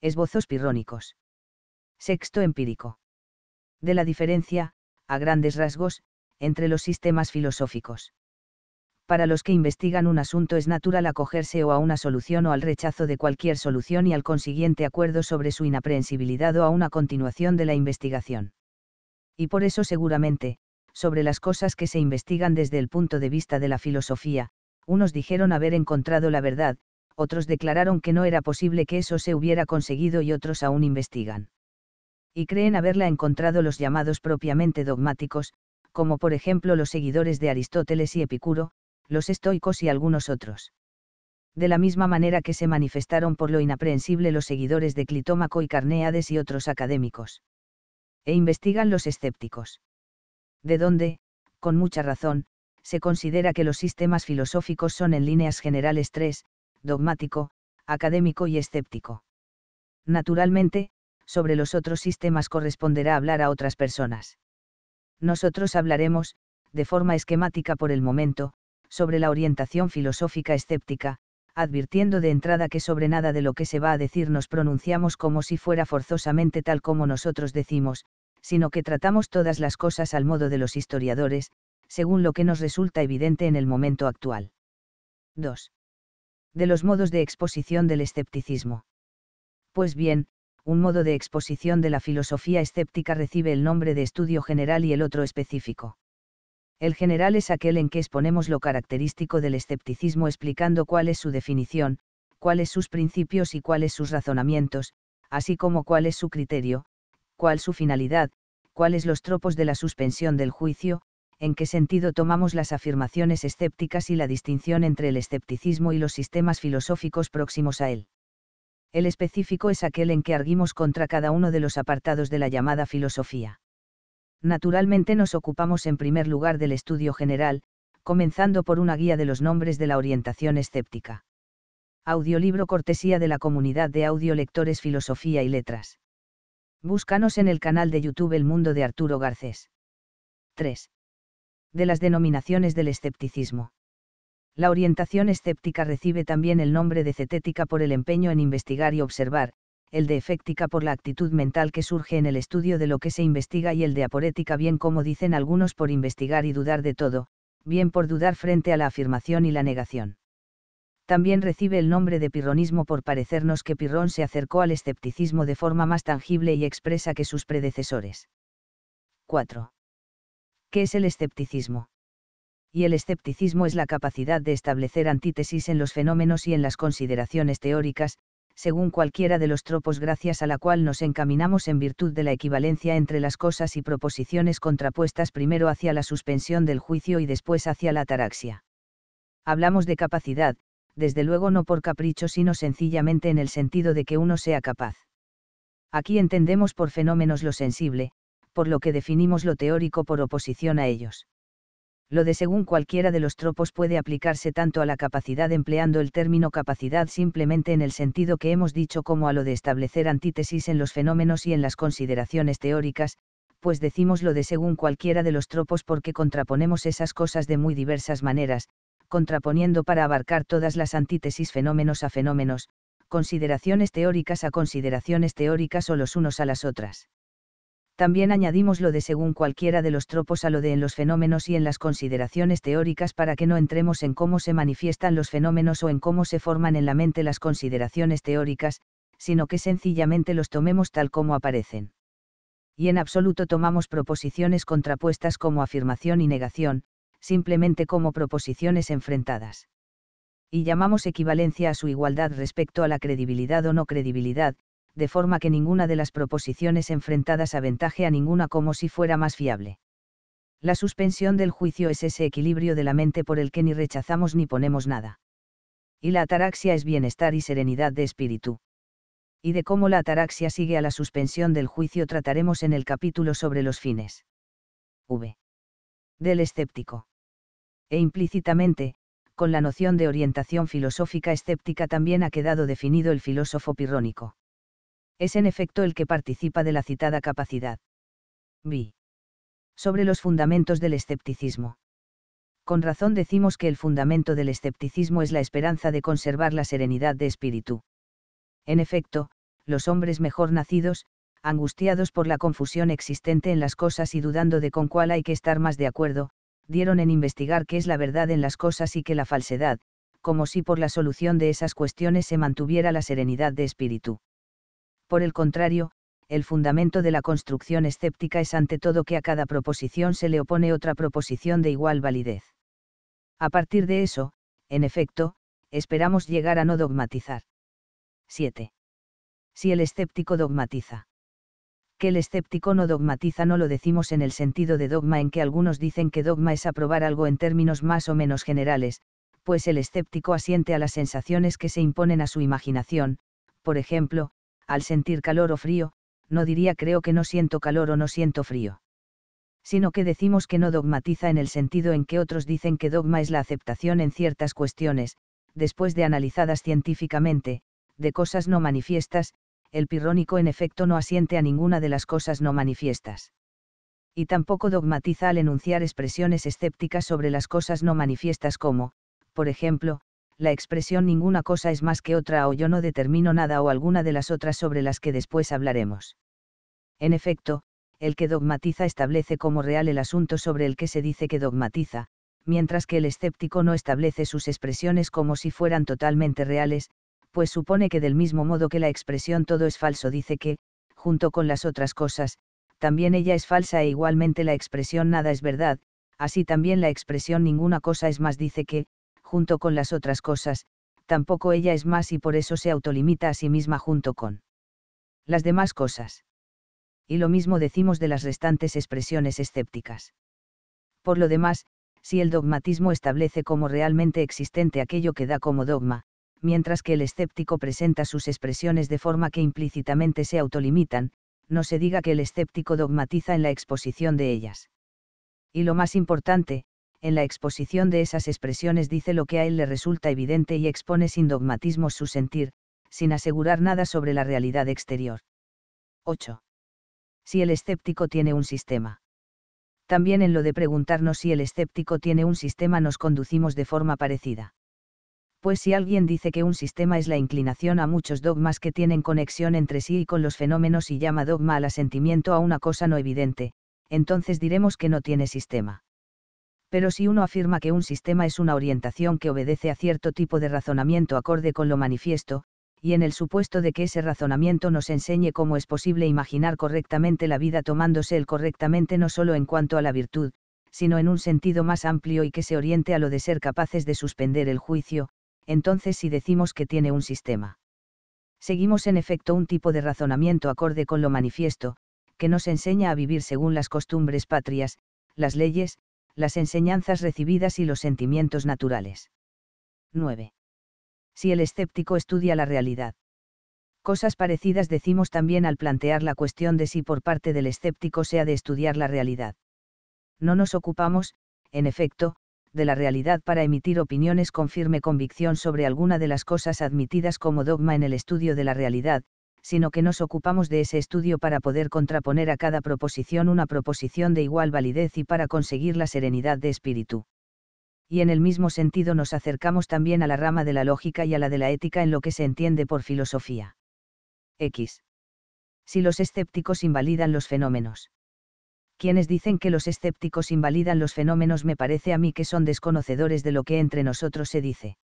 esbozos pirrónicos. Sexto empírico. De la diferencia, a grandes rasgos, entre los sistemas filosóficos. Para los que investigan un asunto es natural acogerse o a una solución o al rechazo de cualquier solución y al consiguiente acuerdo sobre su inaprehensibilidad o a una continuación de la investigación. Y por eso seguramente, sobre las cosas que se investigan desde el punto de vista de la filosofía, unos dijeron haber encontrado la verdad, otros declararon que no era posible que eso se hubiera conseguido y otros aún investigan. Y creen haberla encontrado los llamados propiamente dogmáticos, como por ejemplo los seguidores de Aristóteles y Epicuro, los estoicos y algunos otros. De la misma manera que se manifestaron por lo inaprehensible los seguidores de Clitómaco y Carneades y otros académicos. E investigan los escépticos. De donde, con mucha razón, se considera que los sistemas filosóficos son en líneas generales tres, dogmático, académico y escéptico. Naturalmente, sobre los otros sistemas corresponderá hablar a otras personas. Nosotros hablaremos, de forma esquemática por el momento, sobre la orientación filosófica escéptica, advirtiendo de entrada que sobre nada de lo que se va a decir nos pronunciamos como si fuera forzosamente tal como nosotros decimos, sino que tratamos todas las cosas al modo de los historiadores, según lo que nos resulta evidente en el momento actual. 2 de los modos de exposición del escepticismo. Pues bien, un modo de exposición de la filosofía escéptica recibe el nombre de estudio general y el otro específico. El general es aquel en que exponemos lo característico del escepticismo explicando cuál es su definición, cuáles sus principios y cuáles sus razonamientos, así como cuál es su criterio, cuál su finalidad, cuáles los tropos de la suspensión del juicio, en qué sentido tomamos las afirmaciones escépticas y la distinción entre el escepticismo y los sistemas filosóficos próximos a él. El específico es aquel en que arguimos contra cada uno de los apartados de la llamada filosofía. Naturalmente nos ocupamos en primer lugar del estudio general, comenzando por una guía de los nombres de la orientación escéptica. Audiolibro cortesía de la comunidad de audiolectores Filosofía y Letras. Búscanos en el canal de YouTube El Mundo de Arturo Garcés. 3 de las denominaciones del escepticismo. La orientación escéptica recibe también el nombre de cetética por el empeño en investigar y observar, el de eféctica por la actitud mental que surge en el estudio de lo que se investiga y el de aporética bien como dicen algunos por investigar y dudar de todo, bien por dudar frente a la afirmación y la negación. También recibe el nombre de pirronismo por parecernos que Pirrón se acercó al escepticismo de forma más tangible y expresa que sus predecesores. 4. ¿Qué es el escepticismo? Y el escepticismo es la capacidad de establecer antítesis en los fenómenos y en las consideraciones teóricas, según cualquiera de los tropos gracias a la cual nos encaminamos en virtud de la equivalencia entre las cosas y proposiciones contrapuestas primero hacia la suspensión del juicio y después hacia la ataraxia. Hablamos de capacidad, desde luego no por capricho sino sencillamente en el sentido de que uno sea capaz. Aquí entendemos por fenómenos lo sensible, por lo que definimos lo teórico por oposición a ellos. Lo de según cualquiera de los tropos puede aplicarse tanto a la capacidad empleando el término capacidad simplemente en el sentido que hemos dicho como a lo de establecer antítesis en los fenómenos y en las consideraciones teóricas, pues decimos lo de según cualquiera de los tropos porque contraponemos esas cosas de muy diversas maneras, contraponiendo para abarcar todas las antítesis fenómenos a fenómenos, consideraciones teóricas a consideraciones teóricas o los unos a las otras también añadimos lo de según cualquiera de los tropos a lo de en los fenómenos y en las consideraciones teóricas para que no entremos en cómo se manifiestan los fenómenos o en cómo se forman en la mente las consideraciones teóricas, sino que sencillamente los tomemos tal como aparecen. Y en absoluto tomamos proposiciones contrapuestas como afirmación y negación, simplemente como proposiciones enfrentadas. Y llamamos equivalencia a su igualdad respecto a la credibilidad o no credibilidad, de forma que ninguna de las proposiciones enfrentadas aventaje a ninguna como si fuera más fiable. La suspensión del juicio es ese equilibrio de la mente por el que ni rechazamos ni ponemos nada. Y la ataraxia es bienestar y serenidad de espíritu. Y de cómo la ataraxia sigue a la suspensión del juicio trataremos en el capítulo sobre los fines. V. Del escéptico. E implícitamente, con la noción de orientación filosófica escéptica también ha quedado definido el filósofo pirrónico es en efecto el que participa de la citada capacidad. B. Sobre los fundamentos del escepticismo. Con razón decimos que el fundamento del escepticismo es la esperanza de conservar la serenidad de espíritu. En efecto, los hombres mejor nacidos, angustiados por la confusión existente en las cosas y dudando de con cuál hay que estar más de acuerdo, dieron en investigar qué es la verdad en las cosas y qué la falsedad, como si por la solución de esas cuestiones se mantuviera la serenidad de espíritu por el contrario, el fundamento de la construcción escéptica es ante todo que a cada proposición se le opone otra proposición de igual validez. A partir de eso, en efecto, esperamos llegar a no dogmatizar. 7. Si el escéptico dogmatiza. Que el escéptico no dogmatiza no lo decimos en el sentido de dogma en que algunos dicen que dogma es aprobar algo en términos más o menos generales, pues el escéptico asiente a las sensaciones que se imponen a su imaginación, por ejemplo, al sentir calor o frío, no diría creo que no siento calor o no siento frío. Sino que decimos que no dogmatiza en el sentido en que otros dicen que dogma es la aceptación en ciertas cuestiones, después de analizadas científicamente, de cosas no manifiestas, el pirrónico en efecto no asiente a ninguna de las cosas no manifiestas. Y tampoco dogmatiza al enunciar expresiones escépticas sobre las cosas no manifiestas como, por ejemplo, la expresión ninguna cosa es más que otra o yo no determino nada o alguna de las otras sobre las que después hablaremos. En efecto, el que dogmatiza establece como real el asunto sobre el que se dice que dogmatiza, mientras que el escéptico no establece sus expresiones como si fueran totalmente reales, pues supone que del mismo modo que la expresión todo es falso dice que, junto con las otras cosas, también ella es falsa e igualmente la expresión nada es verdad, así también la expresión ninguna cosa es más dice que, junto con las otras cosas, tampoco ella es más y por eso se autolimita a sí misma junto con las demás cosas. Y lo mismo decimos de las restantes expresiones escépticas. Por lo demás, si el dogmatismo establece como realmente existente aquello que da como dogma, mientras que el escéptico presenta sus expresiones de forma que implícitamente se autolimitan, no se diga que el escéptico dogmatiza en la exposición de ellas. Y lo más importante, en la exposición de esas expresiones dice lo que a él le resulta evidente y expone sin dogmatismo su sentir, sin asegurar nada sobre la realidad exterior. 8. Si el escéptico tiene un sistema. También en lo de preguntarnos si el escéptico tiene un sistema nos conducimos de forma parecida. Pues si alguien dice que un sistema es la inclinación a muchos dogmas que tienen conexión entre sí y con los fenómenos y llama dogma al asentimiento a una cosa no evidente, entonces diremos que no tiene sistema pero si uno afirma que un sistema es una orientación que obedece a cierto tipo de razonamiento acorde con lo manifiesto, y en el supuesto de que ese razonamiento nos enseñe cómo es posible imaginar correctamente la vida tomándose el correctamente no solo en cuanto a la virtud, sino en un sentido más amplio y que se oriente a lo de ser capaces de suspender el juicio, entonces si decimos que tiene un sistema. Seguimos en efecto un tipo de razonamiento acorde con lo manifiesto, que nos enseña a vivir según las costumbres patrias, las leyes, las enseñanzas recibidas y los sentimientos naturales. 9. Si el escéptico estudia la realidad. Cosas parecidas decimos también al plantear la cuestión de si por parte del escéptico se ha de estudiar la realidad. No nos ocupamos, en efecto, de la realidad para emitir opiniones con firme convicción sobre alguna de las cosas admitidas como dogma en el estudio de la realidad, sino que nos ocupamos de ese estudio para poder contraponer a cada proposición una proposición de igual validez y para conseguir la serenidad de espíritu. Y en el mismo sentido nos acercamos también a la rama de la lógica y a la de la ética en lo que se entiende por filosofía. X. Si los escépticos invalidan los fenómenos. Quienes dicen que los escépticos invalidan los fenómenos me parece a mí que son desconocedores de lo que entre nosotros se dice.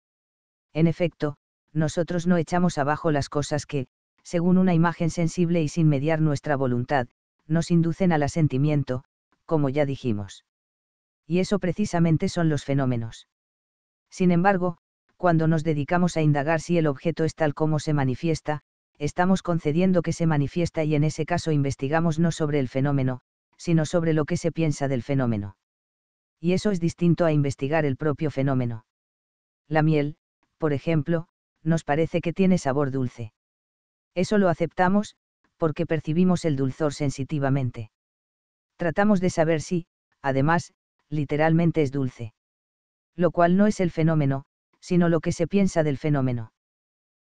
En efecto, nosotros no echamos abajo las cosas que, según una imagen sensible y sin mediar nuestra voluntad, nos inducen al asentimiento, como ya dijimos. Y eso precisamente son los fenómenos. Sin embargo, cuando nos dedicamos a indagar si el objeto es tal como se manifiesta, estamos concediendo que se manifiesta y en ese caso investigamos no sobre el fenómeno, sino sobre lo que se piensa del fenómeno. Y eso es distinto a investigar el propio fenómeno. La miel, por ejemplo, nos parece que tiene sabor dulce. Eso lo aceptamos, porque percibimos el dulzor sensitivamente. Tratamos de saber si, además, literalmente es dulce. Lo cual no es el fenómeno, sino lo que se piensa del fenómeno.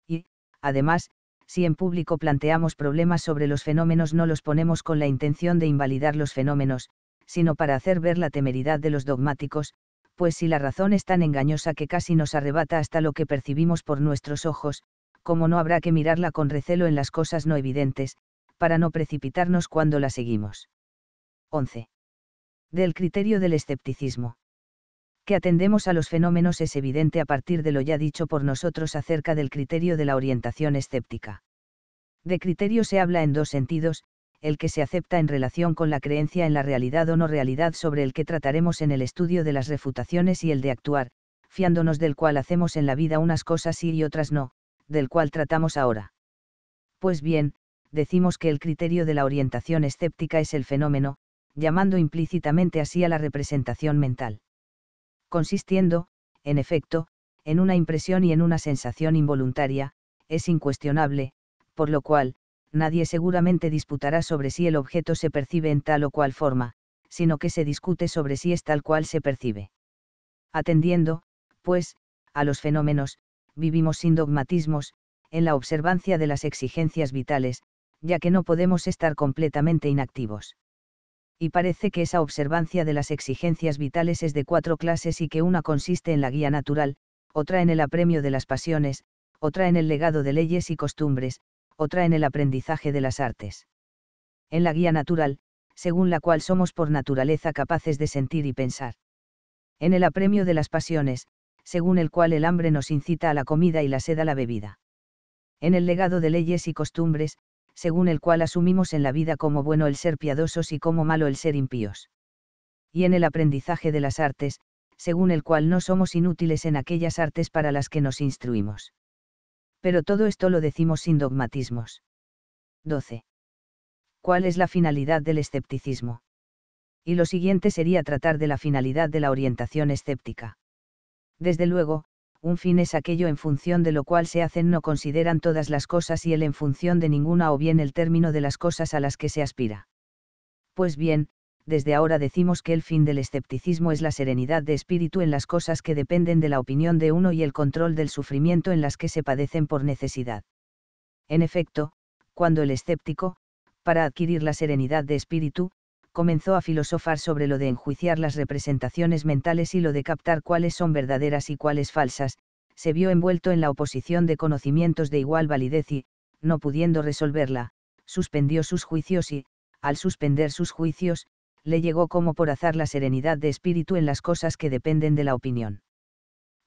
Y, además, si en público planteamos problemas sobre los fenómenos no los ponemos con la intención de invalidar los fenómenos, sino para hacer ver la temeridad de los dogmáticos, pues si la razón es tan engañosa que casi nos arrebata hasta lo que percibimos por nuestros ojos, como no habrá que mirarla con recelo en las cosas no evidentes, para no precipitarnos cuando la seguimos. 11. Del criterio del escepticismo. Que atendemos a los fenómenos es evidente a partir de lo ya dicho por nosotros acerca del criterio de la orientación escéptica. De criterio se habla en dos sentidos, el que se acepta en relación con la creencia en la realidad o no realidad sobre el que trataremos en el estudio de las refutaciones y el de actuar, fiándonos del cual hacemos en la vida unas cosas sí y otras no, del cual tratamos ahora. Pues bien, decimos que el criterio de la orientación escéptica es el fenómeno, llamando implícitamente así a la representación mental. Consistiendo, en efecto, en una impresión y en una sensación involuntaria, es incuestionable, por lo cual, nadie seguramente disputará sobre si el objeto se percibe en tal o cual forma, sino que se discute sobre si es tal cual se percibe. Atendiendo, pues, a los fenómenos, vivimos sin dogmatismos, en la observancia de las exigencias vitales, ya que no podemos estar completamente inactivos. Y parece que esa observancia de las exigencias vitales es de cuatro clases y que una consiste en la guía natural, otra en el apremio de las pasiones, otra en el legado de leyes y costumbres, otra en el aprendizaje de las artes. En la guía natural, según la cual somos por naturaleza capaces de sentir y pensar. En el apremio de las pasiones, según el cual el hambre nos incita a la comida y la sed a la bebida. En el legado de leyes y costumbres, según el cual asumimos en la vida como bueno el ser piadosos y como malo el ser impíos. Y en el aprendizaje de las artes, según el cual no somos inútiles en aquellas artes para las que nos instruimos. Pero todo esto lo decimos sin dogmatismos. 12. ¿Cuál es la finalidad del escepticismo? Y lo siguiente sería tratar de la finalidad de la orientación escéptica. Desde luego, un fin es aquello en función de lo cual se hacen no consideran todas las cosas y el en función de ninguna o bien el término de las cosas a las que se aspira. Pues bien, desde ahora decimos que el fin del escepticismo es la serenidad de espíritu en las cosas que dependen de la opinión de uno y el control del sufrimiento en las que se padecen por necesidad. En efecto, cuando el escéptico, para adquirir la serenidad de espíritu, comenzó a filosofar sobre lo de enjuiciar las representaciones mentales y lo de captar cuáles son verdaderas y cuáles falsas, se vio envuelto en la oposición de conocimientos de igual validez y, no pudiendo resolverla, suspendió sus juicios y, al suspender sus juicios, le llegó como por azar la serenidad de espíritu en las cosas que dependen de la opinión.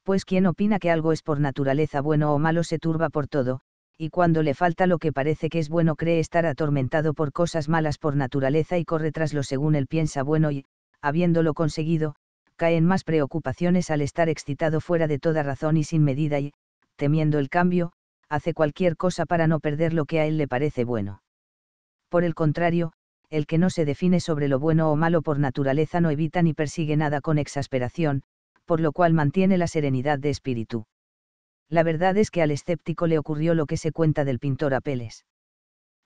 Pues quien opina que algo es por naturaleza bueno o malo se turba por todo, y cuando le falta lo que parece que es bueno cree estar atormentado por cosas malas por naturaleza y corre tras lo según él piensa bueno y, habiéndolo conseguido, cae en más preocupaciones al estar excitado fuera de toda razón y sin medida y, temiendo el cambio, hace cualquier cosa para no perder lo que a él le parece bueno. Por el contrario, el que no se define sobre lo bueno o malo por naturaleza no evita ni persigue nada con exasperación, por lo cual mantiene la serenidad de espíritu la verdad es que al escéptico le ocurrió lo que se cuenta del pintor Apeles.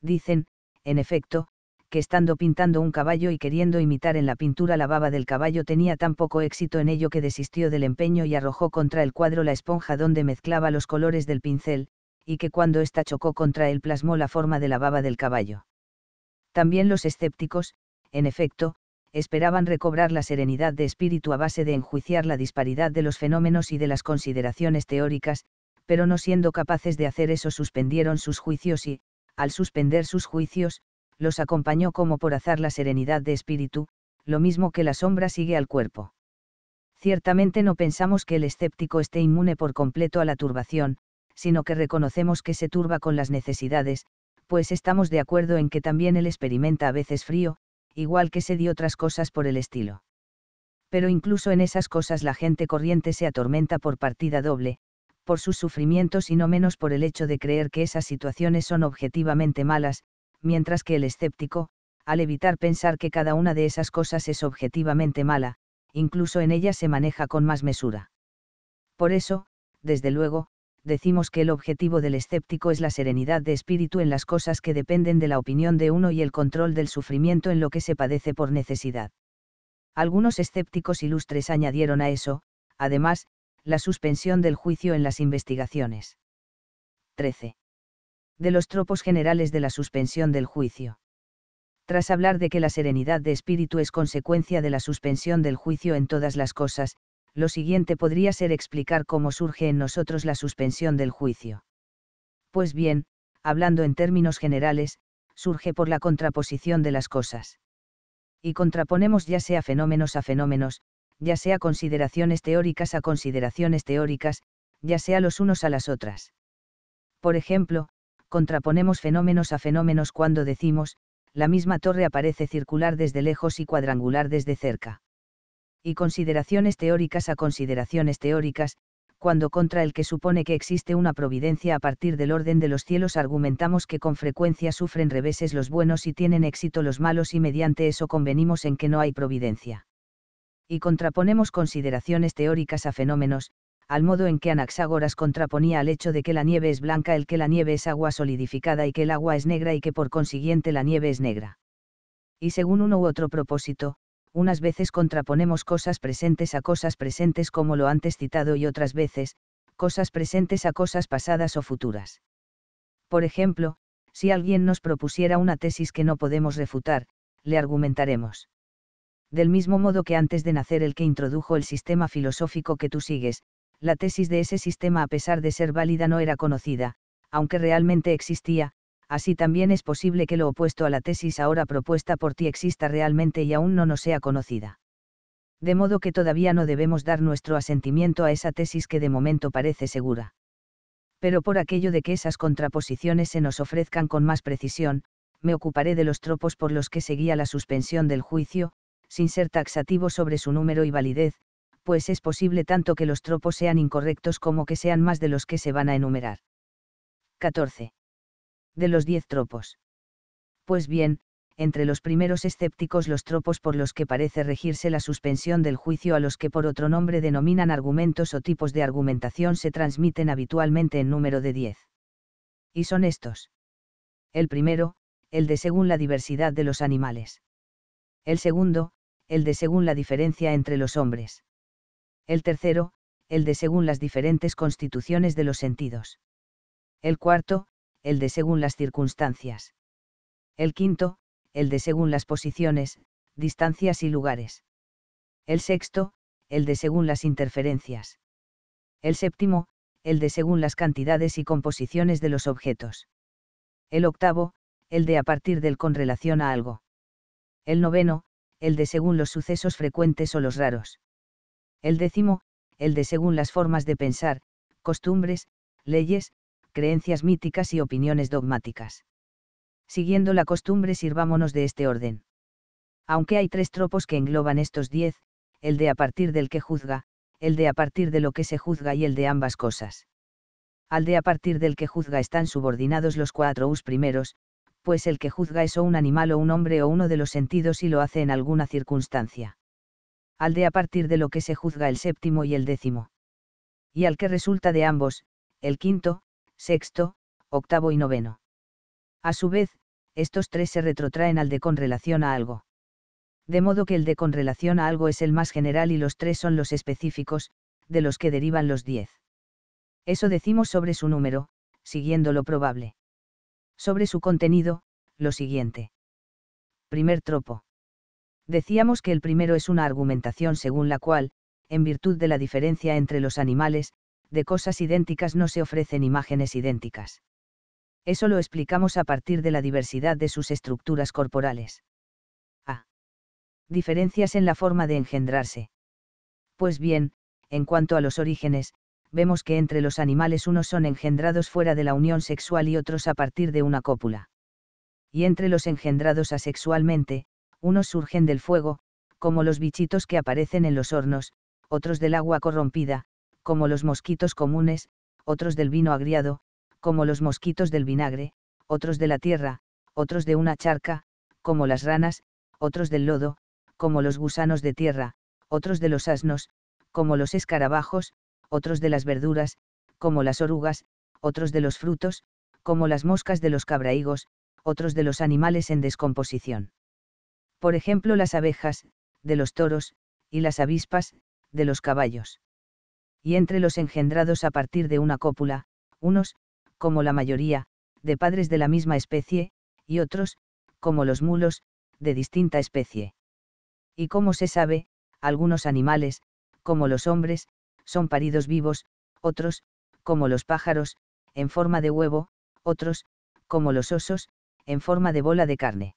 Dicen, en efecto, que estando pintando un caballo y queriendo imitar en la pintura la baba del caballo tenía tan poco éxito en ello que desistió del empeño y arrojó contra el cuadro la esponja donde mezclaba los colores del pincel, y que cuando ésta chocó contra él plasmó la forma de la baba del caballo. También los escépticos, en efecto, esperaban recobrar la serenidad de espíritu a base de enjuiciar la disparidad de los fenómenos y de las consideraciones teóricas, pero no siendo capaces de hacer eso suspendieron sus juicios y, al suspender sus juicios, los acompañó como por azar la serenidad de espíritu, lo mismo que la sombra sigue al cuerpo. Ciertamente no pensamos que el escéptico esté inmune por completo a la turbación, sino que reconocemos que se turba con las necesidades, pues estamos de acuerdo en que también él experimenta a veces frío, igual que se di otras cosas por el estilo. Pero incluso en esas cosas la gente corriente se atormenta por partida doble, por sus sufrimientos y no menos por el hecho de creer que esas situaciones son objetivamente malas, mientras que el escéptico, al evitar pensar que cada una de esas cosas es objetivamente mala, incluso en ellas se maneja con más mesura. Por eso, desde luego, decimos que el objetivo del escéptico es la serenidad de espíritu en las cosas que dependen de la opinión de uno y el control del sufrimiento en lo que se padece por necesidad. Algunos escépticos ilustres añadieron a eso, además, la suspensión del juicio en las investigaciones. 13. De los tropos generales de la suspensión del juicio. Tras hablar de que la serenidad de espíritu es consecuencia de la suspensión del juicio en todas las cosas, lo siguiente podría ser explicar cómo surge en nosotros la suspensión del juicio. Pues bien, hablando en términos generales, surge por la contraposición de las cosas. Y contraponemos ya sea fenómenos a fenómenos, ya sea consideraciones teóricas a consideraciones teóricas, ya sea los unos a las otras. Por ejemplo, contraponemos fenómenos a fenómenos cuando decimos, la misma torre aparece circular desde lejos y cuadrangular desde cerca y consideraciones teóricas a consideraciones teóricas, cuando contra el que supone que existe una providencia a partir del orden de los cielos argumentamos que con frecuencia sufren reveses los buenos y tienen éxito los malos y mediante eso convenimos en que no hay providencia. Y contraponemos consideraciones teóricas a fenómenos, al modo en que Anaxágoras contraponía al hecho de que la nieve es blanca el que la nieve es agua solidificada y que el agua es negra y que por consiguiente la nieve es negra. Y según uno u otro propósito, unas veces contraponemos cosas presentes a cosas presentes como lo antes citado y otras veces, cosas presentes a cosas pasadas o futuras. Por ejemplo, si alguien nos propusiera una tesis que no podemos refutar, le argumentaremos. Del mismo modo que antes de nacer el que introdujo el sistema filosófico que tú sigues, la tesis de ese sistema a pesar de ser válida no era conocida, aunque realmente existía, así también es posible que lo opuesto a la tesis ahora propuesta por ti exista realmente y aún no nos sea conocida. De modo que todavía no debemos dar nuestro asentimiento a esa tesis que de momento parece segura. Pero por aquello de que esas contraposiciones se nos ofrezcan con más precisión, me ocuparé de los tropos por los que seguía la suspensión del juicio, sin ser taxativo sobre su número y validez, pues es posible tanto que los tropos sean incorrectos como que sean más de los que se van a enumerar. 14 de los diez tropos. Pues bien, entre los primeros escépticos los tropos por los que parece regirse la suspensión del juicio a los que por otro nombre denominan argumentos o tipos de argumentación se transmiten habitualmente en número de diez. Y son estos. El primero, el de según la diversidad de los animales. El segundo, el de según la diferencia entre los hombres. El tercero, el de según las diferentes constituciones de los sentidos. El cuarto, el de según las circunstancias. El quinto, el de según las posiciones, distancias y lugares. El sexto, el de según las interferencias. El séptimo, el de según las cantidades y composiciones de los objetos. El octavo, el de a partir del con relación a algo. El noveno, el de según los sucesos frecuentes o los raros. El décimo, el de según las formas de pensar, costumbres, leyes, creencias míticas y opiniones dogmáticas. Siguiendo la costumbre sirvámonos de este orden. Aunque hay tres tropos que engloban estos diez, el de a partir del que juzga, el de a partir de lo que se juzga y el de ambas cosas. Al de a partir del que juzga están subordinados los cuatro us primeros, pues el que juzga es o un animal o un hombre o uno de los sentidos y lo hace en alguna circunstancia. Al de a partir de lo que se juzga el séptimo y el décimo. Y al que resulta de ambos, el quinto, sexto, octavo y noveno. A su vez, estos tres se retrotraen al de con relación a algo. De modo que el de con relación a algo es el más general y los tres son los específicos, de los que derivan los diez. Eso decimos sobre su número, siguiendo lo probable. Sobre su contenido, lo siguiente. Primer tropo. Decíamos que el primero es una argumentación según la cual, en virtud de la diferencia entre los animales, de cosas idénticas no se ofrecen imágenes idénticas. Eso lo explicamos a partir de la diversidad de sus estructuras corporales. A. Diferencias en la forma de engendrarse. Pues bien, en cuanto a los orígenes, vemos que entre los animales unos son engendrados fuera de la unión sexual y otros a partir de una cópula. Y entre los engendrados asexualmente, unos surgen del fuego, como los bichitos que aparecen en los hornos, otros del agua corrompida, como los mosquitos comunes, otros del vino agriado, como los mosquitos del vinagre, otros de la tierra, otros de una charca, como las ranas, otros del lodo, como los gusanos de tierra, otros de los asnos, como los escarabajos, otros de las verduras, como las orugas, otros de los frutos, como las moscas de los cabraigos, otros de los animales en descomposición. Por ejemplo, las abejas, de los toros, y las avispas, de los caballos y entre los engendrados a partir de una cópula, unos, como la mayoría, de padres de la misma especie, y otros, como los mulos, de distinta especie. Y como se sabe, algunos animales, como los hombres, son paridos vivos, otros, como los pájaros, en forma de huevo, otros, como los osos, en forma de bola de carne.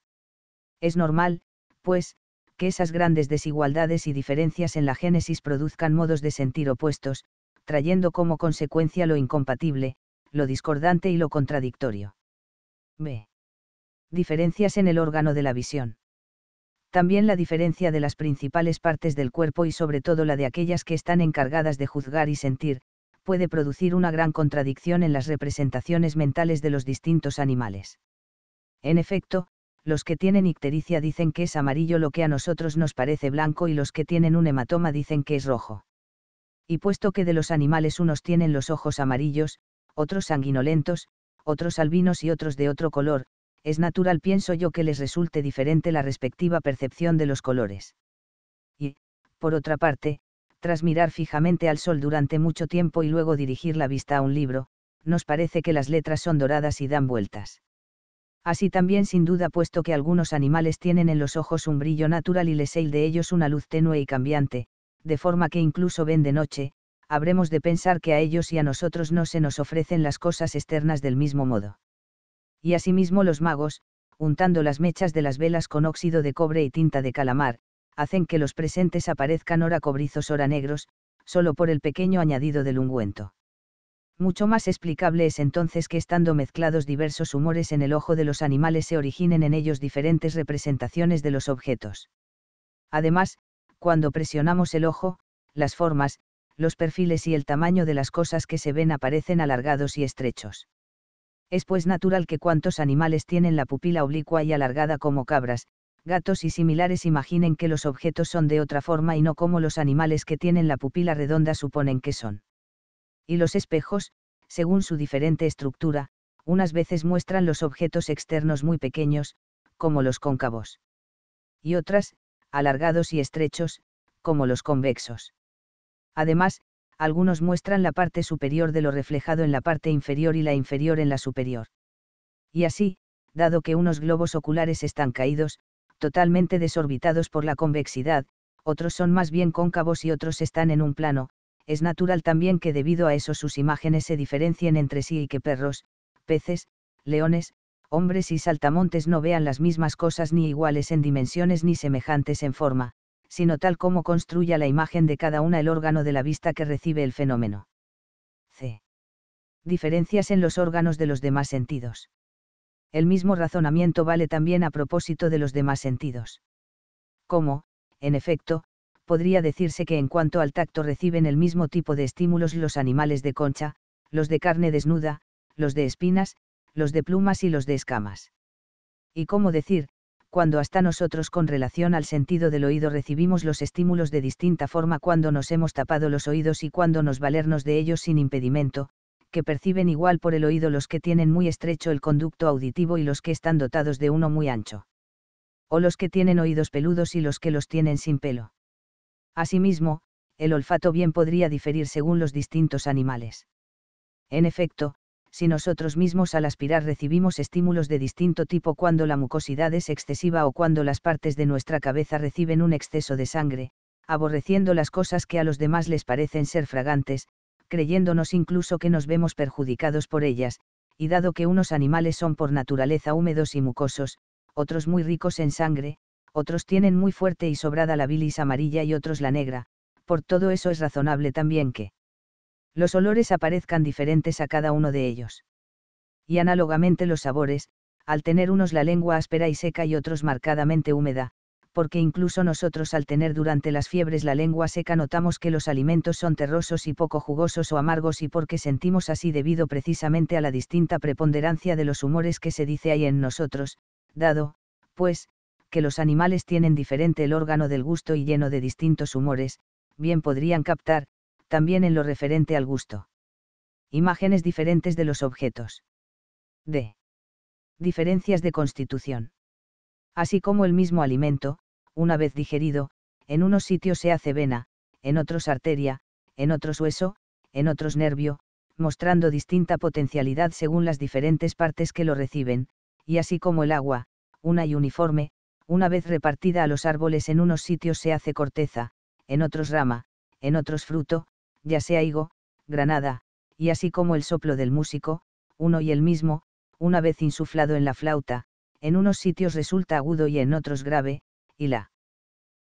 Es normal, pues, esas grandes desigualdades y diferencias en la génesis produzcan modos de sentir opuestos, trayendo como consecuencia lo incompatible, lo discordante y lo contradictorio. B. Diferencias en el órgano de la visión. También la diferencia de las principales partes del cuerpo y sobre todo la de aquellas que están encargadas de juzgar y sentir, puede producir una gran contradicción en las representaciones mentales de los distintos animales. En efecto, los que tienen ictericia dicen que es amarillo lo que a nosotros nos parece blanco y los que tienen un hematoma dicen que es rojo. Y puesto que de los animales unos tienen los ojos amarillos, otros sanguinolentos, otros albinos y otros de otro color, es natural pienso yo que les resulte diferente la respectiva percepción de los colores. Y, por otra parte, tras mirar fijamente al sol durante mucho tiempo y luego dirigir la vista a un libro, nos parece que las letras son doradas y dan vueltas así también sin duda puesto que algunos animales tienen en los ojos un brillo natural y les sale de ellos una luz tenue y cambiante, de forma que incluso ven de noche, habremos de pensar que a ellos y a nosotros no se nos ofrecen las cosas externas del mismo modo. Y asimismo los magos, untando las mechas de las velas con óxido de cobre y tinta de calamar, hacen que los presentes aparezcan ora cobrizos ora negros, solo por el pequeño añadido del ungüento mucho más explicable es entonces que estando mezclados diversos humores en el ojo de los animales se originen en ellos diferentes representaciones de los objetos. Además, cuando presionamos el ojo, las formas, los perfiles y el tamaño de las cosas que se ven aparecen alargados y estrechos. Es pues natural que cuantos animales tienen la pupila oblicua y alargada como cabras, gatos y similares imaginen que los objetos son de otra forma y no como los animales que tienen la pupila redonda suponen que son y los espejos, según su diferente estructura, unas veces muestran los objetos externos muy pequeños, como los cóncavos, y otras, alargados y estrechos, como los convexos. Además, algunos muestran la parte superior de lo reflejado en la parte inferior y la inferior en la superior. Y así, dado que unos globos oculares están caídos, totalmente desorbitados por la convexidad, otros son más bien cóncavos y otros están en un plano, es natural también que debido a eso sus imágenes se diferencien entre sí y que perros, peces, leones, hombres y saltamontes no vean las mismas cosas ni iguales en dimensiones ni semejantes en forma, sino tal como construya la imagen de cada una el órgano de la vista que recibe el fenómeno. C. Diferencias en los órganos de los demás sentidos. El mismo razonamiento vale también a propósito de los demás sentidos. Como, en efecto, podría decirse que en cuanto al tacto reciben el mismo tipo de estímulos los animales de concha, los de carne desnuda, los de espinas, los de plumas y los de escamas. Y cómo decir, cuando hasta nosotros con relación al sentido del oído recibimos los estímulos de distinta forma cuando nos hemos tapado los oídos y cuando nos valernos de ellos sin impedimento, que perciben igual por el oído los que tienen muy estrecho el conducto auditivo y los que están dotados de uno muy ancho. O los que tienen oídos peludos y los que los tienen sin pelo Asimismo, el olfato bien podría diferir según los distintos animales. En efecto, si nosotros mismos al aspirar recibimos estímulos de distinto tipo cuando la mucosidad es excesiva o cuando las partes de nuestra cabeza reciben un exceso de sangre, aborreciendo las cosas que a los demás les parecen ser fragantes, creyéndonos incluso que nos vemos perjudicados por ellas, y dado que unos animales son por naturaleza húmedos y mucosos, otros muy ricos en sangre, otros tienen muy fuerte y sobrada la bilis amarilla y otros la negra, por todo eso es razonable también que los olores aparezcan diferentes a cada uno de ellos. Y análogamente los sabores, al tener unos la lengua áspera y seca y otros marcadamente húmeda, porque incluso nosotros al tener durante las fiebres la lengua seca notamos que los alimentos son terrosos y poco jugosos o amargos y porque sentimos así debido precisamente a la distinta preponderancia de los humores que se dice hay en nosotros, dado, pues, que los animales tienen diferente el órgano del gusto y lleno de distintos humores, bien podrían captar, también en lo referente al gusto. Imágenes diferentes de los objetos. D. Diferencias de constitución. Así como el mismo alimento, una vez digerido, en unos sitios se hace vena, en otros arteria, en otros hueso, en otros nervio, mostrando distinta potencialidad según las diferentes partes que lo reciben, y así como el agua, una y uniforme, una vez repartida a los árboles en unos sitios se hace corteza, en otros rama, en otros fruto, ya sea higo, granada, y así como el soplo del músico, uno y el mismo, una vez insuflado en la flauta, en unos sitios resulta agudo y en otros grave, y la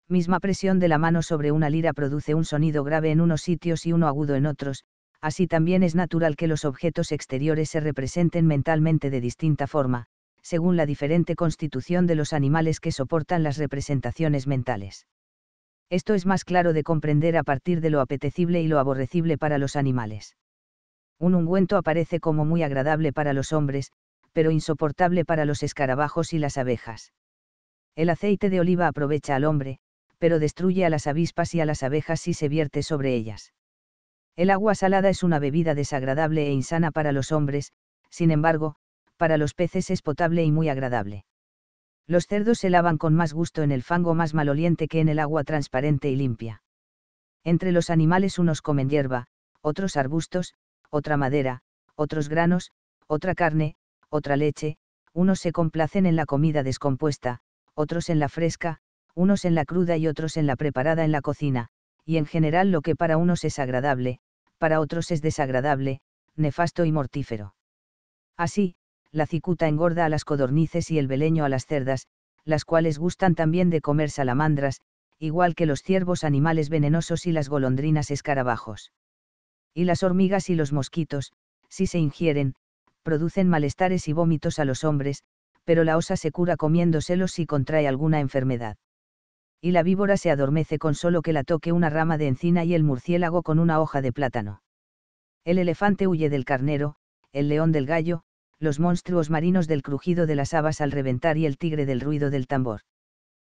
misma presión de la mano sobre una lira produce un sonido grave en unos sitios y uno agudo en otros, así también es natural que los objetos exteriores se representen mentalmente de distinta forma, según la diferente constitución de los animales que soportan las representaciones mentales. Esto es más claro de comprender a partir de lo apetecible y lo aborrecible para los animales. Un ungüento aparece como muy agradable para los hombres, pero insoportable para los escarabajos y las abejas. El aceite de oliva aprovecha al hombre, pero destruye a las avispas y a las abejas si se vierte sobre ellas. El agua salada es una bebida desagradable e insana para los hombres, sin embargo, para los peces es potable y muy agradable. Los cerdos se lavan con más gusto en el fango más maloliente que en el agua transparente y limpia. Entre los animales unos comen hierba, otros arbustos, otra madera, otros granos, otra carne, otra leche, unos se complacen en la comida descompuesta, otros en la fresca, unos en la cruda y otros en la preparada en la cocina, y en general lo que para unos es agradable, para otros es desagradable, nefasto y mortífero. Así, la cicuta engorda a las codornices y el beleño a las cerdas, las cuales gustan también de comer salamandras, igual que los ciervos animales venenosos y las golondrinas escarabajos. Y las hormigas y los mosquitos, si se ingieren, producen malestares y vómitos a los hombres, pero la osa se cura comiéndoselos si contrae alguna enfermedad. Y la víbora se adormece con solo que la toque una rama de encina y el murciélago con una hoja de plátano. El elefante huye del carnero, el león del gallo, los monstruos marinos del crujido de las habas al reventar y el tigre del ruido del tambor.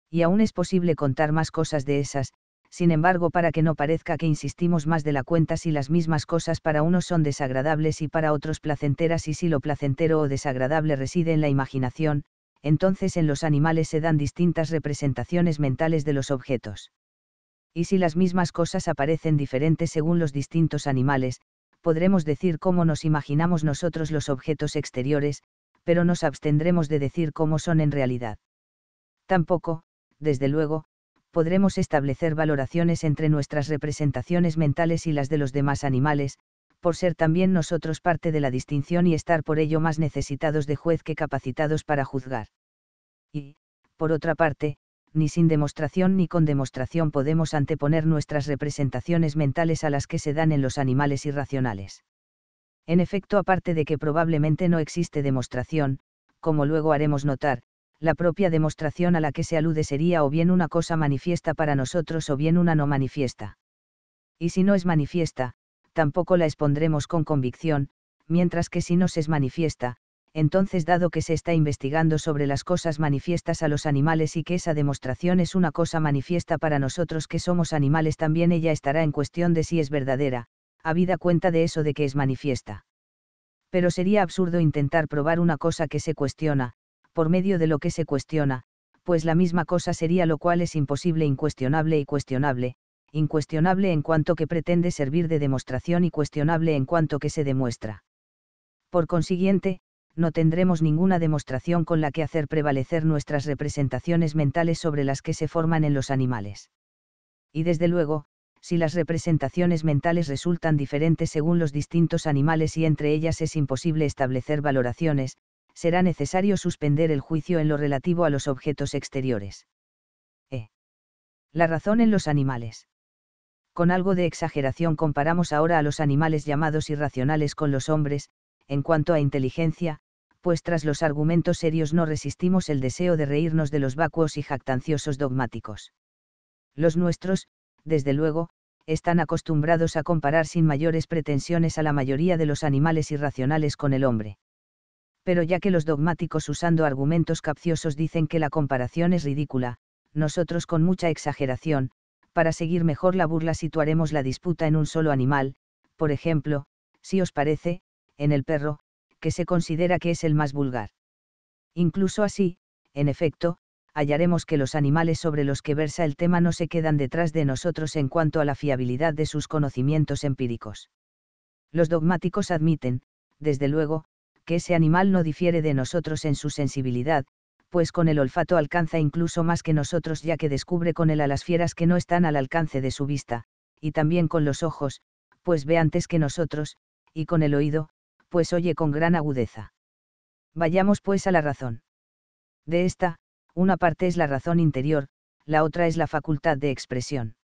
Y aún es posible contar más cosas de esas, sin embargo para que no parezca que insistimos más de la cuenta si las mismas cosas para unos son desagradables y para otros placenteras y si lo placentero o desagradable reside en la imaginación, entonces en los animales se dan distintas representaciones mentales de los objetos. Y si las mismas cosas aparecen diferentes según los distintos animales, podremos decir cómo nos imaginamos nosotros los objetos exteriores, pero nos abstendremos de decir cómo son en realidad. Tampoco, desde luego, podremos establecer valoraciones entre nuestras representaciones mentales y las de los demás animales, por ser también nosotros parte de la distinción y estar por ello más necesitados de juez que capacitados para juzgar. Y, por otra parte, ni sin demostración ni con demostración podemos anteponer nuestras representaciones mentales a las que se dan en los animales irracionales. En efecto, aparte de que probablemente no existe demostración, como luego haremos notar, la propia demostración a la que se alude sería o bien una cosa manifiesta para nosotros o bien una no manifiesta. Y si no es manifiesta, tampoco la expondremos con convicción, mientras que si nos es manifiesta, entonces dado que se está investigando sobre las cosas manifiestas a los animales y que esa demostración es una cosa manifiesta para nosotros que somos animales también ella estará en cuestión de si es verdadera, habida cuenta de eso de que es manifiesta. Pero sería absurdo intentar probar una cosa que se cuestiona, por medio de lo que se cuestiona, pues la misma cosa sería lo cual es imposible incuestionable y cuestionable, incuestionable en cuanto que pretende servir de demostración y cuestionable en cuanto que se demuestra. Por consiguiente, no tendremos ninguna demostración con la que hacer prevalecer nuestras representaciones mentales sobre las que se forman en los animales. Y desde luego, si las representaciones mentales resultan diferentes según los distintos animales y entre ellas es imposible establecer valoraciones, será necesario suspender el juicio en lo relativo a los objetos exteriores. E. La razón en los animales. Con algo de exageración comparamos ahora a los animales llamados irracionales con los hombres, en cuanto a inteligencia, pues tras los argumentos serios no resistimos el deseo de reírnos de los vacuos y jactanciosos dogmáticos. Los nuestros, desde luego, están acostumbrados a comparar sin mayores pretensiones a la mayoría de los animales irracionales con el hombre. Pero ya que los dogmáticos usando argumentos capciosos dicen que la comparación es ridícula, nosotros con mucha exageración, para seguir mejor la burla situaremos la disputa en un solo animal, por ejemplo, si os parece, en el perro, que se considera que es el más vulgar. Incluso así, en efecto, hallaremos que los animales sobre los que versa el tema no se quedan detrás de nosotros en cuanto a la fiabilidad de sus conocimientos empíricos. Los dogmáticos admiten, desde luego, que ese animal no difiere de nosotros en su sensibilidad, pues con el olfato alcanza incluso más que nosotros ya que descubre con él a las fieras que no están al alcance de su vista, y también con los ojos, pues ve antes que nosotros, y con el oído, pues oye con gran agudeza. Vayamos pues a la razón. De esta, una parte es la razón interior, la otra es la facultad de expresión.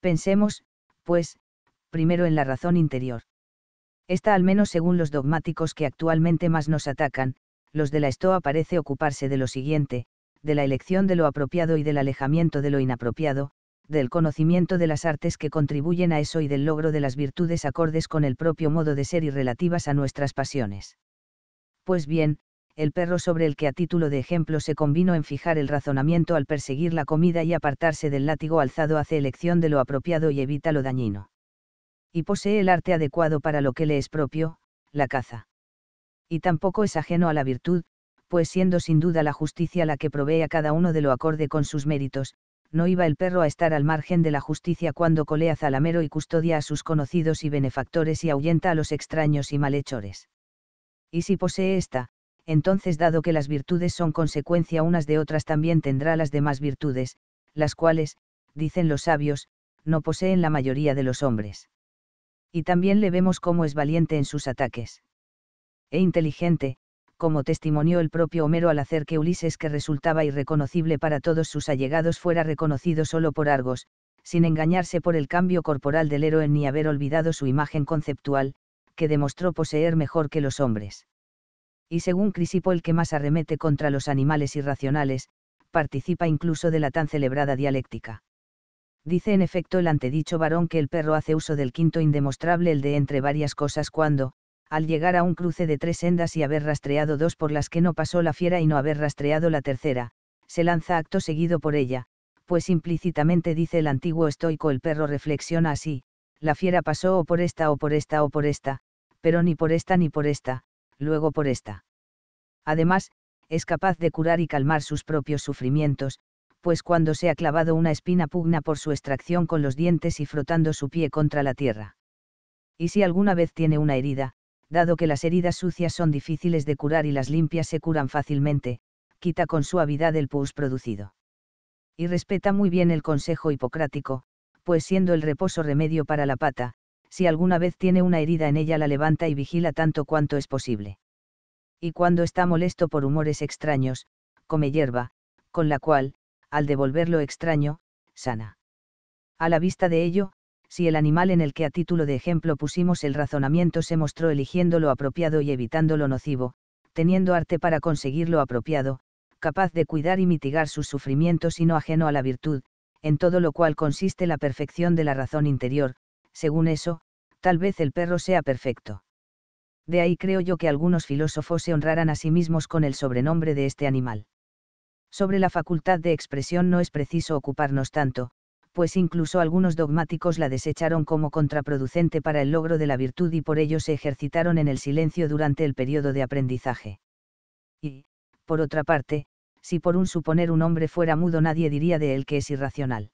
Pensemos, pues, primero en la razón interior. Esta al menos según los dogmáticos que actualmente más nos atacan, los de la Estoa parece ocuparse de lo siguiente, de la elección de lo apropiado y del alejamiento de lo inapropiado, del conocimiento de las artes que contribuyen a eso y del logro de las virtudes acordes con el propio modo de ser y relativas a nuestras pasiones. Pues bien, el perro sobre el que a título de ejemplo se convino en fijar el razonamiento al perseguir la comida y apartarse del látigo alzado hace elección de lo apropiado y evita lo dañino. Y posee el arte adecuado para lo que le es propio, la caza. Y tampoco es ajeno a la virtud, pues siendo sin duda la justicia la que provee a cada uno de lo acorde con sus méritos, no iba el perro a estar al margen de la justicia cuando colea Zalamero y custodia a sus conocidos y benefactores y ahuyenta a los extraños y malhechores. Y si posee esta, entonces dado que las virtudes son consecuencia unas de otras también tendrá las demás virtudes, las cuales, dicen los sabios, no poseen la mayoría de los hombres. Y también le vemos cómo es valiente en sus ataques. E inteligente, como testimonió el propio Homero al hacer que Ulises, que resultaba irreconocible para todos sus allegados, fuera reconocido solo por Argos, sin engañarse por el cambio corporal del héroe ni haber olvidado su imagen conceptual, que demostró poseer mejor que los hombres. Y según Crisipo, el que más arremete contra los animales irracionales, participa incluso de la tan celebrada dialéctica. Dice en efecto el antedicho varón que el perro hace uso del quinto indemostrable el de entre varias cosas cuando, al llegar a un cruce de tres sendas y haber rastreado dos por las que no pasó la fiera y no haber rastreado la tercera, se lanza acto seguido por ella, pues implícitamente dice el antiguo estoico el perro reflexiona así, la fiera pasó o por esta o por esta o por esta, pero ni por esta ni por esta, luego por esta. Además, es capaz de curar y calmar sus propios sufrimientos, pues cuando se ha clavado una espina pugna por su extracción con los dientes y frotando su pie contra la tierra. Y si alguna vez tiene una herida, dado que las heridas sucias son difíciles de curar y las limpias se curan fácilmente, quita con suavidad el pus producido. Y respeta muy bien el consejo hipocrático, pues siendo el reposo remedio para la pata, si alguna vez tiene una herida en ella la levanta y vigila tanto cuanto es posible. Y cuando está molesto por humores extraños, come hierba, con la cual, al devolver lo extraño, sana. A la vista de ello, si el animal en el que a título de ejemplo pusimos el razonamiento se mostró eligiendo lo apropiado y evitando lo nocivo, teniendo arte para conseguir lo apropiado, capaz de cuidar y mitigar sus sufrimientos y no ajeno a la virtud, en todo lo cual consiste la perfección de la razón interior, según eso, tal vez el perro sea perfecto. De ahí creo yo que algunos filósofos se honraran a sí mismos con el sobrenombre de este animal. Sobre la facultad de expresión no es preciso ocuparnos tanto, pues incluso algunos dogmáticos la desecharon como contraproducente para el logro de la virtud y por ello se ejercitaron en el silencio durante el periodo de aprendizaje. Y, por otra parte, si por un suponer un hombre fuera mudo nadie diría de él que es irracional.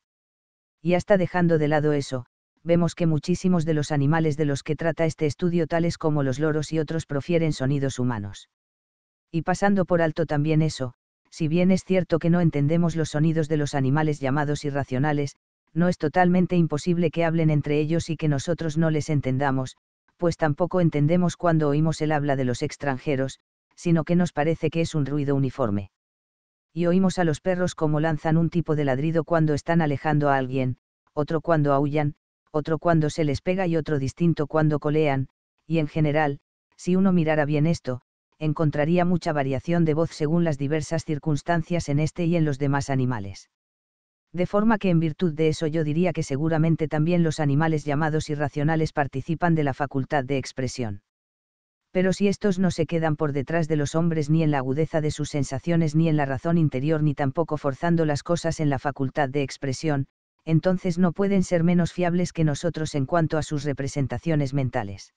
Y hasta dejando de lado eso, vemos que muchísimos de los animales de los que trata este estudio tales como los loros y otros profieren sonidos humanos. Y pasando por alto también eso, si bien es cierto que no entendemos los sonidos de los animales llamados irracionales, no es totalmente imposible que hablen entre ellos y que nosotros no les entendamos, pues tampoco entendemos cuando oímos el habla de los extranjeros, sino que nos parece que es un ruido uniforme. Y oímos a los perros como lanzan un tipo de ladrido cuando están alejando a alguien, otro cuando aullan, otro cuando se les pega y otro distinto cuando colean, y en general, si uno mirara bien esto, encontraría mucha variación de voz según las diversas circunstancias en este y en los demás animales de forma que en virtud de eso yo diría que seguramente también los animales llamados irracionales participan de la facultad de expresión. Pero si estos no se quedan por detrás de los hombres ni en la agudeza de sus sensaciones ni en la razón interior ni tampoco forzando las cosas en la facultad de expresión, entonces no pueden ser menos fiables que nosotros en cuanto a sus representaciones mentales.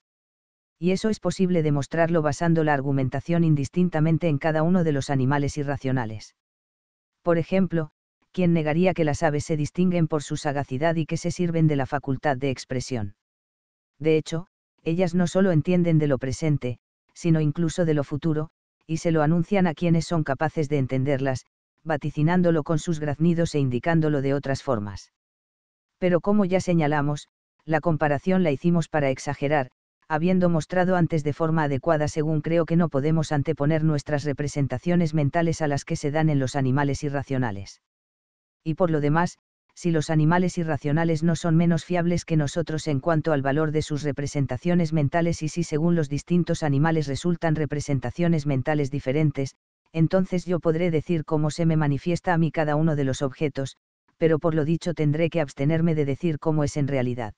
Y eso es posible demostrarlo basando la argumentación indistintamente en cada uno de los animales irracionales. Por ejemplo, quien negaría que las aves se distinguen por su sagacidad y que se sirven de la facultad de expresión. De hecho, ellas no solo entienden de lo presente, sino incluso de lo futuro, y se lo anuncian a quienes son capaces de entenderlas, vaticinándolo con sus graznidos e indicándolo de otras formas. Pero como ya señalamos, la comparación la hicimos para exagerar, habiendo mostrado antes de forma adecuada según creo que no podemos anteponer nuestras representaciones mentales a las que se dan en los animales irracionales y por lo demás, si los animales irracionales no son menos fiables que nosotros en cuanto al valor de sus representaciones mentales y si según los distintos animales resultan representaciones mentales diferentes, entonces yo podré decir cómo se me manifiesta a mí cada uno de los objetos, pero por lo dicho tendré que abstenerme de decir cómo es en realidad.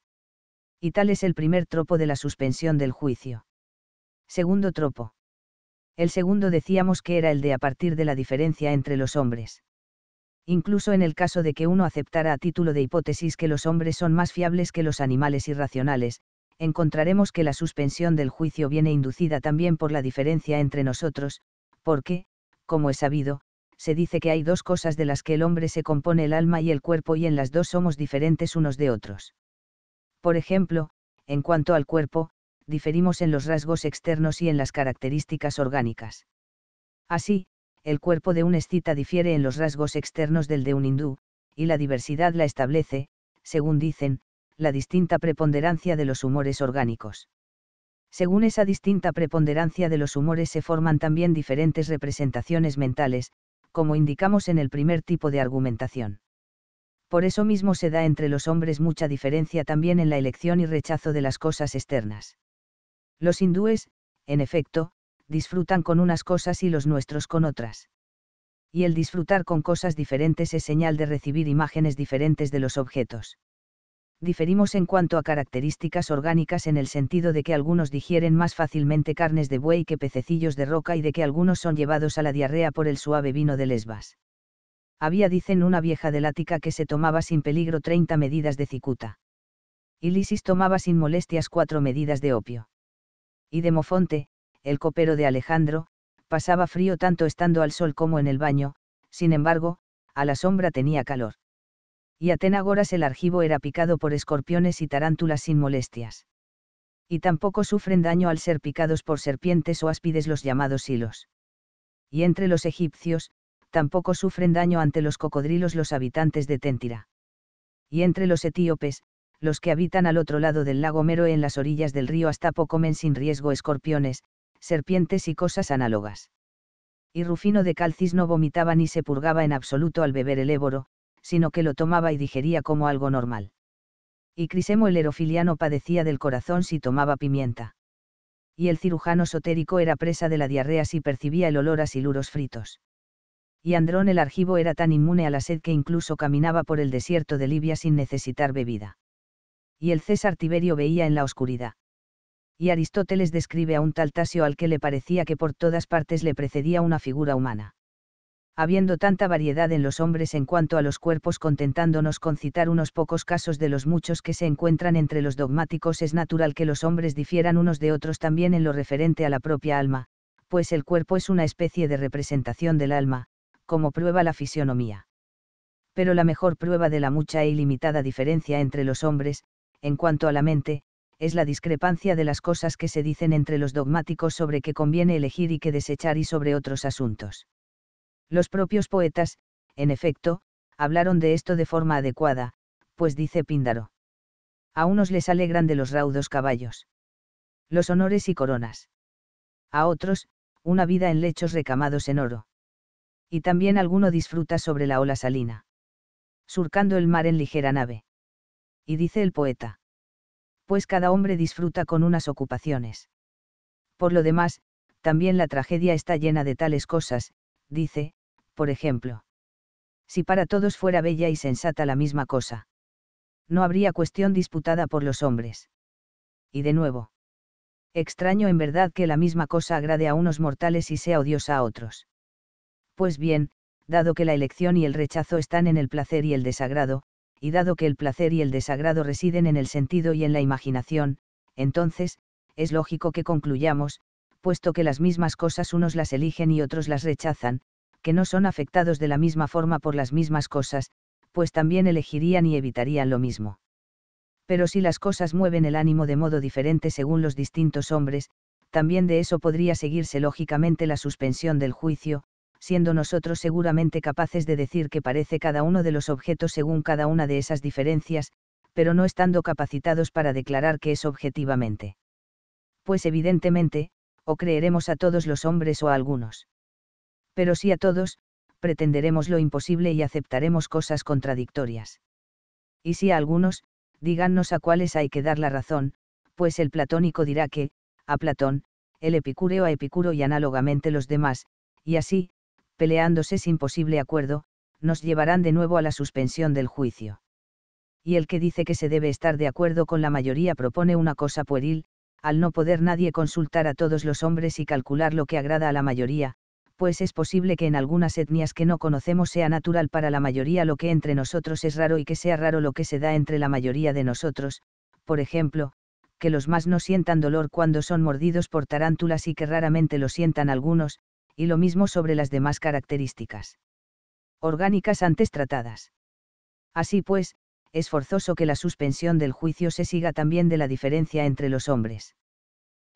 Y tal es el primer tropo de la suspensión del juicio. Segundo tropo. El segundo decíamos que era el de a partir de la diferencia entre los hombres incluso en el caso de que uno aceptara a título de hipótesis que los hombres son más fiables que los animales irracionales, encontraremos que la suspensión del juicio viene inducida también por la diferencia entre nosotros, porque, como es sabido, se dice que hay dos cosas de las que el hombre se compone el alma y el cuerpo y en las dos somos diferentes unos de otros. Por ejemplo, en cuanto al cuerpo, diferimos en los rasgos externos y en las características orgánicas. Así, el cuerpo de un escita difiere en los rasgos externos del de un hindú, y la diversidad la establece, según dicen, la distinta preponderancia de los humores orgánicos. Según esa distinta preponderancia de los humores se forman también diferentes representaciones mentales, como indicamos en el primer tipo de argumentación. Por eso mismo se da entre los hombres mucha diferencia también en la elección y rechazo de las cosas externas. Los hindúes, en efecto, disfrutan con unas cosas y los nuestros con otras. Y el disfrutar con cosas diferentes es señal de recibir imágenes diferentes de los objetos. Diferimos en cuanto a características orgánicas en el sentido de que algunos digieren más fácilmente carnes de buey que pececillos de roca y de que algunos son llevados a la diarrea por el suave vino de Lesbas. Había, dicen, una vieja del ática que se tomaba sin peligro 30 medidas de cicuta. Ilisis tomaba sin molestias cuatro medidas de opio. Y Demofonte, el copero de Alejandro, pasaba frío tanto estando al sol como en el baño, sin embargo, a la sombra tenía calor. Y a Tenagoras el argivo era picado por escorpiones y tarántulas sin molestias. Y tampoco sufren daño al ser picados por serpientes o áspides los llamados hilos. Y entre los egipcios, tampoco sufren daño ante los cocodrilos los habitantes de Téntira. Y entre los etíopes, los que habitan al otro lado del lago Mero en las orillas del río hasta poco comen sin riesgo escorpiones, serpientes y cosas análogas. Y Rufino de Calcis no vomitaba ni se purgaba en absoluto al beber el éboro, sino que lo tomaba y digería como algo normal. Y Crisemo el herofiliano padecía del corazón si tomaba pimienta. Y el cirujano sotérico era presa de la diarrea si percibía el olor a siluros fritos. Y Andrón el argivo era tan inmune a la sed que incluso caminaba por el desierto de Libia sin necesitar bebida. Y el César Tiberio veía en la oscuridad y Aristóteles describe a un tal al que le parecía que por todas partes le precedía una figura humana. Habiendo tanta variedad en los hombres en cuanto a los cuerpos, contentándonos con citar unos pocos casos de los muchos que se encuentran entre los dogmáticos, es natural que los hombres difieran unos de otros también en lo referente a la propia alma, pues el cuerpo es una especie de representación del alma, como prueba la fisionomía. Pero la mejor prueba de la mucha e ilimitada diferencia entre los hombres, en cuanto a la mente, es la discrepancia de las cosas que se dicen entre los dogmáticos sobre qué conviene elegir y qué desechar y sobre otros asuntos. Los propios poetas, en efecto, hablaron de esto de forma adecuada, pues dice Píndaro. A unos les alegran de los raudos caballos. Los honores y coronas. A otros, una vida en lechos recamados en oro. Y también alguno disfruta sobre la ola salina. Surcando el mar en ligera nave. Y dice el poeta pues cada hombre disfruta con unas ocupaciones. Por lo demás, también la tragedia está llena de tales cosas, dice, por ejemplo. Si para todos fuera bella y sensata la misma cosa. No habría cuestión disputada por los hombres. Y de nuevo. Extraño en verdad que la misma cosa agrade a unos mortales y sea odiosa a otros. Pues bien, dado que la elección y el rechazo están en el placer y el desagrado, y dado que el placer y el desagrado residen en el sentido y en la imaginación, entonces, es lógico que concluyamos, puesto que las mismas cosas unos las eligen y otros las rechazan, que no son afectados de la misma forma por las mismas cosas, pues también elegirían y evitarían lo mismo. Pero si las cosas mueven el ánimo de modo diferente según los distintos hombres, también de eso podría seguirse lógicamente la suspensión del juicio, siendo nosotros seguramente capaces de decir que parece cada uno de los objetos según cada una de esas diferencias, pero no estando capacitados para declarar que es objetivamente. Pues evidentemente, o creeremos a todos los hombres o a algunos. Pero si a todos, pretenderemos lo imposible y aceptaremos cosas contradictorias. Y si a algunos, díganos a cuáles hay que dar la razón, pues el platónico dirá que, a Platón, el epicúreo a Epicuro y análogamente los demás, y así, peleándose sin posible acuerdo, nos llevarán de nuevo a la suspensión del juicio. Y el que dice que se debe estar de acuerdo con la mayoría propone una cosa pueril, al no poder nadie consultar a todos los hombres y calcular lo que agrada a la mayoría, pues es posible que en algunas etnias que no conocemos sea natural para la mayoría lo que entre nosotros es raro y que sea raro lo que se da entre la mayoría de nosotros, por ejemplo, que los más no sientan dolor cuando son mordidos por tarántulas y que raramente lo sientan algunos, y lo mismo sobre las demás características orgánicas antes tratadas. Así pues, es forzoso que la suspensión del juicio se siga también de la diferencia entre los hombres.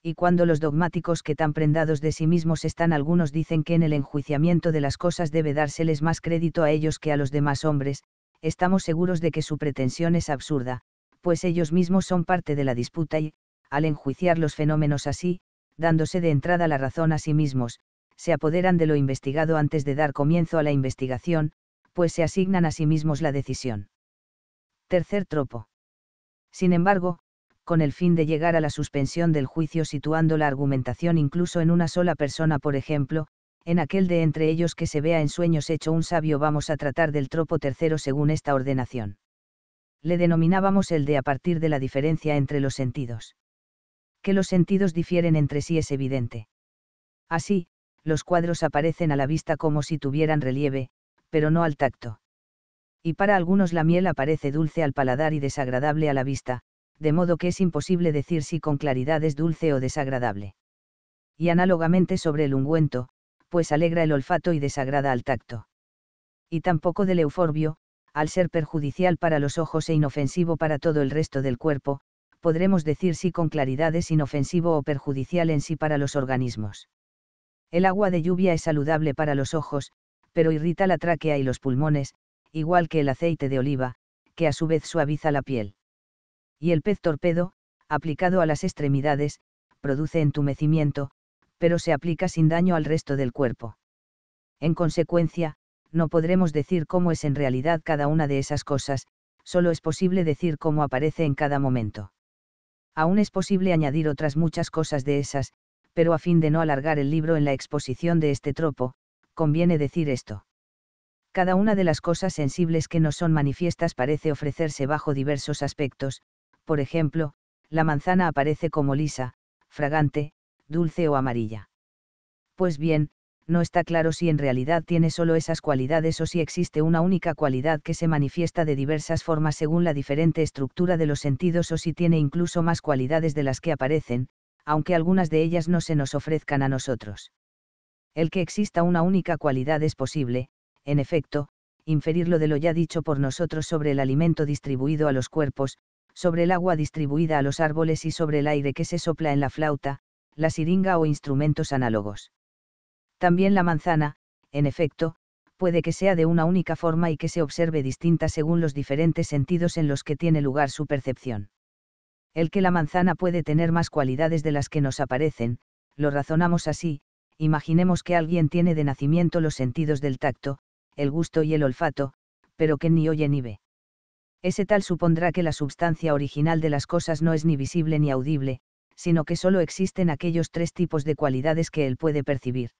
Y cuando los dogmáticos que tan prendados de sí mismos están algunos dicen que en el enjuiciamiento de las cosas debe dárseles más crédito a ellos que a los demás hombres, estamos seguros de que su pretensión es absurda, pues ellos mismos son parte de la disputa y, al enjuiciar los fenómenos así, dándose de entrada la razón a sí mismos, se apoderan de lo investigado antes de dar comienzo a la investigación, pues se asignan a sí mismos la decisión. Tercer tropo. Sin embargo, con el fin de llegar a la suspensión del juicio situando la argumentación incluso en una sola persona, por ejemplo, en aquel de entre ellos que se vea en sueños hecho un sabio vamos a tratar del tropo tercero según esta ordenación. Le denominábamos el de a partir de la diferencia entre los sentidos. Que los sentidos difieren entre sí es evidente. Así, los cuadros aparecen a la vista como si tuvieran relieve, pero no al tacto. Y para algunos la miel aparece dulce al paladar y desagradable a la vista, de modo que es imposible decir si con claridad es dulce o desagradable. Y análogamente sobre el ungüento, pues alegra el olfato y desagrada al tacto. Y tampoco del euforbio, al ser perjudicial para los ojos e inofensivo para todo el resto del cuerpo, podremos decir si con claridad es inofensivo o perjudicial en sí para los organismos. El agua de lluvia es saludable para los ojos, pero irrita la tráquea y los pulmones, igual que el aceite de oliva, que a su vez suaviza la piel. Y el pez torpedo, aplicado a las extremidades, produce entumecimiento, pero se aplica sin daño al resto del cuerpo. En consecuencia, no podremos decir cómo es en realidad cada una de esas cosas, solo es posible decir cómo aparece en cada momento. Aún es posible añadir otras muchas cosas de esas, pero a fin de no alargar el libro en la exposición de este tropo, conviene decir esto. Cada una de las cosas sensibles que no son manifiestas parece ofrecerse bajo diversos aspectos, por ejemplo, la manzana aparece como lisa, fragante, dulce o amarilla. Pues bien, no está claro si en realidad tiene solo esas cualidades o si existe una única cualidad que se manifiesta de diversas formas según la diferente estructura de los sentidos o si tiene incluso más cualidades de las que aparecen, aunque algunas de ellas no se nos ofrezcan a nosotros. El que exista una única cualidad es posible, en efecto, inferirlo de lo ya dicho por nosotros sobre el alimento distribuido a los cuerpos, sobre el agua distribuida a los árboles y sobre el aire que se sopla en la flauta, la siringa o instrumentos análogos. También la manzana, en efecto, puede que sea de una única forma y que se observe distinta según los diferentes sentidos en los que tiene lugar su percepción el que la manzana puede tener más cualidades de las que nos aparecen, lo razonamos así, imaginemos que alguien tiene de nacimiento los sentidos del tacto, el gusto y el olfato, pero que ni oye ni ve. Ese tal supondrá que la sustancia original de las cosas no es ni visible ni audible, sino que solo existen aquellos tres tipos de cualidades que él puede percibir.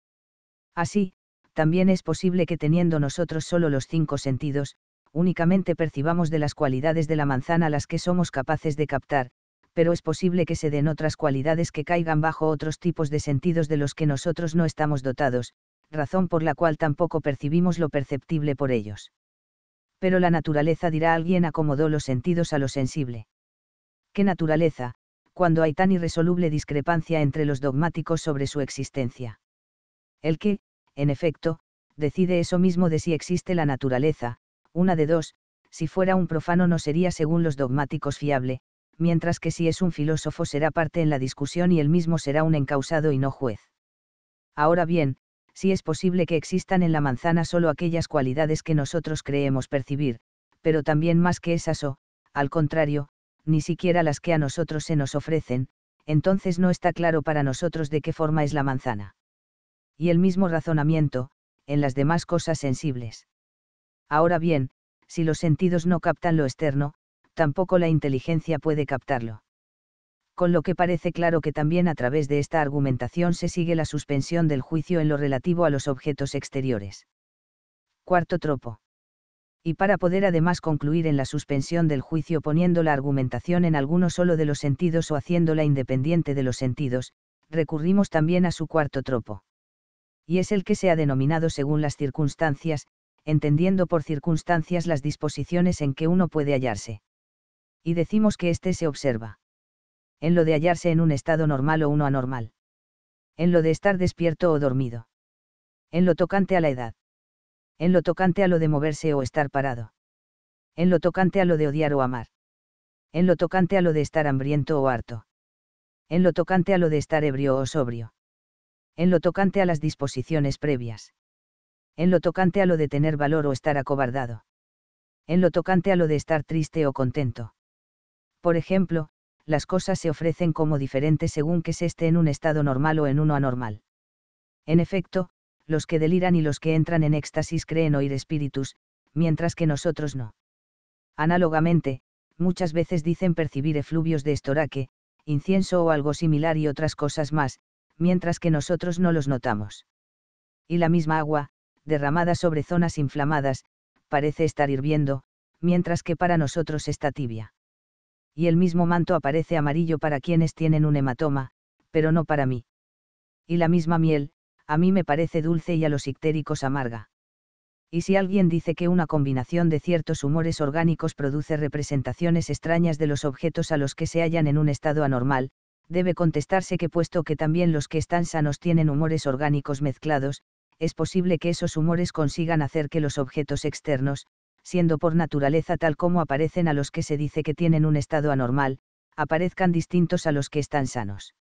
Así, también es posible que teniendo nosotros solo los cinco sentidos, únicamente percibamos de las cualidades de la manzana las que somos capaces de captar, pero es posible que se den otras cualidades que caigan bajo otros tipos de sentidos de los que nosotros no estamos dotados, razón por la cual tampoco percibimos lo perceptible por ellos. Pero la naturaleza dirá alguien acomodó los sentidos a lo sensible. ¿Qué naturaleza, cuando hay tan irresoluble discrepancia entre los dogmáticos sobre su existencia? El que, en efecto, decide eso mismo de si existe la naturaleza, una de dos, si fuera un profano no sería según los dogmáticos fiable, mientras que si es un filósofo será parte en la discusión y él mismo será un encausado y no juez. Ahora bien, si es posible que existan en la manzana solo aquellas cualidades que nosotros creemos percibir, pero también más que esas o, al contrario, ni siquiera las que a nosotros se nos ofrecen, entonces no está claro para nosotros de qué forma es la manzana. Y el mismo razonamiento, en las demás cosas sensibles. Ahora bien, si los sentidos no captan lo externo, tampoco la inteligencia puede captarlo. Con lo que parece claro que también a través de esta argumentación se sigue la suspensión del juicio en lo relativo a los objetos exteriores. Cuarto tropo. Y para poder además concluir en la suspensión del juicio poniendo la argumentación en alguno solo de los sentidos o haciéndola independiente de los sentidos, recurrimos también a su cuarto tropo. Y es el que se ha denominado según las circunstancias, entendiendo por circunstancias las disposiciones en que uno puede hallarse y decimos que éste se observa. En lo de hallarse en un estado normal o uno anormal. En lo de estar despierto o dormido. En lo tocante a la edad. En lo tocante a lo de moverse o estar parado. En lo tocante a lo de odiar o amar. En lo tocante a lo de estar hambriento o harto. En lo tocante a lo de estar ebrio o sobrio. En lo tocante a las disposiciones previas. En lo tocante a lo de tener valor o estar acobardado en lo tocante a lo de estar triste o contento. Por ejemplo, las cosas se ofrecen como diferentes según que se esté en un estado normal o en uno anormal. En efecto, los que deliran y los que entran en éxtasis creen oír espíritus, mientras que nosotros no. Análogamente, muchas veces dicen percibir efluvios de estoraque, incienso o algo similar y otras cosas más, mientras que nosotros no los notamos. Y la misma agua, derramada sobre zonas inflamadas, parece estar hirviendo, mientras que para nosotros está tibia y el mismo manto aparece amarillo para quienes tienen un hematoma, pero no para mí. Y la misma miel, a mí me parece dulce y a los ictéricos amarga. Y si alguien dice que una combinación de ciertos humores orgánicos produce representaciones extrañas de los objetos a los que se hallan en un estado anormal, debe contestarse que puesto que también los que están sanos tienen humores orgánicos mezclados, es posible que esos humores consigan hacer que los objetos externos, siendo por naturaleza tal como aparecen a los que se dice que tienen un estado anormal, aparezcan distintos a los que están sanos.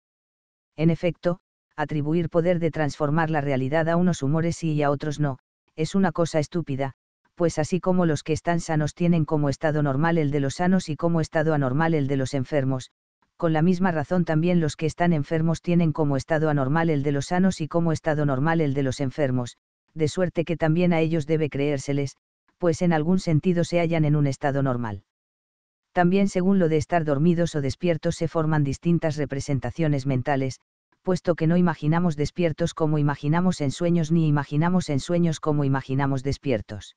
En efecto, atribuir poder de transformar la realidad a unos humores sí y a otros no, es una cosa estúpida, pues así como los que están sanos tienen como estado normal el de los sanos y como estado anormal el de los enfermos, con la misma razón también los que están enfermos tienen como estado anormal el de los sanos y como estado normal el de los enfermos, de suerte que también a ellos debe creérseles, pues en algún sentido se hallan en un estado normal. También según lo de estar dormidos o despiertos se forman distintas representaciones mentales, puesto que no imaginamos despiertos como imaginamos en sueños ni imaginamos en sueños como imaginamos despiertos.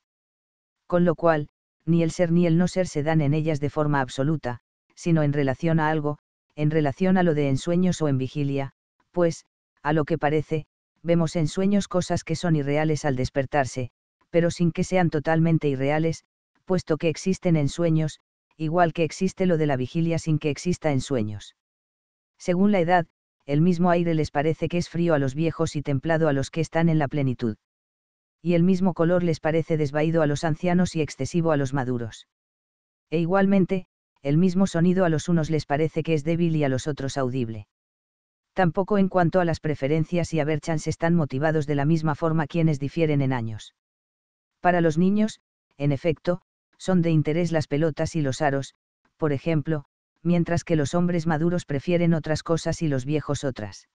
Con lo cual, ni el ser ni el no ser se dan en ellas de forma absoluta, sino en relación a algo, en relación a lo de ensueños o en vigilia, pues, a lo que parece, vemos en sueños cosas que son irreales al despertarse, pero sin que sean totalmente irreales, puesto que existen en sueños, igual que existe lo de la vigilia sin que exista en sueños. Según la edad, el mismo aire les parece que es frío a los viejos y templado a los que están en la plenitud. Y el mismo color les parece desvaído a los ancianos y excesivo a los maduros. E igualmente, el mismo sonido a los unos les parece que es débil y a los otros audible. Tampoco en cuanto a las preferencias y a chance están motivados de la misma forma quienes difieren en años. Para los niños, en efecto, son de interés las pelotas y los aros, por ejemplo, mientras que los hombres maduros prefieren otras cosas y los viejos otras.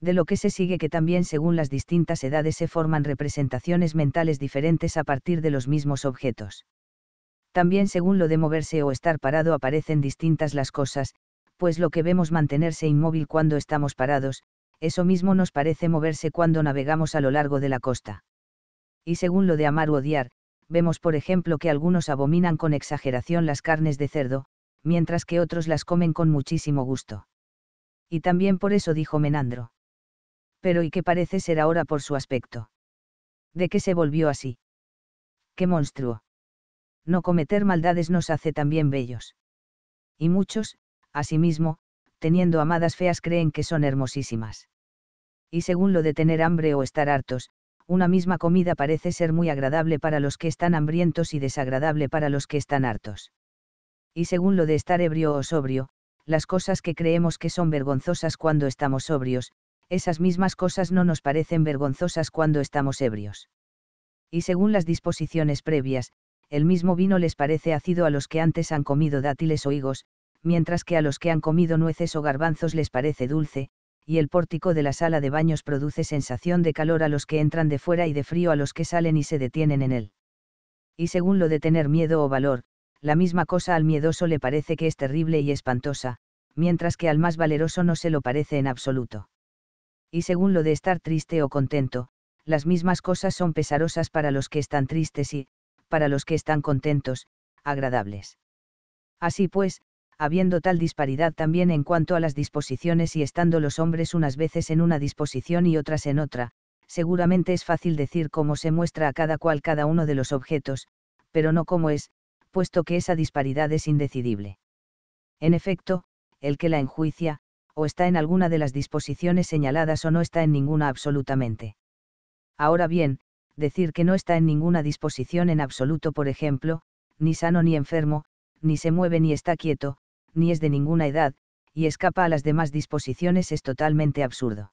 De lo que se sigue que también según las distintas edades se forman representaciones mentales diferentes a partir de los mismos objetos. También según lo de moverse o estar parado aparecen distintas las cosas, pues lo que vemos mantenerse inmóvil cuando estamos parados, eso mismo nos parece moverse cuando navegamos a lo largo de la costa y según lo de amar o odiar, vemos por ejemplo que algunos abominan con exageración las carnes de cerdo, mientras que otros las comen con muchísimo gusto. Y también por eso dijo Menandro. Pero ¿y qué parece ser ahora por su aspecto? ¿De qué se volvió así? ¡Qué monstruo! No cometer maldades nos hace también bellos. Y muchos, asimismo, teniendo amadas feas creen que son hermosísimas. Y según lo de tener hambre o estar hartos, una misma comida parece ser muy agradable para los que están hambrientos y desagradable para los que están hartos. Y según lo de estar ebrio o sobrio, las cosas que creemos que son vergonzosas cuando estamos sobrios, esas mismas cosas no nos parecen vergonzosas cuando estamos ebrios. Y según las disposiciones previas, el mismo vino les parece ácido a los que antes han comido dátiles o higos, mientras que a los que han comido nueces o garbanzos les parece dulce, y el pórtico de la sala de baños produce sensación de calor a los que entran de fuera y de frío a los que salen y se detienen en él. Y según lo de tener miedo o valor, la misma cosa al miedoso le parece que es terrible y espantosa, mientras que al más valeroso no se lo parece en absoluto. Y según lo de estar triste o contento, las mismas cosas son pesarosas para los que están tristes y, para los que están contentos, agradables. Así pues, habiendo tal disparidad también en cuanto a las disposiciones y estando los hombres unas veces en una disposición y otras en otra, seguramente es fácil decir cómo se muestra a cada cual cada uno de los objetos, pero no cómo es, puesto que esa disparidad es indecidible. En efecto, el que la enjuicia, o está en alguna de las disposiciones señaladas o no está en ninguna absolutamente. Ahora bien, decir que no está en ninguna disposición en absoluto, por ejemplo, ni sano ni enfermo, ni se mueve ni está quieto, ni es de ninguna edad, y escapa a las demás disposiciones es totalmente absurdo.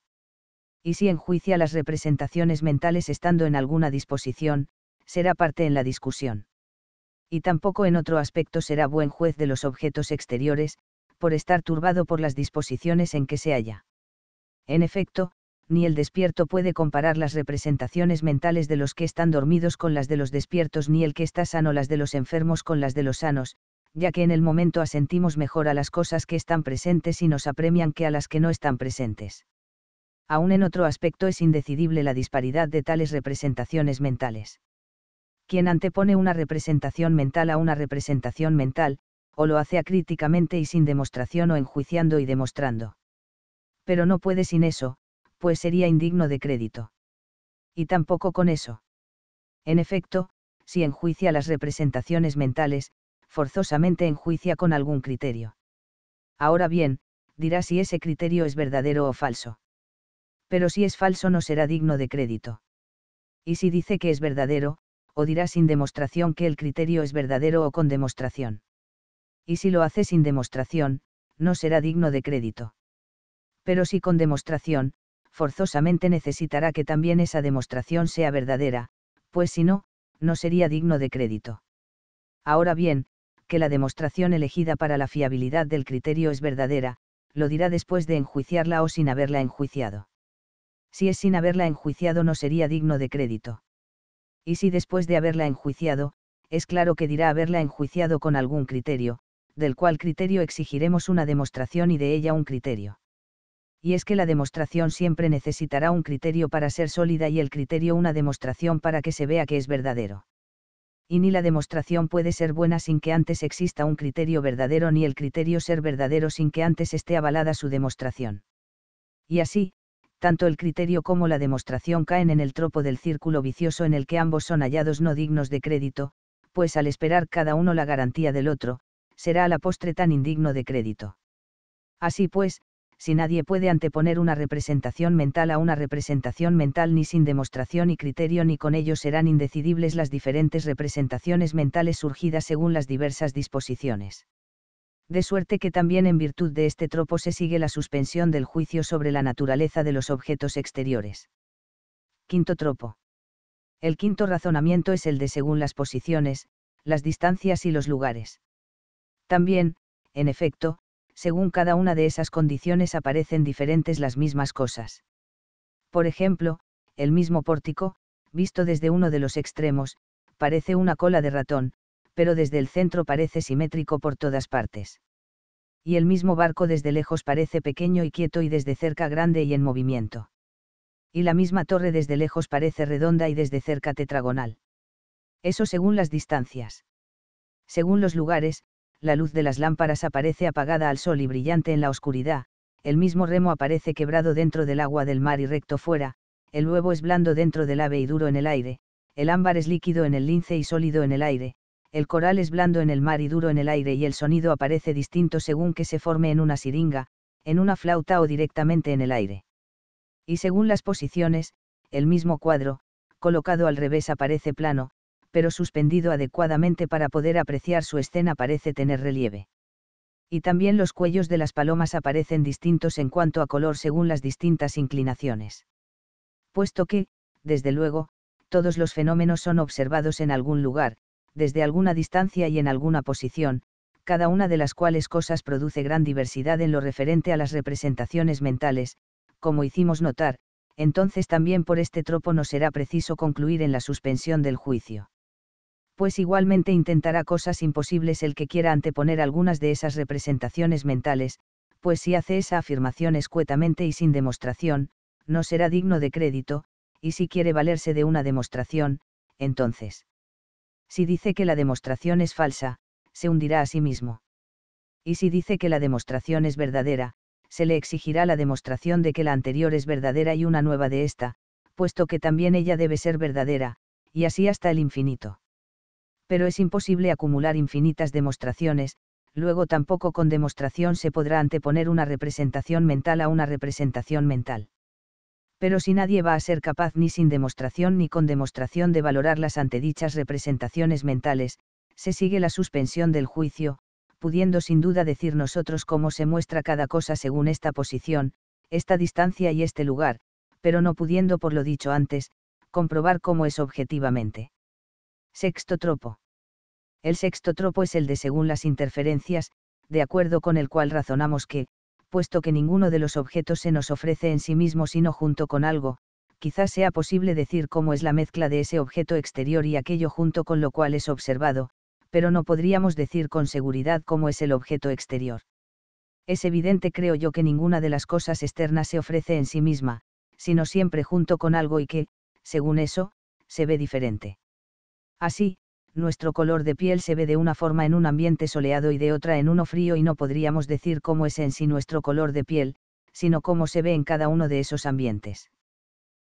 Y si enjuicia las representaciones mentales estando en alguna disposición, será parte en la discusión. Y tampoco en otro aspecto será buen juez de los objetos exteriores, por estar turbado por las disposiciones en que se halla. En efecto, ni el despierto puede comparar las representaciones mentales de los que están dormidos con las de los despiertos, ni el que está sano las de los enfermos con las de los sanos, ya que en el momento asentimos mejor a las cosas que están presentes y nos apremian que a las que no están presentes. Aún en otro aspecto es indecidible la disparidad de tales representaciones mentales. Quien antepone una representación mental a una representación mental, o lo hace acríticamente y sin demostración o enjuiciando y demostrando. Pero no puede sin eso, pues sería indigno de crédito. Y tampoco con eso. En efecto, si enjuicia las representaciones mentales, forzosamente enjuicia con algún criterio. Ahora bien, dirá si ese criterio es verdadero o falso. Pero si es falso no será digno de crédito. Y si dice que es verdadero, o dirá sin demostración que el criterio es verdadero o con demostración. Y si lo hace sin demostración, no será digno de crédito. Pero si con demostración, forzosamente necesitará que también esa demostración sea verdadera, pues si no, no sería digno de crédito. Ahora bien, que la demostración elegida para la fiabilidad del criterio es verdadera, lo dirá después de enjuiciarla o sin haberla enjuiciado. Si es sin haberla enjuiciado no sería digno de crédito. Y si después de haberla enjuiciado, es claro que dirá haberla enjuiciado con algún criterio, del cual criterio exigiremos una demostración y de ella un criterio. Y es que la demostración siempre necesitará un criterio para ser sólida y el criterio una demostración para que se vea que es verdadero y ni la demostración puede ser buena sin que antes exista un criterio verdadero ni el criterio ser verdadero sin que antes esté avalada su demostración. Y así, tanto el criterio como la demostración caen en el tropo del círculo vicioso en el que ambos son hallados no dignos de crédito, pues al esperar cada uno la garantía del otro, será a la postre tan indigno de crédito. Así pues, si nadie puede anteponer una representación mental a una representación mental ni sin demostración y criterio ni con ello serán indecidibles las diferentes representaciones mentales surgidas según las diversas disposiciones. De suerte que también en virtud de este tropo se sigue la suspensión del juicio sobre la naturaleza de los objetos exteriores. Quinto tropo. El quinto razonamiento es el de según las posiciones, las distancias y los lugares. También, en efecto, según cada una de esas condiciones aparecen diferentes las mismas cosas. Por ejemplo, el mismo pórtico, visto desde uno de los extremos, parece una cola de ratón, pero desde el centro parece simétrico por todas partes. Y el mismo barco desde lejos parece pequeño y quieto y desde cerca grande y en movimiento. Y la misma torre desde lejos parece redonda y desde cerca tetragonal. Eso según las distancias. Según los lugares, la luz de las lámparas aparece apagada al sol y brillante en la oscuridad, el mismo remo aparece quebrado dentro del agua del mar y recto fuera, el huevo es blando dentro del ave y duro en el aire, el ámbar es líquido en el lince y sólido en el aire, el coral es blando en el mar y duro en el aire y el sonido aparece distinto según que se forme en una siringa, en una flauta o directamente en el aire. Y según las posiciones, el mismo cuadro, colocado al revés aparece plano, pero suspendido adecuadamente para poder apreciar su escena parece tener relieve. Y también los cuellos de las palomas aparecen distintos en cuanto a color según las distintas inclinaciones. Puesto que, desde luego, todos los fenómenos son observados en algún lugar, desde alguna distancia y en alguna posición, cada una de las cuales cosas produce gran diversidad en lo referente a las representaciones mentales, como hicimos notar, entonces también por este tropo no será preciso concluir en la suspensión del juicio pues igualmente intentará cosas imposibles el que quiera anteponer algunas de esas representaciones mentales, pues si hace esa afirmación escuetamente y sin demostración, no será digno de crédito, y si quiere valerse de una demostración, entonces. Si dice que la demostración es falsa, se hundirá a sí mismo. Y si dice que la demostración es verdadera, se le exigirá la demostración de que la anterior es verdadera y una nueva de esta, puesto que también ella debe ser verdadera, y así hasta el infinito pero es imposible acumular infinitas demostraciones, luego tampoco con demostración se podrá anteponer una representación mental a una representación mental. Pero si nadie va a ser capaz ni sin demostración ni con demostración de valorar las antedichas representaciones mentales, se sigue la suspensión del juicio, pudiendo sin duda decir nosotros cómo se muestra cada cosa según esta posición, esta distancia y este lugar, pero no pudiendo por lo dicho antes, comprobar cómo es objetivamente. Sexto tropo. El sexto tropo es el de según las interferencias, de acuerdo con el cual razonamos que, puesto que ninguno de los objetos se nos ofrece en sí mismo sino junto con algo, quizás sea posible decir cómo es la mezcla de ese objeto exterior y aquello junto con lo cual es observado, pero no podríamos decir con seguridad cómo es el objeto exterior. Es evidente creo yo que ninguna de las cosas externas se ofrece en sí misma, sino siempre junto con algo y que, según eso, se ve diferente. Así, nuestro color de piel se ve de una forma en un ambiente soleado y de otra en uno frío y no podríamos decir cómo es en sí nuestro color de piel, sino cómo se ve en cada uno de esos ambientes.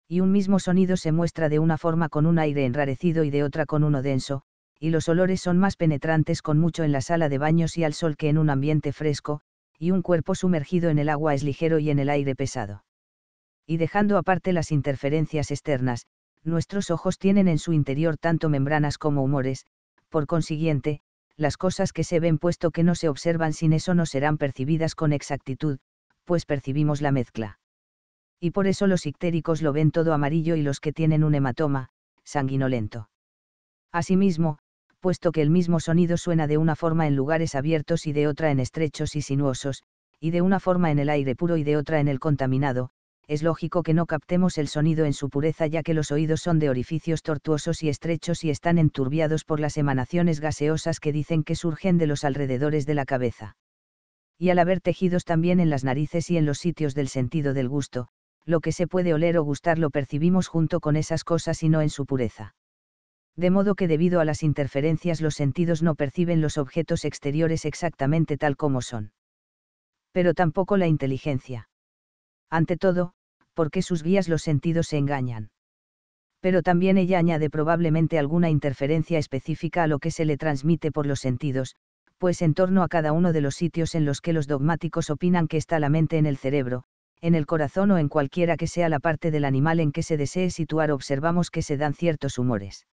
Y un mismo sonido se muestra de una forma con un aire enrarecido y de otra con uno denso, y los olores son más penetrantes con mucho en la sala de baños y al sol que en un ambiente fresco, y un cuerpo sumergido en el agua es ligero y en el aire pesado. Y dejando aparte las interferencias externas, nuestros ojos tienen en su interior tanto membranas como humores, por consiguiente, las cosas que se ven puesto que no se observan sin eso no serán percibidas con exactitud, pues percibimos la mezcla. Y por eso los ictéricos lo ven todo amarillo y los que tienen un hematoma, sanguinolento. Asimismo, puesto que el mismo sonido suena de una forma en lugares abiertos y de otra en estrechos y sinuosos, y de una forma en el aire puro y de otra en el contaminado, es lógico que no captemos el sonido en su pureza ya que los oídos son de orificios tortuosos y estrechos y están enturbiados por las emanaciones gaseosas que dicen que surgen de los alrededores de la cabeza. Y al haber tejidos también en las narices y en los sitios del sentido del gusto, lo que se puede oler o gustar lo percibimos junto con esas cosas y no en su pureza. De modo que debido a las interferencias los sentidos no perciben los objetos exteriores exactamente tal como son. Pero tampoco la inteligencia ante todo, porque sus guías los sentidos se engañan. Pero también ella añade probablemente alguna interferencia específica a lo que se le transmite por los sentidos, pues en torno a cada uno de los sitios en los que los dogmáticos opinan que está la mente en el cerebro, en el corazón o en cualquiera que sea la parte del animal en que se desee situar observamos que se dan ciertos humores.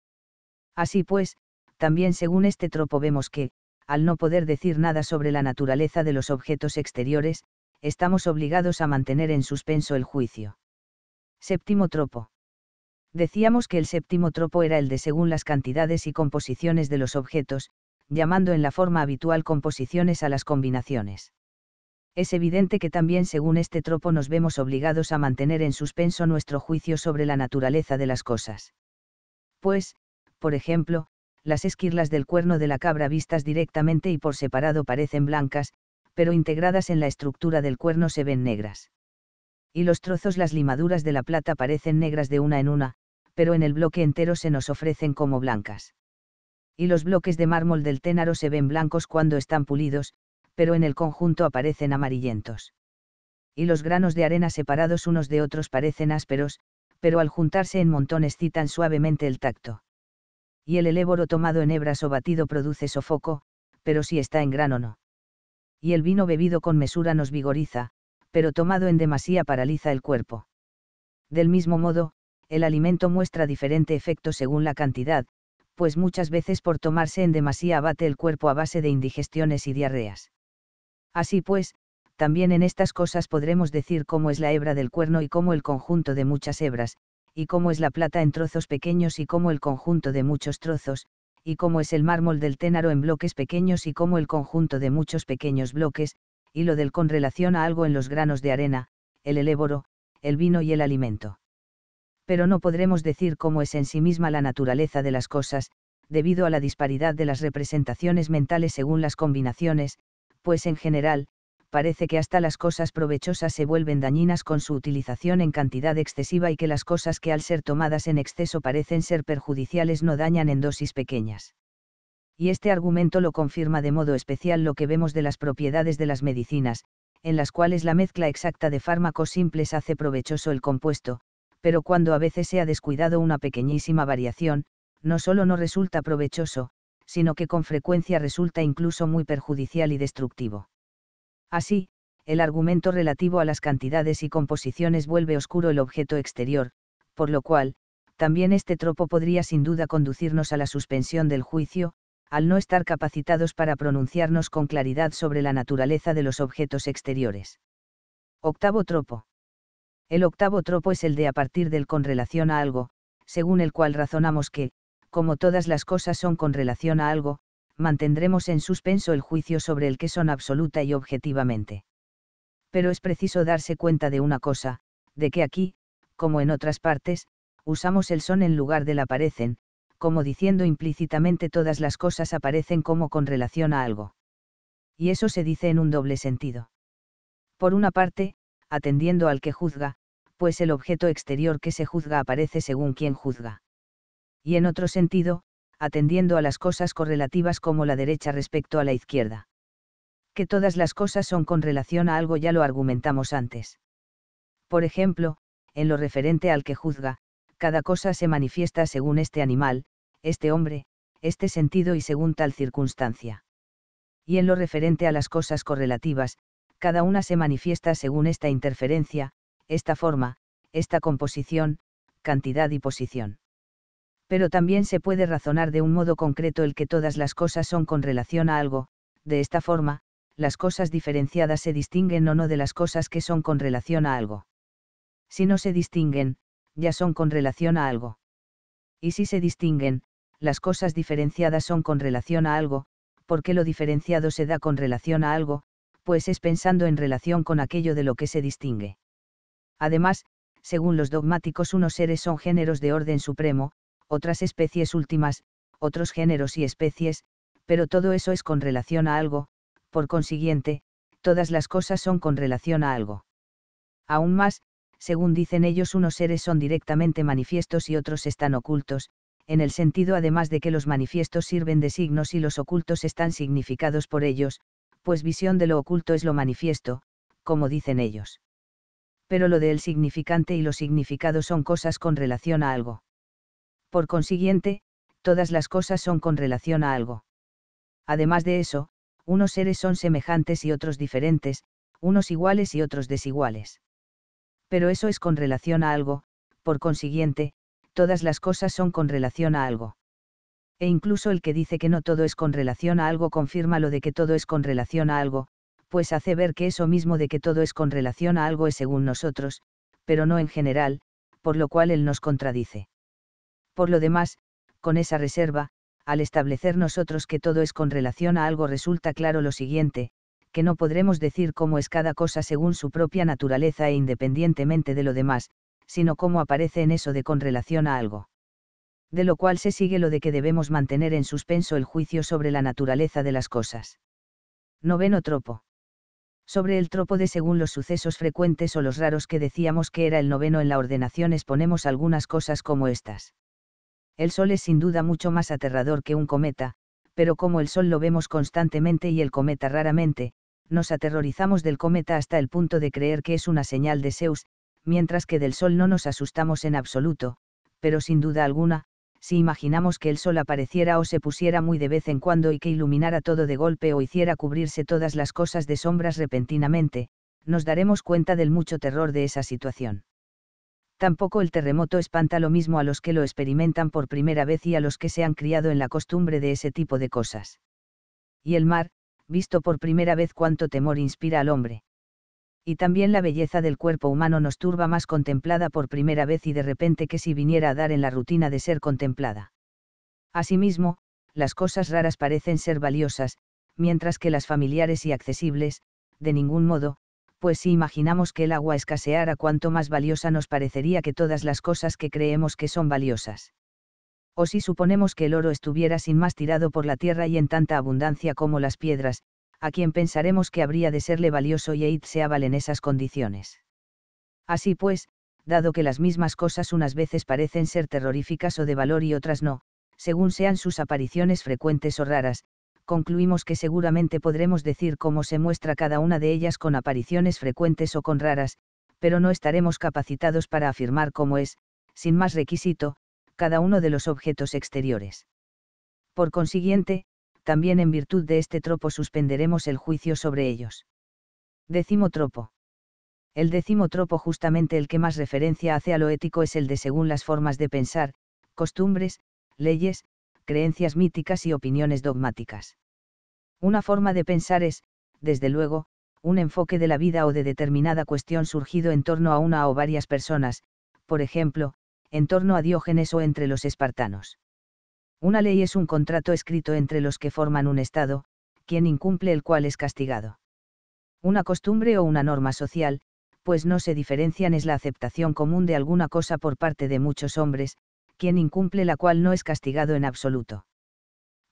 Así pues, también según este tropo vemos que, al no poder decir nada sobre la naturaleza de los objetos exteriores, estamos obligados a mantener en suspenso el juicio. Séptimo tropo. Decíamos que el séptimo tropo era el de según las cantidades y composiciones de los objetos, llamando en la forma habitual composiciones a las combinaciones. Es evidente que también según este tropo nos vemos obligados a mantener en suspenso nuestro juicio sobre la naturaleza de las cosas. Pues, por ejemplo, las esquirlas del cuerno de la cabra vistas directamente y por separado parecen blancas, pero integradas en la estructura del cuerno se ven negras. Y los trozos, las limaduras de la plata parecen negras de una en una, pero en el bloque entero se nos ofrecen como blancas. Y los bloques de mármol del ténaro se ven blancos cuando están pulidos, pero en el conjunto aparecen amarillentos. Y los granos de arena separados unos de otros parecen ásperos, pero al juntarse en montones citan suavemente el tacto. Y el eléboro tomado en hebras o batido produce sofoco, pero si está en grano no y el vino bebido con mesura nos vigoriza, pero tomado en demasía paraliza el cuerpo. Del mismo modo, el alimento muestra diferente efecto según la cantidad, pues muchas veces por tomarse en demasía abate el cuerpo a base de indigestiones y diarreas. Así pues, también en estas cosas podremos decir cómo es la hebra del cuerno y cómo el conjunto de muchas hebras, y cómo es la plata en trozos pequeños y cómo el conjunto de muchos trozos, y cómo es el mármol del Ténaro en bloques pequeños y cómo el conjunto de muchos pequeños bloques, y lo del con relación a algo en los granos de arena, el eléboro, el vino y el alimento. Pero no podremos decir cómo es en sí misma la naturaleza de las cosas, debido a la disparidad de las representaciones mentales según las combinaciones, pues en general, parece que hasta las cosas provechosas se vuelven dañinas con su utilización en cantidad excesiva y que las cosas que al ser tomadas en exceso parecen ser perjudiciales no dañan en dosis pequeñas. Y este argumento lo confirma de modo especial lo que vemos de las propiedades de las medicinas, en las cuales la mezcla exacta de fármacos simples hace provechoso el compuesto, pero cuando a veces se ha descuidado una pequeñísima variación, no solo no resulta provechoso, sino que con frecuencia resulta incluso muy perjudicial y destructivo. Así, el argumento relativo a las cantidades y composiciones vuelve oscuro el objeto exterior, por lo cual, también este tropo podría sin duda conducirnos a la suspensión del juicio, al no estar capacitados para pronunciarnos con claridad sobre la naturaleza de los objetos exteriores. Octavo tropo. El octavo tropo es el de a partir del con relación a algo, según el cual razonamos que, como todas las cosas son con relación a algo, mantendremos en suspenso el juicio sobre el que son absoluta y objetivamente. Pero es preciso darse cuenta de una cosa, de que aquí, como en otras partes, usamos el son en lugar del aparecen, como diciendo implícitamente todas las cosas aparecen como con relación a algo. Y eso se dice en un doble sentido. Por una parte, atendiendo al que juzga, pues el objeto exterior que se juzga aparece según quien juzga. Y en otro sentido, atendiendo a las cosas correlativas como la derecha respecto a la izquierda. Que todas las cosas son con relación a algo ya lo argumentamos antes. Por ejemplo, en lo referente al que juzga, cada cosa se manifiesta según este animal, este hombre, este sentido y según tal circunstancia. Y en lo referente a las cosas correlativas, cada una se manifiesta según esta interferencia, esta forma, esta composición, cantidad y posición pero también se puede razonar de un modo concreto el que todas las cosas son con relación a algo, de esta forma, las cosas diferenciadas se distinguen o no de las cosas que son con relación a algo. Si no se distinguen, ya son con relación a algo. Y si se distinguen, las cosas diferenciadas son con relación a algo, porque lo diferenciado se da con relación a algo, pues es pensando en relación con aquello de lo que se distingue. Además, según los dogmáticos, unos seres son géneros de orden supremo, otras especies últimas, otros géneros y especies, pero todo eso es con relación a algo, por consiguiente, todas las cosas son con relación a algo. Aún más, según dicen ellos, unos seres son directamente manifiestos y otros están ocultos, en el sentido además de que los manifiestos sirven de signos y los ocultos están significados por ellos, pues visión de lo oculto es lo manifiesto, como dicen ellos. Pero lo del significante y lo significado son cosas con relación a algo. Por consiguiente, todas las cosas son con relación a algo. Además de eso, unos seres son semejantes y otros diferentes, unos iguales y otros desiguales. Pero eso es con relación a algo, por consiguiente, todas las cosas son con relación a algo. E incluso el que dice que no todo es con relación a algo confirma lo de que todo es con relación a algo, pues hace ver que eso mismo de que todo es con relación a algo es según nosotros, pero no en general, por lo cual él nos contradice. Por lo demás, con esa reserva, al establecer nosotros que todo es con relación a algo resulta claro lo siguiente, que no podremos decir cómo es cada cosa según su propia naturaleza e independientemente de lo demás, sino cómo aparece en eso de con relación a algo. De lo cual se sigue lo de que debemos mantener en suspenso el juicio sobre la naturaleza de las cosas. Noveno tropo. Sobre el tropo de según los sucesos frecuentes o los raros que decíamos que era el noveno en la ordenación exponemos algunas cosas como estas. El Sol es sin duda mucho más aterrador que un cometa, pero como el Sol lo vemos constantemente y el cometa raramente, nos aterrorizamos del cometa hasta el punto de creer que es una señal de Zeus, mientras que del Sol no nos asustamos en absoluto, pero sin duda alguna, si imaginamos que el Sol apareciera o se pusiera muy de vez en cuando y que iluminara todo de golpe o hiciera cubrirse todas las cosas de sombras repentinamente, nos daremos cuenta del mucho terror de esa situación tampoco el terremoto espanta lo mismo a los que lo experimentan por primera vez y a los que se han criado en la costumbre de ese tipo de cosas. Y el mar, visto por primera vez cuánto temor inspira al hombre. Y también la belleza del cuerpo humano nos turba más contemplada por primera vez y de repente que si viniera a dar en la rutina de ser contemplada. Asimismo, las cosas raras parecen ser valiosas, mientras que las familiares y accesibles, de ningún modo, pues si imaginamos que el agua escaseara cuánto más valiosa nos parecería que todas las cosas que creemos que son valiosas. O si suponemos que el oro estuviera sin más tirado por la tierra y en tanta abundancia como las piedras, a quien pensaremos que habría de serle valioso y Eid se en esas condiciones. Así pues, dado que las mismas cosas unas veces parecen ser terroríficas o de valor y otras no, según sean sus apariciones frecuentes o raras, concluimos que seguramente podremos decir cómo se muestra cada una de ellas con apariciones frecuentes o con raras, pero no estaremos capacitados para afirmar cómo es, sin más requisito, cada uno de los objetos exteriores. Por consiguiente, también en virtud de este tropo suspenderemos el juicio sobre ellos. Décimo tropo. El décimo tropo justamente el que más referencia hace a lo ético es el de según las formas de pensar, costumbres, leyes, creencias míticas y opiniones dogmáticas. Una forma de pensar es, desde luego, un enfoque de la vida o de determinada cuestión surgido en torno a una o varias personas, por ejemplo, en torno a Diógenes o entre los espartanos. Una ley es un contrato escrito entre los que forman un Estado, quien incumple el cual es castigado. Una costumbre o una norma social, pues no se diferencian es la aceptación común de alguna cosa por parte de muchos hombres, quien incumple la cual no es castigado en absoluto.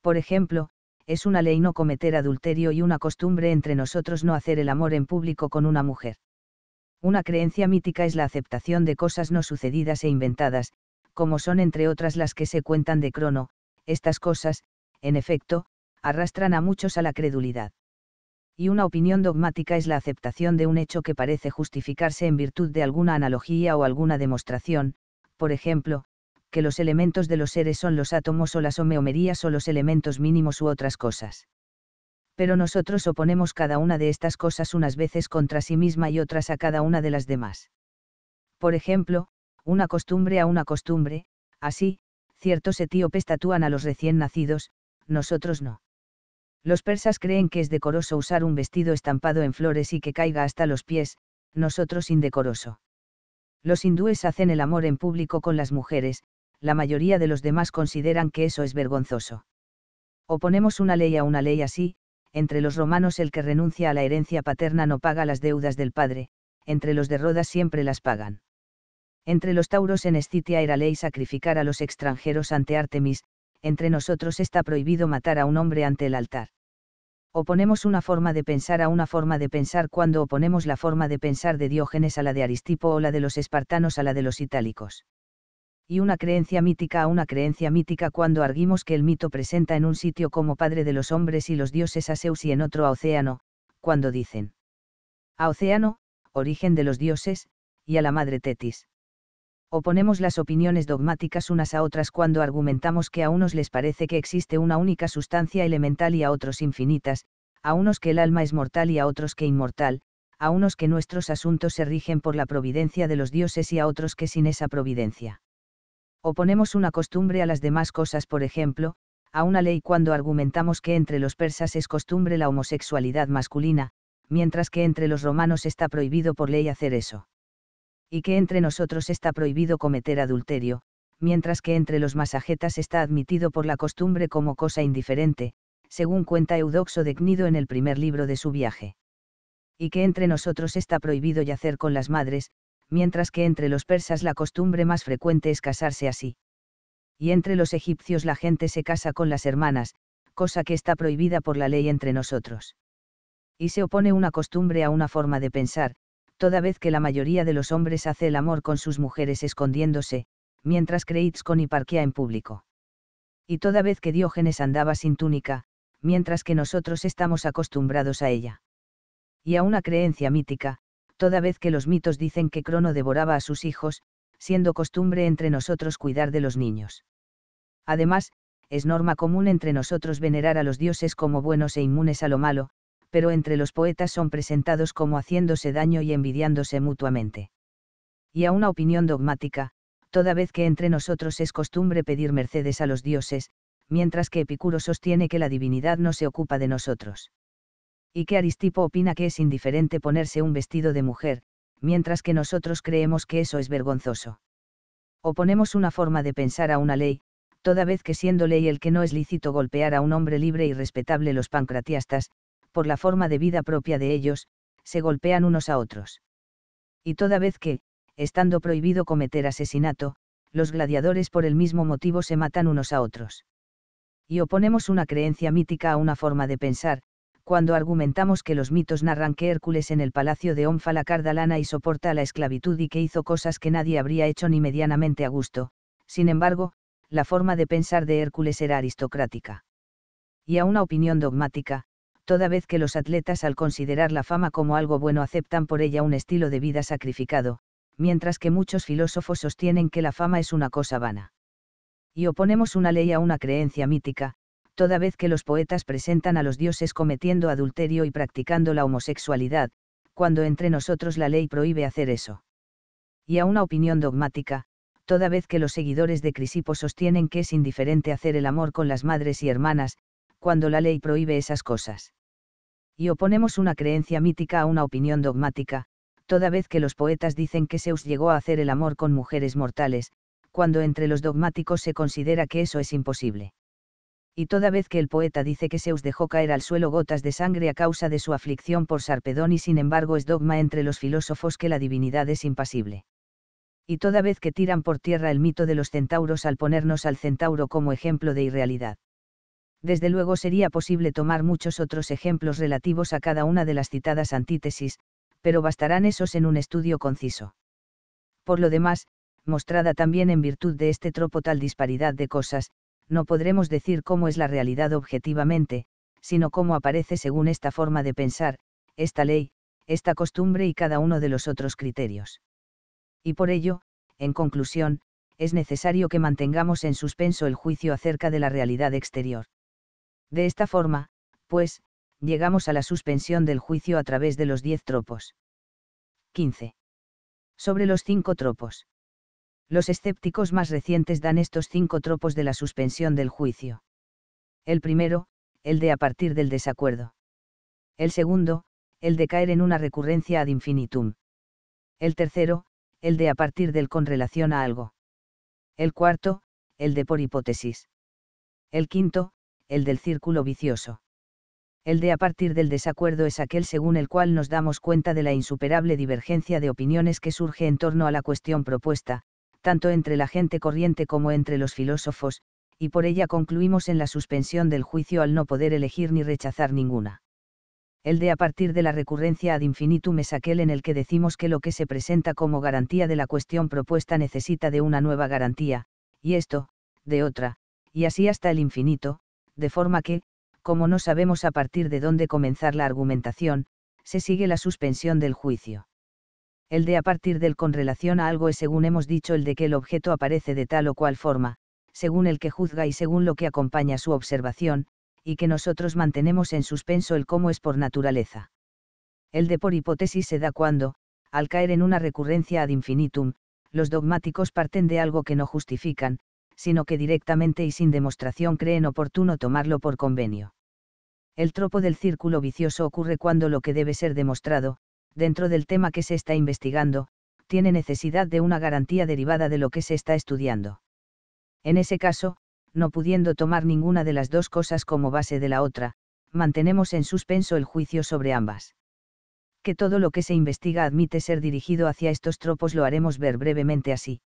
Por ejemplo, es una ley no cometer adulterio y una costumbre entre nosotros no hacer el amor en público con una mujer. Una creencia mítica es la aceptación de cosas no sucedidas e inventadas, como son entre otras las que se cuentan de Crono, estas cosas, en efecto, arrastran a muchos a la credulidad. Y una opinión dogmática es la aceptación de un hecho que parece justificarse en virtud de alguna analogía o alguna demostración, por ejemplo, que los elementos de los seres son los átomos o las homeomerías o los elementos mínimos u otras cosas. Pero nosotros oponemos cada una de estas cosas unas veces contra sí misma y otras a cada una de las demás. Por ejemplo, una costumbre a una costumbre, así, ciertos etíopes tatúan a los recién nacidos, nosotros no. Los persas creen que es decoroso usar un vestido estampado en flores y que caiga hasta los pies, nosotros indecoroso. Los hindúes hacen el amor en público con las mujeres, la mayoría de los demás consideran que eso es vergonzoso. Oponemos una ley a una ley así, entre los romanos el que renuncia a la herencia paterna no paga las deudas del padre, entre los de Rodas siempre las pagan. Entre los tauros en Escitia era ley sacrificar a los extranjeros ante Artemis, entre nosotros está prohibido matar a un hombre ante el altar. Oponemos una forma de pensar a una forma de pensar cuando oponemos la forma de pensar de Diógenes a la de Aristipo o la de los espartanos a la de los itálicos y una creencia mítica a una creencia mítica cuando arguimos que el mito presenta en un sitio como padre de los hombres y los dioses a Zeus y en otro a Océano, cuando dicen a Océano, origen de los dioses, y a la madre Tetis. Oponemos las opiniones dogmáticas unas a otras cuando argumentamos que a unos les parece que existe una única sustancia elemental y a otros infinitas, a unos que el alma es mortal y a otros que inmortal, a unos que nuestros asuntos se rigen por la providencia de los dioses y a otros que sin esa providencia Oponemos una costumbre a las demás cosas, por ejemplo, a una ley cuando argumentamos que entre los persas es costumbre la homosexualidad masculina, mientras que entre los romanos está prohibido por ley hacer eso. Y que entre nosotros está prohibido cometer adulterio, mientras que entre los masajetas está admitido por la costumbre como cosa indiferente, según cuenta Eudoxo de Cnido en el primer libro de su viaje. Y que entre nosotros está prohibido yacer con las madres, mientras que entre los persas la costumbre más frecuente es casarse así. Y entre los egipcios la gente se casa con las hermanas, cosa que está prohibida por la ley entre nosotros. Y se opone una costumbre a una forma de pensar, toda vez que la mayoría de los hombres hace el amor con sus mujeres escondiéndose, mientras creíts con hiparquía en público. Y toda vez que Diógenes andaba sin túnica, mientras que nosotros estamos acostumbrados a ella. Y a una creencia mítica, toda vez que los mitos dicen que Crono devoraba a sus hijos, siendo costumbre entre nosotros cuidar de los niños. Además, es norma común entre nosotros venerar a los dioses como buenos e inmunes a lo malo, pero entre los poetas son presentados como haciéndose daño y envidiándose mutuamente. Y a una opinión dogmática, toda vez que entre nosotros es costumbre pedir mercedes a los dioses, mientras que Epicuro sostiene que la divinidad no se ocupa de nosotros y que Aristipo opina que es indiferente ponerse un vestido de mujer, mientras que nosotros creemos que eso es vergonzoso. Oponemos una forma de pensar a una ley, toda vez que siendo ley el que no es lícito golpear a un hombre libre y respetable los pancratiastas, por la forma de vida propia de ellos, se golpean unos a otros. Y toda vez que, estando prohibido cometer asesinato, los gladiadores por el mismo motivo se matan unos a otros. Y oponemos una creencia mítica a una forma de pensar, cuando argumentamos que los mitos narran que Hércules en el palacio de onfala Cardalana y soporta la esclavitud y que hizo cosas que nadie habría hecho ni medianamente a gusto, sin embargo, la forma de pensar de Hércules era aristocrática. Y a una opinión dogmática, toda vez que los atletas al considerar la fama como algo bueno aceptan por ella un estilo de vida sacrificado, mientras que muchos filósofos sostienen que la fama es una cosa vana. Y oponemos una ley a una creencia mítica, toda vez que los poetas presentan a los dioses cometiendo adulterio y practicando la homosexualidad, cuando entre nosotros la ley prohíbe hacer eso. Y a una opinión dogmática, toda vez que los seguidores de Crisipo sostienen que es indiferente hacer el amor con las madres y hermanas, cuando la ley prohíbe esas cosas. Y oponemos una creencia mítica a una opinión dogmática, toda vez que los poetas dicen que Zeus llegó a hacer el amor con mujeres mortales, cuando entre los dogmáticos se considera que eso es imposible y toda vez que el poeta dice que Zeus dejó caer al suelo gotas de sangre a causa de su aflicción por Sarpedón y sin embargo es dogma entre los filósofos que la divinidad es impasible. Y toda vez que tiran por tierra el mito de los centauros al ponernos al centauro como ejemplo de irrealidad. Desde luego sería posible tomar muchos otros ejemplos relativos a cada una de las citadas antítesis, pero bastarán esos en un estudio conciso. Por lo demás, mostrada también en virtud de este tropo tal disparidad de cosas, no podremos decir cómo es la realidad objetivamente, sino cómo aparece según esta forma de pensar, esta ley, esta costumbre y cada uno de los otros criterios. Y por ello, en conclusión, es necesario que mantengamos en suspenso el juicio acerca de la realidad exterior. De esta forma, pues, llegamos a la suspensión del juicio a través de los diez tropos. 15. Sobre los cinco tropos. Los escépticos más recientes dan estos cinco tropos de la suspensión del juicio. El primero, el de a partir del desacuerdo. El segundo, el de caer en una recurrencia ad infinitum. El tercero, el de a partir del con relación a algo. El cuarto, el de por hipótesis. El quinto, el del círculo vicioso. El de a partir del desacuerdo es aquel según el cual nos damos cuenta de la insuperable divergencia de opiniones que surge en torno a la cuestión propuesta, tanto entre la gente corriente como entre los filósofos, y por ella concluimos en la suspensión del juicio al no poder elegir ni rechazar ninguna. El de a partir de la recurrencia ad infinitum es aquel en el que decimos que lo que se presenta como garantía de la cuestión propuesta necesita de una nueva garantía, y esto, de otra, y así hasta el infinito, de forma que, como no sabemos a partir de dónde comenzar la argumentación, se sigue la suspensión del juicio el de a partir del con relación a algo es según hemos dicho el de que el objeto aparece de tal o cual forma, según el que juzga y según lo que acompaña su observación, y que nosotros mantenemos en suspenso el cómo es por naturaleza. El de por hipótesis se da cuando, al caer en una recurrencia ad infinitum, los dogmáticos parten de algo que no justifican, sino que directamente y sin demostración creen oportuno tomarlo por convenio. El tropo del círculo vicioso ocurre cuando lo que debe ser demostrado, dentro del tema que se está investigando, tiene necesidad de una garantía derivada de lo que se está estudiando. En ese caso, no pudiendo tomar ninguna de las dos cosas como base de la otra, mantenemos en suspenso el juicio sobre ambas. Que todo lo que se investiga admite ser dirigido hacia estos tropos lo haremos ver brevemente así.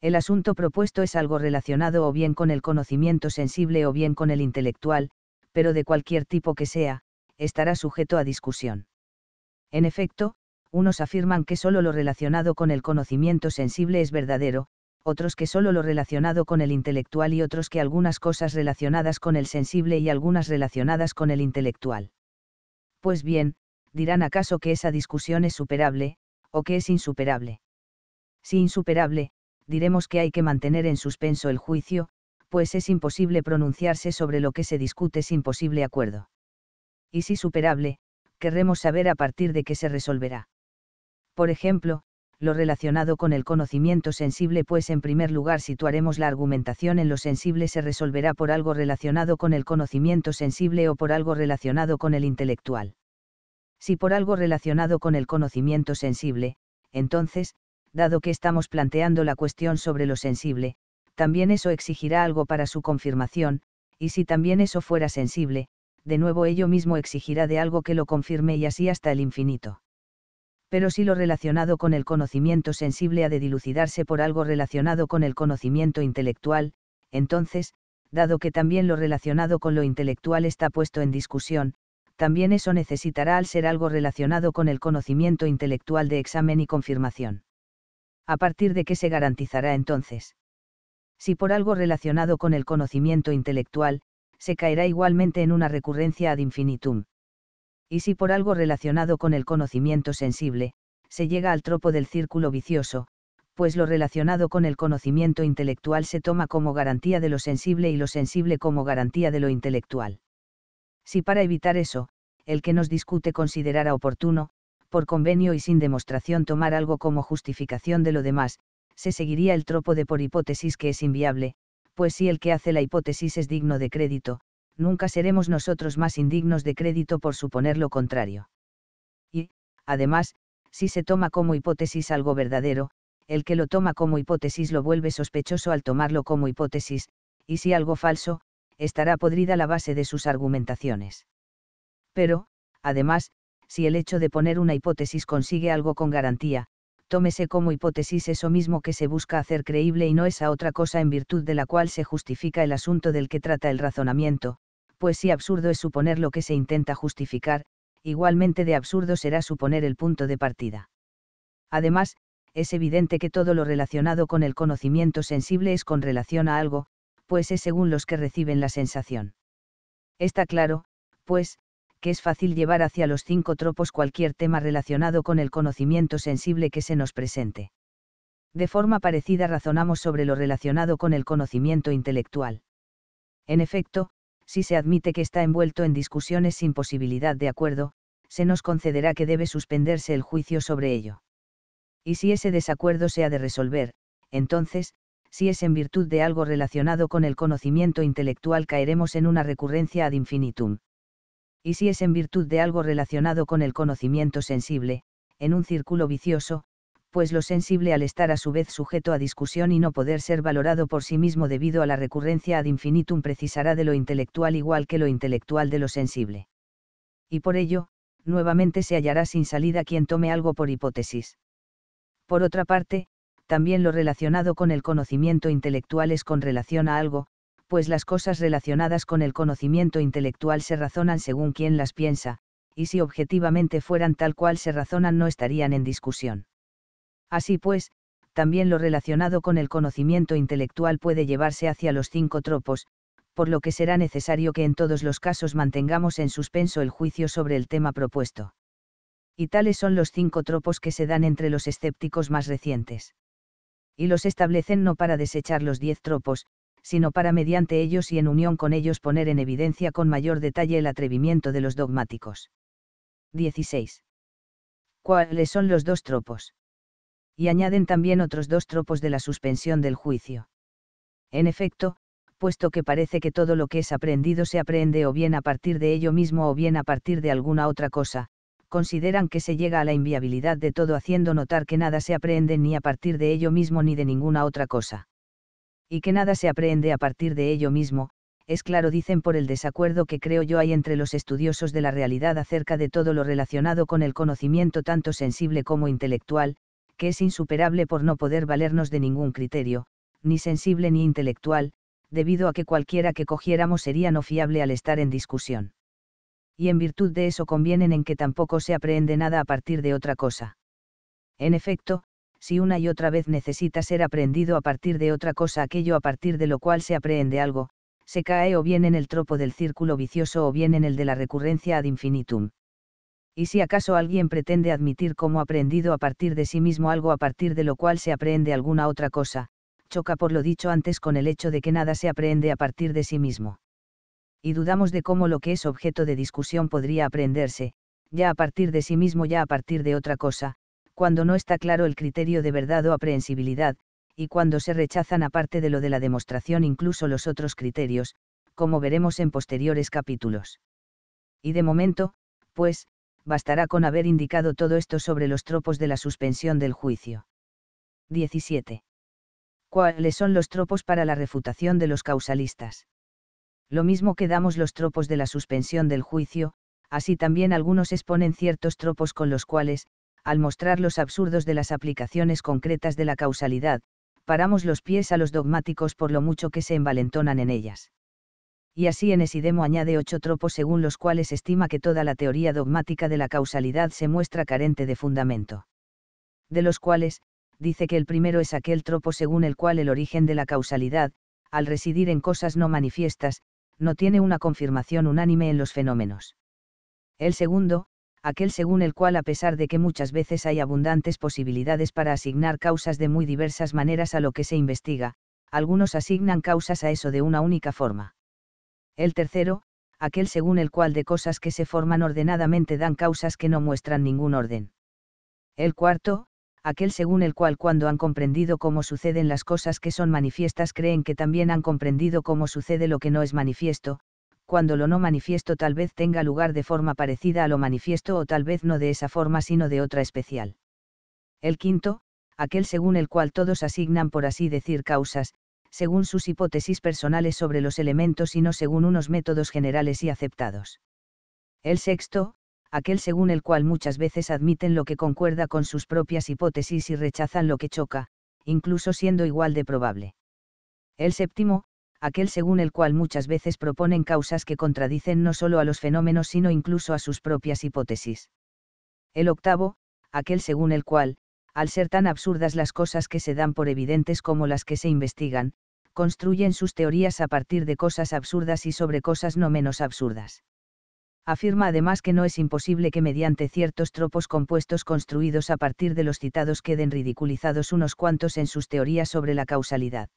El asunto propuesto es algo relacionado o bien con el conocimiento sensible o bien con el intelectual, pero de cualquier tipo que sea, estará sujeto a discusión. En efecto, unos afirman que solo lo relacionado con el conocimiento sensible es verdadero, otros que solo lo relacionado con el intelectual y otros que algunas cosas relacionadas con el sensible y algunas relacionadas con el intelectual. Pues bien, dirán acaso que esa discusión es superable, o que es insuperable. Si insuperable, diremos que hay que mantener en suspenso el juicio, pues es imposible pronunciarse sobre lo que se discute sin posible acuerdo. Y si superable, querremos saber a partir de qué se resolverá. Por ejemplo, lo relacionado con el conocimiento sensible, pues en primer lugar situaremos la argumentación en lo sensible se resolverá por algo relacionado con el conocimiento sensible o por algo relacionado con el intelectual. Si por algo relacionado con el conocimiento sensible, entonces, dado que estamos planteando la cuestión sobre lo sensible, también eso exigirá algo para su confirmación, y si también eso fuera sensible, de nuevo ello mismo exigirá de algo que lo confirme y así hasta el infinito. Pero si lo relacionado con el conocimiento sensible ha de dilucidarse por algo relacionado con el conocimiento intelectual, entonces, dado que también lo relacionado con lo intelectual está puesto en discusión, también eso necesitará al ser algo relacionado con el conocimiento intelectual de examen y confirmación. ¿A partir de qué se garantizará entonces? Si por algo relacionado con el conocimiento intelectual, se caerá igualmente en una recurrencia ad infinitum. Y si por algo relacionado con el conocimiento sensible, se llega al tropo del círculo vicioso, pues lo relacionado con el conocimiento intelectual se toma como garantía de lo sensible y lo sensible como garantía de lo intelectual. Si para evitar eso, el que nos discute considerara oportuno, por convenio y sin demostración tomar algo como justificación de lo demás, se seguiría el tropo de por hipótesis que es inviable, pues si el que hace la hipótesis es digno de crédito, nunca seremos nosotros más indignos de crédito por suponer lo contrario. Y, además, si se toma como hipótesis algo verdadero, el que lo toma como hipótesis lo vuelve sospechoso al tomarlo como hipótesis, y si algo falso, estará podrida la base de sus argumentaciones. Pero, además, si el hecho de poner una hipótesis consigue algo con garantía, tómese como hipótesis eso mismo que se busca hacer creíble y no esa otra cosa en virtud de la cual se justifica el asunto del que trata el razonamiento, pues si absurdo es suponer lo que se intenta justificar, igualmente de absurdo será suponer el punto de partida. Además, es evidente que todo lo relacionado con el conocimiento sensible es con relación a algo, pues es según los que reciben la sensación. Está claro, pues, que es fácil llevar hacia los cinco tropos cualquier tema relacionado con el conocimiento sensible que se nos presente. De forma parecida razonamos sobre lo relacionado con el conocimiento intelectual. En efecto, si se admite que está envuelto en discusiones sin posibilidad de acuerdo, se nos concederá que debe suspenderse el juicio sobre ello. Y si ese desacuerdo se ha de resolver, entonces, si es en virtud de algo relacionado con el conocimiento intelectual caeremos en una recurrencia ad infinitum y si es en virtud de algo relacionado con el conocimiento sensible, en un círculo vicioso, pues lo sensible al estar a su vez sujeto a discusión y no poder ser valorado por sí mismo debido a la recurrencia ad infinitum precisará de lo intelectual igual que lo intelectual de lo sensible. Y por ello, nuevamente se hallará sin salida quien tome algo por hipótesis. Por otra parte, también lo relacionado con el conocimiento intelectual es con relación a algo, pues las cosas relacionadas con el conocimiento intelectual se razonan según quien las piensa, y si objetivamente fueran tal cual se razonan no estarían en discusión. Así pues, también lo relacionado con el conocimiento intelectual puede llevarse hacia los cinco tropos, por lo que será necesario que en todos los casos mantengamos en suspenso el juicio sobre el tema propuesto. Y tales son los cinco tropos que se dan entre los escépticos más recientes. Y los establecen no para desechar los diez tropos, sino para mediante ellos y en unión con ellos poner en evidencia con mayor detalle el atrevimiento de los dogmáticos. 16. ¿Cuáles son los dos tropos? Y añaden también otros dos tropos de la suspensión del juicio. En efecto, puesto que parece que todo lo que es aprendido se aprende o bien a partir de ello mismo o bien a partir de alguna otra cosa, consideran que se llega a la inviabilidad de todo haciendo notar que nada se aprende ni a partir de ello mismo ni de ninguna otra cosa y que nada se aprende a partir de ello mismo, es claro dicen por el desacuerdo que creo yo hay entre los estudiosos de la realidad acerca de todo lo relacionado con el conocimiento tanto sensible como intelectual, que es insuperable por no poder valernos de ningún criterio, ni sensible ni intelectual, debido a que cualquiera que cogiéramos sería no fiable al estar en discusión. Y en virtud de eso convienen en que tampoco se aprende nada a partir de otra cosa. En efecto, si una y otra vez necesita ser aprendido a partir de otra cosa aquello a partir de lo cual se aprehende algo, se cae o bien en el tropo del círculo vicioso o bien en el de la recurrencia ad infinitum. Y si acaso alguien pretende admitir como aprendido a partir de sí mismo algo a partir de lo cual se aprende alguna otra cosa, choca por lo dicho antes con el hecho de que nada se aprende a partir de sí mismo. Y dudamos de cómo lo que es objeto de discusión podría aprenderse, ya a partir de sí mismo, ya a partir de otra cosa, cuando no está claro el criterio de verdad o aprehensibilidad, y cuando se rechazan aparte de lo de la demostración incluso los otros criterios, como veremos en posteriores capítulos. Y de momento, pues, bastará con haber indicado todo esto sobre los tropos de la suspensión del juicio. 17. ¿Cuáles son los tropos para la refutación de los causalistas? Lo mismo que damos los tropos de la suspensión del juicio, así también algunos exponen ciertos tropos con los cuales, al mostrar los absurdos de las aplicaciones concretas de la causalidad, paramos los pies a los dogmáticos por lo mucho que se envalentonan en ellas. Y así en Esidemo añade ocho tropos según los cuales estima que toda la teoría dogmática de la causalidad se muestra carente de fundamento. De los cuales, dice que el primero es aquel tropo según el cual el origen de la causalidad, al residir en cosas no manifiestas, no tiene una confirmación unánime en los fenómenos. El segundo, aquel según el cual a pesar de que muchas veces hay abundantes posibilidades para asignar causas de muy diversas maneras a lo que se investiga, algunos asignan causas a eso de una única forma. El tercero, aquel según el cual de cosas que se forman ordenadamente dan causas que no muestran ningún orden. El cuarto, aquel según el cual cuando han comprendido cómo suceden las cosas que son manifiestas creen que también han comprendido cómo sucede lo que no es manifiesto, cuando lo no manifiesto tal vez tenga lugar de forma parecida a lo manifiesto o tal vez no de esa forma sino de otra especial. El quinto, aquel según el cual todos asignan por así decir causas, según sus hipótesis personales sobre los elementos y no según unos métodos generales y aceptados. El sexto, aquel según el cual muchas veces admiten lo que concuerda con sus propias hipótesis y rechazan lo que choca, incluso siendo igual de probable. El séptimo, aquel según el cual muchas veces proponen causas que contradicen no solo a los fenómenos sino incluso a sus propias hipótesis. El octavo, aquel según el cual, al ser tan absurdas las cosas que se dan por evidentes como las que se investigan, construyen sus teorías a partir de cosas absurdas y sobre cosas no menos absurdas. Afirma además que no es imposible que mediante ciertos tropos compuestos construidos a partir de los citados queden ridiculizados unos cuantos en sus teorías sobre la causalidad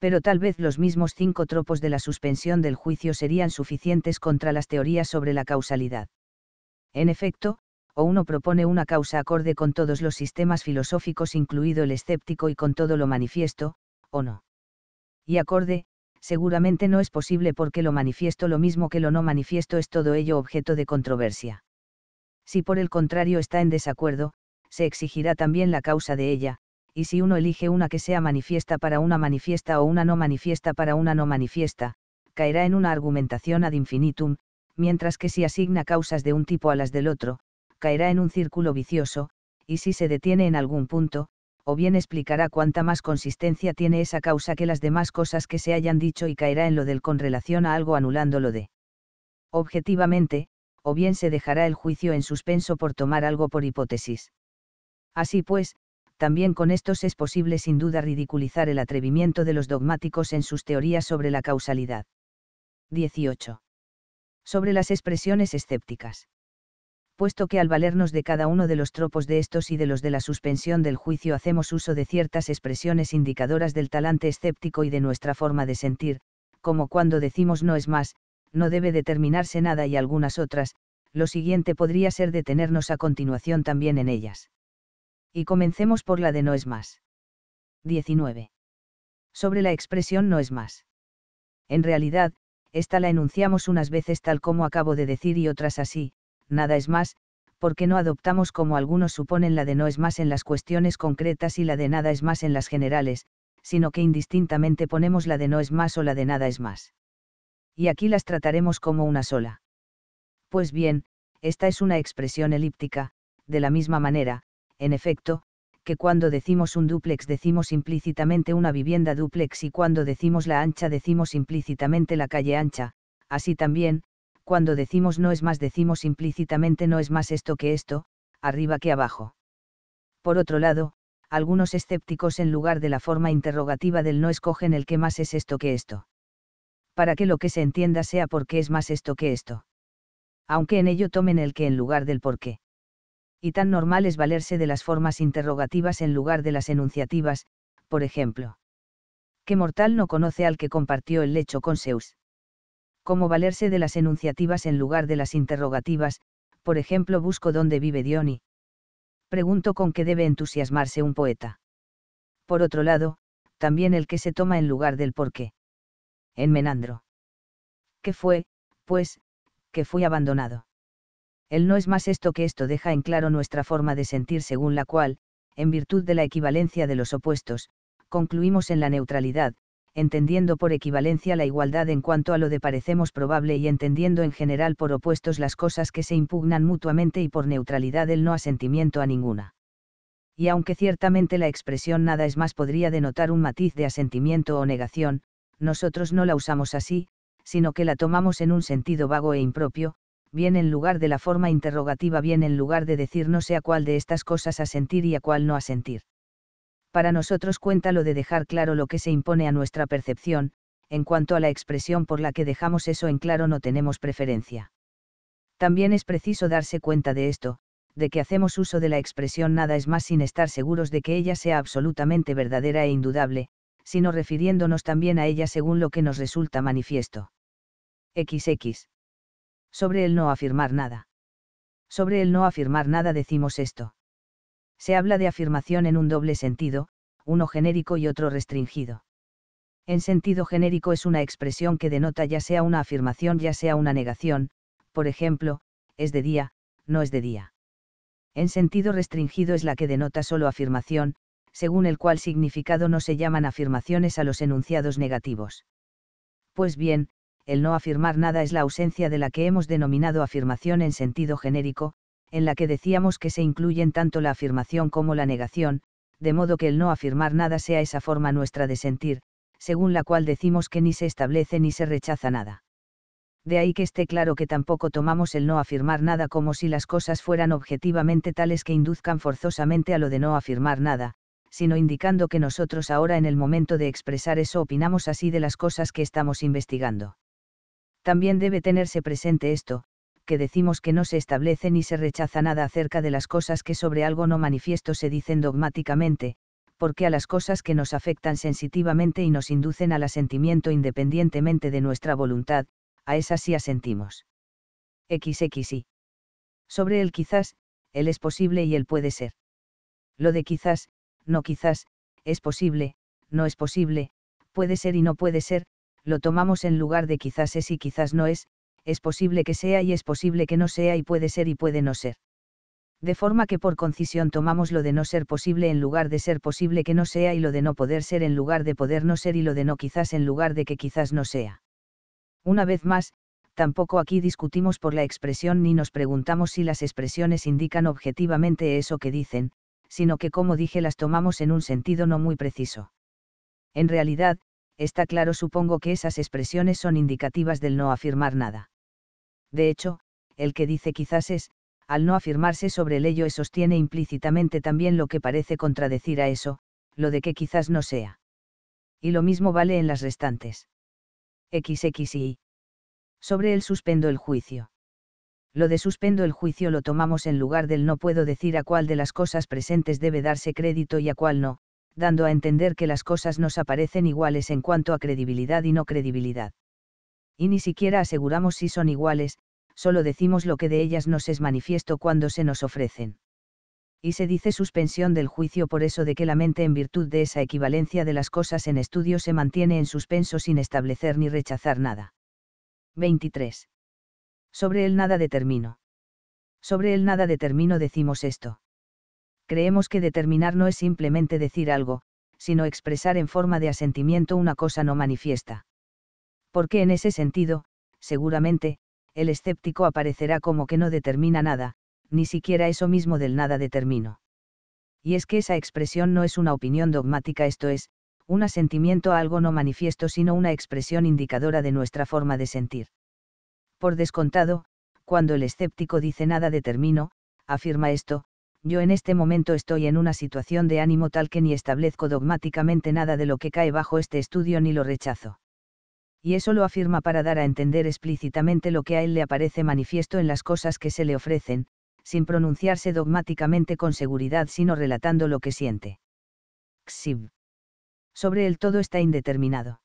pero tal vez los mismos cinco tropos de la suspensión del juicio serían suficientes contra las teorías sobre la causalidad. En efecto, o uno propone una causa acorde con todos los sistemas filosóficos, incluido el escéptico y con todo lo manifiesto, o no. Y acorde, seguramente no es posible porque lo manifiesto lo mismo que lo no manifiesto es todo ello objeto de controversia. Si por el contrario está en desacuerdo, se exigirá también la causa de ella, y si uno elige una que sea manifiesta para una manifiesta o una no manifiesta para una no manifiesta, caerá en una argumentación ad infinitum, mientras que si asigna causas de un tipo a las del otro, caerá en un círculo vicioso, y si se detiene en algún punto, o bien explicará cuánta más consistencia tiene esa causa que las demás cosas que se hayan dicho y caerá en lo del con relación a algo anulándolo de. Objetivamente, o bien se dejará el juicio en suspenso por tomar algo por hipótesis. Así pues, también con estos es posible sin duda ridiculizar el atrevimiento de los dogmáticos en sus teorías sobre la causalidad. 18. Sobre las expresiones escépticas. Puesto que al valernos de cada uno de los tropos de estos y de los de la suspensión del juicio hacemos uso de ciertas expresiones indicadoras del talante escéptico y de nuestra forma de sentir, como cuando decimos no es más, no debe determinarse nada y algunas otras, lo siguiente podría ser detenernos a continuación también en ellas. Y comencemos por la de no es más. 19. Sobre la expresión no es más. En realidad, esta la enunciamos unas veces tal como acabo de decir y otras así, nada es más, porque no adoptamos como algunos suponen la de no es más en las cuestiones concretas y la de nada es más en las generales, sino que indistintamente ponemos la de no es más o la de nada es más. Y aquí las trataremos como una sola. Pues bien, esta es una expresión elíptica, de la misma manera, en efecto, que cuando decimos un dúplex decimos implícitamente una vivienda dúplex y cuando decimos la ancha decimos implícitamente la calle ancha, así también, cuando decimos no es más decimos implícitamente no es más esto que esto, arriba que abajo. Por otro lado, algunos escépticos en lugar de la forma interrogativa del no escogen el que más es esto que esto. Para que lo que se entienda sea por qué es más esto que esto. Aunque en ello tomen el que en lugar del por qué y tan normal es valerse de las formas interrogativas en lugar de las enunciativas, por ejemplo. ¿Qué mortal no conoce al que compartió el lecho con Zeus? ¿Cómo valerse de las enunciativas en lugar de las interrogativas, por ejemplo, busco dónde vive Dioni. Pregunto con qué debe entusiasmarse un poeta. Por otro lado, también el que se toma en lugar del por qué. En Menandro. ¿Qué fue, pues, que fui abandonado? El no es más esto que esto deja en claro nuestra forma de sentir según la cual, en virtud de la equivalencia de los opuestos, concluimos en la neutralidad, entendiendo por equivalencia la igualdad en cuanto a lo de parecemos probable y entendiendo en general por opuestos las cosas que se impugnan mutuamente y por neutralidad el no asentimiento a ninguna. Y aunque ciertamente la expresión nada es más podría denotar un matiz de asentimiento o negación, nosotros no la usamos así, sino que la tomamos en un sentido vago e impropio, bien en lugar de la forma interrogativa, bien en lugar de decir no sé a cuál de estas cosas a sentir y a cuál no a sentir. Para nosotros cuenta lo de dejar claro lo que se impone a nuestra percepción, en cuanto a la expresión por la que dejamos eso en claro no tenemos preferencia. También es preciso darse cuenta de esto, de que hacemos uso de la expresión nada es más sin estar seguros de que ella sea absolutamente verdadera e indudable, sino refiriéndonos también a ella según lo que nos resulta manifiesto. XX. Sobre el no afirmar nada. Sobre el no afirmar nada decimos esto. Se habla de afirmación en un doble sentido, uno genérico y otro restringido. En sentido genérico es una expresión que denota ya sea una afirmación ya sea una negación, por ejemplo, es de día, no es de día. En sentido restringido es la que denota solo afirmación, según el cual significado no se llaman afirmaciones a los enunciados negativos. Pues bien, el no afirmar nada es la ausencia de la que hemos denominado afirmación en sentido genérico, en la que decíamos que se incluyen tanto la afirmación como la negación, de modo que el no afirmar nada sea esa forma nuestra de sentir, según la cual decimos que ni se establece ni se rechaza nada. De ahí que esté claro que tampoco tomamos el no afirmar nada como si las cosas fueran objetivamente tales que induzcan forzosamente a lo de no afirmar nada, sino indicando que nosotros ahora en el momento de expresar eso opinamos así de las cosas que estamos investigando. También debe tenerse presente esto, que decimos que no se establece ni se rechaza nada acerca de las cosas que sobre algo no manifiesto se dicen dogmáticamente, porque a las cosas que nos afectan sensitivamente y nos inducen al asentimiento independientemente de nuestra voluntad, a esas sí asentimos. XXI. Sobre el quizás, él es posible y él puede ser. Lo de quizás, no quizás, es posible, no es posible, puede ser y no puede ser, lo tomamos en lugar de quizás es y quizás no es, es posible que sea y es posible que no sea y puede ser y puede no ser. De forma que por concisión tomamos lo de no ser posible en lugar de ser posible que no sea y lo de no poder ser en lugar de poder no ser y lo de no quizás en lugar de que quizás no sea. Una vez más, tampoco aquí discutimos por la expresión ni nos preguntamos si las expresiones indican objetivamente eso que dicen, sino que como dije las tomamos en un sentido no muy preciso. En realidad, está claro supongo que esas expresiones son indicativas del no afirmar nada. De hecho, el que dice quizás es, al no afirmarse sobre el ello sostiene implícitamente también lo que parece contradecir a eso, lo de que quizás no sea. Y lo mismo vale en las restantes. XXI. Sobre el suspendo el juicio. Lo de suspendo el juicio lo tomamos en lugar del no puedo decir a cuál de las cosas presentes debe darse crédito y a cuál no, dando a entender que las cosas nos aparecen iguales en cuanto a credibilidad y no credibilidad. Y ni siquiera aseguramos si son iguales, solo decimos lo que de ellas nos es manifiesto cuando se nos ofrecen. Y se dice suspensión del juicio por eso de que la mente en virtud de esa equivalencia de las cosas en estudio se mantiene en suspenso sin establecer ni rechazar nada. 23. Sobre el nada determino. Sobre el nada determino decimos esto creemos que determinar no es simplemente decir algo, sino expresar en forma de asentimiento una cosa no manifiesta. Porque en ese sentido, seguramente, el escéptico aparecerá como que no determina nada, ni siquiera eso mismo del nada determino. Y es que esa expresión no es una opinión dogmática, esto es, un asentimiento a algo no manifiesto, sino una expresión indicadora de nuestra forma de sentir. Por descontado, cuando el escéptico dice nada determino, afirma esto, yo en este momento estoy en una situación de ánimo tal que ni establezco dogmáticamente nada de lo que cae bajo este estudio ni lo rechazo. Y eso lo afirma para dar a entender explícitamente lo que a él le aparece manifiesto en las cosas que se le ofrecen, sin pronunciarse dogmáticamente con seguridad sino relatando lo que siente. Xib. Sobre el todo está indeterminado.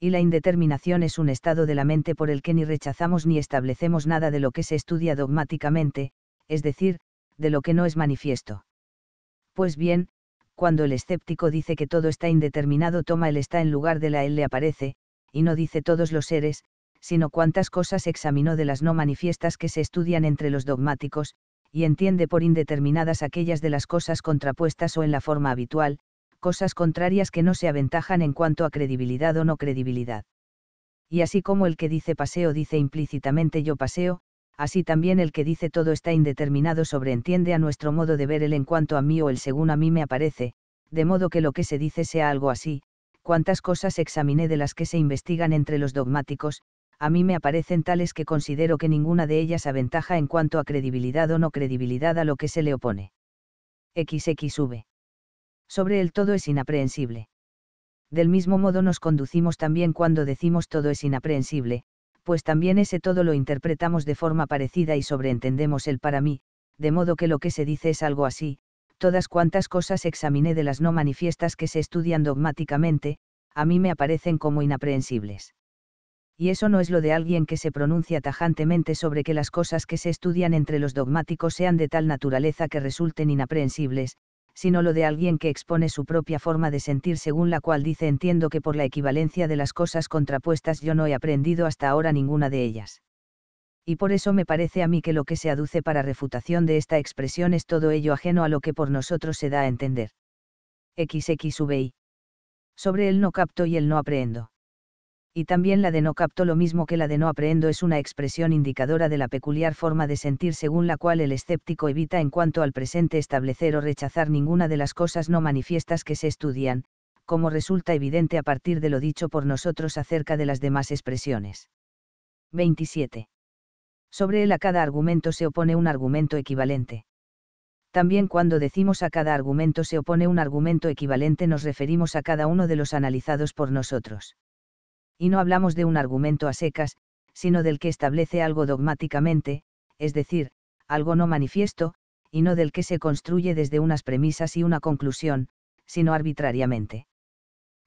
Y la indeterminación es un estado de la mente por el que ni rechazamos ni establecemos nada de lo que se estudia dogmáticamente, es decir, de lo que no es manifiesto. Pues bien, cuando el escéptico dice que todo está indeterminado toma el está en lugar de la él le aparece, y no dice todos los seres, sino cuántas cosas examinó de las no manifiestas que se estudian entre los dogmáticos, y entiende por indeterminadas aquellas de las cosas contrapuestas o en la forma habitual, cosas contrarias que no se aventajan en cuanto a credibilidad o no credibilidad. Y así como el que dice paseo dice implícitamente yo paseo, así también el que dice todo está indeterminado sobreentiende a nuestro modo de ver el en cuanto a mí o el según a mí me aparece, de modo que lo que se dice sea algo así, cuantas cosas examiné de las que se investigan entre los dogmáticos, a mí me aparecen tales que considero que ninguna de ellas aventaja en cuanto a credibilidad o no credibilidad a lo que se le opone. XXV. Sobre el todo es inaprehensible. Del mismo modo nos conducimos también cuando decimos todo es inaprehensible, pues también ese todo lo interpretamos de forma parecida y sobreentendemos el para mí, de modo que lo que se dice es algo así, todas cuantas cosas examiné de las no manifiestas que se estudian dogmáticamente, a mí me aparecen como inaprehensibles. Y eso no es lo de alguien que se pronuncia tajantemente sobre que las cosas que se estudian entre los dogmáticos sean de tal naturaleza que resulten inaprehensibles, sino lo de alguien que expone su propia forma de sentir según la cual dice entiendo que por la equivalencia de las cosas contrapuestas yo no he aprendido hasta ahora ninguna de ellas. Y por eso me parece a mí que lo que se aduce para refutación de esta expresión es todo ello ajeno a lo que por nosotros se da a entender. XXVI. Sobre el no capto y el no aprendo y también la de no capto lo mismo que la de no aprehendo es una expresión indicadora de la peculiar forma de sentir según la cual el escéptico evita en cuanto al presente establecer o rechazar ninguna de las cosas no manifiestas que se estudian, como resulta evidente a partir de lo dicho por nosotros acerca de las demás expresiones. 27. Sobre él a cada argumento se opone un argumento equivalente. También cuando decimos a cada argumento se opone un argumento equivalente nos referimos a cada uno de los analizados por nosotros y no hablamos de un argumento a secas, sino del que establece algo dogmáticamente, es decir, algo no manifiesto, y no del que se construye desde unas premisas y una conclusión, sino arbitrariamente.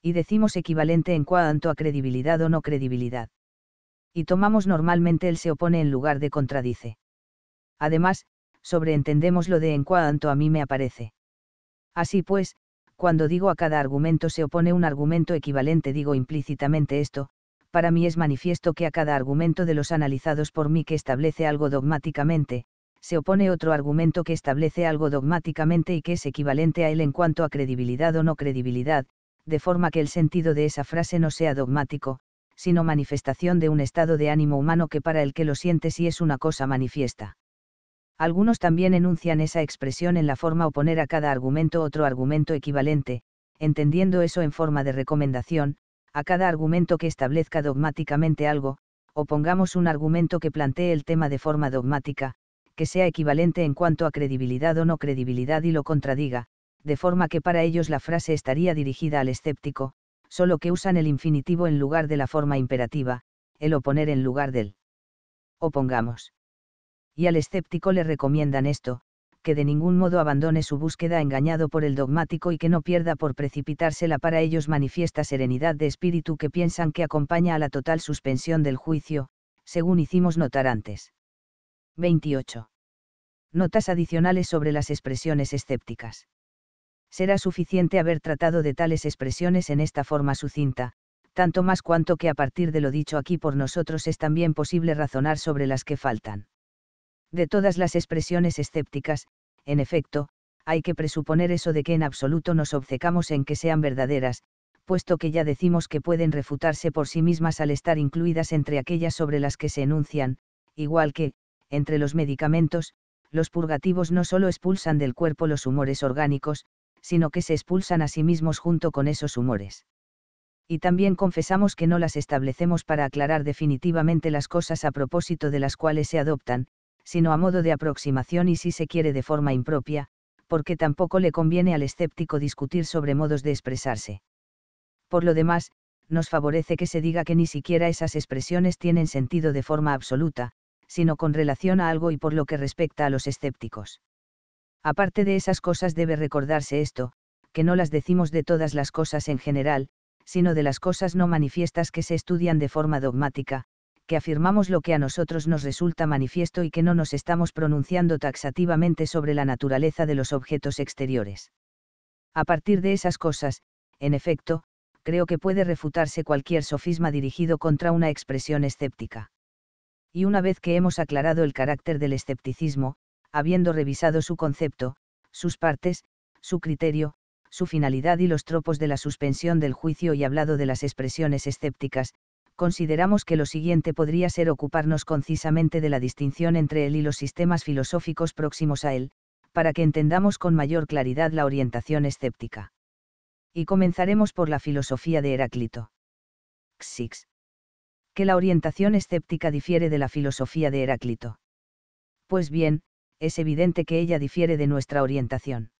Y decimos equivalente en cuanto a credibilidad o no credibilidad. Y tomamos normalmente el se opone en lugar de contradice. Además, sobreentendemos lo de en cuanto a mí me aparece. Así pues, cuando digo a cada argumento se opone un argumento equivalente digo implícitamente esto, para mí es manifiesto que a cada argumento de los analizados por mí que establece algo dogmáticamente, se opone otro argumento que establece algo dogmáticamente y que es equivalente a él en cuanto a credibilidad o no credibilidad, de forma que el sentido de esa frase no sea dogmático, sino manifestación de un estado de ánimo humano que para el que lo siente sí es una cosa manifiesta algunos también enuncian esa expresión en la forma oponer a cada argumento otro argumento equivalente, entendiendo eso en forma de recomendación, a cada argumento que establezca dogmáticamente algo, o pongamos un argumento que plantee el tema de forma dogmática, que sea equivalente en cuanto a credibilidad o no credibilidad y lo contradiga, de forma que para ellos la frase estaría dirigida al escéptico, solo que usan el infinitivo en lugar de la forma imperativa, el oponer en lugar del. Opongamos y al escéptico le recomiendan esto, que de ningún modo abandone su búsqueda engañado por el dogmático y que no pierda por precipitarse la para ellos manifiesta serenidad de espíritu que piensan que acompaña a la total suspensión del juicio, según hicimos notar antes. 28. Notas adicionales sobre las expresiones escépticas. Será suficiente haber tratado de tales expresiones en esta forma sucinta, tanto más cuanto que a partir de lo dicho aquí por nosotros es también posible razonar sobre las que faltan. De todas las expresiones escépticas, en efecto, hay que presuponer eso de que en absoluto nos obcecamos en que sean verdaderas, puesto que ya decimos que pueden refutarse por sí mismas al estar incluidas entre aquellas sobre las que se enuncian, igual que, entre los medicamentos, los purgativos no solo expulsan del cuerpo los humores orgánicos, sino que se expulsan a sí mismos junto con esos humores. Y también confesamos que no las establecemos para aclarar definitivamente las cosas a propósito de las cuales se adoptan, sino a modo de aproximación y si se quiere de forma impropia, porque tampoco le conviene al escéptico discutir sobre modos de expresarse. Por lo demás, nos favorece que se diga que ni siquiera esas expresiones tienen sentido de forma absoluta, sino con relación a algo y por lo que respecta a los escépticos. Aparte de esas cosas debe recordarse esto, que no las decimos de todas las cosas en general, sino de las cosas no manifiestas que se estudian de forma dogmática, que afirmamos lo que a nosotros nos resulta manifiesto y que no nos estamos pronunciando taxativamente sobre la naturaleza de los objetos exteriores. A partir de esas cosas, en efecto, creo que puede refutarse cualquier sofisma dirigido contra una expresión escéptica. Y una vez que hemos aclarado el carácter del escepticismo, habiendo revisado su concepto, sus partes, su criterio, su finalidad y los tropos de la suspensión del juicio y hablado de las expresiones escépticas, consideramos que lo siguiente podría ser ocuparnos concisamente de la distinción entre él y los sistemas filosóficos próximos a él, para que entendamos con mayor claridad la orientación escéptica. Y comenzaremos por la filosofía de Heráclito. 6. Que la orientación escéptica difiere de la filosofía de Heráclito. Pues bien, es evidente que ella difiere de nuestra orientación.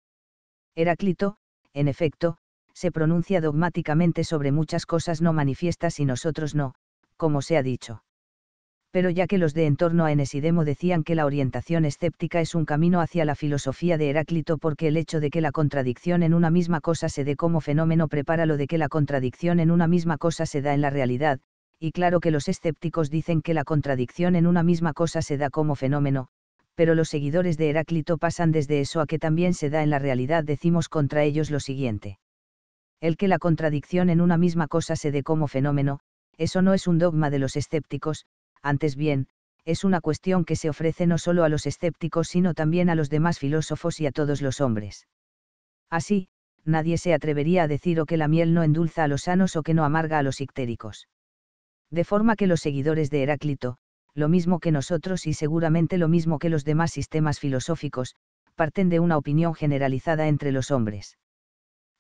Heráclito, en efecto, se pronuncia dogmáticamente sobre muchas cosas no manifiestas y nosotros no, como se ha dicho. Pero ya que los de en torno a Enesidemo decían que la orientación escéptica es un camino hacia la filosofía de Heráclito porque el hecho de que la contradicción en una misma cosa se dé como fenómeno prepara lo de que la contradicción en una misma cosa se da en la realidad, y claro que los escépticos dicen que la contradicción en una misma cosa se da como fenómeno, pero los seguidores de Heráclito pasan desde eso a que también se da en la realidad decimos contra ellos lo siguiente el que la contradicción en una misma cosa se dé como fenómeno, eso no es un dogma de los escépticos, antes bien, es una cuestión que se ofrece no solo a los escépticos sino también a los demás filósofos y a todos los hombres. Así, nadie se atrevería a decir o que la miel no endulza a los sanos o que no amarga a los ictéricos. De forma que los seguidores de Heráclito, lo mismo que nosotros y seguramente lo mismo que los demás sistemas filosóficos, parten de una opinión generalizada entre los hombres.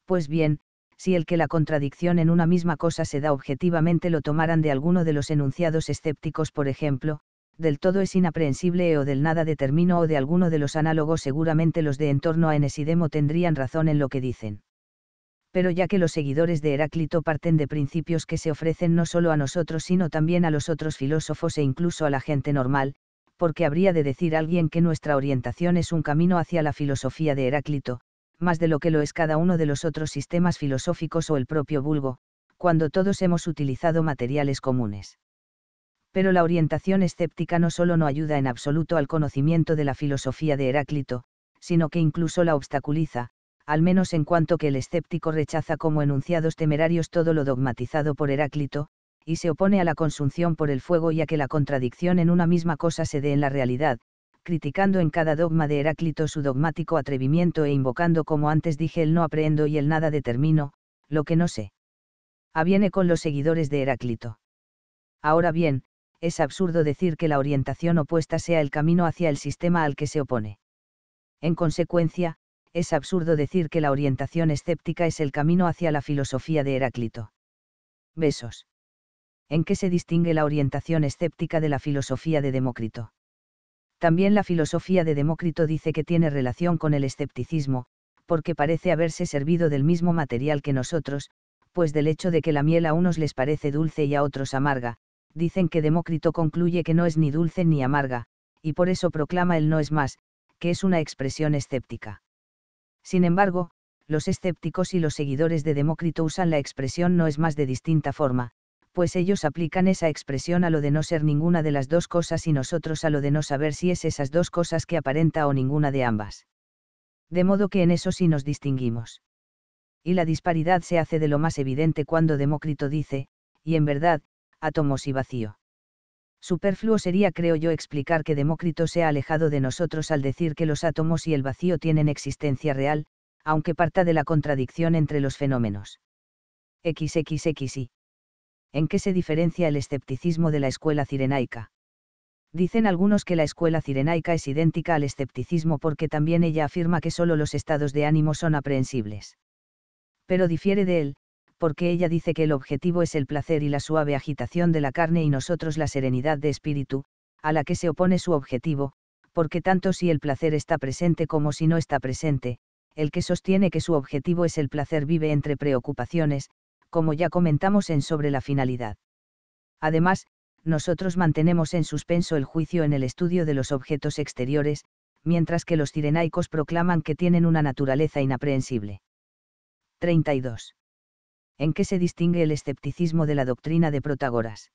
Pues bien, si el que la contradicción en una misma cosa se da objetivamente lo tomaran de alguno de los enunciados escépticos, por ejemplo, del todo es inaprehensible o del nada determino o de alguno de los análogos, seguramente los de en torno a Enesidemo tendrían razón en lo que dicen. Pero ya que los seguidores de Heráclito parten de principios que se ofrecen no solo a nosotros sino también a los otros filósofos e incluso a la gente normal, porque habría de decir alguien que nuestra orientación es un camino hacia la filosofía de Heráclito, más de lo que lo es cada uno de los otros sistemas filosóficos o el propio vulgo, cuando todos hemos utilizado materiales comunes. Pero la orientación escéptica no solo no ayuda en absoluto al conocimiento de la filosofía de Heráclito, sino que incluso la obstaculiza, al menos en cuanto que el escéptico rechaza como enunciados temerarios todo lo dogmatizado por Heráclito, y se opone a la consunción por el fuego y a que la contradicción en una misma cosa se dé en la realidad, criticando en cada dogma de Heráclito su dogmático atrevimiento e invocando como antes dije el no aprendo y el nada determino, lo que no sé. Aviene ah, con los seguidores de Heráclito. Ahora bien, es absurdo decir que la orientación opuesta sea el camino hacia el sistema al que se opone. En consecuencia, es absurdo decir que la orientación escéptica es el camino hacia la filosofía de Heráclito. Besos. ¿En qué se distingue la orientación escéptica de la filosofía de Demócrito? También la filosofía de Demócrito dice que tiene relación con el escepticismo, porque parece haberse servido del mismo material que nosotros, pues del hecho de que la miel a unos les parece dulce y a otros amarga, dicen que Demócrito concluye que no es ni dulce ni amarga, y por eso proclama el no es más, que es una expresión escéptica. Sin embargo, los escépticos y los seguidores de Demócrito usan la expresión no es más de distinta forma, pues ellos aplican esa expresión a lo de no ser ninguna de las dos cosas y nosotros a lo de no saber si es esas dos cosas que aparenta o ninguna de ambas. De modo que en eso sí nos distinguimos. Y la disparidad se hace de lo más evidente cuando Demócrito dice, y en verdad, átomos y vacío. Superfluo sería, creo yo, explicar que Demócrito se ha alejado de nosotros al decir que los átomos y el vacío tienen existencia real, aunque parta de la contradicción entre los fenómenos. XXXI. ¿en qué se diferencia el escepticismo de la escuela cirenaica? Dicen algunos que la escuela cirenaica es idéntica al escepticismo porque también ella afirma que solo los estados de ánimo son aprehensibles. Pero difiere de él, porque ella dice que el objetivo es el placer y la suave agitación de la carne y nosotros la serenidad de espíritu, a la que se opone su objetivo, porque tanto si el placer está presente como si no está presente, el que sostiene que su objetivo es el placer vive entre preocupaciones, como ya comentamos en sobre la finalidad. Además, nosotros mantenemos en suspenso el juicio en el estudio de los objetos exteriores, mientras que los cirenaicos proclaman que tienen una naturaleza inaprehensible. 32. ¿En qué se distingue el escepticismo de la doctrina de Protágoras?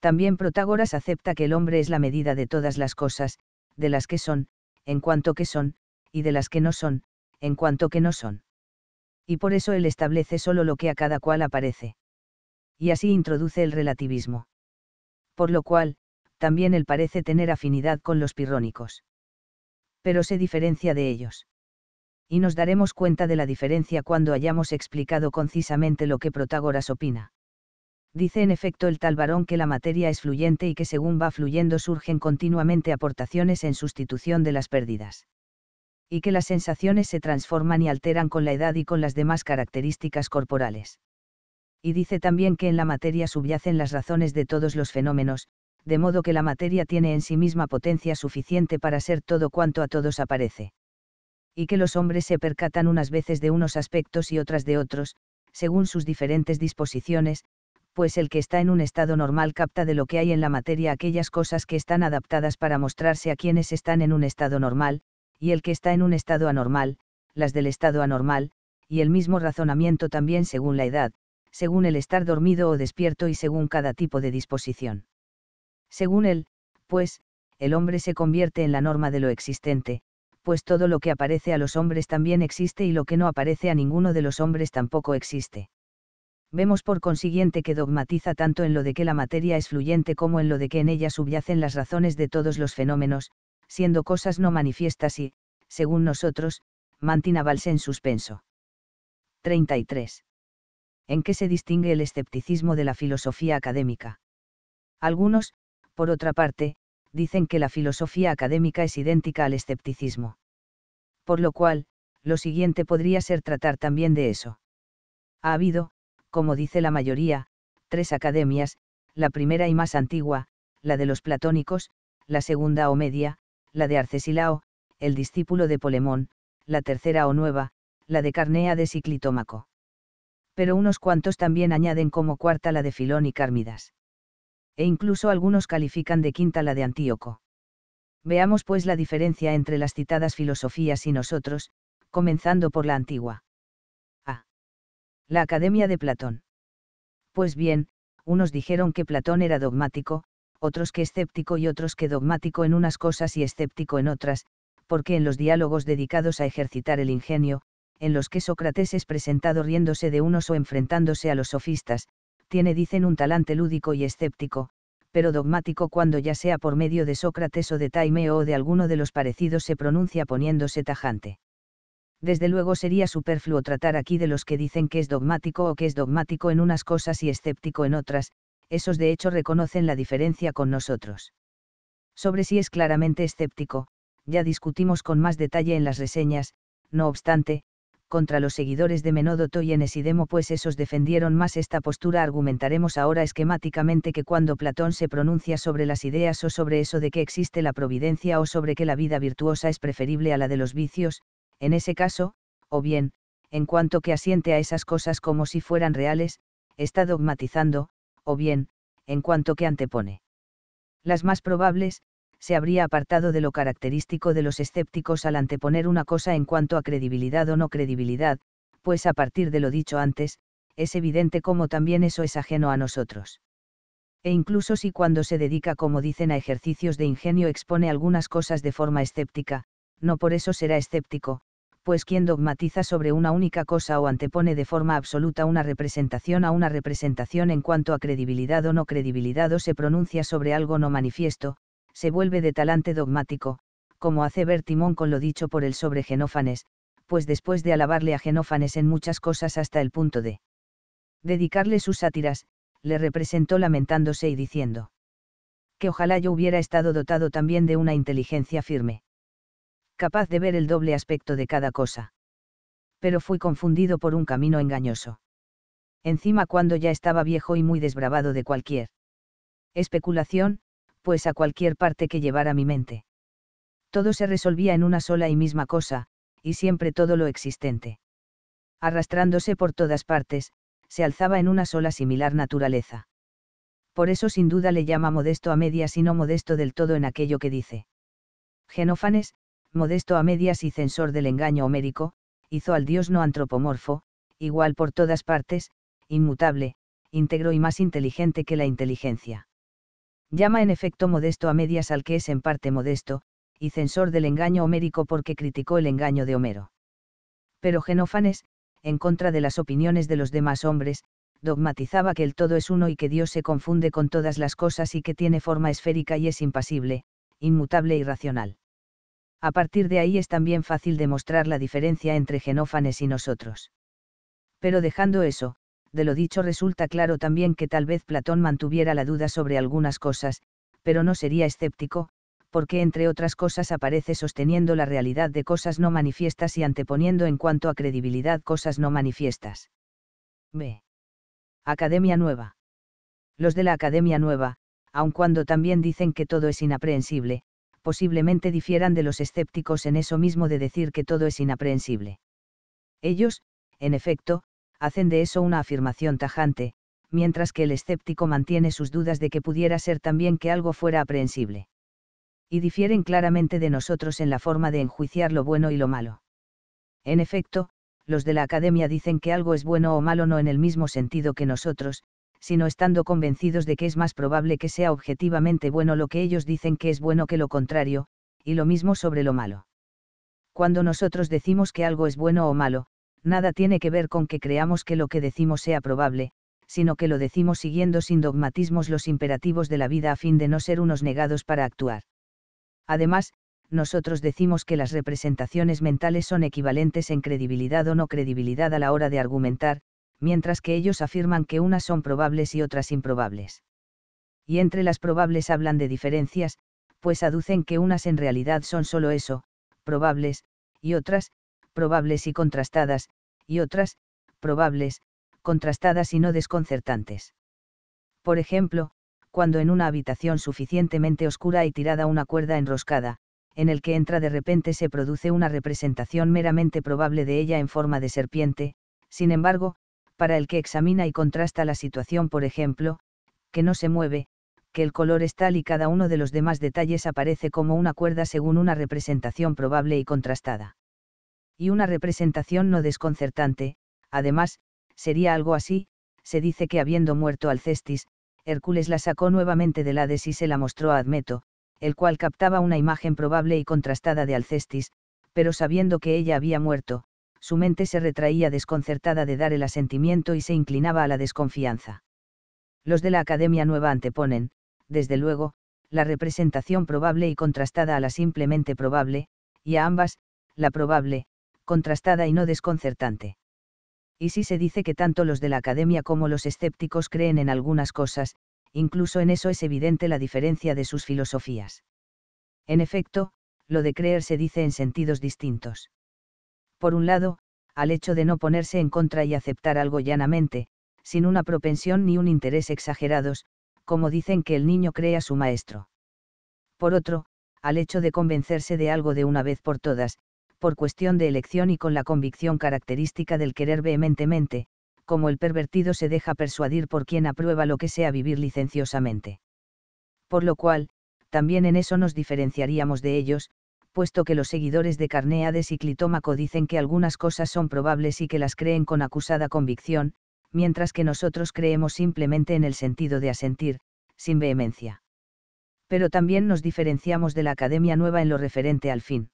También Protágoras acepta que el hombre es la medida de todas las cosas, de las que son, en cuanto que son, y de las que no son, en cuanto que no son y por eso él establece solo lo que a cada cual aparece. Y así introduce el relativismo. Por lo cual, también él parece tener afinidad con los pirrónicos. Pero se diferencia de ellos. Y nos daremos cuenta de la diferencia cuando hayamos explicado concisamente lo que Protágoras opina. Dice en efecto el tal varón que la materia es fluyente y que según va fluyendo surgen continuamente aportaciones en sustitución de las pérdidas y que las sensaciones se transforman y alteran con la edad y con las demás características corporales. Y dice también que en la materia subyacen las razones de todos los fenómenos, de modo que la materia tiene en sí misma potencia suficiente para ser todo cuanto a todos aparece. Y que los hombres se percatan unas veces de unos aspectos y otras de otros, según sus diferentes disposiciones, pues el que está en un estado normal capta de lo que hay en la materia aquellas cosas que están adaptadas para mostrarse a quienes están en un estado normal, y el que está en un estado anormal, las del estado anormal, y el mismo razonamiento también según la edad, según el estar dormido o despierto y según cada tipo de disposición. Según él, pues, el hombre se convierte en la norma de lo existente, pues todo lo que aparece a los hombres también existe y lo que no aparece a ninguno de los hombres tampoco existe. Vemos por consiguiente que dogmatiza tanto en lo de que la materia es fluyente como en lo de que en ella subyacen las razones de todos los fenómenos, siendo cosas no manifiestas y, según nosotros, mantina en suspenso. 33. ¿En qué se distingue el escepticismo de la filosofía académica? Algunos, por otra parte, dicen que la filosofía académica es idéntica al escepticismo. Por lo cual, lo siguiente podría ser tratar también de eso. Ha habido, como dice la mayoría, tres academias, la primera y más antigua, la de los platónicos, la segunda o media, la de Arcesilao, el discípulo de Polemón, la tercera o nueva, la de Carnea de Ciclitómaco. Pero unos cuantos también añaden como cuarta la de Filón y Cármidas. E incluso algunos califican de quinta la de Antíoco. Veamos pues la diferencia entre las citadas filosofías y nosotros, comenzando por la antigua. A. La Academia de Platón. Pues bien, unos dijeron que Platón era dogmático, otros que escéptico y otros que dogmático en unas cosas y escéptico en otras, porque en los diálogos dedicados a ejercitar el ingenio, en los que Sócrates es presentado riéndose de unos o enfrentándose a los sofistas, tiene dicen un talante lúdico y escéptico, pero dogmático cuando ya sea por medio de Sócrates o de Taimeo o de alguno de los parecidos se pronuncia poniéndose tajante. Desde luego sería superfluo tratar aquí de los que dicen que es dogmático o que es dogmático en unas cosas y escéptico en otras, esos de hecho reconocen la diferencia con nosotros. Sobre si es claramente escéptico, ya discutimos con más detalle en las reseñas, no obstante, contra los seguidores de Menódoto y Enesidemo pues esos defendieron más esta postura argumentaremos ahora esquemáticamente que cuando Platón se pronuncia sobre las ideas o sobre eso de que existe la providencia o sobre que la vida virtuosa es preferible a la de los vicios, en ese caso, o bien, en cuanto que asiente a esas cosas como si fueran reales, está dogmatizando, o bien, en cuanto que antepone. Las más probables, se habría apartado de lo característico de los escépticos al anteponer una cosa en cuanto a credibilidad o no credibilidad, pues a partir de lo dicho antes, es evidente cómo también eso es ajeno a nosotros. E incluso si cuando se dedica, como dicen, a ejercicios de ingenio expone algunas cosas de forma escéptica, no por eso será escéptico, pues quien dogmatiza sobre una única cosa o antepone de forma absoluta una representación a una representación en cuanto a credibilidad o no credibilidad o se pronuncia sobre algo no manifiesto, se vuelve de talante dogmático, como hace Bertimón con lo dicho por el sobre Genófanes, pues después de alabarle a Genófanes en muchas cosas hasta el punto de dedicarle sus sátiras, le representó lamentándose y diciendo que ojalá yo hubiera estado dotado también de una inteligencia firme capaz de ver el doble aspecto de cada cosa. Pero fui confundido por un camino engañoso. Encima cuando ya estaba viejo y muy desbravado de cualquier especulación, pues a cualquier parte que llevara mi mente. Todo se resolvía en una sola y misma cosa, y siempre todo lo existente. Arrastrándose por todas partes, se alzaba en una sola similar naturaleza. Por eso sin duda le llama modesto a medias y no modesto del todo en aquello que dice. Genófanes, modesto a medias y censor del engaño homérico, hizo al dios no antropomorfo, igual por todas partes, inmutable, íntegro y más inteligente que la inteligencia. Llama en efecto modesto a medias al que es en parte modesto, y censor del engaño homérico porque criticó el engaño de Homero. Pero Genófanes, en contra de las opiniones de los demás hombres, dogmatizaba que el todo es uno y que Dios se confunde con todas las cosas y que tiene forma esférica y es impasible, inmutable y racional a partir de ahí es también fácil demostrar la diferencia entre Genófanes y nosotros. Pero dejando eso, de lo dicho resulta claro también que tal vez Platón mantuviera la duda sobre algunas cosas, pero no sería escéptico, porque entre otras cosas aparece sosteniendo la realidad de cosas no manifiestas y anteponiendo en cuanto a credibilidad cosas no manifiestas. B. Academia Nueva. Los de la Academia Nueva, aun cuando también dicen que todo es inaprehensible, posiblemente difieran de los escépticos en eso mismo de decir que todo es inaprehensible. Ellos, en efecto, hacen de eso una afirmación tajante, mientras que el escéptico mantiene sus dudas de que pudiera ser también que algo fuera aprehensible. Y difieren claramente de nosotros en la forma de enjuiciar lo bueno y lo malo. En efecto, los de la academia dicen que algo es bueno o malo no en el mismo sentido que nosotros, sino estando convencidos de que es más probable que sea objetivamente bueno lo que ellos dicen que es bueno que lo contrario, y lo mismo sobre lo malo. Cuando nosotros decimos que algo es bueno o malo, nada tiene que ver con que creamos que lo que decimos sea probable, sino que lo decimos siguiendo sin dogmatismos los imperativos de la vida a fin de no ser unos negados para actuar. Además, nosotros decimos que las representaciones mentales son equivalentes en credibilidad o no credibilidad a la hora de argumentar, mientras que ellos afirman que unas son probables y otras improbables. Y entre las probables hablan de diferencias, pues aducen que unas en realidad son solo eso, probables, y otras, probables y contrastadas, y otras, probables, contrastadas y no desconcertantes. Por ejemplo, cuando en una habitación suficientemente oscura hay tirada una cuerda enroscada, en el que entra de repente se produce una representación meramente probable de ella en forma de serpiente, sin embargo, para el que examina y contrasta la situación, por ejemplo, que no se mueve, que el color es tal y cada uno de los demás detalles aparece como una cuerda según una representación probable y contrastada. Y una representación no desconcertante, además, sería algo así, se dice que habiendo muerto Alcestis, Hércules la sacó nuevamente del Hades y se la mostró a Admeto, el cual captaba una imagen probable y contrastada de Alcestis, pero sabiendo que ella había muerto, su mente se retraía desconcertada de dar el asentimiento y se inclinaba a la desconfianza. Los de la Academia Nueva anteponen, desde luego, la representación probable y contrastada a la simplemente probable, y a ambas, la probable, contrastada y no desconcertante. Y si se dice que tanto los de la academia como los escépticos creen en algunas cosas, incluso en eso es evidente la diferencia de sus filosofías. En efecto, lo de creer se dice en sentidos distintos por un lado, al hecho de no ponerse en contra y aceptar algo llanamente, sin una propensión ni un interés exagerados, como dicen que el niño cree a su maestro. Por otro, al hecho de convencerse de algo de una vez por todas, por cuestión de elección y con la convicción característica del querer vehementemente, como el pervertido se deja persuadir por quien aprueba lo que sea vivir licenciosamente. Por lo cual, también en eso nos diferenciaríamos de ellos, puesto que los seguidores de Carneades y Clitómaco dicen que algunas cosas son probables y que las creen con acusada convicción, mientras que nosotros creemos simplemente en el sentido de asentir, sin vehemencia. Pero también nos diferenciamos de la Academia Nueva en lo referente al fin.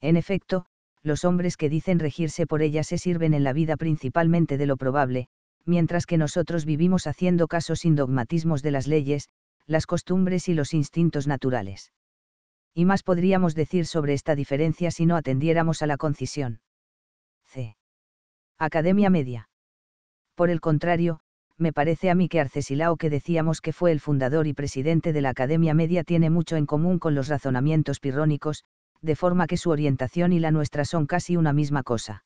En efecto, los hombres que dicen regirse por ella se sirven en la vida principalmente de lo probable, mientras que nosotros vivimos haciendo caso sin dogmatismos de las leyes, las costumbres y los instintos naturales y más podríamos decir sobre esta diferencia si no atendiéramos a la concisión. C. Academia Media. Por el contrario, me parece a mí que Arcesilao que decíamos que fue el fundador y presidente de la Academia Media tiene mucho en común con los razonamientos pirrónicos, de forma que su orientación y la nuestra son casi una misma cosa.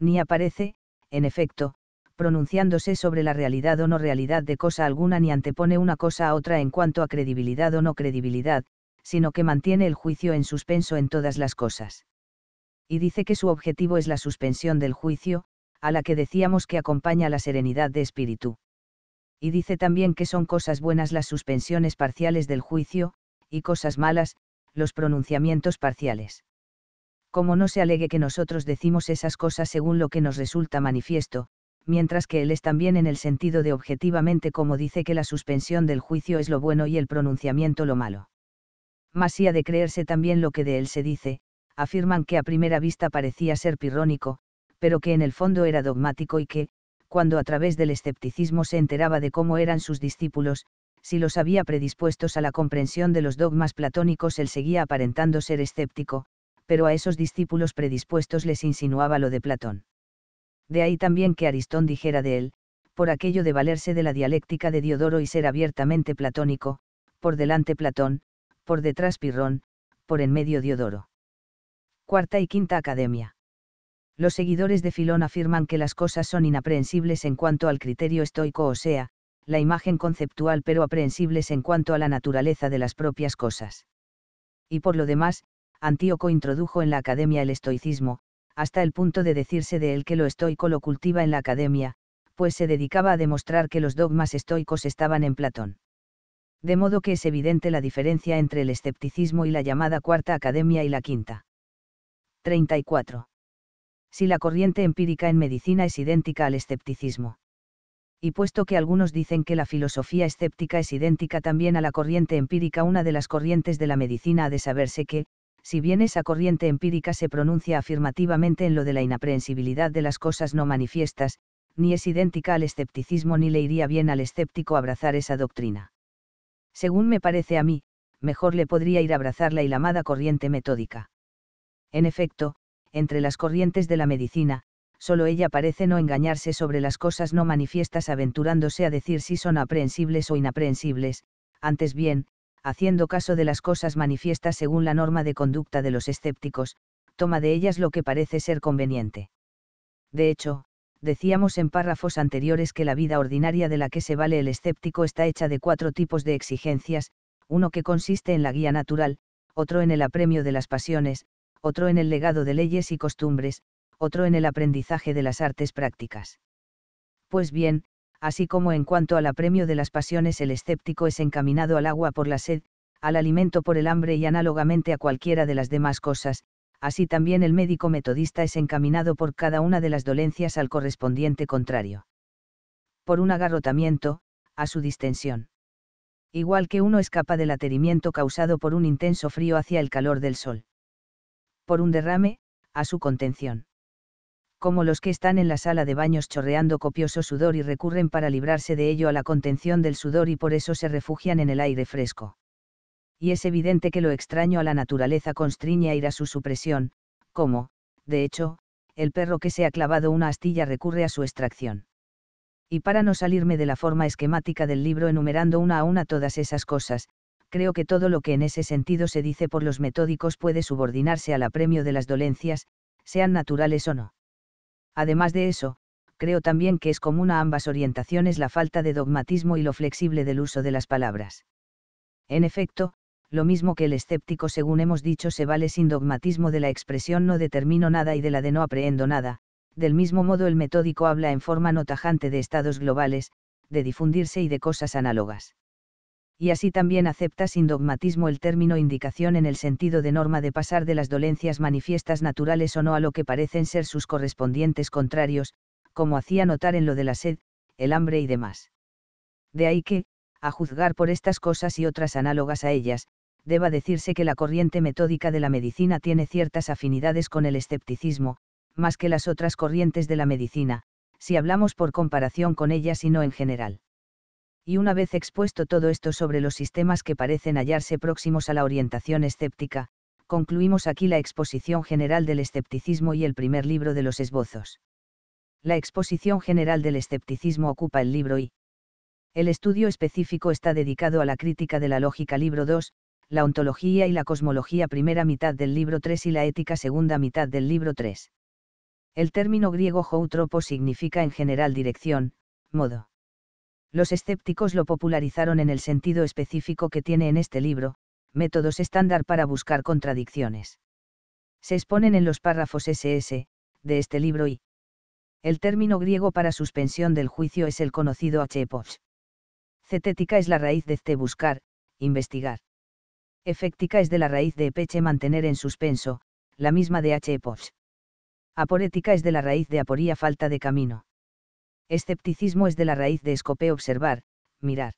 Ni aparece, en efecto, pronunciándose sobre la realidad o no realidad de cosa alguna ni antepone una cosa a otra en cuanto a credibilidad o no credibilidad, sino que mantiene el juicio en suspenso en todas las cosas. Y dice que su objetivo es la suspensión del juicio, a la que decíamos que acompaña la serenidad de espíritu. Y dice también que son cosas buenas las suspensiones parciales del juicio, y cosas malas, los pronunciamientos parciales. Como no se alegue que nosotros decimos esas cosas según lo que nos resulta manifiesto, mientras que él es también en el sentido de objetivamente como dice que la suspensión del juicio es lo bueno y el pronunciamiento lo malo más ha de creerse también lo que de él se dice, afirman que a primera vista parecía ser pirrónico, pero que en el fondo era dogmático y que, cuando a través del escepticismo se enteraba de cómo eran sus discípulos, si los había predispuestos a la comprensión de los dogmas platónicos él seguía aparentando ser escéptico, pero a esos discípulos predispuestos les insinuaba lo de Platón. De ahí también que Aristón dijera de él, por aquello de valerse de la dialéctica de Diodoro y ser abiertamente platónico, por delante Platón, por detrás Pirrón, por en medio Diodoro. Cuarta y quinta academia. Los seguidores de Filón afirman que las cosas son inaprehensibles en cuanto al criterio estoico, o sea, la imagen conceptual, pero aprehensibles en cuanto a la naturaleza de las propias cosas. Y por lo demás, Antíoco introdujo en la academia el estoicismo, hasta el punto de decirse de él que lo estoico lo cultiva en la academia, pues se dedicaba a demostrar que los dogmas estoicos estaban en Platón de modo que es evidente la diferencia entre el escepticismo y la llamada cuarta academia y la quinta. 34. Si la corriente empírica en medicina es idéntica al escepticismo. Y puesto que algunos dicen que la filosofía escéptica es idéntica también a la corriente empírica, una de las corrientes de la medicina ha de saberse que, si bien esa corriente empírica se pronuncia afirmativamente en lo de la inaprehensibilidad de las cosas no manifiestas, ni es idéntica al escepticismo ni le iría bien al escéptico abrazar esa doctrina según me parece a mí, mejor le podría ir a abrazar la ilamada corriente metódica. En efecto, entre las corrientes de la medicina, solo ella parece no engañarse sobre las cosas no manifiestas aventurándose a decir si son aprehensibles o inaprehensibles, antes bien, haciendo caso de las cosas manifiestas según la norma de conducta de los escépticos, toma de ellas lo que parece ser conveniente. De hecho, decíamos en párrafos anteriores que la vida ordinaria de la que se vale el escéptico está hecha de cuatro tipos de exigencias, uno que consiste en la guía natural, otro en el apremio de las pasiones, otro en el legado de leyes y costumbres, otro en el aprendizaje de las artes prácticas. Pues bien, así como en cuanto al apremio de las pasiones el escéptico es encaminado al agua por la sed, al alimento por el hambre y análogamente a cualquiera de las demás cosas, así también el médico metodista es encaminado por cada una de las dolencias al correspondiente contrario. Por un agarrotamiento, a su distensión. Igual que uno escapa del aterimiento causado por un intenso frío hacia el calor del sol. Por un derrame, a su contención. Como los que están en la sala de baños chorreando copioso sudor y recurren para librarse de ello a la contención del sudor y por eso se refugian en el aire fresco y es evidente que lo extraño a la naturaleza constriña ir a su supresión, como, de hecho, el perro que se ha clavado una astilla recurre a su extracción. Y para no salirme de la forma esquemática del libro enumerando una a una todas esas cosas, creo que todo lo que en ese sentido se dice por los metódicos puede subordinarse al apremio de las dolencias, sean naturales o no. Además de eso, creo también que es común a ambas orientaciones la falta de dogmatismo y lo flexible del uso de las palabras. En efecto, lo mismo que el escéptico según hemos dicho se vale sin dogmatismo de la expresión no determino nada y de la de no aprehendo nada, del mismo modo el metódico habla en forma no tajante de estados globales, de difundirse y de cosas análogas. Y así también acepta sin dogmatismo el término indicación en el sentido de norma de pasar de las dolencias manifiestas naturales o no a lo que parecen ser sus correspondientes contrarios, como hacía notar en lo de la sed, el hambre y demás. De ahí que, a juzgar por estas cosas y otras análogas a ellas, deba decirse que la corriente metódica de la medicina tiene ciertas afinidades con el escepticismo, más que las otras corrientes de la medicina, si hablamos por comparación con ellas y no en general. Y una vez expuesto todo esto sobre los sistemas que parecen hallarse próximos a la orientación escéptica, concluimos aquí la exposición general del escepticismo y el primer libro de los esbozos. La exposición general del escepticismo ocupa el libro y. El estudio específico está dedicado a la crítica de la lógica libro 2, la ontología y la cosmología primera mitad del libro 3 y la ética segunda mitad del libro 3. El término griego joutropo significa en general dirección, modo. Los escépticos lo popularizaron en el sentido específico que tiene en este libro, métodos estándar para buscar contradicciones. Se exponen en los párrafos SS, de este libro y el término griego para suspensión del juicio es el conocido HPO. Cetética es la raíz de este buscar, investigar eféctica es de la raíz de epeche mantener en suspenso, la misma de h epoch. Aporética es de la raíz de aporía falta de camino. Escepticismo es de la raíz de escope observar, mirar.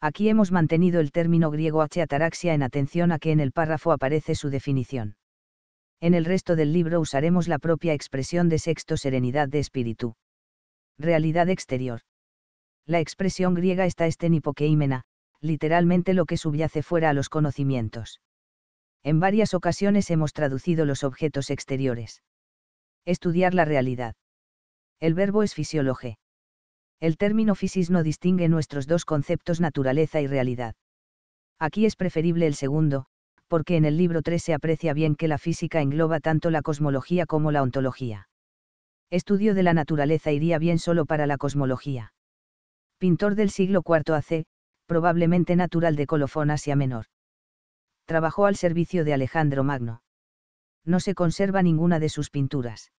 Aquí hemos mantenido el término griego h ataraxia en atención a que en el párrafo aparece su definición. En el resto del libro usaremos la propia expresión de sexto serenidad de espíritu. Realidad exterior. La expresión griega está estenipoqueimena, literalmente lo que subyace fuera a los conocimientos. En varias ocasiones hemos traducido los objetos exteriores. Estudiar la realidad. El verbo es fisiologe. El término fisis no distingue nuestros dos conceptos naturaleza y realidad. Aquí es preferible el segundo, porque en el libro 3 se aprecia bien que la física engloba tanto la cosmología como la ontología. Estudio de la naturaleza iría bien solo para la cosmología. Pintor del siglo IV AC, probablemente natural de Colofón Asia Menor. Trabajó al servicio de Alejandro Magno. No se conserva ninguna de sus pinturas.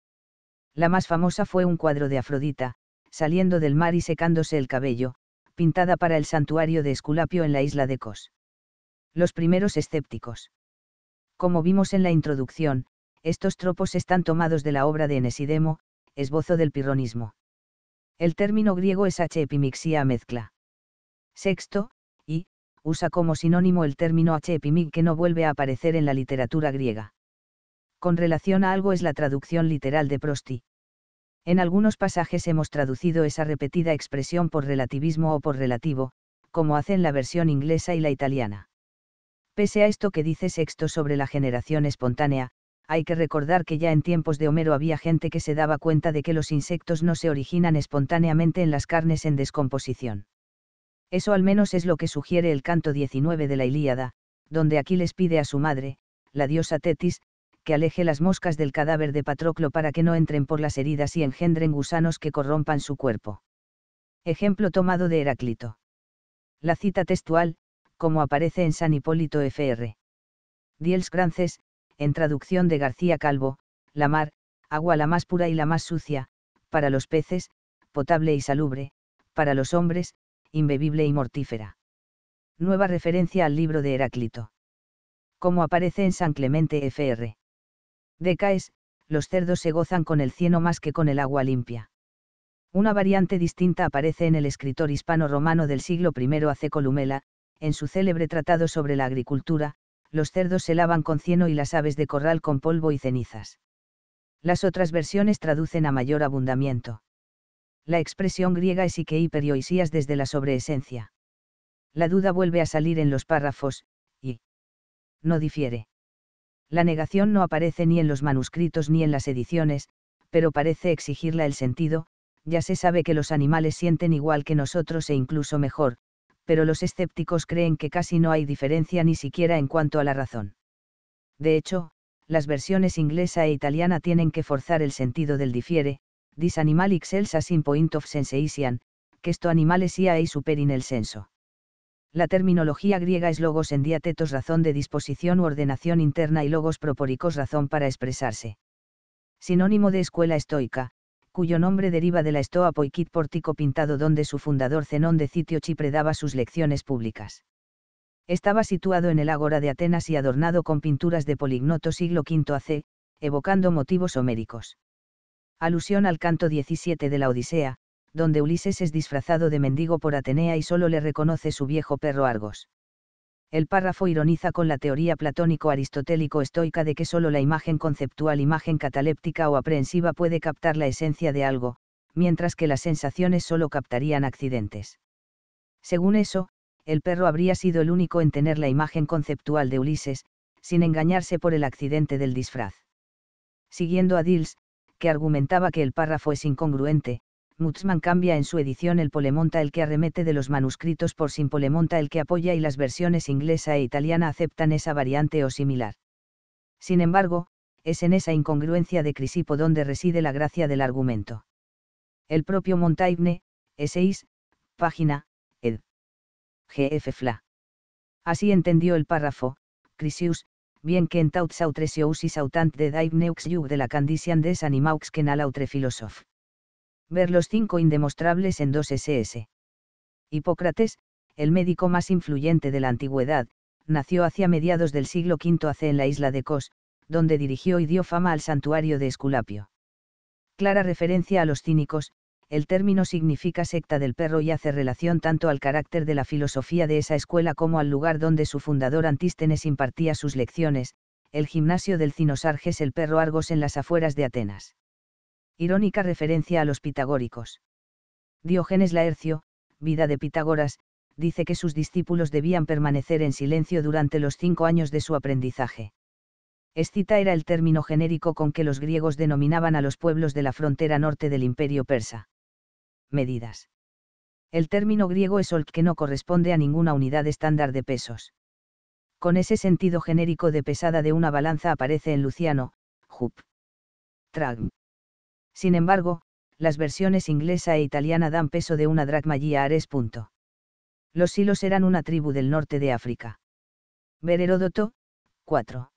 La más famosa fue un cuadro de Afrodita, saliendo del mar y secándose el cabello, pintada para el santuario de Esculapio en la isla de Cos. Los primeros escépticos. Como vimos en la introducción, estos tropos están tomados de la obra de Enesidemo, esbozo del pirronismo. El término griego es h epimixia mezcla. Sexto, y, usa como sinónimo el término H. que no vuelve a aparecer en la literatura griega. Con relación a algo es la traducción literal de prosti. En algunos pasajes hemos traducido esa repetida expresión por relativismo o por relativo, como hacen la versión inglesa y la italiana. Pese a esto que dice Sexto sobre la generación espontánea, hay que recordar que ya en tiempos de Homero había gente que se daba cuenta de que los insectos no se originan espontáneamente en las carnes en descomposición. Eso al menos es lo que sugiere el canto 19 de la Ilíada, donde Aquiles pide a su madre, la diosa Tetis, que aleje las moscas del cadáver de Patroclo para que no entren por las heridas y engendren gusanos que corrompan su cuerpo. Ejemplo tomado de Heráclito. La cita textual, como aparece en San Hipólito Fr. Diels Grances, en traducción de García Calvo, la mar, agua la más pura y la más sucia, para los peces, potable y salubre, para los hombres, imbebible y mortífera. Nueva referencia al libro de Heráclito. Como aparece en San Clemente Fr. Decaes, los cerdos se gozan con el cieno más que con el agua limpia. Una variante distinta aparece en el escritor hispano-romano del siglo I AC Columela, en su célebre tratado sobre la agricultura, los cerdos se lavan con cieno y las aves de corral con polvo y cenizas. Las otras versiones traducen a mayor abundamiento la expresión griega es y hiperioisías desde la sobreesencia. La duda vuelve a salir en los párrafos, y no difiere. La negación no aparece ni en los manuscritos ni en las ediciones, pero parece exigirla el sentido, ya se sabe que los animales sienten igual que nosotros e incluso mejor, pero los escépticos creen que casi no hay diferencia ni siquiera en cuanto a la razón. De hecho, las versiones inglesa e italiana tienen que forzar el sentido del difiere, This animal excels as in point of sensation, esto es e super in el senso. La terminología griega es logos en diatetos razón de disposición u ordenación interna y logos propóricos razón para expresarse. Sinónimo de escuela estoica, cuyo nombre deriva de la estoa poikit pórtico pintado donde su fundador Zenón de Citio Chipre daba sus lecciones públicas. Estaba situado en el ágora de Atenas y adornado con pinturas de Polignoto siglo V C., evocando motivos homéricos alusión al canto 17 de la Odisea, donde Ulises es disfrazado de mendigo por Atenea y solo le reconoce su viejo perro Argos. El párrafo ironiza con la teoría platónico-aristotélico-estoica de que solo la imagen conceptual, imagen cataléptica o aprehensiva puede captar la esencia de algo, mientras que las sensaciones solo captarían accidentes. Según eso, el perro habría sido el único en tener la imagen conceptual de Ulises, sin engañarse por el accidente del disfraz. Siguiendo a Dills, que argumentaba que el párrafo es incongruente, Mutzman cambia en su edición el polemonta el que arremete de los manuscritos por sin polemonta el que apoya y las versiones inglesa e italiana aceptan esa variante o similar. Sin embargo, es en esa incongruencia de Crisipo donde reside la gracia del argumento. El propio Montaigne, E6, página, ed. G.F. Fla. Así entendió el párrafo, Crisius, bien que en autant de Daibneux neux de la candisian des animaux que nalautre filosof. Ver los cinco indemostrables en 2 SS. Hipócrates, el médico más influyente de la antigüedad, nació hacia mediados del siglo V AC en la isla de Kos, donde dirigió y dio fama al santuario de Esculapio. Clara referencia a los cínicos, el término significa secta del perro y hace relación tanto al carácter de la filosofía de esa escuela como al lugar donde su fundador Antístenes impartía sus lecciones, el gimnasio del Cinosarges el perro Argos en las afueras de Atenas. Irónica referencia a los pitagóricos. Diógenes Laercio, Vida de Pitágoras, dice que sus discípulos debían permanecer en silencio durante los cinco años de su aprendizaje. Escita era el término genérico con que los griegos denominaban a los pueblos de la frontera norte del imperio persa medidas. El término griego es olk que no corresponde a ninguna unidad estándar de pesos. Con ese sentido genérico de pesada de una balanza aparece en Luciano, Jup. Tragm. Sin embargo, las versiones inglesa e italiana dan peso de una dracma y ares. Los silos eran una tribu del norte de África. Ver Heródoto, 4.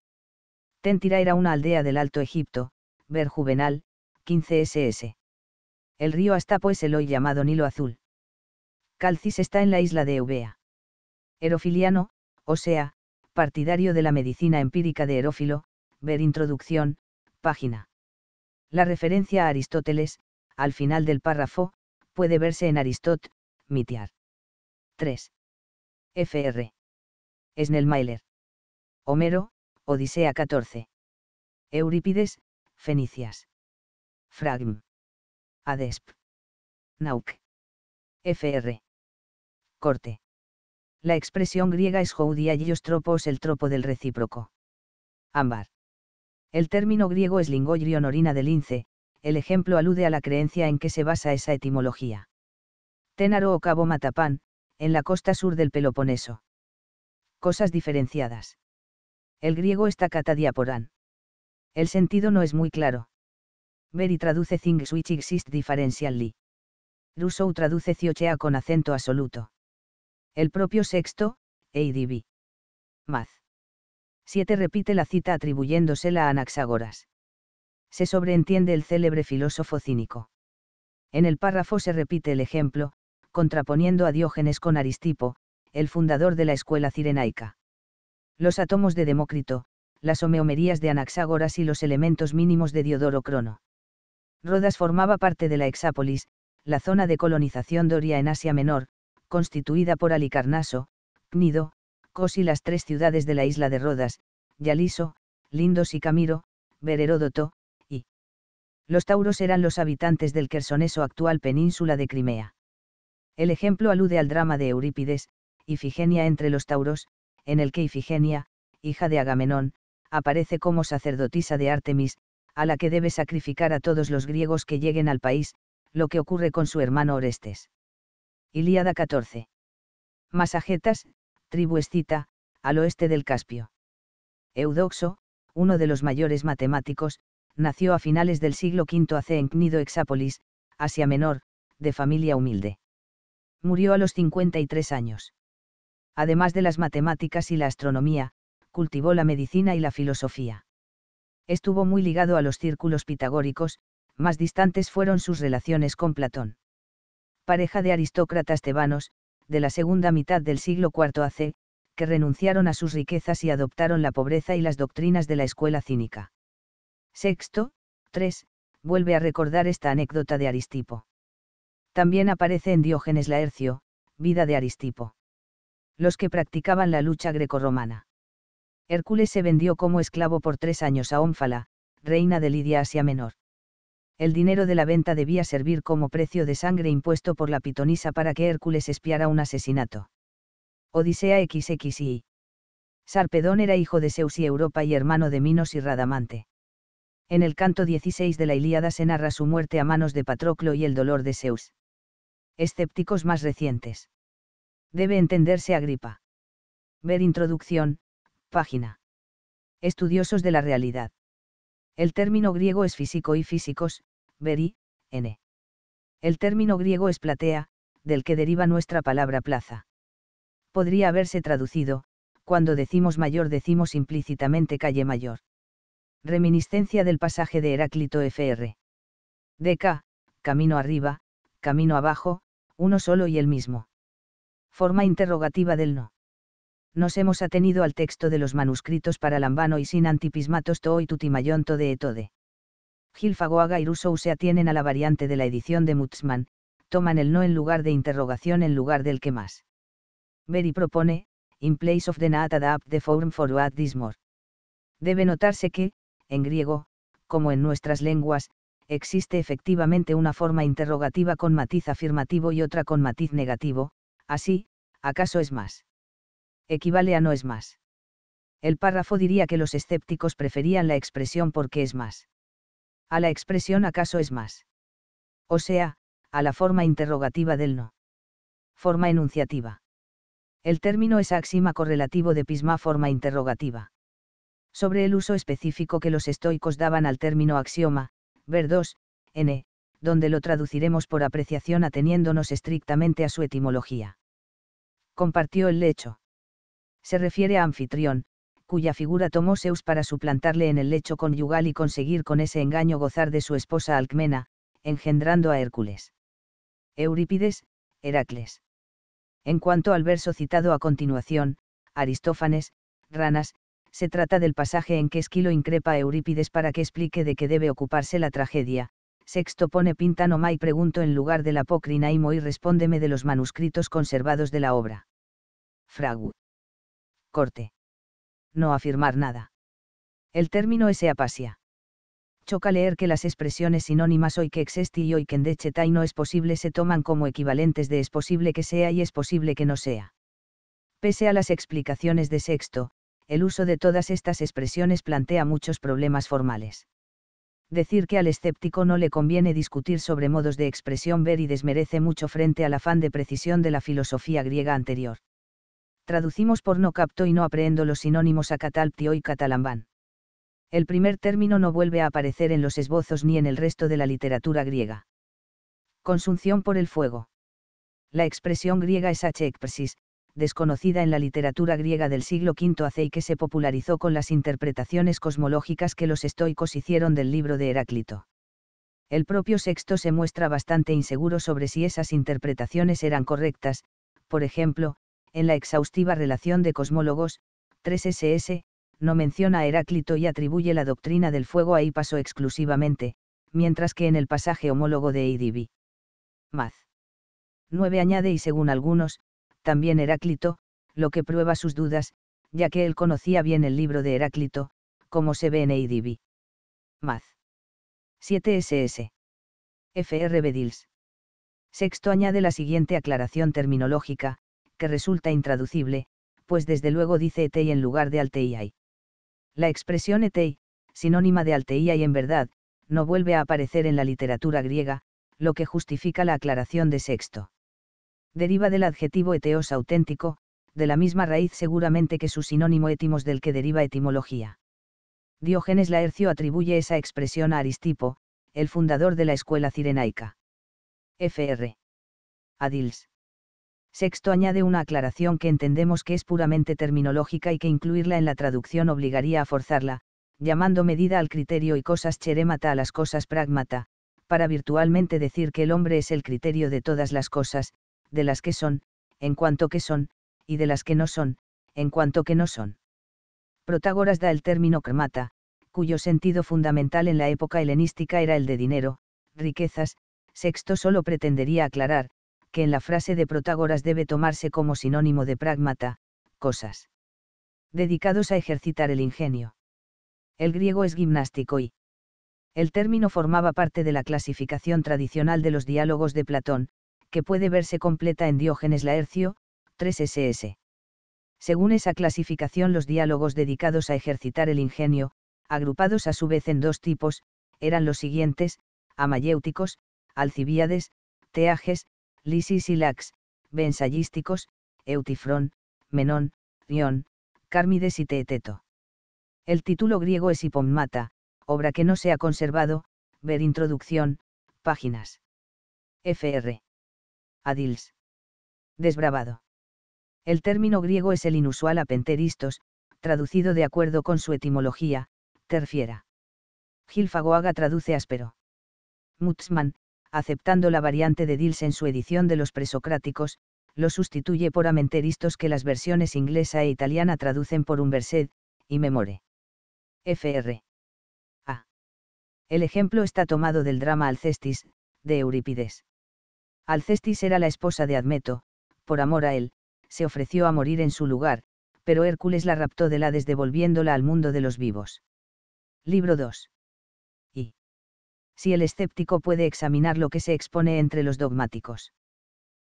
Tentira era una aldea del Alto Egipto, ver Juvenal, 15 SS. El río hasta pues el hoy llamado Nilo Azul. Calcis está en la isla de Eubea. Erofiliano, o sea, partidario de la medicina empírica de Herófilo, ver introducción, página. La referencia a Aristóteles, al final del párrafo, puede verse en Aristot, Mitiar. 3. Fr. Mailer Homero, Odisea 14. Eurípides, Fenicias. Fragm. ADESP. Nauk. FR. Corte. La expresión griega es y tropos, el tropo del recíproco. Ámbar. El término griego es y orina del lince, el ejemplo alude a la creencia en que se basa esa etimología. Ténaro o Cabo Matapán, en la costa sur del Peloponeso. Cosas diferenciadas. El griego está catadiaporán. El sentido no es muy claro y traduce things which exist differentially. Russo traduce Ciochea con acento absoluto. El propio sexto, ADB. Math. 7 repite la cita atribuyéndosela a Anaxagoras. Se sobreentiende el célebre filósofo cínico. En el párrafo se repite el ejemplo, contraponiendo a Diógenes con Aristipo, el fundador de la escuela cirenaica. Los átomos de Demócrito, las homeomerías de Anaxágoras y los elementos mínimos de Diodoro Crono. Rodas formaba parte de la Hexápolis, la zona de colonización doria en Asia Menor, constituida por Alicarnaso, Cnido, Cos y las tres ciudades de la isla de Rodas, Yaliso, Lindos y Camiro, Bereródoto, y los tauros eran los habitantes del quersoneso actual península de Crimea. El ejemplo alude al drama de Eurípides, Ifigenia entre los tauros, en el que Ifigenia, hija de Agamenón, aparece como sacerdotisa de Artemis, a la que debe sacrificar a todos los griegos que lleguen al país, lo que ocurre con su hermano Orestes. Ilíada 14. Masagetas, tribu escita, al oeste del Caspio. Eudoxo, uno de los mayores matemáticos, nació a finales del siglo V AC en Cnido Hexápolis, Asia Menor, de familia humilde. Murió a los 53 años. Además de las matemáticas y la astronomía, cultivó la medicina y la filosofía estuvo muy ligado a los círculos pitagóricos, más distantes fueron sus relaciones con Platón. Pareja de aristócratas tebanos, de la segunda mitad del siglo IV AC, que renunciaron a sus riquezas y adoptaron la pobreza y las doctrinas de la escuela cínica. Sexto, 3, vuelve a recordar esta anécdota de Aristipo. También aparece en Diógenes Laercio, Vida de Aristipo. Los que practicaban la lucha grecorromana. Hércules se vendió como esclavo por tres años a Ómfala, reina de Lidia Asia Menor. El dinero de la venta debía servir como precio de sangre impuesto por la pitonisa para que Hércules espiara un asesinato. Odisea XXI. Sarpedón era hijo de Zeus y Europa y hermano de Minos y Radamante. En el canto 16 de la Ilíada se narra su muerte a manos de Patroclo y el dolor de Zeus. Escépticos más recientes. Debe entenderse Agripa. Ver introducción, Página. Estudiosos de la realidad. El término griego es físico y físicos, veri, n. El término griego es platea, del que deriva nuestra palabra plaza. Podría haberse traducido, cuando decimos mayor decimos implícitamente calle mayor. Reminiscencia del pasaje de Heráclito Fr. Deca, camino arriba, camino abajo, uno solo y el mismo. Forma interrogativa del no nos hemos atenido al texto de los manuscritos para Lambano y sin antipismatos to y tutimayonto de etode. Gilfagoaga y Russo se atienen a la variante de la edición de Mutzman, toman el no en lugar de interrogación en lugar del que más. Berry propone, in place of the not adapt the form for what is more. Debe notarse que, en griego, como en nuestras lenguas, existe efectivamente una forma interrogativa con matiz afirmativo y otra con matiz negativo, así, ¿acaso es más? equivale a no es más. El párrafo diría que los escépticos preferían la expresión porque es más. A la expresión acaso es más. O sea, a la forma interrogativa del no. Forma enunciativa. El término es axima correlativo de pisma forma interrogativa. Sobre el uso específico que los estoicos daban al término axioma, ver 2, n, donde lo traduciremos por apreciación ateniéndonos estrictamente a su etimología. Compartió el lecho se refiere a anfitrión, cuya figura tomó Zeus para suplantarle en el lecho conyugal y conseguir con ese engaño gozar de su esposa Alcmena, engendrando a Hércules. Eurípides, Heracles. En cuanto al verso citado a continuación, Aristófanes, Ranas, se trata del pasaje en que Esquilo increpa a Eurípides para que explique de qué debe ocuparse la tragedia. Sexto pone Pintanoma y pregunto en lugar del apócrina y respóndeme de los manuscritos conservados de la obra. Fragut corte. No afirmar nada. El término es apasia. Choca leer que las expresiones sinónimas hoy que existe y hoy que en y no es posible se toman como equivalentes de es posible que sea y es posible que no sea. Pese a las explicaciones de Sexto, el uso de todas estas expresiones plantea muchos problemas formales. Decir que al escéptico no le conviene discutir sobre modos de expresión ver y desmerece mucho frente al afán de precisión de la filosofía griega anterior traducimos por no capto y no aprehendo los sinónimos a catalptio y catalambán. El primer término no vuelve a aparecer en los esbozos ni en el resto de la literatura griega. Consunción por el fuego. La expresión griega es achekpresis, desconocida en la literatura griega del siglo V AC y que se popularizó con las interpretaciones cosmológicas que los estoicos hicieron del libro de Heráclito. El propio Sexto se muestra bastante inseguro sobre si esas interpretaciones eran correctas, por ejemplo, en la exhaustiva relación de cosmólogos, 3SS, no menciona a Heráclito y atribuye la doctrina del fuego a Hipaso exclusivamente, mientras que en el pasaje homólogo de Eidibi. Maz. 9 añade y según algunos, también Heráclito, lo que prueba sus dudas, ya que él conocía bien el libro de Heráclito, como se ve en Eidibi. Maz. 7 SS. F.R. Bedils. Sexto añade la siguiente aclaración terminológica, que resulta intraducible, pues desde luego dice etei en lugar de alteiai. La expresión etei, sinónima de alteiai en verdad, no vuelve a aparecer en la literatura griega, lo que justifica la aclaración de Sexto. Deriva del adjetivo eteos auténtico, de la misma raíz seguramente que su sinónimo étimos del que deriva etimología. Diógenes Laercio atribuye esa expresión a Aristipo, el fundador de la escuela cirenaica. Fr. Adils. Sexto añade una aclaración que entendemos que es puramente terminológica y que incluirla en la traducción obligaría a forzarla, llamando medida al criterio y cosas cheremata a las cosas pragmata, para virtualmente decir que el hombre es el criterio de todas las cosas, de las que son, en cuanto que son, y de las que no son, en cuanto que no son. Protágoras da el término cremata, cuyo sentido fundamental en la época helenística era el de dinero, riquezas, sexto solo pretendería aclarar, que en la frase de Protágoras debe tomarse como sinónimo de pragmata, cosas. Dedicados a ejercitar el ingenio. El griego es gimnástico y. El término formaba parte de la clasificación tradicional de los diálogos de Platón, que puede verse completa en Diógenes Laercio, 3 SS. Según esa clasificación, los diálogos dedicados a ejercitar el ingenio, agrupados a su vez en dos tipos, eran los siguientes, amayéuticos, Alcibíades, Teages, Lysis y Lax, Bensayísticos, Eutifrón, Menón, Rión, Cármides y Teeteto. El título griego es Hipommata, obra que no se ha conservado, ver introducción, páginas. Fr. Adils. Desbravado. El término griego es el inusual apenteristos, traducido de acuerdo con su etimología, terfiera. Gilfagoaga traduce áspero. Mutzman, aceptando la variante de Dils en su edición de los presocráticos, lo sustituye por amenteristos que las versiones inglesa e italiana traducen por un versed, y memore. Fr. A. El ejemplo está tomado del drama Alcestis, de Eurípides. Alcestis era la esposa de Admeto, por amor a él, se ofreció a morir en su lugar, pero Hércules la raptó de Hades devolviéndola al mundo de los vivos. Libro 2 si el escéptico puede examinar lo que se expone entre los dogmáticos.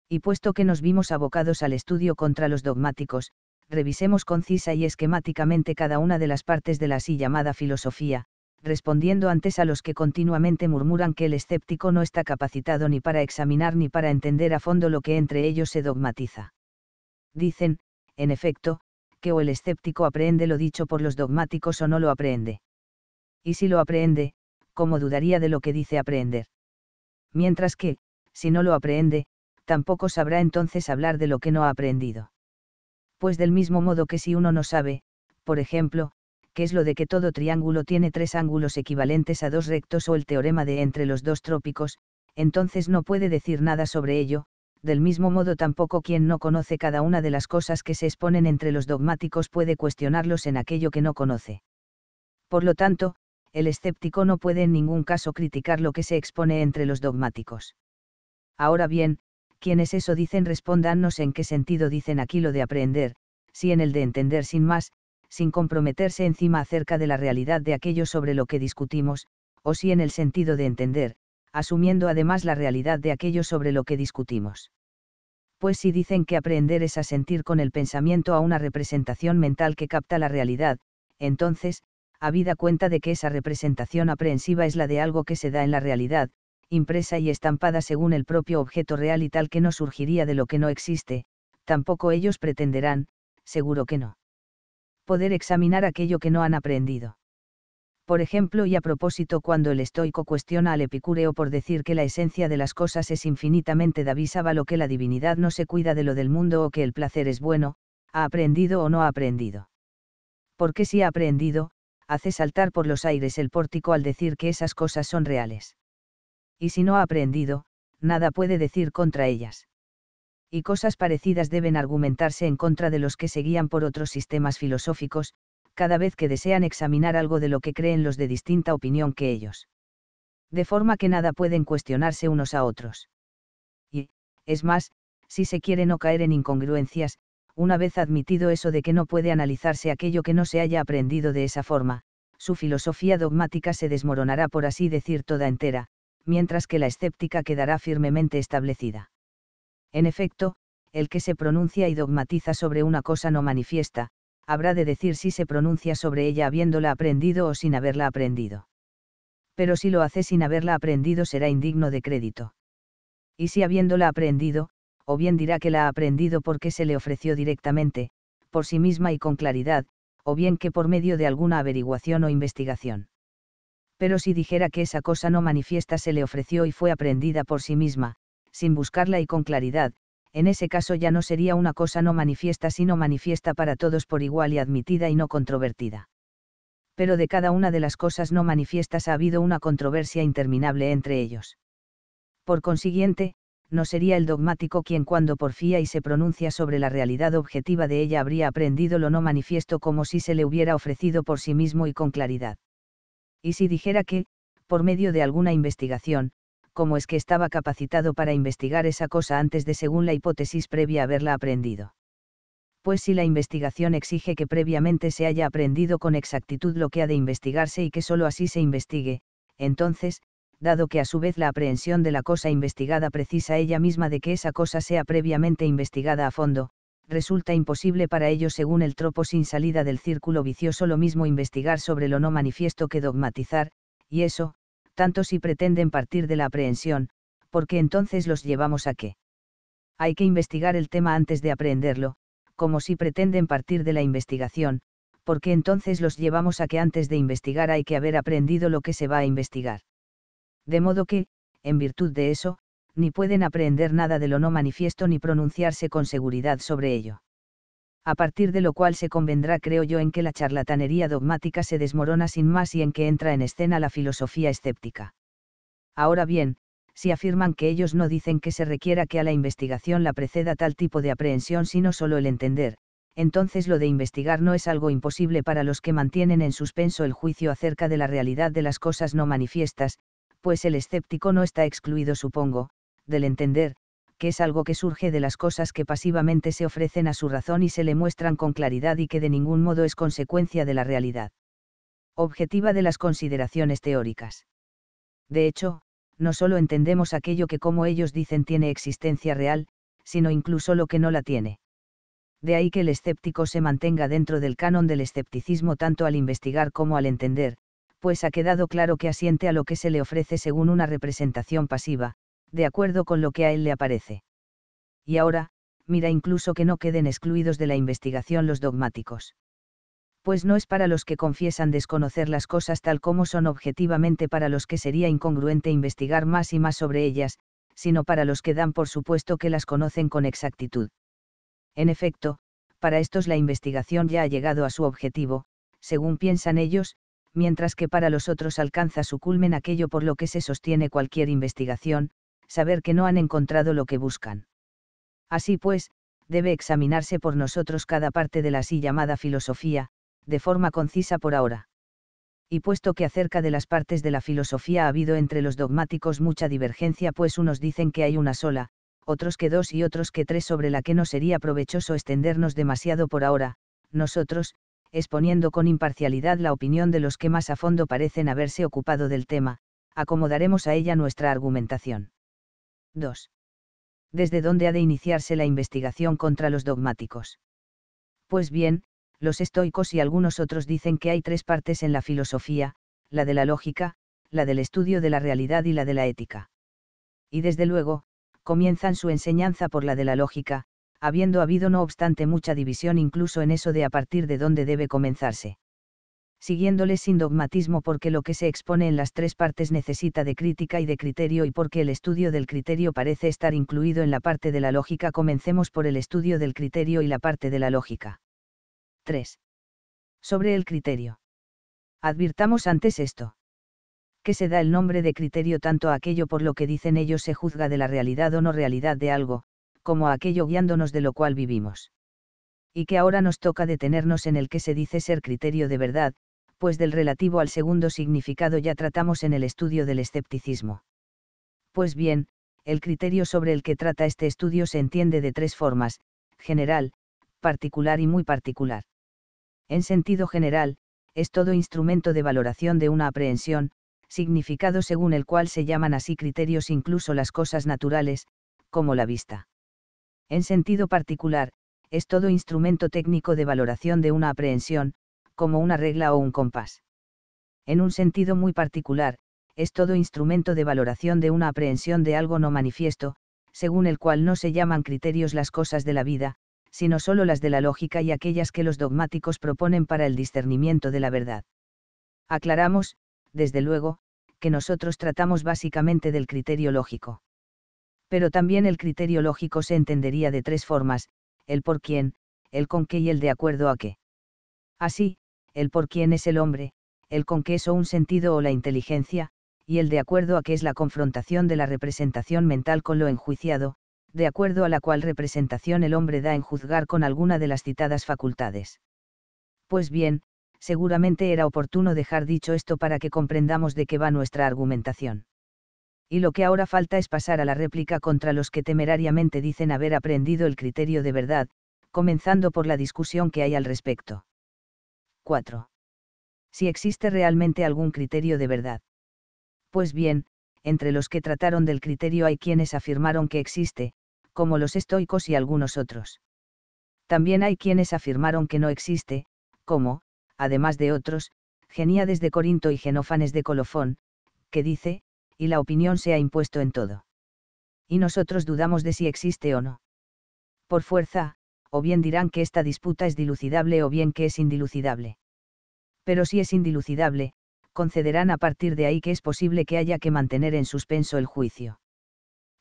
Y puesto que nos vimos abocados al estudio contra los dogmáticos, revisemos concisa y esquemáticamente cada una de las partes de la así llamada filosofía, respondiendo antes a los que continuamente murmuran que el escéptico no está capacitado ni para examinar ni para entender a fondo lo que entre ellos se dogmatiza. Dicen, en efecto, que o el escéptico aprende lo dicho por los dogmáticos o no lo aprende. Y si lo aprende, Cómo dudaría de lo que dice aprender. Mientras que, si no lo aprende, tampoco sabrá entonces hablar de lo que no ha aprendido. Pues del mismo modo que si uno no sabe, por ejemplo, qué es lo de que todo triángulo tiene tres ángulos equivalentes a dos rectos o el teorema de entre los dos trópicos, entonces no puede decir nada sobre ello, del mismo modo tampoco quien no conoce cada una de las cosas que se exponen entre los dogmáticos puede cuestionarlos en aquello que no conoce. Por lo tanto, el escéptico no puede en ningún caso criticar lo que se expone entre los dogmáticos. Ahora bien, quienes eso dicen respondannos en qué sentido dicen aquí lo de aprender, si en el de entender sin más, sin comprometerse encima acerca de la realidad de aquello sobre lo que discutimos, o si en el sentido de entender, asumiendo además la realidad de aquello sobre lo que discutimos. Pues si dicen que aprender es asentir con el pensamiento a una representación mental que capta la realidad, entonces, habida cuenta de que esa representación aprehensiva es la de algo que se da en la realidad, impresa y estampada según el propio objeto real y tal que no surgiría de lo que no existe, tampoco ellos pretenderán, seguro que no. Poder examinar aquello que no han aprendido. Por ejemplo, y a propósito cuando el estoico cuestiona al epicúreo por decir que la esencia de las cosas es infinitamente lo que la divinidad no se cuida de lo del mundo o que el placer es bueno, ha aprendido o no ha aprendido. Porque si ha aprendido, hace saltar por los aires el pórtico al decir que esas cosas son reales. Y si no ha aprendido, nada puede decir contra ellas. Y cosas parecidas deben argumentarse en contra de los que se guían por otros sistemas filosóficos, cada vez que desean examinar algo de lo que creen los de distinta opinión que ellos. De forma que nada pueden cuestionarse unos a otros. Y, es más, si se quiere no caer en incongruencias, una vez admitido eso de que no puede analizarse aquello que no se haya aprendido de esa forma, su filosofía dogmática se desmoronará por así decir toda entera, mientras que la escéptica quedará firmemente establecida. En efecto, el que se pronuncia y dogmatiza sobre una cosa no manifiesta, habrá de decir si se pronuncia sobre ella habiéndola aprendido o sin haberla aprendido. Pero si lo hace sin haberla aprendido será indigno de crédito. Y si habiéndola aprendido, o bien dirá que la ha aprendido porque se le ofreció directamente, por sí misma y con claridad, o bien que por medio de alguna averiguación o investigación. Pero si dijera que esa cosa no manifiesta se le ofreció y fue aprendida por sí misma, sin buscarla y con claridad, en ese caso ya no sería una cosa no manifiesta sino manifiesta para todos por igual y admitida y no controvertida. Pero de cada una de las cosas no manifiestas ha habido una controversia interminable entre ellos. Por consiguiente, no sería el dogmático quien cuando porfía y se pronuncia sobre la realidad objetiva de ella habría aprendido lo no manifiesto como si se le hubiera ofrecido por sí mismo y con claridad. Y si dijera que, por medio de alguna investigación, como es que estaba capacitado para investigar esa cosa antes de según la hipótesis previa haberla aprendido. Pues si la investigación exige que previamente se haya aprendido con exactitud lo que ha de investigarse y que sólo así se investigue, entonces, dado que a su vez la aprehensión de la cosa investigada precisa ella misma de que esa cosa sea previamente investigada a fondo, resulta imposible para ellos según el tropo sin salida del círculo vicioso lo mismo investigar sobre lo no manifiesto que dogmatizar, y eso, tanto si pretenden partir de la aprehensión, porque entonces los llevamos a que hay que investigar el tema antes de aprenderlo, como si pretenden partir de la investigación, porque entonces los llevamos a que antes de investigar hay que haber aprendido lo que se va a investigar de modo que, en virtud de eso, ni pueden aprehender nada de lo no manifiesto ni pronunciarse con seguridad sobre ello. A partir de lo cual se convendrá, creo yo, en que la charlatanería dogmática se desmorona sin más y en que entra en escena la filosofía escéptica. Ahora bien, si afirman que ellos no dicen que se requiera que a la investigación la preceda tal tipo de aprehensión sino solo el entender, entonces lo de investigar no es algo imposible para los que mantienen en suspenso el juicio acerca de la realidad de las cosas no manifiestas, pues el escéptico no está excluido, supongo, del entender, que es algo que surge de las cosas que pasivamente se ofrecen a su razón y se le muestran con claridad y que de ningún modo es consecuencia de la realidad. Objetiva de las consideraciones teóricas. De hecho, no solo entendemos aquello que como ellos dicen tiene existencia real, sino incluso lo que no la tiene. De ahí que el escéptico se mantenga dentro del canon del escepticismo tanto al investigar como al entender, pues ha quedado claro que asiente a lo que se le ofrece según una representación pasiva, de acuerdo con lo que a él le aparece. Y ahora, mira incluso que no queden excluidos de la investigación los dogmáticos. Pues no es para los que confiesan desconocer las cosas tal como son objetivamente para los que sería incongruente investigar más y más sobre ellas, sino para los que dan por supuesto que las conocen con exactitud. En efecto, para estos la investigación ya ha llegado a su objetivo, según piensan ellos, mientras que para los otros alcanza su culmen aquello por lo que se sostiene cualquier investigación, saber que no han encontrado lo que buscan. Así pues, debe examinarse por nosotros cada parte de la así llamada filosofía, de forma concisa por ahora. Y puesto que acerca de las partes de la filosofía ha habido entre los dogmáticos mucha divergencia, pues unos dicen que hay una sola, otros que dos y otros que tres sobre la que no sería provechoso extendernos demasiado por ahora, nosotros, exponiendo con imparcialidad la opinión de los que más a fondo parecen haberse ocupado del tema, acomodaremos a ella nuestra argumentación. 2. ¿Desde dónde ha de iniciarse la investigación contra los dogmáticos? Pues bien, los estoicos y algunos otros dicen que hay tres partes en la filosofía, la de la lógica, la del estudio de la realidad y la de la ética. Y desde luego, comienzan su enseñanza por la de la lógica, habiendo habido no obstante mucha división incluso en eso de a partir de dónde debe comenzarse. Siguiéndole sin dogmatismo porque lo que se expone en las tres partes necesita de crítica y de criterio y porque el estudio del criterio parece estar incluido en la parte de la lógica, comencemos por el estudio del criterio y la parte de la lógica. 3. Sobre el criterio. Advirtamos antes esto que se da el nombre de criterio tanto a aquello por lo que dicen ellos se juzga de la realidad o no realidad de algo, como aquello guiándonos de lo cual vivimos. Y que ahora nos toca detenernos en el que se dice ser criterio de verdad, pues del relativo al segundo significado ya tratamos en el estudio del escepticismo. Pues bien, el criterio sobre el que trata este estudio se entiende de tres formas, general, particular y muy particular. En sentido general, es todo instrumento de valoración de una aprehensión, significado según el cual se llaman así criterios incluso las cosas naturales, como la vista. En sentido particular, es todo instrumento técnico de valoración de una aprehensión, como una regla o un compás. En un sentido muy particular, es todo instrumento de valoración de una aprehensión de algo no manifiesto, según el cual no se llaman criterios las cosas de la vida, sino solo las de la lógica y aquellas que los dogmáticos proponen para el discernimiento de la verdad. Aclaramos, desde luego, que nosotros tratamos básicamente del criterio lógico pero también el criterio lógico se entendería de tres formas, el por quién, el con qué y el de acuerdo a qué. Así, el por quién es el hombre, el con qué es o un sentido o la inteligencia, y el de acuerdo a qué es la confrontación de la representación mental con lo enjuiciado, de acuerdo a la cual representación el hombre da en juzgar con alguna de las citadas facultades. Pues bien, seguramente era oportuno dejar dicho esto para que comprendamos de qué va nuestra argumentación y lo que ahora falta es pasar a la réplica contra los que temerariamente dicen haber aprendido el criterio de verdad, comenzando por la discusión que hay al respecto. 4. Si existe realmente algún criterio de verdad. Pues bien, entre los que trataron del criterio hay quienes afirmaron que existe, como los estoicos y algunos otros. También hay quienes afirmaron que no existe, como, además de otros, Geniades de Corinto y Genófanes de Colofón, que dice, y la opinión se ha impuesto en todo. Y nosotros dudamos de si existe o no. Por fuerza, o bien dirán que esta disputa es dilucidable o bien que es indilucidable. Pero si es indilucidable, concederán a partir de ahí que es posible que haya que mantener en suspenso el juicio.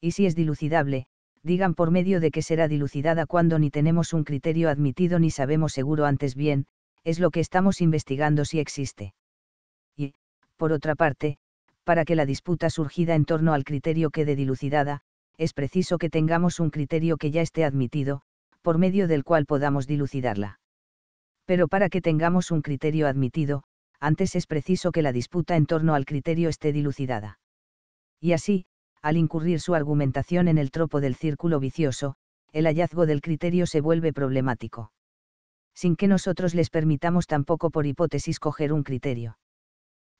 Y si es dilucidable, digan por medio de que será dilucidada cuando ni tenemos un criterio admitido ni sabemos seguro antes bien, es lo que estamos investigando si existe. Y, por otra parte, para que la disputa surgida en torno al criterio quede dilucidada, es preciso que tengamos un criterio que ya esté admitido, por medio del cual podamos dilucidarla. Pero para que tengamos un criterio admitido, antes es preciso que la disputa en torno al criterio esté dilucidada. Y así, al incurrir su argumentación en el tropo del círculo vicioso, el hallazgo del criterio se vuelve problemático. Sin que nosotros les permitamos tampoco por hipótesis coger un criterio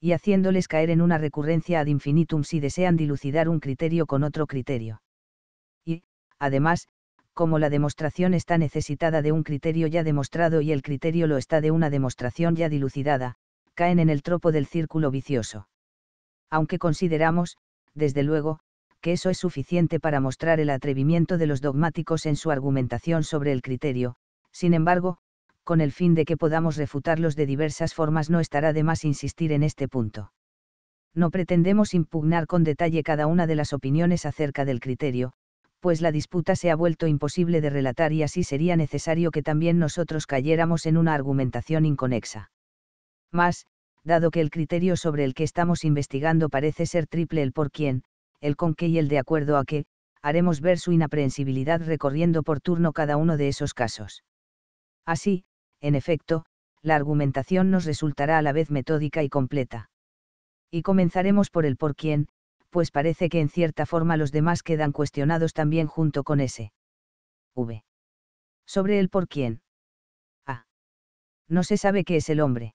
y haciéndoles caer en una recurrencia ad infinitum si desean dilucidar un criterio con otro criterio. Y, además, como la demostración está necesitada de un criterio ya demostrado y el criterio lo está de una demostración ya dilucidada, caen en el tropo del círculo vicioso. Aunque consideramos, desde luego, que eso es suficiente para mostrar el atrevimiento de los dogmáticos en su argumentación sobre el criterio, sin embargo, con el fin de que podamos refutarlos de diversas formas no estará de más insistir en este punto. No pretendemos impugnar con detalle cada una de las opiniones acerca del criterio, pues la disputa se ha vuelto imposible de relatar y así sería necesario que también nosotros cayéramos en una argumentación inconexa. Más, dado que el criterio sobre el que estamos investigando parece ser triple el por quién, el con qué y el de acuerdo a qué, haremos ver su inaprehensibilidad recorriendo por turno cada uno de esos casos. Así, en efecto, la argumentación nos resultará a la vez metódica y completa. Y comenzaremos por el por quién, pues parece que en cierta forma los demás quedan cuestionados también junto con ese. V. Sobre el por quién. A. No se sabe qué es el hombre.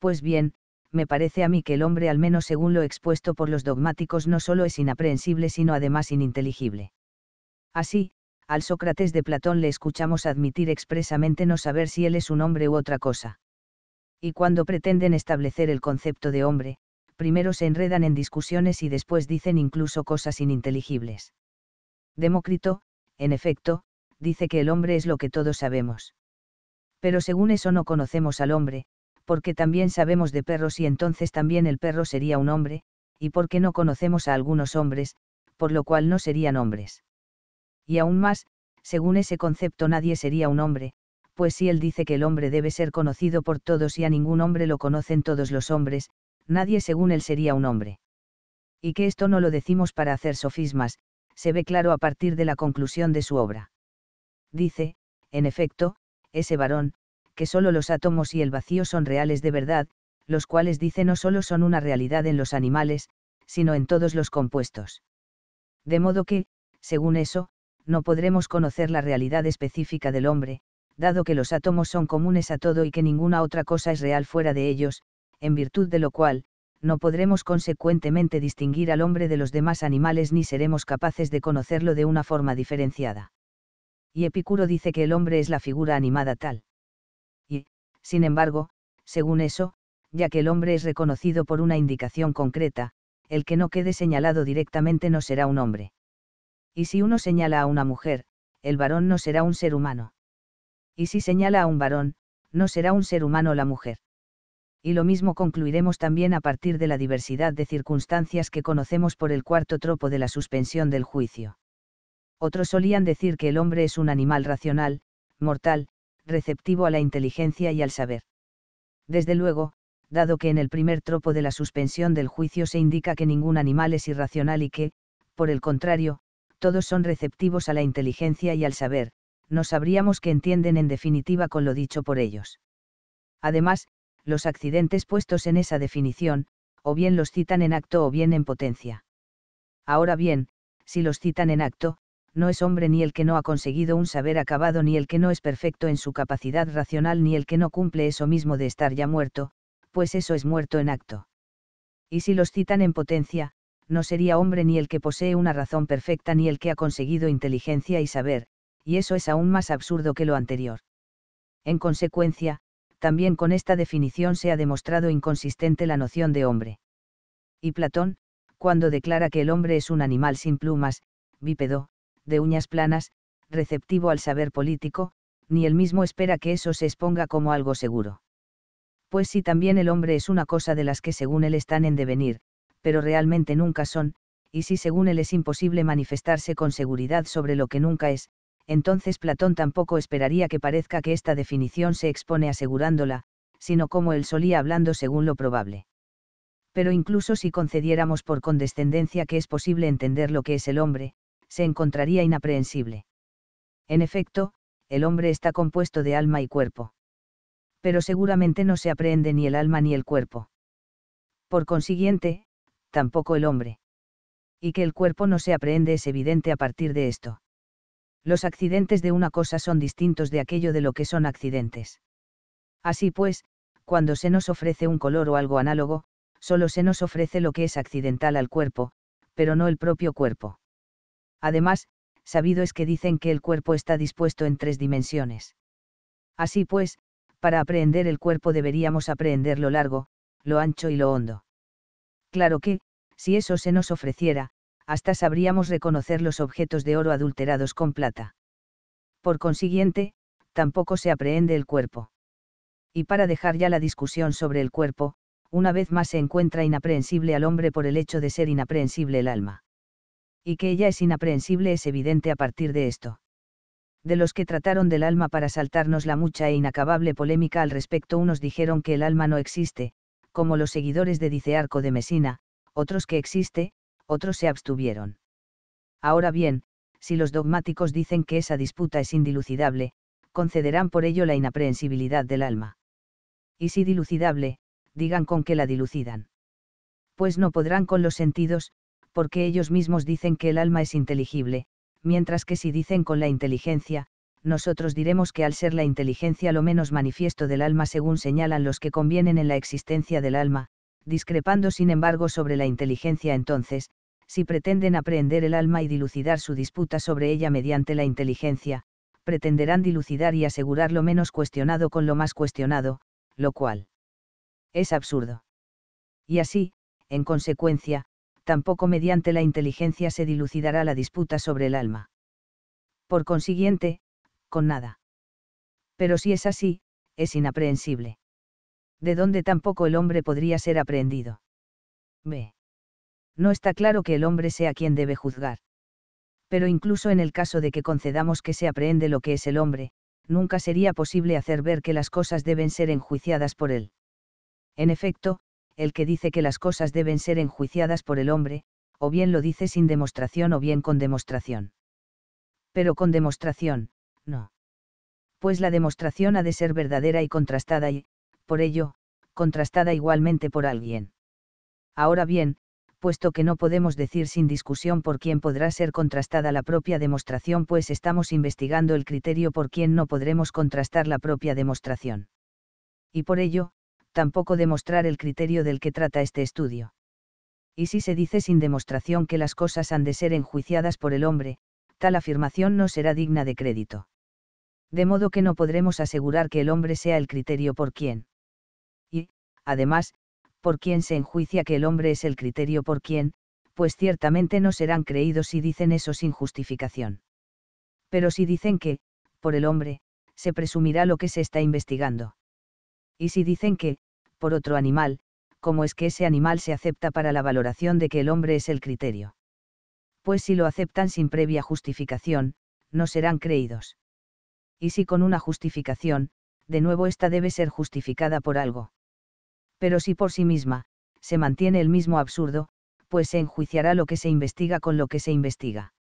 Pues bien, me parece a mí que el hombre al menos según lo expuesto por los dogmáticos no solo es inaprehensible sino además ininteligible. Así, al Sócrates de Platón le escuchamos admitir expresamente no saber si él es un hombre u otra cosa. Y cuando pretenden establecer el concepto de hombre, primero se enredan en discusiones y después dicen incluso cosas ininteligibles. Demócrito, en efecto, dice que el hombre es lo que todos sabemos. Pero según eso no conocemos al hombre, porque también sabemos de perros y entonces también el perro sería un hombre, y porque no conocemos a algunos hombres, por lo cual no serían hombres y aún más, según ese concepto nadie sería un hombre, pues si él dice que el hombre debe ser conocido por todos y a ningún hombre lo conocen todos los hombres, nadie según él sería un hombre. Y que esto no lo decimos para hacer sofismas, se ve claro a partir de la conclusión de su obra. Dice, en efecto, ese varón, que solo los átomos y el vacío son reales de verdad, los cuales dice no solo son una realidad en los animales, sino en todos los compuestos. De modo que, según eso, no podremos conocer la realidad específica del hombre, dado que los átomos son comunes a todo y que ninguna otra cosa es real fuera de ellos, en virtud de lo cual, no podremos consecuentemente distinguir al hombre de los demás animales ni seremos capaces de conocerlo de una forma diferenciada. Y Epicuro dice que el hombre es la figura animada tal. Y, sin embargo, según eso, ya que el hombre es reconocido por una indicación concreta, el que no quede señalado directamente no será un hombre. Y si uno señala a una mujer, el varón no será un ser humano. Y si señala a un varón, no será un ser humano la mujer. Y lo mismo concluiremos también a partir de la diversidad de circunstancias que conocemos por el cuarto tropo de la suspensión del juicio. Otros solían decir que el hombre es un animal racional, mortal, receptivo a la inteligencia y al saber. Desde luego, dado que en el primer tropo de la suspensión del juicio se indica que ningún animal es irracional y que, por el contrario, todos son receptivos a la inteligencia y al saber, no sabríamos que entienden en definitiva con lo dicho por ellos. Además, los accidentes puestos en esa definición, o bien los citan en acto o bien en potencia. Ahora bien, si los citan en acto, no es hombre ni el que no ha conseguido un saber acabado ni el que no es perfecto en su capacidad racional ni el que no cumple eso mismo de estar ya muerto, pues eso es muerto en acto. Y si los citan en potencia, no sería hombre ni el que posee una razón perfecta ni el que ha conseguido inteligencia y saber, y eso es aún más absurdo que lo anterior. En consecuencia, también con esta definición se ha demostrado inconsistente la noción de hombre. Y Platón, cuando declara que el hombre es un animal sin plumas, bípedo, de uñas planas, receptivo al saber político, ni él mismo espera que eso se exponga como algo seguro. Pues si también el hombre es una cosa de las que según él están en devenir, pero realmente nunca son, y si según él es imposible manifestarse con seguridad sobre lo que nunca es, entonces Platón tampoco esperaría que parezca que esta definición se expone asegurándola, sino como él solía hablando según lo probable. Pero incluso si concediéramos por condescendencia que es posible entender lo que es el hombre, se encontraría inaprehensible. En efecto, el hombre está compuesto de alma y cuerpo. Pero seguramente no se aprende ni el alma ni el cuerpo. Por consiguiente, tampoco el hombre. Y que el cuerpo no se aprehende es evidente a partir de esto. Los accidentes de una cosa son distintos de aquello de lo que son accidentes. Así pues, cuando se nos ofrece un color o algo análogo, solo se nos ofrece lo que es accidental al cuerpo, pero no el propio cuerpo. Además, sabido es que dicen que el cuerpo está dispuesto en tres dimensiones. Así pues, para aprehender el cuerpo deberíamos aprehender lo largo, lo ancho y lo hondo. Claro que, si eso se nos ofreciera, hasta sabríamos reconocer los objetos de oro adulterados con plata. Por consiguiente, tampoco se aprehende el cuerpo. Y para dejar ya la discusión sobre el cuerpo, una vez más se encuentra inaprehensible al hombre por el hecho de ser inaprehensible el alma. Y que ella es inaprehensible es evidente a partir de esto. De los que trataron del alma para saltarnos la mucha e inacabable polémica al respecto, unos dijeron que el alma no existe, como los seguidores de Dicearco de Mesina, otros que existe, otros se abstuvieron. Ahora bien, si los dogmáticos dicen que esa disputa es indilucidable, concederán por ello la inaprehensibilidad del alma. Y si dilucidable, digan con qué la dilucidan. Pues no podrán con los sentidos, porque ellos mismos dicen que el alma es inteligible, mientras que si dicen con la inteligencia, nosotros diremos que al ser la inteligencia lo menos manifiesto del alma según señalan los que convienen en la existencia del alma, discrepando sin embargo sobre la inteligencia entonces, si pretenden aprehender el alma y dilucidar su disputa sobre ella mediante la inteligencia, pretenderán dilucidar y asegurar lo menos cuestionado con lo más cuestionado, lo cual es absurdo. Y así, en consecuencia, tampoco mediante la inteligencia se dilucidará la disputa sobre el alma. Por consiguiente, con nada. Pero si es así, es inaprehensible de dónde tampoco el hombre podría ser aprehendido. B. No está claro que el hombre sea quien debe juzgar. Pero incluso en el caso de que concedamos que se aprehende lo que es el hombre, nunca sería posible hacer ver que las cosas deben ser enjuiciadas por él. En efecto, el que dice que las cosas deben ser enjuiciadas por el hombre, o bien lo dice sin demostración o bien con demostración. Pero con demostración, no. Pues la demostración ha de ser verdadera y contrastada y, por ello, contrastada igualmente por alguien. Ahora bien, puesto que no podemos decir sin discusión por quién podrá ser contrastada la propia demostración, pues estamos investigando el criterio por quien no podremos contrastar la propia demostración. Y por ello, tampoco demostrar el criterio del que trata este estudio. Y si se dice sin demostración que las cosas han de ser enjuiciadas por el hombre, tal afirmación no será digna de crédito. De modo que no podremos asegurar que el hombre sea el criterio por quien además, por quien se enjuicia que el hombre es el criterio por quien, pues ciertamente no serán creídos si dicen eso sin justificación. Pero si dicen que, por el hombre, se presumirá lo que se está investigando. Y si dicen que, por otro animal, ¿cómo es que ese animal se acepta para la valoración de que el hombre es el criterio? Pues si lo aceptan sin previa justificación, no serán creídos. Y si con una justificación, de nuevo esta debe ser justificada por algo pero si por sí misma, se mantiene el mismo absurdo, pues se enjuiciará lo que se investiga con lo que se investiga.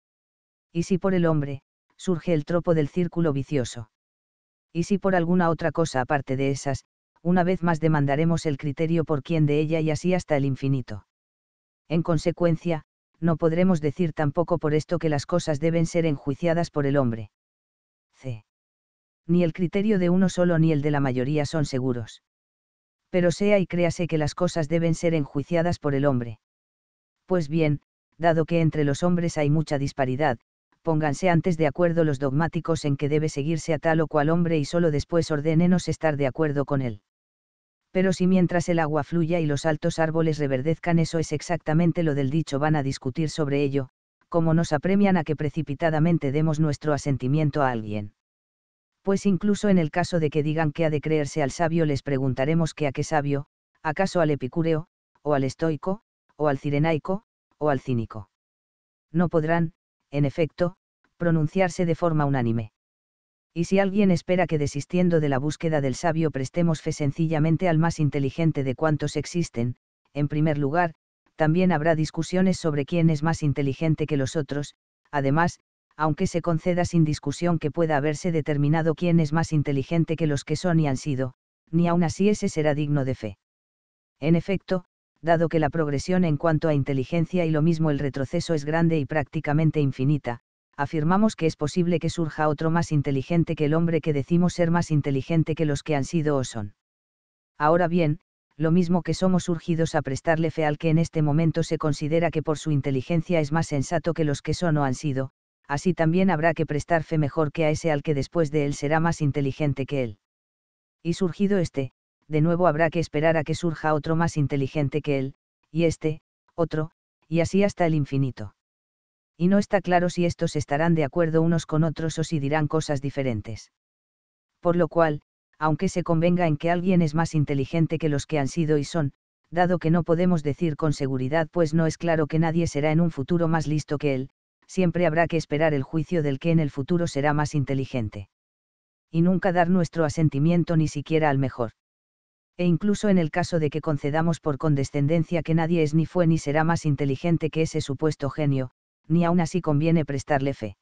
Y si por el hombre, surge el tropo del círculo vicioso. Y si por alguna otra cosa aparte de esas, una vez más demandaremos el criterio por quién de ella y así hasta el infinito. En consecuencia, no podremos decir tampoco por esto que las cosas deben ser enjuiciadas por el hombre. C. Ni el criterio de uno solo ni el de la mayoría son seguros pero sea y créase que las cosas deben ser enjuiciadas por el hombre. Pues bien, dado que entre los hombres hay mucha disparidad, pónganse antes de acuerdo los dogmáticos en que debe seguirse a tal o cual hombre y solo después ordénenos estar de acuerdo con él. Pero si mientras el agua fluya y los altos árboles reverdezcan eso es exactamente lo del dicho van a discutir sobre ello, como nos apremian a que precipitadamente demos nuestro asentimiento a alguien pues incluso en el caso de que digan que ha de creerse al sabio les preguntaremos que a qué sabio, acaso al epicúreo, o al estoico, o al cirenaico, o al cínico. No podrán, en efecto, pronunciarse de forma unánime. Y si alguien espera que desistiendo de la búsqueda del sabio prestemos fe sencillamente al más inteligente de cuantos existen, en primer lugar, también habrá discusiones sobre quién es más inteligente que los otros, además, aunque se conceda sin discusión que pueda haberse determinado quién es más inteligente que los que son y han sido, ni aun así ese será digno de fe. En efecto, dado que la progresión en cuanto a inteligencia y lo mismo el retroceso es grande y prácticamente infinita, afirmamos que es posible que surja otro más inteligente que el hombre que decimos ser más inteligente que los que han sido o son. Ahora bien, lo mismo que somos surgidos a prestarle fe al que en este momento se considera que por su inteligencia es más sensato que los que son o han sido, así también habrá que prestar fe mejor que a ese al que después de él será más inteligente que él. Y surgido este, de nuevo habrá que esperar a que surja otro más inteligente que él, y este, otro, y así hasta el infinito. Y no está claro si estos estarán de acuerdo unos con otros o si dirán cosas diferentes. Por lo cual, aunque se convenga en que alguien es más inteligente que los que han sido y son, dado que no podemos decir con seguridad pues no es claro que nadie será en un futuro más listo que él, siempre habrá que esperar el juicio del que en el futuro será más inteligente. Y nunca dar nuestro asentimiento ni siquiera al mejor. E incluso en el caso de que concedamos por condescendencia que nadie es ni fue ni será más inteligente que ese supuesto genio, ni aún así conviene prestarle fe.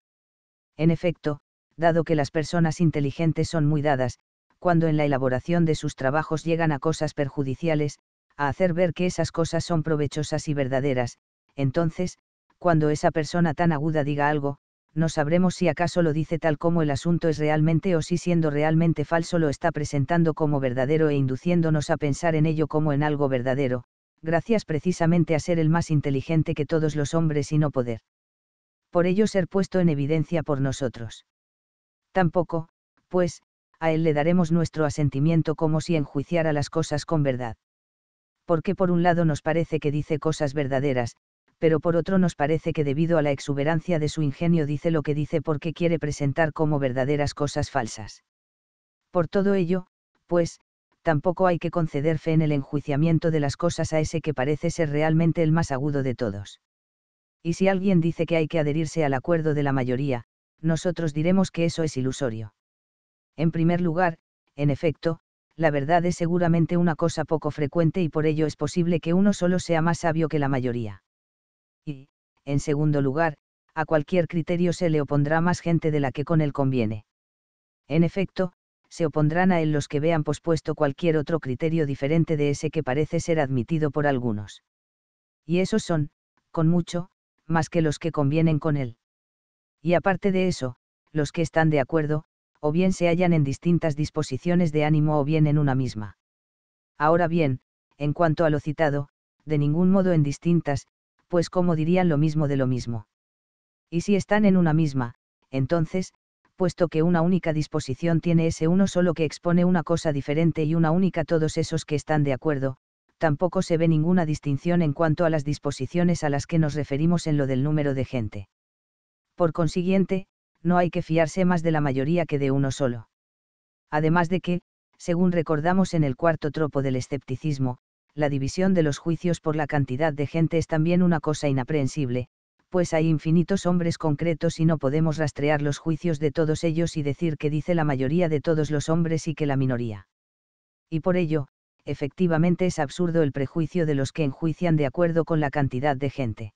En efecto, dado que las personas inteligentes son muy dadas, cuando en la elaboración de sus trabajos llegan a cosas perjudiciales, a hacer ver que esas cosas son provechosas y verdaderas, entonces, cuando esa persona tan aguda diga algo, no sabremos si acaso lo dice tal como el asunto es realmente o si siendo realmente falso lo está presentando como verdadero e induciéndonos a pensar en ello como en algo verdadero, gracias precisamente a ser el más inteligente que todos los hombres y no poder. Por ello ser puesto en evidencia por nosotros. Tampoco, pues, a él le daremos nuestro asentimiento como si enjuiciara las cosas con verdad. Porque por un lado nos parece que dice cosas verdaderas, pero por otro nos parece que debido a la exuberancia de su ingenio dice lo que dice porque quiere presentar como verdaderas cosas falsas. Por todo ello, pues, tampoco hay que conceder fe en el enjuiciamiento de las cosas a ese que parece ser realmente el más agudo de todos. Y si alguien dice que hay que adherirse al acuerdo de la mayoría, nosotros diremos que eso es ilusorio. En primer lugar, en efecto, la verdad es seguramente una cosa poco frecuente y por ello es posible que uno solo sea más sabio que la mayoría y, en segundo lugar, a cualquier criterio se le opondrá más gente de la que con él conviene. En efecto, se opondrán a él los que vean pospuesto cualquier otro criterio diferente de ese que parece ser admitido por algunos. Y esos son, con mucho, más que los que convienen con él. Y aparte de eso, los que están de acuerdo, o bien se hallan en distintas disposiciones de ánimo o bien en una misma. Ahora bien, en cuanto a lo citado, de ningún modo en distintas, pues como dirían lo mismo de lo mismo. Y si están en una misma, entonces, puesto que una única disposición tiene ese uno solo que expone una cosa diferente y una única todos esos que están de acuerdo, tampoco se ve ninguna distinción en cuanto a las disposiciones a las que nos referimos en lo del número de gente. Por consiguiente, no hay que fiarse más de la mayoría que de uno solo. Además de que, según recordamos en el cuarto tropo del escepticismo, la división de los juicios por la cantidad de gente es también una cosa inaprehensible, pues hay infinitos hombres concretos y no podemos rastrear los juicios de todos ellos y decir que dice la mayoría de todos los hombres y que la minoría. Y por ello, efectivamente es absurdo el prejuicio de los que enjuician de acuerdo con la cantidad de gente.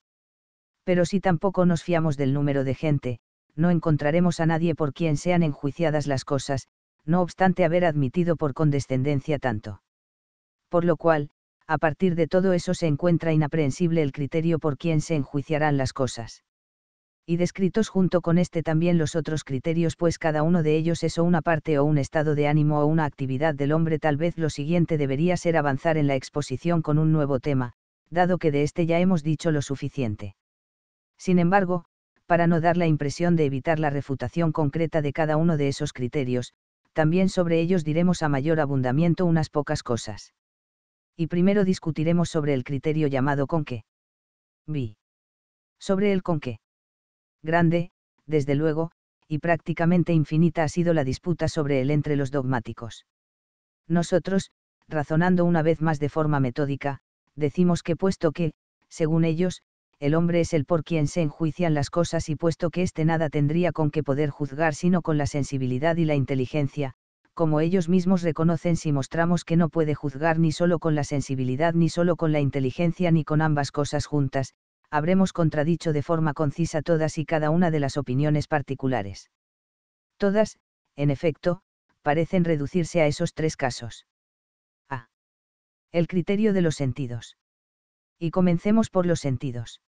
Pero si tampoco nos fiamos del número de gente, no encontraremos a nadie por quien sean enjuiciadas las cosas, no obstante haber admitido por condescendencia tanto. Por lo cual, a partir de todo eso se encuentra inaprehensible el criterio por quien se enjuiciarán las cosas. Y descritos junto con este también los otros criterios, pues cada uno de ellos es o una parte o un estado de ánimo o una actividad del hombre. Tal vez lo siguiente debería ser avanzar en la exposición con un nuevo tema, dado que de este ya hemos dicho lo suficiente. Sin embargo, para no dar la impresión de evitar la refutación concreta de cada uno de esos criterios, también sobre ellos diremos a mayor abundamiento unas pocas cosas y primero discutiremos sobre el criterio llamado con qué. vi. Sobre el con qué. Grande, desde luego, y prácticamente infinita ha sido la disputa sobre él entre los dogmáticos. Nosotros, razonando una vez más de forma metódica, decimos que puesto que, según ellos, el hombre es el por quien se enjuician las cosas y puesto que éste nada tendría con qué poder juzgar sino con la sensibilidad y la inteligencia, como ellos mismos reconocen si mostramos que no puede juzgar ni solo con la sensibilidad ni solo con la inteligencia ni con ambas cosas juntas, habremos contradicho de forma concisa todas y cada una de las opiniones particulares. Todas, en efecto, parecen reducirse a esos tres casos. A. El criterio de los sentidos. Y comencemos por los sentidos.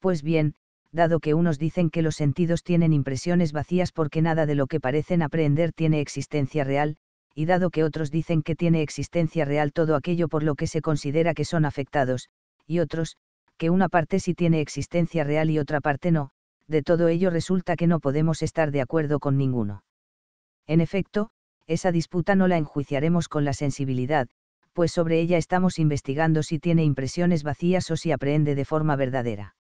Pues bien, dado que unos dicen que los sentidos tienen impresiones vacías porque nada de lo que parecen aprehender tiene existencia real, y dado que otros dicen que tiene existencia real todo aquello por lo que se considera que son afectados, y otros, que una parte sí tiene existencia real y otra parte no, de todo ello resulta que no podemos estar de acuerdo con ninguno. En efecto, esa disputa no la enjuiciaremos con la sensibilidad, pues sobre ella estamos investigando si tiene impresiones vacías o si aprehende de forma verdadera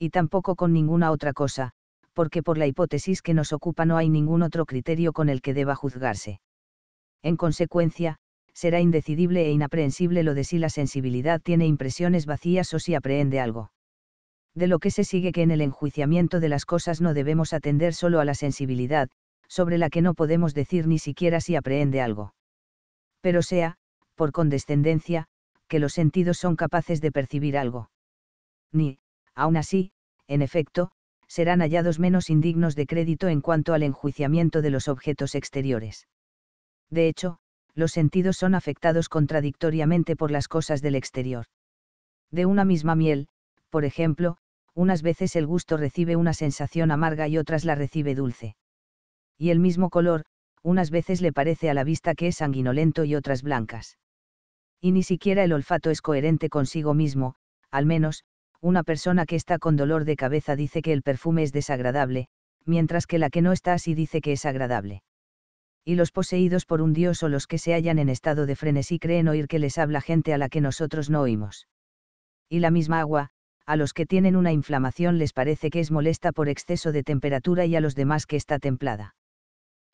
y tampoco con ninguna otra cosa, porque por la hipótesis que nos ocupa no hay ningún otro criterio con el que deba juzgarse. En consecuencia, será indecidible e inaprehensible lo de si la sensibilidad tiene impresiones vacías o si aprehende algo. De lo que se sigue que en el enjuiciamiento de las cosas no debemos atender solo a la sensibilidad, sobre la que no podemos decir ni siquiera si aprehende algo. Pero sea, por condescendencia, que los sentidos son capaces de percibir algo. Ni, Aún así, en efecto, serán hallados menos indignos de crédito en cuanto al enjuiciamiento de los objetos exteriores. De hecho, los sentidos son afectados contradictoriamente por las cosas del exterior. De una misma miel, por ejemplo, unas veces el gusto recibe una sensación amarga y otras la recibe dulce. Y el mismo color, unas veces le parece a la vista que es sanguinolento y otras blancas. Y ni siquiera el olfato es coherente consigo mismo, al menos, una persona que está con dolor de cabeza dice que el perfume es desagradable, mientras que la que no está así dice que es agradable. Y los poseídos por un dios o los que se hallan en estado de frenesí creen oír que les habla gente a la que nosotros no oímos. Y la misma agua, a los que tienen una inflamación les parece que es molesta por exceso de temperatura y a los demás que está templada.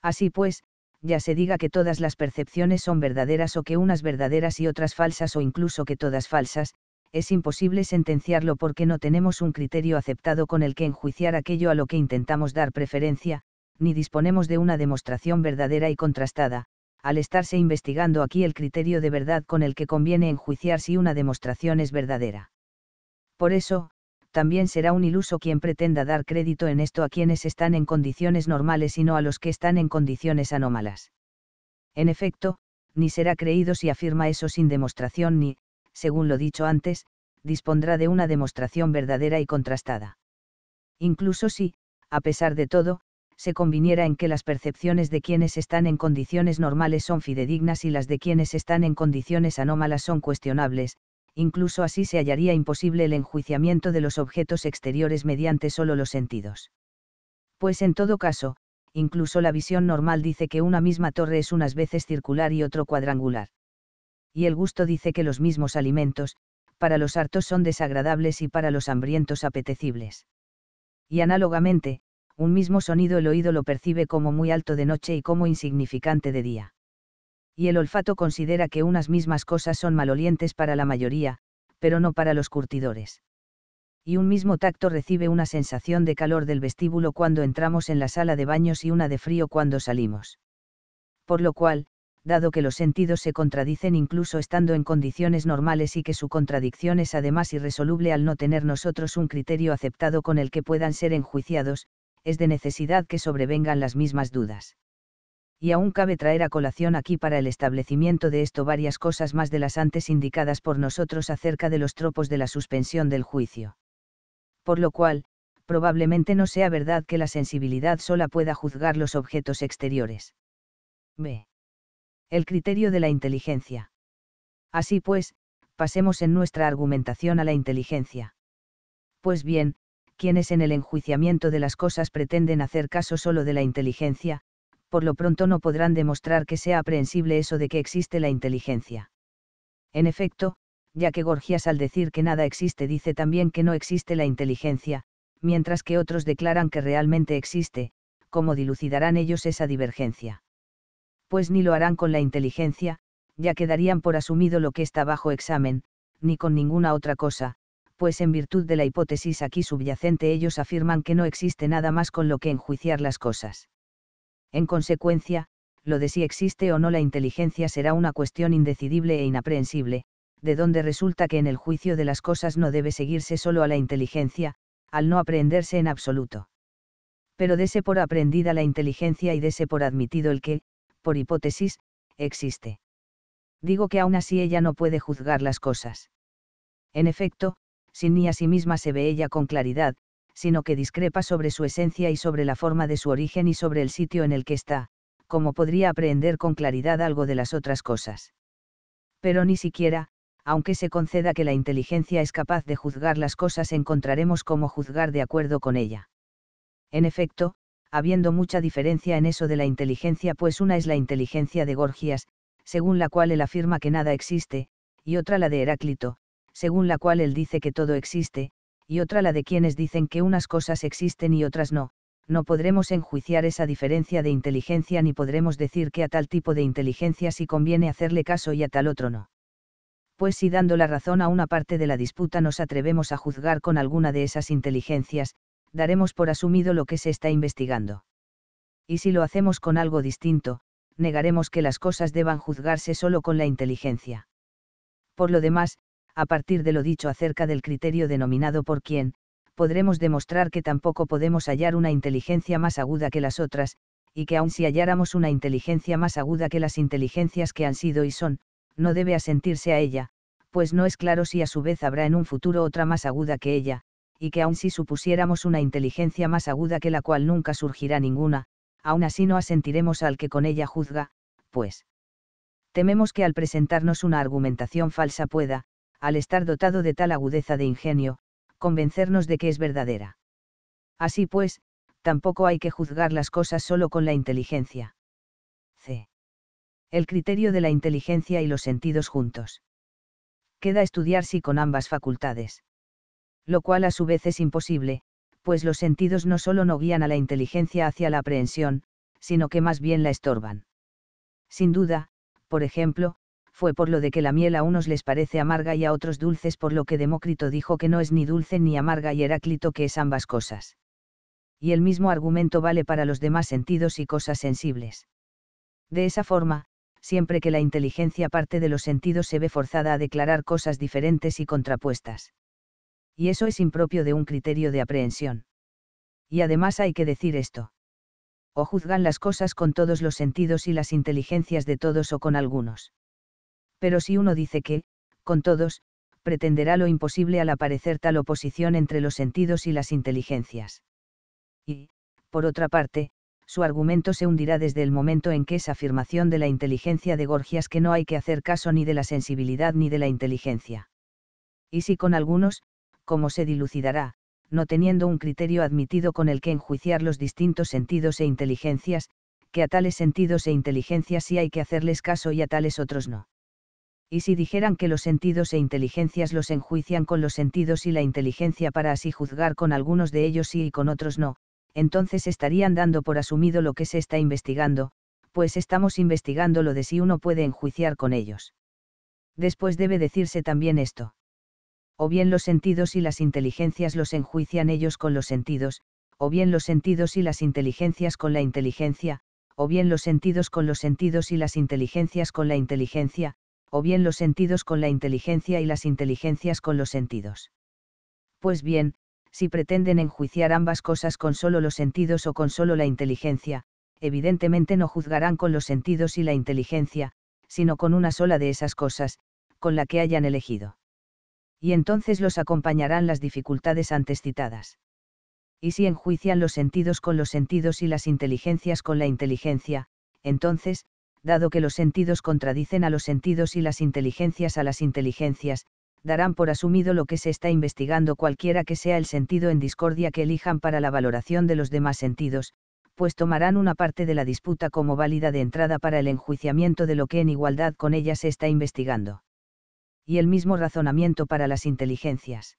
Así pues, ya se diga que todas las percepciones son verdaderas o que unas verdaderas y otras falsas o incluso que todas falsas, es imposible sentenciarlo porque no tenemos un criterio aceptado con el que enjuiciar aquello a lo que intentamos dar preferencia, ni disponemos de una demostración verdadera y contrastada, al estarse investigando aquí el criterio de verdad con el que conviene enjuiciar si una demostración es verdadera. Por eso, también será un iluso quien pretenda dar crédito en esto a quienes están en condiciones normales y no a los que están en condiciones anómalas. En efecto, ni será creído si afirma eso sin demostración ni, según lo dicho antes, dispondrá de una demostración verdadera y contrastada. Incluso si, a pesar de todo, se conviniera en que las percepciones de quienes están en condiciones normales son fidedignas y las de quienes están en condiciones anómalas son cuestionables, incluso así se hallaría imposible el enjuiciamiento de los objetos exteriores mediante solo los sentidos. Pues en todo caso, incluso la visión normal dice que una misma torre es unas veces circular y otro cuadrangular y el gusto dice que los mismos alimentos, para los hartos son desagradables y para los hambrientos apetecibles. Y análogamente, un mismo sonido el oído lo percibe como muy alto de noche y como insignificante de día. Y el olfato considera que unas mismas cosas son malolientes para la mayoría, pero no para los curtidores. Y un mismo tacto recibe una sensación de calor del vestíbulo cuando entramos en la sala de baños y una de frío cuando salimos. Por lo cual, dado que los sentidos se contradicen incluso estando en condiciones normales y que su contradicción es además irresoluble al no tener nosotros un criterio aceptado con el que puedan ser enjuiciados, es de necesidad que sobrevengan las mismas dudas. Y aún cabe traer a colación aquí para el establecimiento de esto varias cosas más de las antes indicadas por nosotros acerca de los tropos de la suspensión del juicio. Por lo cual, probablemente no sea verdad que la sensibilidad sola pueda juzgar los objetos exteriores. B el criterio de la inteligencia. Así pues, pasemos en nuestra argumentación a la inteligencia. Pues bien, quienes en el enjuiciamiento de las cosas pretenden hacer caso solo de la inteligencia, por lo pronto no podrán demostrar que sea aprehensible eso de que existe la inteligencia. En efecto, ya que Gorgias al decir que nada existe dice también que no existe la inteligencia, mientras que otros declaran que realmente existe, ¿cómo dilucidarán ellos esa divergencia? pues ni lo harán con la inteligencia, ya que darían por asumido lo que está bajo examen, ni con ninguna otra cosa, pues en virtud de la hipótesis aquí subyacente ellos afirman que no existe nada más con lo que enjuiciar las cosas. En consecuencia, lo de si existe o no la inteligencia será una cuestión indecidible e inaprehensible, de donde resulta que en el juicio de las cosas no debe seguirse solo a la inteligencia, al no aprehenderse en absoluto. Pero dese por aprendida la inteligencia y dese por admitido el que, por hipótesis, existe. Digo que aún así ella no puede juzgar las cosas. En efecto, sin ni a sí misma se ve ella con claridad, sino que discrepa sobre su esencia y sobre la forma de su origen y sobre el sitio en el que está, como podría aprehender con claridad algo de las otras cosas. Pero ni siquiera, aunque se conceda que la inteligencia es capaz de juzgar las cosas, encontraremos cómo juzgar de acuerdo con ella. En efecto, habiendo mucha diferencia en eso de la inteligencia, pues una es la inteligencia de Gorgias, según la cual él afirma que nada existe, y otra la de Heráclito, según la cual él dice que todo existe, y otra la de quienes dicen que unas cosas existen y otras no, no podremos enjuiciar esa diferencia de inteligencia ni podremos decir que a tal tipo de inteligencia sí conviene hacerle caso y a tal otro no. Pues si dando la razón a una parte de la disputa nos atrevemos a juzgar con alguna de esas inteligencias, daremos por asumido lo que se está investigando. Y si lo hacemos con algo distinto, negaremos que las cosas deban juzgarse solo con la inteligencia. Por lo demás, a partir de lo dicho acerca del criterio denominado por quien, podremos demostrar que tampoco podemos hallar una inteligencia más aguda que las otras, y que aun si halláramos una inteligencia más aguda que las inteligencias que han sido y son, no debe asentirse a ella, pues no es claro si a su vez habrá en un futuro otra más aguda que ella, y que aun si supusiéramos una inteligencia más aguda que la cual nunca surgirá ninguna, aun así no asentiremos al que con ella juzga, pues. Tememos que al presentarnos una argumentación falsa pueda, al estar dotado de tal agudeza de ingenio, convencernos de que es verdadera. Así pues, tampoco hay que juzgar las cosas solo con la inteligencia. C. El criterio de la inteligencia y los sentidos juntos. Queda estudiar si con ambas facultades lo cual a su vez es imposible, pues los sentidos no solo no guían a la inteligencia hacia la aprehensión, sino que más bien la estorban. Sin duda, por ejemplo, fue por lo de que la miel a unos les parece amarga y a otros dulces por lo que Demócrito dijo que no es ni dulce ni amarga y Heráclito que es ambas cosas. Y el mismo argumento vale para los demás sentidos y cosas sensibles. De esa forma, siempre que la inteligencia parte de los sentidos se ve forzada a declarar cosas diferentes y contrapuestas y eso es impropio de un criterio de aprehensión. Y además hay que decir esto. O juzgan las cosas con todos los sentidos y las inteligencias de todos o con algunos. Pero si uno dice que, con todos, pretenderá lo imposible al aparecer tal oposición entre los sentidos y las inteligencias. Y, por otra parte, su argumento se hundirá desde el momento en que esa afirmación de la inteligencia de Gorgias que no hay que hacer caso ni de la sensibilidad ni de la inteligencia. Y si con algunos, como se dilucidará, no teniendo un criterio admitido con el que enjuiciar los distintos sentidos e inteligencias, que a tales sentidos e inteligencias sí hay que hacerles caso y a tales otros no. Y si dijeran que los sentidos e inteligencias los enjuician con los sentidos y la inteligencia para así juzgar con algunos de ellos sí y con otros no, entonces estarían dando por asumido lo que se está investigando, pues estamos investigando lo de si uno puede enjuiciar con ellos. Después debe decirse también esto o bien los sentidos y las inteligencias los enjuician ellos con los sentidos, o bien los sentidos y las inteligencias con la inteligencia, o bien los sentidos con los sentidos y las inteligencias con la inteligencia, o bien los sentidos con la inteligencia y las inteligencias con los sentidos. Pues bien, si pretenden enjuiciar ambas cosas con solo los sentidos o con solo la inteligencia, evidentemente no juzgarán con los sentidos y la inteligencia, sino con una sola de esas cosas, con la que hayan elegido y entonces los acompañarán las dificultades antes citadas. Y si enjuician los sentidos con los sentidos y las inteligencias con la inteligencia, entonces, dado que los sentidos contradicen a los sentidos y las inteligencias a las inteligencias, darán por asumido lo que se está investigando cualquiera que sea el sentido en discordia que elijan para la valoración de los demás sentidos, pues tomarán una parte de la disputa como válida de entrada para el enjuiciamiento de lo que en igualdad con ella se está investigando y el mismo razonamiento para las inteligencias.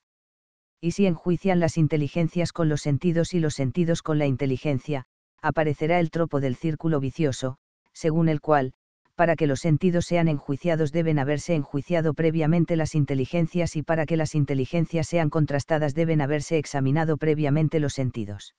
Y si enjuician las inteligencias con los sentidos y los sentidos con la inteligencia, aparecerá el tropo del círculo vicioso, según el cual, para que los sentidos sean enjuiciados deben haberse enjuiciado previamente las inteligencias y para que las inteligencias sean contrastadas deben haberse examinado previamente los sentidos.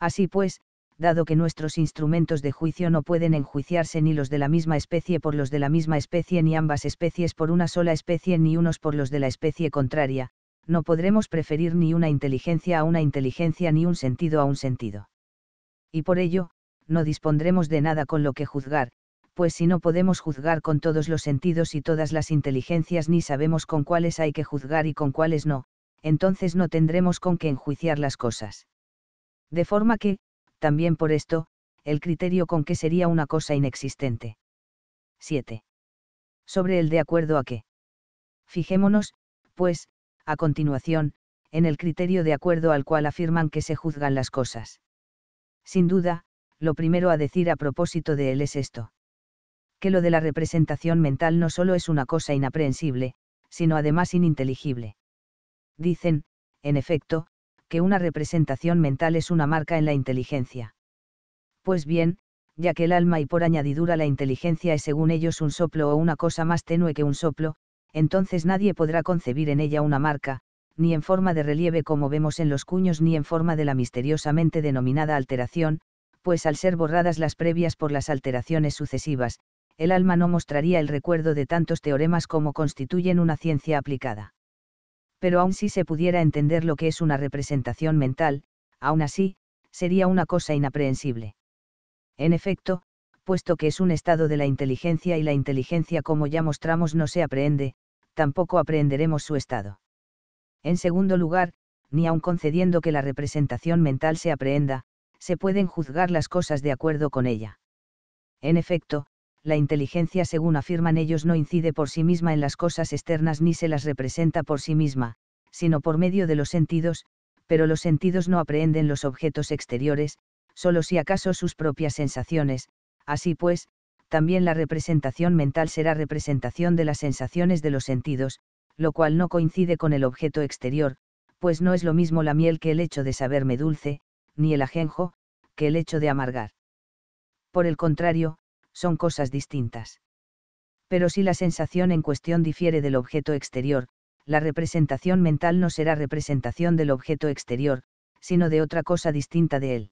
Así pues, dado que nuestros instrumentos de juicio no pueden enjuiciarse ni los de la misma especie por los de la misma especie ni ambas especies por una sola especie ni unos por los de la especie contraria, no podremos preferir ni una inteligencia a una inteligencia ni un sentido a un sentido. Y por ello, no dispondremos de nada con lo que juzgar, pues si no podemos juzgar con todos los sentidos y todas las inteligencias ni sabemos con cuáles hay que juzgar y con cuáles no, entonces no tendremos con qué enjuiciar las cosas. De forma que, también por esto, el criterio con que sería una cosa inexistente. 7. Sobre el de acuerdo a qué. Fijémonos, pues, a continuación, en el criterio de acuerdo al cual afirman que se juzgan las cosas. Sin duda, lo primero a decir a propósito de él es esto. Que lo de la representación mental no solo es una cosa inaprehensible, sino además ininteligible. Dicen, en efecto, que una representación mental es una marca en la inteligencia. Pues bien, ya que el alma y por añadidura la inteligencia es según ellos un soplo o una cosa más tenue que un soplo, entonces nadie podrá concebir en ella una marca, ni en forma de relieve como vemos en los cuños ni en forma de la misteriosamente denominada alteración, pues al ser borradas las previas por las alteraciones sucesivas, el alma no mostraría el recuerdo de tantos teoremas como constituyen una ciencia aplicada pero aun si se pudiera entender lo que es una representación mental, aun así, sería una cosa inaprehensible. En efecto, puesto que es un estado de la inteligencia y la inteligencia como ya mostramos no se aprehende, tampoco aprehenderemos su estado. En segundo lugar, ni aun concediendo que la representación mental se aprehenda, se pueden juzgar las cosas de acuerdo con ella. En efecto, la inteligencia según afirman ellos no incide por sí misma en las cosas externas ni se las representa por sí misma, sino por medio de los sentidos, pero los sentidos no aprehenden los objetos exteriores, solo si acaso sus propias sensaciones, así pues, también la representación mental será representación de las sensaciones de los sentidos, lo cual no coincide con el objeto exterior, pues no es lo mismo la miel que el hecho de saberme dulce, ni el ajenjo, que el hecho de amargar. Por el contrario, son cosas distintas. Pero si la sensación en cuestión difiere del objeto exterior, la representación mental no será representación del objeto exterior, sino de otra cosa distinta de él.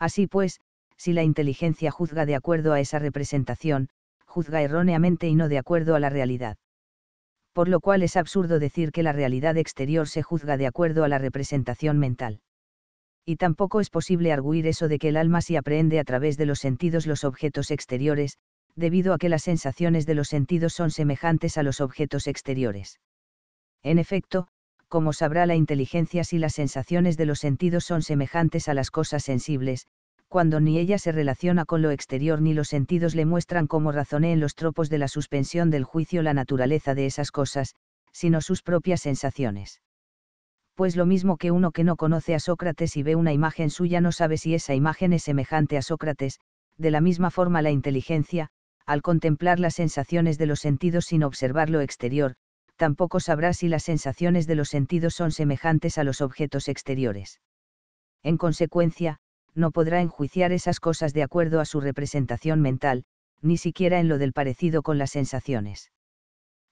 Así pues, si la inteligencia juzga de acuerdo a esa representación, juzga erróneamente y no de acuerdo a la realidad. Por lo cual es absurdo decir que la realidad exterior se juzga de acuerdo a la representación mental y tampoco es posible arguir eso de que el alma se aprende a través de los sentidos los objetos exteriores, debido a que las sensaciones de los sentidos son semejantes a los objetos exteriores. En efecto, como sabrá la inteligencia si las sensaciones de los sentidos son semejantes a las cosas sensibles, cuando ni ella se relaciona con lo exterior ni los sentidos le muestran como razoné en los tropos de la suspensión del juicio la naturaleza de esas cosas, sino sus propias sensaciones pues lo mismo que uno que no conoce a Sócrates y ve una imagen suya no sabe si esa imagen es semejante a Sócrates, de la misma forma la inteligencia, al contemplar las sensaciones de los sentidos sin observar lo exterior, tampoco sabrá si las sensaciones de los sentidos son semejantes a los objetos exteriores. En consecuencia, no podrá enjuiciar esas cosas de acuerdo a su representación mental, ni siquiera en lo del parecido con las sensaciones.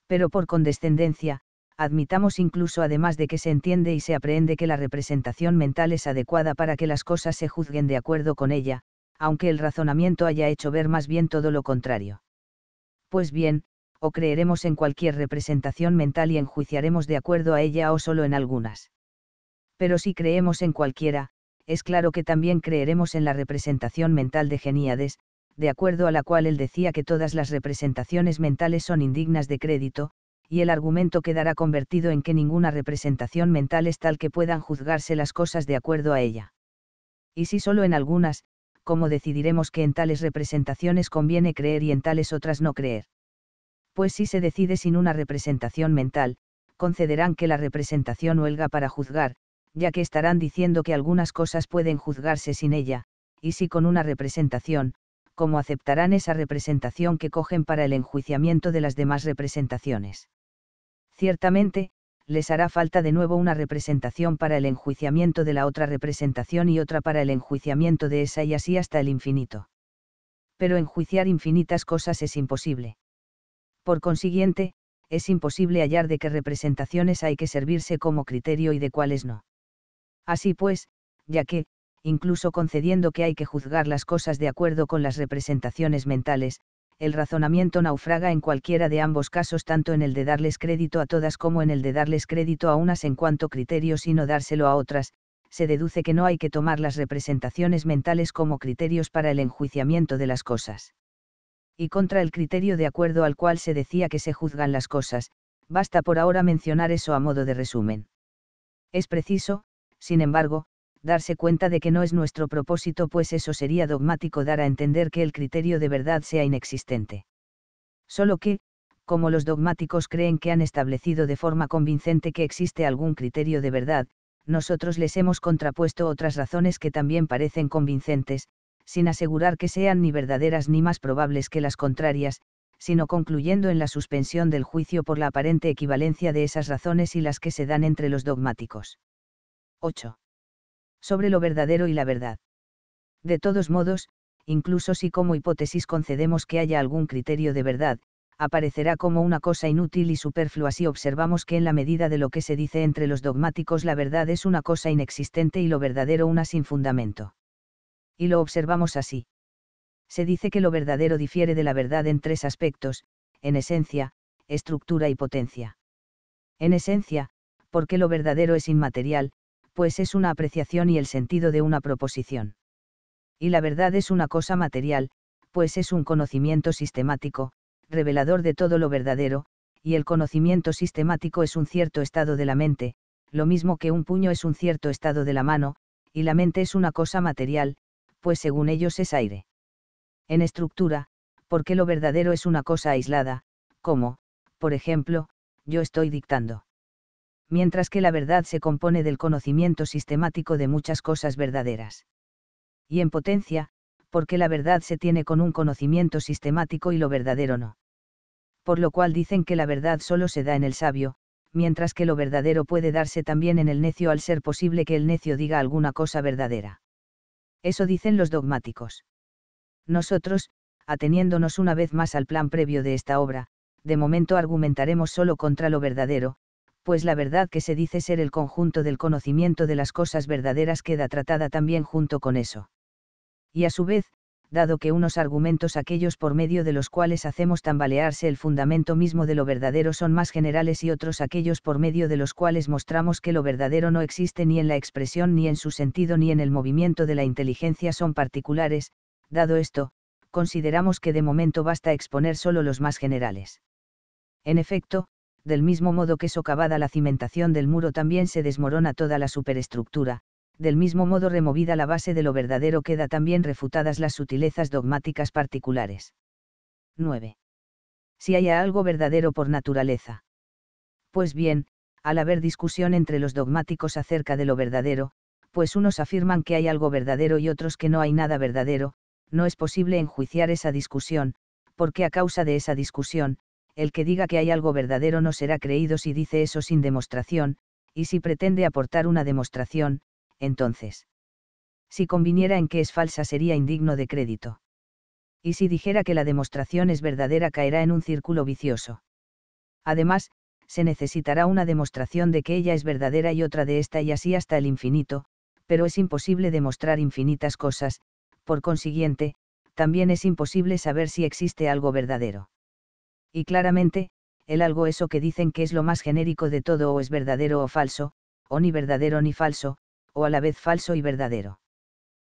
Pero por condescendencia, admitamos incluso además de que se entiende y se aprehende que la representación mental es adecuada para que las cosas se juzguen de acuerdo con ella, aunque el razonamiento haya hecho ver más bien todo lo contrario. Pues bien, o creeremos en cualquier representación mental y enjuiciaremos de acuerdo a ella o solo en algunas. Pero si creemos en cualquiera, es claro que también creeremos en la representación mental de Geniades, de acuerdo a la cual él decía que todas las representaciones mentales son indignas de crédito, y el argumento quedará convertido en que ninguna representación mental es tal que puedan juzgarse las cosas de acuerdo a ella. Y si solo en algunas, ¿cómo decidiremos que en tales representaciones conviene creer y en tales otras no creer? Pues si se decide sin una representación mental, concederán que la representación huelga para juzgar, ya que estarán diciendo que algunas cosas pueden juzgarse sin ella, y si con una representación, ¿cómo aceptarán esa representación que cogen para el enjuiciamiento de las demás representaciones? ciertamente, les hará falta de nuevo una representación para el enjuiciamiento de la otra representación y otra para el enjuiciamiento de esa y así hasta el infinito. Pero enjuiciar infinitas cosas es imposible. Por consiguiente, es imposible hallar de qué representaciones hay que servirse como criterio y de cuáles no. Así pues, ya que, incluso concediendo que hay que juzgar las cosas de acuerdo con las representaciones mentales, el razonamiento naufraga en cualquiera de ambos casos tanto en el de darles crédito a todas como en el de darles crédito a unas en cuanto criterio sino dárselo a otras, se deduce que no hay que tomar las representaciones mentales como criterios para el enjuiciamiento de las cosas. Y contra el criterio de acuerdo al cual se decía que se juzgan las cosas, basta por ahora mencionar eso a modo de resumen. Es preciso, sin embargo, darse cuenta de que no es nuestro propósito, pues eso sería dogmático dar a entender que el criterio de verdad sea inexistente. Solo que, como los dogmáticos creen que han establecido de forma convincente que existe algún criterio de verdad, nosotros les hemos contrapuesto otras razones que también parecen convincentes, sin asegurar que sean ni verdaderas ni más probables que las contrarias, sino concluyendo en la suspensión del juicio por la aparente equivalencia de esas razones y las que se dan entre los dogmáticos. 8 sobre lo verdadero y la verdad. De todos modos, incluso si como hipótesis concedemos que haya algún criterio de verdad, aparecerá como una cosa inútil y superflua si observamos que en la medida de lo que se dice entre los dogmáticos la verdad es una cosa inexistente y lo verdadero una sin fundamento. Y lo observamos así. Se dice que lo verdadero difiere de la verdad en tres aspectos, en esencia, estructura y potencia. En esencia, porque lo verdadero es inmaterial, pues es una apreciación y el sentido de una proposición. Y la verdad es una cosa material, pues es un conocimiento sistemático, revelador de todo lo verdadero, y el conocimiento sistemático es un cierto estado de la mente, lo mismo que un puño es un cierto estado de la mano, y la mente es una cosa material, pues según ellos es aire. En estructura, porque lo verdadero es una cosa aislada, como, por ejemplo, yo estoy dictando mientras que la verdad se compone del conocimiento sistemático de muchas cosas verdaderas. Y en potencia, porque la verdad se tiene con un conocimiento sistemático y lo verdadero no. Por lo cual dicen que la verdad solo se da en el sabio, mientras que lo verdadero puede darse también en el necio al ser posible que el necio diga alguna cosa verdadera. Eso dicen los dogmáticos. Nosotros, ateniéndonos una vez más al plan previo de esta obra, de momento argumentaremos solo contra lo verdadero, pues la verdad que se dice ser el conjunto del conocimiento de las cosas verdaderas queda tratada también junto con eso. Y a su vez, dado que unos argumentos aquellos por medio de los cuales hacemos tambalearse el fundamento mismo de lo verdadero son más generales y otros aquellos por medio de los cuales mostramos que lo verdadero no existe ni en la expresión ni en su sentido ni en el movimiento de la inteligencia son particulares, dado esto, consideramos que de momento basta exponer solo los más generales. En efecto, del mismo modo que socavada la cimentación del muro también se desmorona toda la superestructura, del mismo modo removida la base de lo verdadero queda también refutadas las sutilezas dogmáticas particulares. 9. Si haya algo verdadero por naturaleza. Pues bien, al haber discusión entre los dogmáticos acerca de lo verdadero, pues unos afirman que hay algo verdadero y otros que no hay nada verdadero, no es posible enjuiciar esa discusión, porque a causa de esa discusión, el que diga que hay algo verdadero no será creído si dice eso sin demostración, y si pretende aportar una demostración, entonces. Si conviniera en que es falsa sería indigno de crédito. Y si dijera que la demostración es verdadera caerá en un círculo vicioso. Además, se necesitará una demostración de que ella es verdadera y otra de esta y así hasta el infinito, pero es imposible demostrar infinitas cosas, por consiguiente, también es imposible saber si existe algo verdadero. Y claramente, el algo eso que dicen que es lo más genérico de todo o es verdadero o falso, o ni verdadero ni falso, o a la vez falso y verdadero.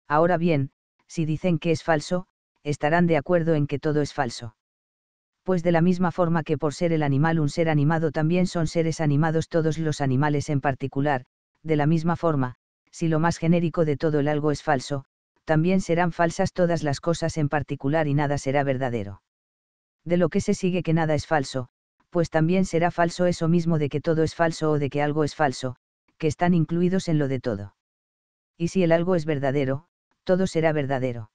Ahora bien, si dicen que es falso, estarán de acuerdo en que todo es falso. Pues de la misma forma que por ser el animal un ser animado también son seres animados todos los animales en particular, de la misma forma, si lo más genérico de todo el algo es falso, también serán falsas todas las cosas en particular y nada será verdadero de lo que se sigue que nada es falso, pues también será falso eso mismo de que todo es falso o de que algo es falso, que están incluidos en lo de todo. Y si el algo es verdadero, todo será verdadero.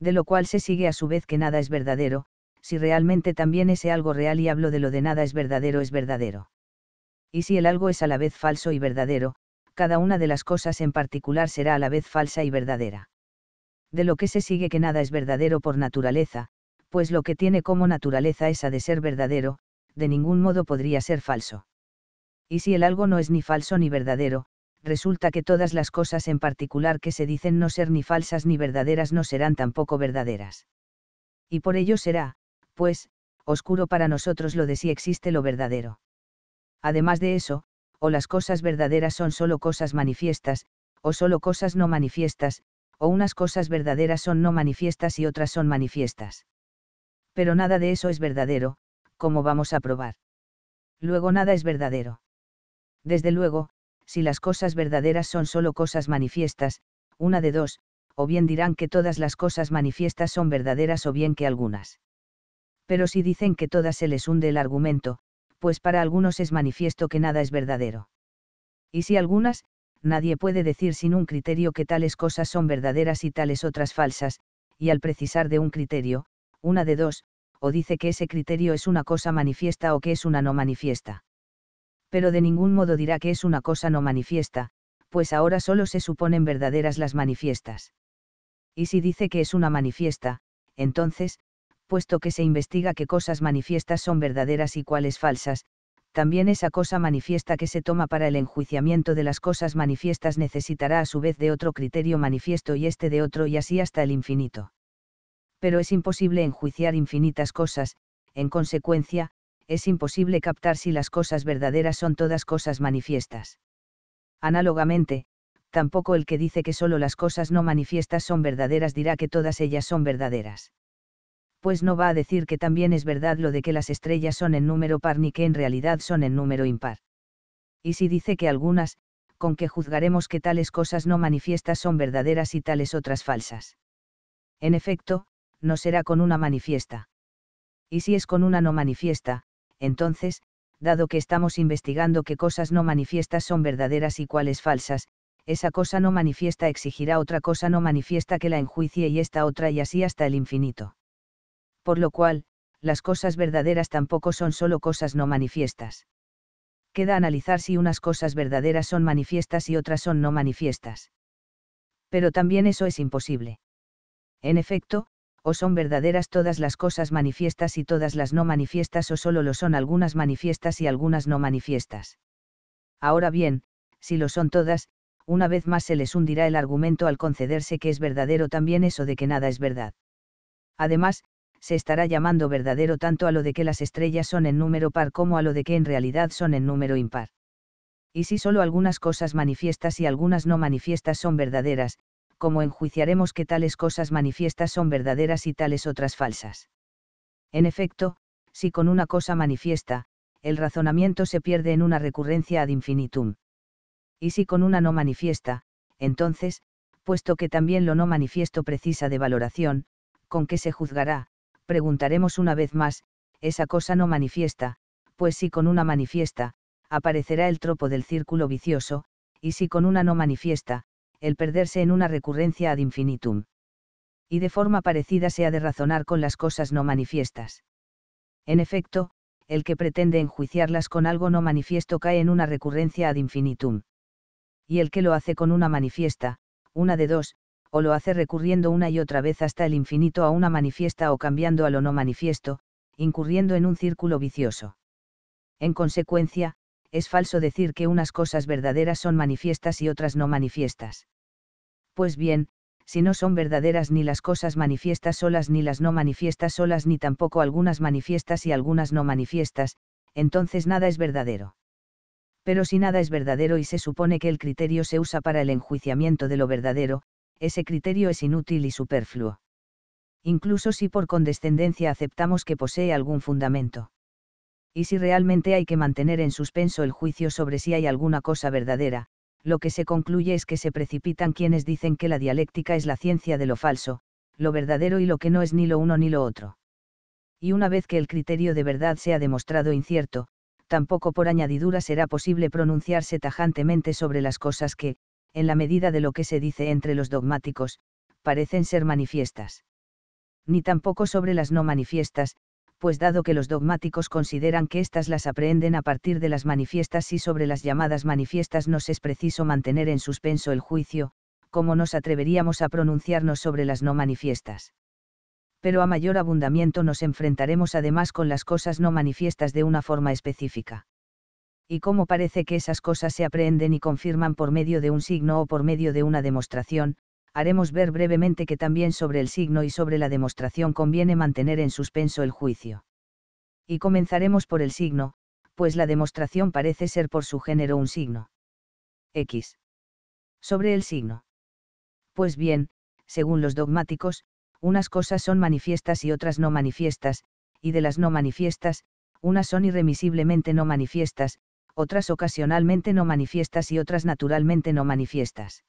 De lo cual se sigue a su vez que nada es verdadero, si realmente también ese algo real y hablo de lo de nada es verdadero es verdadero. Y si el algo es a la vez falso y verdadero, cada una de las cosas en particular será a la vez falsa y verdadera. De lo que se sigue que nada es verdadero por naturaleza, pues lo que tiene como naturaleza esa de ser verdadero, de ningún modo podría ser falso. Y si el algo no es ni falso ni verdadero, resulta que todas las cosas en particular que se dicen no ser ni falsas ni verdaderas no serán tampoco verdaderas. Y por ello será, pues, oscuro para nosotros lo de si existe lo verdadero. Además de eso, o las cosas verdaderas son solo cosas manifiestas, o solo cosas no manifiestas, o unas cosas verdaderas son no manifiestas y otras son manifiestas pero nada de eso es verdadero, como vamos a probar. Luego nada es verdadero. Desde luego, si las cosas verdaderas son solo cosas manifiestas, una de dos, o bien dirán que todas las cosas manifiestas son verdaderas o bien que algunas. Pero si dicen que todas se les hunde el argumento, pues para algunos es manifiesto que nada es verdadero. Y si algunas, nadie puede decir sin un criterio que tales cosas son verdaderas y tales otras falsas, y al precisar de un criterio, una de dos, o dice que ese criterio es una cosa manifiesta o que es una no manifiesta. Pero de ningún modo dirá que es una cosa no manifiesta, pues ahora solo se suponen verdaderas las manifiestas. Y si dice que es una manifiesta, entonces, puesto que se investiga qué cosas manifiestas son verdaderas y cuáles falsas, también esa cosa manifiesta que se toma para el enjuiciamiento de las cosas manifiestas necesitará a su vez de otro criterio manifiesto y este de otro y así hasta el infinito pero es imposible enjuiciar infinitas cosas, en consecuencia, es imposible captar si las cosas verdaderas son todas cosas manifiestas. Análogamente, tampoco el que dice que solo las cosas no manifiestas son verdaderas dirá que todas ellas son verdaderas. Pues no va a decir que también es verdad lo de que las estrellas son en número par ni que en realidad son en número impar. Y si dice que algunas, con que juzgaremos que tales cosas no manifiestas son verdaderas y tales otras falsas. En efecto, no será con una manifiesta. Y si es con una no manifiesta, entonces, dado que estamos investigando qué cosas no manifiestas son verdaderas y cuáles falsas, esa cosa no manifiesta exigirá otra cosa no manifiesta que la enjuicie y esta otra y así hasta el infinito. Por lo cual, las cosas verdaderas tampoco son solo cosas no manifiestas. Queda analizar si unas cosas verdaderas son manifiestas y otras son no manifiestas. Pero también eso es imposible. En efecto, o son verdaderas todas las cosas manifiestas y todas las no manifiestas o solo lo son algunas manifiestas y algunas no manifiestas. Ahora bien, si lo son todas, una vez más se les hundirá el argumento al concederse que es verdadero también eso de que nada es verdad. Además, se estará llamando verdadero tanto a lo de que las estrellas son en número par como a lo de que en realidad son en número impar. Y si solo algunas cosas manifiestas y algunas no manifiestas son verdaderas, como enjuiciaremos que tales cosas manifiestas son verdaderas y tales otras falsas? En efecto, si con una cosa manifiesta, el razonamiento se pierde en una recurrencia ad infinitum. Y si con una no manifiesta, entonces, puesto que también lo no manifiesto precisa de valoración, ¿con qué se juzgará? Preguntaremos una vez más, esa cosa no manifiesta, pues si con una manifiesta, aparecerá el tropo del círculo vicioso, y si con una no manifiesta, el perderse en una recurrencia ad infinitum. Y de forma parecida se ha de razonar con las cosas no manifiestas. En efecto, el que pretende enjuiciarlas con algo no manifiesto cae en una recurrencia ad infinitum. Y el que lo hace con una manifiesta, una de dos, o lo hace recurriendo una y otra vez hasta el infinito a una manifiesta o cambiando a lo no manifiesto, incurriendo en un círculo vicioso. En consecuencia, es falso decir que unas cosas verdaderas son manifiestas y otras no manifiestas. Pues bien, si no son verdaderas ni las cosas manifiestas solas ni las no manifiestas solas ni tampoco algunas manifiestas y algunas no manifiestas, entonces nada es verdadero. Pero si nada es verdadero y se supone que el criterio se usa para el enjuiciamiento de lo verdadero, ese criterio es inútil y superfluo. Incluso si por condescendencia aceptamos que posee algún fundamento y si realmente hay que mantener en suspenso el juicio sobre si hay alguna cosa verdadera, lo que se concluye es que se precipitan quienes dicen que la dialéctica es la ciencia de lo falso, lo verdadero y lo que no es ni lo uno ni lo otro. Y una vez que el criterio de verdad se ha demostrado incierto, tampoco por añadidura será posible pronunciarse tajantemente sobre las cosas que, en la medida de lo que se dice entre los dogmáticos, parecen ser manifiestas. Ni tampoco sobre las no manifiestas, pues dado que los dogmáticos consideran que éstas las aprenden a partir de las manifiestas y sobre las llamadas manifiestas nos es preciso mantener en suspenso el juicio, como nos atreveríamos a pronunciarnos sobre las no manifiestas. Pero a mayor abundamiento nos enfrentaremos además con las cosas no manifiestas de una forma específica. Y cómo parece que esas cosas se aprenden y confirman por medio de un signo o por medio de una demostración, haremos ver brevemente que también sobre el signo y sobre la demostración conviene mantener en suspenso el juicio. Y comenzaremos por el signo, pues la demostración parece ser por su género un signo. X. Sobre el signo. Pues bien, según los dogmáticos, unas cosas son manifiestas y otras no manifiestas, y de las no manifiestas, unas son irremisiblemente no manifiestas, otras ocasionalmente no manifiestas y otras naturalmente no manifiestas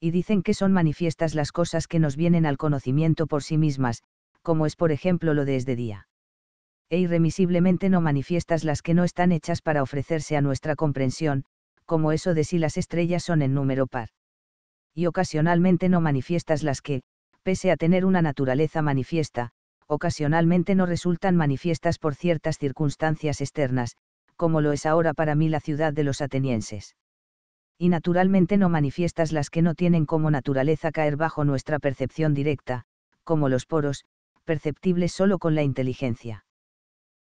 y dicen que son manifiestas las cosas que nos vienen al conocimiento por sí mismas, como es por ejemplo lo de es este día. E irremisiblemente no manifiestas las que no están hechas para ofrecerse a nuestra comprensión, como eso de si las estrellas son en número par. Y ocasionalmente no manifiestas las que, pese a tener una naturaleza manifiesta, ocasionalmente no resultan manifiestas por ciertas circunstancias externas, como lo es ahora para mí la ciudad de los atenienses y naturalmente no manifiestas las que no tienen como naturaleza caer bajo nuestra percepción directa, como los poros, perceptibles solo con la inteligencia.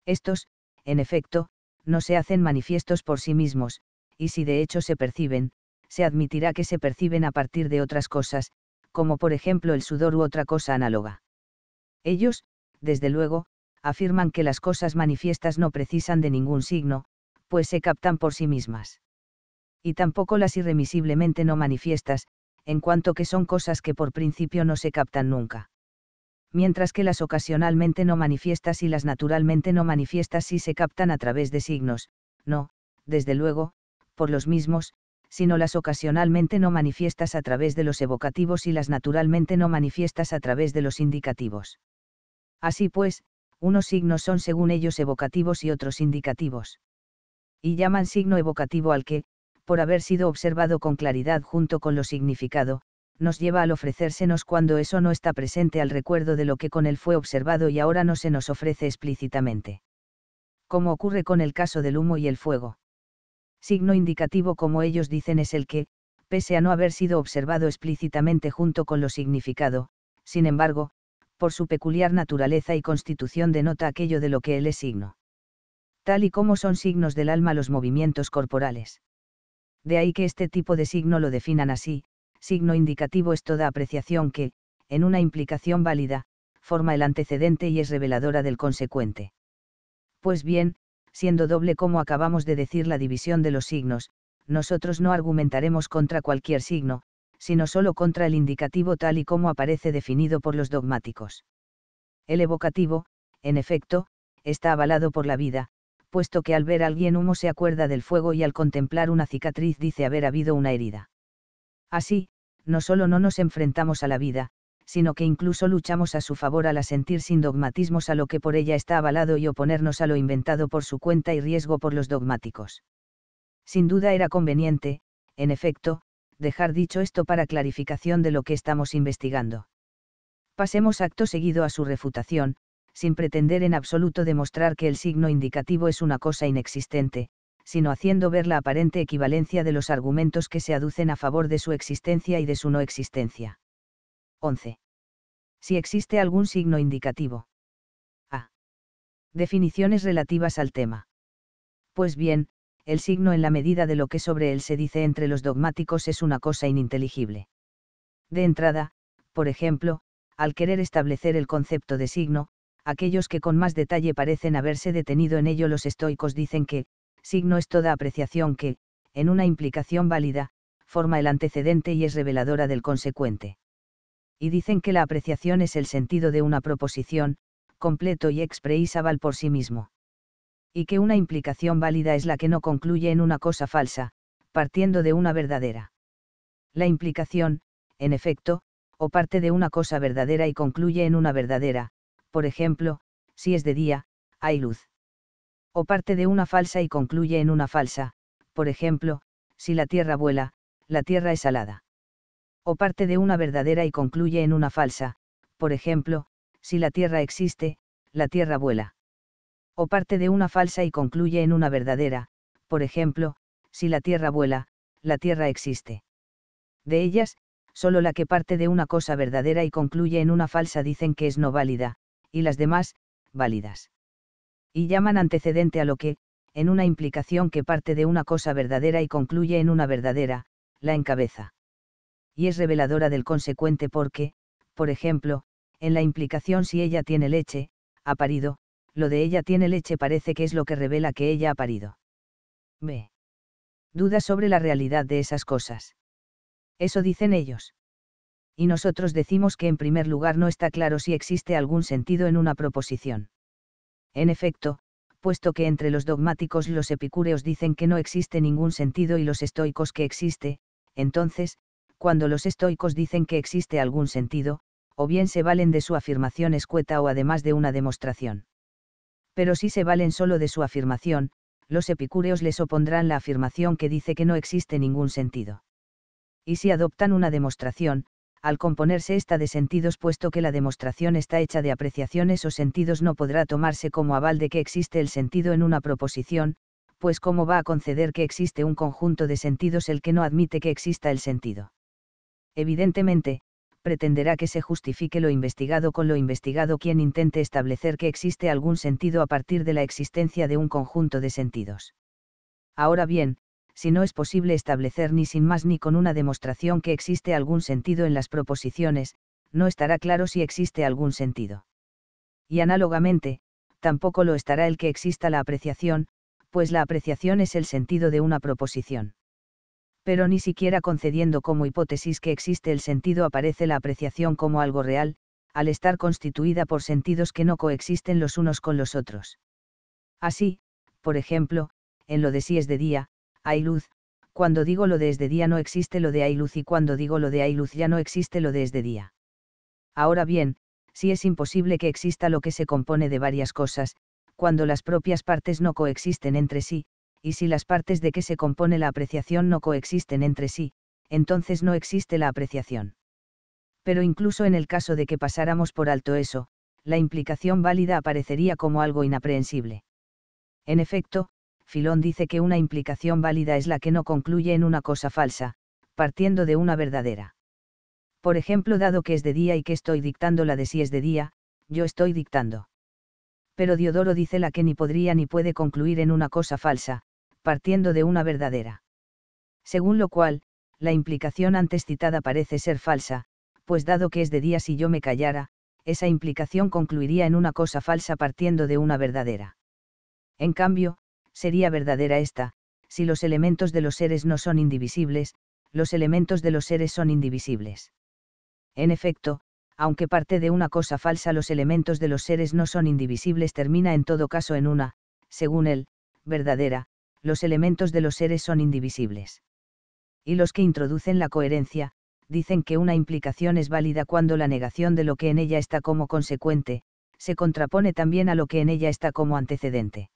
Estos, en efecto, no se hacen manifiestos por sí mismos, y si de hecho se perciben, se admitirá que se perciben a partir de otras cosas, como por ejemplo el sudor u otra cosa análoga. Ellos, desde luego, afirman que las cosas manifiestas no precisan de ningún signo, pues se captan por sí mismas y tampoco las irremisiblemente no manifiestas, en cuanto que son cosas que por principio no se captan nunca. Mientras que las ocasionalmente no manifiestas y las naturalmente no manifiestas sí se captan a través de signos, no, desde luego, por los mismos, sino las ocasionalmente no manifiestas a través de los evocativos y las naturalmente no manifiestas a través de los indicativos. Así pues, unos signos son según ellos evocativos y otros indicativos. Y llaman signo evocativo al que, por haber sido observado con claridad junto con lo significado, nos lleva al ofrecérsenos cuando eso no está presente al recuerdo de lo que con él fue observado y ahora no se nos ofrece explícitamente. Como ocurre con el caso del humo y el fuego. Signo indicativo como ellos dicen es el que, pese a no haber sido observado explícitamente junto con lo significado, sin embargo, por su peculiar naturaleza y constitución denota aquello de lo que él es signo. Tal y como son signos del alma los movimientos corporales de ahí que este tipo de signo lo definan así, signo indicativo es toda apreciación que, en una implicación válida, forma el antecedente y es reveladora del consecuente. Pues bien, siendo doble como acabamos de decir la división de los signos, nosotros no argumentaremos contra cualquier signo, sino solo contra el indicativo tal y como aparece definido por los dogmáticos. El evocativo, en efecto, está avalado por la vida, puesto que al ver a alguien humo se acuerda del fuego y al contemplar una cicatriz dice haber habido una herida. Así, no solo no nos enfrentamos a la vida, sino que incluso luchamos a su favor al asentir sin dogmatismos a lo que por ella está avalado y oponernos a lo inventado por su cuenta y riesgo por los dogmáticos. Sin duda era conveniente, en efecto, dejar dicho esto para clarificación de lo que estamos investigando. Pasemos acto seguido a su refutación, sin pretender en absoluto demostrar que el signo indicativo es una cosa inexistente, sino haciendo ver la aparente equivalencia de los argumentos que se aducen a favor de su existencia y de su no existencia. 11. Si existe algún signo indicativo. A. Definiciones relativas al tema. Pues bien, el signo en la medida de lo que sobre él se dice entre los dogmáticos es una cosa ininteligible. De entrada, por ejemplo, al querer establecer el concepto de signo, aquellos que con más detalle parecen haberse detenido en ello los estoicos dicen que, signo es toda apreciación que, en una implicación válida, forma el antecedente y es reveladora del consecuente. Y dicen que la apreciación es el sentido de una proposición, completo y expreísabal por sí mismo. Y que una implicación válida es la que no concluye en una cosa falsa, partiendo de una verdadera. La implicación, en efecto, o parte de una cosa verdadera y concluye en una verdadera, por ejemplo, si es de día, hay luz. O parte de una falsa y concluye en una falsa, por ejemplo, si la tierra vuela, la tierra es alada. O parte de una verdadera y concluye en una falsa, por ejemplo, si la tierra existe, la tierra vuela. O parte de una falsa y concluye en una verdadera, por ejemplo, si la tierra vuela, la tierra existe. De ellas, solo la que parte de una cosa verdadera y concluye en una falsa dicen que es no válida, y las demás, válidas. Y llaman antecedente a lo que, en una implicación que parte de una cosa verdadera y concluye en una verdadera, la encabeza. Y es reveladora del consecuente porque, por ejemplo, en la implicación si ella tiene leche, ha parido, lo de ella tiene leche parece que es lo que revela que ella ha parido. B. Dudas sobre la realidad de esas cosas. Eso dicen ellos y nosotros decimos que en primer lugar no está claro si existe algún sentido en una proposición. En efecto, puesto que entre los dogmáticos los epicúreos dicen que no existe ningún sentido y los estoicos que existe, entonces, cuando los estoicos dicen que existe algún sentido, o bien se valen de su afirmación escueta o además de una demostración. Pero si se valen solo de su afirmación, los epicúreos les opondrán la afirmación que dice que no existe ningún sentido. Y si adoptan una demostración, al componerse esta de sentidos puesto que la demostración está hecha de apreciaciones o sentidos no podrá tomarse como aval de que existe el sentido en una proposición, pues cómo va a conceder que existe un conjunto de sentidos el que no admite que exista el sentido. Evidentemente, pretenderá que se justifique lo investigado con lo investigado quien intente establecer que existe algún sentido a partir de la existencia de un conjunto de sentidos. Ahora bien, si no es posible establecer ni sin más ni con una demostración que existe algún sentido en las proposiciones, no estará claro si existe algún sentido. Y análogamente, tampoco lo estará el que exista la apreciación, pues la apreciación es el sentido de una proposición. Pero ni siquiera concediendo como hipótesis que existe el sentido aparece la apreciación como algo real, al estar constituida por sentidos que no coexisten los unos con los otros. Así, por ejemplo, en lo de si es de día, hay luz, cuando digo lo de es este día no existe lo de hay luz y cuando digo lo de hay luz ya no existe lo de es este día. Ahora bien, si es imposible que exista lo que se compone de varias cosas, cuando las propias partes no coexisten entre sí, y si las partes de que se compone la apreciación no coexisten entre sí, entonces no existe la apreciación. Pero incluso en el caso de que pasáramos por alto eso, la implicación válida aparecería como algo inaprehensible. En efecto, Filón dice que una implicación válida es la que no concluye en una cosa falsa, partiendo de una verdadera. Por ejemplo, dado que es de día y que estoy dictando la de si es de día, yo estoy dictando. Pero Diodoro dice la que ni podría ni puede concluir en una cosa falsa, partiendo de una verdadera. Según lo cual, la implicación antes citada parece ser falsa, pues dado que es de día si yo me callara, esa implicación concluiría en una cosa falsa partiendo de una verdadera. En cambio, sería verdadera esta, si los elementos de los seres no son indivisibles, los elementos de los seres son indivisibles. En efecto, aunque parte de una cosa falsa los elementos de los seres no son indivisibles termina en todo caso en una, según él, verdadera, los elementos de los seres son indivisibles. Y los que introducen la coherencia, dicen que una implicación es válida cuando la negación de lo que en ella está como consecuente, se contrapone también a lo que en ella está como antecedente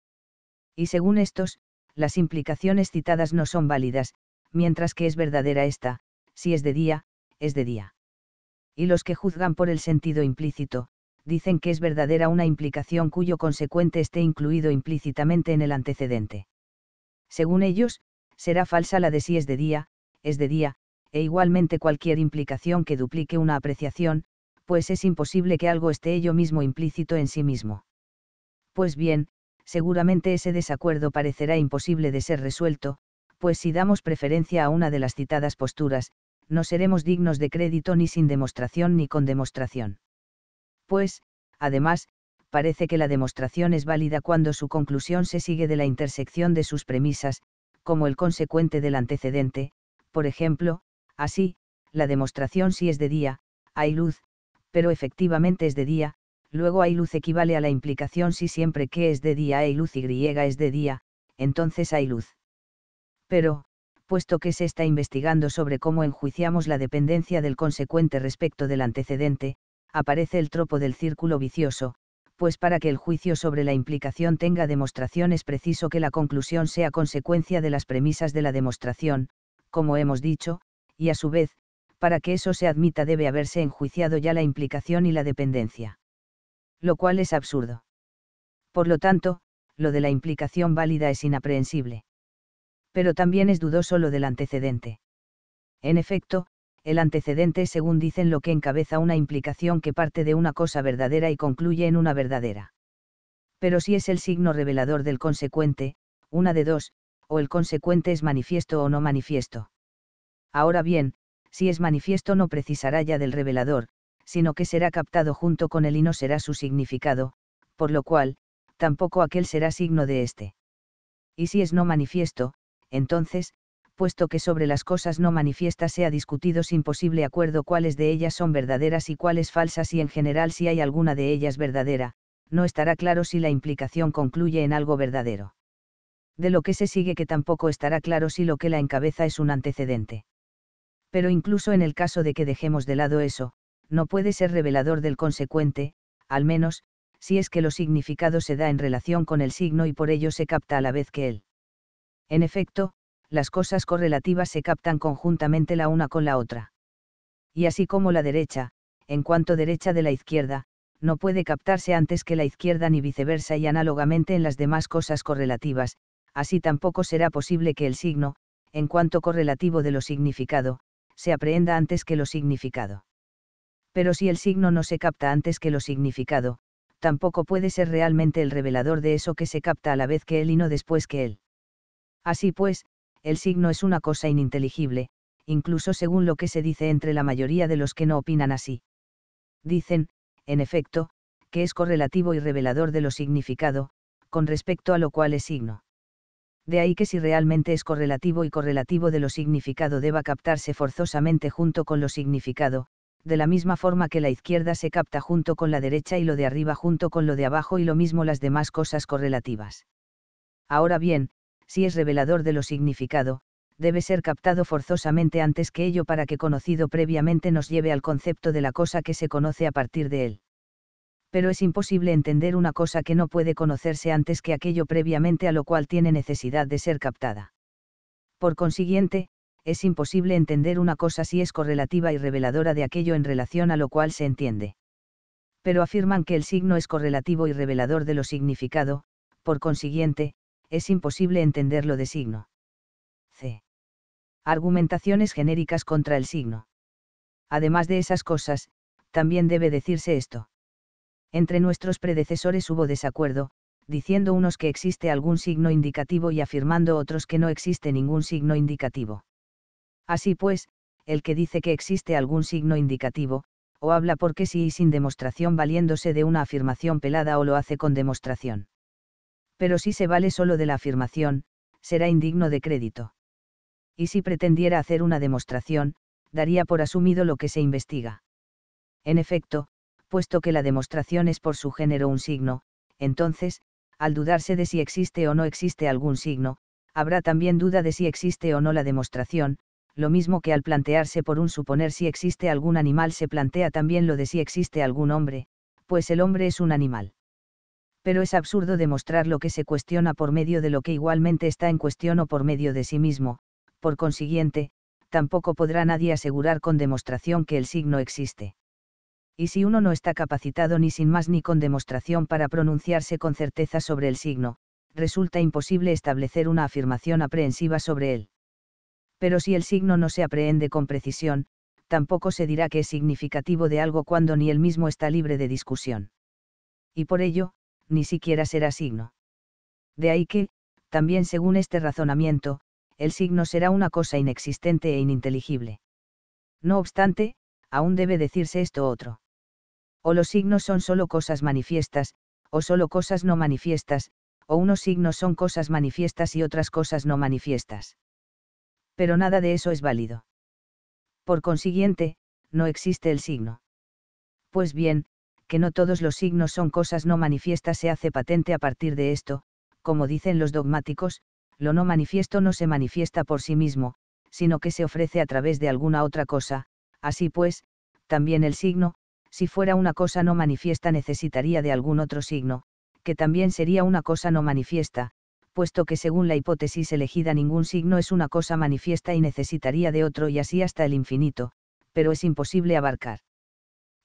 y según estos, las implicaciones citadas no son válidas, mientras que es verdadera esta, si es de día, es de día. Y los que juzgan por el sentido implícito, dicen que es verdadera una implicación cuyo consecuente esté incluido implícitamente en el antecedente. Según ellos, será falsa la de si es de día, es de día, e igualmente cualquier implicación que duplique una apreciación, pues es imposible que algo esté ello mismo implícito en sí mismo. Pues bien, seguramente ese desacuerdo parecerá imposible de ser resuelto, pues si damos preferencia a una de las citadas posturas, no seremos dignos de crédito ni sin demostración ni con demostración. Pues, además, parece que la demostración es válida cuando su conclusión se sigue de la intersección de sus premisas, como el consecuente del antecedente, por ejemplo, así, la demostración si es de día, hay luz, pero efectivamente es de día, Luego hay luz equivale a la implicación si siempre que es de día hay luz y griega es de día, entonces hay luz. Pero, puesto que se está investigando sobre cómo enjuiciamos la dependencia del consecuente respecto del antecedente, aparece el tropo del círculo vicioso, pues para que el juicio sobre la implicación tenga demostración es preciso que la conclusión sea consecuencia de las premisas de la demostración, como hemos dicho, y a su vez, para que eso se admita debe haberse enjuiciado ya la implicación y la dependencia lo cual es absurdo. Por lo tanto, lo de la implicación válida es inaprehensible. Pero también es dudoso lo del antecedente. En efecto, el antecedente es según dicen lo que encabeza una implicación que parte de una cosa verdadera y concluye en una verdadera. Pero si es el signo revelador del consecuente, una de dos, o el consecuente es manifiesto o no manifiesto. Ahora bien, si es manifiesto no precisará ya del revelador, sino que será captado junto con él y no será su significado, por lo cual, tampoco aquel será signo de éste. Y si es no manifiesto, entonces, puesto que sobre las cosas no manifiestas se ha discutido sin posible acuerdo cuáles de ellas son verdaderas y cuáles falsas y en general si hay alguna de ellas verdadera, no estará claro si la implicación concluye en algo verdadero. De lo que se sigue que tampoco estará claro si lo que la encabeza es un antecedente. Pero incluso en el caso de que dejemos de lado eso, no puede ser revelador del consecuente, al menos, si es que lo significado se da en relación con el signo y por ello se capta a la vez que él. En efecto, las cosas correlativas se captan conjuntamente la una con la otra. Y así como la derecha, en cuanto derecha de la izquierda, no puede captarse antes que la izquierda ni viceversa y análogamente en las demás cosas correlativas, así tampoco será posible que el signo, en cuanto correlativo de lo significado, se aprehenda antes que lo significado pero si el signo no se capta antes que lo significado, tampoco puede ser realmente el revelador de eso que se capta a la vez que él y no después que él. Así pues, el signo es una cosa ininteligible, incluso según lo que se dice entre la mayoría de los que no opinan así. Dicen, en efecto, que es correlativo y revelador de lo significado, con respecto a lo cual es signo. De ahí que si realmente es correlativo y correlativo de lo significado deba captarse forzosamente junto con lo significado, de la misma forma que la izquierda se capta junto con la derecha y lo de arriba junto con lo de abajo y lo mismo las demás cosas correlativas. Ahora bien, si es revelador de lo significado, debe ser captado forzosamente antes que ello para que conocido previamente nos lleve al concepto de la cosa que se conoce a partir de él. Pero es imposible entender una cosa que no puede conocerse antes que aquello previamente a lo cual tiene necesidad de ser captada. Por consiguiente, es imposible entender una cosa si es correlativa y reveladora de aquello en relación a lo cual se entiende. Pero afirman que el signo es correlativo y revelador de lo significado, por consiguiente, es imposible entenderlo de signo. C. Argumentaciones genéricas contra el signo. Además de esas cosas, también debe decirse esto. Entre nuestros predecesores hubo desacuerdo, diciendo unos que existe algún signo indicativo y afirmando otros que no existe ningún signo indicativo. Así pues, el que dice que existe algún signo indicativo, o habla porque sí y sin demostración valiéndose de una afirmación pelada o lo hace con demostración. Pero si se vale solo de la afirmación, será indigno de crédito. Y si pretendiera hacer una demostración, daría por asumido lo que se investiga. En efecto, puesto que la demostración es por su género un signo, entonces, al dudarse de si existe o no existe algún signo, habrá también duda de si existe o no la demostración, lo mismo que al plantearse por un suponer si existe algún animal se plantea también lo de si existe algún hombre, pues el hombre es un animal. Pero es absurdo demostrar lo que se cuestiona por medio de lo que igualmente está en cuestión o por medio de sí mismo, por consiguiente, tampoco podrá nadie asegurar con demostración que el signo existe. Y si uno no está capacitado ni sin más ni con demostración para pronunciarse con certeza sobre el signo, resulta imposible establecer una afirmación aprehensiva sobre él pero si el signo no se aprehende con precisión, tampoco se dirá que es significativo de algo cuando ni él mismo está libre de discusión. Y por ello, ni siquiera será signo. De ahí que, también según este razonamiento, el signo será una cosa inexistente e ininteligible. No obstante, aún debe decirse esto otro. O los signos son solo cosas manifiestas, o solo cosas no manifiestas, o unos signos son cosas manifiestas y otras cosas no manifiestas pero nada de eso es válido. Por consiguiente, no existe el signo. Pues bien, que no todos los signos son cosas no manifiestas se hace patente a partir de esto, como dicen los dogmáticos, lo no manifiesto no se manifiesta por sí mismo, sino que se ofrece a través de alguna otra cosa, así pues, también el signo, si fuera una cosa no manifiesta necesitaría de algún otro signo, que también sería una cosa no manifiesta, puesto que según la hipótesis elegida ningún signo es una cosa manifiesta y necesitaría de otro y así hasta el infinito, pero es imposible abarcar.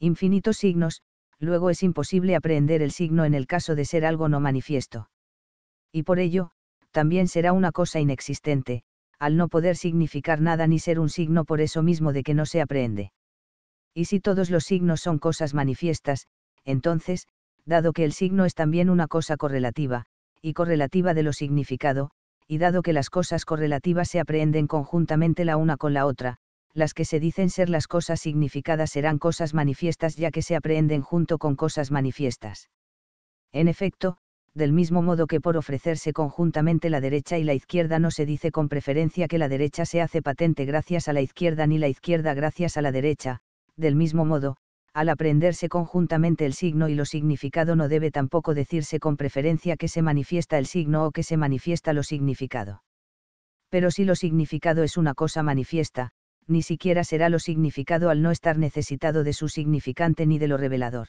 Infinitos signos, luego es imposible aprehender el signo en el caso de ser algo no manifiesto. Y por ello, también será una cosa inexistente, al no poder significar nada ni ser un signo por eso mismo de que no se aprehende. Y si todos los signos son cosas manifiestas, entonces, dado que el signo es también una cosa correlativa, y correlativa de lo significado, y dado que las cosas correlativas se aprehenden conjuntamente la una con la otra, las que se dicen ser las cosas significadas serán cosas manifiestas ya que se aprehenden junto con cosas manifiestas. En efecto, del mismo modo que por ofrecerse conjuntamente la derecha y la izquierda no se dice con preferencia que la derecha se hace patente gracias a la izquierda ni la izquierda gracias a la derecha, del mismo modo, al aprenderse conjuntamente el signo y lo significado no debe tampoco decirse con preferencia que se manifiesta el signo o que se manifiesta lo significado. Pero si lo significado es una cosa manifiesta, ni siquiera será lo significado al no estar necesitado de su significante ni de lo revelador.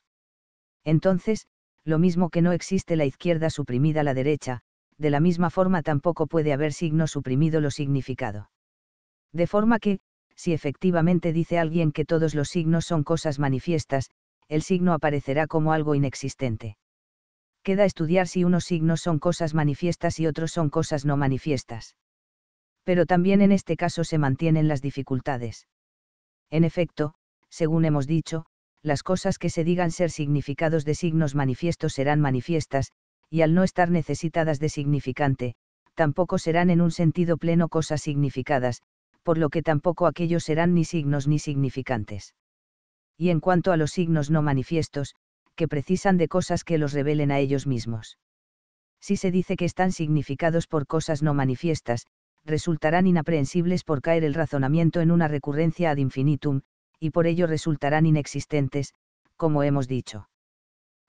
Entonces, lo mismo que no existe la izquierda suprimida la derecha, de la misma forma tampoco puede haber signo suprimido lo significado. De forma que, si efectivamente dice alguien que todos los signos son cosas manifiestas, el signo aparecerá como algo inexistente. Queda estudiar si unos signos son cosas manifiestas y otros son cosas no manifiestas. Pero también en este caso se mantienen las dificultades. En efecto, según hemos dicho, las cosas que se digan ser significados de signos manifiestos serán manifiestas, y al no estar necesitadas de significante, tampoco serán en un sentido pleno cosas significadas, por lo que tampoco aquellos serán ni signos ni significantes. Y en cuanto a los signos no manifiestos, que precisan de cosas que los revelen a ellos mismos. Si se dice que están significados por cosas no manifiestas, resultarán inaprehensibles por caer el razonamiento en una recurrencia ad infinitum, y por ello resultarán inexistentes, como hemos dicho.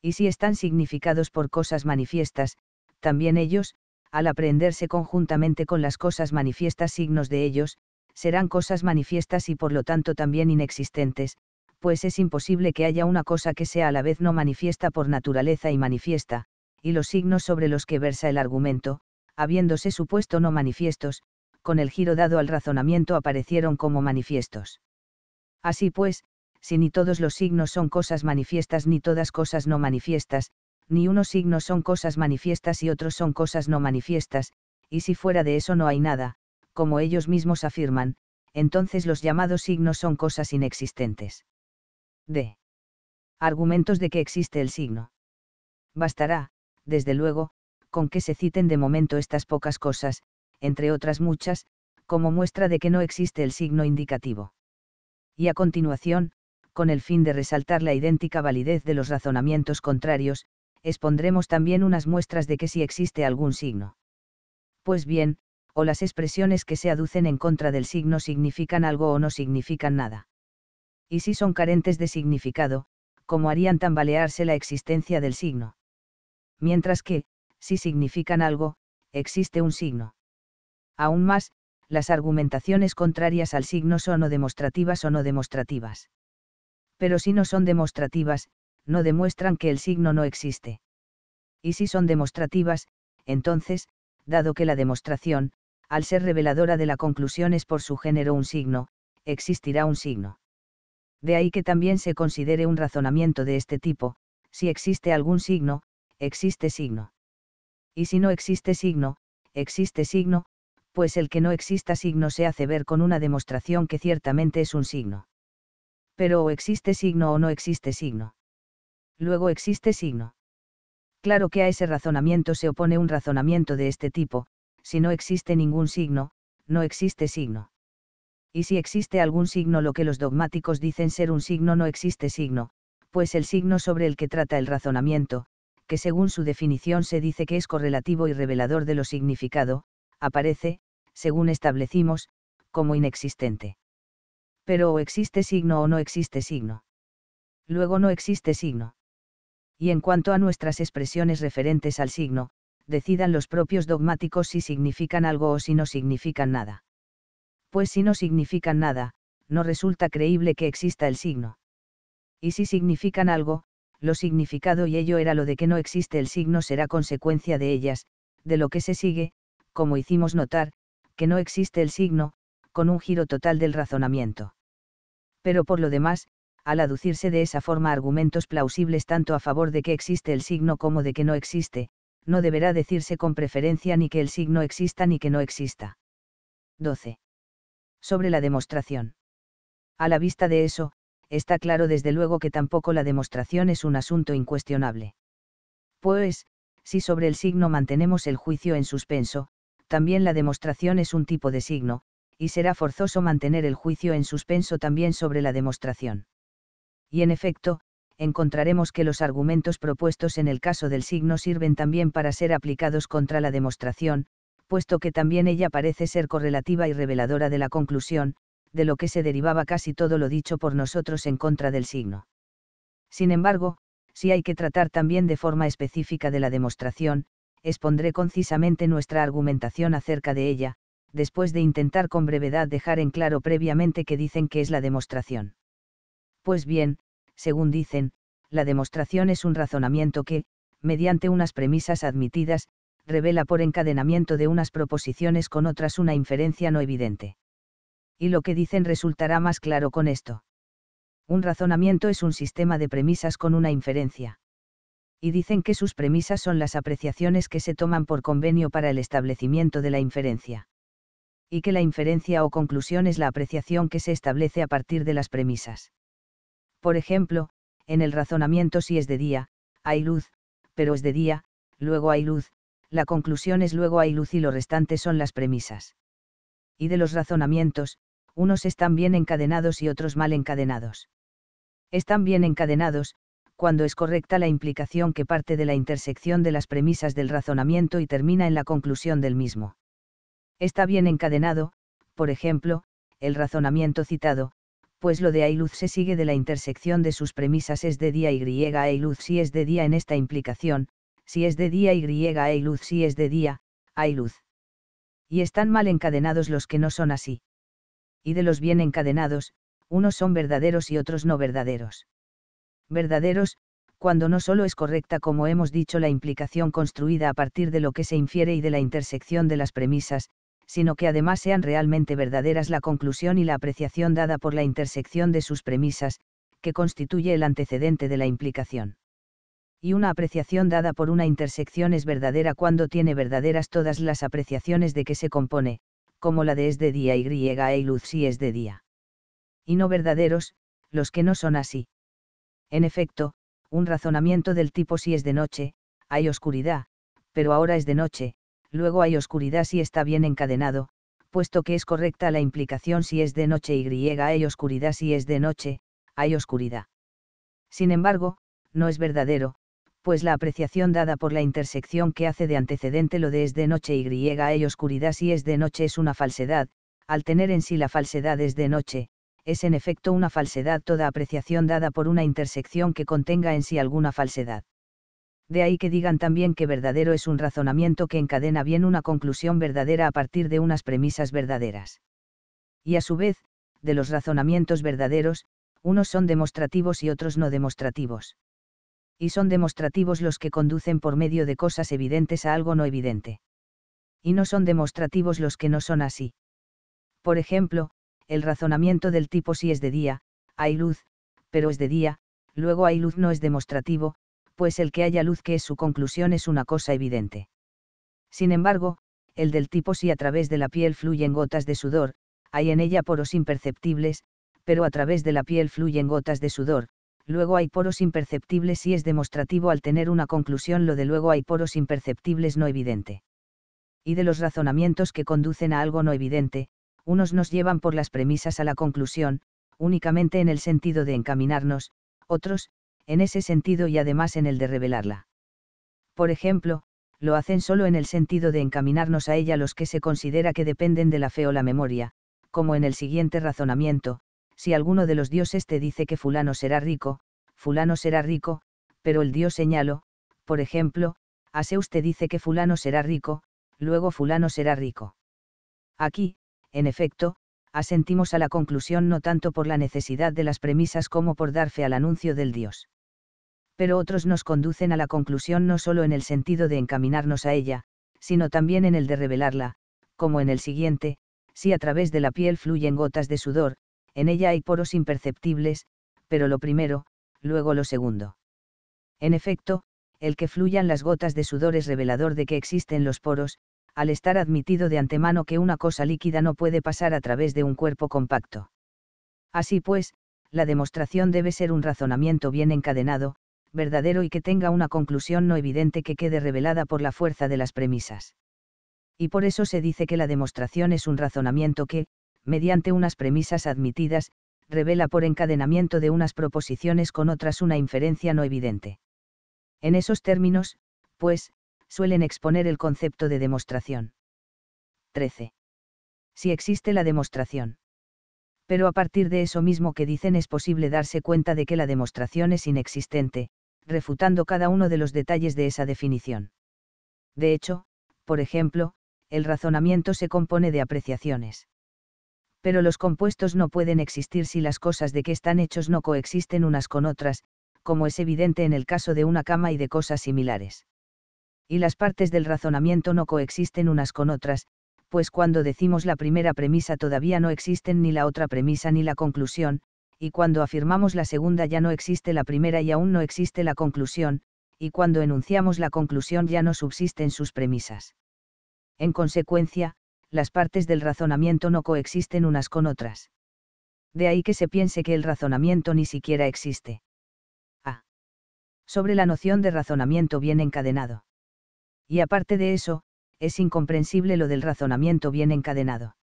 Y si están significados por cosas manifiestas, también ellos, al aprenderse conjuntamente con las cosas manifiestas signos de ellos, serán cosas manifiestas y por lo tanto también inexistentes, pues es imposible que haya una cosa que sea a la vez no manifiesta por naturaleza y manifiesta, y los signos sobre los que versa el argumento, habiéndose supuesto no manifiestos, con el giro dado al razonamiento aparecieron como manifiestos. Así pues, si ni todos los signos son cosas manifiestas ni todas cosas no manifiestas, ni unos signos son cosas manifiestas y otros son cosas no manifiestas, y si fuera de eso no hay nada, como ellos mismos afirman, entonces los llamados signos son cosas inexistentes. D. Argumentos de que existe el signo. Bastará, desde luego, con que se citen de momento estas pocas cosas, entre otras muchas, como muestra de que no existe el signo indicativo. Y a continuación, con el fin de resaltar la idéntica validez de los razonamientos contrarios, expondremos también unas muestras de que sí existe algún signo. Pues bien, o las expresiones que se aducen en contra del signo significan algo o no significan nada. Y si son carentes de significado, ¿cómo harían tambalearse la existencia del signo. Mientras que, si significan algo, existe un signo. Aún más, las argumentaciones contrarias al signo son o demostrativas o no demostrativas. Pero si no son demostrativas, no demuestran que el signo no existe. Y si son demostrativas, entonces, dado que la demostración, al ser reveladora de la conclusión es por su género un signo, existirá un signo. De ahí que también se considere un razonamiento de este tipo, si existe algún signo, existe signo. Y si no existe signo, existe signo, pues el que no exista signo se hace ver con una demostración que ciertamente es un signo. Pero o existe signo o no existe signo. Luego existe signo. Claro que a ese razonamiento se opone un razonamiento de este tipo, si no existe ningún signo, no existe signo. Y si existe algún signo, lo que los dogmáticos dicen ser un signo no existe signo, pues el signo sobre el que trata el razonamiento, que según su definición se dice que es correlativo y revelador de lo significado, aparece, según establecimos, como inexistente. Pero o existe signo o no existe signo. Luego no existe signo. Y en cuanto a nuestras expresiones referentes al signo, decidan los propios dogmáticos si significan algo o si no significan nada. Pues si no significan nada, no resulta creíble que exista el signo. Y si significan algo, lo significado y ello era lo de que no existe el signo será consecuencia de ellas, de lo que se sigue, como hicimos notar, que no existe el signo, con un giro total del razonamiento. Pero por lo demás, al aducirse de esa forma argumentos plausibles tanto a favor de que existe el signo como de que no existe, no deberá decirse con preferencia ni que el signo exista ni que no exista. 12. Sobre la demostración. A la vista de eso, está claro desde luego que tampoco la demostración es un asunto incuestionable. Pues, si sobre el signo mantenemos el juicio en suspenso, también la demostración es un tipo de signo, y será forzoso mantener el juicio en suspenso también sobre la demostración. Y en efecto, encontraremos que los argumentos propuestos en el caso del signo sirven también para ser aplicados contra la demostración, puesto que también ella parece ser correlativa y reveladora de la conclusión, de lo que se derivaba casi todo lo dicho por nosotros en contra del signo. Sin embargo, si hay que tratar también de forma específica de la demostración, expondré concisamente nuestra argumentación acerca de ella, después de intentar con brevedad dejar en claro previamente que dicen que es la demostración. Pues bien, según dicen, la demostración es un razonamiento que, mediante unas premisas admitidas, revela por encadenamiento de unas proposiciones con otras una inferencia no evidente. Y lo que dicen resultará más claro con esto. Un razonamiento es un sistema de premisas con una inferencia. Y dicen que sus premisas son las apreciaciones que se toman por convenio para el establecimiento de la inferencia. Y que la inferencia o conclusión es la apreciación que se establece a partir de las premisas. Por ejemplo, en el razonamiento si es de día, hay luz, pero es de día, luego hay luz, la conclusión es luego hay luz y lo restante son las premisas. Y de los razonamientos, unos están bien encadenados y otros mal encadenados. Están bien encadenados, cuando es correcta la implicación que parte de la intersección de las premisas del razonamiento y termina en la conclusión del mismo. Está bien encadenado, por ejemplo, el razonamiento citado, pues lo de luz se sigue de la intersección de sus premisas es de día y luz si es de día en esta implicación, si es de día y luz si es de día, hay luz. Y están mal encadenados los que no son así. Y de los bien encadenados, unos son verdaderos y otros no verdaderos. Verdaderos, cuando no solo es correcta como hemos dicho la implicación construida a partir de lo que se infiere y de la intersección de las premisas, sino que además sean realmente verdaderas la conclusión y la apreciación dada por la intersección de sus premisas, que constituye el antecedente de la implicación. Y una apreciación dada por una intersección es verdadera cuando tiene verdaderas todas las apreciaciones de que se compone, como la de es de día y e luz si es de día. Y no verdaderos, los que no son así. En efecto, un razonamiento del tipo si es de noche, hay oscuridad, pero ahora es de noche, luego hay oscuridad si está bien encadenado, puesto que es correcta la implicación si es de noche y hay oscuridad si es de noche, hay oscuridad. Sin embargo, no es verdadero, pues la apreciación dada por la intersección que hace de antecedente lo de es de noche y hay oscuridad si es de noche es una falsedad, al tener en sí la falsedad es de noche, es en efecto una falsedad toda apreciación dada por una intersección que contenga en sí alguna falsedad de ahí que digan también que verdadero es un razonamiento que encadena bien una conclusión verdadera a partir de unas premisas verdaderas. Y a su vez, de los razonamientos verdaderos, unos son demostrativos y otros no demostrativos. Y son demostrativos los que conducen por medio de cosas evidentes a algo no evidente. Y no son demostrativos los que no son así. Por ejemplo, el razonamiento del tipo si es de día, hay luz, pero es de día, luego hay luz no es demostrativo, pues el que haya luz que es su conclusión es una cosa evidente. Sin embargo, el del tipo si a través de la piel fluyen gotas de sudor, hay en ella poros imperceptibles, pero a través de la piel fluyen gotas de sudor, luego hay poros imperceptibles y es demostrativo al tener una conclusión lo de luego hay poros imperceptibles no evidente. Y de los razonamientos que conducen a algo no evidente, unos nos llevan por las premisas a la conclusión, únicamente en el sentido de encaminarnos, otros, en ese sentido y además en el de revelarla. Por ejemplo, lo hacen solo en el sentido de encaminarnos a ella los que se considera que dependen de la fe o la memoria, como en el siguiente razonamiento, si alguno de los dioses te dice que fulano será rico, fulano será rico, pero el dios señaló, por ejemplo, a Zeus te dice que fulano será rico, luego fulano será rico. Aquí, en efecto, asentimos a la conclusión no tanto por la necesidad de las premisas como por dar fe al anuncio del dios pero otros nos conducen a la conclusión no solo en el sentido de encaminarnos a ella, sino también en el de revelarla, como en el siguiente, si a través de la piel fluyen gotas de sudor, en ella hay poros imperceptibles, pero lo primero, luego lo segundo. En efecto, el que fluyan las gotas de sudor es revelador de que existen los poros, al estar admitido de antemano que una cosa líquida no puede pasar a través de un cuerpo compacto. Así pues, la demostración debe ser un razonamiento bien encadenado, verdadero y que tenga una conclusión no evidente que quede revelada por la fuerza de las premisas. Y por eso se dice que la demostración es un razonamiento que, mediante unas premisas admitidas, revela por encadenamiento de unas proposiciones con otras una inferencia no evidente. En esos términos, pues, suelen exponer el concepto de demostración. 13. Si existe la demostración. Pero a partir de eso mismo que dicen es posible darse cuenta de que la demostración es inexistente, refutando cada uno de los detalles de esa definición. De hecho, por ejemplo, el razonamiento se compone de apreciaciones. Pero los compuestos no pueden existir si las cosas de que están hechos no coexisten unas con otras, como es evidente en el caso de una cama y de cosas similares. Y las partes del razonamiento no coexisten unas con otras, pues cuando decimos la primera premisa todavía no existen ni la otra premisa ni la conclusión, y cuando afirmamos la segunda ya no existe la primera y aún no existe la conclusión, y cuando enunciamos la conclusión ya no subsisten sus premisas. En consecuencia, las partes del razonamiento no coexisten unas con otras. De ahí que se piense que el razonamiento ni siquiera existe. A. Ah. Sobre la noción de razonamiento bien encadenado. Y aparte de eso, es incomprensible lo del razonamiento bien encadenado.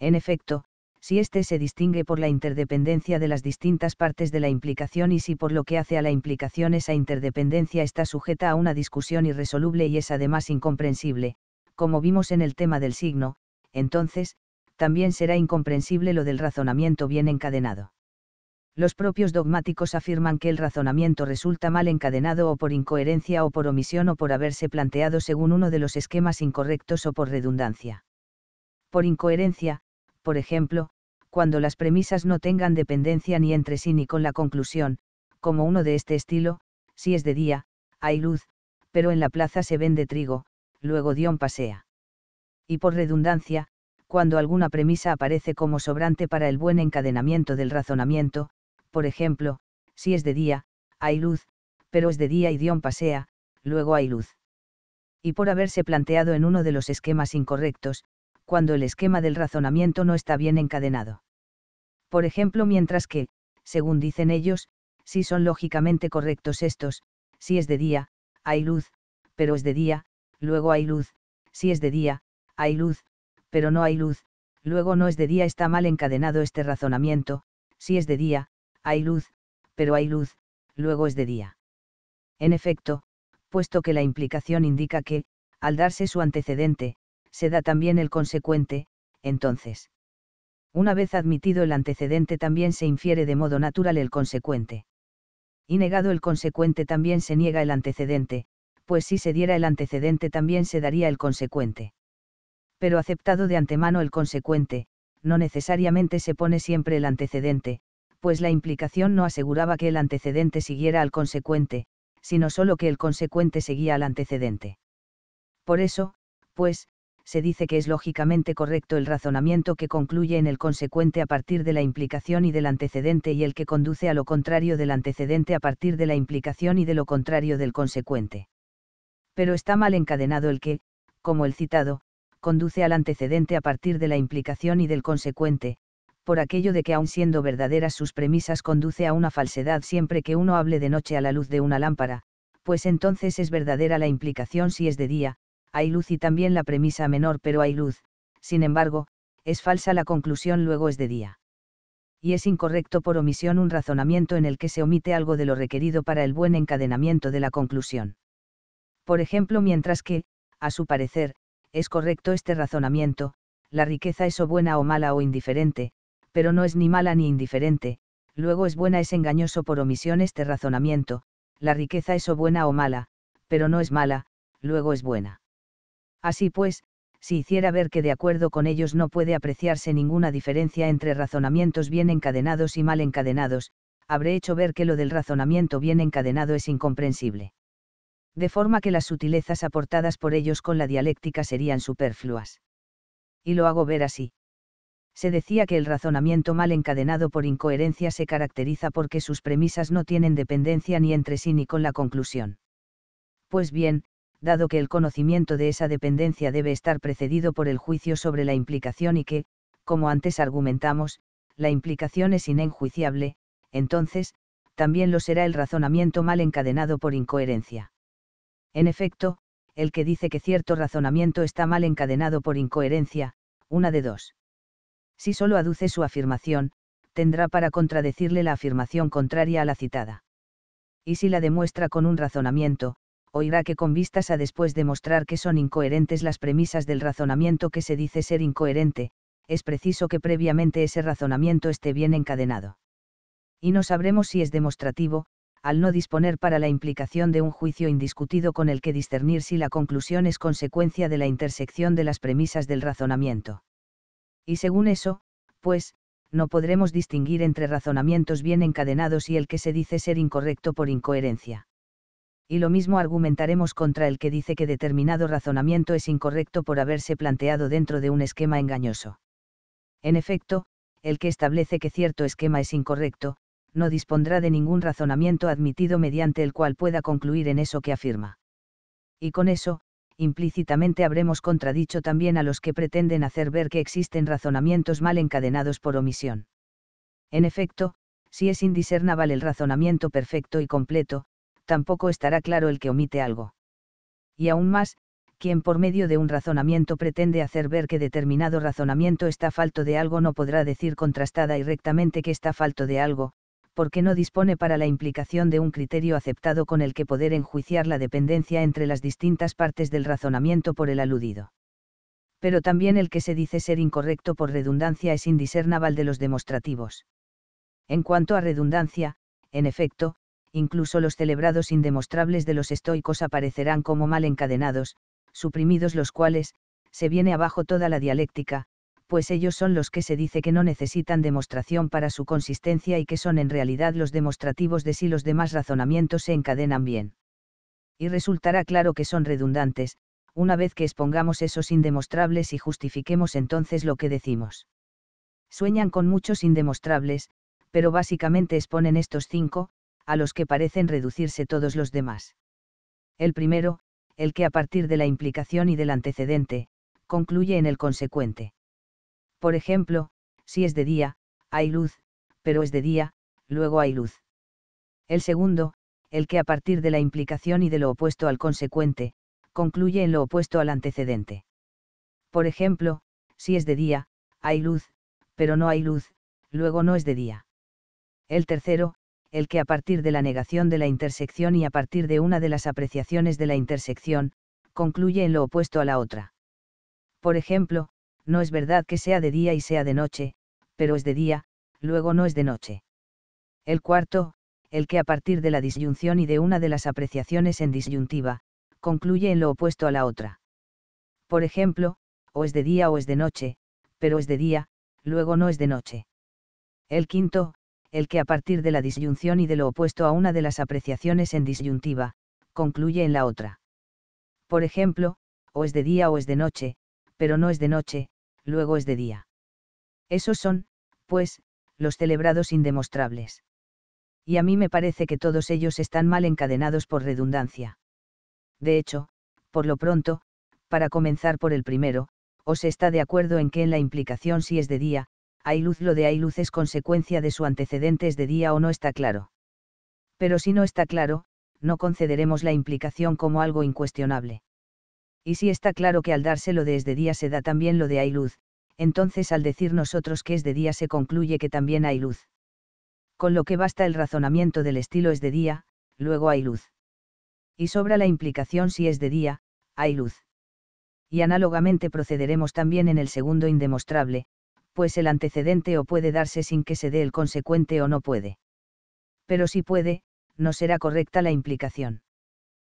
En efecto, si éste se distingue por la interdependencia de las distintas partes de la implicación y si por lo que hace a la implicación esa interdependencia está sujeta a una discusión irresoluble y es además incomprensible, como vimos en el tema del signo, entonces, también será incomprensible lo del razonamiento bien encadenado. Los propios dogmáticos afirman que el razonamiento resulta mal encadenado o por incoherencia o por omisión o por haberse planteado según uno de los esquemas incorrectos o por redundancia. Por incoherencia, por ejemplo, cuando las premisas no tengan dependencia ni entre sí ni con la conclusión, como uno de este estilo, si es de día, hay luz, pero en la plaza se vende trigo, luego Dion pasea. Y por redundancia, cuando alguna premisa aparece como sobrante para el buen encadenamiento del razonamiento, por ejemplo, si es de día, hay luz, pero es de día y Dion pasea, luego hay luz. Y por haberse planteado en uno de los esquemas incorrectos, cuando el esquema del razonamiento no está bien encadenado por ejemplo, mientras que, según dicen ellos, si son lógicamente correctos estos, si es de día, hay luz, pero es de día, luego hay luz, si es de día, hay luz, pero no hay luz, luego no es de día está mal encadenado este razonamiento, si es de día, hay luz, pero hay luz, luego es de día. En efecto, puesto que la implicación indica que, al darse su antecedente, se da también el consecuente, entonces. Una vez admitido el antecedente también se infiere de modo natural el consecuente. Y negado el consecuente también se niega el antecedente, pues si se diera el antecedente también se daría el consecuente. Pero aceptado de antemano el consecuente, no necesariamente se pone siempre el antecedente, pues la implicación no aseguraba que el antecedente siguiera al consecuente, sino solo que el consecuente seguía al antecedente. Por eso, pues, se dice que es lógicamente correcto el razonamiento que concluye en el consecuente a partir de la implicación y del antecedente y el que conduce a lo contrario del antecedente a partir de la implicación y de lo contrario del consecuente. Pero está mal encadenado el que, como el citado, conduce al antecedente a partir de la implicación y del consecuente, por aquello de que aun siendo verdaderas sus premisas conduce a una falsedad siempre que uno hable de noche a la luz de una lámpara, pues entonces es verdadera la implicación si es de día, hay luz y también la premisa menor pero hay luz, sin embargo, es falsa la conclusión luego es de día. Y es incorrecto por omisión un razonamiento en el que se omite algo de lo requerido para el buen encadenamiento de la conclusión. Por ejemplo, mientras que, a su parecer, es correcto este razonamiento, la riqueza es o buena o mala o indiferente, pero no es ni mala ni indiferente, luego es buena es engañoso por omisión este razonamiento, la riqueza es o buena o mala, pero no es mala, luego es buena. Así pues, si hiciera ver que de acuerdo con ellos no puede apreciarse ninguna diferencia entre razonamientos bien encadenados y mal encadenados, habré hecho ver que lo del razonamiento bien encadenado es incomprensible. De forma que las sutilezas aportadas por ellos con la dialéctica serían superfluas. Y lo hago ver así. Se decía que el razonamiento mal encadenado por incoherencia se caracteriza porque sus premisas no tienen dependencia ni entre sí ni con la conclusión. Pues bien, dado que el conocimiento de esa dependencia debe estar precedido por el juicio sobre la implicación y que, como antes argumentamos, la implicación es inenjuiciable, entonces, también lo será el razonamiento mal encadenado por incoherencia. En efecto, el que dice que cierto razonamiento está mal encadenado por incoherencia, una de dos. Si solo aduce su afirmación, tendrá para contradecirle la afirmación contraria a la citada. Y si la demuestra con un razonamiento, oirá que con vistas a después demostrar que son incoherentes las premisas del razonamiento que se dice ser incoherente, es preciso que previamente ese razonamiento esté bien encadenado. Y no sabremos si es demostrativo, al no disponer para la implicación de un juicio indiscutido con el que discernir si la conclusión es consecuencia de la intersección de las premisas del razonamiento. Y según eso, pues, no podremos distinguir entre razonamientos bien encadenados y el que se dice ser incorrecto por incoherencia y lo mismo argumentaremos contra el que dice que determinado razonamiento es incorrecto por haberse planteado dentro de un esquema engañoso. En efecto, el que establece que cierto esquema es incorrecto, no dispondrá de ningún razonamiento admitido mediante el cual pueda concluir en eso que afirma. Y con eso, implícitamente habremos contradicho también a los que pretenden hacer ver que existen razonamientos mal encadenados por omisión. En efecto, si es indiscernable el razonamiento perfecto y completo, tampoco estará claro el que omite algo. Y aún más, quien por medio de un razonamiento pretende hacer ver que determinado razonamiento está falto de algo no podrá decir contrastada y rectamente que está falto de algo, porque no dispone para la implicación de un criterio aceptado con el que poder enjuiciar la dependencia entre las distintas partes del razonamiento por el aludido. Pero también el que se dice ser incorrecto por redundancia es indiscernaval de los demostrativos. En cuanto a redundancia, en efecto, incluso los celebrados indemostrables de los estoicos aparecerán como mal encadenados, suprimidos los cuales, se viene abajo toda la dialéctica, pues ellos son los que se dice que no necesitan demostración para su consistencia y que son en realidad los demostrativos de si los demás razonamientos se encadenan bien. Y resultará claro que son redundantes, una vez que expongamos esos indemostrables y justifiquemos entonces lo que decimos. Sueñan con muchos indemostrables, pero básicamente exponen estos cinco, a los que parecen reducirse todos los demás. El primero, el que a partir de la implicación y del antecedente, concluye en el consecuente. Por ejemplo, si es de día, hay luz, pero es de día, luego hay luz. El segundo, el que a partir de la implicación y de lo opuesto al consecuente, concluye en lo opuesto al antecedente. Por ejemplo, si es de día, hay luz, pero no hay luz, luego no es de día. El tercero, el que a partir de la negación de la intersección y a partir de una de las apreciaciones de la intersección, concluye en lo opuesto a la otra. Por ejemplo, no es verdad que sea de día y sea de noche, pero es de día, luego no es de noche. El cuarto, el que a partir de la disyunción y de una de las apreciaciones en disyuntiva, concluye en lo opuesto a la otra. Por ejemplo, o es de día o es de noche, pero es de día, luego no es de noche. El quinto, el que a partir de la disyunción y de lo opuesto a una de las apreciaciones en disyuntiva, concluye en la otra. Por ejemplo, o es de día o es de noche, pero no es de noche, luego es de día. Esos son, pues, los celebrados indemostrables. Y a mí me parece que todos ellos están mal encadenados por redundancia. De hecho, por lo pronto, para comenzar por el primero, o se está de acuerdo en que en la implicación si es de día, hay luz lo de hay luz es consecuencia de su antecedente es de día o no está claro. Pero si no está claro, no concederemos la implicación como algo incuestionable. Y si está claro que al dárselo de es de día se da también lo de hay luz, entonces al decir nosotros que es de día se concluye que también hay luz. Con lo que basta el razonamiento del estilo es de día, luego hay luz. Y sobra la implicación si es de día, hay luz. Y análogamente procederemos también en el segundo indemostrable, pues el antecedente o puede darse sin que se dé el consecuente o no puede. Pero si puede, no será correcta la implicación.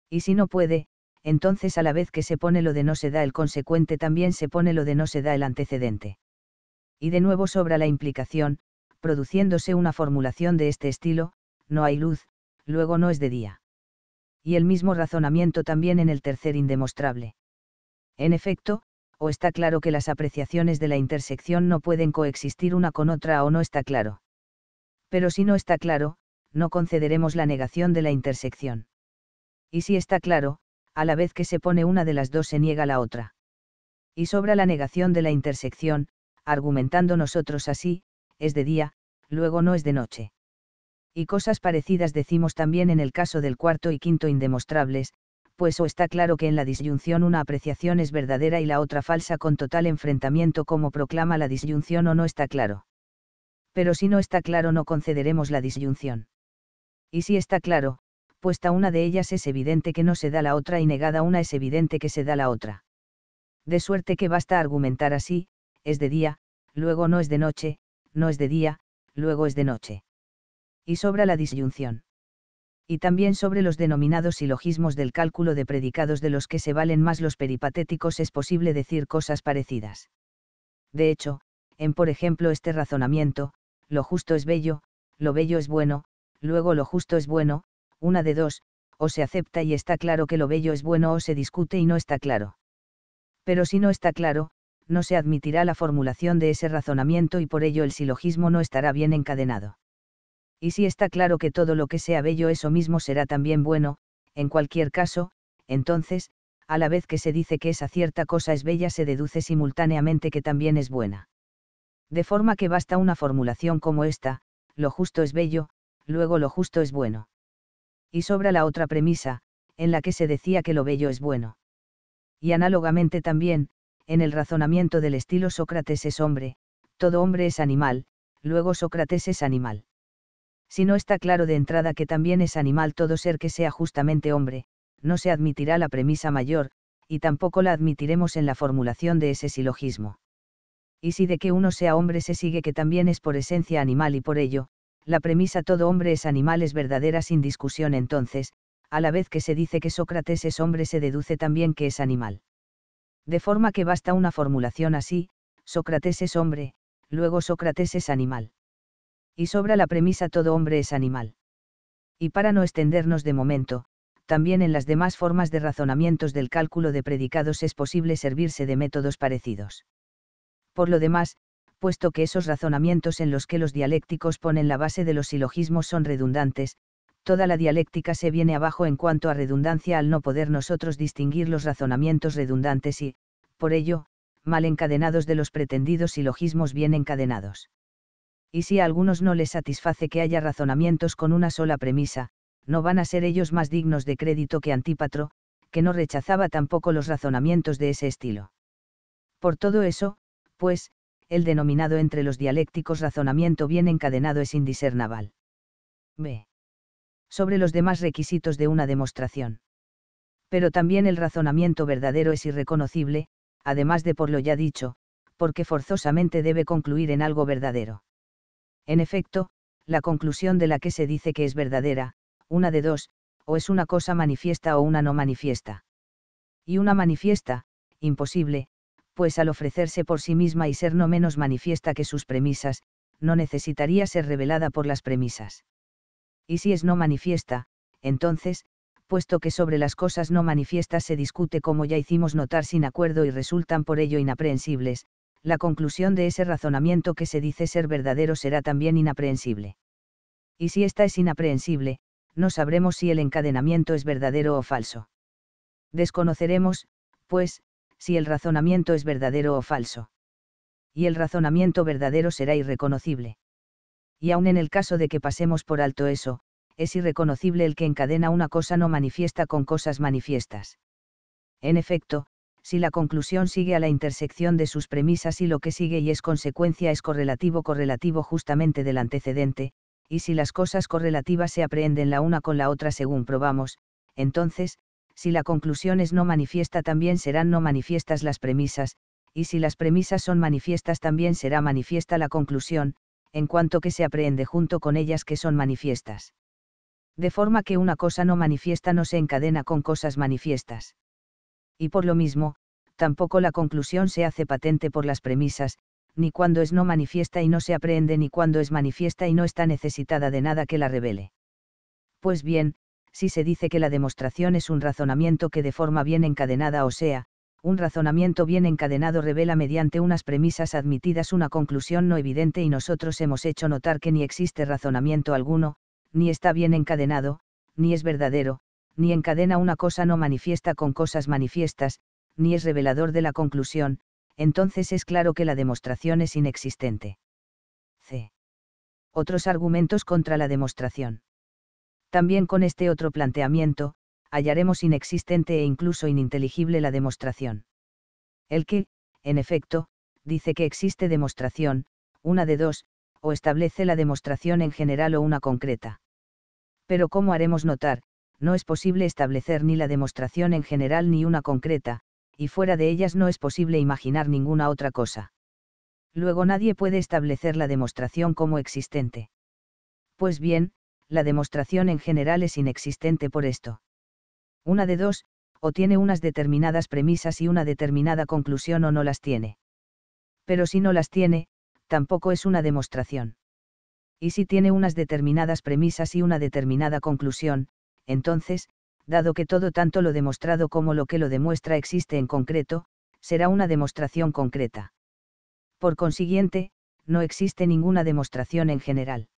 Y si no puede, entonces a la vez que se pone lo de no se da el consecuente también se pone lo de no se da el antecedente. Y de nuevo sobra la implicación, produciéndose una formulación de este estilo, no hay luz, luego no es de día. Y el mismo razonamiento también en el tercer indemostrable. En efecto, o está claro que las apreciaciones de la intersección no pueden coexistir una con otra o no está claro. Pero si no está claro, no concederemos la negación de la intersección. Y si está claro, a la vez que se pone una de las dos se niega la otra. Y sobra la negación de la intersección, argumentando nosotros así, es de día, luego no es de noche. Y cosas parecidas decimos también en el caso del cuarto y quinto indemostrables, pues o está claro que en la disyunción una apreciación es verdadera y la otra falsa con total enfrentamiento como proclama la disyunción o no está claro. Pero si no está claro no concederemos la disyunción. Y si está claro, puesta una de ellas es evidente que no se da la otra y negada una es evidente que se da la otra. De suerte que basta argumentar así, es de día, luego no es de noche, no es de día, luego es de noche. Y sobra la disyunción y también sobre los denominados silogismos del cálculo de predicados de los que se valen más los peripatéticos es posible decir cosas parecidas. De hecho, en por ejemplo este razonamiento, lo justo es bello, lo bello es bueno, luego lo justo es bueno, una de dos, o se acepta y está claro que lo bello es bueno o se discute y no está claro. Pero si no está claro, no se admitirá la formulación de ese razonamiento y por ello el silogismo no estará bien encadenado. Y si está claro que todo lo que sea bello eso mismo será también bueno, en cualquier caso, entonces, a la vez que se dice que esa cierta cosa es bella se deduce simultáneamente que también es buena. De forma que basta una formulación como esta, lo justo es bello, luego lo justo es bueno. Y sobra la otra premisa, en la que se decía que lo bello es bueno. Y análogamente también, en el razonamiento del estilo Sócrates es hombre, todo hombre es animal, luego Sócrates es animal. Si no está claro de entrada que también es animal todo ser que sea justamente hombre, no se admitirá la premisa mayor, y tampoco la admitiremos en la formulación de ese silogismo. Y si de que uno sea hombre se sigue que también es por esencia animal y por ello, la premisa todo hombre es animal es verdadera sin discusión entonces, a la vez que se dice que Sócrates es hombre se deduce también que es animal. De forma que basta una formulación así, Sócrates es hombre, luego Sócrates es animal. Y sobra la premisa todo hombre es animal. Y para no extendernos de momento, también en las demás formas de razonamientos del cálculo de predicados es posible servirse de métodos parecidos. Por lo demás, puesto que esos razonamientos en los que los dialécticos ponen la base de los silogismos son redundantes, toda la dialéctica se viene abajo en cuanto a redundancia al no poder nosotros distinguir los razonamientos redundantes y, por ello, mal encadenados de los pretendidos silogismos bien encadenados y si a algunos no les satisface que haya razonamientos con una sola premisa, no van a ser ellos más dignos de crédito que Antípatro, que no rechazaba tampoco los razonamientos de ese estilo. Por todo eso, pues, el denominado entre los dialécticos razonamiento bien encadenado es indiscernaval. B. Sobre los demás requisitos de una demostración. Pero también el razonamiento verdadero es irreconocible, además de por lo ya dicho, porque forzosamente debe concluir en algo verdadero. En efecto, la conclusión de la que se dice que es verdadera, una de dos, o es una cosa manifiesta o una no manifiesta. Y una manifiesta, imposible, pues al ofrecerse por sí misma y ser no menos manifiesta que sus premisas, no necesitaría ser revelada por las premisas. Y si es no manifiesta, entonces, puesto que sobre las cosas no manifiestas se discute como ya hicimos notar sin acuerdo y resultan por ello inaprehensibles, la conclusión de ese razonamiento que se dice ser verdadero será también inaprehensible. Y si ésta es inaprehensible, no sabremos si el encadenamiento es verdadero o falso. Desconoceremos, pues, si el razonamiento es verdadero o falso. Y el razonamiento verdadero será irreconocible. Y aun en el caso de que pasemos por alto eso, es irreconocible el que encadena una cosa no manifiesta con cosas manifiestas. En efecto, si la conclusión sigue a la intersección de sus premisas y lo que sigue y es consecuencia es correlativo correlativo justamente del antecedente, y si las cosas correlativas se aprehenden la una con la otra según probamos, entonces, si la conclusión es no manifiesta también serán no manifiestas las premisas, y si las premisas son manifiestas también será manifiesta la conclusión, en cuanto que se aprehende junto con ellas que son manifiestas. De forma que una cosa no manifiesta no se encadena con cosas manifiestas y por lo mismo, tampoco la conclusión se hace patente por las premisas, ni cuando es no manifiesta y no se aprehende, ni cuando es manifiesta y no está necesitada de nada que la revele. Pues bien, si se dice que la demostración es un razonamiento que de forma bien encadenada, o sea, un razonamiento bien encadenado revela mediante unas premisas admitidas una conclusión no evidente y nosotros hemos hecho notar que ni existe razonamiento alguno, ni está bien encadenado, ni es verdadero, ni encadena una cosa no manifiesta con cosas manifiestas, ni es revelador de la conclusión, entonces es claro que la demostración es inexistente. C. Otros argumentos contra la demostración. También con este otro planteamiento, hallaremos inexistente e incluso ininteligible la demostración. El que, en efecto, dice que existe demostración, una de dos, o establece la demostración en general o una concreta. Pero ¿cómo haremos notar, no es posible establecer ni la demostración en general ni una concreta, y fuera de ellas no es posible imaginar ninguna otra cosa. Luego nadie puede establecer la demostración como existente. Pues bien, la demostración en general es inexistente por esto. Una de dos, o tiene unas determinadas premisas y una determinada conclusión o no las tiene. Pero si no las tiene, tampoco es una demostración. Y si tiene unas determinadas premisas y una determinada conclusión, entonces, dado que todo tanto lo demostrado como lo que lo demuestra existe en concreto, será una demostración concreta. Por consiguiente, no existe ninguna demostración en general.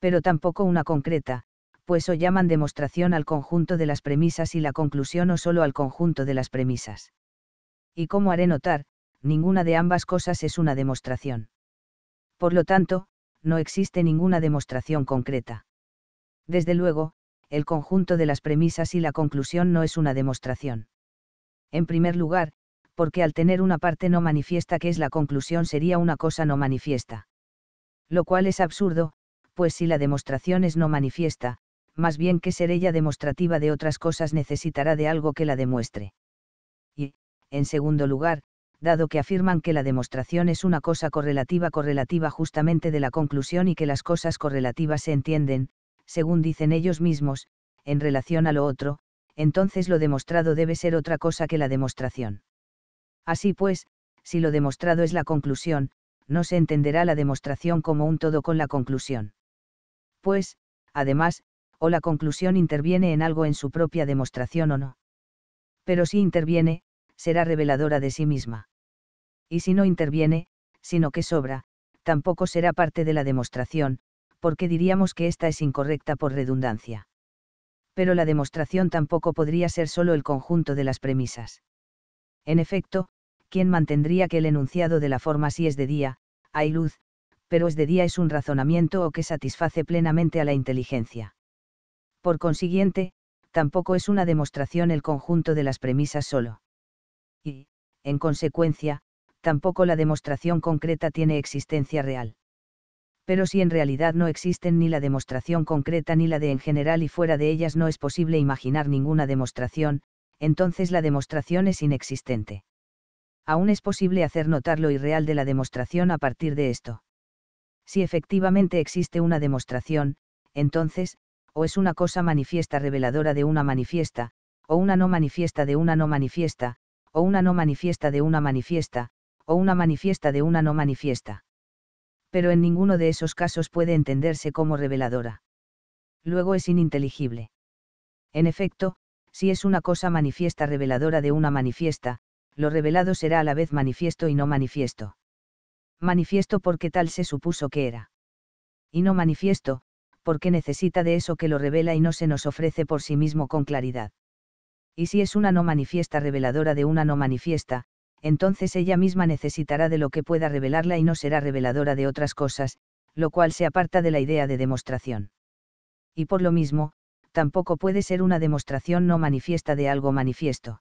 Pero tampoco una concreta, pues o llaman demostración al conjunto de las premisas y la conclusión o solo al conjunto de las premisas. Y como haré notar, ninguna de ambas cosas es una demostración. Por lo tanto, no existe ninguna demostración concreta. Desde luego, el conjunto de las premisas y la conclusión no es una demostración. En primer lugar, porque al tener una parte no manifiesta que es la conclusión sería una cosa no manifiesta. Lo cual es absurdo, pues si la demostración es no manifiesta, más bien que ser ella demostrativa de otras cosas necesitará de algo que la demuestre. Y, en segundo lugar, dado que afirman que la demostración es una cosa correlativa correlativa justamente de la conclusión y que las cosas correlativas se entienden, según dicen ellos mismos, en relación a lo otro, entonces lo demostrado debe ser otra cosa que la demostración. Así pues, si lo demostrado es la conclusión, no se entenderá la demostración como un todo con la conclusión. Pues, además, o la conclusión interviene en algo en su propia demostración o no. Pero si interviene, será reveladora de sí misma. Y si no interviene, sino que sobra, tampoco será parte de la demostración, porque diríamos que esta es incorrecta por redundancia. Pero la demostración tampoco podría ser solo el conjunto de las premisas. En efecto, ¿quién mantendría que el enunciado de la forma si es de día, hay luz, pero es de día es un razonamiento o que satisface plenamente a la inteligencia? Por consiguiente, tampoco es una demostración el conjunto de las premisas solo. Y, en consecuencia, tampoco la demostración concreta tiene existencia real pero si en realidad no existen ni la demostración concreta ni la de en general y fuera de ellas no es posible imaginar ninguna demostración, entonces la demostración es inexistente. Aún es posible hacer notar lo irreal de la demostración a partir de esto. Si efectivamente existe una demostración, entonces, o es una cosa manifiesta reveladora de una manifiesta, o una no manifiesta de una no manifiesta, o una no manifiesta de una manifiesta, o una manifiesta de una no manifiesta pero en ninguno de esos casos puede entenderse como reveladora. Luego es ininteligible. En efecto, si es una cosa manifiesta reveladora de una manifiesta, lo revelado será a la vez manifiesto y no manifiesto. Manifiesto porque tal se supuso que era. Y no manifiesto, porque necesita de eso que lo revela y no se nos ofrece por sí mismo con claridad. Y si es una no manifiesta reveladora de una no manifiesta, entonces ella misma necesitará de lo que pueda revelarla y no será reveladora de otras cosas, lo cual se aparta de la idea de demostración. Y por lo mismo, tampoco puede ser una demostración no manifiesta de algo manifiesto.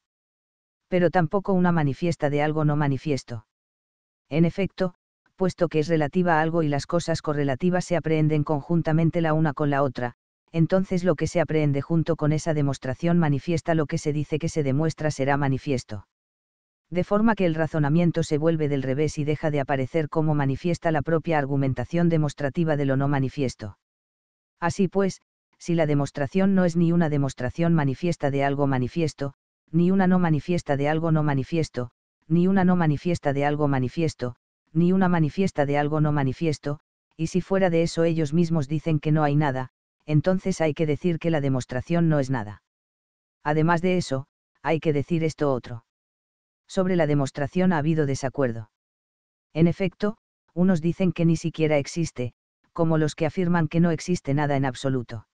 Pero tampoco una manifiesta de algo no manifiesto. En efecto, puesto que es relativa a algo y las cosas correlativas se aprenden conjuntamente la una con la otra, entonces lo que se aprende junto con esa demostración manifiesta lo que se dice que se demuestra será manifiesto de forma que el razonamiento se vuelve del revés y deja de aparecer como manifiesta la propia argumentación demostrativa de lo no manifiesto. Así pues, si la demostración no es ni una demostración manifiesta de algo manifiesto, ni una no manifiesta de algo no manifiesto, ni una no manifiesta de algo manifiesto, ni una manifiesta de algo no manifiesto, y si fuera de eso ellos mismos dicen que no hay nada, entonces hay que decir que la demostración no es nada. Además de eso, hay que decir esto otro sobre la demostración ha habido desacuerdo. En efecto, unos dicen que ni siquiera existe, como los que afirman que no existe nada en absoluto.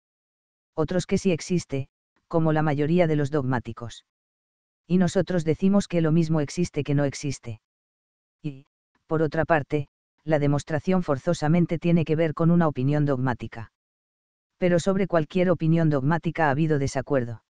Otros que sí existe, como la mayoría de los dogmáticos. Y nosotros decimos que lo mismo existe que no existe. Y, por otra parte, la demostración forzosamente tiene que ver con una opinión dogmática. Pero sobre cualquier opinión dogmática ha habido desacuerdo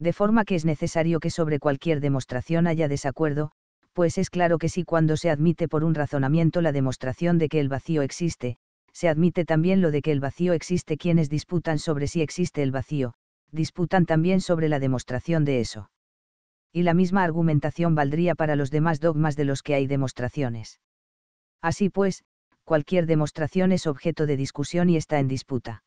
de forma que es necesario que sobre cualquier demostración haya desacuerdo, pues es claro que si cuando se admite por un razonamiento la demostración de que el vacío existe, se admite también lo de que el vacío existe quienes disputan sobre si existe el vacío, disputan también sobre la demostración de eso. Y la misma argumentación valdría para los demás dogmas de los que hay demostraciones. Así pues, cualquier demostración es objeto de discusión y está en disputa.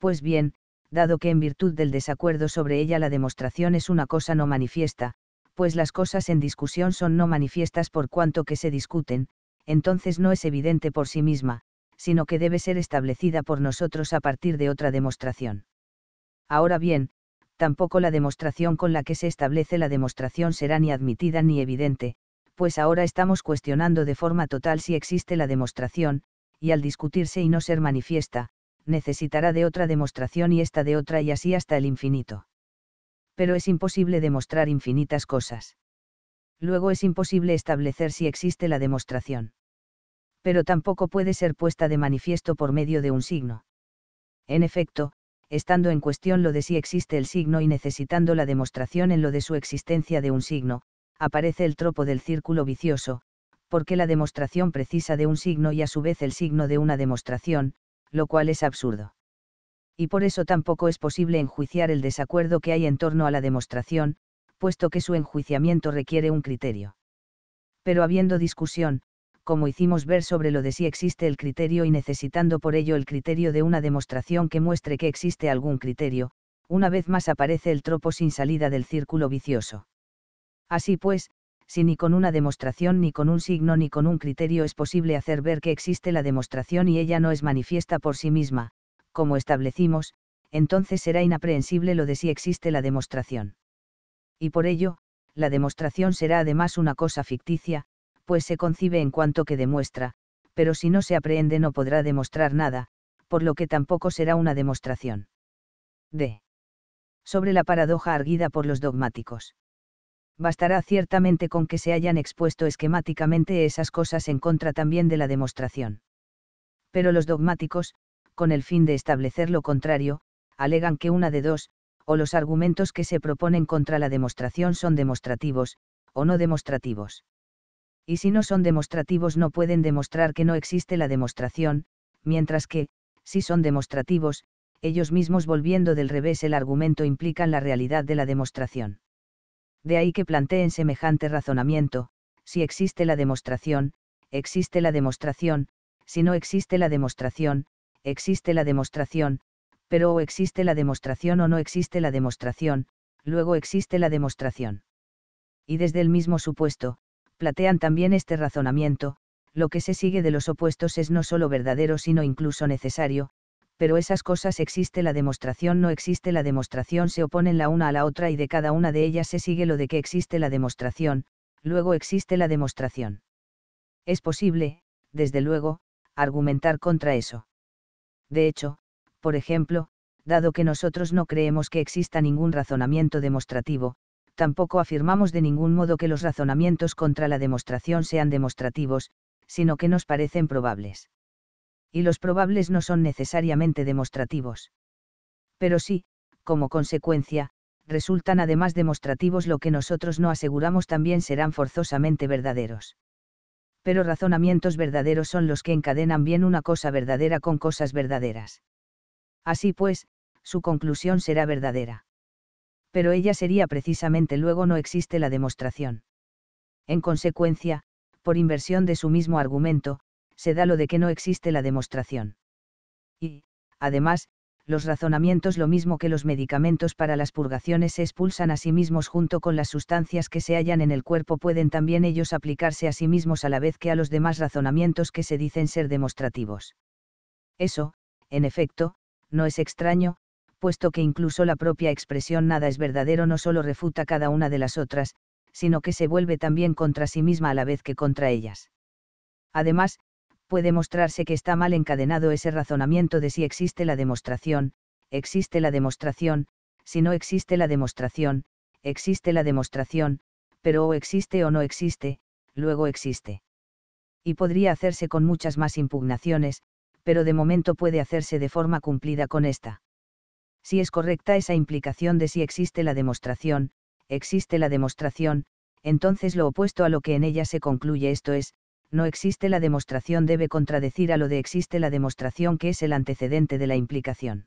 Pues bien, dado que en virtud del desacuerdo sobre ella la demostración es una cosa no manifiesta, pues las cosas en discusión son no manifiestas por cuanto que se discuten, entonces no es evidente por sí misma, sino que debe ser establecida por nosotros a partir de otra demostración. Ahora bien, tampoco la demostración con la que se establece la demostración será ni admitida ni evidente, pues ahora estamos cuestionando de forma total si existe la demostración, y al discutirse y no ser manifiesta, necesitará de otra demostración y esta de otra y así hasta el infinito. Pero es imposible demostrar infinitas cosas. Luego es imposible establecer si existe la demostración. Pero tampoco puede ser puesta de manifiesto por medio de un signo. En efecto, estando en cuestión lo de si existe el signo y necesitando la demostración en lo de su existencia de un signo, aparece el tropo del círculo vicioso, porque la demostración precisa de un signo y a su vez el signo de una demostración, lo cual es absurdo. Y por eso tampoco es posible enjuiciar el desacuerdo que hay en torno a la demostración, puesto que su enjuiciamiento requiere un criterio. Pero habiendo discusión, como hicimos ver sobre lo de si existe el criterio y necesitando por ello el criterio de una demostración que muestre que existe algún criterio, una vez más aparece el tropo sin salida del círculo vicioso. Así pues, si ni con una demostración ni con un signo ni con un criterio es posible hacer ver que existe la demostración y ella no es manifiesta por sí misma, como establecimos, entonces será inaprehensible lo de si existe la demostración. Y por ello, la demostración será además una cosa ficticia, pues se concibe en cuanto que demuestra, pero si no se aprehende no podrá demostrar nada, por lo que tampoco será una demostración. D. Sobre la paradoja arguida por los dogmáticos bastará ciertamente con que se hayan expuesto esquemáticamente esas cosas en contra también de la demostración. Pero los dogmáticos, con el fin de establecer lo contrario, alegan que una de dos, o los argumentos que se proponen contra la demostración son demostrativos, o no demostrativos. Y si no son demostrativos no pueden demostrar que no existe la demostración, mientras que, si son demostrativos, ellos mismos volviendo del revés el argumento implican la realidad de la demostración de ahí que planteen semejante razonamiento, si existe la demostración, existe la demostración, si no existe la demostración, existe la demostración, pero o existe la demostración o no existe la demostración, luego existe la demostración. Y desde el mismo supuesto, platean también este razonamiento, lo que se sigue de los opuestos es no solo verdadero sino incluso necesario, pero esas cosas existe la demostración no existe la demostración se oponen la una a la otra y de cada una de ellas se sigue lo de que existe la demostración, luego existe la demostración. Es posible, desde luego, argumentar contra eso. De hecho, por ejemplo, dado que nosotros no creemos que exista ningún razonamiento demostrativo, tampoco afirmamos de ningún modo que los razonamientos contra la demostración sean demostrativos, sino que nos parecen probables y los probables no son necesariamente demostrativos. Pero sí, como consecuencia, resultan además demostrativos lo que nosotros no aseguramos también serán forzosamente verdaderos. Pero razonamientos verdaderos son los que encadenan bien una cosa verdadera con cosas verdaderas. Así pues, su conclusión será verdadera. Pero ella sería precisamente luego no existe la demostración. En consecuencia, por inversión de su mismo argumento, se da lo de que no existe la demostración. Y, además, los razonamientos lo mismo que los medicamentos para las purgaciones se expulsan a sí mismos junto con las sustancias que se hallan en el cuerpo pueden también ellos aplicarse a sí mismos a la vez que a los demás razonamientos que se dicen ser demostrativos. Eso, en efecto, no es extraño, puesto que incluso la propia expresión nada es verdadero no solo refuta cada una de las otras, sino que se vuelve también contra sí misma a la vez que contra ellas. Además, puede mostrarse que está mal encadenado ese razonamiento de si existe la demostración, existe la demostración, si no existe la demostración, existe la demostración, pero o existe o no existe, luego existe. Y podría hacerse con muchas más impugnaciones, pero de momento puede hacerse de forma cumplida con esta. Si es correcta esa implicación de si existe la demostración, existe la demostración, entonces lo opuesto a lo que en ella se concluye esto es, no existe la demostración debe contradecir a lo de existe la demostración que es el antecedente de la implicación.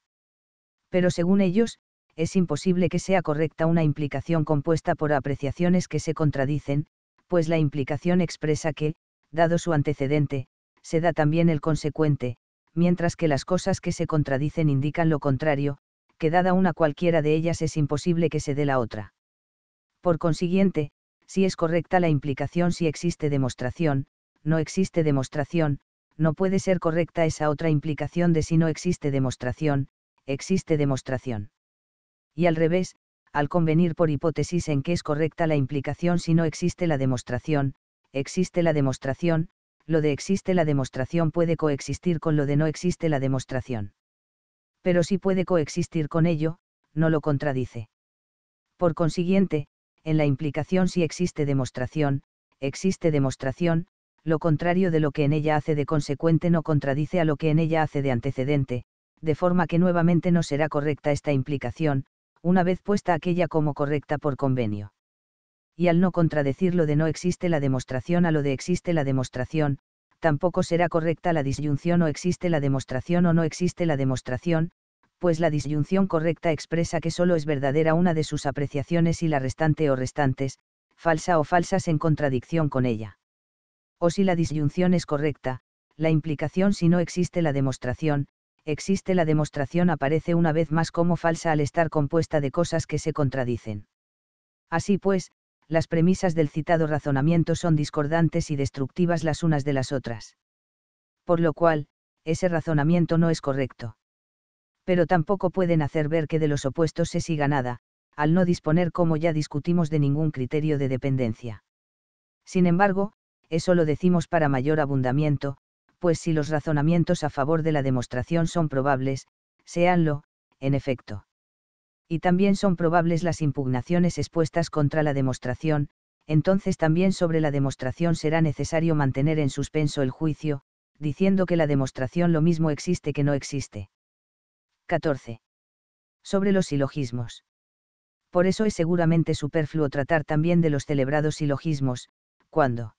Pero según ellos, es imposible que sea correcta una implicación compuesta por apreciaciones que se contradicen, pues la implicación expresa que, dado su antecedente, se da también el consecuente, mientras que las cosas que se contradicen indican lo contrario, que dada una cualquiera de ellas es imposible que se dé la otra. Por consiguiente, si es correcta la implicación si existe demostración, no existe demostración, no puede ser correcta esa otra implicación de si no existe demostración, existe demostración. Y al revés, al convenir por hipótesis en que es correcta la implicación si no existe la demostración, existe la demostración, lo de existe la demostración puede coexistir con lo de no existe la demostración. Pero si puede coexistir con ello, no lo contradice. Por consiguiente, en la implicación si existe demostración, existe demostración, lo contrario de lo que en ella hace de consecuente no contradice a lo que en ella hace de antecedente, de forma que nuevamente no será correcta esta implicación, una vez puesta aquella como correcta por convenio. Y al no contradecir lo de no existe la demostración a lo de existe la demostración, tampoco será correcta la disyunción o existe la demostración o no existe la demostración, pues la disyunción correcta expresa que solo es verdadera una de sus apreciaciones y la restante o restantes, falsa o falsas en contradicción con ella. O si la disyunción es correcta, la implicación si no existe la demostración, existe la demostración aparece una vez más como falsa al estar compuesta de cosas que se contradicen. Así pues, las premisas del citado razonamiento son discordantes y destructivas las unas de las otras. Por lo cual, ese razonamiento no es correcto. Pero tampoco pueden hacer ver que de los opuestos se siga nada, al no disponer como ya discutimos de ningún criterio de dependencia. Sin embargo, eso lo decimos para mayor abundamiento, pues si los razonamientos a favor de la demostración son probables, seanlo, en efecto. Y también son probables las impugnaciones expuestas contra la demostración, entonces también sobre la demostración será necesario mantener en suspenso el juicio, diciendo que la demostración lo mismo existe que no existe. 14. Sobre los silogismos. Por eso es seguramente superfluo tratar también de los celebrados silogismos, cuando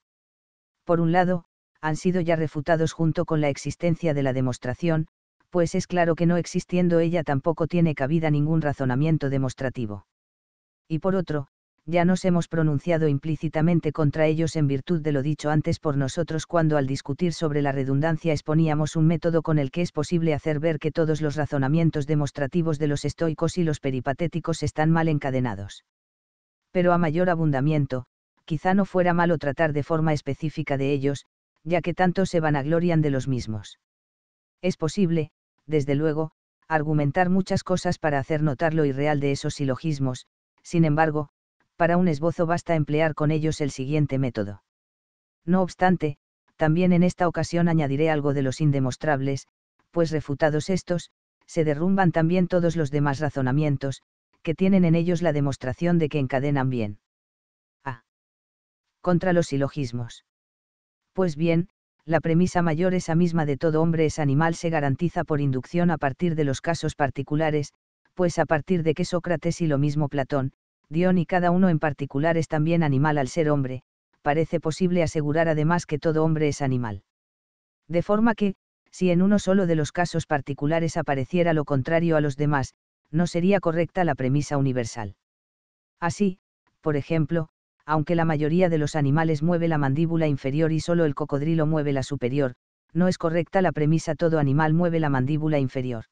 por un lado, han sido ya refutados junto con la existencia de la demostración, pues es claro que no existiendo ella tampoco tiene cabida ningún razonamiento demostrativo. Y por otro, ya nos hemos pronunciado implícitamente contra ellos en virtud de lo dicho antes por nosotros cuando al discutir sobre la redundancia exponíamos un método con el que es posible hacer ver que todos los razonamientos demostrativos de los estoicos y los peripatéticos están mal encadenados. Pero a mayor abundamiento, quizá no fuera malo tratar de forma específica de ellos, ya que tanto se vanaglorian de los mismos. Es posible, desde luego, argumentar muchas cosas para hacer notar lo irreal de esos silogismos, sin embargo, para un esbozo basta emplear con ellos el siguiente método. No obstante, también en esta ocasión añadiré algo de los indemostrables, pues refutados estos, se derrumban también todos los demás razonamientos, que tienen en ellos la demostración de que encadenan bien contra los silogismos. Pues bien, la premisa mayor esa misma de todo hombre es animal se garantiza por inducción a partir de los casos particulares, pues a partir de que Sócrates y lo mismo Platón, Dion y cada uno en particular es también animal al ser hombre, parece posible asegurar además que todo hombre es animal. De forma que, si en uno solo de los casos particulares apareciera lo contrario a los demás, no sería correcta la premisa universal. Así, por ejemplo, aunque la mayoría de los animales mueve la mandíbula inferior y solo el cocodrilo mueve la superior, no es correcta la premisa todo animal mueve la mandíbula inferior.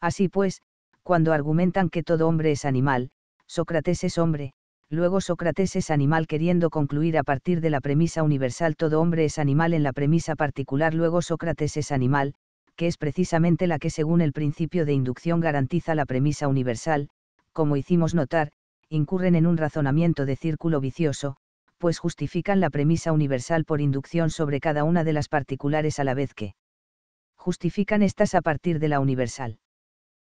Así pues, cuando argumentan que todo hombre es animal, Sócrates es hombre, luego Sócrates es animal queriendo concluir a partir de la premisa universal todo hombre es animal en la premisa particular luego Sócrates es animal, que es precisamente la que según el principio de inducción garantiza la premisa universal, como hicimos notar, incurren en un razonamiento de círculo vicioso, pues justifican la premisa universal por inducción sobre cada una de las particulares a la vez que justifican estas a partir de la universal.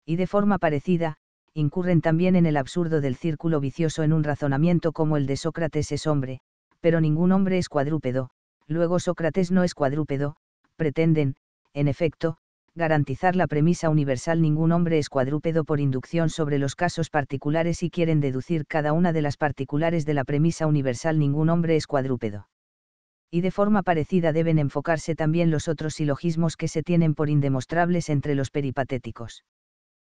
Y de forma parecida, incurren también en el absurdo del círculo vicioso en un razonamiento como el de Sócrates es hombre, pero ningún hombre es cuadrúpedo, luego Sócrates no es cuadrúpedo, pretenden, en efecto, garantizar la premisa universal ningún hombre es cuadrúpedo por inducción sobre los casos particulares y quieren deducir cada una de las particulares de la premisa universal ningún hombre es cuadrúpedo. Y de forma parecida deben enfocarse también los otros silogismos que se tienen por indemostrables entre los peripatéticos.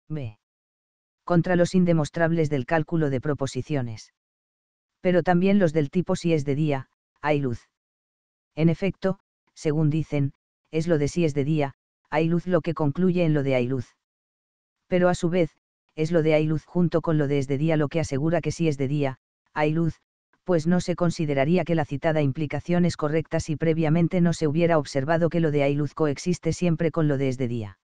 B. Contra los indemostrables del cálculo de proposiciones. Pero también los del tipo si es de día, hay luz. En efecto, según dicen, es lo de si es de día, hay luz lo que concluye en lo de hay luz. Pero a su vez, es lo de hay luz junto con lo de es de día lo que asegura que si es de día, hay luz, pues no se consideraría que la citada implicación es correcta si previamente no se hubiera observado que lo de hay luz coexiste siempre con lo de es de día.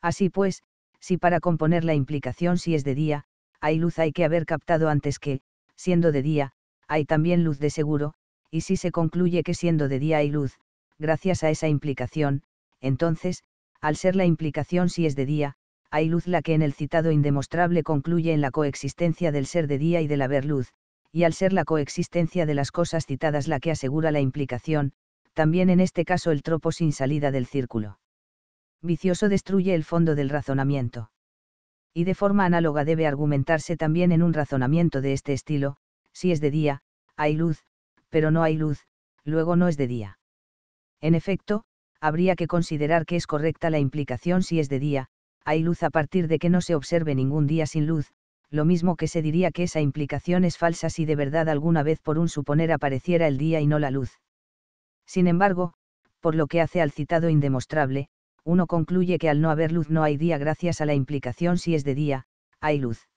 Así pues, si para componer la implicación si es de día, hay luz hay que haber captado antes que, siendo de día, hay también luz de seguro, y si se concluye que siendo de día hay luz, gracias a esa implicación, entonces, al ser la implicación si es de día, hay luz la que en el citado indemostrable concluye en la coexistencia del ser de día y del haber luz, y al ser la coexistencia de las cosas citadas la que asegura la implicación, también en este caso el tropo sin salida del círculo. Vicioso destruye el fondo del razonamiento. Y de forma análoga debe argumentarse también en un razonamiento de este estilo, si es de día, hay luz, pero no hay luz, luego no es de día. En efecto, habría que considerar que es correcta la implicación si es de día, hay luz a partir de que no se observe ningún día sin luz, lo mismo que se diría que esa implicación es falsa si de verdad alguna vez por un suponer apareciera el día y no la luz. Sin embargo, por lo que hace al citado indemostrable, uno concluye que al no haber luz no hay día gracias a la implicación si es de día, hay luz.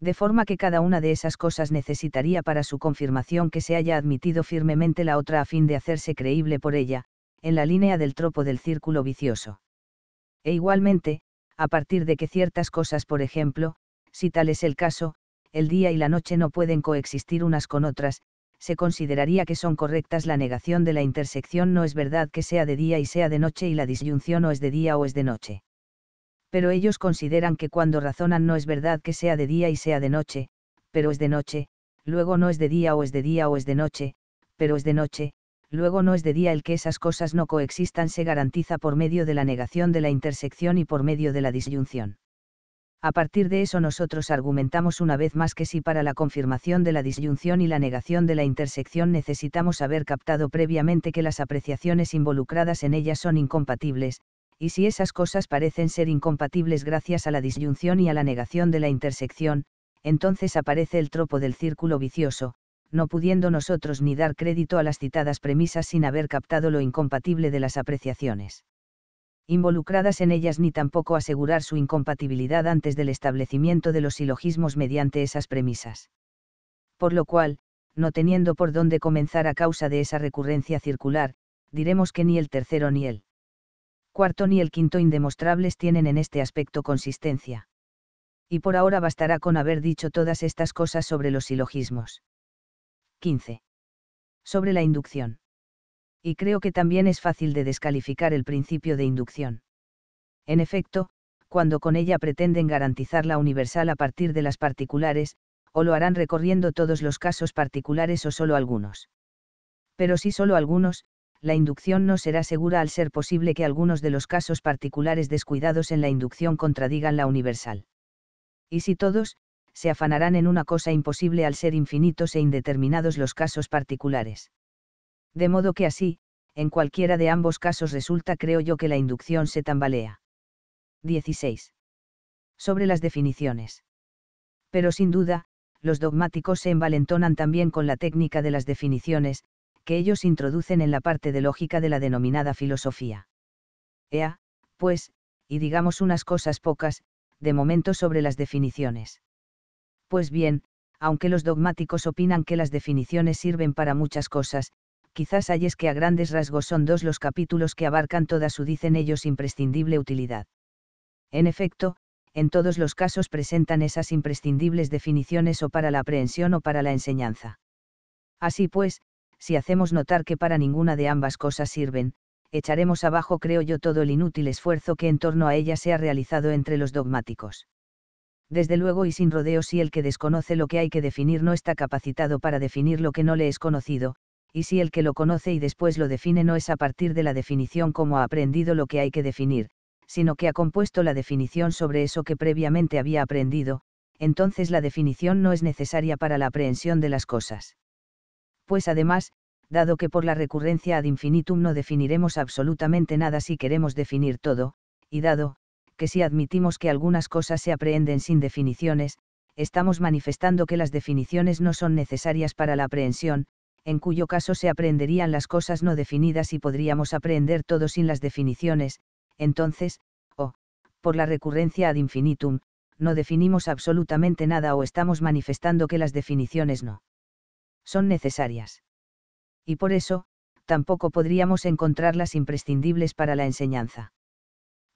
De forma que cada una de esas cosas necesitaría para su confirmación que se haya admitido firmemente la otra a fin de hacerse creíble por ella, en la línea del tropo del círculo vicioso. E igualmente, a partir de que ciertas cosas, por ejemplo, si tal es el caso, el día y la noche no pueden coexistir unas con otras, se consideraría que son correctas la negación de la intersección no es verdad que sea de día y sea de noche y la disyunción o es de día o es de noche. Pero ellos consideran que cuando razonan no es verdad que sea de día y sea de noche, pero es de noche, luego no es de día o es de día o es de noche, pero es de noche, luego no es de día el que esas cosas no coexistan se garantiza por medio de la negación de la intersección y por medio de la disyunción. A partir de eso nosotros argumentamos una vez más que si para la confirmación de la disyunción y la negación de la intersección necesitamos haber captado previamente que las apreciaciones involucradas en ellas son incompatibles, y si esas cosas parecen ser incompatibles gracias a la disyunción y a la negación de la intersección, entonces aparece el tropo del círculo vicioso, no pudiendo nosotros ni dar crédito a las citadas premisas sin haber captado lo incompatible de las apreciaciones involucradas en ellas ni tampoco asegurar su incompatibilidad antes del establecimiento de los silogismos mediante esas premisas. Por lo cual, no teniendo por dónde comenzar a causa de esa recurrencia circular, diremos que ni el tercero ni el cuarto ni el quinto indemostrables tienen en este aspecto consistencia. Y por ahora bastará con haber dicho todas estas cosas sobre los silogismos. 15. Sobre la inducción. Y creo que también es fácil de descalificar el principio de inducción. En efecto, cuando con ella pretenden garantizar la universal a partir de las particulares, o lo harán recorriendo todos los casos particulares o solo algunos. Pero si solo algunos, la inducción no será segura al ser posible que algunos de los casos particulares descuidados en la inducción contradigan la universal. Y si todos, se afanarán en una cosa imposible al ser infinitos e indeterminados los casos particulares. De modo que así, en cualquiera de ambos casos resulta creo yo que la inducción se tambalea. 16. Sobre las definiciones. Pero sin duda, los dogmáticos se envalentonan también con la técnica de las definiciones, que ellos introducen en la parte de lógica de la denominada filosofía. Ea, pues, y digamos unas cosas pocas, de momento sobre las definiciones. Pues bien, aunque los dogmáticos opinan que las definiciones sirven para muchas cosas, quizás hay es que a grandes rasgos son dos los capítulos que abarcan toda su, dicen ellos, imprescindible utilidad. En efecto, en todos los casos presentan esas imprescindibles definiciones o para la aprehensión o para la enseñanza. Así pues, si hacemos notar que para ninguna de ambas cosas sirven, echaremos abajo creo yo todo el inútil esfuerzo que en torno a ella se ha realizado entre los dogmáticos desde luego y sin rodeos si el que desconoce lo que hay que definir no está capacitado para definir lo que no le es conocido, y si el que lo conoce y después lo define no es a partir de la definición como ha aprendido lo que hay que definir, sino que ha compuesto la definición sobre eso que previamente había aprendido, entonces la definición no es necesaria para la aprehensión de las cosas. Pues además, dado que por la recurrencia ad infinitum no definiremos absolutamente nada si queremos definir todo, y dado, que si admitimos que algunas cosas se aprehenden sin definiciones, estamos manifestando que las definiciones no son necesarias para la aprehensión, en cuyo caso se aprenderían las cosas no definidas y podríamos aprender todo sin las definiciones, entonces, o, por la recurrencia ad infinitum, no definimos absolutamente nada o estamos manifestando que las definiciones no son necesarias. Y por eso, tampoco podríamos encontrarlas imprescindibles para la enseñanza.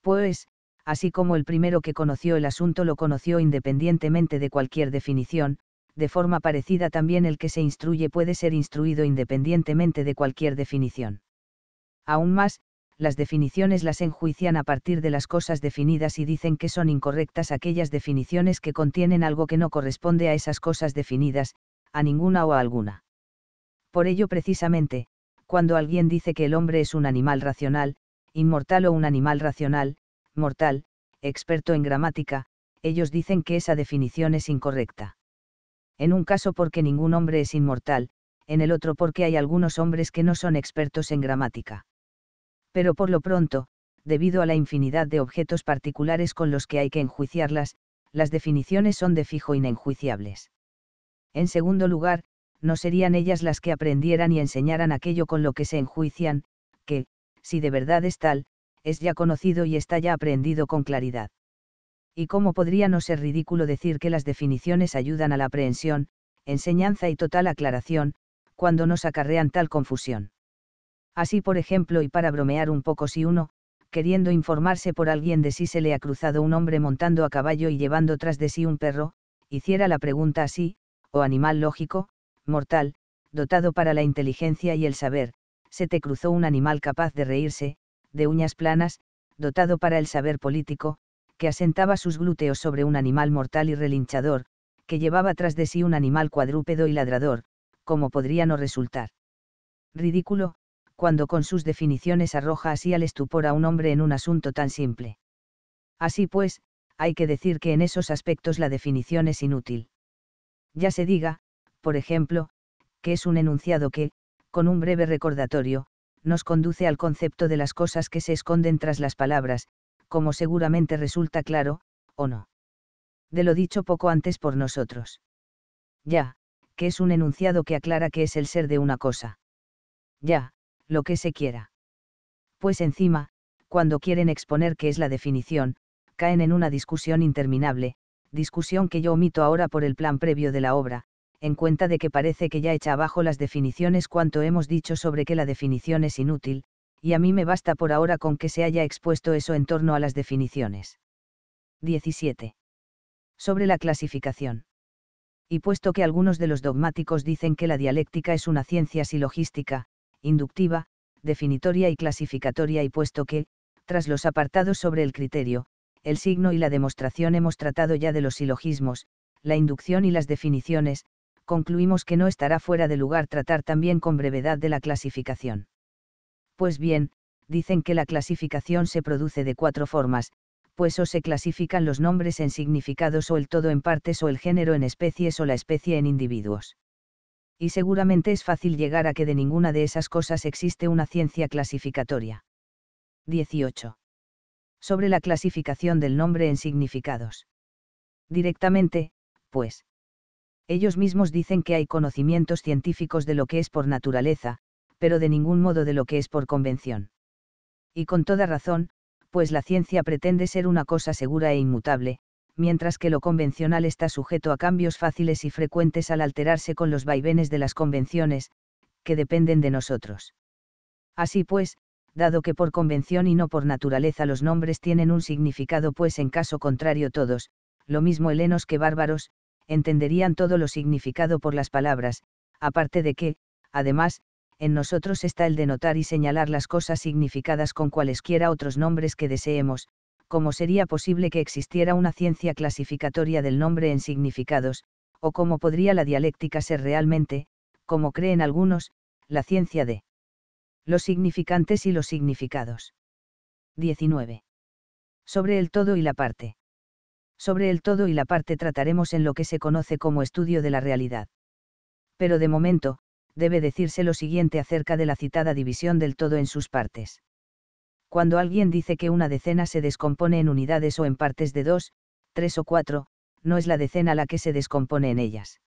Pues, así como el primero que conoció el asunto lo conoció independientemente de cualquier definición, de forma parecida también el que se instruye puede ser instruido independientemente de cualquier definición. Aún más, las definiciones las enjuician a partir de las cosas definidas y dicen que son incorrectas aquellas definiciones que contienen algo que no corresponde a esas cosas definidas, a ninguna o a alguna. Por ello precisamente, cuando alguien dice que el hombre es un animal racional, inmortal o un animal racional, mortal, experto en gramática, ellos dicen que esa definición es incorrecta. En un caso porque ningún hombre es inmortal, en el otro porque hay algunos hombres que no son expertos en gramática. Pero por lo pronto, debido a la infinidad de objetos particulares con los que hay que enjuiciarlas, las definiciones son de fijo inenjuiciables. En segundo lugar, no serían ellas las que aprendieran y enseñaran aquello con lo que se enjuician, que, si de verdad es tal, es ya conocido y está ya aprendido con claridad. Y cómo podría no ser ridículo decir que las definiciones ayudan a la aprehensión, enseñanza y total aclaración, cuando nos acarrean tal confusión. Así por ejemplo y para bromear un poco si uno, queriendo informarse por alguien de si se le ha cruzado un hombre montando a caballo y llevando tras de sí un perro, hiciera la pregunta así, o animal lógico, mortal, dotado para la inteligencia y el saber, se te cruzó un animal capaz de reírse, de uñas planas, dotado para el saber político, que asentaba sus glúteos sobre un animal mortal y relinchador, que llevaba tras de sí un animal cuadrúpedo y ladrador, como podría no resultar. Ridículo, cuando con sus definiciones arroja así al estupor a un hombre en un asunto tan simple. Así pues, hay que decir que en esos aspectos la definición es inútil. Ya se diga, por ejemplo, que es un enunciado que, con un breve recordatorio, nos conduce al concepto de las cosas que se esconden tras las palabras, como seguramente resulta claro, o no. De lo dicho poco antes por nosotros. Ya, que es un enunciado que aclara que es el ser de una cosa. Ya, lo que se quiera. Pues encima, cuando quieren exponer qué es la definición, caen en una discusión interminable, discusión que yo omito ahora por el plan previo de la obra, en cuenta de que parece que ya echa abajo las definiciones cuanto hemos dicho sobre que la definición es inútil, y a mí me basta por ahora con que se haya expuesto eso en torno a las definiciones. 17. Sobre la clasificación. Y puesto que algunos de los dogmáticos dicen que la dialéctica es una ciencia silogística, inductiva, definitoria y clasificatoria y puesto que, tras los apartados sobre el criterio, el signo y la demostración hemos tratado ya de los silogismos, la inducción y las definiciones, concluimos que no estará fuera de lugar tratar también con brevedad de la clasificación. Pues bien, dicen que la clasificación se produce de cuatro formas, pues o se clasifican los nombres en significados o el todo en partes o el género en especies o la especie en individuos. Y seguramente es fácil llegar a que de ninguna de esas cosas existe una ciencia clasificatoria. 18. Sobre la clasificación del nombre en significados. Directamente, pues. Ellos mismos dicen que hay conocimientos científicos de lo que es por naturaleza, pero de ningún modo de lo que es por convención. Y con toda razón, pues la ciencia pretende ser una cosa segura e inmutable, mientras que lo convencional está sujeto a cambios fáciles y frecuentes al alterarse con los vaivenes de las convenciones, que dependen de nosotros. Así pues, dado que por convención y no por naturaleza los nombres tienen un significado pues en caso contrario todos, lo mismo helenos que bárbaros, entenderían todo lo significado por las palabras, aparte de que, además, en nosotros está el denotar y señalar las cosas significadas con cualesquiera otros nombres que deseemos, como sería posible que existiera una ciencia clasificatoria del nombre en significados, o cómo podría la dialéctica ser realmente, como creen algunos, la ciencia de los significantes y los significados. 19. Sobre el todo y la parte. Sobre el todo y la parte trataremos en lo que se conoce como estudio de la realidad. Pero de momento, debe decirse lo siguiente acerca de la citada división del todo en sus partes. Cuando alguien dice que una decena se descompone en unidades o en partes de dos, tres o cuatro, no es la decena la que se descompone en ellas.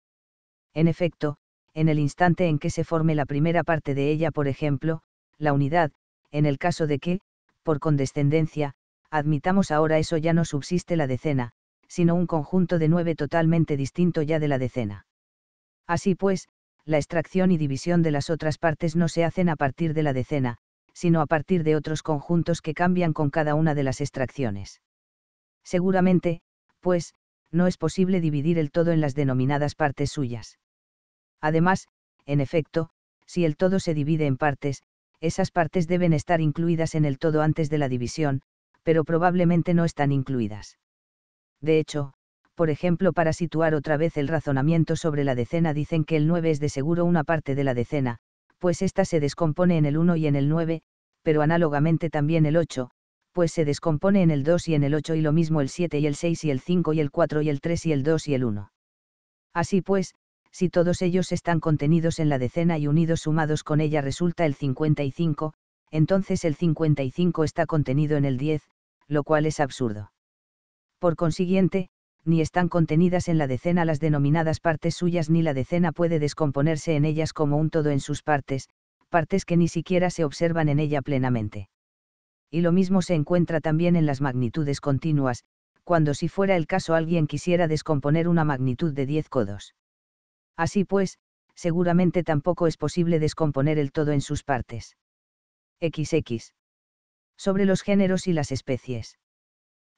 En efecto, en el instante en que se forme la primera parte de ella, por ejemplo, la unidad, en el caso de que, por condescendencia, admitamos ahora eso ya no subsiste la decena, sino un conjunto de nueve totalmente distinto ya de la decena. Así pues, la extracción y división de las otras partes no se hacen a partir de la decena, sino a partir de otros conjuntos que cambian con cada una de las extracciones. Seguramente, pues, no es posible dividir el todo en las denominadas partes suyas. Además, en efecto, si el todo se divide en partes, esas partes deben estar incluidas en el todo antes de la división, pero probablemente no están incluidas de hecho, por ejemplo para situar otra vez el razonamiento sobre la decena dicen que el 9 es de seguro una parte de la decena, pues ésta se descompone en el 1 y en el 9, pero análogamente también el 8, pues se descompone en el 2 y en el 8 y lo mismo el 7 y el 6 y el 5 y el 4 y el 3 y el 2 y el 1. Así pues, si todos ellos están contenidos en la decena y unidos sumados con ella resulta el 55, entonces el 55 está contenido en el 10, lo cual es absurdo. Por consiguiente, ni están contenidas en la decena las denominadas partes suyas ni la decena puede descomponerse en ellas como un todo en sus partes, partes que ni siquiera se observan en ella plenamente. Y lo mismo se encuentra también en las magnitudes continuas, cuando si fuera el caso alguien quisiera descomponer una magnitud de 10 codos. Así pues, seguramente tampoco es posible descomponer el todo en sus partes. XX. Sobre los géneros y las especies.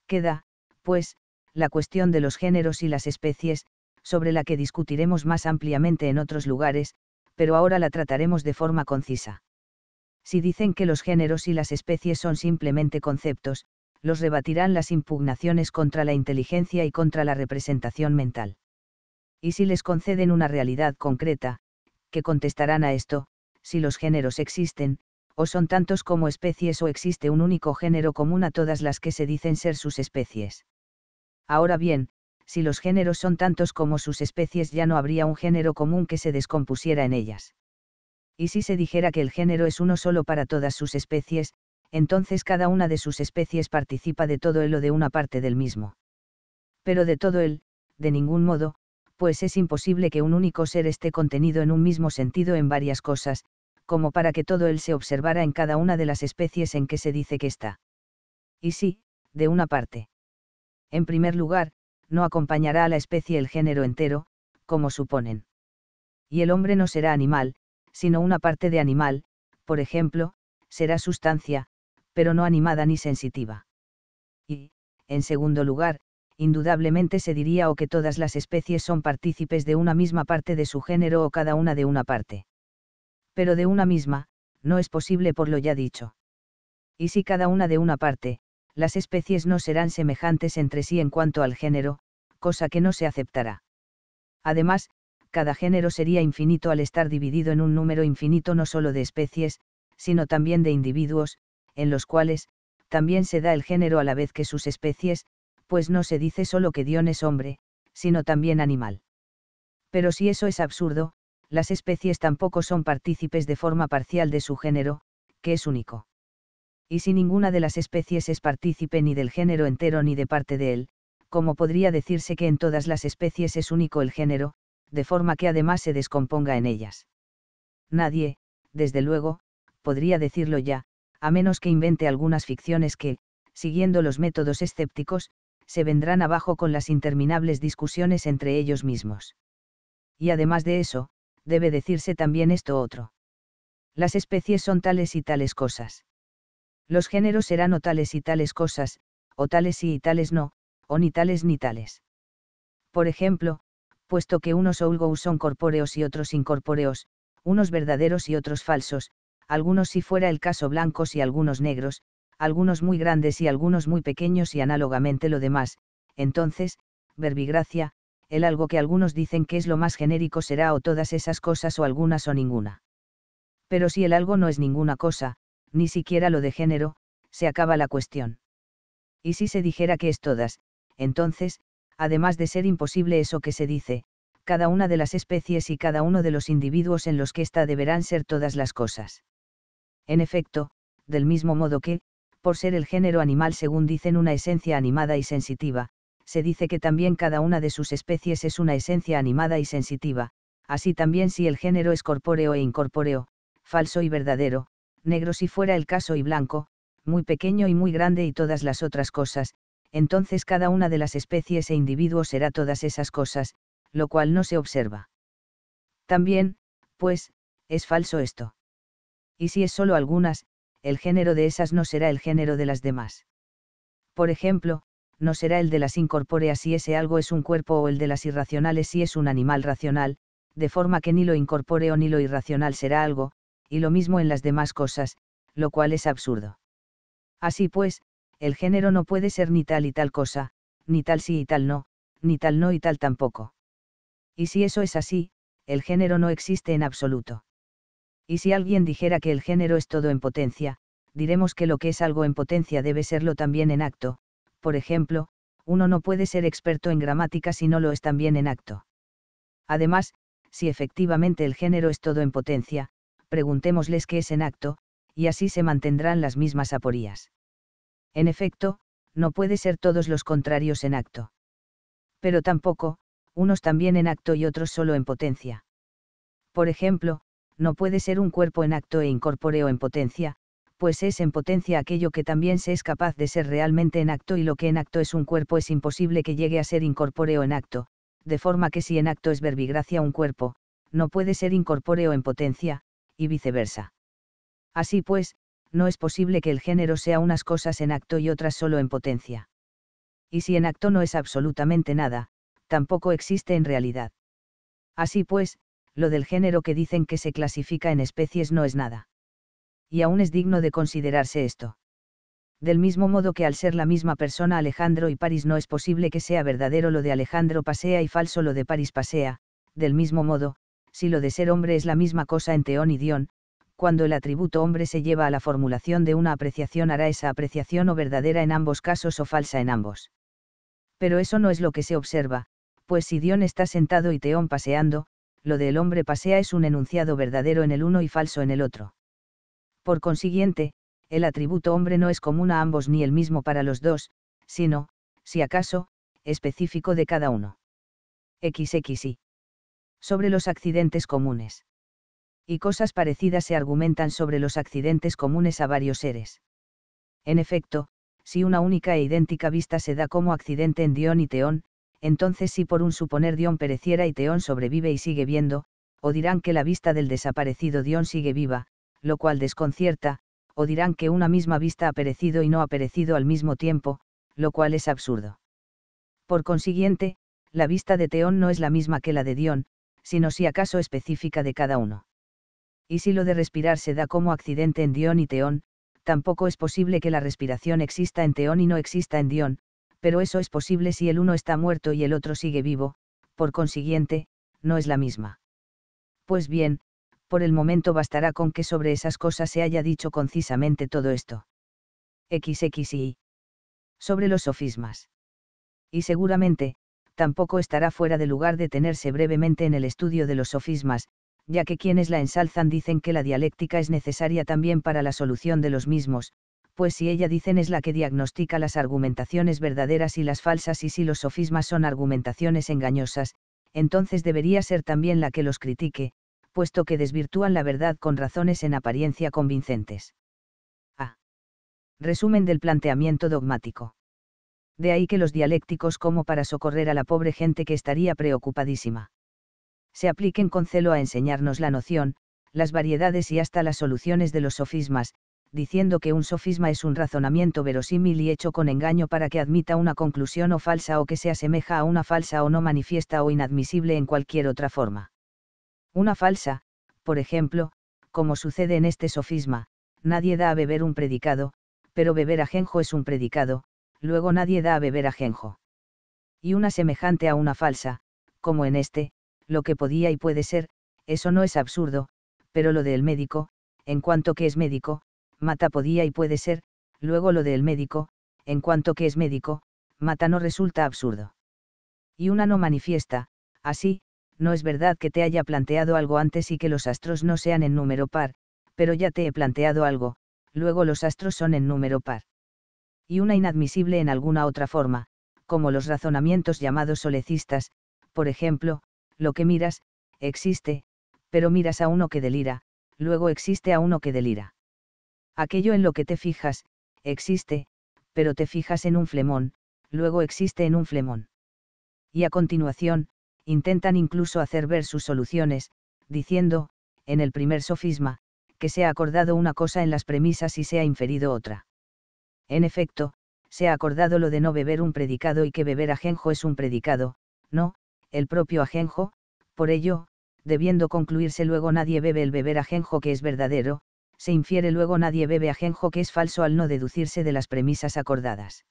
Queda, pues, la cuestión de los géneros y las especies, sobre la que discutiremos más ampliamente en otros lugares, pero ahora la trataremos de forma concisa. Si dicen que los géneros y las especies son simplemente conceptos, los rebatirán las impugnaciones contra la inteligencia y contra la representación mental. Y si les conceden una realidad concreta, ¿qué contestarán a esto, si los géneros existen, o son tantos como especies o existe un único género común a todas las que se dicen ser sus especies. Ahora bien, si los géneros son tantos como sus especies ya no habría un género común que se descompusiera en ellas. Y si se dijera que el género es uno solo para todas sus especies, entonces cada una de sus especies participa de todo él o de una parte del mismo. Pero de todo él, de ningún modo, pues es imposible que un único ser esté contenido en un mismo sentido en varias cosas, como para que todo él se observara en cada una de las especies en que se dice que está. Y sí, de una parte en primer lugar, no acompañará a la especie el género entero, como suponen. Y el hombre no será animal, sino una parte de animal, por ejemplo, será sustancia, pero no animada ni sensitiva. Y, en segundo lugar, indudablemente se diría o que todas las especies son partícipes de una misma parte de su género o cada una de una parte. Pero de una misma, no es posible por lo ya dicho. Y si cada una de una parte, las especies no serán semejantes entre sí en cuanto al género, cosa que no se aceptará. Además, cada género sería infinito al estar dividido en un número infinito no solo de especies, sino también de individuos, en los cuales, también se da el género a la vez que sus especies, pues no se dice solo que Dion es hombre, sino también animal. Pero si eso es absurdo, las especies tampoco son partícipes de forma parcial de su género, que es único y si ninguna de las especies es partícipe ni del género entero ni de parte de él, como podría decirse que en todas las especies es único el género, de forma que además se descomponga en ellas. Nadie, desde luego, podría decirlo ya, a menos que invente algunas ficciones que, siguiendo los métodos escépticos, se vendrán abajo con las interminables discusiones entre ellos mismos. Y además de eso, debe decirse también esto otro. Las especies son tales y tales cosas. Los géneros serán o tales y tales cosas, o tales y, y tales no, o ni tales ni tales. Por ejemplo, puesto que unos Oulgous son corpóreos y otros incorpóreos, unos verdaderos y otros falsos, algunos si fuera el caso blancos y algunos negros, algunos muy grandes y algunos muy pequeños y análogamente lo demás, entonces, verbigracia, el algo que algunos dicen que es lo más genérico será o todas esas cosas o algunas o ninguna. Pero si el algo no es ninguna cosa, ni siquiera lo de género, se acaba la cuestión. Y si se dijera que es todas, entonces, además de ser imposible eso que se dice, cada una de las especies y cada uno de los individuos en los que está deberán ser todas las cosas. En efecto, del mismo modo que, por ser el género animal según dicen una esencia animada y sensitiva, se dice que también cada una de sus especies es una esencia animada y sensitiva, así también si el género es corpóreo e incorpóreo, falso y verdadero, negro si fuera el caso y blanco, muy pequeño y muy grande y todas las otras cosas, entonces cada una de las especies e individuos será todas esas cosas, lo cual no se observa. También, pues, es falso esto. Y si es solo algunas, el género de esas no será el género de las demás. Por ejemplo, no será el de las incorpóreas si ese algo es un cuerpo o el de las irracionales si es un animal racional, de forma que ni lo incorpóreo ni lo irracional será algo, y lo mismo en las demás cosas, lo cual es absurdo. Así pues, el género no puede ser ni tal y tal cosa, ni tal sí y tal no, ni tal no y tal tampoco. Y si eso es así, el género no existe en absoluto. Y si alguien dijera que el género es todo en potencia, diremos que lo que es algo en potencia debe serlo también en acto, por ejemplo, uno no puede ser experto en gramática si no lo es también en acto. Además, si efectivamente el género es todo en potencia, preguntémosles qué es en acto, y así se mantendrán las mismas aporías. En efecto, no puede ser todos los contrarios en acto. Pero tampoco, unos también en acto y otros solo en potencia. Por ejemplo, no puede ser un cuerpo en acto e incorpóreo en potencia, pues es en potencia aquello que también se es capaz de ser realmente en acto y lo que en acto es un cuerpo es imposible que llegue a ser incorpóreo en acto, de forma que si en acto es verbigracia un cuerpo, no puede ser incorpóreo en potencia, y viceversa. Así pues, no es posible que el género sea unas cosas en acto y otras solo en potencia. Y si en acto no es absolutamente nada, tampoco existe en realidad. Así pues, lo del género que dicen que se clasifica en especies no es nada. Y aún es digno de considerarse esto. Del mismo modo que al ser la misma persona Alejandro y París no es posible que sea verdadero lo de Alejandro Pasea y falso lo de París Pasea, del mismo modo, si lo de ser hombre es la misma cosa en Teón y Dion, cuando el atributo hombre se lleva a la formulación de una apreciación hará esa apreciación o verdadera en ambos casos o falsa en ambos. Pero eso no es lo que se observa, pues si Dion está sentado y Teón paseando, lo del hombre pasea es un enunciado verdadero en el uno y falso en el otro. Por consiguiente, el atributo hombre no es común a ambos ni el mismo para los dos, sino, si acaso, específico de cada uno. XXI sobre los accidentes comunes. Y cosas parecidas se argumentan sobre los accidentes comunes a varios seres. En efecto, si una única e idéntica vista se da como accidente en Dion y Teón, entonces si por un suponer Dion pereciera y Teón sobrevive y sigue viendo, o dirán que la vista del desaparecido Dion sigue viva, lo cual desconcierta, o dirán que una misma vista ha perecido y no ha perecido al mismo tiempo, lo cual es absurdo. Por consiguiente, la vista de Teón no es la misma que la de Dion, sino si acaso específica de cada uno. Y si lo de respirar se da como accidente en Dion y teón, tampoco es posible que la respiración exista en teón y no exista en Dion. pero eso es posible si el uno está muerto y el otro sigue vivo, por consiguiente, no es la misma. Pues bien, por el momento bastará con que sobre esas cosas se haya dicho concisamente todo esto. XXI. Sobre los sofismas. Y seguramente, tampoco estará fuera de lugar detenerse brevemente en el estudio de los sofismas, ya que quienes la ensalzan dicen que la dialéctica es necesaria también para la solución de los mismos, pues si ella dicen es la que diagnostica las argumentaciones verdaderas y las falsas y si los sofismas son argumentaciones engañosas, entonces debería ser también la que los critique, puesto que desvirtúan la verdad con razones en apariencia convincentes. A. Resumen del planteamiento dogmático de ahí que los dialécticos como para socorrer a la pobre gente que estaría preocupadísima. Se apliquen con celo a enseñarnos la noción, las variedades y hasta las soluciones de los sofismas, diciendo que un sofisma es un razonamiento verosímil y hecho con engaño para que admita una conclusión o falsa o que se asemeja a una falsa o no manifiesta o inadmisible en cualquier otra forma. Una falsa, por ejemplo, como sucede en este sofisma, nadie da a beber un predicado, pero beber ajenjo es un predicado, luego nadie da a beber ajenjo. Y una semejante a una falsa, como en este, lo que podía y puede ser, eso no es absurdo, pero lo del médico, en cuanto que es médico, mata podía y puede ser, luego lo del médico, en cuanto que es médico, mata no resulta absurdo. Y una no manifiesta, así, no es verdad que te haya planteado algo antes y que los astros no sean en número par, pero ya te he planteado algo, luego los astros son en número par y una inadmisible en alguna otra forma, como los razonamientos llamados solecistas, por ejemplo, lo que miras, existe, pero miras a uno que delira, luego existe a uno que delira. Aquello en lo que te fijas, existe, pero te fijas en un flemón, luego existe en un flemón. Y a continuación, intentan incluso hacer ver sus soluciones, diciendo, en el primer sofisma, que se ha acordado una cosa en las premisas y se ha inferido otra. En efecto, se ha acordado lo de no beber un predicado y que beber ajenjo es un predicado, no, el propio ajenjo, por ello, debiendo concluirse luego nadie bebe el beber ajenjo que es verdadero, se infiere luego nadie bebe ajenjo que es falso al no deducirse de las premisas acordadas.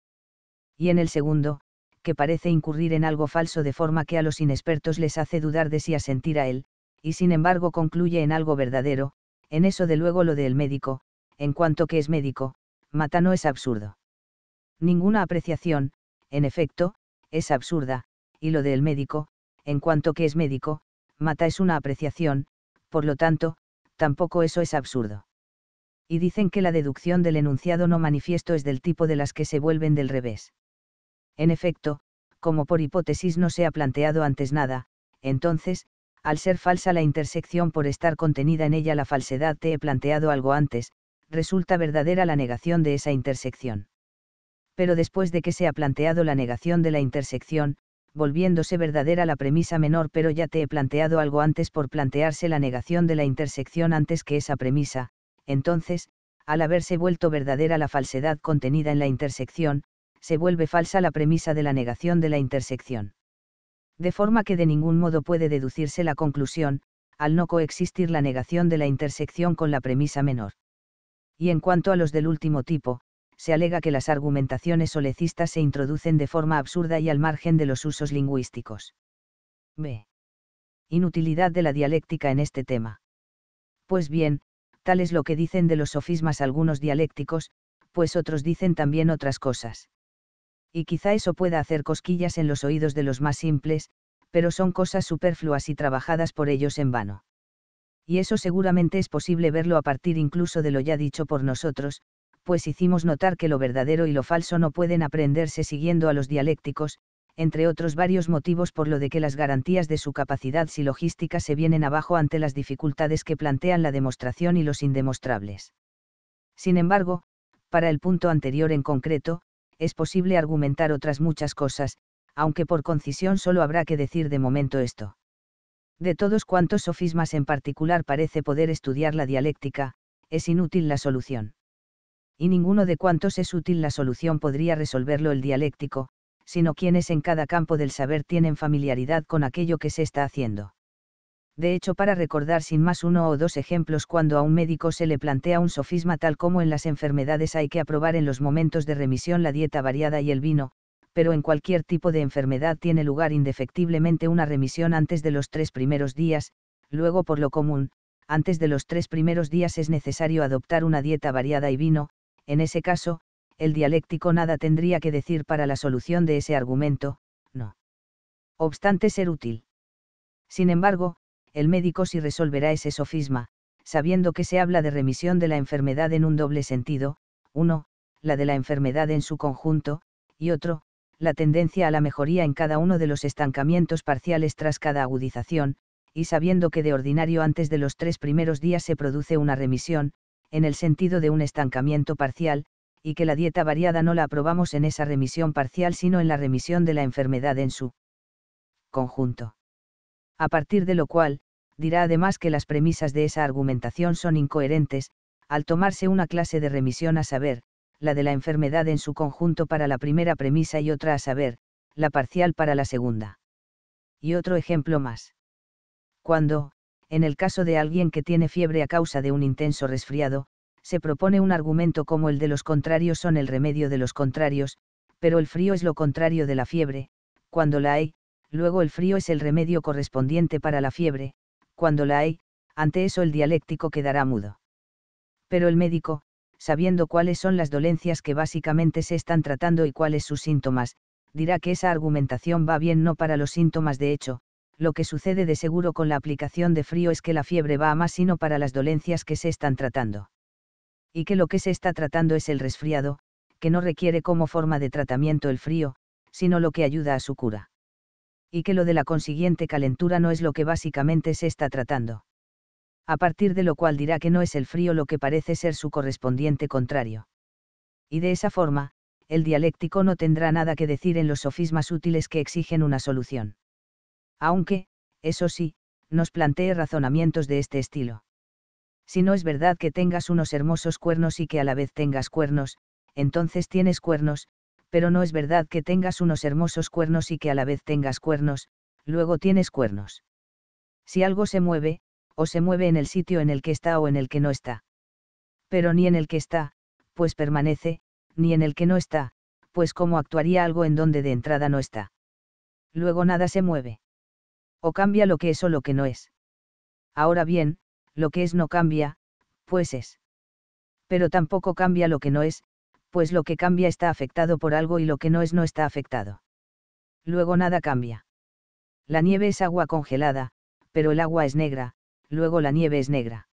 Y en el segundo, que parece incurrir en algo falso de forma que a los inexpertos les hace dudar de si asentir a él, y sin embargo concluye en algo verdadero, en eso de luego lo del médico, en cuanto que es médico, Mata no es absurdo. Ninguna apreciación, en efecto, es absurda, y lo del médico, en cuanto que es médico, Mata es una apreciación, por lo tanto, tampoco eso es absurdo. Y dicen que la deducción del enunciado no manifiesto es del tipo de las que se vuelven del revés. En efecto, como por hipótesis no se ha planteado antes nada, entonces, al ser falsa la intersección por estar contenida en ella la falsedad te he planteado algo antes, resulta verdadera la negación de esa intersección. Pero después de que se ha planteado la negación de la intersección, volviéndose verdadera la premisa menor, pero ya te he planteado algo antes por plantearse la negación de la intersección antes que esa premisa, entonces, al haberse vuelto verdadera la falsedad contenida en la intersección, se vuelve falsa la premisa de la negación de la intersección. De forma que de ningún modo puede deducirse la conclusión, al no coexistir la negación de la intersección con la premisa menor y en cuanto a los del último tipo, se alega que las argumentaciones solecistas se introducen de forma absurda y al margen de los usos lingüísticos. B. Inutilidad de la dialéctica en este tema. Pues bien, tal es lo que dicen de los sofismas algunos dialécticos, pues otros dicen también otras cosas. Y quizá eso pueda hacer cosquillas en los oídos de los más simples, pero son cosas superfluas y trabajadas por ellos en vano y eso seguramente es posible verlo a partir incluso de lo ya dicho por nosotros, pues hicimos notar que lo verdadero y lo falso no pueden aprenderse siguiendo a los dialécticos, entre otros varios motivos por lo de que las garantías de su capacidad silogística se vienen abajo ante las dificultades que plantean la demostración y los indemostrables. Sin embargo, para el punto anterior en concreto, es posible argumentar otras muchas cosas, aunque por concisión solo habrá que decir de momento esto de todos cuantos sofismas en particular parece poder estudiar la dialéctica, es inútil la solución. Y ninguno de cuantos es útil la solución podría resolverlo el dialéctico, sino quienes en cada campo del saber tienen familiaridad con aquello que se está haciendo. De hecho, para recordar sin más uno o dos ejemplos, cuando a un médico se le plantea un sofisma tal como en las enfermedades hay que aprobar en los momentos de remisión la dieta variada y el vino, pero en cualquier tipo de enfermedad tiene lugar indefectiblemente una remisión antes de los tres primeros días, luego por lo común, antes de los tres primeros días es necesario adoptar una dieta variada y vino, en ese caso, el dialéctico nada tendría que decir para la solución de ese argumento, no. Obstante ser útil. Sin embargo, el médico sí resolverá ese sofisma, sabiendo que se habla de remisión de la enfermedad en un doble sentido, uno, la de la enfermedad en su conjunto, y otro, la tendencia a la mejoría en cada uno de los estancamientos parciales tras cada agudización, y sabiendo que de ordinario antes de los tres primeros días se produce una remisión, en el sentido de un estancamiento parcial, y que la dieta variada no la aprobamos en esa remisión parcial sino en la remisión de la enfermedad en su conjunto. A partir de lo cual, dirá además que las premisas de esa argumentación son incoherentes, al tomarse una clase de remisión a saber, la de la enfermedad en su conjunto para la primera premisa y otra a saber, la parcial para la segunda. Y otro ejemplo más. Cuando, en el caso de alguien que tiene fiebre a causa de un intenso resfriado, se propone un argumento como el de los contrarios son el remedio de los contrarios, pero el frío es lo contrario de la fiebre, cuando la hay, luego el frío es el remedio correspondiente para la fiebre, cuando la hay, ante eso el dialéctico quedará mudo. Pero el médico, sabiendo cuáles son las dolencias que básicamente se están tratando y cuáles sus síntomas, dirá que esa argumentación va bien no para los síntomas de hecho, lo que sucede de seguro con la aplicación de frío es que la fiebre va a más sino para las dolencias que se están tratando. Y que lo que se está tratando es el resfriado, que no requiere como forma de tratamiento el frío, sino lo que ayuda a su cura. Y que lo de la consiguiente calentura no es lo que básicamente se está tratando a partir de lo cual dirá que no es el frío lo que parece ser su correspondiente contrario. Y de esa forma, el dialéctico no tendrá nada que decir en los sofismas útiles que exigen una solución. Aunque, eso sí, nos plantee razonamientos de este estilo. Si no es verdad que tengas unos hermosos cuernos y que a la vez tengas cuernos, entonces tienes cuernos, pero no es verdad que tengas unos hermosos cuernos y que a la vez tengas cuernos, luego tienes cuernos. Si algo se mueve, o se mueve en el sitio en el que está o en el que no está. Pero ni en el que está, pues permanece, ni en el que no está, pues cómo actuaría algo en donde de entrada no está. Luego nada se mueve. O cambia lo que es o lo que no es. Ahora bien, lo que es no cambia, pues es. Pero tampoco cambia lo que no es, pues lo que cambia está afectado por algo y lo que no es no está afectado. Luego nada cambia. La nieve es agua congelada, pero el agua es negra, luego la nieve es negra.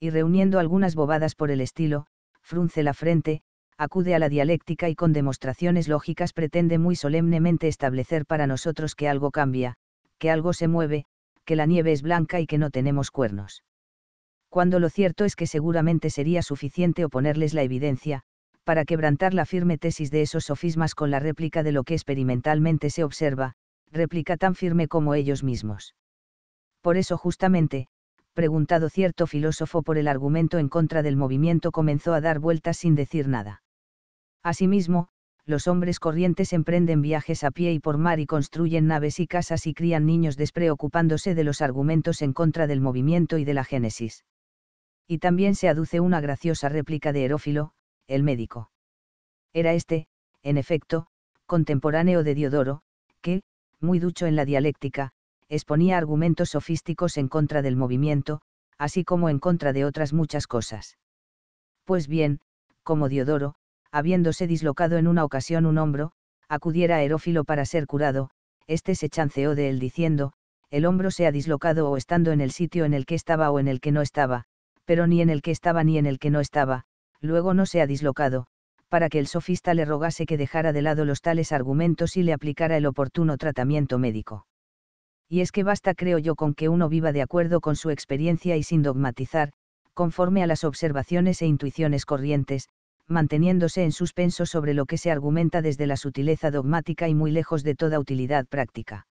Y reuniendo algunas bobadas por el estilo, frunce la frente, acude a la dialéctica y con demostraciones lógicas pretende muy solemnemente establecer para nosotros que algo cambia, que algo se mueve, que la nieve es blanca y que no tenemos cuernos. Cuando lo cierto es que seguramente sería suficiente oponerles la evidencia, para quebrantar la firme tesis de esos sofismas con la réplica de lo que experimentalmente se observa, réplica tan firme como ellos mismos. Por eso justamente, preguntado cierto filósofo por el argumento en contra del movimiento, comenzó a dar vueltas sin decir nada. Asimismo, los hombres corrientes emprenden viajes a pie y por mar y construyen naves y casas y crían niños despreocupándose de los argumentos en contra del movimiento y de la génesis. Y también se aduce una graciosa réplica de Herófilo, el médico. Era este, en efecto, contemporáneo de Diodoro, que, muy ducho en la dialéctica, exponía argumentos sofísticos en contra del movimiento, así como en contra de otras muchas cosas. Pues bien, como Diodoro, habiéndose dislocado en una ocasión un hombro, acudiera a Herófilo para ser curado, éste se chanceó de él diciendo, el hombro se ha dislocado o estando en el sitio en el que estaba o en el que no estaba, pero ni en el que estaba ni en el que no estaba, luego no se ha dislocado, para que el sofista le rogase que dejara de lado los tales argumentos y le aplicara el oportuno tratamiento médico y es que basta creo yo con que uno viva de acuerdo con su experiencia y sin dogmatizar, conforme a las observaciones e intuiciones corrientes, manteniéndose en suspenso sobre lo que se argumenta desde la sutileza dogmática y muy lejos de toda utilidad práctica.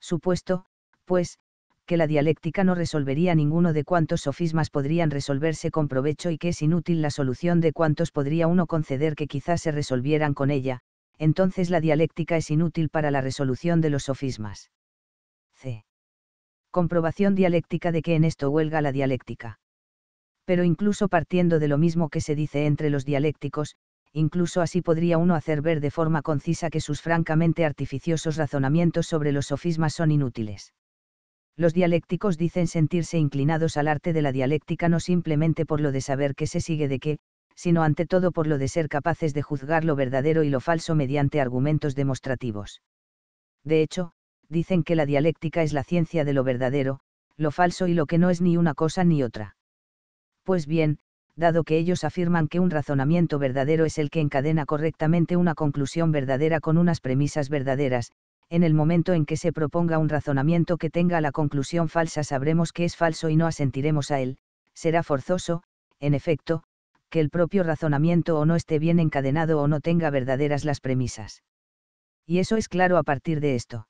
Supuesto, pues, que la dialéctica no resolvería ninguno de cuantos sofismas podrían resolverse con provecho y que es inútil la solución de cuantos podría uno conceder que quizás se resolvieran con ella, entonces la dialéctica es inútil para la resolución de los sofismas comprobación dialéctica de que en esto huelga la dialéctica. Pero incluso partiendo de lo mismo que se dice entre los dialécticos, incluso así podría uno hacer ver de forma concisa que sus francamente artificiosos razonamientos sobre los sofismas son inútiles. Los dialécticos dicen sentirse inclinados al arte de la dialéctica no simplemente por lo de saber qué se sigue de qué, sino ante todo por lo de ser capaces de juzgar lo verdadero y lo falso mediante argumentos demostrativos. De hecho, dicen que la dialéctica es la ciencia de lo verdadero, lo falso y lo que no es ni una cosa ni otra. Pues bien, dado que ellos afirman que un razonamiento verdadero es el que encadena correctamente una conclusión verdadera con unas premisas verdaderas, en el momento en que se proponga un razonamiento que tenga la conclusión falsa sabremos que es falso y no asentiremos a él, será forzoso, en efecto, que el propio razonamiento o no esté bien encadenado o no tenga verdaderas las premisas. Y eso es claro a partir de esto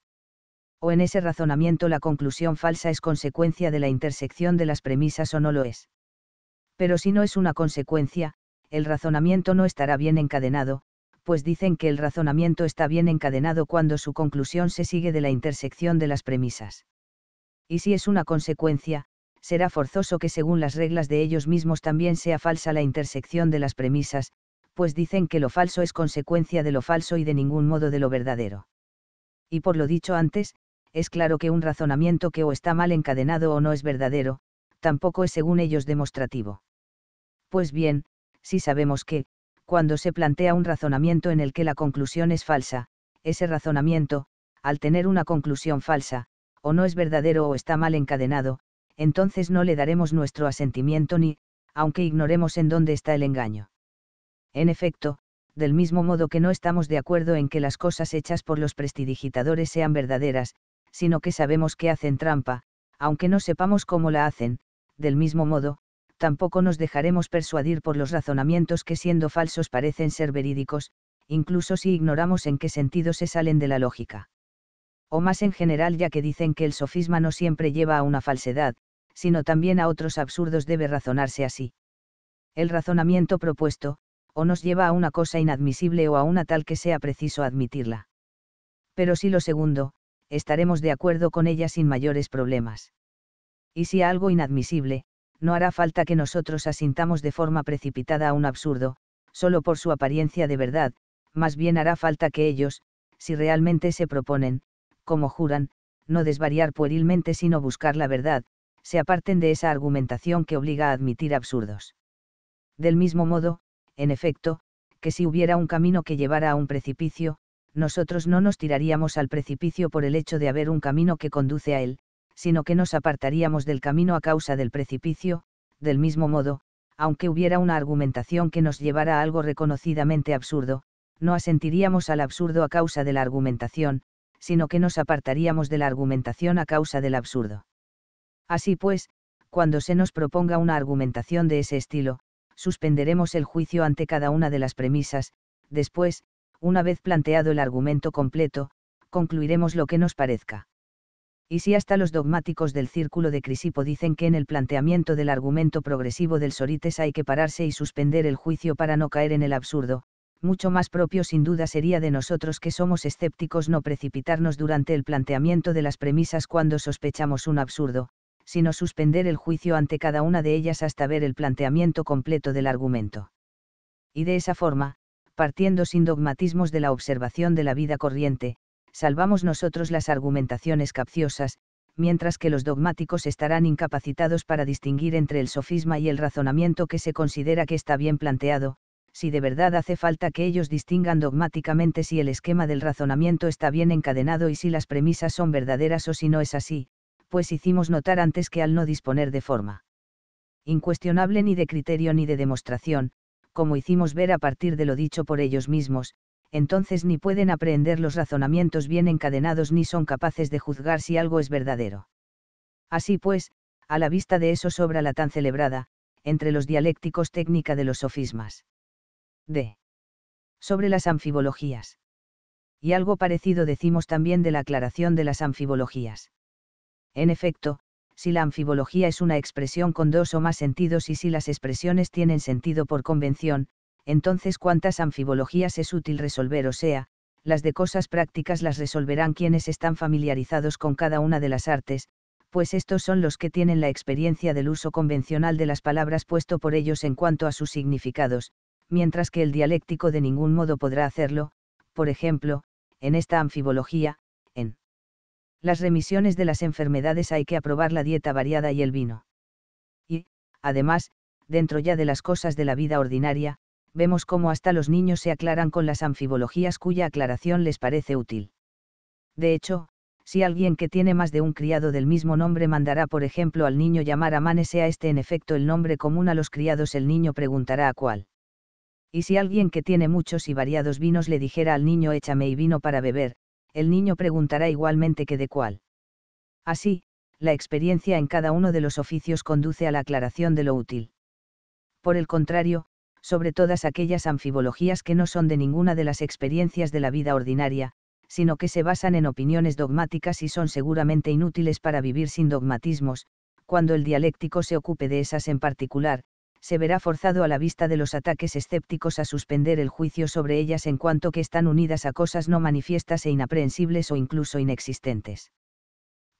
o en ese razonamiento la conclusión falsa es consecuencia de la intersección de las premisas o no lo es. Pero si no es una consecuencia, el razonamiento no estará bien encadenado, pues dicen que el razonamiento está bien encadenado cuando su conclusión se sigue de la intersección de las premisas. Y si es una consecuencia, será forzoso que según las reglas de ellos mismos también sea falsa la intersección de las premisas, pues dicen que lo falso es consecuencia de lo falso y de ningún modo de lo verdadero. Y por lo dicho antes, es claro que un razonamiento que o está mal encadenado o no es verdadero, tampoco es según ellos demostrativo. Pues bien, si sabemos que, cuando se plantea un razonamiento en el que la conclusión es falsa, ese razonamiento, al tener una conclusión falsa, o no es verdadero o está mal encadenado, entonces no le daremos nuestro asentimiento ni, aunque ignoremos en dónde está el engaño. En efecto, del mismo modo que no estamos de acuerdo en que las cosas hechas por los prestidigitadores sean verdaderas, sino que sabemos que hacen trampa, aunque no sepamos cómo la hacen, del mismo modo, tampoco nos dejaremos persuadir por los razonamientos que siendo falsos parecen ser verídicos, incluso si ignoramos en qué sentido se salen de la lógica. O más en general ya que dicen que el sofisma no siempre lleva a una falsedad, sino también a otros absurdos debe razonarse así. El razonamiento propuesto, o nos lleva a una cosa inadmisible o a una tal que sea preciso admitirla. Pero si lo segundo, estaremos de acuerdo con ella sin mayores problemas. Y si algo inadmisible, no hará falta que nosotros asintamos de forma precipitada a un absurdo, solo por su apariencia de verdad, más bien hará falta que ellos, si realmente se proponen, como juran, no desvariar puerilmente sino buscar la verdad, se aparten de esa argumentación que obliga a admitir absurdos. Del mismo modo, en efecto, que si hubiera un camino que llevara a un precipicio, nosotros no nos tiraríamos al precipicio por el hecho de haber un camino que conduce a él, sino que nos apartaríamos del camino a causa del precipicio, del mismo modo, aunque hubiera una argumentación que nos llevara a algo reconocidamente absurdo, no asentiríamos al absurdo a causa de la argumentación, sino que nos apartaríamos de la argumentación a causa del absurdo. Así pues, cuando se nos proponga una argumentación de ese estilo, suspenderemos el juicio ante cada una de las premisas, después, una vez planteado el argumento completo, concluiremos lo que nos parezca. Y si hasta los dogmáticos del círculo de Crisipo dicen que en el planteamiento del argumento progresivo del Sorites hay que pararse y suspender el juicio para no caer en el absurdo, mucho más propio sin duda sería de nosotros que somos escépticos no precipitarnos durante el planteamiento de las premisas cuando sospechamos un absurdo, sino suspender el juicio ante cada una de ellas hasta ver el planteamiento completo del argumento. Y de esa forma, partiendo sin dogmatismos de la observación de la vida corriente, salvamos nosotros las argumentaciones capciosas, mientras que los dogmáticos estarán incapacitados para distinguir entre el sofisma y el razonamiento que se considera que está bien planteado, si de verdad hace falta que ellos distingan dogmáticamente si el esquema del razonamiento está bien encadenado y si las premisas son verdaderas o si no es así, pues hicimos notar antes que al no disponer de forma incuestionable ni de criterio ni de demostración, como hicimos ver a partir de lo dicho por ellos mismos, entonces ni pueden aprehender los razonamientos bien encadenados ni son capaces de juzgar si algo es verdadero. Así pues, a la vista de eso sobra la tan celebrada, entre los dialécticos técnica de los sofismas. D. Sobre las anfibologías. Y algo parecido decimos también de la aclaración de las anfibologías. En efecto, si la anfibología es una expresión con dos o más sentidos y si las expresiones tienen sentido por convención, entonces cuántas anfibologías es útil resolver o sea, las de cosas prácticas las resolverán quienes están familiarizados con cada una de las artes, pues estos son los que tienen la experiencia del uso convencional de las palabras puesto por ellos en cuanto a sus significados, mientras que el dialéctico de ningún modo podrá hacerlo, por ejemplo, en esta anfibología, las remisiones de las enfermedades hay que aprobar la dieta variada y el vino. Y, además, dentro ya de las cosas de la vida ordinaria, vemos cómo hasta los niños se aclaran con las anfibologías cuya aclaración les parece útil. De hecho, si alguien que tiene más de un criado del mismo nombre mandará por ejemplo al niño llamar a Manes, sea este en efecto el nombre común a los criados el niño preguntará a cuál. Y si alguien que tiene muchos y variados vinos le dijera al niño échame y vino para beber, el niño preguntará igualmente que de cuál. Así, la experiencia en cada uno de los oficios conduce a la aclaración de lo útil. Por el contrario, sobre todas aquellas anfibologías que no son de ninguna de las experiencias de la vida ordinaria, sino que se basan en opiniones dogmáticas y son seguramente inútiles para vivir sin dogmatismos, cuando el dialéctico se ocupe de esas en particular, se verá forzado a la vista de los ataques escépticos a suspender el juicio sobre ellas en cuanto que están unidas a cosas no manifiestas e inaprehensibles o incluso inexistentes.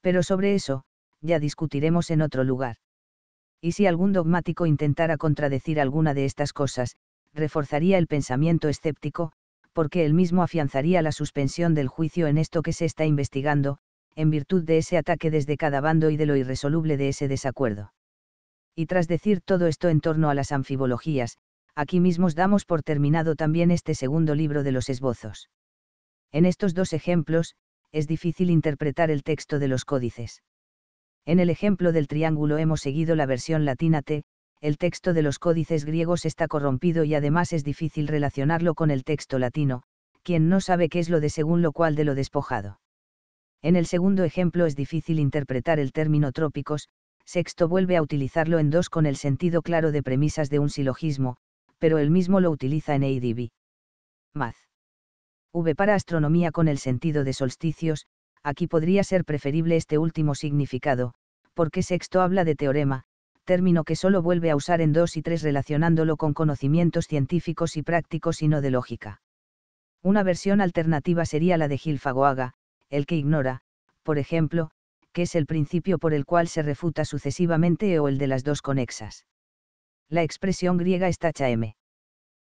Pero sobre eso, ya discutiremos en otro lugar. Y si algún dogmático intentara contradecir alguna de estas cosas, reforzaría el pensamiento escéptico, porque él mismo afianzaría la suspensión del juicio en esto que se está investigando, en virtud de ese ataque desde cada bando y de lo irresoluble de ese desacuerdo y tras decir todo esto en torno a las anfibologías, aquí mismos damos por terminado también este segundo libro de los esbozos. En estos dos ejemplos, es difícil interpretar el texto de los códices. En el ejemplo del triángulo hemos seguido la versión latina T, el texto de los códices griegos está corrompido y además es difícil relacionarlo con el texto latino, quien no sabe qué es lo de según lo cual de lo despojado. En el segundo ejemplo es difícil interpretar el término trópicos, Sexto vuelve a utilizarlo en dos con el sentido claro de premisas de un silogismo, pero él mismo lo utiliza en ADB. Math. V para astronomía con el sentido de solsticios, aquí podría ser preferible este último significado, porque Sexto habla de teorema, término que solo vuelve a usar en dos y tres relacionándolo con conocimientos científicos y prácticos y no de lógica. Una versión alternativa sería la de Gilfagoaga, el que ignora, por ejemplo, que es el principio por el cual se refuta sucesivamente o el de las dos conexas. La expresión griega está tacha m.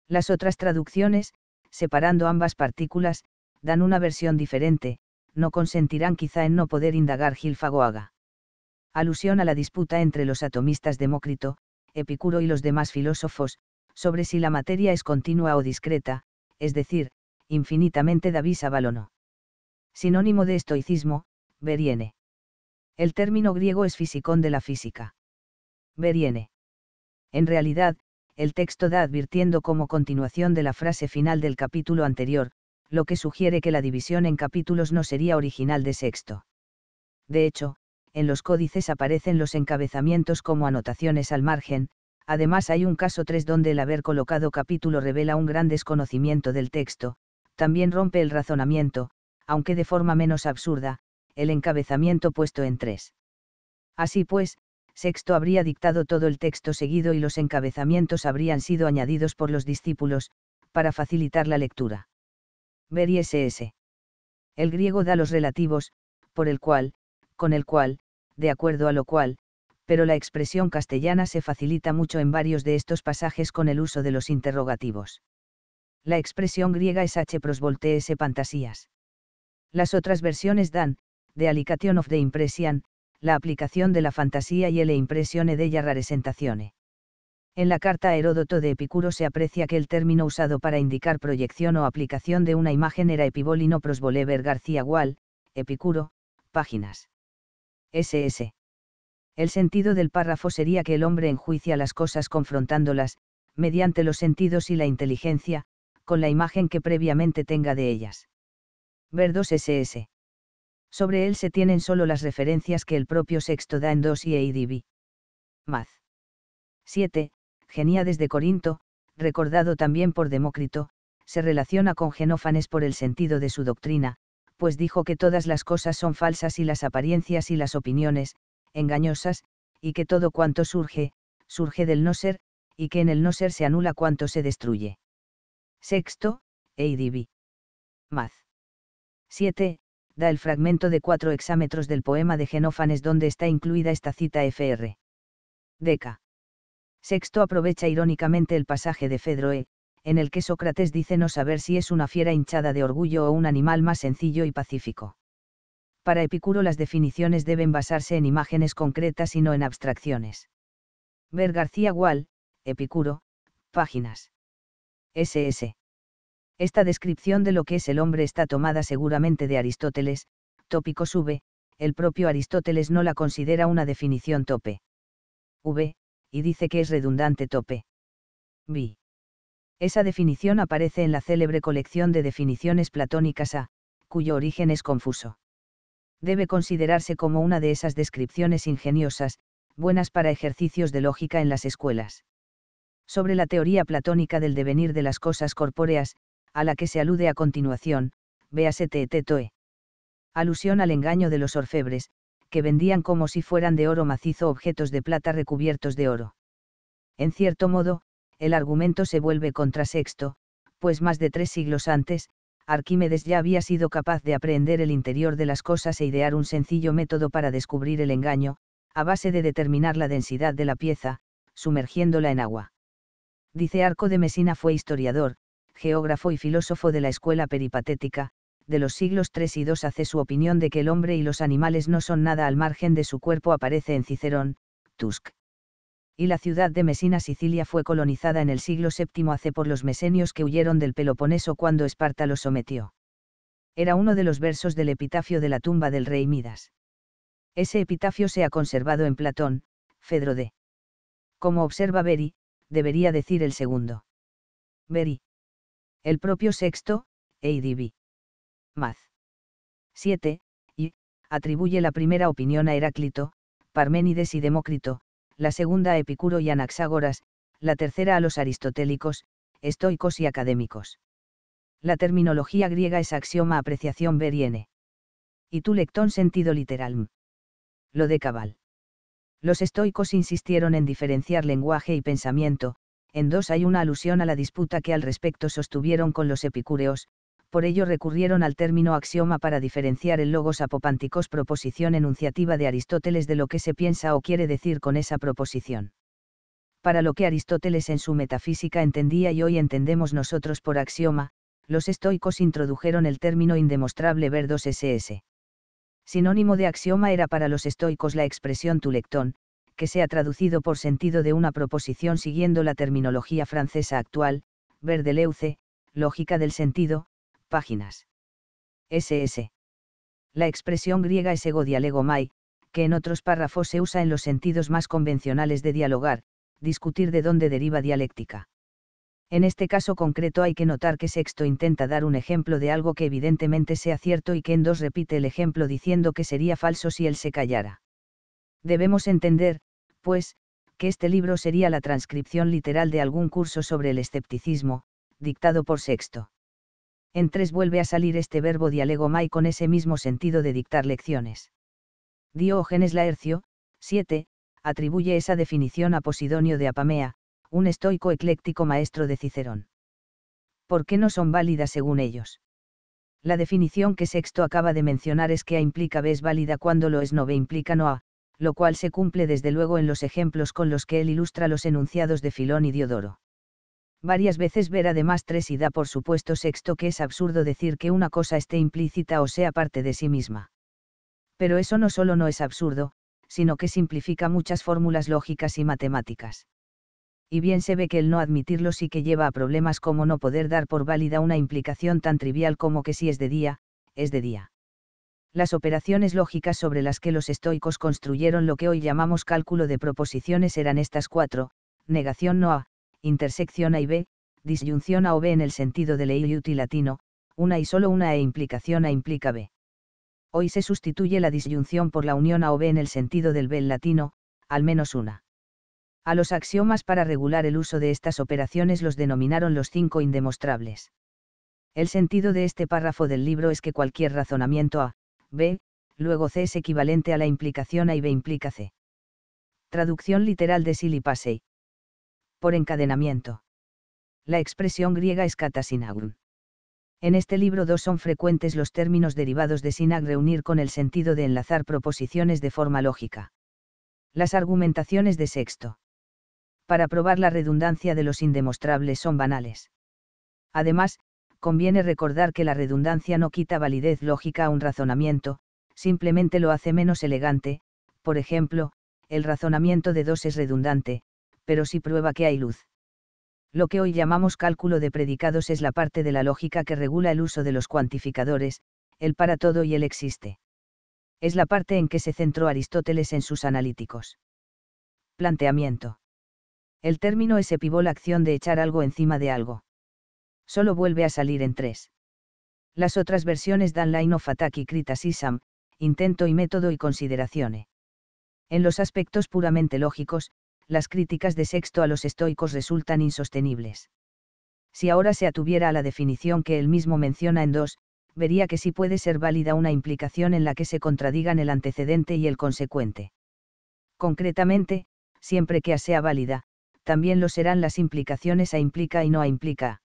Las otras traducciones, separando ambas partículas, dan una versión diferente, no consentirán quizá en no poder indagar Gilfagoaga. Alusión a la disputa entre los atomistas Demócrito, Epicuro y los demás filósofos, sobre si la materia es continua o discreta, es decir, infinitamente Davis Avalono. Sinónimo de estoicismo, Beriene. El término griego es fisicón de la física. Veriene. En realidad, el texto da advirtiendo como continuación de la frase final del capítulo anterior, lo que sugiere que la división en capítulos no sería original de sexto. De hecho, en los códices aparecen los encabezamientos como anotaciones al margen, además hay un caso 3 donde el haber colocado capítulo revela un gran desconocimiento del texto, también rompe el razonamiento, aunque de forma menos absurda, el encabezamiento puesto en tres. Así pues, Sexto habría dictado todo el texto seguido y los encabezamientos habrían sido añadidos por los discípulos, para facilitar la lectura. Ver y El griego da los relativos, por el cual, con el cual, de acuerdo a lo cual, pero la expresión castellana se facilita mucho en varios de estos pasajes con el uso de los interrogativos. La expresión griega es h S fantasías. Las otras versiones dan, de Alication of the Impression, la aplicación de la fantasía y el de della representaciones. En la carta Heródoto de Epicuro se aprecia que el término usado para indicar proyección o aplicación de una imagen era epibolino prosbolever García Gual, Epicuro, páginas. SS. El sentido del párrafo sería que el hombre enjuicia las cosas confrontándolas, mediante los sentidos y la inteligencia, con la imagen que previamente tenga de ellas. Ver 2 SS. Sobre él se tienen solo las referencias que el propio Sexto da en 2 y Eidivi. Maz. 7. Geníades de Corinto, recordado también por Demócrito, se relaciona con Genófanes por el sentido de su doctrina, pues dijo que todas las cosas son falsas y las apariencias y las opiniones, engañosas, y que todo cuanto surge, surge del no ser, y que en el no ser se anula cuanto se destruye. Sexto, E. Maz. 7 da el fragmento de cuatro hexámetros del poema de Genófanes donde está incluida esta cita fr. Deca. Sexto aprovecha irónicamente el pasaje de Fedroe, en el que Sócrates dice no saber si es una fiera hinchada de orgullo o un animal más sencillo y pacífico. Para Epicuro las definiciones deben basarse en imágenes concretas y no en abstracciones. Ver García Gual, Epicuro, páginas. SS. Esta descripción de lo que es el hombre está tomada seguramente de Aristóteles, tópico v, el propio Aristóteles no la considera una definición tope. V, y dice que es redundante tope. B. Esa definición aparece en la célebre colección de definiciones platónicas A, cuyo origen es confuso. Debe considerarse como una de esas descripciones ingeniosas, buenas para ejercicios de lógica en las escuelas. Sobre la teoría platónica del devenir de las cosas corpóreas, a la que se alude a continuación, véase TETTOE, Alusión al engaño de los orfebres, que vendían como si fueran de oro macizo objetos de plata recubiertos de oro. En cierto modo, el argumento se vuelve contrasexto, pues más de tres siglos antes, Arquímedes ya había sido capaz de aprehender el interior de las cosas e idear un sencillo método para descubrir el engaño, a base de determinar la densidad de la pieza, sumergiéndola en agua. Dice Arco de Mesina fue historiador, geógrafo y filósofo de la escuela peripatética, de los siglos III y II hace su opinión de que el hombre y los animales no son nada al margen de su cuerpo aparece en Cicerón, Tusk. Y la ciudad de Mesina, Sicilia, fue colonizada en el siglo VII hace por los mesenios que huyeron del Peloponeso cuando Esparta los sometió. Era uno de los versos del epitafio de la tumba del rey Midas. Ese epitafio se ha conservado en Platón, Fedro de. Como observa Beri, debería decir el segundo. Beri el propio sexto, ADB. Maz. 7. Y, atribuye la primera opinión a Heráclito, Parménides y Demócrito, la segunda a Epicuro y Anaxágoras, la tercera a los aristotélicos, estoicos y académicos. La terminología griega es axioma apreciación veriene. Y tu lectón sentido literal. Lo de cabal. Los estoicos insistieron en diferenciar lenguaje y pensamiento, en 2 hay una alusión a la disputa que al respecto sostuvieron con los epicúreos, por ello recurrieron al término axioma para diferenciar el logos apopánticos proposición enunciativa de Aristóteles de lo que se piensa o quiere decir con esa proposición. Para lo que Aristóteles en su metafísica entendía y hoy entendemos nosotros por axioma, los estoicos introdujeron el término indemostrable 2 ss. Sinónimo de axioma era para los estoicos la expresión tulectón, que se ha traducido por sentido de una proposición siguiendo la terminología francesa actual, leuce, lógica del sentido, páginas. SS. La expresión griega es ego mai, que en otros párrafos se usa en los sentidos más convencionales de dialogar, discutir de dónde deriva dialéctica. En este caso concreto hay que notar que Sexto intenta dar un ejemplo de algo que evidentemente sea cierto y que en dos repite el ejemplo diciendo que sería falso si él se callara. Debemos entender, pues, que este libro sería la transcripción literal de algún curso sobre el escepticismo, dictado por Sexto. En tres vuelve a salir este verbo mai con ese mismo sentido de dictar lecciones. Diógenes Laercio, 7, atribuye esa definición a Posidonio de Apamea, un estoico ecléctico maestro de Cicerón. ¿Por qué no son válidas según ellos? La definición que Sexto acaba de mencionar es que A implica B es válida cuando lo es no B implica no A, lo cual se cumple desde luego en los ejemplos con los que él ilustra los enunciados de Filón y Diodoro. Varias veces ver además tres y da por supuesto sexto que es absurdo decir que una cosa esté implícita o sea parte de sí misma. Pero eso no solo no es absurdo, sino que simplifica muchas fórmulas lógicas y matemáticas. Y bien se ve que el no admitirlo sí que lleva a problemas como no poder dar por válida una implicación tan trivial como que si es de día, es de día las operaciones lógicas sobre las que los estoicos construyeron lo que hoy llamamos cálculo de proposiciones eran estas cuatro, negación no a, intersección a y b, disyunción a o b en el sentido de ley uti latino, una y solo una e implicación a implica b. Hoy se sustituye la disyunción por la unión a o b en el sentido del b latino, al menos una. A los axiomas para regular el uso de estas operaciones los denominaron los cinco indemostrables. El sentido de este párrafo del libro es que cualquier razonamiento a, B, luego C es equivalente a la implicación A y B implica C. Traducción literal de silipasei. Por encadenamiento. La expresión griega es katasinagun. En este libro dos son frecuentes los términos derivados de sinag reunir con el sentido de enlazar proposiciones de forma lógica. Las argumentaciones de sexto. Para probar la redundancia de los indemostrables son banales. Además, conviene recordar que la redundancia no quita validez lógica a un razonamiento, simplemente lo hace menos elegante, por ejemplo, el razonamiento de dos es redundante, pero sí prueba que hay luz. Lo que hoy llamamos cálculo de predicados es la parte de la lógica que regula el uso de los cuantificadores, el para todo y el existe. Es la parte en que se centró Aristóteles en sus analíticos. Planteamiento. El término es epivola, acción de echar algo encima de algo. Solo vuelve a salir en tres. Las otras versiones dan la of Attack y intento y método y consideraciones. En los aspectos puramente lógicos, las críticas de Sexto a los estoicos resultan insostenibles. Si ahora se atuviera a la definición que él mismo menciona en dos, vería que sí puede ser válida una implicación en la que se contradigan el antecedente y el consecuente. Concretamente, siempre que a sea válida, también lo serán las implicaciones a implica y no a implica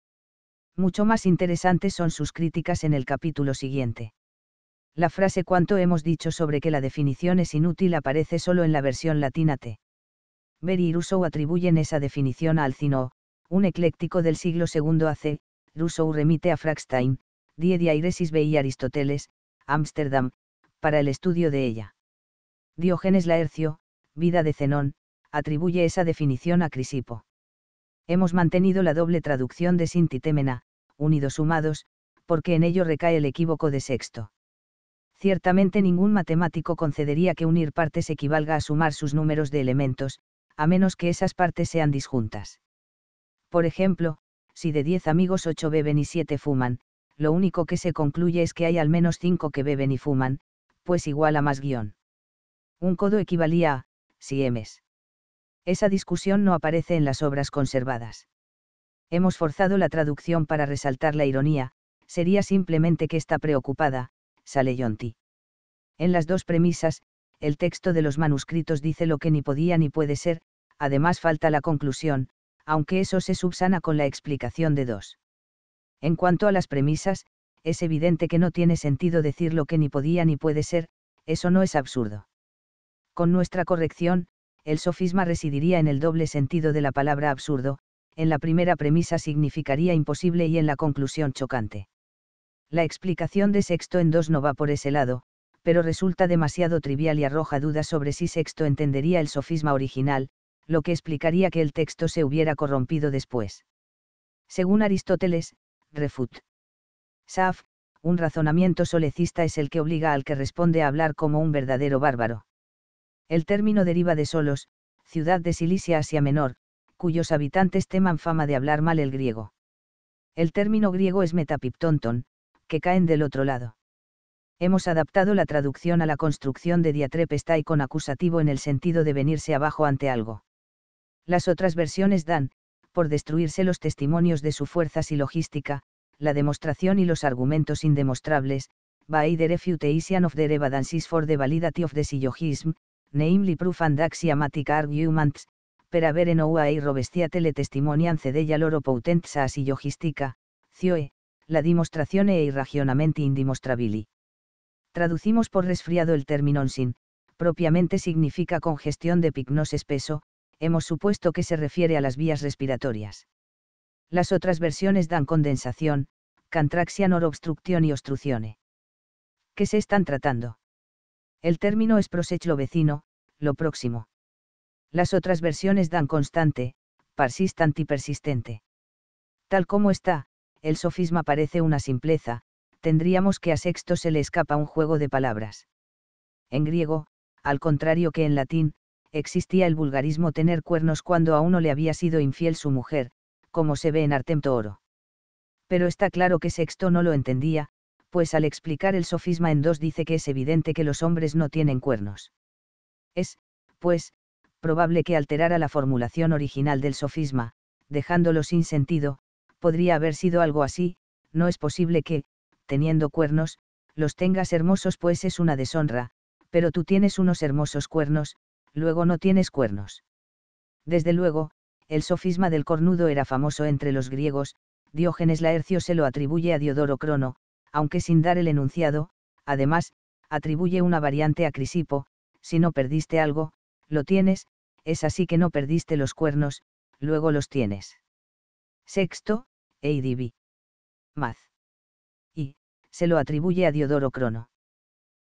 mucho más interesantes son sus críticas en el capítulo siguiente. La frase cuanto hemos dicho sobre que la definición es inútil aparece solo en la versión latina T. Berry y Rousseau atribuyen esa definición a Alcino, un ecléctico del siglo II AC, Rousseau remite a Frankstein Die Diairesis B. y Aristóteles, Ámsterdam, para el estudio de ella. Diógenes Laercio, Vida de Zenón, atribuye esa definición a Crisipo. Hemos mantenido la doble traducción de sintitemena unidos sumados, porque en ello recae el equívoco de sexto. Ciertamente ningún matemático concedería que unir partes equivalga a sumar sus números de elementos, a menos que esas partes sean disjuntas. Por ejemplo, si de 10 amigos 8 beben y 7 fuman, lo único que se concluye es que hay al menos 5 que beben y fuman, pues igual a más guión. Un codo equivalía a, si emes. Esa discusión no aparece en las obras conservadas hemos forzado la traducción para resaltar la ironía, sería simplemente que está preocupada, sale Yonti. En las dos premisas, el texto de los manuscritos dice lo que ni podía ni puede ser, además falta la conclusión, aunque eso se subsana con la explicación de dos. En cuanto a las premisas, es evidente que no tiene sentido decir lo que ni podía ni puede ser, eso no es absurdo. Con nuestra corrección, el sofisma residiría en el doble sentido de la palabra absurdo, en la primera premisa significaría imposible y en la conclusión chocante. La explicación de Sexto en dos no va por ese lado, pero resulta demasiado trivial y arroja dudas sobre si Sexto entendería el sofisma original, lo que explicaría que el texto se hubiera corrompido después. Según Aristóteles, refut. Saf, un razonamiento solecista es el que obliga al que responde a hablar como un verdadero bárbaro. El término deriva de Solos, ciudad de Cilicia Asia Menor, cuyos habitantes teman fama de hablar mal el griego. El término griego es metapiptonton, que caen del otro lado. Hemos adaptado la traducción a la construcción de diatrepestai con acusativo en el sentido de venirse abajo ante algo. Las otras versiones dan, por destruirse los testimonios de su fuerza y logística, la demostración y los argumentos indemostrables, by the refutation of the evidences for the validity of the syllogism, namely proof and axiomatic arguments, per en oa e robestiate le testimonian della loro potenza logistica cioe, la dimostrazione e i indimostrabili. Traducimos por resfriado el término sin, propiamente significa congestión de pignos espeso, hemos supuesto que se refiere a las vías respiratorias. Las otras versiones dan condensación, cantraxia obstrucción y obstruccione. ¿Qué se están tratando? El término es prosech lo vecino, lo próximo. Las otras versiones dan constante, persistente y persistente. Tal como está, el sofisma parece una simpleza, tendríamos que a sexto se le escapa un juego de palabras. En griego, al contrario que en latín, existía el vulgarismo tener cuernos cuando a uno le había sido infiel su mujer, como se ve en Artemto Oro. Pero está claro que Sexto no lo entendía, pues al explicar el sofisma en dos dice que es evidente que los hombres no tienen cuernos. Es, pues, probable que alterara la formulación original del sofisma, dejándolo sin sentido, podría haber sido algo así, no es posible que, teniendo cuernos, los tengas hermosos pues es una deshonra, pero tú tienes unos hermosos cuernos, luego no tienes cuernos. Desde luego, el sofisma del cornudo era famoso entre los griegos, Diógenes Laercio se lo atribuye a Diodoro Crono, aunque sin dar el enunciado, además, atribuye una variante a Crisipo, si no perdiste algo, lo tienes, es así que no perdiste los cuernos, luego los tienes. Sexto, Eidibi. Maz. Y, se lo atribuye a Diodoro Crono.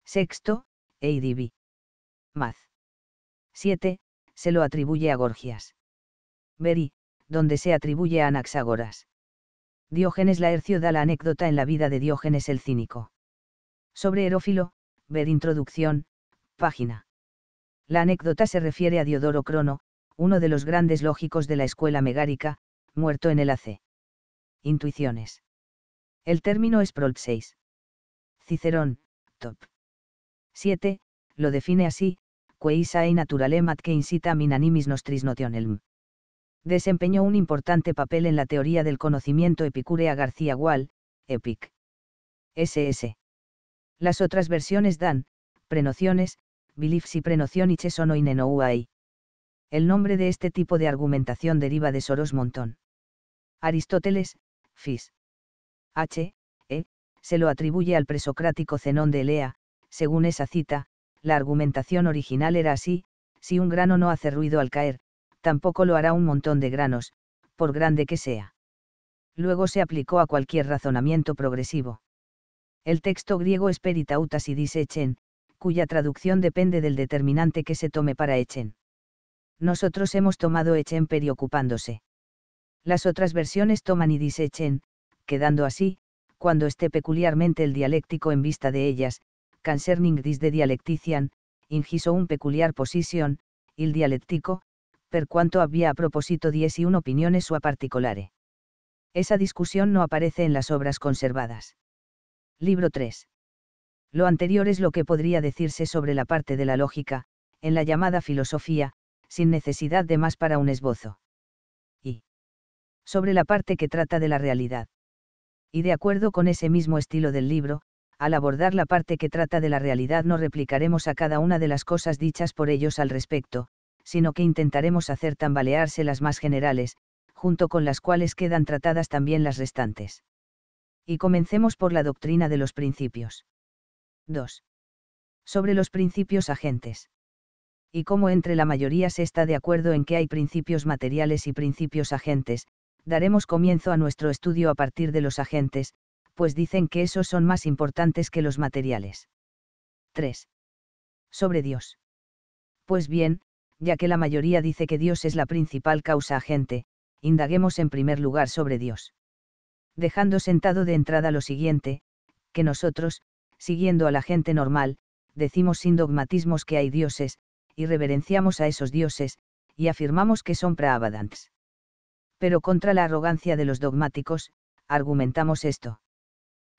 Sexto, Eidibi. Maz. 7. Se lo atribuye a Gorgias. Beri, donde se atribuye a Anaxágoras. Diógenes Laercio da la anécdota en la vida de Diógenes el Cínico. Sobre Herófilo, ver introducción, página. La anécdota se refiere a Diodoro Crono, uno de los grandes lógicos de la escuela megárica, muerto en el AC. E. Intuiciones. El término es Prolp 6. Cicerón, top. 7. Lo define así, queis sae naturalem ad que incita minanimis nostris notionelm. Desempeñó un importante papel en la teoría del conocimiento Epicurea García Gual, EPIC. SS. Las otras versiones dan, prenociones, PRENOCIÓN y sono El nombre de este tipo de argumentación deriva de Soros Montón. Aristóteles, Fis. H. E. se lo atribuye al presocrático Zenón de Elea, según esa cita, la argumentación original era así, si un grano no hace ruido al caer, tampoco lo hará un montón de granos, por grande que sea. Luego se aplicó a cualquier razonamiento progresivo. El texto griego es peritautas y cuya traducción depende del determinante que se tome para Echen. Nosotros hemos tomado Echen periocupándose. Las otras versiones toman y Echen, quedando así, cuando esté peculiarmente el dialéctico en vista de ellas, concerning dis de dialectician, ingiso un peculiar posición, il dialéctico, per cuanto había a propósito diez y un opiniones sua particolare. Esa discusión no aparece en las obras conservadas. Libro 3. Lo anterior es lo que podría decirse sobre la parte de la lógica, en la llamada filosofía, sin necesidad de más para un esbozo. Y sobre la parte que trata de la realidad. Y de acuerdo con ese mismo estilo del libro, al abordar la parte que trata de la realidad no replicaremos a cada una de las cosas dichas por ellos al respecto, sino que intentaremos hacer tambalearse las más generales, junto con las cuales quedan tratadas también las restantes. Y comencemos por la doctrina de los principios. 2. Sobre los principios agentes. Y como entre la mayoría se está de acuerdo en que hay principios materiales y principios agentes, daremos comienzo a nuestro estudio a partir de los agentes, pues dicen que esos son más importantes que los materiales. 3. Sobre Dios. Pues bien, ya que la mayoría dice que Dios es la principal causa agente, indaguemos en primer lugar sobre Dios. Dejando sentado de entrada lo siguiente, que nosotros, siguiendo a la gente normal, decimos sin dogmatismos que hay dioses, y reverenciamos a esos dioses, y afirmamos que son praavadants. Pero contra la arrogancia de los dogmáticos, argumentamos esto.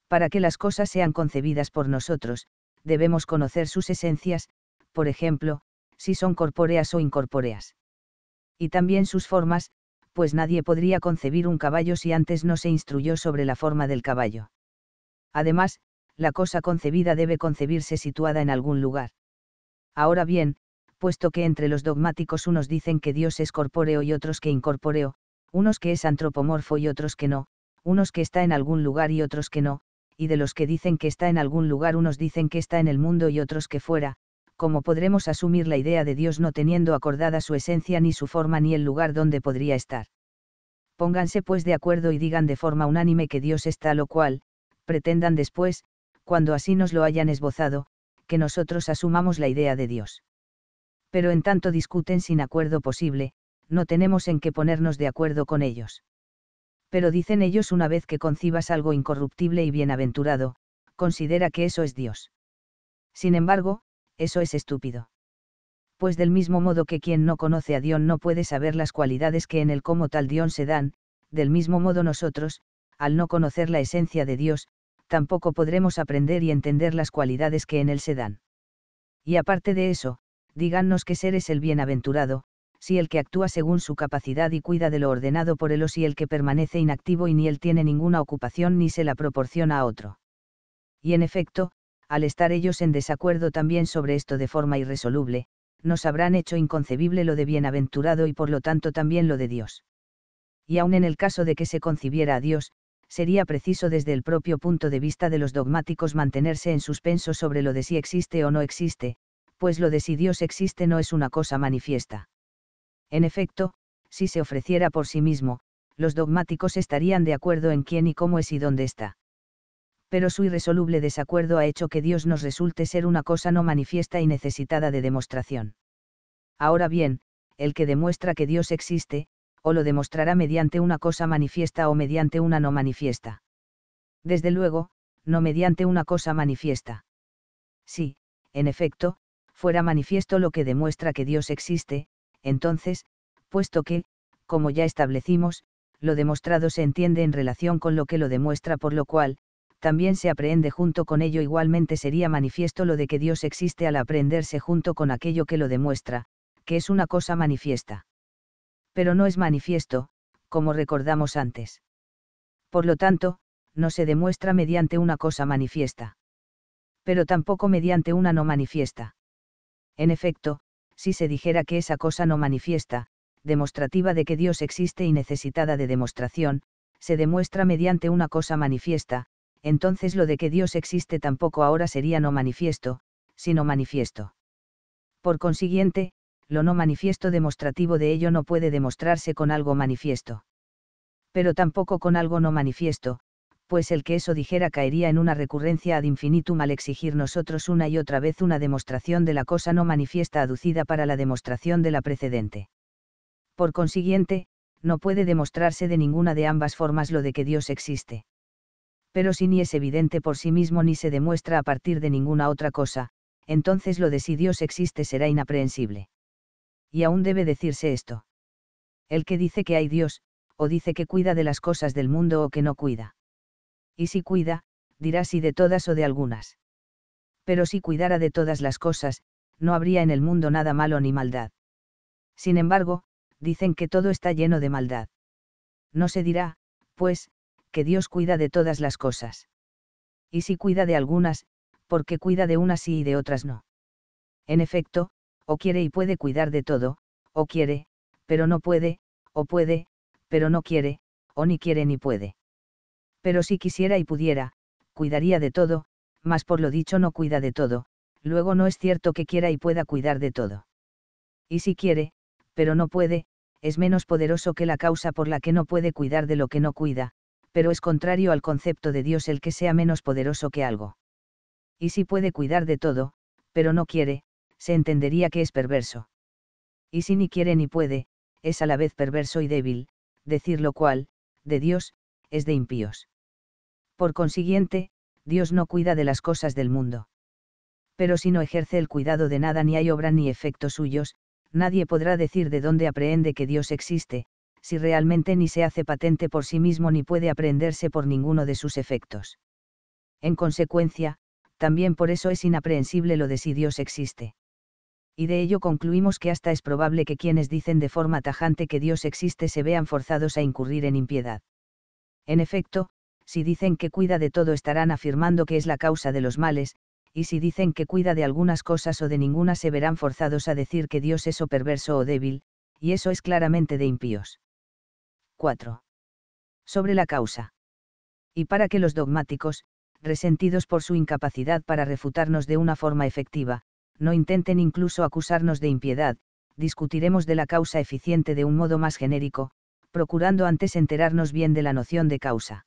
Para que las cosas sean concebidas por nosotros, debemos conocer sus esencias, por ejemplo, si son corpóreas o incorpóreas. Y también sus formas, pues nadie podría concebir un caballo si antes no se instruyó sobre la forma del caballo. Además, la cosa concebida debe concebirse situada en algún lugar. Ahora bien, puesto que entre los dogmáticos unos dicen que Dios es corpóreo y otros que incorpóreo, unos que es antropomorfo y otros que no, unos que está en algún lugar y otros que no, y de los que dicen que está en algún lugar unos dicen que está en el mundo y otros que fuera, ¿cómo podremos asumir la idea de Dios no teniendo acordada su esencia ni su forma ni el lugar donde podría estar? Pónganse pues de acuerdo y digan de forma unánime que Dios está, lo cual, pretendan después, cuando así nos lo hayan esbozado, que nosotros asumamos la idea de Dios. Pero en tanto discuten sin acuerdo posible, no tenemos en qué ponernos de acuerdo con ellos. Pero dicen ellos una vez que concibas algo incorruptible y bienaventurado, considera que eso es Dios. Sin embargo, eso es estúpido. Pues del mismo modo que quien no conoce a Dios no puede saber las cualidades que en él como tal Dios se dan, del mismo modo nosotros, al no conocer la esencia de Dios, tampoco podremos aprender y entender las cualidades que en él se dan. Y aparte de eso, díganos qué ser es el bienaventurado, si el que actúa según su capacidad y cuida de lo ordenado por él o si el que permanece inactivo y ni él tiene ninguna ocupación ni se la proporciona a otro. Y en efecto, al estar ellos en desacuerdo también sobre esto de forma irresoluble, nos habrán hecho inconcebible lo de bienaventurado y por lo tanto también lo de Dios. Y aun en el caso de que se concibiera a Dios, sería preciso desde el propio punto de vista de los dogmáticos mantenerse en suspenso sobre lo de si existe o no existe, pues lo de si Dios existe no es una cosa manifiesta. En efecto, si se ofreciera por sí mismo, los dogmáticos estarían de acuerdo en quién y cómo es y dónde está. Pero su irresoluble desacuerdo ha hecho que Dios nos resulte ser una cosa no manifiesta y necesitada de demostración. Ahora bien, el que demuestra que Dios existe, o lo demostrará mediante una cosa manifiesta o mediante una no manifiesta. Desde luego, no mediante una cosa manifiesta. Si, en efecto, fuera manifiesto lo que demuestra que Dios existe, entonces, puesto que, como ya establecimos, lo demostrado se entiende en relación con lo que lo demuestra por lo cual, también se aprehende junto con ello igualmente sería manifiesto lo de que Dios existe al aprenderse junto con aquello que lo demuestra, que es una cosa manifiesta pero no es manifiesto, como recordamos antes. Por lo tanto, no se demuestra mediante una cosa manifiesta. Pero tampoco mediante una no manifiesta. En efecto, si se dijera que esa cosa no manifiesta, demostrativa de que Dios existe y necesitada de demostración, se demuestra mediante una cosa manifiesta, entonces lo de que Dios existe tampoco ahora sería no manifiesto, sino manifiesto. Por consiguiente, lo no manifiesto demostrativo de ello no puede demostrarse con algo manifiesto. Pero tampoco con algo no manifiesto, pues el que eso dijera caería en una recurrencia ad infinitum al exigir nosotros una y otra vez una demostración de la cosa no manifiesta aducida para la demostración de la precedente. Por consiguiente, no puede demostrarse de ninguna de ambas formas lo de que Dios existe. Pero si ni es evidente por sí mismo ni se demuestra a partir de ninguna otra cosa, entonces lo de si Dios existe será inaprehensible y aún debe decirse esto. El que dice que hay Dios, o dice que cuida de las cosas del mundo o que no cuida. Y si cuida, dirá si de todas o de algunas. Pero si cuidara de todas las cosas, no habría en el mundo nada malo ni maldad. Sin embargo, dicen que todo está lleno de maldad. No se dirá, pues, que Dios cuida de todas las cosas. Y si cuida de algunas, porque cuida de unas sí y de otras no. En efecto, o quiere y puede cuidar de todo, o quiere, pero no puede, o puede, pero no quiere, o ni quiere ni puede. Pero si quisiera y pudiera, cuidaría de todo, mas por lo dicho no cuida de todo, luego no es cierto que quiera y pueda cuidar de todo. Y si quiere, pero no puede, es menos poderoso que la causa por la que no puede cuidar de lo que no cuida, pero es contrario al concepto de Dios el que sea menos poderoso que algo. Y si puede cuidar de todo, pero no quiere, se entendería que es perverso. Y si ni quiere ni puede, es a la vez perverso y débil, decir lo cual, de Dios, es de impíos. Por consiguiente, Dios no cuida de las cosas del mundo. Pero si no ejerce el cuidado de nada ni hay obra ni efectos suyos, nadie podrá decir de dónde aprehende que Dios existe, si realmente ni se hace patente por sí mismo ni puede aprehenderse por ninguno de sus efectos. En consecuencia, también por eso es inaprehensible lo de si Dios existe y de ello concluimos que hasta es probable que quienes dicen de forma tajante que Dios existe se vean forzados a incurrir en impiedad. En efecto, si dicen que cuida de todo estarán afirmando que es la causa de los males, y si dicen que cuida de algunas cosas o de ninguna se verán forzados a decir que Dios es o perverso o débil, y eso es claramente de impíos. 4. Sobre la causa. Y para que los dogmáticos, resentidos por su incapacidad para refutarnos de una forma efectiva, no intenten incluso acusarnos de impiedad, discutiremos de la causa eficiente de un modo más genérico, procurando antes enterarnos bien de la noción de causa.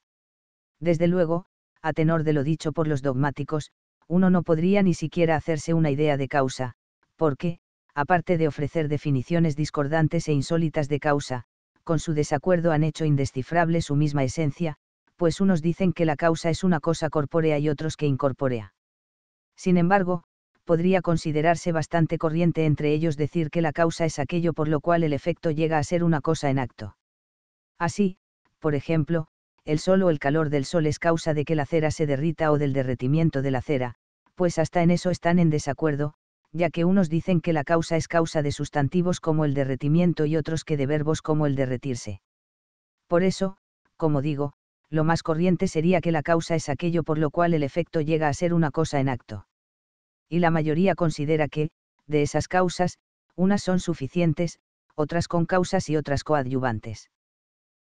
Desde luego, a tenor de lo dicho por los dogmáticos, uno no podría ni siquiera hacerse una idea de causa, porque, aparte de ofrecer definiciones discordantes e insólitas de causa, con su desacuerdo han hecho indescifrable su misma esencia, pues unos dicen que la causa es una cosa corpórea y otros que incorpórea. Sin embargo, podría considerarse bastante corriente entre ellos decir que la causa es aquello por lo cual el efecto llega a ser una cosa en acto. Así, por ejemplo, el sol o el calor del sol es causa de que la cera se derrita o del derretimiento de la cera, pues hasta en eso están en desacuerdo, ya que unos dicen que la causa es causa de sustantivos como el derretimiento y otros que de verbos como el derretirse. Por eso, como digo, lo más corriente sería que la causa es aquello por lo cual el efecto llega a ser una cosa en acto y la mayoría considera que, de esas causas, unas son suficientes, otras con causas y otras coadyuvantes.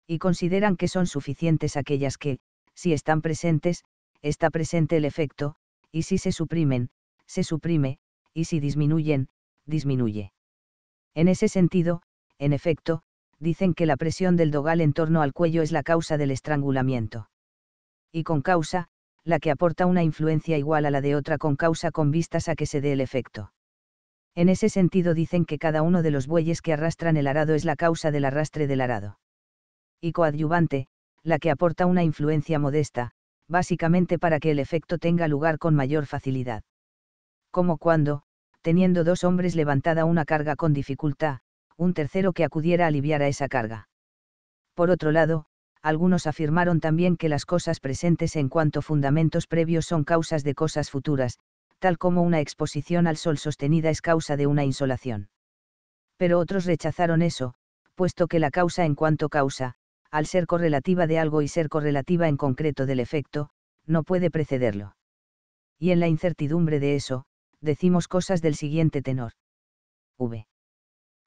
Y consideran que son suficientes aquellas que, si están presentes, está presente el efecto, y si se suprimen, se suprime, y si disminuyen, disminuye. En ese sentido, en efecto, dicen que la presión del dogal en torno al cuello es la causa del estrangulamiento. Y con causa, la que aporta una influencia igual a la de otra con causa con vistas a que se dé el efecto. En ese sentido dicen que cada uno de los bueyes que arrastran el arado es la causa del arrastre del arado. Y coadyuvante, la que aporta una influencia modesta, básicamente para que el efecto tenga lugar con mayor facilidad. Como cuando, teniendo dos hombres levantada una carga con dificultad, un tercero que acudiera a aliviar a esa carga. Por otro lado, algunos afirmaron también que las cosas presentes en cuanto fundamentos previos son causas de cosas futuras, tal como una exposición al sol sostenida es causa de una insolación. Pero otros rechazaron eso, puesto que la causa en cuanto causa, al ser correlativa de algo y ser correlativa en concreto del efecto, no puede precederlo. Y en la incertidumbre de eso, decimos cosas del siguiente tenor. V.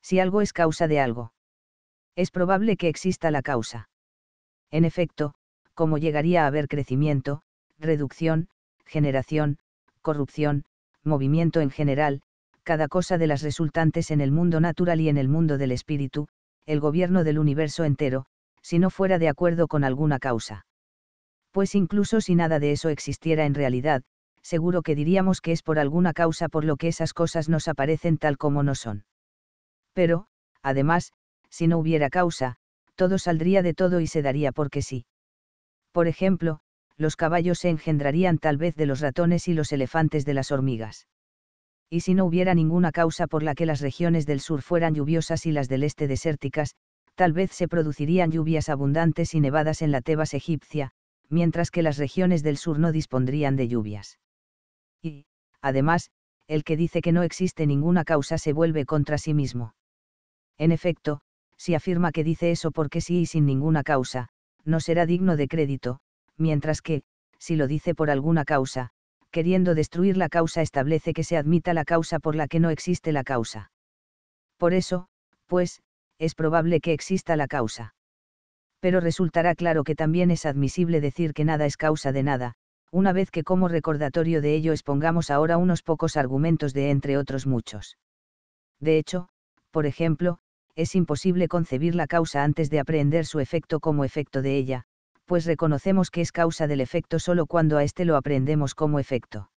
Si algo es causa de algo. Es probable que exista la causa. En efecto, como llegaría a haber crecimiento, reducción, generación, corrupción, movimiento en general, cada cosa de las resultantes en el mundo natural y en el mundo del espíritu, el gobierno del universo entero, si no fuera de acuerdo con alguna causa. Pues incluso si nada de eso existiera en realidad, seguro que diríamos que es por alguna causa por lo que esas cosas nos aparecen tal como no son. Pero, además, si no hubiera causa, todo saldría de todo y se daría porque sí. Por ejemplo, los caballos se engendrarían tal vez de los ratones y los elefantes de las hormigas. Y si no hubiera ninguna causa por la que las regiones del sur fueran lluviosas y las del este desérticas, tal vez se producirían lluvias abundantes y nevadas en la Tebas egipcia, mientras que las regiones del sur no dispondrían de lluvias. Y, además, el que dice que no existe ninguna causa se vuelve contra sí mismo. En efecto, si afirma que dice eso porque sí y sin ninguna causa, no será digno de crédito, mientras que, si lo dice por alguna causa, queriendo destruir la causa establece que se admita la causa por la que no existe la causa. Por eso, pues, es probable que exista la causa. Pero resultará claro que también es admisible decir que nada es causa de nada, una vez que como recordatorio de ello expongamos ahora unos pocos argumentos de entre otros muchos. De hecho, por ejemplo, es imposible concebir la causa antes de aprender su efecto como efecto de ella, pues reconocemos que es causa del efecto solo cuando a éste lo aprendemos como efecto.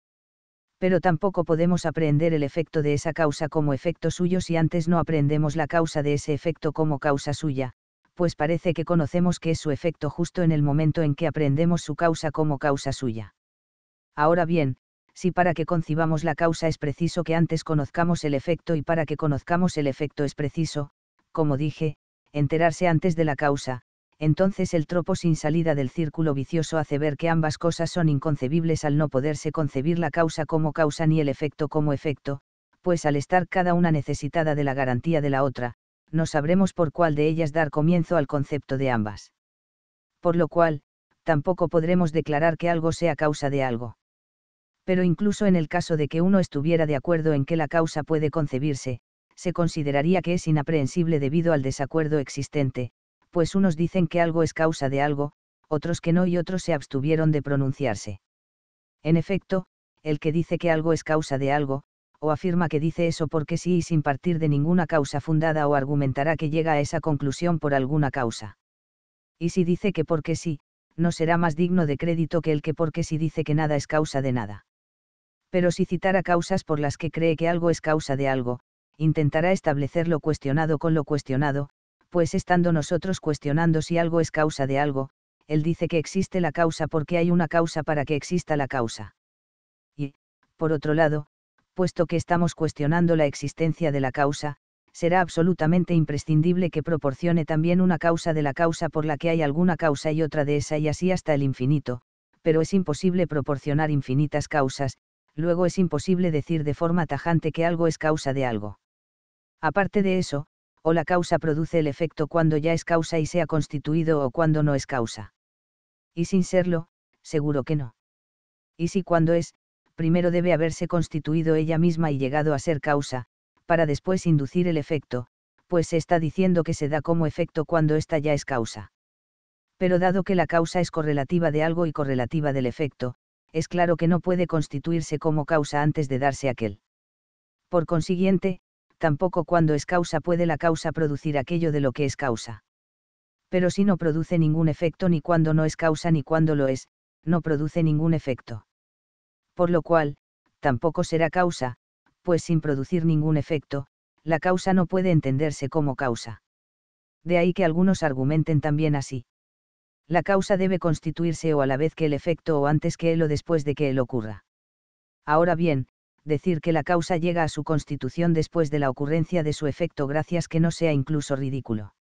Pero tampoco podemos aprender el efecto de esa causa como efecto suyo si antes no aprendemos la causa de ese efecto como causa suya, pues parece que conocemos que es su efecto justo en el momento en que aprendemos su causa como causa suya. Ahora bien, si para que concibamos la causa es preciso que antes conozcamos el efecto y para que conozcamos el efecto es preciso, como dije, enterarse antes de la causa, entonces el tropo sin salida del círculo vicioso hace ver que ambas cosas son inconcebibles al no poderse concebir la causa como causa ni el efecto como efecto, pues al estar cada una necesitada de la garantía de la otra, no sabremos por cuál de ellas dar comienzo al concepto de ambas. Por lo cual, tampoco podremos declarar que algo sea causa de algo. Pero incluso en el caso de que uno estuviera de acuerdo en que la causa puede concebirse, se consideraría que es inaprehensible debido al desacuerdo existente, pues unos dicen que algo es causa de algo, otros que no y otros se abstuvieron de pronunciarse. En efecto, el que dice que algo es causa de algo, o afirma que dice eso porque sí y sin partir de ninguna causa fundada o argumentará que llega a esa conclusión por alguna causa. Y si dice que porque sí, no será más digno de crédito que el que porque sí dice que nada es causa de nada. Pero si citara causas por las que cree que algo es causa de algo, intentará establecer lo cuestionado con lo cuestionado, pues estando nosotros cuestionando si algo es causa de algo, él dice que existe la causa porque hay una causa para que exista la causa. Y, por otro lado, puesto que estamos cuestionando la existencia de la causa, será absolutamente imprescindible que proporcione también una causa de la causa por la que hay alguna causa y otra de esa y así hasta el infinito, pero es imposible proporcionar infinitas causas, luego es imposible decir de forma tajante que algo es causa de algo. Aparte de eso, o la causa produce el efecto cuando ya es causa y se ha constituido o cuando no es causa. Y sin serlo, seguro que no. Y si cuando es, primero debe haberse constituido ella misma y llegado a ser causa, para después inducir el efecto, pues se está diciendo que se da como efecto cuando ésta ya es causa. Pero dado que la causa es correlativa de algo y correlativa del efecto, es claro que no puede constituirse como causa antes de darse aquel. Por consiguiente, tampoco cuando es causa puede la causa producir aquello de lo que es causa. Pero si no produce ningún efecto ni cuando no es causa ni cuando lo es, no produce ningún efecto. Por lo cual, tampoco será causa, pues sin producir ningún efecto, la causa no puede entenderse como causa. De ahí que algunos argumenten también así. La causa debe constituirse o a la vez que el efecto o antes que él o después de que él ocurra. Ahora bien, decir que la causa llega a su constitución después de la ocurrencia de su efecto gracias que no sea incluso ridículo.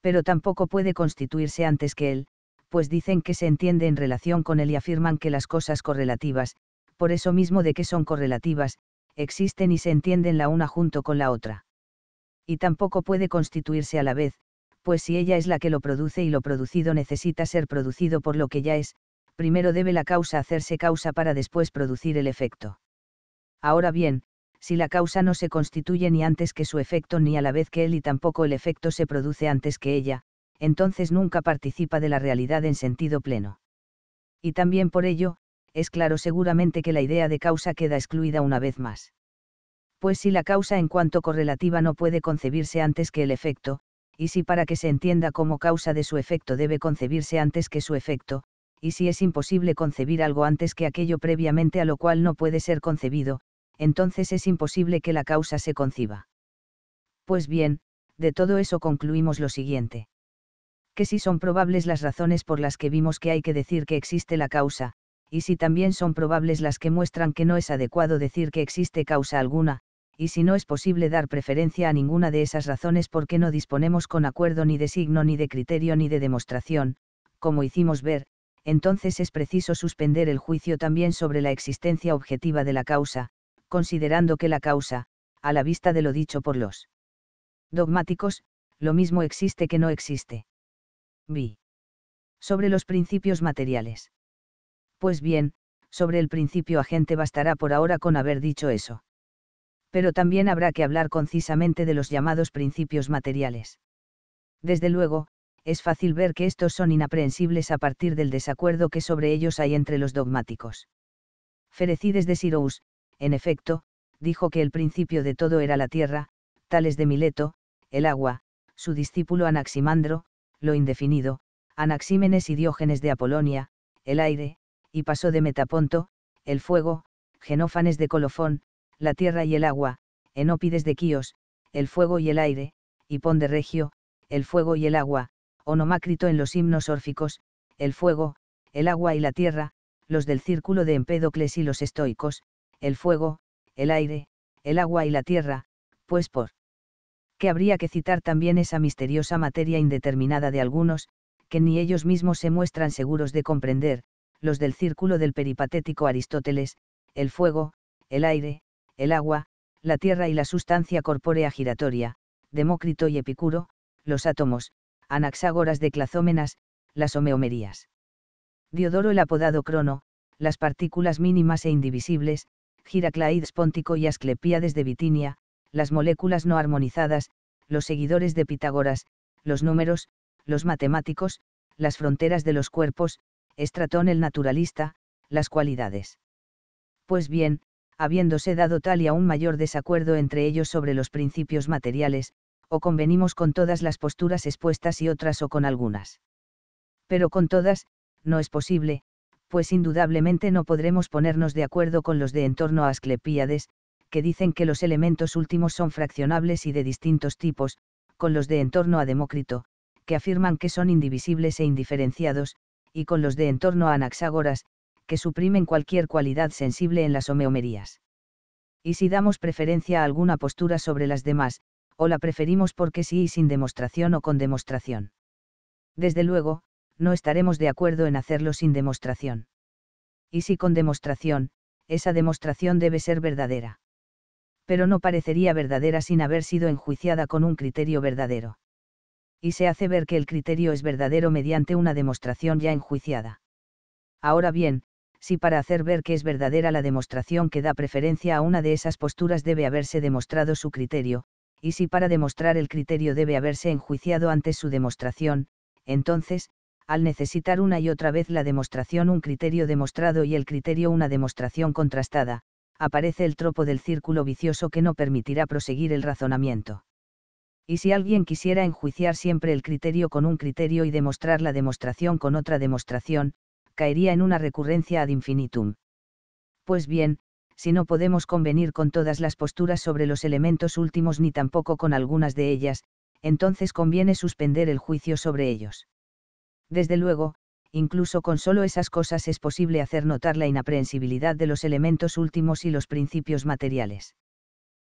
Pero tampoco puede constituirse antes que él, pues dicen que se entiende en relación con él y afirman que las cosas correlativas, por eso mismo de que son correlativas, existen y se entienden la una junto con la otra. Y tampoco puede constituirse a la vez, pues si ella es la que lo produce y lo producido necesita ser producido por lo que ya es, primero debe la causa hacerse causa para después producir el efecto. Ahora bien, si la causa no se constituye ni antes que su efecto ni a la vez que él y tampoco el efecto se produce antes que ella, entonces nunca participa de la realidad en sentido pleno. Y también por ello, es claro seguramente que la idea de causa queda excluida una vez más. Pues si la causa en cuanto correlativa no puede concebirse antes que el efecto, y si para que se entienda como causa de su efecto debe concebirse antes que su efecto, y si es imposible concebir algo antes que aquello previamente a lo cual no puede ser concebido, entonces es imposible que la causa se conciba. Pues bien, de todo eso concluimos lo siguiente. Que si son probables las razones por las que vimos que hay que decir que existe la causa, y si también son probables las que muestran que no es adecuado decir que existe causa alguna, y si no es posible dar preferencia a ninguna de esas razones porque no disponemos con acuerdo ni de signo ni de criterio ni de demostración, como hicimos ver, entonces es preciso suspender el juicio también sobre la existencia objetiva de la causa, considerando que la causa, a la vista de lo dicho por los dogmáticos, lo mismo existe que no existe. b. Sobre los principios materiales. Pues bien, sobre el principio agente bastará por ahora con haber dicho eso. Pero también habrá que hablar concisamente de los llamados principios materiales. Desde luego, es fácil ver que estos son inaprehensibles a partir del desacuerdo que sobre ellos hay entre los dogmáticos. Ferecides de Sirous, en efecto, dijo que el principio de todo era la tierra, tales de Mileto, el agua, su discípulo Anaximandro, lo indefinido, Anaxímenes y Diógenes de Apolonia, el aire, y pasó de Metaponto, el fuego, Genófanes de Colofón, la tierra y el agua, Enópides de Quíos, el fuego y el aire, Hipón de Regio, el fuego y el agua, Onomácrito en los himnos órficos, el fuego, el agua y la tierra, los del círculo de Empédocles y los estoicos, el fuego, el aire, el agua y la tierra, pues por que habría que citar también esa misteriosa materia indeterminada de algunos, que ni ellos mismos se muestran seguros de comprender, los del círculo del peripatético Aristóteles, el fuego, el aire, el agua, la tierra y la sustancia corpórea giratoria, Demócrito y Epicuro, los átomos, Anaxágoras de Clazómenas, las homeomerías. Diodoro el apodado Crono, las partículas mínimas e indivisibles, Giraclaides Póntico y Asclepíades de Bitinia, las moléculas no armonizadas, los seguidores de Pitágoras, los números, los matemáticos, las fronteras de los cuerpos, Estratón el naturalista, las cualidades. Pues bien, habiéndose dado tal y aún mayor desacuerdo entre ellos sobre los principios materiales, o convenimos con todas las posturas expuestas y otras o con algunas. Pero con todas, no es posible, pues indudablemente no podremos ponernos de acuerdo con los de entorno a Asclepíades, que dicen que los elementos últimos son fraccionables y de distintos tipos, con los de entorno a Demócrito, que afirman que son indivisibles e indiferenciados, y con los de entorno a Anaxágoras, que suprimen cualquier cualidad sensible en las homeomerías. Y si damos preferencia a alguna postura sobre las demás, o la preferimos porque sí y sin demostración o con demostración. Desde luego, no estaremos de acuerdo en hacerlo sin demostración. Y si con demostración, esa demostración debe ser verdadera. Pero no parecería verdadera sin haber sido enjuiciada con un criterio verdadero. Y se hace ver que el criterio es verdadero mediante una demostración ya enjuiciada. Ahora bien, si para hacer ver que es verdadera la demostración que da preferencia a una de esas posturas debe haberse demostrado su criterio, y si para demostrar el criterio debe haberse enjuiciado antes su demostración, entonces, al necesitar una y otra vez la demostración un criterio demostrado y el criterio una demostración contrastada, aparece el tropo del círculo vicioso que no permitirá proseguir el razonamiento. Y si alguien quisiera enjuiciar siempre el criterio con un criterio y demostrar la demostración con otra demostración, caería en una recurrencia ad infinitum. Pues bien, si no podemos convenir con todas las posturas sobre los elementos últimos ni tampoco con algunas de ellas, entonces conviene suspender el juicio sobre ellos. Desde luego, incluso con solo esas cosas es posible hacer notar la inaprehensibilidad de los elementos últimos y los principios materiales.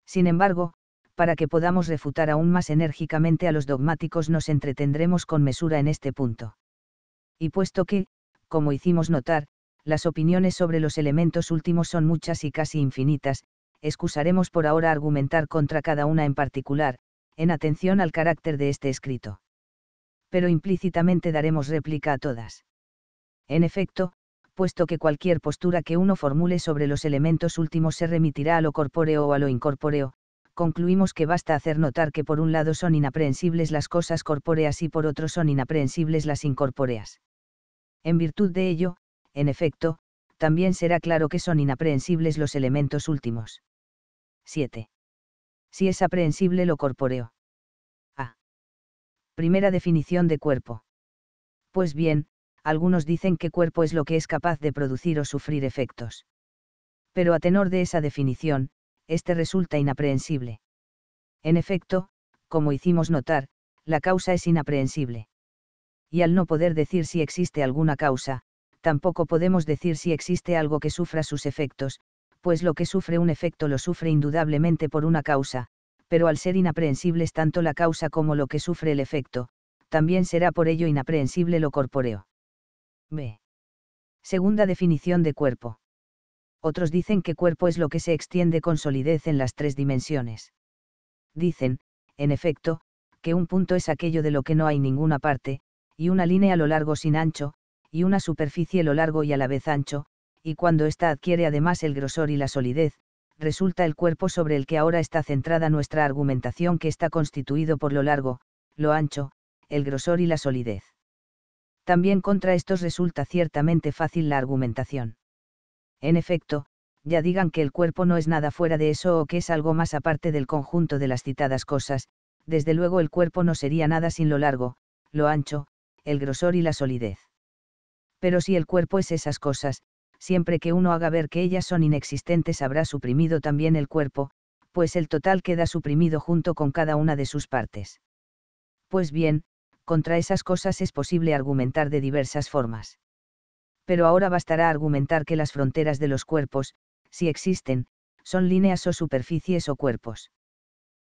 Sin embargo, para que podamos refutar aún más enérgicamente a los dogmáticos nos entretendremos con mesura en este punto. Y puesto que, como hicimos notar, las opiniones sobre los elementos últimos son muchas y casi infinitas, excusaremos por ahora argumentar contra cada una en particular, en atención al carácter de este escrito pero implícitamente daremos réplica a todas. En efecto, puesto que cualquier postura que uno formule sobre los elementos últimos se remitirá a lo corpóreo o a lo incorpóreo, concluimos que basta hacer notar que por un lado son inaprehensibles las cosas corpóreas y por otro son inaprehensibles las incorpóreas. En virtud de ello, en efecto, también será claro que son inaprehensibles los elementos últimos. 7. Si es aprehensible lo corpóreo. Primera definición de cuerpo. Pues bien, algunos dicen que cuerpo es lo que es capaz de producir o sufrir efectos. Pero a tenor de esa definición, este resulta inaprehensible. En efecto, como hicimos notar, la causa es inaprehensible. Y al no poder decir si existe alguna causa, tampoco podemos decir si existe algo que sufra sus efectos, pues lo que sufre un efecto lo sufre indudablemente por una causa, pero al ser inaprehensibles tanto la causa como lo que sufre el efecto, también será por ello inaprehensible lo corpóreo. B. Segunda definición de cuerpo. Otros dicen que cuerpo es lo que se extiende con solidez en las tres dimensiones. Dicen, en efecto, que un punto es aquello de lo que no hay ninguna parte, y una línea a lo largo sin ancho, y una superficie a lo largo y a la vez ancho, y cuando ésta adquiere además el grosor y la solidez, resulta el cuerpo sobre el que ahora está centrada nuestra argumentación que está constituido por lo largo, lo ancho, el grosor y la solidez. También contra estos resulta ciertamente fácil la argumentación. En efecto, ya digan que el cuerpo no es nada fuera de eso o que es algo más aparte del conjunto de las citadas cosas, desde luego el cuerpo no sería nada sin lo largo, lo ancho, el grosor y la solidez. Pero si el cuerpo es esas cosas, siempre que uno haga ver que ellas son inexistentes habrá suprimido también el cuerpo, pues el total queda suprimido junto con cada una de sus partes. Pues bien, contra esas cosas es posible argumentar de diversas formas. Pero ahora bastará argumentar que las fronteras de los cuerpos, si existen, son líneas o superficies o cuerpos.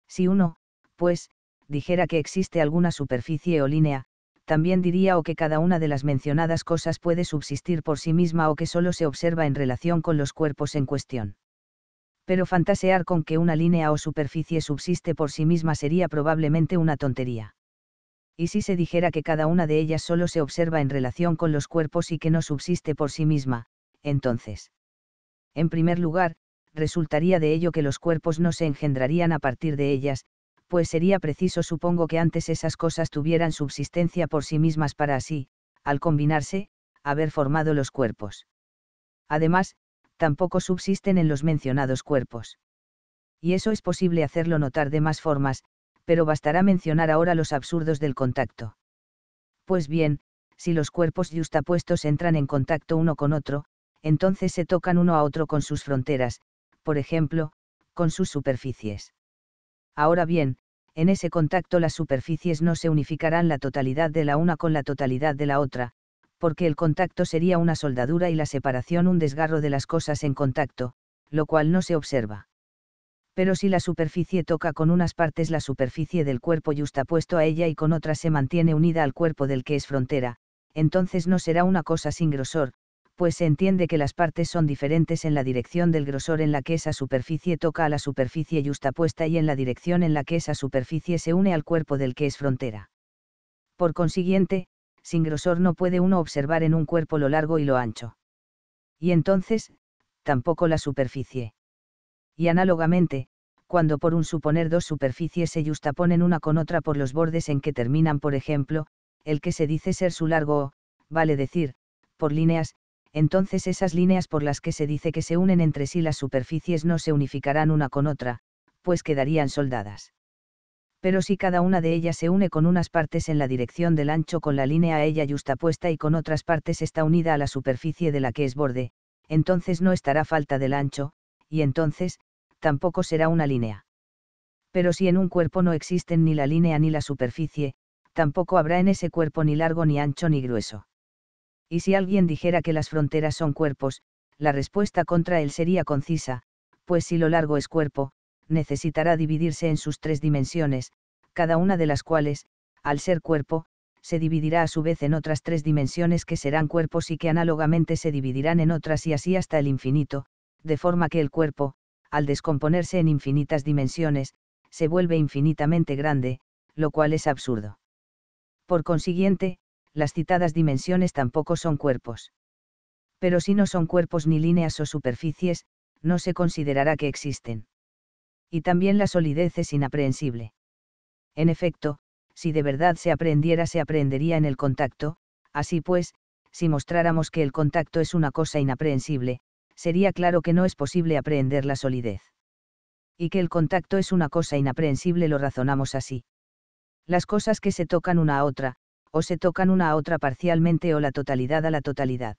Si uno, pues, dijera que existe alguna superficie o línea, también diría o que cada una de las mencionadas cosas puede subsistir por sí misma o que solo se observa en relación con los cuerpos en cuestión. Pero fantasear con que una línea o superficie subsiste por sí misma sería probablemente una tontería. Y si se dijera que cada una de ellas solo se observa en relación con los cuerpos y que no subsiste por sí misma, entonces. En primer lugar, resultaría de ello que los cuerpos no se engendrarían a partir de ellas, pues sería preciso supongo que antes esas cosas tuvieran subsistencia por sí mismas para así, al combinarse, haber formado los cuerpos. Además, tampoco subsisten en los mencionados cuerpos. Y eso es posible hacerlo notar de más formas, pero bastará mencionar ahora los absurdos del contacto. Pues bien, si los cuerpos justapuestos entran en contacto uno con otro, entonces se tocan uno a otro con sus fronteras, por ejemplo, con sus superficies. Ahora bien, en ese contacto las superficies no se unificarán la totalidad de la una con la totalidad de la otra, porque el contacto sería una soldadura y la separación un desgarro de las cosas en contacto, lo cual no se observa. Pero si la superficie toca con unas partes la superficie del cuerpo puesto a ella y con otras se mantiene unida al cuerpo del que es frontera, entonces no será una cosa sin grosor, pues se entiende que las partes son diferentes en la dirección del grosor en la que esa superficie toca a la superficie justapuesta y en la dirección en la que esa superficie se une al cuerpo del que es frontera. Por consiguiente, sin grosor no puede uno observar en un cuerpo lo largo y lo ancho. Y entonces, tampoco la superficie. Y análogamente, cuando por un suponer dos superficies se justaponen una con otra por los bordes en que terminan, por ejemplo, el que se dice ser su largo o, vale decir, por líneas, entonces esas líneas por las que se dice que se unen entre sí las superficies no se unificarán una con otra, pues quedarían soldadas. Pero si cada una de ellas se une con unas partes en la dirección del ancho con la línea a ella puesta y con otras partes está unida a la superficie de la que es borde, entonces no estará falta del ancho, y entonces, tampoco será una línea. Pero si en un cuerpo no existen ni la línea ni la superficie, tampoco habrá en ese cuerpo ni largo ni ancho ni grueso. Y si alguien dijera que las fronteras son cuerpos, la respuesta contra él sería concisa, pues si lo largo es cuerpo, necesitará dividirse en sus tres dimensiones, cada una de las cuales, al ser cuerpo, se dividirá a su vez en otras tres dimensiones que serán cuerpos y que análogamente se dividirán en otras y así hasta el infinito, de forma que el cuerpo, al descomponerse en infinitas dimensiones, se vuelve infinitamente grande, lo cual es absurdo. Por consiguiente, las citadas dimensiones tampoco son cuerpos. Pero si no son cuerpos ni líneas o superficies, no se considerará que existen. Y también la solidez es inaprehensible. En efecto, si de verdad se aprendiera se aprendería en el contacto, así pues, si mostráramos que el contacto es una cosa inaprehensible, sería claro que no es posible aprehender la solidez. Y que el contacto es una cosa inaprehensible lo razonamos así. Las cosas que se tocan una a otra, o se tocan una a otra parcialmente o la totalidad a la totalidad.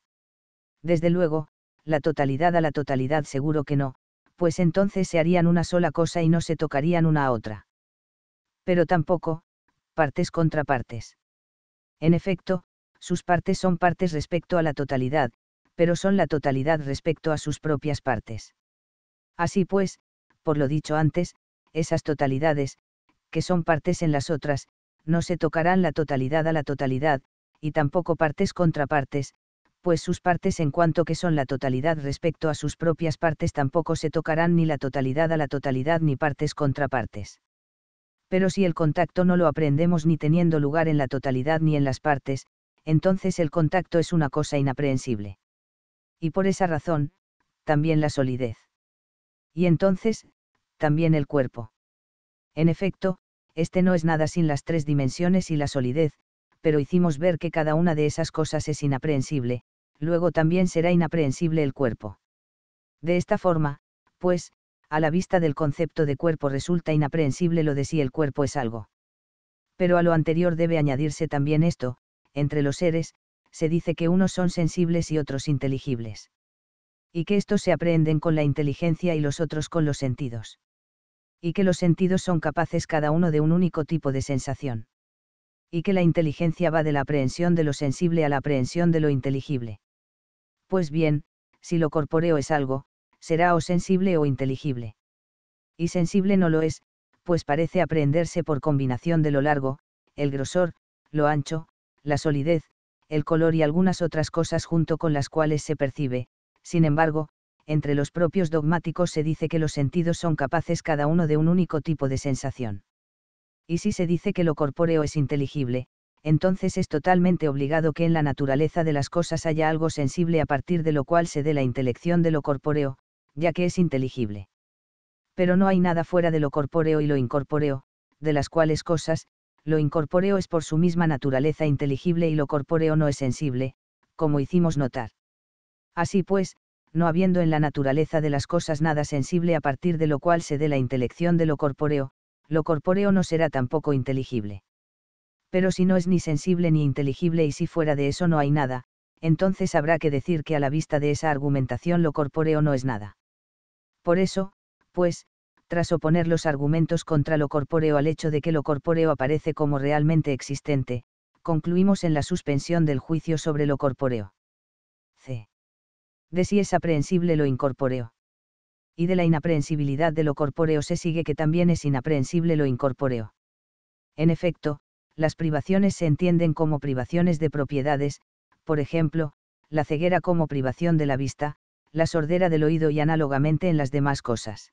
Desde luego, la totalidad a la totalidad seguro que no, pues entonces se harían una sola cosa y no se tocarían una a otra. Pero tampoco, partes contra partes. En efecto, sus partes son partes respecto a la totalidad, pero son la totalidad respecto a sus propias partes. Así pues, por lo dicho antes, esas totalidades, que son partes en las otras, no se tocarán la totalidad a la totalidad, y tampoco partes contra partes, pues sus partes en cuanto que son la totalidad respecto a sus propias partes tampoco se tocarán ni la totalidad a la totalidad ni partes contra partes. Pero si el contacto no lo aprendemos ni teniendo lugar en la totalidad ni en las partes, entonces el contacto es una cosa inaprehensible. Y por esa razón, también la solidez. Y entonces, también el cuerpo. En efecto, este no es nada sin las tres dimensiones y la solidez, pero hicimos ver que cada una de esas cosas es inaprehensible, luego también será inaprehensible el cuerpo. De esta forma, pues, a la vista del concepto de cuerpo resulta inaprehensible lo de si el cuerpo es algo. Pero a lo anterior debe añadirse también esto, entre los seres, se dice que unos son sensibles y otros inteligibles. Y que estos se aprehenden con la inteligencia y los otros con los sentidos y que los sentidos son capaces cada uno de un único tipo de sensación. Y que la inteligencia va de la aprehensión de lo sensible a la aprehensión de lo inteligible. Pues bien, si lo corpóreo es algo, será o sensible o inteligible. Y sensible no lo es, pues parece aprehenderse por combinación de lo largo, el grosor, lo ancho, la solidez, el color y algunas otras cosas junto con las cuales se percibe, sin embargo, entre los propios dogmáticos se dice que los sentidos son capaces cada uno de un único tipo de sensación. Y si se dice que lo corpóreo es inteligible, entonces es totalmente obligado que en la naturaleza de las cosas haya algo sensible a partir de lo cual se dé la intelección de lo corpóreo, ya que es inteligible. Pero no hay nada fuera de lo corpóreo y lo incorpóreo, de las cuales cosas, lo incorpóreo es por su misma naturaleza inteligible y lo corpóreo no es sensible, como hicimos notar. Así pues, no habiendo en la naturaleza de las cosas nada sensible a partir de lo cual se dé la intelección de lo corpóreo, lo corpóreo no será tampoco inteligible. Pero si no es ni sensible ni inteligible y si fuera de eso no hay nada, entonces habrá que decir que a la vista de esa argumentación lo corpóreo no es nada. Por eso, pues, tras oponer los argumentos contra lo corpóreo al hecho de que lo corpóreo aparece como realmente existente, concluimos en la suspensión del juicio sobre lo corpóreo. C de si es aprehensible lo incorpóreo. Y de la inaprehensibilidad de lo corpóreo se sigue que también es inaprehensible lo incorpóreo. En efecto, las privaciones se entienden como privaciones de propiedades, por ejemplo, la ceguera como privación de la vista, la sordera del oído y análogamente en las demás cosas.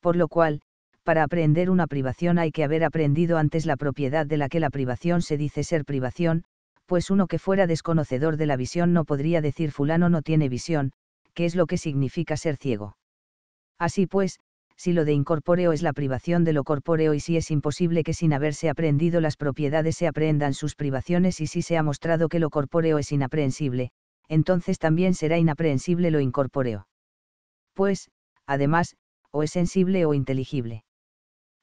Por lo cual, para aprender una privación hay que haber aprendido antes la propiedad de la que la privación se dice ser privación, pues uno que fuera desconocedor de la visión no podría decir fulano no tiene visión, que es lo que significa ser ciego. Así pues, si lo de incorpóreo es la privación de lo corpóreo y si es imposible que sin haberse aprendido las propiedades se aprendan sus privaciones y si se ha mostrado que lo corpóreo es inaprehensible, entonces también será inaprehensible lo incorpóreo. Pues, además, o es sensible o inteligible.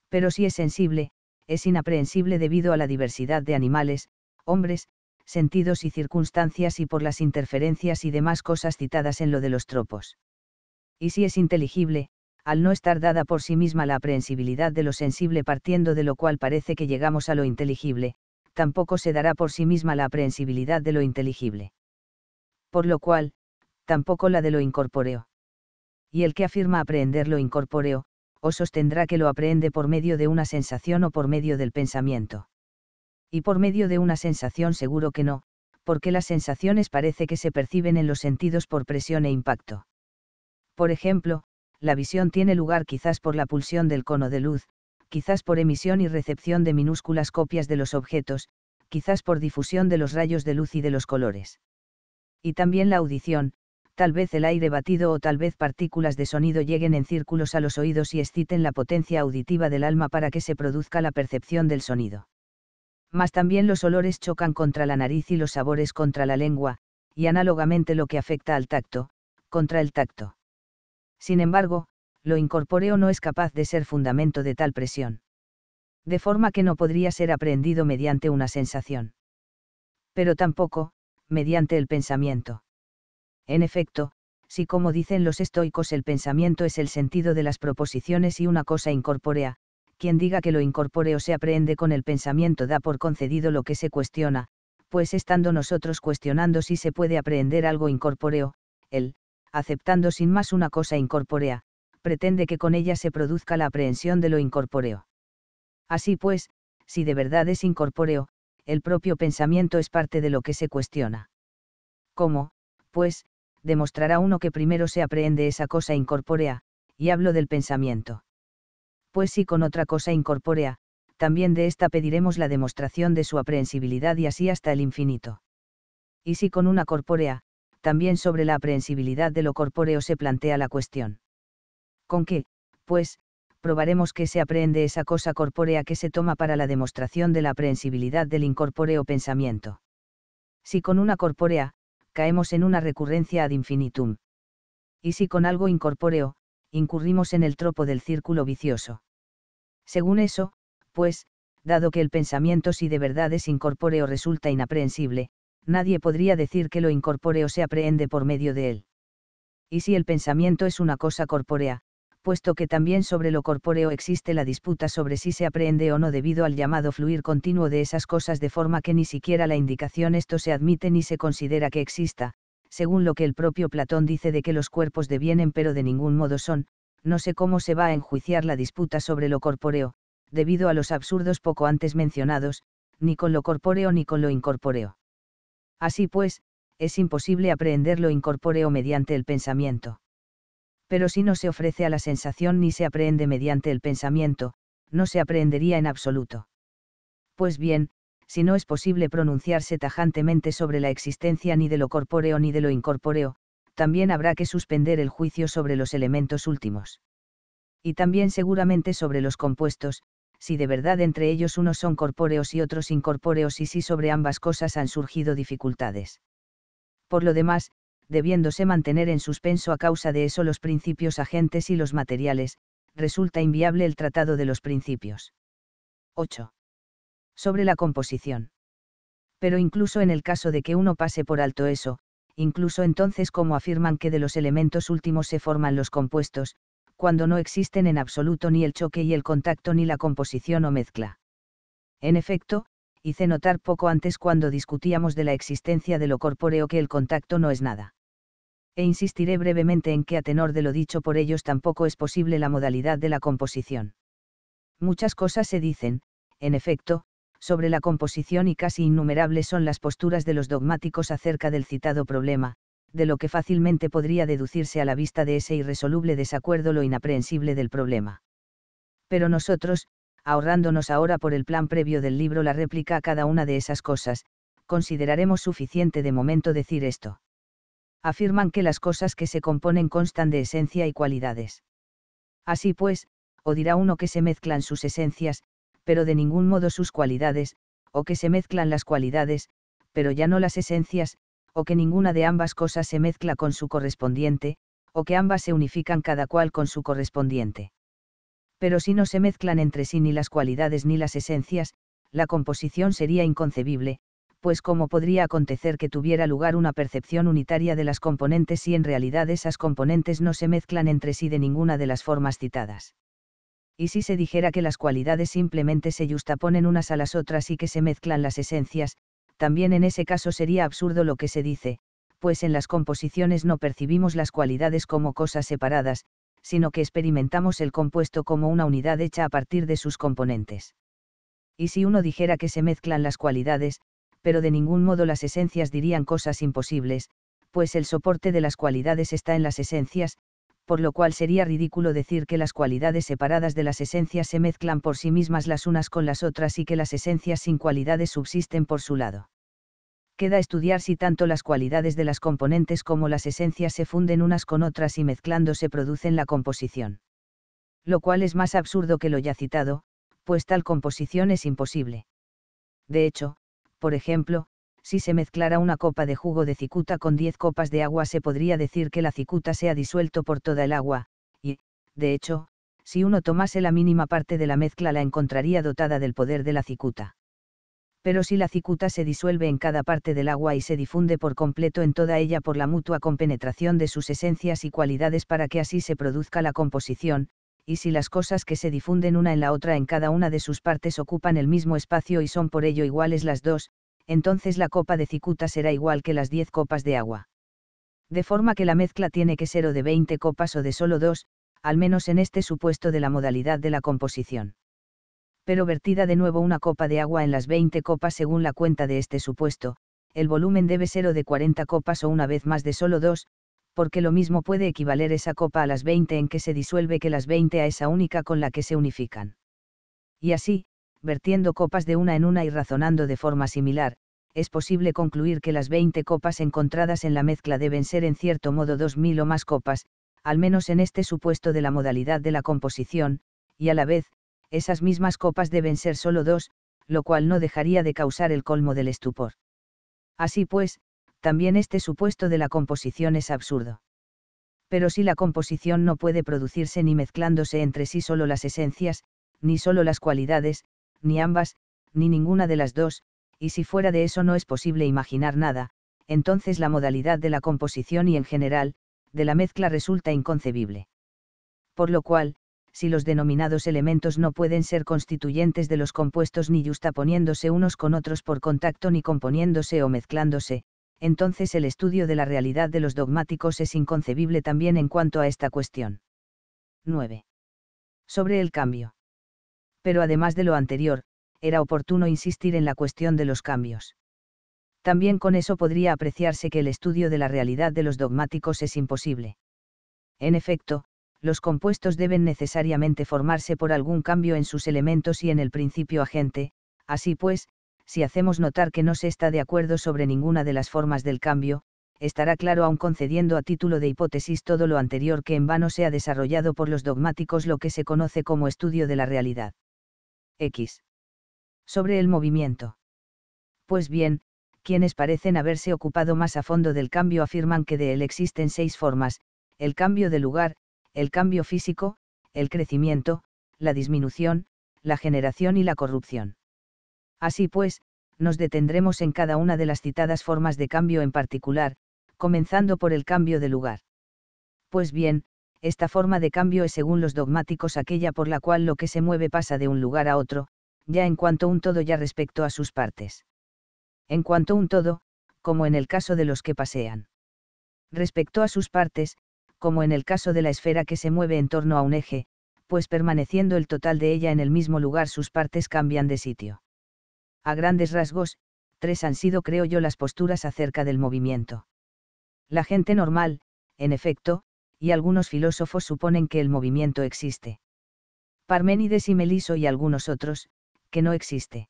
Pero si es sensible, es inaprehensible debido a la diversidad de animales, hombres, sentidos y circunstancias y por las interferencias y demás cosas citadas en lo de los tropos. Y si es inteligible, al no estar dada por sí misma la aprehensibilidad de lo sensible partiendo de lo cual parece que llegamos a lo inteligible, tampoco se dará por sí misma la aprehensibilidad de lo inteligible. Por lo cual, tampoco la de lo incorpóreo. Y el que afirma aprehender lo incorpóreo, o sostendrá que lo aprehende por medio de una sensación o por medio del pensamiento y por medio de una sensación seguro que no, porque las sensaciones parece que se perciben en los sentidos por presión e impacto. Por ejemplo, la visión tiene lugar quizás por la pulsión del cono de luz, quizás por emisión y recepción de minúsculas copias de los objetos, quizás por difusión de los rayos de luz y de los colores. Y también la audición, tal vez el aire batido o tal vez partículas de sonido lleguen en círculos a los oídos y exciten la potencia auditiva del alma para que se produzca la percepción del sonido mas también los olores chocan contra la nariz y los sabores contra la lengua, y análogamente lo que afecta al tacto, contra el tacto. Sin embargo, lo incorpóreo no es capaz de ser fundamento de tal presión. De forma que no podría ser aprendido mediante una sensación. Pero tampoco, mediante el pensamiento. En efecto, si como dicen los estoicos el pensamiento es el sentido de las proposiciones y una cosa incorpórea, quien diga que lo incorpóreo se aprehende con el pensamiento da por concedido lo que se cuestiona, pues estando nosotros cuestionando si se puede aprehender algo incorpóreo, él, aceptando sin más una cosa incorpórea, pretende que con ella se produzca la aprehensión de lo incorpóreo. Así pues, si de verdad es incorpóreo, el propio pensamiento es parte de lo que se cuestiona. ¿Cómo, pues, demostrará uno que primero se aprehende esa cosa incorpórea, y hablo del pensamiento? pues si con otra cosa incorpórea, también de esta pediremos la demostración de su aprehensibilidad y así hasta el infinito. Y si con una corpórea, también sobre la aprehensibilidad de lo corpóreo se plantea la cuestión. ¿Con qué, pues, probaremos que se aprehende esa cosa corpórea que se toma para la demostración de la aprehensibilidad del incorpóreo pensamiento? Si con una corpórea, caemos en una recurrencia ad infinitum. Y si con algo incorpóreo, incurrimos en el tropo del círculo vicioso. Según eso, pues, dado que el pensamiento si de verdad es incorpóreo resulta inaprehensible, nadie podría decir que lo incorpóreo se aprehende por medio de él. Y si el pensamiento es una cosa corpórea, puesto que también sobre lo corpóreo existe la disputa sobre si se aprehende o no debido al llamado fluir continuo de esas cosas de forma que ni siquiera la indicación esto se admite ni se considera que exista, según lo que el propio Platón dice de que los cuerpos devienen pero de ningún modo son, no sé cómo se va a enjuiciar la disputa sobre lo corpóreo, debido a los absurdos poco antes mencionados, ni con lo corpóreo ni con lo incorpóreo. Así pues, es imposible aprehender lo incorpóreo mediante el pensamiento. Pero si no se ofrece a la sensación ni se aprehende mediante el pensamiento, no se aprendería en absoluto. Pues bien, si no es posible pronunciarse tajantemente sobre la existencia ni de lo corpóreo ni de lo incorpóreo, también habrá que suspender el juicio sobre los elementos últimos. Y también seguramente sobre los compuestos, si de verdad entre ellos unos son corpóreos y otros incorpóreos y si sobre ambas cosas han surgido dificultades. Por lo demás, debiéndose mantener en suspenso a causa de eso los principios agentes y los materiales, resulta inviable el tratado de los principios. 8 sobre la composición. Pero incluso en el caso de que uno pase por alto eso, incluso entonces como afirman que de los elementos últimos se forman los compuestos, cuando no existen en absoluto ni el choque y el contacto ni la composición o mezcla. En efecto, hice notar poco antes cuando discutíamos de la existencia de lo corpóreo que el contacto no es nada. E insistiré brevemente en que a tenor de lo dicho por ellos tampoco es posible la modalidad de la composición. Muchas cosas se dicen, en efecto, sobre la composición y casi innumerables son las posturas de los dogmáticos acerca del citado problema, de lo que fácilmente podría deducirse a la vista de ese irresoluble desacuerdo lo inaprehensible del problema. Pero nosotros, ahorrándonos ahora por el plan previo del libro la réplica a cada una de esas cosas, consideraremos suficiente de momento decir esto. Afirman que las cosas que se componen constan de esencia y cualidades. Así pues, o dirá uno que se mezclan sus esencias, pero de ningún modo sus cualidades, o que se mezclan las cualidades, pero ya no las esencias, o que ninguna de ambas cosas se mezcla con su correspondiente, o que ambas se unifican cada cual con su correspondiente. Pero si no se mezclan entre sí ni las cualidades ni las esencias, la composición sería inconcebible, pues cómo podría acontecer que tuviera lugar una percepción unitaria de las componentes si en realidad esas componentes no se mezclan entre sí de ninguna de las formas citadas y si se dijera que las cualidades simplemente se yustaponen unas a las otras y que se mezclan las esencias, también en ese caso sería absurdo lo que se dice, pues en las composiciones no percibimos las cualidades como cosas separadas, sino que experimentamos el compuesto como una unidad hecha a partir de sus componentes. Y si uno dijera que se mezclan las cualidades, pero de ningún modo las esencias dirían cosas imposibles, pues el soporte de las cualidades está en las esencias, por lo cual sería ridículo decir que las cualidades separadas de las esencias se mezclan por sí mismas las unas con las otras y que las esencias sin cualidades subsisten por su lado. Queda estudiar si tanto las cualidades de las componentes como las esencias se funden unas con otras y mezclándose producen la composición. Lo cual es más absurdo que lo ya citado, pues tal composición es imposible. De hecho, por ejemplo, si se mezclara una copa de jugo de cicuta con diez copas de agua se podría decir que la cicuta se ha disuelto por toda el agua, y, de hecho, si uno tomase la mínima parte de la mezcla la encontraría dotada del poder de la cicuta. Pero si la cicuta se disuelve en cada parte del agua y se difunde por completo en toda ella por la mutua compenetración de sus esencias y cualidades para que así se produzca la composición, y si las cosas que se difunden una en la otra en cada una de sus partes ocupan el mismo espacio y son por ello iguales las dos, entonces la copa de cicuta será igual que las 10 copas de agua. De forma que la mezcla tiene que ser o de 20 copas o de solo dos, al menos en este supuesto de la modalidad de la composición. Pero vertida de nuevo una copa de agua en las 20 copas según la cuenta de este supuesto, el volumen debe ser o de 40 copas o una vez más de solo dos, porque lo mismo puede equivaler esa copa a las 20 en que se disuelve que las 20 a esa única con la que se unifican. Y así, vertiendo copas de una en una y razonando de forma similar, es posible concluir que las 20 copas encontradas en la mezcla deben ser en cierto modo 2.000 o más copas, al menos en este supuesto de la modalidad de la composición, y a la vez, esas mismas copas deben ser solo dos, lo cual no dejaría de causar el colmo del estupor. Así pues, también este supuesto de la composición es absurdo. Pero si la composición no puede producirse ni mezclándose entre sí solo las esencias, ni solo las cualidades, ni ambas, ni ninguna de las dos, y si fuera de eso no es posible imaginar nada, entonces la modalidad de la composición y en general, de la mezcla resulta inconcebible. Por lo cual, si los denominados elementos no pueden ser constituyentes de los compuestos ni poniéndose unos con otros por contacto ni componiéndose o mezclándose, entonces el estudio de la realidad de los dogmáticos es inconcebible también en cuanto a esta cuestión. 9. Sobre el cambio. Pero además de lo anterior, era oportuno insistir en la cuestión de los cambios. También con eso podría apreciarse que el estudio de la realidad de los dogmáticos es imposible. En efecto, los compuestos deben necesariamente formarse por algún cambio en sus elementos y en el principio agente, así pues, si hacemos notar que no se está de acuerdo sobre ninguna de las formas del cambio, estará claro aún concediendo a título de hipótesis todo lo anterior que en vano se ha desarrollado por los dogmáticos lo que se conoce como estudio de la realidad. X sobre el movimiento. Pues bien, quienes parecen haberse ocupado más a fondo del cambio afirman que de él existen seis formas, el cambio de lugar, el cambio físico, el crecimiento, la disminución, la generación y la corrupción. Así pues, nos detendremos en cada una de las citadas formas de cambio en particular, comenzando por el cambio de lugar. Pues bien, esta forma de cambio es según los dogmáticos aquella por la cual lo que se mueve pasa de un lugar a otro, ya en cuanto un todo ya respecto a sus partes. En cuanto un todo, como en el caso de los que pasean. Respecto a sus partes, como en el caso de la esfera que se mueve en torno a un eje, pues permaneciendo el total de ella en el mismo lugar sus partes cambian de sitio. A grandes rasgos, tres han sido creo yo las posturas acerca del movimiento. La gente normal, en efecto, y algunos filósofos suponen que el movimiento existe. Parménides y Meliso y algunos otros, que no existe.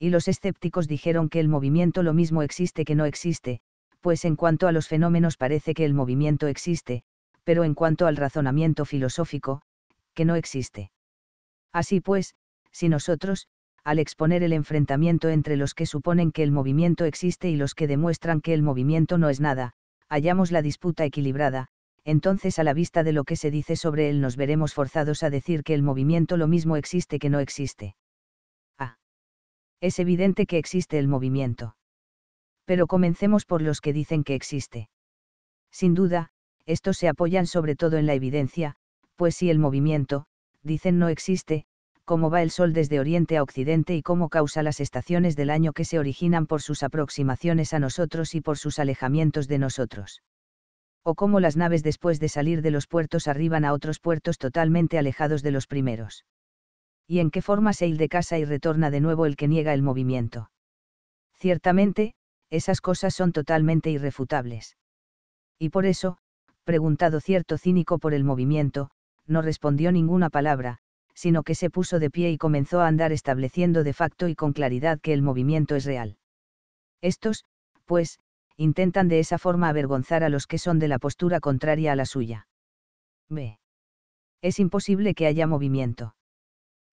Y los escépticos dijeron que el movimiento lo mismo existe que no existe, pues en cuanto a los fenómenos parece que el movimiento existe, pero en cuanto al razonamiento filosófico, que no existe. Así pues, si nosotros, al exponer el enfrentamiento entre los que suponen que el movimiento existe y los que demuestran que el movimiento no es nada, hallamos la disputa equilibrada, entonces a la vista de lo que se dice sobre él nos veremos forzados a decir que el movimiento lo mismo existe que no existe es evidente que existe el movimiento. Pero comencemos por los que dicen que existe. Sin duda, estos se apoyan sobre todo en la evidencia, pues si el movimiento, dicen no existe, cómo va el Sol desde Oriente a Occidente y cómo causa las estaciones del año que se originan por sus aproximaciones a nosotros y por sus alejamientos de nosotros. O cómo las naves después de salir de los puertos arriban a otros puertos totalmente alejados de los primeros y en qué forma se de casa y retorna de nuevo el que niega el movimiento. Ciertamente, esas cosas son totalmente irrefutables. Y por eso, preguntado cierto cínico por el movimiento, no respondió ninguna palabra, sino que se puso de pie y comenzó a andar estableciendo de facto y con claridad que el movimiento es real. Estos, pues, intentan de esa forma avergonzar a los que son de la postura contraria a la suya. B. Es imposible que haya movimiento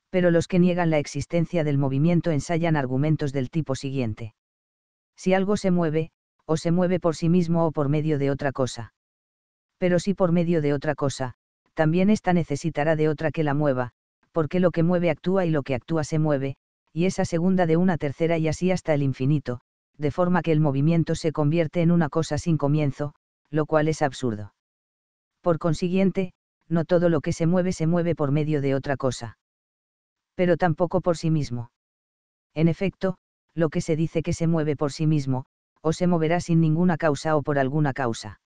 pero los que niegan la existencia del movimiento ensayan argumentos del tipo siguiente. Si algo se mueve, o se mueve por sí mismo o por medio de otra cosa. Pero si por medio de otra cosa, también ésta necesitará de otra que la mueva, porque lo que mueve actúa y lo que actúa se mueve, y esa segunda de una tercera y así hasta el infinito, de forma que el movimiento se convierte en una cosa sin comienzo, lo cual es absurdo. Por consiguiente, no todo lo que se mueve se mueve por medio de otra cosa pero tampoco por sí mismo. En efecto, lo que se dice que se mueve por sí mismo, o se moverá sin ninguna causa o por alguna causa.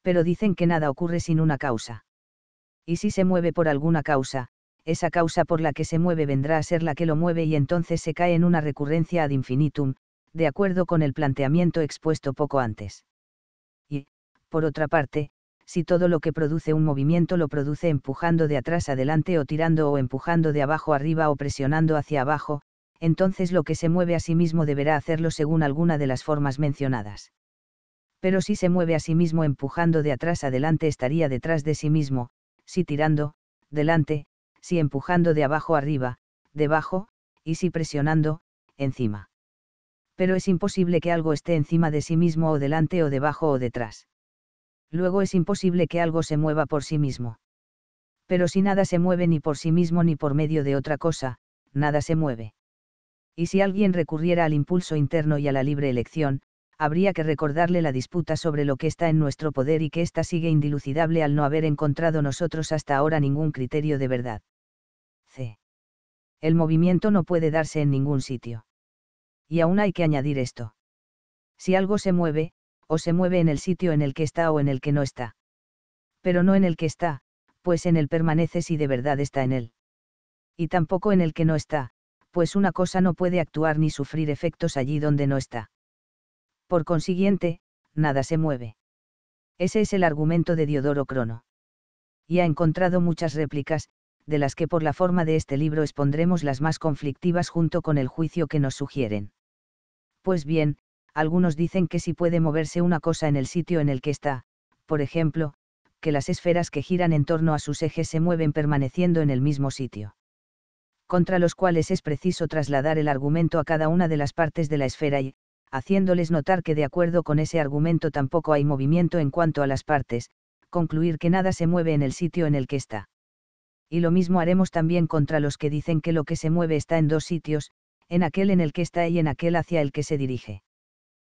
Pero dicen que nada ocurre sin una causa. Y si se mueve por alguna causa, esa causa por la que se mueve vendrá a ser la que lo mueve y entonces se cae en una recurrencia ad infinitum, de acuerdo con el planteamiento expuesto poco antes. Y, por otra parte, si todo lo que produce un movimiento lo produce empujando de atrás adelante o tirando o empujando de abajo arriba o presionando hacia abajo, entonces lo que se mueve a sí mismo deberá hacerlo según alguna de las formas mencionadas. Pero si se mueve a sí mismo empujando de atrás adelante estaría detrás de sí mismo, si tirando, delante, si empujando de abajo arriba, debajo, y si presionando, encima. Pero es imposible que algo esté encima de sí mismo o delante o debajo o detrás luego es imposible que algo se mueva por sí mismo. Pero si nada se mueve ni por sí mismo ni por medio de otra cosa, nada se mueve. Y si alguien recurriera al impulso interno y a la libre elección, habría que recordarle la disputa sobre lo que está en nuestro poder y que ésta sigue indilucidable al no haber encontrado nosotros hasta ahora ningún criterio de verdad. C. El movimiento no puede darse en ningún sitio. Y aún hay que añadir esto. Si algo se mueve, o se mueve en el sitio en el que está o en el que no está. Pero no en el que está, pues en él permanece si de verdad está en él. Y tampoco en el que no está, pues una cosa no puede actuar ni sufrir efectos allí donde no está. Por consiguiente, nada se mueve. Ese es el argumento de Diodoro Crono. Y ha encontrado muchas réplicas, de las que por la forma de este libro expondremos las más conflictivas junto con el juicio que nos sugieren. Pues bien, algunos dicen que si puede moverse una cosa en el sitio en el que está, por ejemplo, que las esferas que giran en torno a sus ejes se mueven permaneciendo en el mismo sitio. Contra los cuales es preciso trasladar el argumento a cada una de las partes de la esfera y, haciéndoles notar que de acuerdo con ese argumento tampoco hay movimiento en cuanto a las partes, concluir que nada se mueve en el sitio en el que está. Y lo mismo haremos también contra los que dicen que lo que se mueve está en dos sitios, en aquel en el que está y en aquel hacia el que se dirige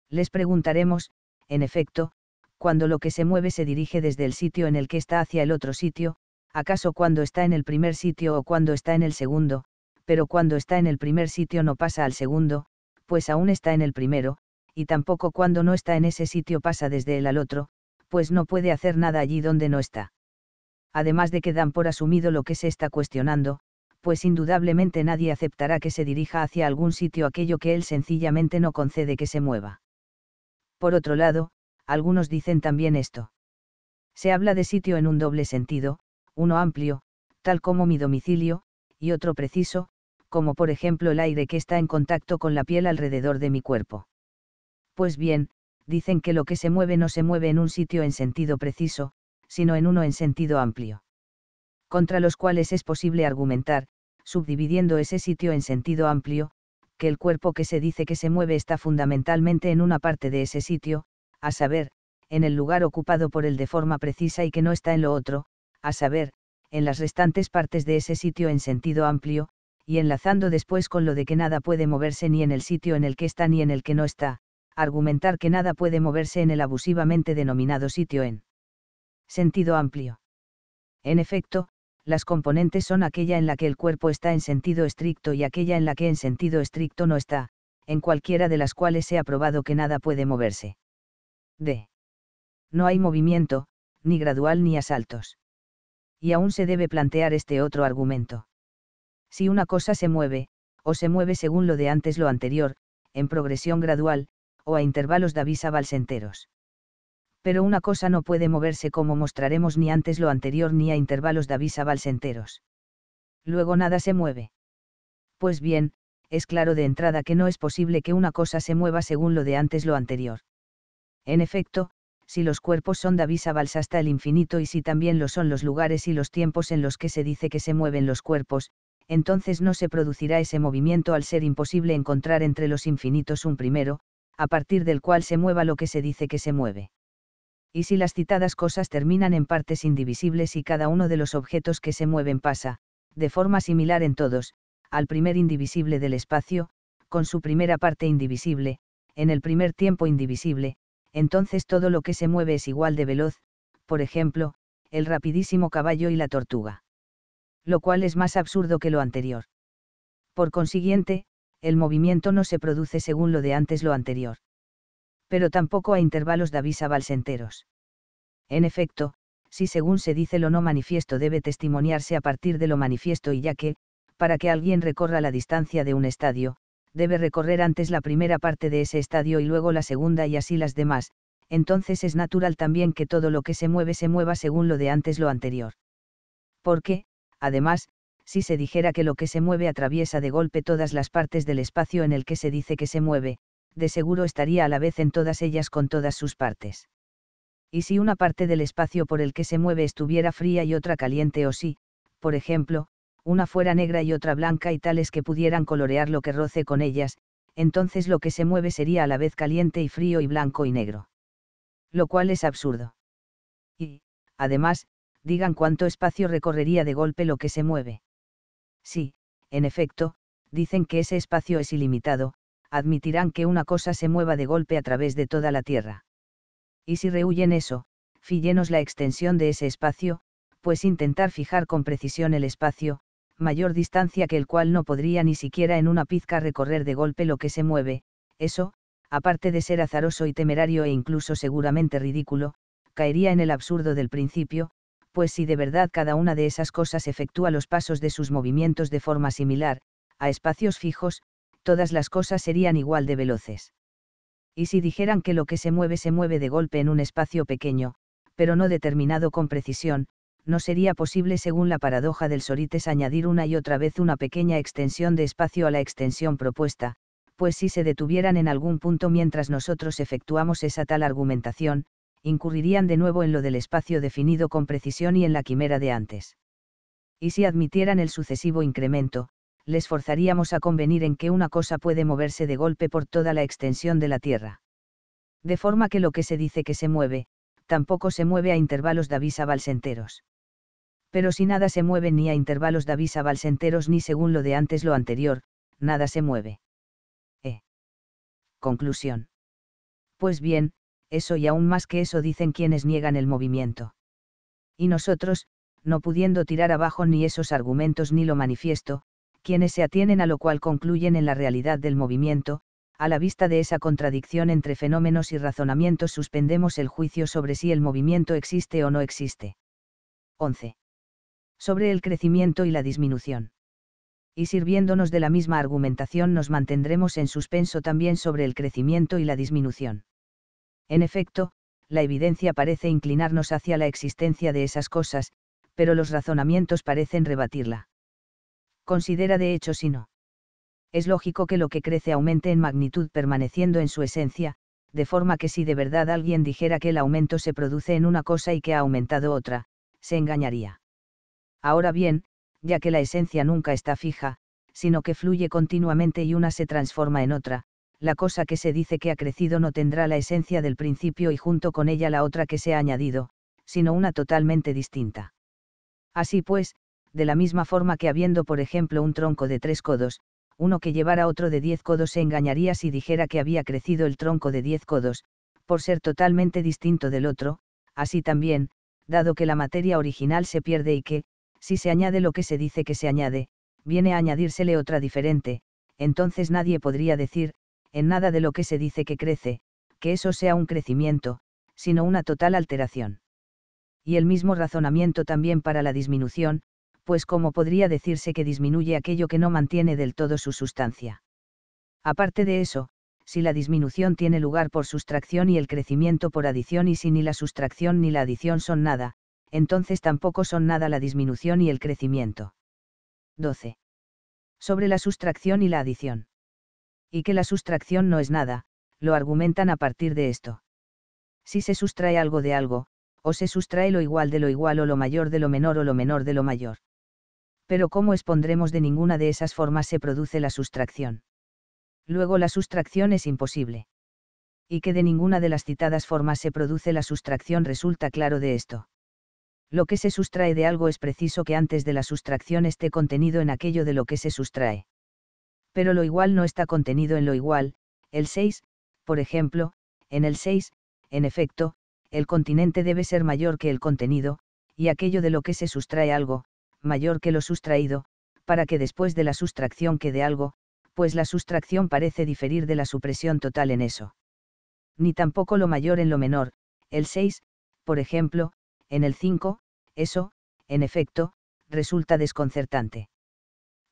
les preguntaremos, en efecto, cuando lo que se mueve se dirige desde el sitio en el que está hacia el otro sitio, acaso cuando está en el primer sitio o cuando está en el segundo, pero cuando está en el primer sitio no pasa al segundo, pues aún está en el primero, y tampoco cuando no está en ese sitio pasa desde él al otro, pues no puede hacer nada allí donde no está. Además de que dan por asumido lo que se está cuestionando, pues indudablemente nadie aceptará que se dirija hacia algún sitio aquello que él sencillamente no concede que se mueva. Por otro lado, algunos dicen también esto. Se habla de sitio en un doble sentido, uno amplio, tal como mi domicilio, y otro preciso, como por ejemplo el aire que está en contacto con la piel alrededor de mi cuerpo. Pues bien, dicen que lo que se mueve no se mueve en un sitio en sentido preciso, sino en uno en sentido amplio. Contra los cuales es posible argumentar, subdividiendo ese sitio en sentido amplio, que el cuerpo que se dice que se mueve está fundamentalmente en una parte de ese sitio, a saber, en el lugar ocupado por él de forma precisa y que no está en lo otro, a saber, en las restantes partes de ese sitio en sentido amplio, y enlazando después con lo de que nada puede moverse ni en el sitio en el que está ni en el que no está, argumentar que nada puede moverse en el abusivamente denominado sitio en sentido amplio. En efecto, las componentes son aquella en la que el cuerpo está en sentido estricto y aquella en la que en sentido estricto no está, en cualquiera de las cuales se ha probado que nada puede moverse. D. No hay movimiento, ni gradual ni asaltos. Y aún se debe plantear este otro argumento. Si una cosa se mueve, o se mueve según lo de antes lo anterior, en progresión gradual, o a intervalos de avisabals valsenteros pero una cosa no puede moverse como mostraremos ni antes lo anterior ni a intervalos de avisabals enteros. Luego nada se mueve. Pues bien, es claro de entrada que no es posible que una cosa se mueva según lo de antes lo anterior. En efecto, si los cuerpos son avisabals hasta el infinito y si también lo son los lugares y los tiempos en los que se dice que se mueven los cuerpos, entonces no se producirá ese movimiento al ser imposible encontrar entre los infinitos un primero, a partir del cual se mueva lo que se dice que se mueve y si las citadas cosas terminan en partes indivisibles y cada uno de los objetos que se mueven pasa, de forma similar en todos, al primer indivisible del espacio, con su primera parte indivisible, en el primer tiempo indivisible, entonces todo lo que se mueve es igual de veloz, por ejemplo, el rapidísimo caballo y la tortuga. Lo cual es más absurdo que lo anterior. Por consiguiente, el movimiento no se produce según lo de antes lo anterior pero tampoco a intervalos de avisa valsenteros. En efecto, si según se dice lo no manifiesto debe testimoniarse a partir de lo manifiesto y ya que, para que alguien recorra la distancia de un estadio, debe recorrer antes la primera parte de ese estadio y luego la segunda y así las demás, entonces es natural también que todo lo que se mueve se mueva según lo de antes lo anterior. Porque, además, si se dijera que lo que se mueve atraviesa de golpe todas las partes del espacio en el que se dice que se mueve, de seguro estaría a la vez en todas ellas con todas sus partes. Y si una parte del espacio por el que se mueve estuviera fría y otra caliente o si, por ejemplo, una fuera negra y otra blanca y tales que pudieran colorear lo que roce con ellas, entonces lo que se mueve sería a la vez caliente y frío y blanco y negro. Lo cual es absurdo. Y, además, digan cuánto espacio recorrería de golpe lo que se mueve. Sí, en efecto, dicen que ese espacio es ilimitado, admitirán que una cosa se mueva de golpe a través de toda la Tierra. Y si rehuyen eso, fillenos la extensión de ese espacio, pues intentar fijar con precisión el espacio, mayor distancia que el cual no podría ni siquiera en una pizca recorrer de golpe lo que se mueve, eso, aparte de ser azaroso y temerario e incluso seguramente ridículo, caería en el absurdo del principio, pues si de verdad cada una de esas cosas efectúa los pasos de sus movimientos de forma similar, a espacios fijos, todas las cosas serían igual de veloces. Y si dijeran que lo que se mueve se mueve de golpe en un espacio pequeño, pero no determinado con precisión, no sería posible según la paradoja del Sorites añadir una y otra vez una pequeña extensión de espacio a la extensión propuesta, pues si se detuvieran en algún punto mientras nosotros efectuamos esa tal argumentación, incurrirían de nuevo en lo del espacio definido con precisión y en la quimera de antes. Y si admitieran el sucesivo incremento, les forzaríamos a convenir en que una cosa puede moverse de golpe por toda la extensión de la Tierra. De forma que lo que se dice que se mueve, tampoco se mueve a intervalos de avisa valsenteros. Pero si nada se mueve ni a intervalos de avisa balsenteros ni según lo de antes lo anterior, nada se mueve. ¿Eh? Conclusión. Pues bien, eso y aún más que eso dicen quienes niegan el movimiento. Y nosotros, no pudiendo tirar abajo ni esos argumentos ni lo manifiesto, quienes se atienen a lo cual concluyen en la realidad del movimiento, a la vista de esa contradicción entre fenómenos y razonamientos suspendemos el juicio sobre si el movimiento existe o no existe. 11. Sobre el crecimiento y la disminución. Y sirviéndonos de la misma argumentación nos mantendremos en suspenso también sobre el crecimiento y la disminución. En efecto, la evidencia parece inclinarnos hacia la existencia de esas cosas, pero los razonamientos parecen rebatirla considera de hecho si no. Es lógico que lo que crece aumente en magnitud permaneciendo en su esencia, de forma que si de verdad alguien dijera que el aumento se produce en una cosa y que ha aumentado otra, se engañaría. Ahora bien, ya que la esencia nunca está fija, sino que fluye continuamente y una se transforma en otra, la cosa que se dice que ha crecido no tendrá la esencia del principio y junto con ella la otra que se ha añadido, sino una totalmente distinta. Así pues, de la misma forma que habiendo por ejemplo un tronco de tres codos, uno que llevara otro de diez codos se engañaría si dijera que había crecido el tronco de diez codos, por ser totalmente distinto del otro, así también, dado que la materia original se pierde y que, si se añade lo que se dice que se añade, viene a añadírsele otra diferente, entonces nadie podría decir, en nada de lo que se dice que crece, que eso sea un crecimiento, sino una total alteración. Y el mismo razonamiento también para la disminución, pues cómo podría decirse que disminuye aquello que no mantiene del todo su sustancia. Aparte de eso, si la disminución tiene lugar por sustracción y el crecimiento por adición y si ni la sustracción ni la adición son nada, entonces tampoco son nada la disminución y el crecimiento. 12. Sobre la sustracción y la adición. Y que la sustracción no es nada, lo argumentan a partir de esto. Si se sustrae algo de algo, o se sustrae lo igual de lo igual o lo mayor de lo menor o lo menor de lo mayor pero ¿cómo expondremos de ninguna de esas formas se produce la sustracción. Luego la sustracción es imposible. Y que de ninguna de las citadas formas se produce la sustracción resulta claro de esto. Lo que se sustrae de algo es preciso que antes de la sustracción esté contenido en aquello de lo que se sustrae. Pero lo igual no está contenido en lo igual, el 6, por ejemplo, en el 6, en efecto, el continente debe ser mayor que el contenido, y aquello de lo que se sustrae algo, mayor que lo sustraído, para que después de la sustracción quede algo, pues la sustracción parece diferir de la supresión total en eso. Ni tampoco lo mayor en lo menor, el 6, por ejemplo, en el 5, eso, en efecto, resulta desconcertante.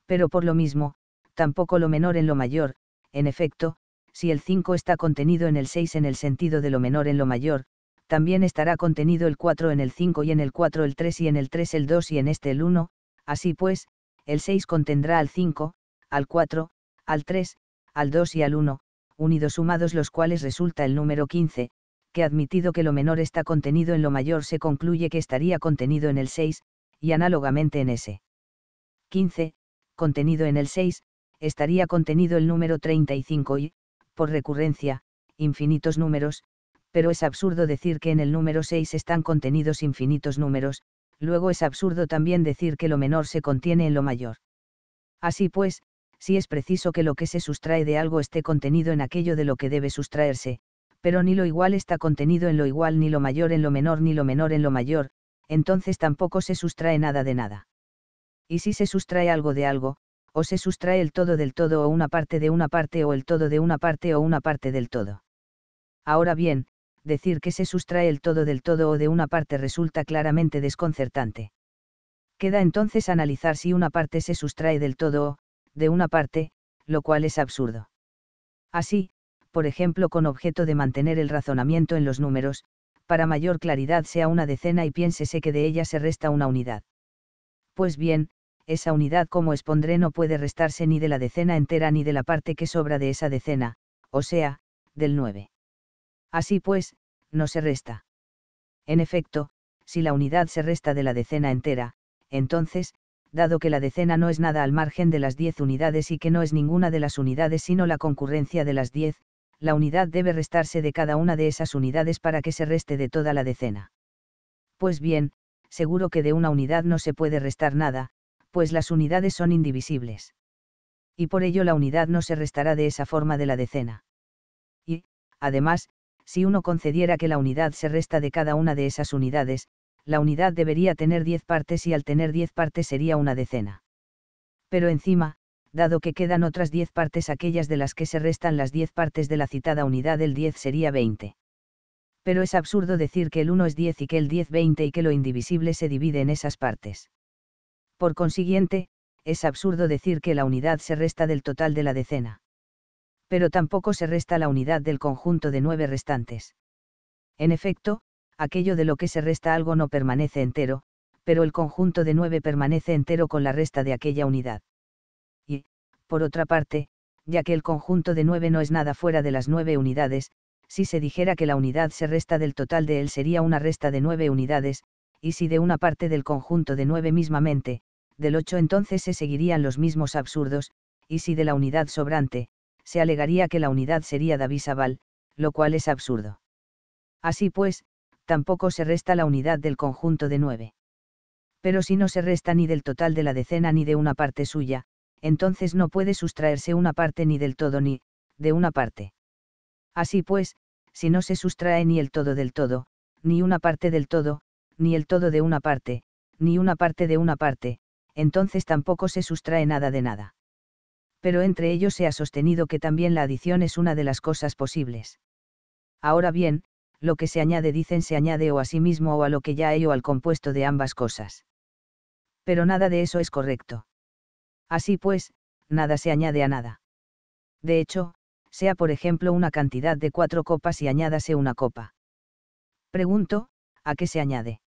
Pero por lo mismo, tampoco lo menor en lo mayor, en efecto, si el 5 está contenido en el 6 en el sentido de lo menor en lo mayor, también estará contenido el 4 en el 5 y en el 4 el 3 y en el 3 el 2 y en este el 1, así pues, el 6 contendrá al 5, al 4, al 3, al 2 y al 1, unidos sumados los cuales resulta el número 15, que admitido que lo menor está contenido en lo mayor se concluye que estaría contenido en el 6, y análogamente en ese 15, contenido en el 6, estaría contenido el número 35 y, por recurrencia, infinitos números, pero es absurdo decir que en el número 6 están contenidos infinitos números, luego es absurdo también decir que lo menor se contiene en lo mayor. Así pues, si es preciso que lo que se sustrae de algo esté contenido en aquello de lo que debe sustraerse, pero ni lo igual está contenido en lo igual ni lo mayor en lo menor ni lo menor en lo mayor, entonces tampoco se sustrae nada de nada. Y si se sustrae algo de algo, o se sustrae el todo del todo o una parte de una parte o el todo de una parte o una parte del todo. Ahora bien, decir que se sustrae el todo del todo o de una parte resulta claramente desconcertante. Queda entonces analizar si una parte se sustrae del todo o, de una parte, lo cual es absurdo. Así, por ejemplo, con objeto de mantener el razonamiento en los números, para mayor claridad sea una decena y piénsese que de ella se resta una unidad. Pues bien, esa unidad como expondré no puede restarse ni de la decena entera ni de la parte que sobra de esa decena, o sea, del 9. Así pues, no se resta. En efecto, si la unidad se resta de la decena entera, entonces, dado que la decena no es nada al margen de las diez unidades y que no es ninguna de las unidades sino la concurrencia de las 10, la unidad debe restarse de cada una de esas unidades para que se reste de toda la decena. Pues bien, seguro que de una unidad no se puede restar nada, pues las unidades son indivisibles. Y por ello la unidad no se restará de esa forma de la decena. Y, además, si uno concediera que la unidad se resta de cada una de esas unidades, la unidad debería tener 10 partes y al tener 10 partes sería una decena. Pero encima, dado que quedan otras 10 partes aquellas de las que se restan las 10 partes de la citada unidad, el 10 sería 20. Pero es absurdo decir que el 1 es 10 y que el 10 20 y que lo indivisible se divide en esas partes. Por consiguiente, es absurdo decir que la unidad se resta del total de la decena pero tampoco se resta la unidad del conjunto de nueve restantes. En efecto, aquello de lo que se resta algo no permanece entero, pero el conjunto de nueve permanece entero con la resta de aquella unidad. Y, por otra parte, ya que el conjunto de nueve no es nada fuera de las nueve unidades, si se dijera que la unidad se resta del total de él sería una resta de nueve unidades, y si de una parte del conjunto de nueve mismamente, del ocho entonces se seguirían los mismos absurdos, y si de la unidad sobrante, se alegaría que la unidad sería Sabal, lo cual es absurdo. Así pues, tampoco se resta la unidad del conjunto de nueve. Pero si no se resta ni del total de la decena ni de una parte suya, entonces no puede sustraerse una parte ni del todo ni, de una parte. Así pues, si no se sustrae ni el todo del todo, ni una parte del todo, ni el todo de una parte, ni una parte de una parte, entonces tampoco se sustrae nada de nada pero entre ellos se ha sostenido que también la adición es una de las cosas posibles. Ahora bien, lo que se añade dicen se añade o a sí mismo o a lo que ya hay o al compuesto de ambas cosas. Pero nada de eso es correcto. Así pues, nada se añade a nada. De hecho, sea por ejemplo una cantidad de cuatro copas y añádase una copa. Pregunto, ¿a qué se añade?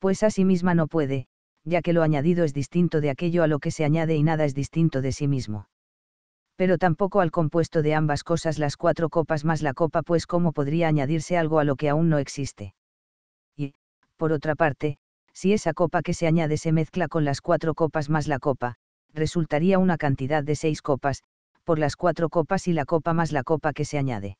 Pues a sí misma no puede, ya que lo añadido es distinto de aquello a lo que se añade y nada es distinto de sí mismo. Pero tampoco al compuesto de ambas cosas las cuatro copas más la copa, pues cómo podría añadirse algo a lo que aún no existe. Y, por otra parte, si esa copa que se añade se mezcla con las cuatro copas más la copa, resultaría una cantidad de seis copas, por las cuatro copas y la copa más la copa que se añade.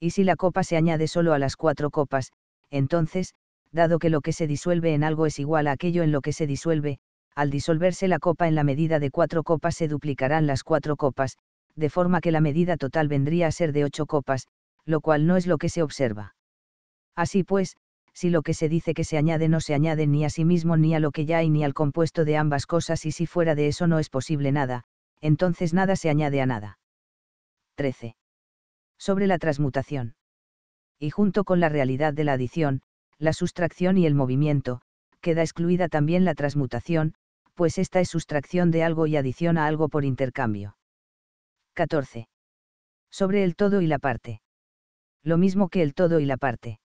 Y si la copa se añade solo a las cuatro copas, entonces, dado que lo que se disuelve en algo es igual a aquello en lo que se disuelve, al disolverse la copa en la medida de cuatro copas se duplicarán las cuatro copas, de forma que la medida total vendría a ser de ocho copas, lo cual no es lo que se observa. Así pues, si lo que se dice que se añade no se añade ni a sí mismo ni a lo que ya hay ni al compuesto de ambas cosas y si fuera de eso no es posible nada, entonces nada se añade a nada. 13. Sobre la transmutación. Y junto con la realidad de la adición, la sustracción y el movimiento, queda excluida también la transmutación, pues esta es sustracción de algo y adición a algo por intercambio. 14. Sobre el todo y la parte. Lo mismo que el todo y la parte.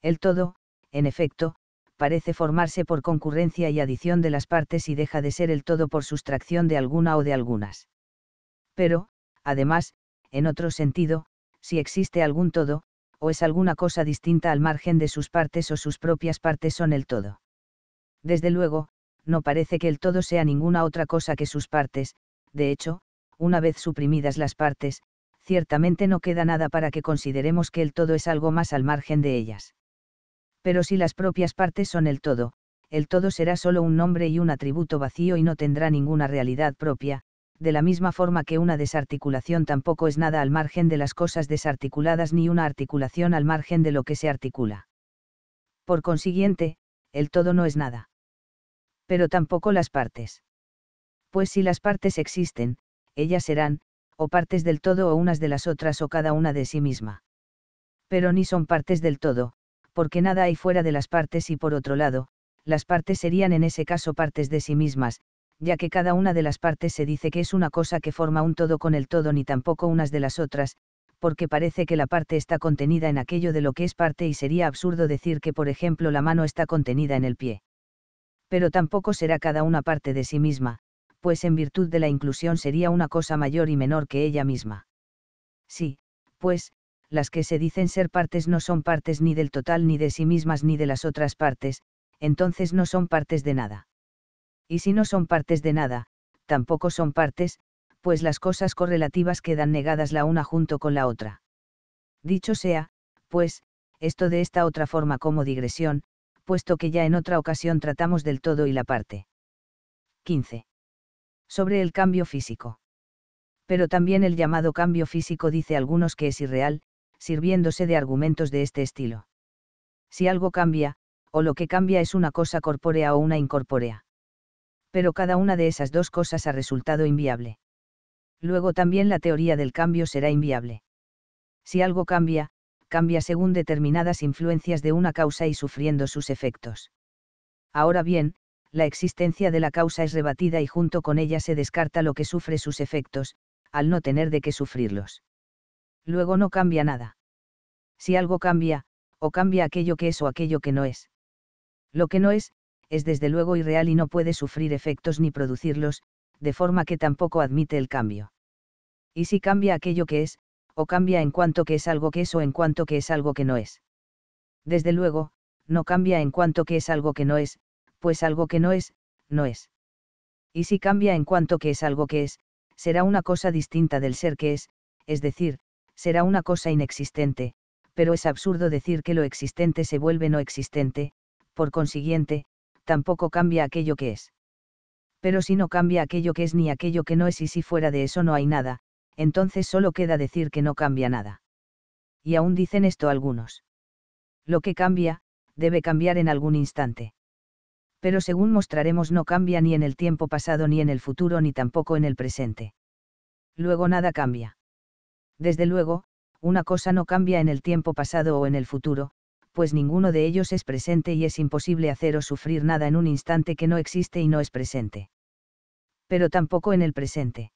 El todo, en efecto, parece formarse por concurrencia y adición de las partes y deja de ser el todo por sustracción de alguna o de algunas. Pero, además, en otro sentido, si existe algún todo, o es alguna cosa distinta al margen de sus partes o sus propias partes son el todo. Desde luego, no parece que el todo sea ninguna otra cosa que sus partes, de hecho, una vez suprimidas las partes, ciertamente no queda nada para que consideremos que el todo es algo más al margen de ellas. Pero si las propias partes son el todo, el todo será solo un nombre y un atributo vacío y no tendrá ninguna realidad propia, de la misma forma que una desarticulación tampoco es nada al margen de las cosas desarticuladas ni una articulación al margen de lo que se articula. Por consiguiente, el todo no es nada. Pero tampoco las partes. Pues si las partes existen, ellas serán, o partes del todo o unas de las otras o cada una de sí misma. Pero ni son partes del todo, porque nada hay fuera de las partes y por otro lado, las partes serían en ese caso partes de sí mismas, ya que cada una de las partes se dice que es una cosa que forma un todo con el todo ni tampoco unas de las otras, porque parece que la parte está contenida en aquello de lo que es parte y sería absurdo decir que por ejemplo la mano está contenida en el pie. Pero tampoco será cada una parte de sí misma, pues en virtud de la inclusión sería una cosa mayor y menor que ella misma. Sí, pues, las que se dicen ser partes no son partes ni del total ni de sí mismas ni de las otras partes, entonces no son partes de nada y si no son partes de nada, tampoco son partes, pues las cosas correlativas quedan negadas la una junto con la otra. Dicho sea, pues, esto de esta otra forma como digresión, puesto que ya en otra ocasión tratamos del todo y la parte. 15. Sobre el cambio físico. Pero también el llamado cambio físico dice algunos que es irreal, sirviéndose de argumentos de este estilo. Si algo cambia, o lo que cambia es una cosa corpórea o una incorpórea pero cada una de esas dos cosas ha resultado inviable. Luego también la teoría del cambio será inviable. Si algo cambia, cambia según determinadas influencias de una causa y sufriendo sus efectos. Ahora bien, la existencia de la causa es rebatida y junto con ella se descarta lo que sufre sus efectos, al no tener de qué sufrirlos. Luego no cambia nada. Si algo cambia, o cambia aquello que es o aquello que no es. Lo que no es, es desde luego irreal y no puede sufrir efectos ni producirlos, de forma que tampoco admite el cambio. Y si cambia aquello que es, o cambia en cuanto que es algo que es o en cuanto que es algo que no es. Desde luego, no cambia en cuanto que es algo que no es, pues algo que no es, no es. Y si cambia en cuanto que es algo que es, será una cosa distinta del ser que es, es decir, será una cosa inexistente, pero es absurdo decir que lo existente se vuelve no existente, por consiguiente, tampoco cambia aquello que es. Pero si no cambia aquello que es ni aquello que no es y si fuera de eso no hay nada, entonces solo queda decir que no cambia nada. Y aún dicen esto algunos. Lo que cambia, debe cambiar en algún instante. Pero según mostraremos no cambia ni en el tiempo pasado ni en el futuro ni tampoco en el presente. Luego nada cambia. Desde luego, una cosa no cambia en el tiempo pasado o en el futuro, pues ninguno de ellos es presente y es imposible hacer o sufrir nada en un instante que no existe y no es presente. Pero tampoco en el presente.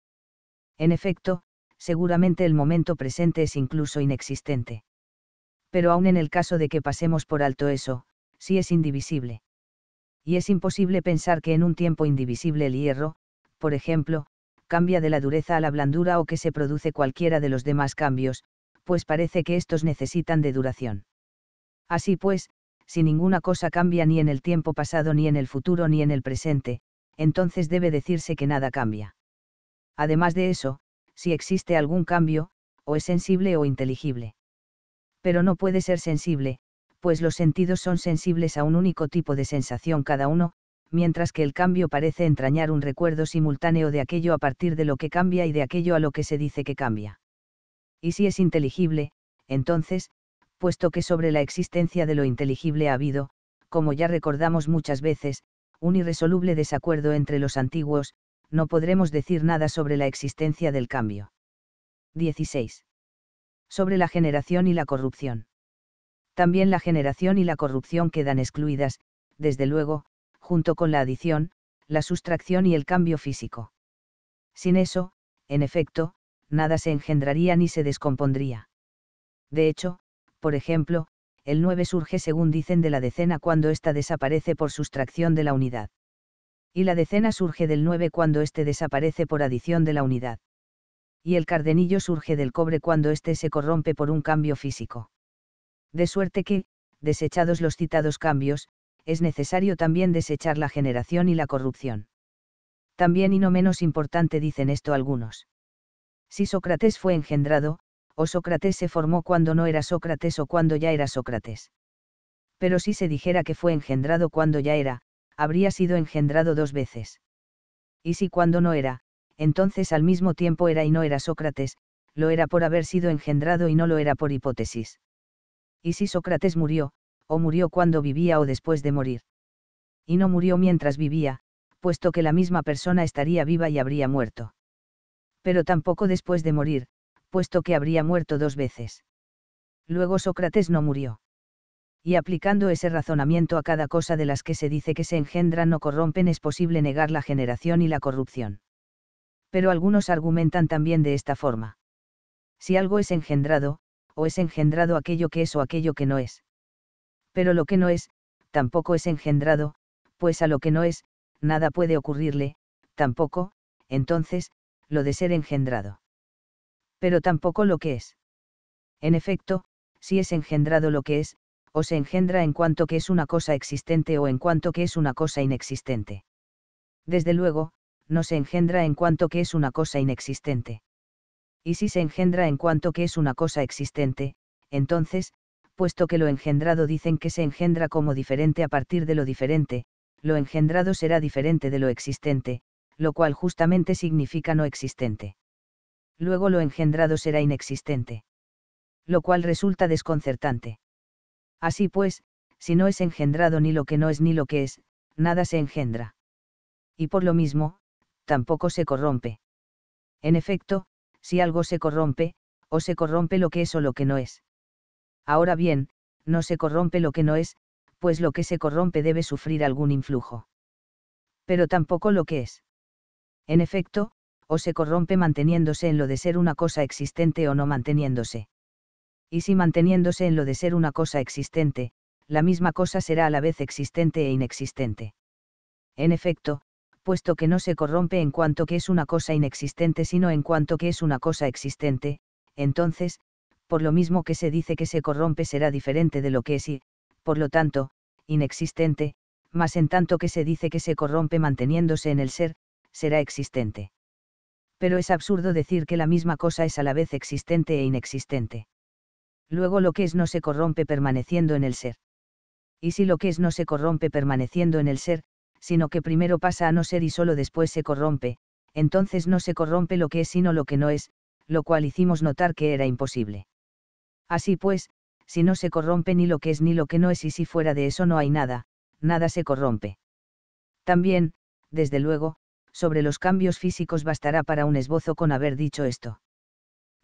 En efecto, seguramente el momento presente es incluso inexistente. Pero aun en el caso de que pasemos por alto eso, sí es indivisible. Y es imposible pensar que en un tiempo indivisible el hierro, por ejemplo, cambia de la dureza a la blandura o que se produce cualquiera de los demás cambios, pues parece que estos necesitan de duración. Así pues, si ninguna cosa cambia ni en el tiempo pasado ni en el futuro ni en el presente, entonces debe decirse que nada cambia. Además de eso, si existe algún cambio, o es sensible o inteligible. Pero no puede ser sensible, pues los sentidos son sensibles a un único tipo de sensación cada uno, mientras que el cambio parece entrañar un recuerdo simultáneo de aquello a partir de lo que cambia y de aquello a lo que se dice que cambia. Y si es inteligible, entonces, puesto que sobre la existencia de lo inteligible ha habido, como ya recordamos muchas veces, un irresoluble desacuerdo entre los antiguos, no podremos decir nada sobre la existencia del cambio. 16. Sobre la generación y la corrupción. También la generación y la corrupción quedan excluidas, desde luego, junto con la adición, la sustracción y el cambio físico. Sin eso, en efecto, nada se engendraría ni se descompondría. De hecho, por ejemplo, el 9 surge según dicen de la decena cuando ésta desaparece por sustracción de la unidad. Y la decena surge del 9 cuando éste desaparece por adición de la unidad. Y el cardenillo surge del cobre cuando éste se corrompe por un cambio físico. De suerte que, desechados los citados cambios, es necesario también desechar la generación y la corrupción. También y no menos importante dicen esto algunos. Si Sócrates fue engendrado, o Sócrates se formó cuando no era Sócrates o cuando ya era Sócrates. Pero si se dijera que fue engendrado cuando ya era, habría sido engendrado dos veces. Y si cuando no era, entonces al mismo tiempo era y no era Sócrates, lo era por haber sido engendrado y no lo era por hipótesis. Y si Sócrates murió, o murió cuando vivía o después de morir. Y no murió mientras vivía, puesto que la misma persona estaría viva y habría muerto. Pero tampoco después de morir, puesto que habría muerto dos veces. Luego Sócrates no murió. Y aplicando ese razonamiento a cada cosa de las que se dice que se engendran o corrompen es posible negar la generación y la corrupción. Pero algunos argumentan también de esta forma. Si algo es engendrado, o es engendrado aquello que es o aquello que no es. Pero lo que no es, tampoco es engendrado, pues a lo que no es, nada puede ocurrirle, tampoco, entonces, lo de ser engendrado pero tampoco lo que es. En efecto, si es engendrado lo que es, o se engendra en cuanto que es una cosa existente o en cuanto que es una cosa inexistente. Desde luego, no se engendra en cuanto que es una cosa inexistente. Y si se engendra en cuanto que es una cosa existente, entonces, puesto que lo engendrado dicen que se engendra como diferente a partir de lo diferente, lo engendrado será diferente de lo existente, lo cual justamente significa no existente luego lo engendrado será inexistente. Lo cual resulta desconcertante. Así pues, si no es engendrado ni lo que no es ni lo que es, nada se engendra. Y por lo mismo, tampoco se corrompe. En efecto, si algo se corrompe, o se corrompe lo que es o lo que no es. Ahora bien, no se corrompe lo que no es, pues lo que se corrompe debe sufrir algún influjo. Pero tampoco lo que es. En efecto, o se corrompe manteniéndose en lo de ser una cosa existente o no manteniéndose. Y si manteniéndose en lo de ser una cosa existente, la misma cosa será a la vez existente e inexistente. En efecto, puesto que no se corrompe en cuanto que es una cosa inexistente sino en cuanto que es una cosa existente, entonces, por lo mismo que se dice que se corrompe será diferente de lo que es y, por lo tanto, inexistente, mas en tanto que se dice que se corrompe manteniéndose en el ser, será existente pero es absurdo decir que la misma cosa es a la vez existente e inexistente. Luego lo que es no se corrompe permaneciendo en el ser. Y si lo que es no se corrompe permaneciendo en el ser, sino que primero pasa a no ser y solo después se corrompe, entonces no se corrompe lo que es sino lo que no es, lo cual hicimos notar que era imposible. Así pues, si no se corrompe ni lo que es ni lo que no es y si fuera de eso no hay nada, nada se corrompe. También, desde luego, sobre los cambios físicos bastará para un esbozo con haber dicho esto.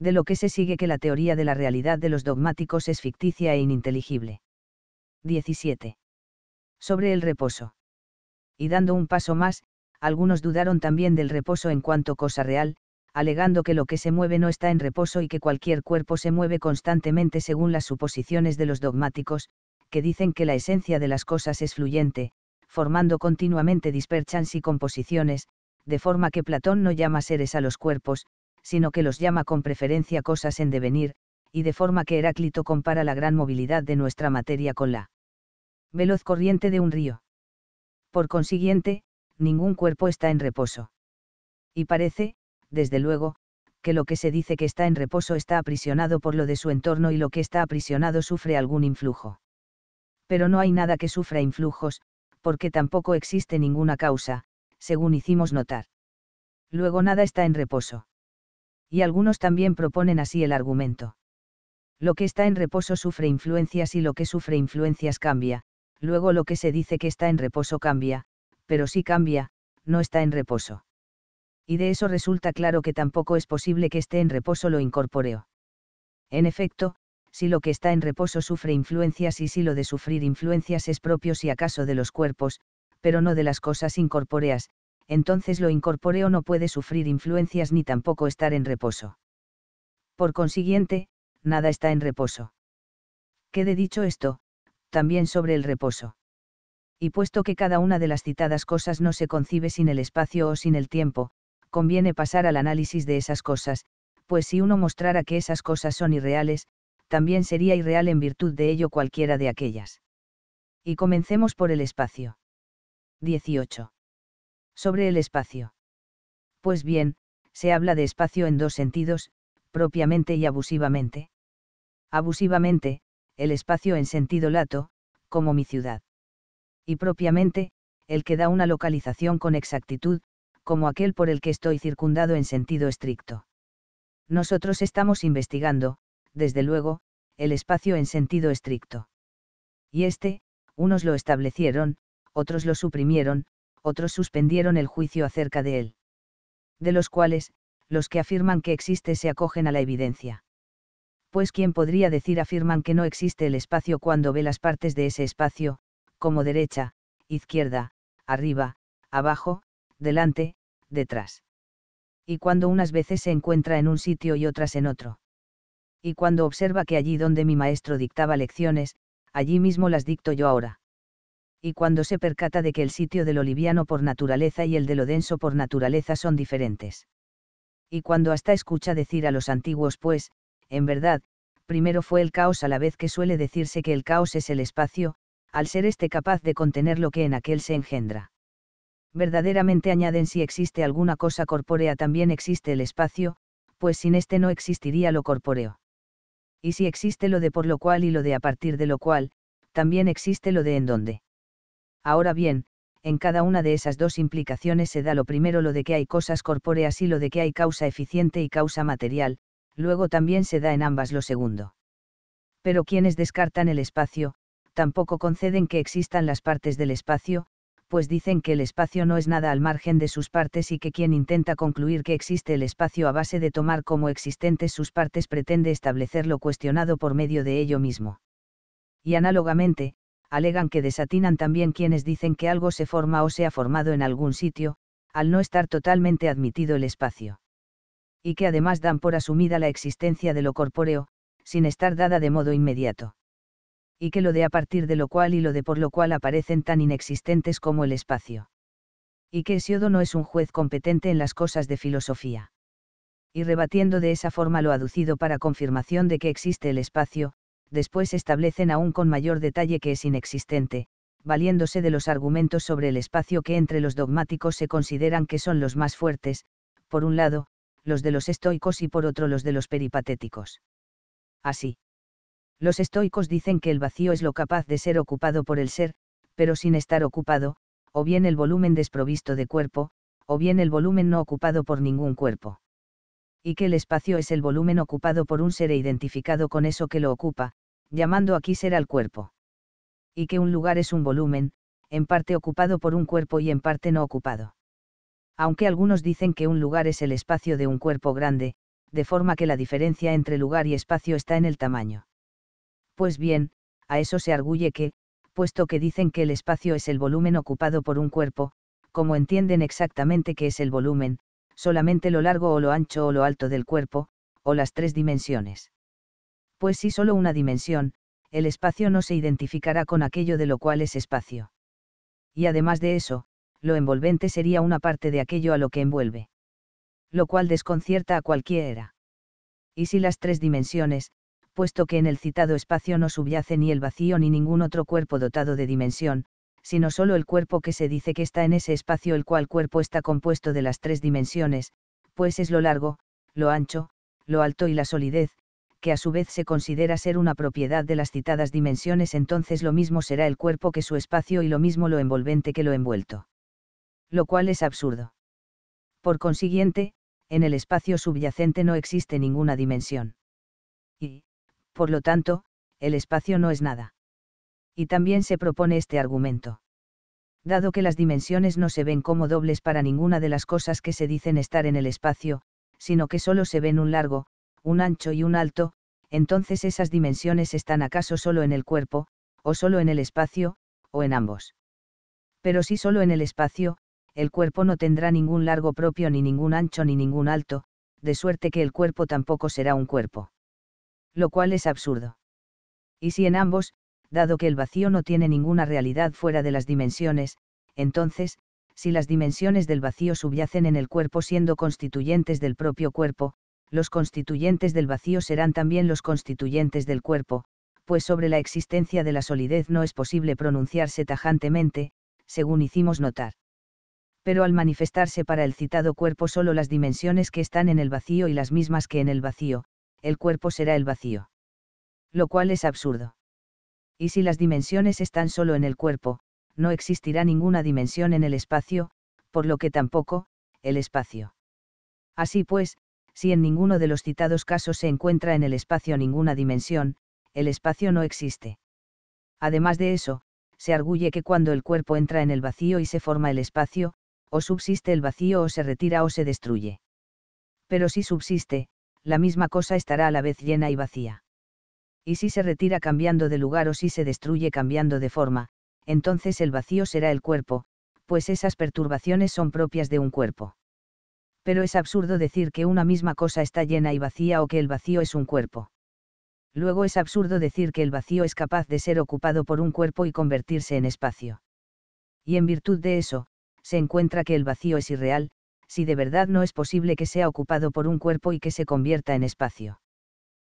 De lo que se sigue que la teoría de la realidad de los dogmáticos es ficticia e ininteligible. 17. Sobre el reposo. Y dando un paso más, algunos dudaron también del reposo en cuanto cosa real, alegando que lo que se mueve no está en reposo y que cualquier cuerpo se mueve constantemente según las suposiciones de los dogmáticos, que dicen que la esencia de las cosas es fluyente, formando continuamente dispersas y composiciones, de forma que Platón no llama seres a los cuerpos, sino que los llama con preferencia cosas en devenir, y de forma que Heráclito compara la gran movilidad de nuestra materia con la veloz corriente de un río. Por consiguiente, ningún cuerpo está en reposo. Y parece, desde luego, que lo que se dice que está en reposo está aprisionado por lo de su entorno y lo que está aprisionado sufre algún influjo. Pero no hay nada que sufra influjos, porque tampoco existe ninguna causa, según hicimos notar. Luego nada está en reposo. Y algunos también proponen así el argumento. Lo que está en reposo sufre influencias y lo que sufre influencias cambia, luego lo que se dice que está en reposo cambia, pero si cambia, no está en reposo. Y de eso resulta claro que tampoco es posible que esté en reposo lo incorporeo. En efecto, si lo que está en reposo sufre influencias y si lo de sufrir influencias es propio si acaso de los cuerpos, pero no de las cosas incorpóreas, entonces lo incorpóreo no puede sufrir influencias ni tampoco estar en reposo. Por consiguiente, nada está en reposo. Quede dicho esto, también sobre el reposo. Y puesto que cada una de las citadas cosas no se concibe sin el espacio o sin el tiempo, conviene pasar al análisis de esas cosas, pues si uno mostrara que esas cosas son irreales, también sería irreal en virtud de ello cualquiera de aquellas. Y comencemos por el espacio. 18. Sobre el espacio. Pues bien, se habla de espacio en dos sentidos, propiamente y abusivamente. Abusivamente, el espacio en sentido lato, como mi ciudad. Y propiamente, el que da una localización con exactitud, como aquel por el que estoy circundado en sentido estricto. Nosotros estamos investigando, desde luego, el espacio en sentido estricto. Y este, unos lo establecieron, otros lo suprimieron, otros suspendieron el juicio acerca de él. De los cuales, los que afirman que existe se acogen a la evidencia. Pues ¿quién podría decir afirman que no existe el espacio cuando ve las partes de ese espacio, como derecha, izquierda, arriba, abajo, delante, detrás? Y cuando unas veces se encuentra en un sitio y otras en otro. Y cuando observa que allí donde mi maestro dictaba lecciones, allí mismo las dicto yo ahora y cuando se percata de que el sitio de lo liviano por naturaleza y el de lo denso por naturaleza son diferentes. Y cuando hasta escucha decir a los antiguos pues, en verdad, primero fue el caos a la vez que suele decirse que el caos es el espacio, al ser éste capaz de contener lo que en aquel se engendra. Verdaderamente añaden si existe alguna cosa corpórea también existe el espacio, pues sin éste no existiría lo corpóreo. Y si existe lo de por lo cual y lo de a partir de lo cual, también existe lo de en donde. Ahora bien, en cada una de esas dos implicaciones se da lo primero lo de que hay cosas corpóreas y lo de que hay causa eficiente y causa material, luego también se da en ambas lo segundo. Pero quienes descartan el espacio, tampoco conceden que existan las partes del espacio, pues dicen que el espacio no es nada al margen de sus partes y que quien intenta concluir que existe el espacio a base de tomar como existentes sus partes pretende establecer lo cuestionado por medio de ello mismo. Y análogamente, alegan que desatinan también quienes dicen que algo se forma o se ha formado en algún sitio, al no estar totalmente admitido el espacio. Y que además dan por asumida la existencia de lo corpóreo, sin estar dada de modo inmediato. Y que lo de a partir de lo cual y lo de por lo cual aparecen tan inexistentes como el espacio. Y que Siodo no es un juez competente en las cosas de filosofía. Y rebatiendo de esa forma lo aducido para confirmación de que existe el espacio, después establecen aún con mayor detalle que es inexistente, valiéndose de los argumentos sobre el espacio que entre los dogmáticos se consideran que son los más fuertes, por un lado, los de los estoicos y por otro los de los peripatéticos. Así. Los estoicos dicen que el vacío es lo capaz de ser ocupado por el ser, pero sin estar ocupado, o bien el volumen desprovisto de cuerpo, o bien el volumen no ocupado por ningún cuerpo y que el espacio es el volumen ocupado por un ser e identificado con eso que lo ocupa, llamando aquí ser al cuerpo. Y que un lugar es un volumen, en parte ocupado por un cuerpo y en parte no ocupado. Aunque algunos dicen que un lugar es el espacio de un cuerpo grande, de forma que la diferencia entre lugar y espacio está en el tamaño. Pues bien, a eso se arguye que, puesto que dicen que el espacio es el volumen ocupado por un cuerpo, como entienden exactamente qué es el volumen, solamente lo largo o lo ancho o lo alto del cuerpo, o las tres dimensiones. Pues si solo una dimensión, el espacio no se identificará con aquello de lo cual es espacio. Y además de eso, lo envolvente sería una parte de aquello a lo que envuelve. Lo cual desconcierta a cualquiera. Y si las tres dimensiones, puesto que en el citado espacio no subyace ni el vacío ni ningún otro cuerpo dotado de dimensión, sino solo el cuerpo que se dice que está en ese espacio, el cual cuerpo está compuesto de las tres dimensiones, pues es lo largo, lo ancho, lo alto y la solidez, que a su vez se considera ser una propiedad de las citadas dimensiones, entonces lo mismo será el cuerpo que su espacio y lo mismo lo envolvente que lo envuelto. Lo cual es absurdo. Por consiguiente, en el espacio subyacente no existe ninguna dimensión. Y, por lo tanto, el espacio no es nada y también se propone este argumento. Dado que las dimensiones no se ven como dobles para ninguna de las cosas que se dicen estar en el espacio, sino que solo se ven un largo, un ancho y un alto, entonces esas dimensiones están acaso solo en el cuerpo, o solo en el espacio, o en ambos. Pero si solo en el espacio, el cuerpo no tendrá ningún largo propio ni ningún ancho ni ningún alto, de suerte que el cuerpo tampoco será un cuerpo. Lo cual es absurdo. Y si en ambos, dado que el vacío no tiene ninguna realidad fuera de las dimensiones, entonces, si las dimensiones del vacío subyacen en el cuerpo siendo constituyentes del propio cuerpo, los constituyentes del vacío serán también los constituyentes del cuerpo, pues sobre la existencia de la solidez no es posible pronunciarse tajantemente, según hicimos notar. Pero al manifestarse para el citado cuerpo solo las dimensiones que están en el vacío y las mismas que en el vacío, el cuerpo será el vacío. Lo cual es absurdo y si las dimensiones están solo en el cuerpo, no existirá ninguna dimensión en el espacio, por lo que tampoco, el espacio. Así pues, si en ninguno de los citados casos se encuentra en el espacio ninguna dimensión, el espacio no existe. Además de eso, se arguye que cuando el cuerpo entra en el vacío y se forma el espacio, o subsiste el vacío o se retira o se destruye. Pero si subsiste, la misma cosa estará a la vez llena y vacía y si se retira cambiando de lugar o si se destruye cambiando de forma, entonces el vacío será el cuerpo, pues esas perturbaciones son propias de un cuerpo. Pero es absurdo decir que una misma cosa está llena y vacía o que el vacío es un cuerpo. Luego es absurdo decir que el vacío es capaz de ser ocupado por un cuerpo y convertirse en espacio. Y en virtud de eso, se encuentra que el vacío es irreal, si de verdad no es posible que sea ocupado por un cuerpo y que se convierta en espacio.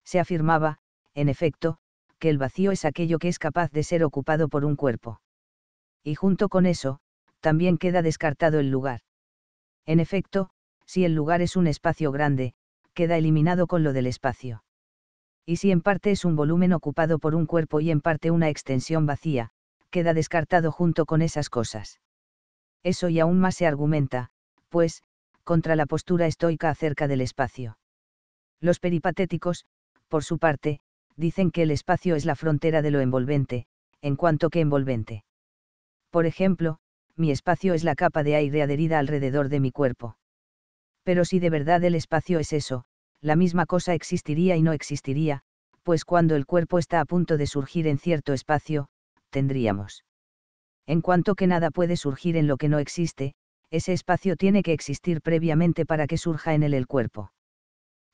Se afirmaba, en efecto, que el vacío es aquello que es capaz de ser ocupado por un cuerpo. Y junto con eso, también queda descartado el lugar. En efecto, si el lugar es un espacio grande, queda eliminado con lo del espacio. Y si en parte es un volumen ocupado por un cuerpo y en parte una extensión vacía, queda descartado junto con esas cosas. Eso y aún más se argumenta, pues, contra la postura estoica acerca del espacio. Los peripatéticos, por su parte, dicen que el espacio es la frontera de lo envolvente, en cuanto que envolvente. Por ejemplo, mi espacio es la capa de aire adherida alrededor de mi cuerpo. Pero si de verdad el espacio es eso, la misma cosa existiría y no existiría, pues cuando el cuerpo está a punto de surgir en cierto espacio, tendríamos. En cuanto que nada puede surgir en lo que no existe, ese espacio tiene que existir previamente para que surja en él el cuerpo.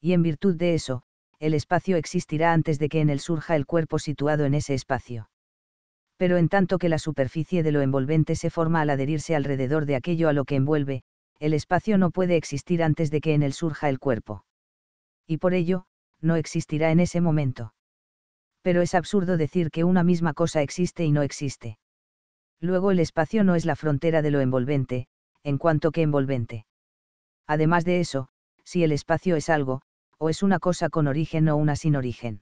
Y en virtud de eso, el espacio existirá antes de que en él surja el cuerpo situado en ese espacio. Pero en tanto que la superficie de lo envolvente se forma al adherirse alrededor de aquello a lo que envuelve, el espacio no puede existir antes de que en él surja el cuerpo. Y por ello, no existirá en ese momento. Pero es absurdo decir que una misma cosa existe y no existe. Luego el espacio no es la frontera de lo envolvente, en cuanto que envolvente. Además de eso, si el espacio es algo, o es una cosa con origen o una sin origen.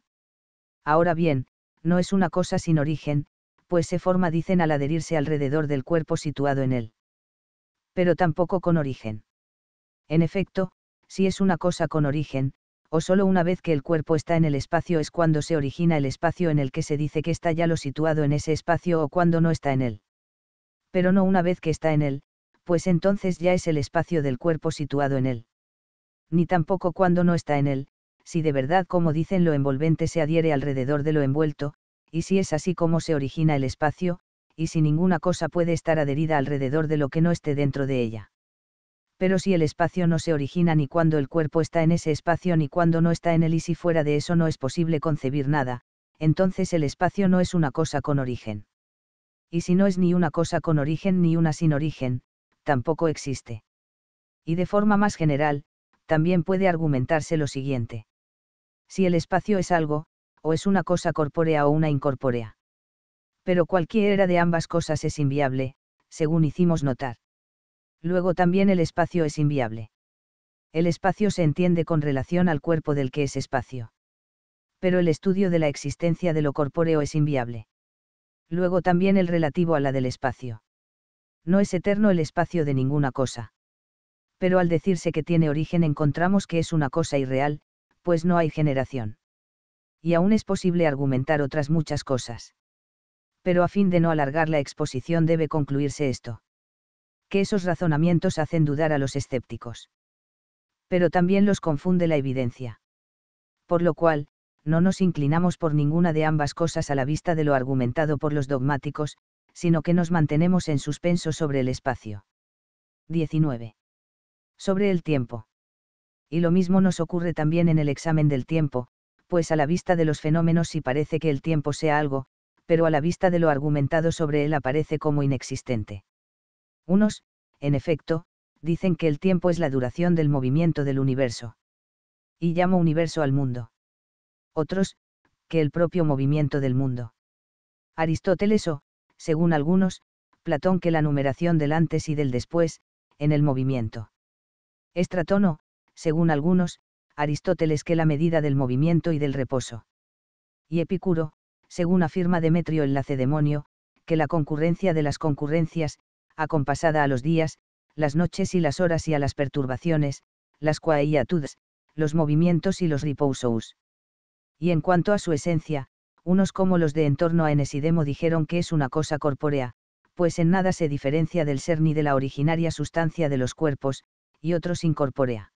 Ahora bien, no es una cosa sin origen, pues se forma dicen al adherirse alrededor del cuerpo situado en él. Pero tampoco con origen. En efecto, si es una cosa con origen, o solo una vez que el cuerpo está en el espacio es cuando se origina el espacio en el que se dice que está ya lo situado en ese espacio o cuando no está en él. Pero no una vez que está en él, pues entonces ya es el espacio del cuerpo situado en él ni tampoco cuando no está en él, si de verdad como dicen lo envolvente se adhiere alrededor de lo envuelto, y si es así como se origina el espacio, y si ninguna cosa puede estar adherida alrededor de lo que no esté dentro de ella. Pero si el espacio no se origina ni cuando el cuerpo está en ese espacio ni cuando no está en él y si fuera de eso no es posible concebir nada, entonces el espacio no es una cosa con origen. Y si no es ni una cosa con origen ni una sin origen, tampoco existe. Y de forma más general, también puede argumentarse lo siguiente. Si el espacio es algo, o es una cosa corpórea o una incorpórea. Pero cualquiera de ambas cosas es inviable, según hicimos notar. Luego también el espacio es inviable. El espacio se entiende con relación al cuerpo del que es espacio. Pero el estudio de la existencia de lo corpóreo es inviable. Luego también el relativo a la del espacio. No es eterno el espacio de ninguna cosa pero al decirse que tiene origen encontramos que es una cosa irreal, pues no hay generación. Y aún es posible argumentar otras muchas cosas. Pero a fin de no alargar la exposición debe concluirse esto. Que esos razonamientos hacen dudar a los escépticos. Pero también los confunde la evidencia. Por lo cual, no nos inclinamos por ninguna de ambas cosas a la vista de lo argumentado por los dogmáticos, sino que nos mantenemos en suspenso sobre el espacio. 19 sobre el tiempo. Y lo mismo nos ocurre también en el examen del tiempo, pues a la vista de los fenómenos sí parece que el tiempo sea algo, pero a la vista de lo argumentado sobre él aparece como inexistente. Unos, en efecto, dicen que el tiempo es la duración del movimiento del universo. Y llamo universo al mundo. Otros, que el propio movimiento del mundo. Aristóteles o, según algunos, Platón que la numeración del antes y del después, en el movimiento. Estratono, según algunos, Aristóteles que la medida del movimiento y del reposo. Y Epicuro, según afirma Demetrio el Lacedemonio, que la concurrencia de las concurrencias, acompasada a los días, las noches y las horas y a las perturbaciones, las quaeiatudes, los movimientos y los riposous. Y en cuanto a su esencia, unos como los de en torno a Enesidemo dijeron que es una cosa corpórea, pues en nada se diferencia del ser ni de la originaria sustancia de los cuerpos, y otros incorporea.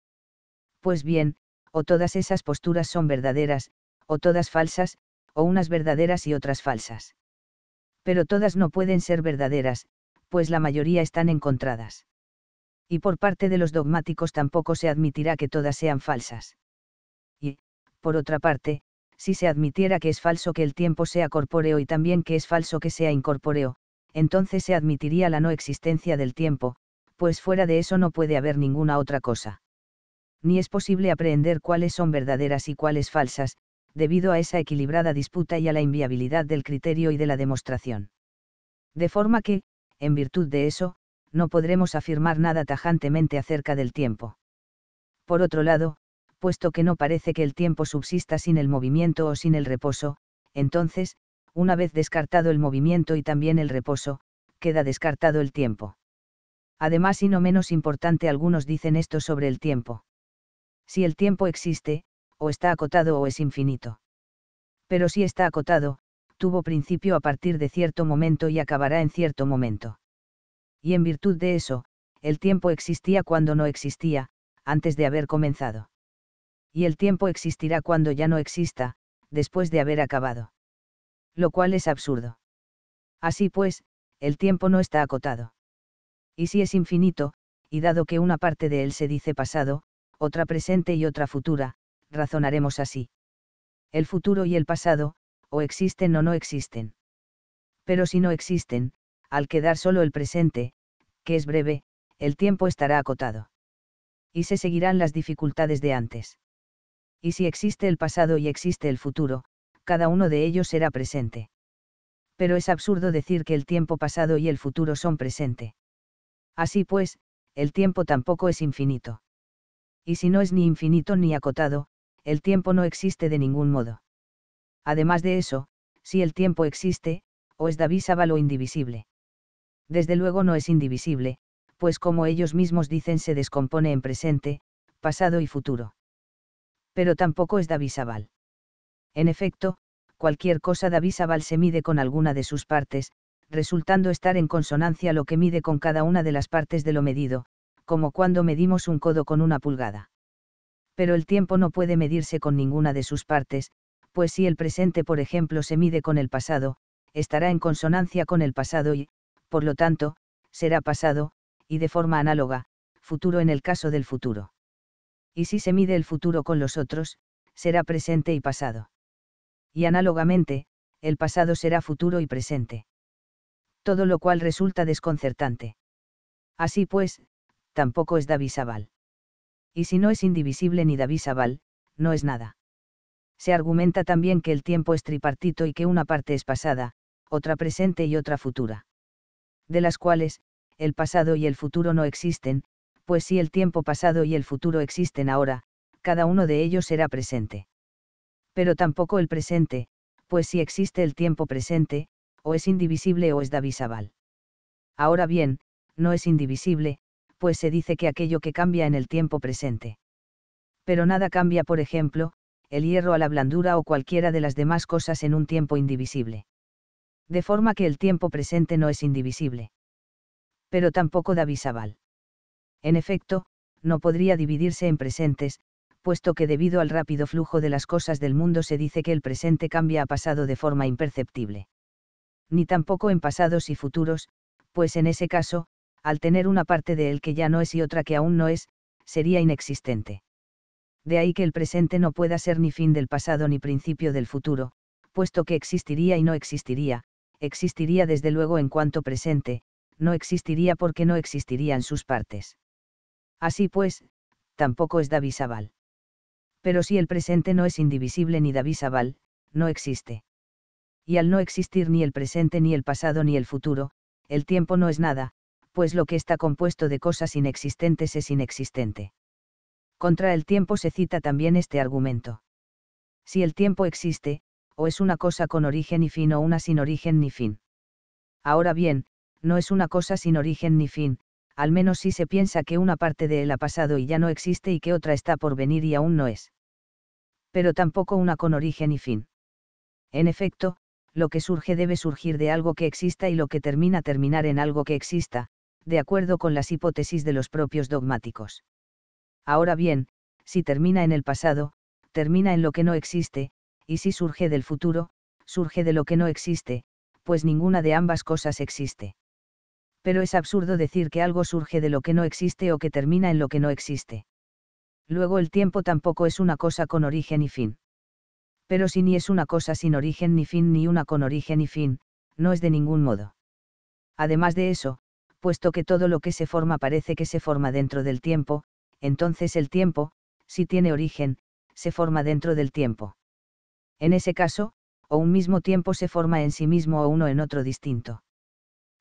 Pues bien, o todas esas posturas son verdaderas, o todas falsas, o unas verdaderas y otras falsas. Pero todas no pueden ser verdaderas, pues la mayoría están encontradas. Y por parte de los dogmáticos tampoco se admitirá que todas sean falsas. Y, por otra parte, si se admitiera que es falso que el tiempo sea corpóreo y también que es falso que sea incorpóreo, entonces se admitiría la no existencia del tiempo, pues fuera de eso no puede haber ninguna otra cosa. Ni es posible aprehender cuáles son verdaderas y cuáles falsas, debido a esa equilibrada disputa y a la inviabilidad del criterio y de la demostración. De forma que, en virtud de eso, no podremos afirmar nada tajantemente acerca del tiempo. Por otro lado, puesto que no parece que el tiempo subsista sin el movimiento o sin el reposo, entonces, una vez descartado el movimiento y también el reposo, queda descartado el tiempo además y no menos importante algunos dicen esto sobre el tiempo. Si el tiempo existe, o está acotado o es infinito. Pero si está acotado, tuvo principio a partir de cierto momento y acabará en cierto momento. Y en virtud de eso, el tiempo existía cuando no existía, antes de haber comenzado. Y el tiempo existirá cuando ya no exista, después de haber acabado. Lo cual es absurdo. Así pues, el tiempo no está acotado. Y si es infinito, y dado que una parte de él se dice pasado, otra presente y otra futura, razonaremos así. El futuro y el pasado, o existen o no existen. Pero si no existen, al quedar solo el presente, que es breve, el tiempo estará acotado. Y se seguirán las dificultades de antes. Y si existe el pasado y existe el futuro, cada uno de ellos será presente. Pero es absurdo decir que el tiempo pasado y el futuro son presente. Así pues, el tiempo tampoco es infinito. Y si no es ni infinito ni acotado, el tiempo no existe de ningún modo. Además de eso, si el tiempo existe, o es Sabal o indivisible. Desde luego no es indivisible, pues como ellos mismos dicen se descompone en presente, pasado y futuro. Pero tampoco es Sabal. En efecto, cualquier cosa Sabal se mide con alguna de sus partes, resultando estar en consonancia lo que mide con cada una de las partes de lo medido, como cuando medimos un codo con una pulgada. Pero el tiempo no puede medirse con ninguna de sus partes, pues si el presente por ejemplo se mide con el pasado, estará en consonancia con el pasado y, por lo tanto, será pasado, y de forma análoga, futuro en el caso del futuro. Y si se mide el futuro con los otros, será presente y pasado. Y análogamente, el pasado será futuro y presente todo lo cual resulta desconcertante. Así pues, tampoco es Davisabal. Y si no es indivisible ni Davisabal, no es nada. Se argumenta también que el tiempo es tripartito y que una parte es pasada, otra presente y otra futura. De las cuales, el pasado y el futuro no existen, pues si el tiempo pasado y el futuro existen ahora, cada uno de ellos será presente. Pero tampoco el presente, pues si existe el tiempo presente, o es indivisible o es davisabal. Ahora bien, no es indivisible, pues se dice que aquello que cambia en el tiempo presente. Pero nada cambia, por ejemplo, el hierro a la blandura o cualquiera de las demás cosas en un tiempo indivisible. De forma que el tiempo presente no es indivisible. Pero tampoco davisabal. En efecto, no podría dividirse en presentes, puesto que debido al rápido flujo de las cosas del mundo se dice que el presente cambia a pasado de forma imperceptible ni tampoco en pasados y futuros, pues en ese caso, al tener una parte de él que ya no es y otra que aún no es, sería inexistente. De ahí que el presente no pueda ser ni fin del pasado ni principio del futuro, puesto que existiría y no existiría, existiría desde luego en cuanto presente, no existiría porque no existirían sus partes. Así pues, tampoco es Davisabal. Pero si el presente no es indivisible ni Davisabal, no existe y al no existir ni el presente ni el pasado ni el futuro, el tiempo no es nada, pues lo que está compuesto de cosas inexistentes es inexistente. Contra el tiempo se cita también este argumento. Si el tiempo existe, o es una cosa con origen y fin o una sin origen ni fin. Ahora bien, no es una cosa sin origen ni fin, al menos si se piensa que una parte de él ha pasado y ya no existe y que otra está por venir y aún no es. Pero tampoco una con origen y fin. En efecto, lo que surge debe surgir de algo que exista y lo que termina terminar en algo que exista, de acuerdo con las hipótesis de los propios dogmáticos. Ahora bien, si termina en el pasado, termina en lo que no existe, y si surge del futuro, surge de lo que no existe, pues ninguna de ambas cosas existe. Pero es absurdo decir que algo surge de lo que no existe o que termina en lo que no existe. Luego el tiempo tampoco es una cosa con origen y fin pero si ni es una cosa sin origen ni fin ni una con origen y fin, no es de ningún modo. Además de eso, puesto que todo lo que se forma parece que se forma dentro del tiempo, entonces el tiempo, si tiene origen, se forma dentro del tiempo. En ese caso, o un mismo tiempo se forma en sí mismo o uno en otro distinto.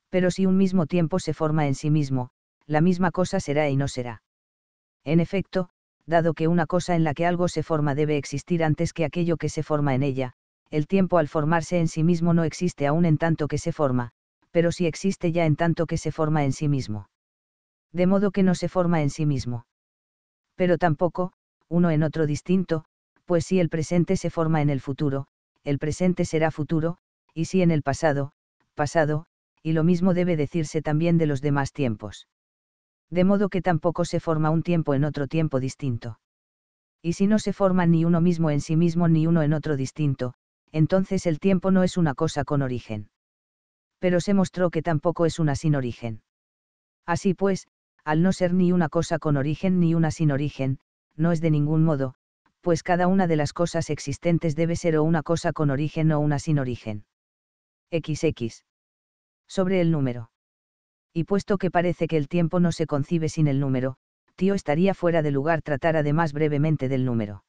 Pero si un mismo tiempo se forma en sí mismo, la misma cosa será y no será. En efecto, dado que una cosa en la que algo se forma debe existir antes que aquello que se forma en ella, el tiempo al formarse en sí mismo no existe aún en tanto que se forma, pero sí existe ya en tanto que se forma en sí mismo. De modo que no se forma en sí mismo. Pero tampoco, uno en otro distinto, pues si el presente se forma en el futuro, el presente será futuro, y si en el pasado, pasado, y lo mismo debe decirse también de los demás tiempos de modo que tampoco se forma un tiempo en otro tiempo distinto. Y si no se forma ni uno mismo en sí mismo ni uno en otro distinto, entonces el tiempo no es una cosa con origen. Pero se mostró que tampoco es una sin origen. Así pues, al no ser ni una cosa con origen ni una sin origen, no es de ningún modo, pues cada una de las cosas existentes debe ser o una cosa con origen o una sin origen. XX. Sobre el número y puesto que parece que el tiempo no se concibe sin el número, tío estaría fuera de lugar tratar además brevemente del número.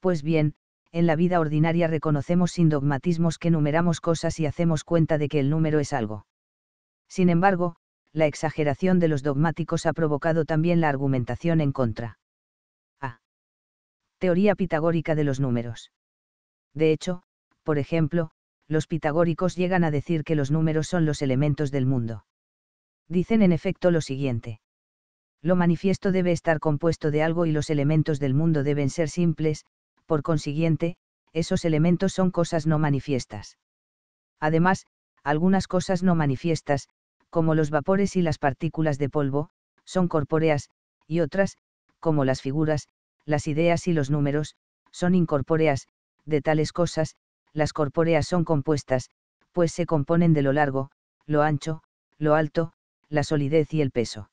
Pues bien, en la vida ordinaria reconocemos sin dogmatismos que numeramos cosas y hacemos cuenta de que el número es algo. Sin embargo, la exageración de los dogmáticos ha provocado también la argumentación en contra. A. Ah. Teoría pitagórica de los números. De hecho, por ejemplo, los pitagóricos llegan a decir que los números son los elementos del mundo dicen en efecto lo siguiente. Lo manifiesto debe estar compuesto de algo y los elementos del mundo deben ser simples, por consiguiente, esos elementos son cosas no manifiestas. Además, algunas cosas no manifiestas, como los vapores y las partículas de polvo, son corpóreas, y otras, como las figuras, las ideas y los números, son incorpóreas, de tales cosas, las corpóreas son compuestas, pues se componen de lo largo, lo ancho, lo alto, la solidez y el peso.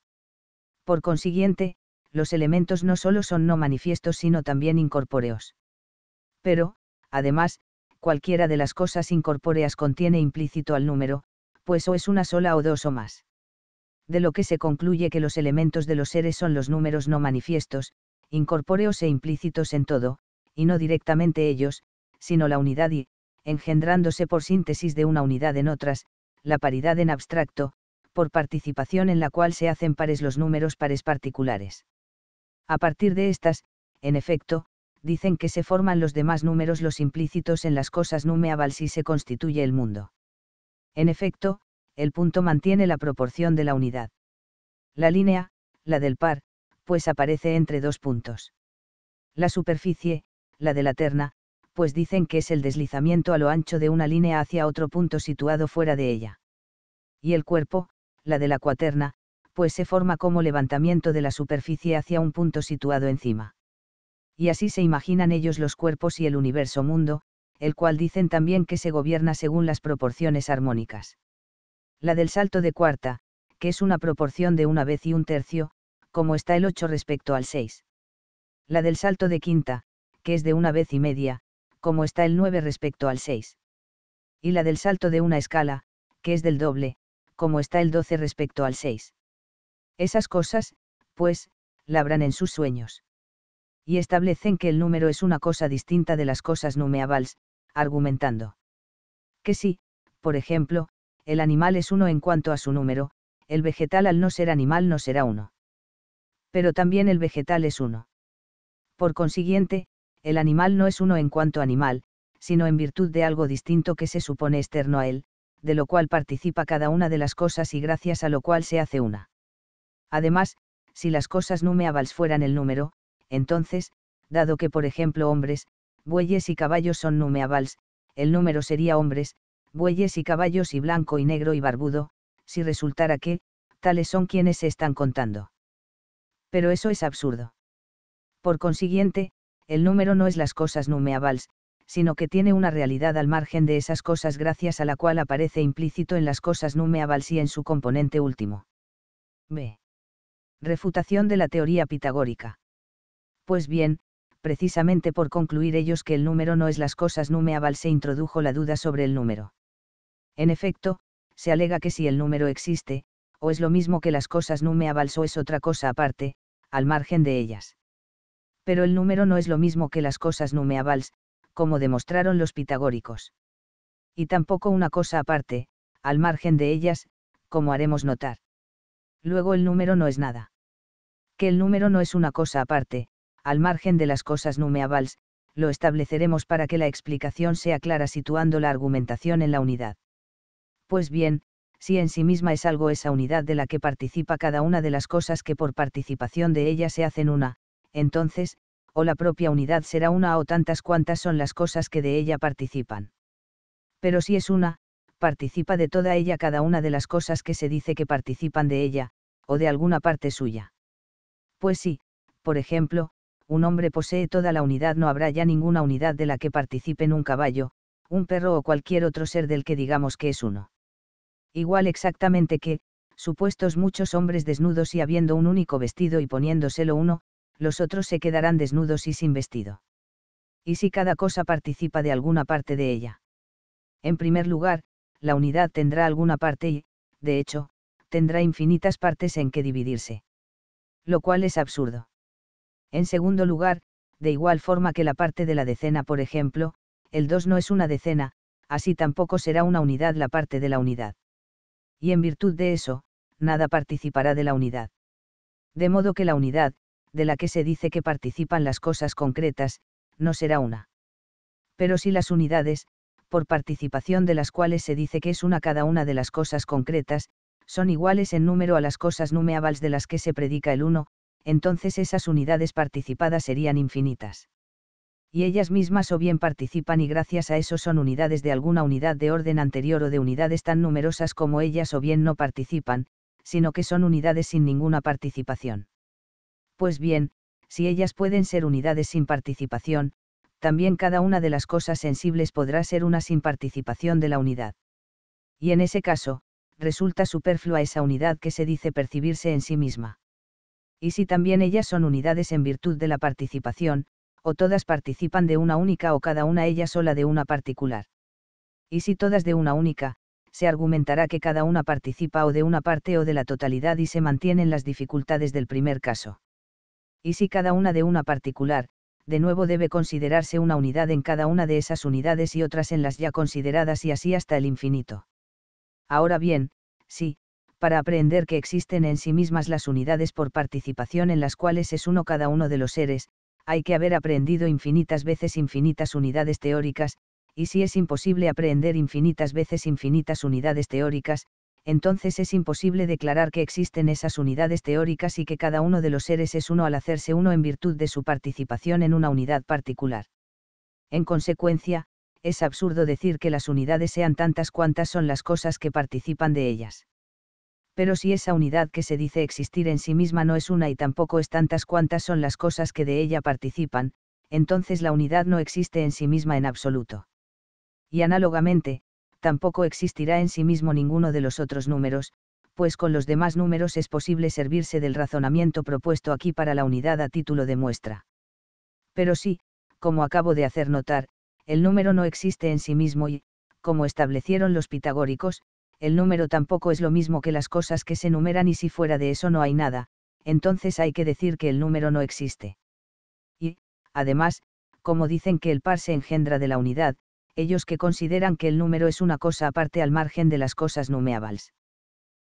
Por consiguiente, los elementos no solo son no manifiestos sino también incorpóreos. Pero, además, cualquiera de las cosas incorpóreas contiene implícito al número, pues o es una sola o dos o más. De lo que se concluye que los elementos de los seres son los números no manifiestos, incorpóreos e implícitos en todo, y no directamente ellos, sino la unidad y, engendrándose por síntesis de una unidad en otras, la paridad en abstracto, por participación en la cual se hacen pares los números pares particulares. A partir de estas, en efecto, dicen que se forman los demás números los implícitos en las cosas numeables si se constituye el mundo. En efecto, el punto mantiene la proporción de la unidad. La línea, la del par, pues aparece entre dos puntos. La superficie, la de la terna, pues dicen que es el deslizamiento a lo ancho de una línea hacia otro punto situado fuera de ella. Y el cuerpo, la de la cuaterna, pues se forma como levantamiento de la superficie hacia un punto situado encima. Y así se imaginan ellos los cuerpos y el universo mundo, el cual dicen también que se gobierna según las proporciones armónicas. La del salto de cuarta, que es una proporción de una vez y un tercio, como está el 8 respecto al 6. La del salto de quinta, que es de una vez y media, como está el 9 respecto al 6. Y la del salto de una escala, que es del doble, como está el 12 respecto al 6. Esas cosas, pues, labran en sus sueños. Y establecen que el número es una cosa distinta de las cosas numeabals, argumentando. Que si, por ejemplo, el animal es uno en cuanto a su número, el vegetal al no ser animal no será uno. Pero también el vegetal es uno. Por consiguiente, el animal no es uno en cuanto animal, sino en virtud de algo distinto que se supone externo a él, de lo cual participa cada una de las cosas y gracias a lo cual se hace una. Además, si las cosas numeabals fueran el número, entonces, dado que por ejemplo hombres, bueyes y caballos son numeabals, el número sería hombres, bueyes y caballos y blanco y negro y barbudo, si resultara que, tales son quienes se están contando. Pero eso es absurdo. Por consiguiente, el número no es las cosas numeabals, sino que tiene una realidad al margen de esas cosas gracias a la cual aparece implícito en las cosas nume y en su componente último. B. Refutación de la teoría pitagórica. Pues bien, precisamente por concluir ellos que el número no es las cosas nume se introdujo la duda sobre el número. En efecto, se alega que si el número existe, o es lo mismo que las cosas nume o es otra cosa aparte, al margen de ellas. Pero el número no es lo mismo que las cosas nume como demostraron los pitagóricos. Y tampoco una cosa aparte, al margen de ellas, como haremos notar. Luego el número no es nada. Que el número no es una cosa aparte, al margen de las cosas numeabals, lo estableceremos para que la explicación sea clara situando la argumentación en la unidad. Pues bien, si en sí misma es algo esa unidad de la que participa cada una de las cosas que por participación de ella se hacen una, entonces, o la propia unidad será una o tantas cuantas son las cosas que de ella participan. Pero si es una, participa de toda ella cada una de las cosas que se dice que participan de ella, o de alguna parte suya. Pues sí, por ejemplo, un hombre posee toda la unidad, no habrá ya ninguna unidad de la que participen un caballo, un perro o cualquier otro ser del que digamos que es uno. Igual exactamente que, supuestos muchos hombres desnudos y habiendo un único vestido y poniéndoselo uno, los otros se quedarán desnudos y sin vestido. Y si cada cosa participa de alguna parte de ella. En primer lugar, la unidad tendrá alguna parte y, de hecho, tendrá infinitas partes en que dividirse. Lo cual es absurdo. En segundo lugar, de igual forma que la parte de la decena, por ejemplo, el 2 no es una decena, así tampoco será una unidad la parte de la unidad. Y en virtud de eso, nada participará de la unidad. De modo que la unidad, de la que se dice que participan las cosas concretas, no será una. Pero si las unidades, por participación de las cuales se dice que es una cada una de las cosas concretas, son iguales en número a las cosas numeables de las que se predica el uno, entonces esas unidades participadas serían infinitas. Y ellas mismas o bien participan y gracias a eso son unidades de alguna unidad de orden anterior o de unidades tan numerosas como ellas o bien no participan, sino que son unidades sin ninguna participación. Pues bien, si ellas pueden ser unidades sin participación, también cada una de las cosas sensibles podrá ser una sin participación de la unidad. Y en ese caso, resulta superflua esa unidad que se dice percibirse en sí misma. Y si también ellas son unidades en virtud de la participación, o todas participan de una única o cada una ella sola de una particular. Y si todas de una única, se argumentará que cada una participa o de una parte o de la totalidad y se mantienen las dificultades del primer caso y si cada una de una particular, de nuevo debe considerarse una unidad en cada una de esas unidades y otras en las ya consideradas y así hasta el infinito. Ahora bien, sí, para aprender que existen en sí mismas las unidades por participación en las cuales es uno cada uno de los seres, hay que haber aprendido infinitas veces infinitas unidades teóricas, y si es imposible aprender infinitas veces infinitas unidades teóricas, entonces es imposible declarar que existen esas unidades teóricas y que cada uno de los seres es uno al hacerse uno en virtud de su participación en una unidad particular. En consecuencia, es absurdo decir que las unidades sean tantas cuantas son las cosas que participan de ellas. Pero si esa unidad que se dice existir en sí misma no es una y tampoco es tantas cuantas son las cosas que de ella participan, entonces la unidad no existe en sí misma en absoluto. Y análogamente, tampoco existirá en sí mismo ninguno de los otros números, pues con los demás números es posible servirse del razonamiento propuesto aquí para la unidad a título de muestra. Pero sí, como acabo de hacer notar, el número no existe en sí mismo y, como establecieron los pitagóricos, el número tampoco es lo mismo que las cosas que se numeran y si fuera de eso no hay nada, entonces hay que decir que el número no existe. Y, además, como dicen que el par se engendra de la unidad, ellos que consideran que el número es una cosa aparte al margen de las cosas numeables.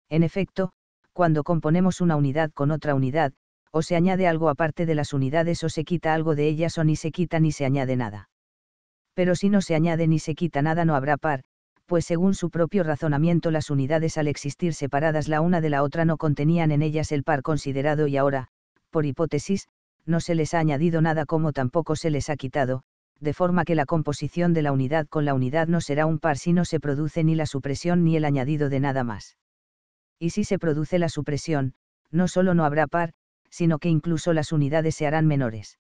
En efecto, cuando componemos una unidad con otra unidad, o se añade algo aparte de las unidades o se quita algo de ellas o ni se quita ni se añade nada. Pero si no se añade ni se quita nada no habrá par, pues según su propio razonamiento las unidades al existir separadas la una de la otra no contenían en ellas el par considerado y ahora, por hipótesis, no se les ha añadido nada como tampoco se les ha quitado, de forma que la composición de la unidad con la unidad no será un par si no se produce ni la supresión ni el añadido de nada más. Y si se produce la supresión, no solo no habrá par, sino que incluso las unidades se harán menores.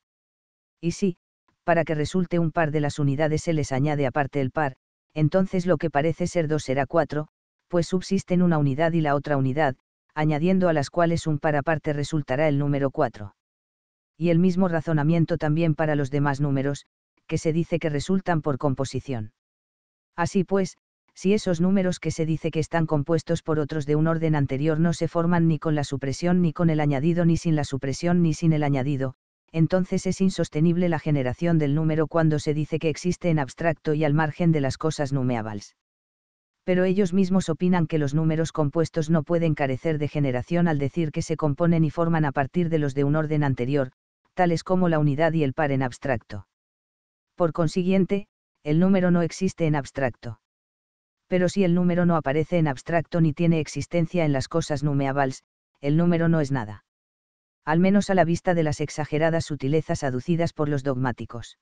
Y si, para que resulte un par de las unidades se les añade aparte el par, entonces lo que parece ser 2 será 4, pues subsisten una unidad y la otra unidad, añadiendo a las cuales un par aparte resultará el número 4. Y el mismo razonamiento también para los demás números, que se dice que resultan por composición. Así pues, si esos números que se dice que están compuestos por otros de un orden anterior no se forman ni con la supresión ni con el añadido ni sin la supresión ni sin el añadido, entonces es insostenible la generación del número cuando se dice que existe en abstracto y al margen de las cosas numeables. Pero ellos mismos opinan que los números compuestos no pueden carecer de generación al decir que se componen y forman a partir de los de un orden anterior, tales como la unidad y el par en abstracto. Por consiguiente, el número no existe en abstracto. Pero si el número no aparece en abstracto ni tiene existencia en las cosas numeables, el número no es nada. Al menos a la vista de las exageradas sutilezas aducidas por los dogmáticos.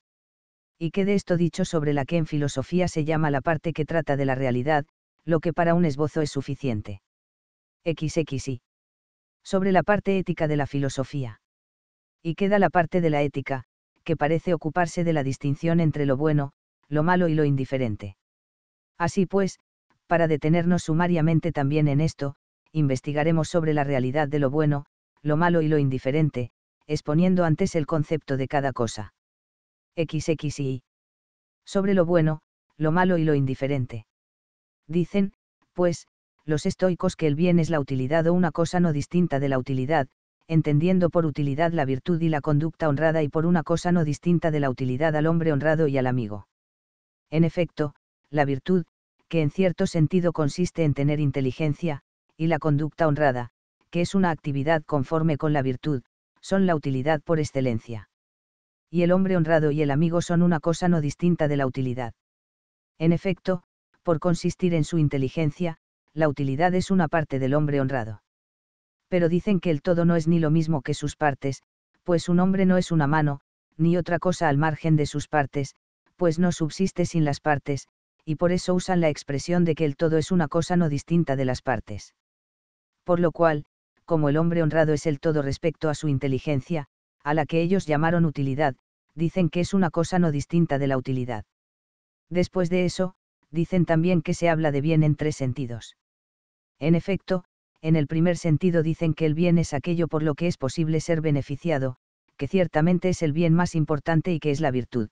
Y quede esto dicho sobre la que en filosofía se llama la parte que trata de la realidad, lo que para un esbozo es suficiente. XXI. Sobre la parte ética de la filosofía. Y queda la parte de la ética, que parece ocuparse de la distinción entre lo bueno, lo malo y lo indiferente. Así pues, para detenernos sumariamente también en esto, investigaremos sobre la realidad de lo bueno, lo malo y lo indiferente, exponiendo antes el concepto de cada cosa. XXI. Sobre lo bueno, lo malo y lo indiferente. Dicen, pues, los estoicos que el bien es la utilidad o una cosa no distinta de la utilidad, entendiendo por utilidad la virtud y la conducta honrada y por una cosa no distinta de la utilidad al hombre honrado y al amigo. En efecto, la virtud, que en cierto sentido consiste en tener inteligencia, y la conducta honrada, que es una actividad conforme con la virtud, son la utilidad por excelencia. Y el hombre honrado y el amigo son una cosa no distinta de la utilidad. En efecto, por consistir en su inteligencia, la utilidad es una parte del hombre honrado pero dicen que el todo no es ni lo mismo que sus partes, pues un hombre no es una mano, ni otra cosa al margen de sus partes, pues no subsiste sin las partes, y por eso usan la expresión de que el todo es una cosa no distinta de las partes. Por lo cual, como el hombre honrado es el todo respecto a su inteligencia, a la que ellos llamaron utilidad, dicen que es una cosa no distinta de la utilidad. Después de eso, dicen también que se habla de bien en tres sentidos. En efecto, en el primer sentido dicen que el bien es aquello por lo que es posible ser beneficiado, que ciertamente es el bien más importante y que es la virtud.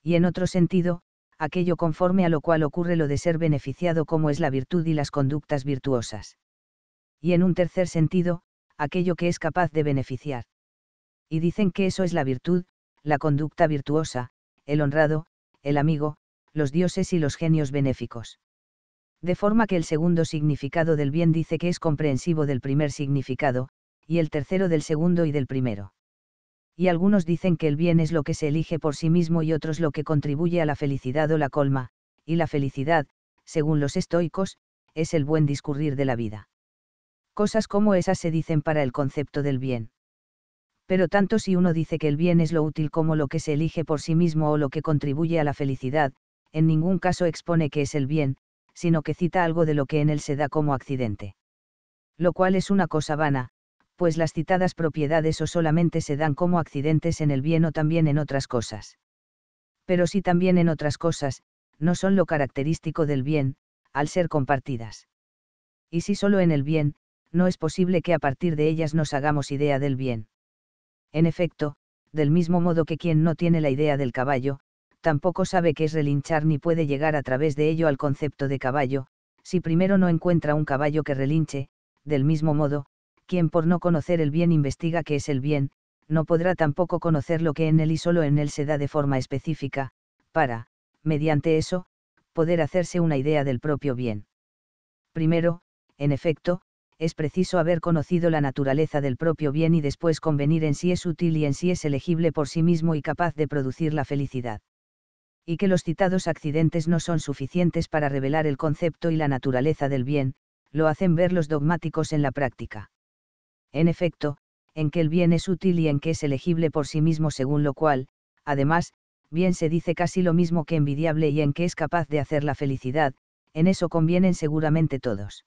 Y en otro sentido, aquello conforme a lo cual ocurre lo de ser beneficiado como es la virtud y las conductas virtuosas. Y en un tercer sentido, aquello que es capaz de beneficiar. Y dicen que eso es la virtud, la conducta virtuosa, el honrado, el amigo, los dioses y los genios benéficos de forma que el segundo significado del bien dice que es comprensivo del primer significado, y el tercero del segundo y del primero. Y algunos dicen que el bien es lo que se elige por sí mismo y otros lo que contribuye a la felicidad o la colma, y la felicidad, según los estoicos, es el buen discurrir de la vida. Cosas como esas se dicen para el concepto del bien. Pero tanto si uno dice que el bien es lo útil como lo que se elige por sí mismo o lo que contribuye a la felicidad, en ningún caso expone que es el bien, sino que cita algo de lo que en él se da como accidente. Lo cual es una cosa vana, pues las citadas propiedades o solamente se dan como accidentes en el bien o también en otras cosas. Pero si también en otras cosas, no son lo característico del bien, al ser compartidas. Y si solo en el bien, no es posible que a partir de ellas nos hagamos idea del bien. En efecto, del mismo modo que quien no tiene la idea del caballo, tampoco sabe qué es relinchar ni puede llegar a través de ello al concepto de caballo, si primero no encuentra un caballo que relinche, del mismo modo, quien por no conocer el bien investiga qué es el bien, no podrá tampoco conocer lo que en él y solo en él se da de forma específica, para, mediante eso, poder hacerse una idea del propio bien. Primero, en efecto, es preciso haber conocido la naturaleza del propio bien y después convenir en si es útil y en si es elegible por sí mismo y capaz de producir la felicidad y que los citados accidentes no son suficientes para revelar el concepto y la naturaleza del bien, lo hacen ver los dogmáticos en la práctica. En efecto, en que el bien es útil y en que es elegible por sí mismo según lo cual, además, bien se dice casi lo mismo que envidiable y en que es capaz de hacer la felicidad, en eso convienen seguramente todos.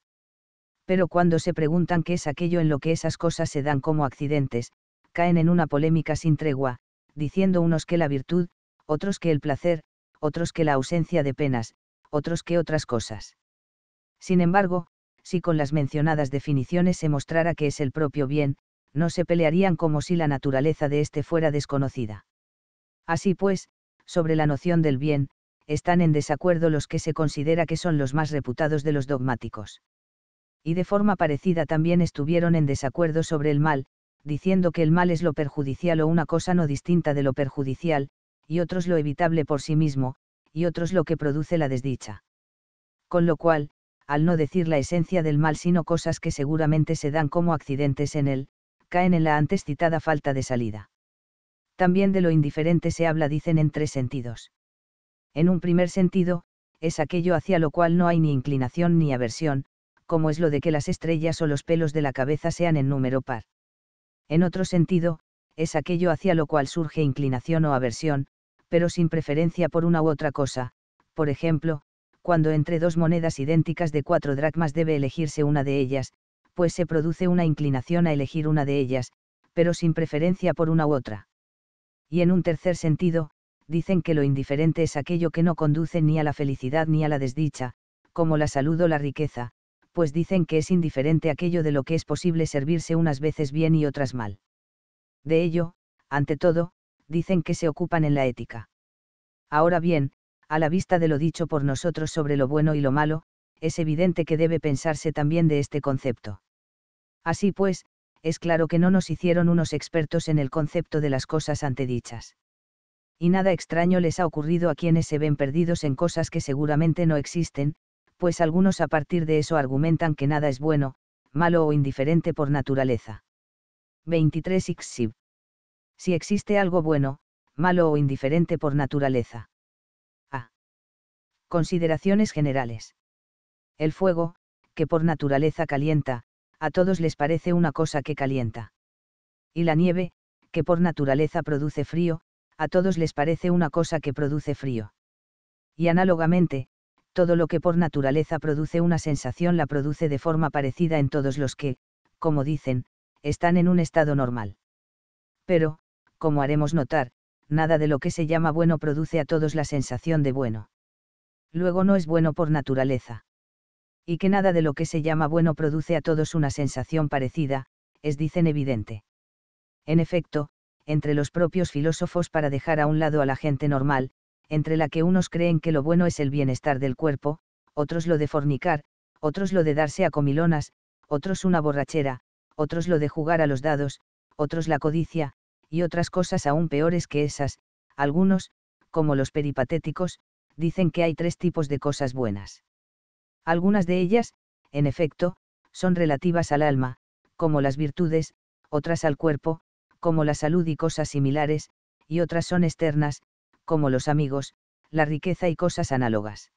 Pero cuando se preguntan qué es aquello en lo que esas cosas se dan como accidentes, caen en una polémica sin tregua, diciendo unos que la virtud, otros que el placer, otros que la ausencia de penas, otros que otras cosas. Sin embargo, si con las mencionadas definiciones se mostrara que es el propio bien, no se pelearían como si la naturaleza de éste fuera desconocida. Así pues, sobre la noción del bien, están en desacuerdo los que se considera que son los más reputados de los dogmáticos. Y de forma parecida también estuvieron en desacuerdo sobre el mal, diciendo que el mal es lo perjudicial o una cosa no distinta de lo perjudicial, y otros lo evitable por sí mismo, y otros lo que produce la desdicha. Con lo cual, al no decir la esencia del mal sino cosas que seguramente se dan como accidentes en él, caen en la antes citada falta de salida. También de lo indiferente se habla dicen en tres sentidos. En un primer sentido, es aquello hacia lo cual no hay ni inclinación ni aversión, como es lo de que las estrellas o los pelos de la cabeza sean en número par. En otro sentido, es aquello hacia lo cual surge inclinación o aversión, pero sin preferencia por una u otra cosa, por ejemplo, cuando entre dos monedas idénticas de cuatro dracmas debe elegirse una de ellas, pues se produce una inclinación a elegir una de ellas, pero sin preferencia por una u otra. Y en un tercer sentido, dicen que lo indiferente es aquello que no conduce ni a la felicidad ni a la desdicha, como la salud o la riqueza, pues dicen que es indiferente aquello de lo que es posible servirse unas veces bien y otras mal. De ello, ante todo, dicen que se ocupan en la ética. Ahora bien, a la vista de lo dicho por nosotros sobre lo bueno y lo malo, es evidente que debe pensarse también de este concepto. Así pues, es claro que no nos hicieron unos expertos en el concepto de las cosas antedichas. Y nada extraño les ha ocurrido a quienes se ven perdidos en cosas que seguramente no existen, pues algunos a partir de eso argumentan que nada es bueno, malo o indiferente por naturaleza. 23 Xib si existe algo bueno, malo o indiferente por naturaleza. A. Consideraciones generales. El fuego, que por naturaleza calienta, a todos les parece una cosa que calienta. Y la nieve, que por naturaleza produce frío, a todos les parece una cosa que produce frío. Y análogamente, todo lo que por naturaleza produce una sensación la produce de forma parecida en todos los que, como dicen, están en un estado normal. Pero, como haremos notar, nada de lo que se llama bueno produce a todos la sensación de bueno. Luego no es bueno por naturaleza. Y que nada de lo que se llama bueno produce a todos una sensación parecida, es dicen evidente. En efecto, entre los propios filósofos para dejar a un lado a la gente normal, entre la que unos creen que lo bueno es el bienestar del cuerpo, otros lo de fornicar, otros lo de darse a comilonas, otros una borrachera, otros lo de jugar a los dados, otros la codicia, y otras cosas aún peores que esas, algunos, como los peripatéticos, dicen que hay tres tipos de cosas buenas. Algunas de ellas, en efecto, son relativas al alma, como las virtudes, otras al cuerpo, como la salud y cosas similares, y otras son externas, como los amigos, la riqueza y cosas análogas.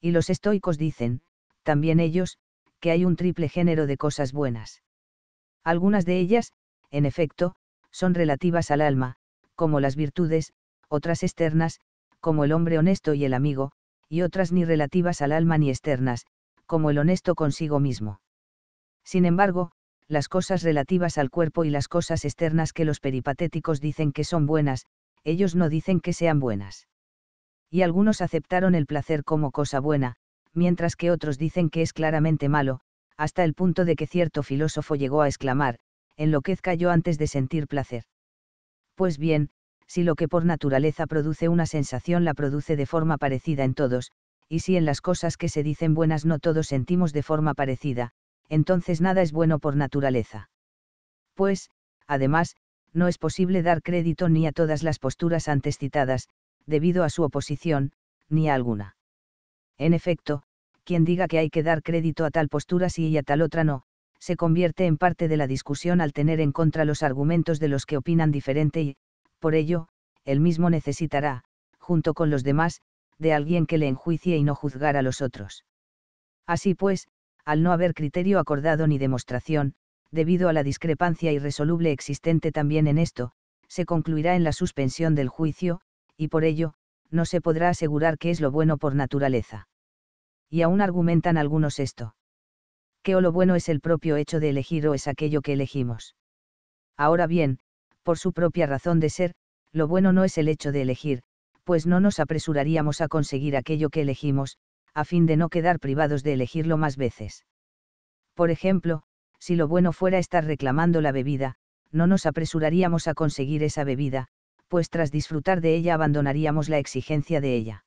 Y los estoicos dicen, también ellos, que hay un triple género de cosas buenas. Algunas de ellas, en efecto, son relativas al alma, como las virtudes, otras externas, como el hombre honesto y el amigo, y otras ni relativas al alma ni externas, como el honesto consigo mismo. Sin embargo, las cosas relativas al cuerpo y las cosas externas que los peripatéticos dicen que son buenas, ellos no dicen que sean buenas. Y algunos aceptaron el placer como cosa buena, mientras que otros dicen que es claramente malo, hasta el punto de que cierto filósofo llegó a exclamar, enloquezca yo antes de sentir placer. Pues bien, si lo que por naturaleza produce una sensación la produce de forma parecida en todos, y si en las cosas que se dicen buenas no todos sentimos de forma parecida, entonces nada es bueno por naturaleza. Pues, además, no es posible dar crédito ni a todas las posturas antes citadas, debido a su oposición, ni a alguna. En efecto, quien diga que hay que dar crédito a tal postura sí y a tal otra no, se convierte en parte de la discusión al tener en contra los argumentos de los que opinan diferente y, por ello, él mismo necesitará, junto con los demás, de alguien que le enjuicie y no juzgar a los otros. Así pues, al no haber criterio acordado ni demostración, debido a la discrepancia irresoluble existente también en esto, se concluirá en la suspensión del juicio, y por ello, no se podrá asegurar que es lo bueno por naturaleza. Y aún argumentan algunos esto o lo bueno es el propio hecho de elegir o es aquello que elegimos. Ahora bien, por su propia razón de ser, lo bueno no es el hecho de elegir, pues no nos apresuraríamos a conseguir aquello que elegimos, a fin de no quedar privados de elegirlo más veces. Por ejemplo, si lo bueno fuera estar reclamando la bebida, no nos apresuraríamos a conseguir esa bebida, pues tras disfrutar de ella abandonaríamos la exigencia de ella.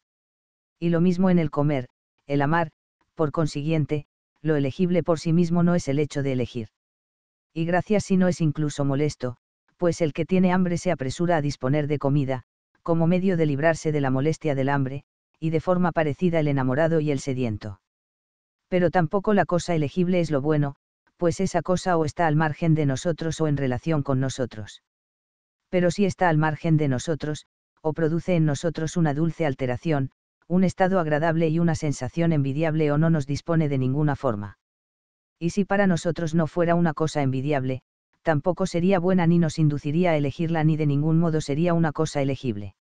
Y lo mismo en el comer, el amar, por consiguiente, lo elegible por sí mismo no es el hecho de elegir. Y gracias si no es incluso molesto, pues el que tiene hambre se apresura a disponer de comida, como medio de librarse de la molestia del hambre, y de forma parecida el enamorado y el sediento. Pero tampoco la cosa elegible es lo bueno, pues esa cosa o está al margen de nosotros o en relación con nosotros. Pero si está al margen de nosotros, o produce en nosotros una dulce alteración, un estado agradable y una sensación envidiable o no nos dispone de ninguna forma. Y si para nosotros no fuera una cosa envidiable, tampoco sería buena ni nos induciría a elegirla ni de ningún modo sería una cosa elegible.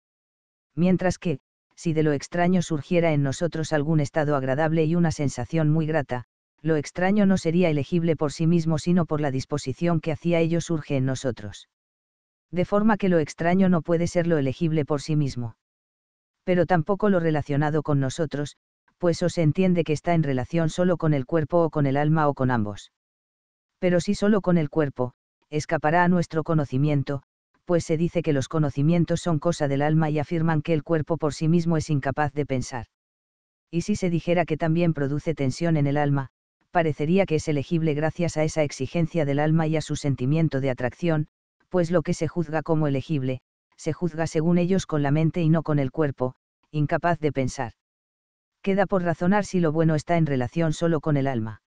Mientras que, si de lo extraño surgiera en nosotros algún estado agradable y una sensación muy grata, lo extraño no sería elegible por sí mismo sino por la disposición que hacia ello surge en nosotros. De forma que lo extraño no puede ser lo elegible por sí mismo pero tampoco lo relacionado con nosotros, pues o se entiende que está en relación solo con el cuerpo o con el alma o con ambos. Pero si solo con el cuerpo, escapará a nuestro conocimiento, pues se dice que los conocimientos son cosa del alma y afirman que el cuerpo por sí mismo es incapaz de pensar. Y si se dijera que también produce tensión en el alma, parecería que es elegible gracias a esa exigencia del alma y a su sentimiento de atracción, pues lo que se juzga como elegible, se juzga según ellos con la mente y no con el cuerpo, incapaz de pensar. Queda por razonar si lo bueno está en relación solo con el alma.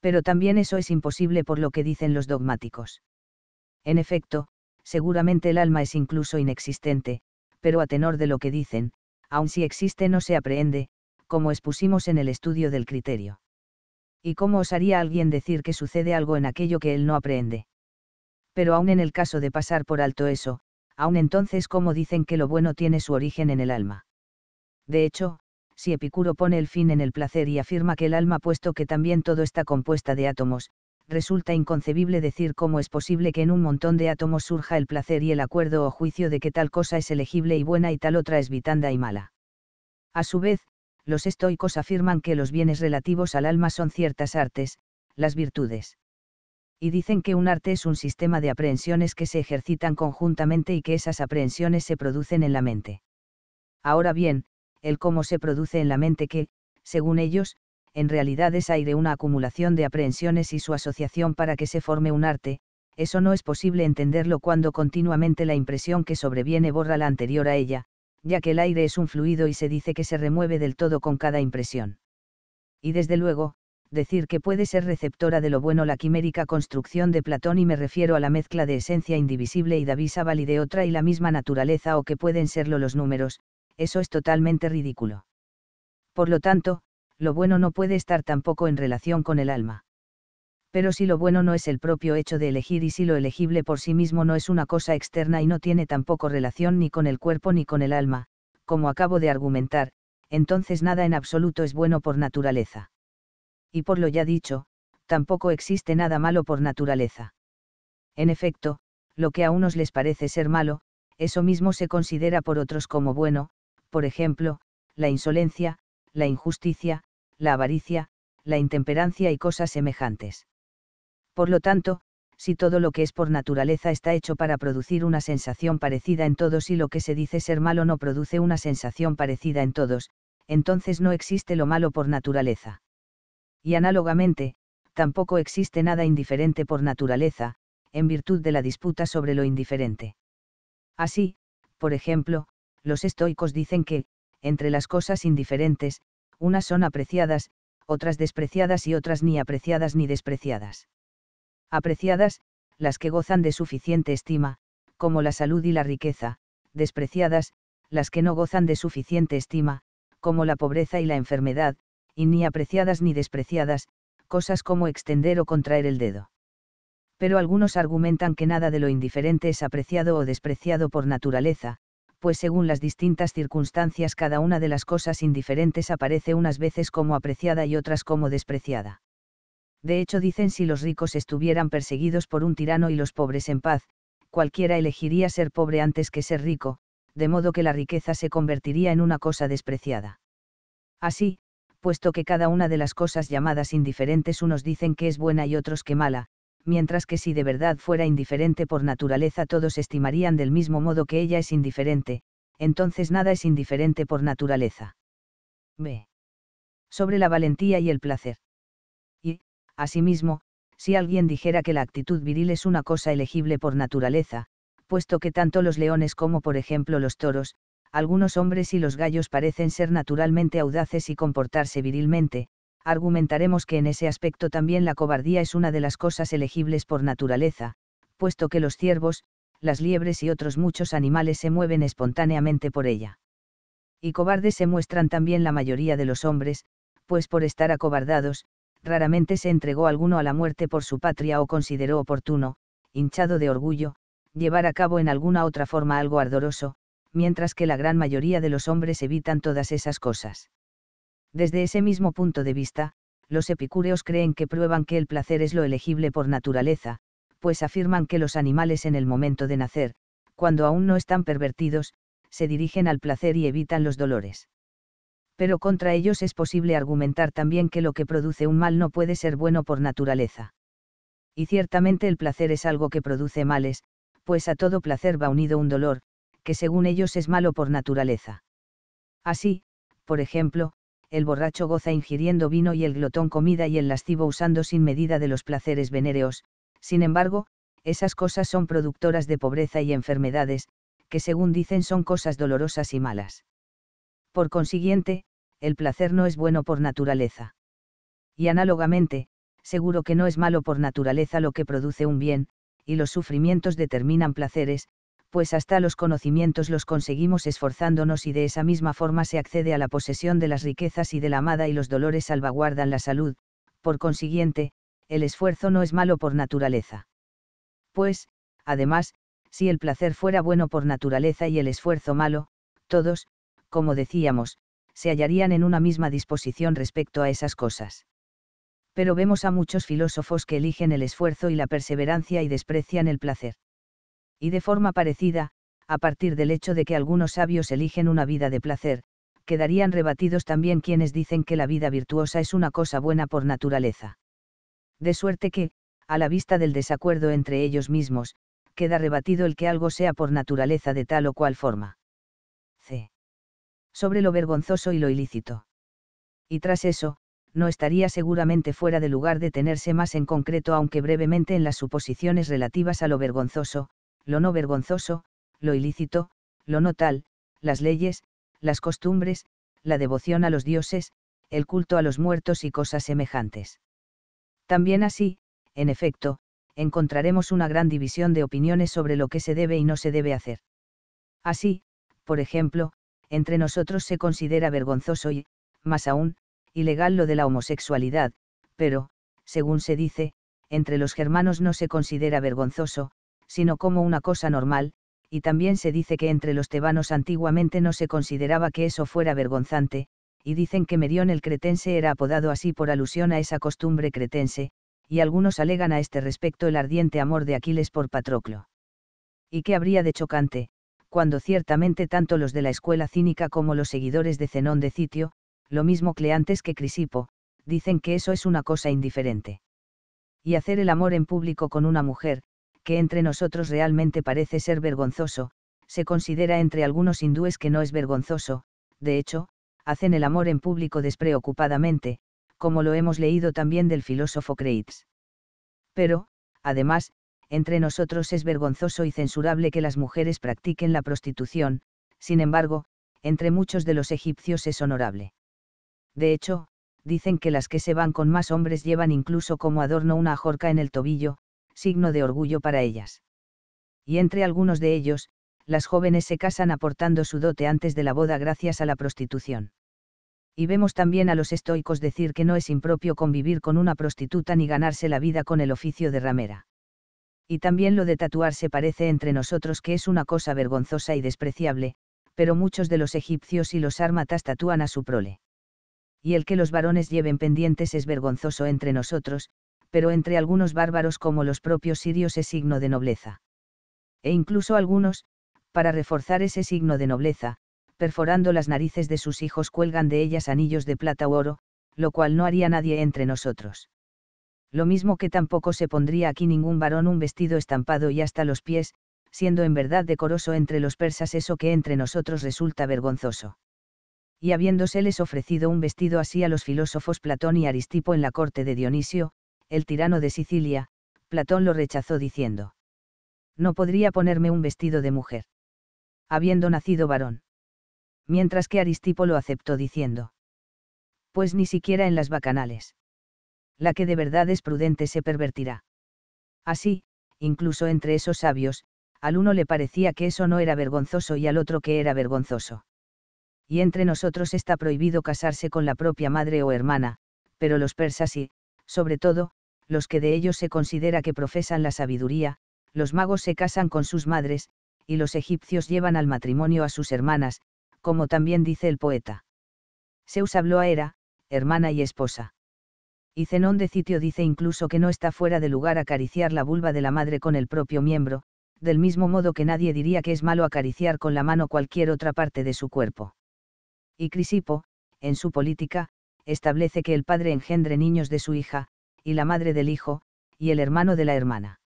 Pero también eso es imposible por lo que dicen los dogmáticos. En efecto, seguramente el alma es incluso inexistente, pero a tenor de lo que dicen, aun si existe no se aprehende, como expusimos en el estudio del criterio. ¿Y cómo osaría alguien decir que sucede algo en aquello que él no aprehende? Pero aun en el caso de pasar por alto eso, aun entonces como dicen que lo bueno tiene su origen en el alma. De hecho, si Epicuro pone el fin en el placer y afirma que el alma, puesto que también todo está compuesta de átomos, resulta inconcebible decir cómo es posible que en un montón de átomos surja el placer y el acuerdo o juicio de que tal cosa es elegible y buena y tal otra es vitanda y mala. A su vez, los estoicos afirman que los bienes relativos al alma son ciertas artes, las virtudes y dicen que un arte es un sistema de aprehensiones que se ejercitan conjuntamente y que esas aprehensiones se producen en la mente. Ahora bien, el cómo se produce en la mente que, según ellos, en realidad es aire una acumulación de aprehensiones y su asociación para que se forme un arte, eso no es posible entenderlo cuando continuamente la impresión que sobreviene borra la anterior a ella, ya que el aire es un fluido y se dice que se remueve del todo con cada impresión. Y desde luego, decir que puede ser receptora de lo bueno la quimérica construcción de Platón y me refiero a la mezcla de esencia indivisible y davisa de otra y la misma naturaleza o que pueden serlo los números, eso es totalmente ridículo. Por lo tanto, lo bueno no puede estar tampoco en relación con el alma. Pero si lo bueno no es el propio hecho de elegir y si lo elegible por sí mismo no es una cosa externa y no tiene tampoco relación ni con el cuerpo ni con el alma, como acabo de argumentar, entonces nada en absoluto es bueno por naturaleza y por lo ya dicho, tampoco existe nada malo por naturaleza. En efecto, lo que a unos les parece ser malo, eso mismo se considera por otros como bueno, por ejemplo, la insolencia, la injusticia, la avaricia, la intemperancia y cosas semejantes. Por lo tanto, si todo lo que es por naturaleza está hecho para producir una sensación parecida en todos y lo que se dice ser malo no produce una sensación parecida en todos, entonces no existe lo malo por naturaleza y análogamente, tampoco existe nada indiferente por naturaleza, en virtud de la disputa sobre lo indiferente. Así, por ejemplo, los estoicos dicen que, entre las cosas indiferentes, unas son apreciadas, otras despreciadas y otras ni apreciadas ni despreciadas. Apreciadas, las que gozan de suficiente estima, como la salud y la riqueza, despreciadas, las que no gozan de suficiente estima, como la pobreza y la enfermedad, y ni apreciadas ni despreciadas, cosas como extender o contraer el dedo. Pero algunos argumentan que nada de lo indiferente es apreciado o despreciado por naturaleza, pues según las distintas circunstancias cada una de las cosas indiferentes aparece unas veces como apreciada y otras como despreciada. De hecho dicen si los ricos estuvieran perseguidos por un tirano y los pobres en paz, cualquiera elegiría ser pobre antes que ser rico, de modo que la riqueza se convertiría en una cosa despreciada. Así, puesto que cada una de las cosas llamadas indiferentes unos dicen que es buena y otros que mala, mientras que si de verdad fuera indiferente por naturaleza todos estimarían del mismo modo que ella es indiferente, entonces nada es indiferente por naturaleza. B. Sobre la valentía y el placer. Y, asimismo, si alguien dijera que la actitud viril es una cosa elegible por naturaleza, puesto que tanto los leones como por ejemplo los toros, algunos hombres y los gallos parecen ser naturalmente audaces y comportarse virilmente, argumentaremos que en ese aspecto también la cobardía es una de las cosas elegibles por naturaleza, puesto que los ciervos, las liebres y otros muchos animales se mueven espontáneamente por ella. Y cobardes se muestran también la mayoría de los hombres, pues por estar acobardados, raramente se entregó alguno a la muerte por su patria o consideró oportuno, hinchado de orgullo, llevar a cabo en alguna otra forma algo ardoroso, mientras que la gran mayoría de los hombres evitan todas esas cosas. Desde ese mismo punto de vista, los epicúreos creen que prueban que el placer es lo elegible por naturaleza, pues afirman que los animales en el momento de nacer, cuando aún no están pervertidos, se dirigen al placer y evitan los dolores. Pero contra ellos es posible argumentar también que lo que produce un mal no puede ser bueno por naturaleza. Y ciertamente el placer es algo que produce males, pues a todo placer va unido un dolor, que según ellos es malo por naturaleza. Así, por ejemplo, el borracho goza ingiriendo vino y el glotón comida y el lascivo usando sin medida de los placeres venéreos, sin embargo, esas cosas son productoras de pobreza y enfermedades, que según dicen son cosas dolorosas y malas. Por consiguiente, el placer no es bueno por naturaleza. Y análogamente, seguro que no es malo por naturaleza lo que produce un bien, y los sufrimientos determinan placeres, pues hasta los conocimientos los conseguimos esforzándonos y de esa misma forma se accede a la posesión de las riquezas y de la amada y los dolores salvaguardan la salud, por consiguiente, el esfuerzo no es malo por naturaleza. Pues, además, si el placer fuera bueno por naturaleza y el esfuerzo malo, todos, como decíamos, se hallarían en una misma disposición respecto a esas cosas. Pero vemos a muchos filósofos que eligen el esfuerzo y la perseverancia y desprecian el placer y de forma parecida, a partir del hecho de que algunos sabios eligen una vida de placer, quedarían rebatidos también quienes dicen que la vida virtuosa es una cosa buena por naturaleza. De suerte que, a la vista del desacuerdo entre ellos mismos, queda rebatido el que algo sea por naturaleza de tal o cual forma. C. Sobre lo vergonzoso y lo ilícito. Y tras eso, no estaría seguramente fuera de lugar detenerse más en concreto aunque brevemente en las suposiciones relativas a lo vergonzoso, lo no vergonzoso, lo ilícito, lo no tal, las leyes, las costumbres, la devoción a los dioses, el culto a los muertos y cosas semejantes. También así, en efecto, encontraremos una gran división de opiniones sobre lo que se debe y no se debe hacer. Así, por ejemplo, entre nosotros se considera vergonzoso y, más aún, ilegal lo de la homosexualidad, pero, según se dice, entre los germanos no se considera vergonzoso, sino como una cosa normal, y también se dice que entre los tebanos antiguamente no se consideraba que eso fuera vergonzante, y dicen que Merión el cretense era apodado así por alusión a esa costumbre cretense, y algunos alegan a este respecto el ardiente amor de Aquiles por Patroclo. ¿Y qué habría de chocante, cuando ciertamente tanto los de la escuela cínica como los seguidores de Zenón de Citio, lo mismo Cleantes que Crisipo, dicen que eso es una cosa indiferente? Y hacer el amor en público con una mujer, que entre nosotros realmente parece ser vergonzoso, se considera entre algunos hindúes que no es vergonzoso, de hecho, hacen el amor en público despreocupadamente, como lo hemos leído también del filósofo Kreitz. Pero, además, entre nosotros es vergonzoso y censurable que las mujeres practiquen la prostitución, sin embargo, entre muchos de los egipcios es honorable. De hecho, dicen que las que se van con más hombres llevan incluso como adorno una ajorca en el tobillo, signo de orgullo para ellas. Y entre algunos de ellos, las jóvenes se casan aportando su dote antes de la boda gracias a la prostitución. Y vemos también a los estoicos decir que no es impropio convivir con una prostituta ni ganarse la vida con el oficio de ramera. Y también lo de se parece entre nosotros que es una cosa vergonzosa y despreciable, pero muchos de los egipcios y los ármatas tatúan a su prole. Y el que los varones lleven pendientes es vergonzoso entre nosotros, pero entre algunos bárbaros como los propios sirios es signo de nobleza. E incluso algunos, para reforzar ese signo de nobleza, perforando las narices de sus hijos cuelgan de ellas anillos de plata u oro, lo cual no haría nadie entre nosotros. Lo mismo que tampoco se pondría aquí ningún varón un vestido estampado y hasta los pies, siendo en verdad decoroso entre los persas eso que entre nosotros resulta vergonzoso. Y habiéndoseles ofrecido un vestido así a los filósofos Platón y Aristipo en la corte de Dionisio, el tirano de Sicilia, Platón lo rechazó diciendo. No podría ponerme un vestido de mujer. Habiendo nacido varón. Mientras que Aristipo lo aceptó diciendo. Pues ni siquiera en las bacanales. La que de verdad es prudente se pervertirá. Así, incluso entre esos sabios, al uno le parecía que eso no era vergonzoso y al otro que era vergonzoso. Y entre nosotros está prohibido casarse con la propia madre o hermana, pero los persas y, sobre todo, los que de ellos se considera que profesan la sabiduría, los magos se casan con sus madres, y los egipcios llevan al matrimonio a sus hermanas, como también dice el poeta. Zeus habló a Era, hermana y esposa. Y Zenón de Citio dice incluso que no está fuera de lugar acariciar la vulva de la madre con el propio miembro, del mismo modo que nadie diría que es malo acariciar con la mano cualquier otra parte de su cuerpo. Y Crisipo, en su política, establece que el padre engendre niños de su hija, y la madre del hijo, y el hermano de la hermana.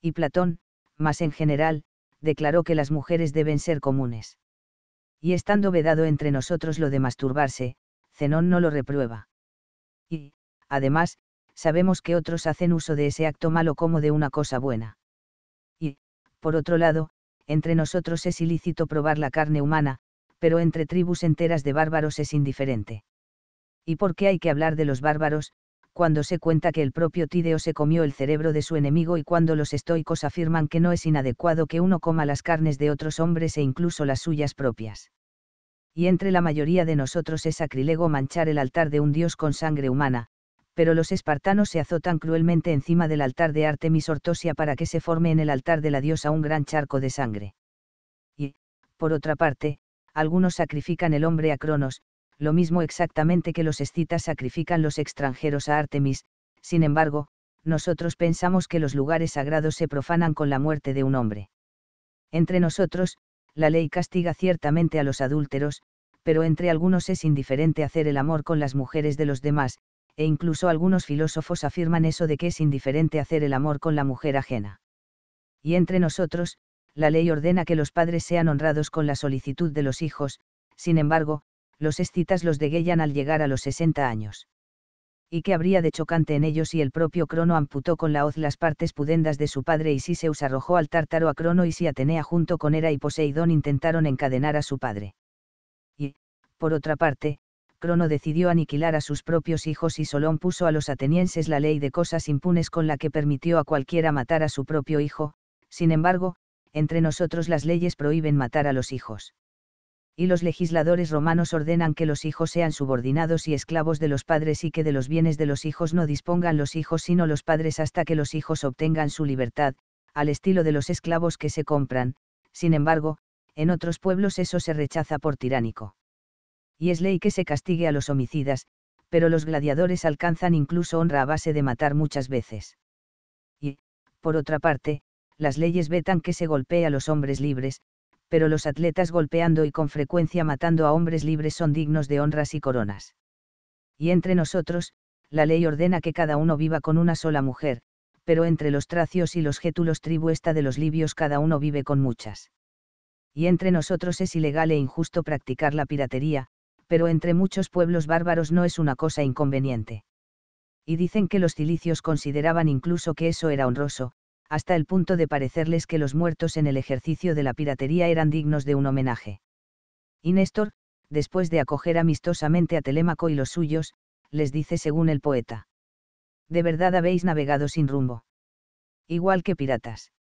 Y Platón, más en general, declaró que las mujeres deben ser comunes. Y estando vedado entre nosotros lo de masturbarse, Zenón no lo reprueba. Y, además, sabemos que otros hacen uso de ese acto malo como de una cosa buena. Y, por otro lado, entre nosotros es ilícito probar la carne humana, pero entre tribus enteras de bárbaros es indiferente. ¿Y por qué hay que hablar de los bárbaros, cuando se cuenta que el propio Tideo se comió el cerebro de su enemigo y cuando los estoicos afirman que no es inadecuado que uno coma las carnes de otros hombres e incluso las suyas propias. Y entre la mayoría de nosotros es sacrilego manchar el altar de un dios con sangre humana, pero los espartanos se azotan cruelmente encima del altar de Artemis Ortosia para que se forme en el altar de la diosa un gran charco de sangre. Y, por otra parte, algunos sacrifican el hombre a Cronos, lo mismo exactamente que los escitas sacrifican los extranjeros a Artemis, sin embargo, nosotros pensamos que los lugares sagrados se profanan con la muerte de un hombre. Entre nosotros, la ley castiga ciertamente a los adúlteros, pero entre algunos es indiferente hacer el amor con las mujeres de los demás, e incluso algunos filósofos afirman eso de que es indiferente hacer el amor con la mujer ajena. Y entre nosotros, la ley ordena que los padres sean honrados con la solicitud de los hijos, sin embargo, los escitas los degüellan al llegar a los 60 años. ¿Y qué habría de chocante en ellos si el propio Crono amputó con la hoz las partes pudendas de su padre y si Zeus arrojó al tártaro a Crono y si Atenea junto con Hera y Poseidón intentaron encadenar a su padre? Y, por otra parte, Crono decidió aniquilar a sus propios hijos y Solón puso a los atenienses la ley de cosas impunes con la que permitió a cualquiera matar a su propio hijo, sin embargo, entre nosotros las leyes prohíben matar a los hijos y los legisladores romanos ordenan que los hijos sean subordinados y esclavos de los padres y que de los bienes de los hijos no dispongan los hijos sino los padres hasta que los hijos obtengan su libertad, al estilo de los esclavos que se compran, sin embargo, en otros pueblos eso se rechaza por tiránico. Y es ley que se castigue a los homicidas, pero los gladiadores alcanzan incluso honra a base de matar muchas veces. Y, por otra parte, las leyes vetan que se golpee a los hombres libres, pero los atletas golpeando y con frecuencia matando a hombres libres son dignos de honras y coronas. Y entre nosotros, la ley ordena que cada uno viva con una sola mujer, pero entre los tracios y los gétulos tribu esta de los libios cada uno vive con muchas. Y entre nosotros es ilegal e injusto practicar la piratería, pero entre muchos pueblos bárbaros no es una cosa inconveniente. Y dicen que los cilicios consideraban incluso que eso era honroso, hasta el punto de parecerles que los muertos en el ejercicio de la piratería eran dignos de un homenaje. Y Néstor, después de acoger amistosamente a Telémaco y los suyos, les dice según el poeta. De verdad habéis navegado sin rumbo. Igual que piratas.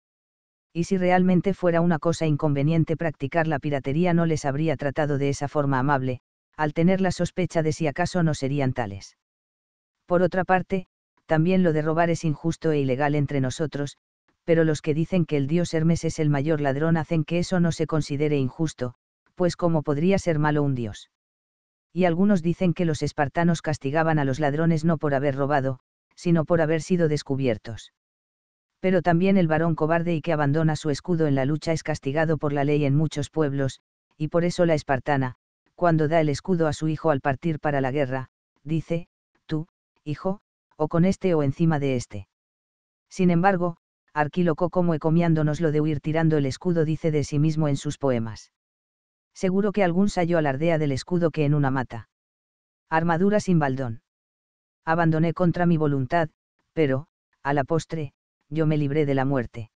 Y si realmente fuera una cosa inconveniente practicar la piratería no les habría tratado de esa forma amable, al tener la sospecha de si acaso no serían tales. Por otra parte, también lo de robar es injusto e ilegal entre nosotros, pero los que dicen que el dios Hermes es el mayor ladrón hacen que eso no se considere injusto, pues cómo podría ser malo un dios. Y algunos dicen que los espartanos castigaban a los ladrones no por haber robado, sino por haber sido descubiertos. Pero también el varón cobarde y que abandona su escudo en la lucha es castigado por la ley en muchos pueblos, y por eso la espartana, cuando da el escudo a su hijo al partir para la guerra, dice, tú, hijo, o con este o encima de este. Sin embargo, arquíloco como ecomiándonos lo de huir tirando el escudo dice de sí mismo en sus poemas. Seguro que algún sayo alardea del escudo que en una mata. Armadura sin baldón. Abandoné contra mi voluntad, pero, a la postre, yo me libré de la muerte.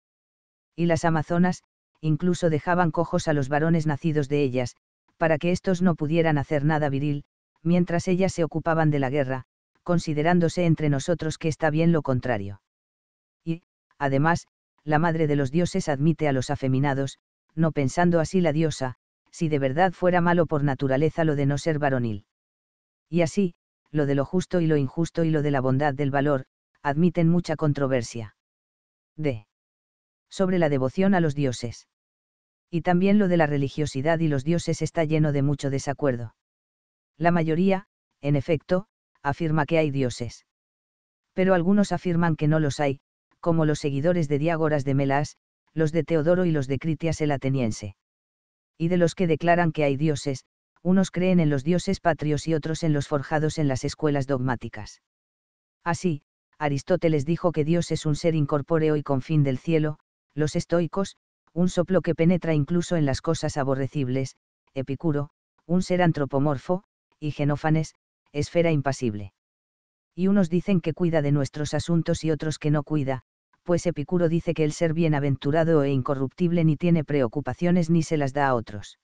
Y las amazonas, incluso dejaban cojos a los varones nacidos de ellas, para que éstos no pudieran hacer nada viril, mientras ellas se ocupaban de la guerra, considerándose entre nosotros que está bien lo contrario. Además, la madre de los dioses admite a los afeminados, no pensando así la diosa, si de verdad fuera malo por naturaleza lo de no ser varonil. Y así, lo de lo justo y lo injusto y lo de la bondad del valor, admiten mucha controversia. D. Sobre la devoción a los dioses. Y también lo de la religiosidad y los dioses está lleno de mucho desacuerdo. La mayoría, en efecto, afirma que hay dioses. Pero algunos afirman que no los hay, como los seguidores de Diágoras de Melas, los de Teodoro y los de Critias el ateniense. Y de los que declaran que hay dioses, unos creen en los dioses patrios y otros en los forjados en las escuelas dogmáticas. Así, Aristóteles dijo que Dios es un ser incorpóreo y con fin del cielo, los estoicos, un soplo que penetra incluso en las cosas aborrecibles, Epicuro, un ser antropomorfo, y Genófanes, esfera impasible. Y unos dicen que cuida de nuestros asuntos y otros que no cuida, pues Epicuro dice que el ser bienaventurado e incorruptible ni tiene preocupaciones ni se las da a otros.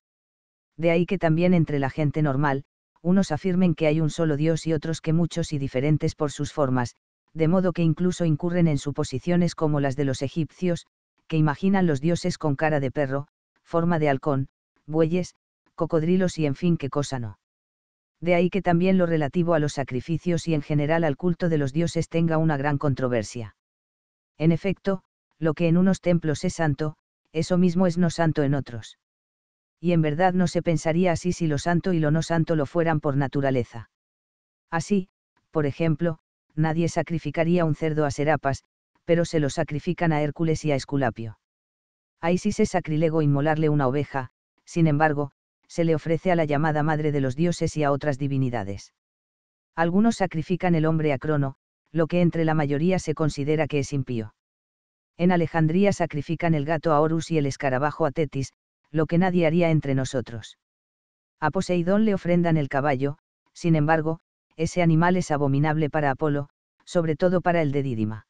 De ahí que también entre la gente normal, unos afirmen que hay un solo Dios y otros que muchos y diferentes por sus formas, de modo que incluso incurren en suposiciones como las de los egipcios, que imaginan los dioses con cara de perro, forma de halcón, bueyes, cocodrilos y en fin qué cosa no. De ahí que también lo relativo a los sacrificios y en general al culto de los dioses tenga una gran controversia. En efecto, lo que en unos templos es santo, eso mismo es no santo en otros. Y en verdad no se pensaría así si lo santo y lo no santo lo fueran por naturaleza. Así, por ejemplo, nadie sacrificaría un cerdo a Serapas, pero se lo sacrifican a Hércules y a Esculapio. Ahí sí se sacrilego inmolarle una oveja, sin embargo, se le ofrece a la llamada madre de los dioses y a otras divinidades. Algunos sacrifican el hombre a Crono, lo que entre la mayoría se considera que es impío. En Alejandría sacrifican el gato a Horus y el escarabajo a Tetis, lo que nadie haría entre nosotros. A Poseidón le ofrendan el caballo, sin embargo, ese animal es abominable para Apolo, sobre todo para el de Dídima.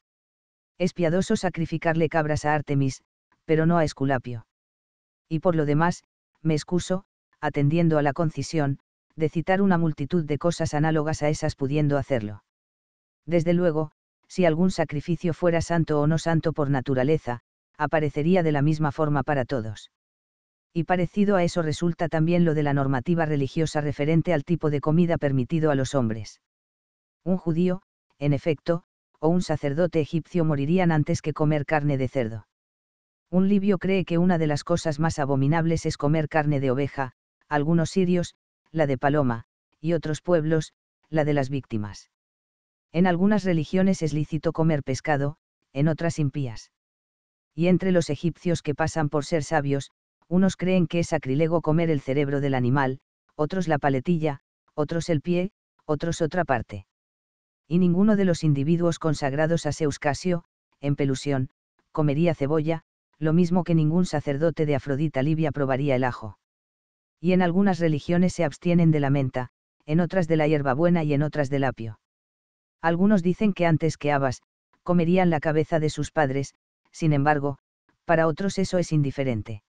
Es piadoso sacrificarle cabras a Artemis, pero no a Esculapio. Y por lo demás, me excuso, atendiendo a la concisión, de citar una multitud de cosas análogas a esas pudiendo hacerlo. Desde luego, si algún sacrificio fuera santo o no santo por naturaleza, aparecería de la misma forma para todos. Y parecido a eso resulta también lo de la normativa religiosa referente al tipo de comida permitido a los hombres. Un judío, en efecto, o un sacerdote egipcio morirían antes que comer carne de cerdo. Un libio cree que una de las cosas más abominables es comer carne de oveja, algunos sirios, la de paloma, y otros pueblos, la de las víctimas. En algunas religiones es lícito comer pescado, en otras impías. Y entre los egipcios que pasan por ser sabios, unos creen que es sacrilego comer el cerebro del animal, otros la paletilla, otros el pie, otros otra parte. Y ninguno de los individuos consagrados a Seuscasio, en Pelusión, comería cebolla, lo mismo que ningún sacerdote de Afrodita Libia probaría el ajo. Y en algunas religiones se abstienen de la menta, en otras de la hierbabuena y en otras del apio. Algunos dicen que antes que habas, comerían la cabeza de sus padres, sin embargo, para otros eso es indiferente.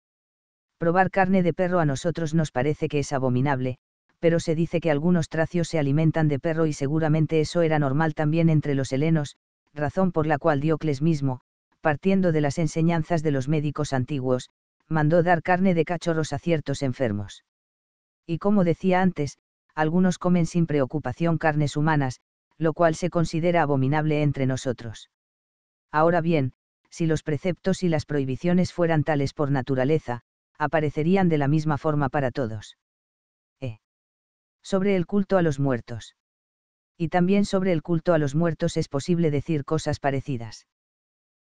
Probar carne de perro a nosotros nos parece que es abominable, pero se dice que algunos tracios se alimentan de perro y seguramente eso era normal también entre los helenos, razón por la cual Diocles mismo, partiendo de las enseñanzas de los médicos antiguos, mandó dar carne de cachorros a ciertos enfermos. Y como decía antes, algunos comen sin preocupación carnes humanas, lo cual se considera abominable entre nosotros. Ahora bien, si los preceptos y las prohibiciones fueran tales por naturaleza, aparecerían de la misma forma para todos. E. Sobre el culto a los muertos. Y también sobre el culto a los muertos es posible decir cosas parecidas.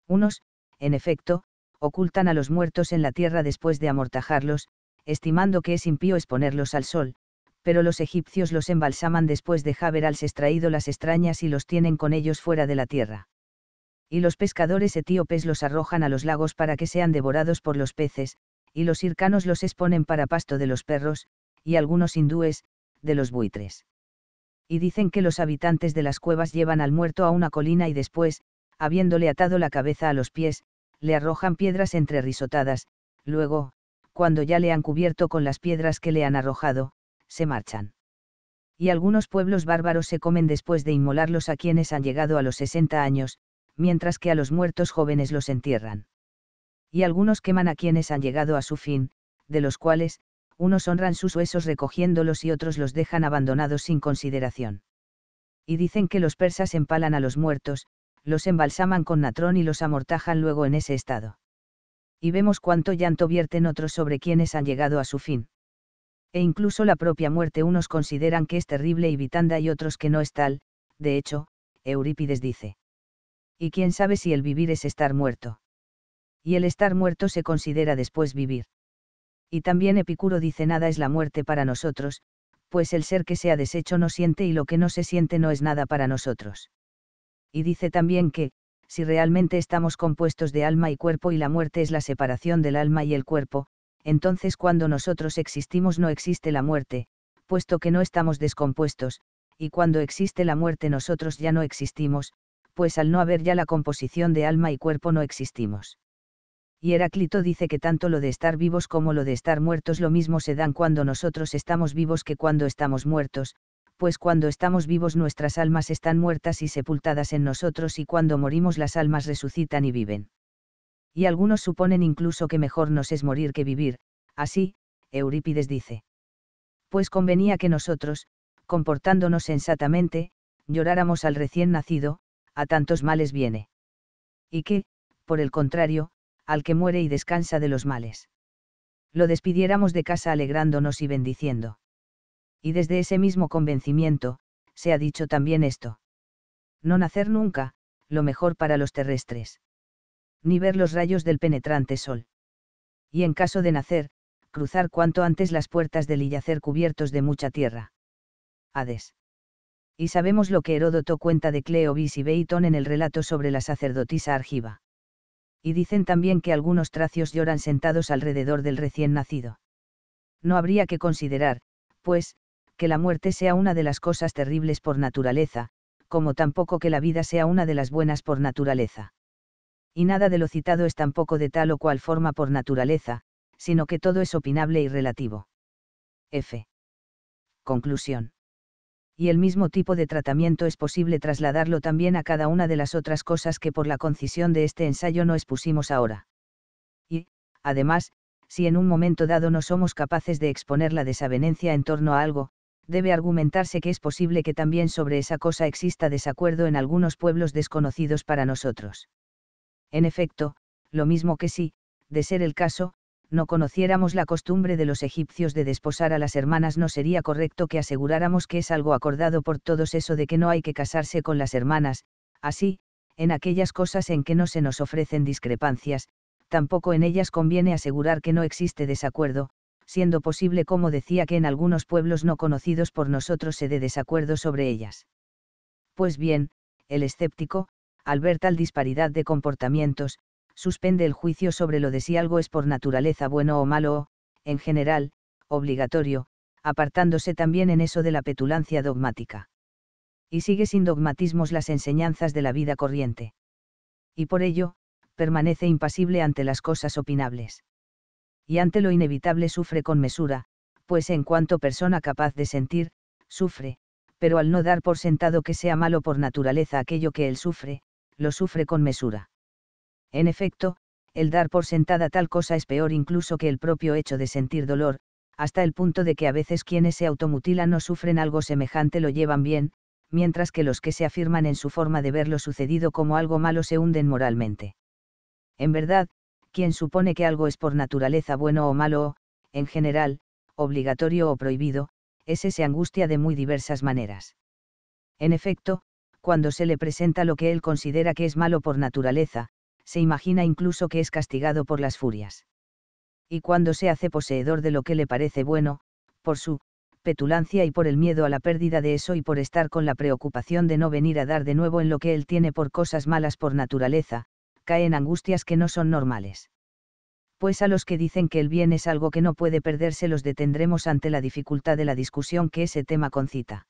Unos, en efecto, ocultan a los muertos en la tierra después de amortajarlos, estimando que es impío exponerlos al sol, pero los egipcios los embalsaman después de haber extraído las extrañas y los tienen con ellos fuera de la tierra. Y los pescadores etíopes los arrojan a los lagos para que sean devorados por los peces, y los circanos los exponen para pasto de los perros, y algunos hindúes, de los buitres. Y dicen que los habitantes de las cuevas llevan al muerto a una colina y después, habiéndole atado la cabeza a los pies, le arrojan piedras entre risotadas, luego, cuando ya le han cubierto con las piedras que le han arrojado, se marchan. Y algunos pueblos bárbaros se comen después de inmolarlos a quienes han llegado a los 60 años, mientras que a los muertos jóvenes los entierran. Y algunos queman a quienes han llegado a su fin, de los cuales, unos honran sus huesos recogiéndolos y otros los dejan abandonados sin consideración. Y dicen que los persas empalan a los muertos, los embalsaman con natrón y los amortajan luego en ese estado. Y vemos cuánto llanto vierten otros sobre quienes han llegado a su fin e incluso la propia muerte unos consideran que es terrible y vitanda y otros que no es tal, de hecho, Eurípides dice. Y quién sabe si el vivir es estar muerto. Y el estar muerto se considera después vivir. Y también Epicuro dice nada es la muerte para nosotros, pues el ser que se ha deshecho no siente y lo que no se siente no es nada para nosotros. Y dice también que, si realmente estamos compuestos de alma y cuerpo y la muerte es la separación del alma y el cuerpo, entonces cuando nosotros existimos no existe la muerte, puesto que no estamos descompuestos, y cuando existe la muerte nosotros ya no existimos, pues al no haber ya la composición de alma y cuerpo no existimos. Y Heráclito dice que tanto lo de estar vivos como lo de estar muertos lo mismo se dan cuando nosotros estamos vivos que cuando estamos muertos, pues cuando estamos vivos nuestras almas están muertas y sepultadas en nosotros y cuando morimos las almas resucitan y viven y algunos suponen incluso que mejor nos es morir que vivir, así, Eurípides dice. Pues convenía que nosotros, comportándonos sensatamente, lloráramos al recién nacido, a tantos males viene. Y que, por el contrario, al que muere y descansa de los males. Lo despidiéramos de casa alegrándonos y bendiciendo. Y desde ese mismo convencimiento, se ha dicho también esto. No nacer nunca, lo mejor para los terrestres ni ver los rayos del penetrante sol. Y en caso de nacer, cruzar cuanto antes las puertas del yacer cubiertos de mucha tierra. Hades. Y sabemos lo que Heródoto cuenta de Cleobis y Beitón en el relato sobre la sacerdotisa Argiva. Y dicen también que algunos tracios lloran sentados alrededor del recién nacido. No habría que considerar, pues, que la muerte sea una de las cosas terribles por naturaleza, como tampoco que la vida sea una de las buenas por naturaleza y nada de lo citado es tampoco de tal o cual forma por naturaleza, sino que todo es opinable y relativo. F. Conclusión. Y el mismo tipo de tratamiento es posible trasladarlo también a cada una de las otras cosas que por la concisión de este ensayo no expusimos ahora. Y, además, si en un momento dado no somos capaces de exponer la desavenencia en torno a algo, debe argumentarse que es posible que también sobre esa cosa exista desacuerdo en algunos pueblos desconocidos para nosotros. En efecto, lo mismo que si, de ser el caso, no conociéramos la costumbre de los egipcios de desposar a las hermanas, no sería correcto que aseguráramos que es algo acordado por todos eso de que no hay que casarse con las hermanas, así, en aquellas cosas en que no se nos ofrecen discrepancias, tampoco en ellas conviene asegurar que no existe desacuerdo, siendo posible como decía que en algunos pueblos no conocidos por nosotros se dé desacuerdo sobre ellas. Pues bien, el escéptico, al ver tal disparidad de comportamientos, suspende el juicio sobre lo de si algo es por naturaleza bueno o malo o, en general, obligatorio, apartándose también en eso de la petulancia dogmática. Y sigue sin dogmatismos las enseñanzas de la vida corriente. Y por ello, permanece impasible ante las cosas opinables. Y ante lo inevitable sufre con mesura, pues en cuanto persona capaz de sentir, sufre, pero al no dar por sentado que sea malo por naturaleza aquello que él sufre, lo sufre con mesura. En efecto, el dar por sentada tal cosa es peor incluso que el propio hecho de sentir dolor, hasta el punto de que a veces quienes se automutilan o sufren algo semejante lo llevan bien, mientras que los que se afirman en su forma de ver lo sucedido como algo malo se hunden moralmente. En verdad, quien supone que algo es por naturaleza bueno o malo o, en general, obligatorio o prohibido, ese se angustia de muy diversas maneras. En efecto, cuando se le presenta lo que él considera que es malo por naturaleza, se imagina incluso que es castigado por las furias. Y cuando se hace poseedor de lo que le parece bueno, por su petulancia y por el miedo a la pérdida de eso y por estar con la preocupación de no venir a dar de nuevo en lo que él tiene por cosas malas por naturaleza, cae en angustias que no son normales. Pues a los que dicen que el bien es algo que no puede perderse los detendremos ante la dificultad de la discusión que ese tema concita.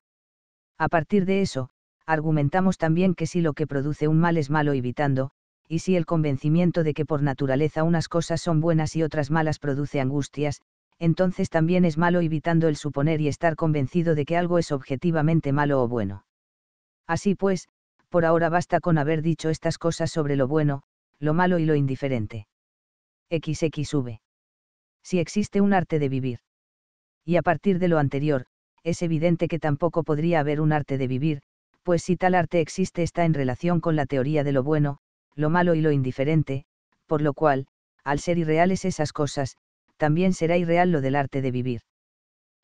A partir de eso, argumentamos también que si lo que produce un mal es malo evitando, y si el convencimiento de que por naturaleza unas cosas son buenas y otras malas produce angustias, entonces también es malo evitando el suponer y estar convencido de que algo es objetivamente malo o bueno. Así pues, por ahora basta con haber dicho estas cosas sobre lo bueno, lo malo y lo indiferente. XXV. Si existe un arte de vivir. Y a partir de lo anterior, es evidente que tampoco podría haber un arte de vivir, pues si tal arte existe está en relación con la teoría de lo bueno, lo malo y lo indiferente, por lo cual, al ser irreales esas cosas, también será irreal lo del arte de vivir.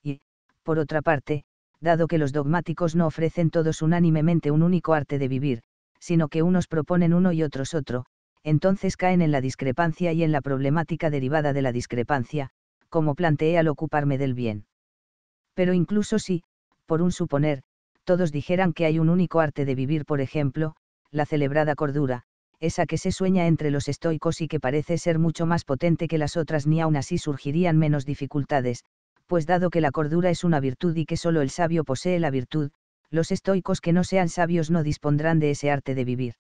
Y, por otra parte, dado que los dogmáticos no ofrecen todos unánimemente un único arte de vivir, sino que unos proponen uno y otros otro, entonces caen en la discrepancia y en la problemática derivada de la discrepancia, como planteé al ocuparme del bien. Pero incluso si, por un suponer, todos dijeran que hay un único arte de vivir, por ejemplo, la celebrada cordura, esa que se sueña entre los estoicos y que parece ser mucho más potente que las otras, ni aun así surgirían menos dificultades, pues dado que la cordura es una virtud y que solo el sabio posee la virtud, los estoicos que no sean sabios no dispondrán de ese arte de vivir.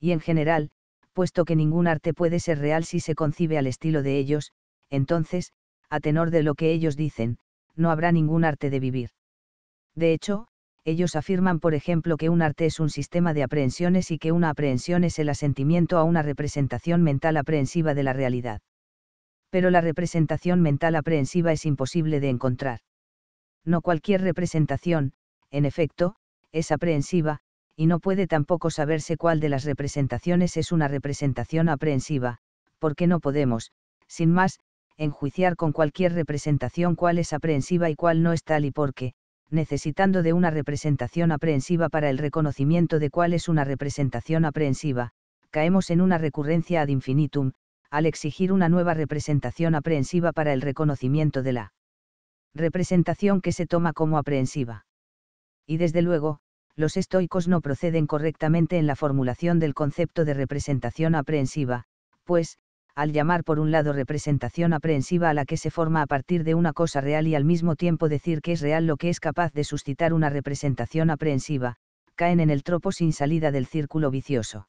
Y en general, puesto que ningún arte puede ser real si se concibe al estilo de ellos, entonces, a tenor de lo que ellos dicen, no habrá ningún arte de vivir. De hecho, ellos afirman por ejemplo que un arte es un sistema de aprehensiones y que una aprehensión es el asentimiento a una representación mental aprehensiva de la realidad. Pero la representación mental aprehensiva es imposible de encontrar. No cualquier representación, en efecto, es aprehensiva, y no puede tampoco saberse cuál de las representaciones es una representación aprehensiva, porque no podemos, sin más, enjuiciar con cualquier representación cuál es aprehensiva y cuál no es tal y qué necesitando de una representación aprehensiva para el reconocimiento de cuál es una representación aprehensiva, caemos en una recurrencia ad infinitum, al exigir una nueva representación aprehensiva para el reconocimiento de la representación que se toma como aprehensiva. Y desde luego, los estoicos no proceden correctamente en la formulación del concepto de representación aprehensiva, pues, al llamar por un lado representación aprehensiva a la que se forma a partir de una cosa real y al mismo tiempo decir que es real lo que es capaz de suscitar una representación aprehensiva, caen en el tropo sin salida del círculo vicioso.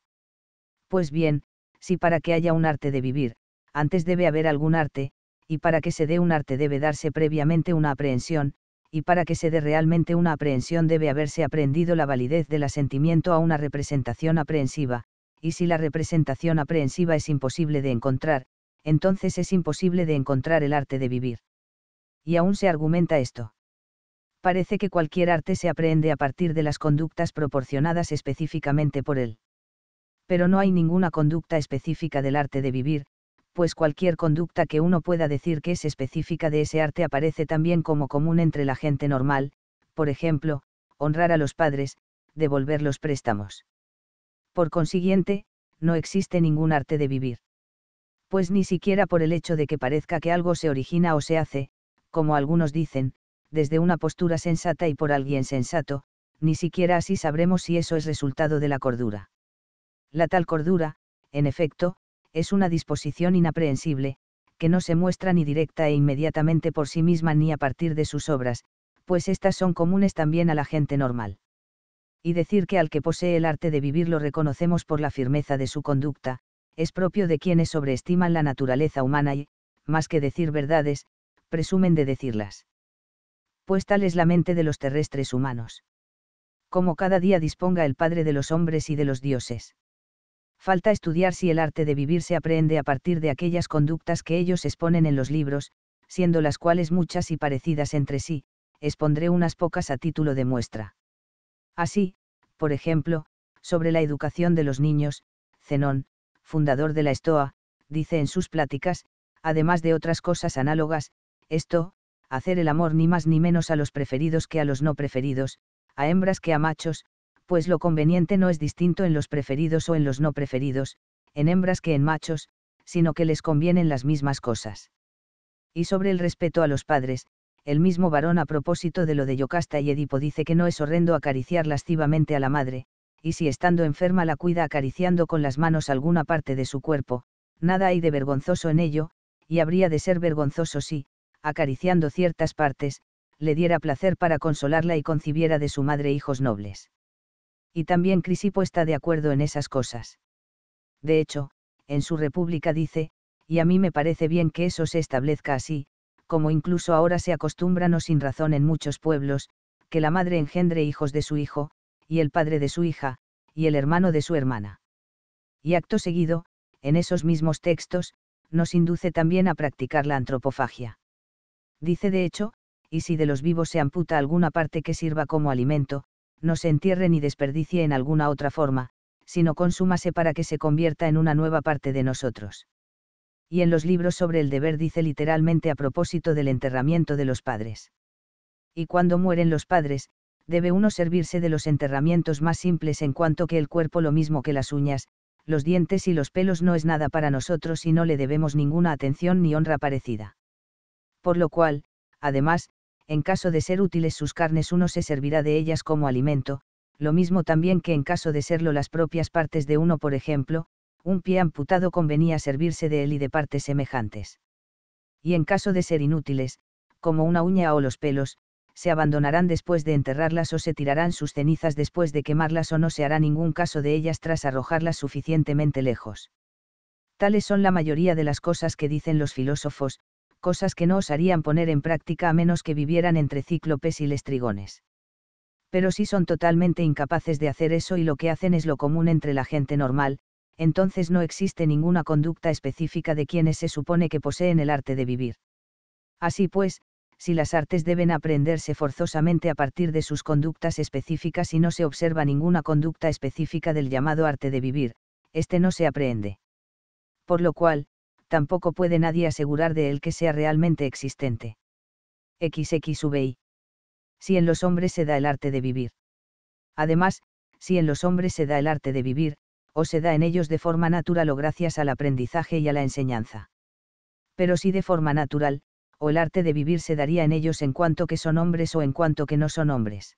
Pues bien, si para que haya un arte de vivir, antes debe haber algún arte, y para que se dé un arte debe darse previamente una aprehensión, y para que se dé realmente una aprehensión debe haberse aprendido la validez del asentimiento a una representación aprehensiva, y si la representación aprehensiva es imposible de encontrar, entonces es imposible de encontrar el arte de vivir. Y aún se argumenta esto. Parece que cualquier arte se aprende a partir de las conductas proporcionadas específicamente por él. Pero no hay ninguna conducta específica del arte de vivir, pues cualquier conducta que uno pueda decir que es específica de ese arte aparece también como común entre la gente normal, por ejemplo, honrar a los padres, devolver los préstamos por consiguiente, no existe ningún arte de vivir. Pues ni siquiera por el hecho de que parezca que algo se origina o se hace, como algunos dicen, desde una postura sensata y por alguien sensato, ni siquiera así sabremos si eso es resultado de la cordura. La tal cordura, en efecto, es una disposición inaprehensible, que no se muestra ni directa e inmediatamente por sí misma ni a partir de sus obras, pues estas son comunes también a la gente normal y decir que al que posee el arte de vivir lo reconocemos por la firmeza de su conducta, es propio de quienes sobreestiman la naturaleza humana y, más que decir verdades, presumen de decirlas. Pues tal es la mente de los terrestres humanos. Como cada día disponga el Padre de los hombres y de los dioses. Falta estudiar si el arte de vivir se aprende a partir de aquellas conductas que ellos exponen en los libros, siendo las cuales muchas y parecidas entre sí, expondré unas pocas a título de muestra. Así, por ejemplo, sobre la educación de los niños, Zenón, fundador de la Estoa, dice en sus pláticas, además de otras cosas análogas, esto, hacer el amor ni más ni menos a los preferidos que a los no preferidos, a hembras que a machos, pues lo conveniente no es distinto en los preferidos o en los no preferidos, en hembras que en machos, sino que les convienen las mismas cosas. Y sobre el respeto a los padres, el mismo varón a propósito de lo de Yocasta y Edipo dice que no es horrendo acariciar lascivamente a la madre, y si estando enferma la cuida acariciando con las manos alguna parte de su cuerpo, nada hay de vergonzoso en ello, y habría de ser vergonzoso si, acariciando ciertas partes, le diera placer para consolarla y concibiera de su madre hijos nobles. Y también Crisipo está de acuerdo en esas cosas. De hecho, en su República dice, y a mí me parece bien que eso se establezca así, como incluso ahora se acostumbra no sin razón en muchos pueblos, que la madre engendre hijos de su hijo, y el padre de su hija, y el hermano de su hermana. Y acto seguido, en esos mismos textos, nos induce también a practicar la antropofagia. Dice de hecho, y si de los vivos se amputa alguna parte que sirva como alimento, no se entierre ni desperdicie en alguna otra forma, sino consúmase para que se convierta en una nueva parte de nosotros y en los libros sobre el deber dice literalmente a propósito del enterramiento de los padres. Y cuando mueren los padres, debe uno servirse de los enterramientos más simples en cuanto que el cuerpo lo mismo que las uñas, los dientes y los pelos no es nada para nosotros y no le debemos ninguna atención ni honra parecida. Por lo cual, además, en caso de ser útiles sus carnes uno se servirá de ellas como alimento, lo mismo también que en caso de serlo las propias partes de uno, por ejemplo, un pie amputado convenía servirse de él y de partes semejantes. Y en caso de ser inútiles, como una uña o los pelos, se abandonarán después de enterrarlas o se tirarán sus cenizas después de quemarlas o no se hará ningún caso de ellas tras arrojarlas suficientemente lejos. Tales son la mayoría de las cosas que dicen los filósofos, cosas que no osarían poner en práctica a menos que vivieran entre cíclopes y lestrigones. Pero sí son totalmente incapaces de hacer eso y lo que hacen es lo común entre la gente normal, entonces no existe ninguna conducta específica de quienes se supone que poseen el arte de vivir. Así pues, si las artes deben aprenderse forzosamente a partir de sus conductas específicas y no se observa ninguna conducta específica del llamado arte de vivir, este no se aprende. Por lo cual, tampoco puede nadie asegurar de él que sea realmente existente. XXVI. Si en los hombres se da el arte de vivir. Además, si en los hombres se da el arte de vivir, o se da en ellos de forma natural o gracias al aprendizaje y a la enseñanza. Pero si de forma natural, o el arte de vivir se daría en ellos en cuanto que son hombres o en cuanto que no son hombres.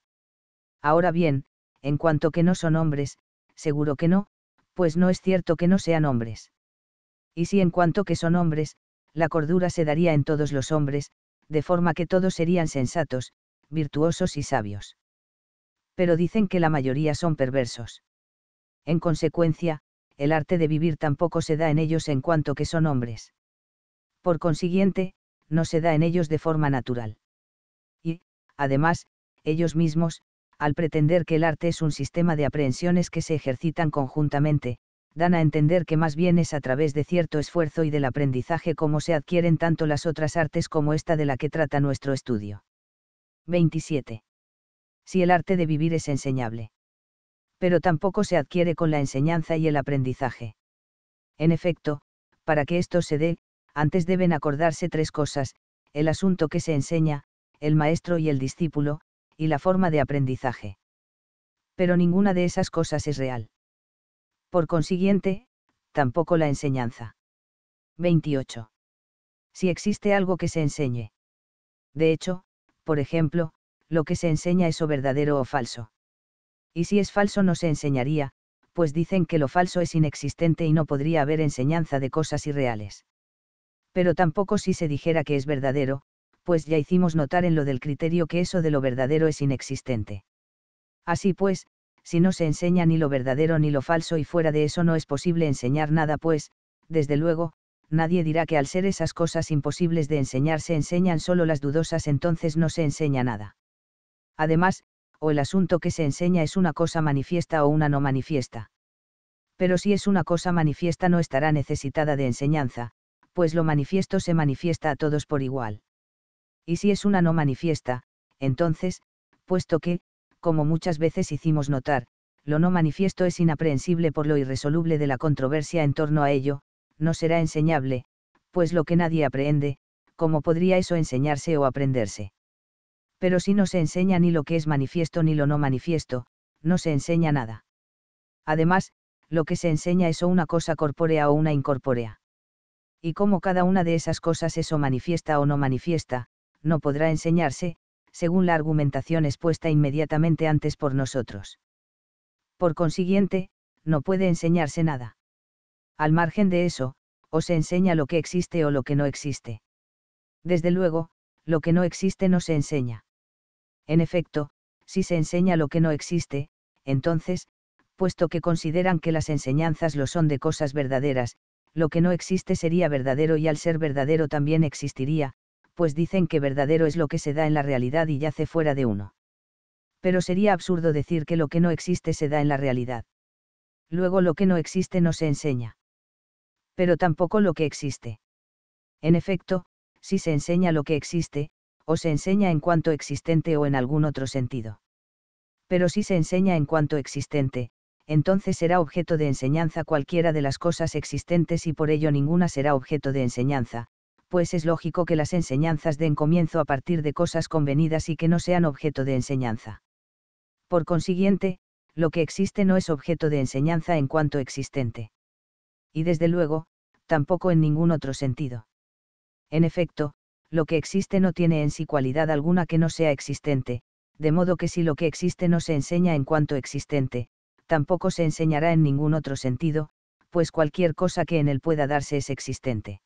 Ahora bien, en cuanto que no son hombres, seguro que no, pues no es cierto que no sean hombres. Y si en cuanto que son hombres, la cordura se daría en todos los hombres, de forma que todos serían sensatos, virtuosos y sabios. Pero dicen que la mayoría son perversos. En consecuencia, el arte de vivir tampoco se da en ellos en cuanto que son hombres. Por consiguiente, no se da en ellos de forma natural. Y, además, ellos mismos, al pretender que el arte es un sistema de aprehensiones que se ejercitan conjuntamente, dan a entender que más bien es a través de cierto esfuerzo y del aprendizaje como se adquieren tanto las otras artes como esta de la que trata nuestro estudio. 27. Si el arte de vivir es enseñable pero tampoco se adquiere con la enseñanza y el aprendizaje. En efecto, para que esto se dé, antes deben acordarse tres cosas, el asunto que se enseña, el maestro y el discípulo, y la forma de aprendizaje. Pero ninguna de esas cosas es real. Por consiguiente, tampoco la enseñanza. 28. Si existe algo que se enseñe. De hecho, por ejemplo, lo que se enseña es o verdadero o falso y si es falso no se enseñaría, pues dicen que lo falso es inexistente y no podría haber enseñanza de cosas irreales. Pero tampoco si se dijera que es verdadero, pues ya hicimos notar en lo del criterio que eso de lo verdadero es inexistente. Así pues, si no se enseña ni lo verdadero ni lo falso y fuera de eso no es posible enseñar nada, pues, desde luego, nadie dirá que al ser esas cosas imposibles de enseñar se enseñan solo las dudosas, entonces no se enseña nada. Además, o el asunto que se enseña es una cosa manifiesta o una no manifiesta. Pero si es una cosa manifiesta no estará necesitada de enseñanza, pues lo manifiesto se manifiesta a todos por igual. Y si es una no manifiesta, entonces, puesto que, como muchas veces hicimos notar, lo no manifiesto es inaprehensible por lo irresoluble de la controversia en torno a ello, no será enseñable, pues lo que nadie aprehende, ¿cómo podría eso enseñarse o aprenderse? pero si no se enseña ni lo que es manifiesto ni lo no manifiesto, no se enseña nada. Además, lo que se enseña es o una cosa corpórea o una incorpórea. Y como cada una de esas cosas es o manifiesta o no manifiesta, no podrá enseñarse, según la argumentación expuesta inmediatamente antes por nosotros. Por consiguiente, no puede enseñarse nada. Al margen de eso, o se enseña lo que existe o lo que no existe. Desde luego, lo que no existe no se enseña. En efecto, si se enseña lo que no existe, entonces, puesto que consideran que las enseñanzas lo son de cosas verdaderas, lo que no existe sería verdadero y al ser verdadero también existiría, pues dicen que verdadero es lo que se da en la realidad y yace fuera de uno. Pero sería absurdo decir que lo que no existe se da en la realidad. Luego lo que no existe no se enseña. Pero tampoco lo que existe. En efecto, si se enseña lo que existe, o se enseña en cuanto existente o en algún otro sentido. Pero si se enseña en cuanto existente, entonces será objeto de enseñanza cualquiera de las cosas existentes y por ello ninguna será objeto de enseñanza, pues es lógico que las enseñanzas den comienzo a partir de cosas convenidas y que no sean objeto de enseñanza. Por consiguiente, lo que existe no es objeto de enseñanza en cuanto existente. Y desde luego, tampoco en ningún otro sentido. En efecto, lo que existe no tiene en sí cualidad alguna que no sea existente, de modo que si lo que existe no se enseña en cuanto existente, tampoco se enseñará en ningún otro sentido, pues cualquier cosa que en él pueda darse es existente.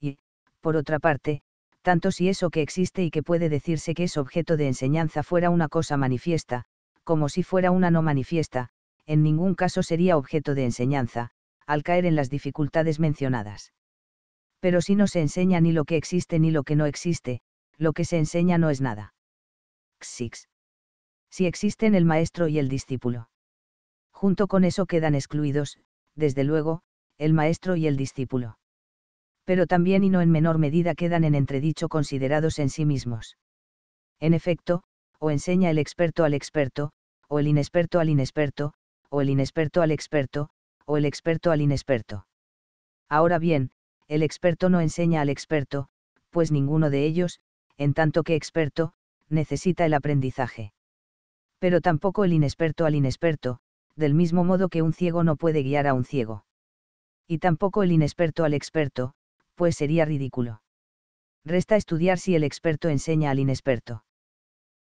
Y, por otra parte, tanto si eso que existe y que puede decirse que es objeto de enseñanza fuera una cosa manifiesta, como si fuera una no manifiesta, en ningún caso sería objeto de enseñanza, al caer en las dificultades mencionadas pero si no se enseña ni lo que existe ni lo que no existe, lo que se enseña no es nada. 6. Si existen el maestro y el discípulo. Junto con eso quedan excluidos, desde luego, el maestro y el discípulo. Pero también y no en menor medida quedan en entredicho considerados en sí mismos. En efecto, o enseña el experto al experto, o el inexperto al inexperto, o el inexperto al experto, o el experto al inexperto. Ahora bien, el experto no enseña al experto, pues ninguno de ellos, en tanto que experto, necesita el aprendizaje. Pero tampoco el inexperto al inexperto, del mismo modo que un ciego no puede guiar a un ciego. Y tampoco el inexperto al experto, pues sería ridículo. Resta estudiar si el experto enseña al inexperto.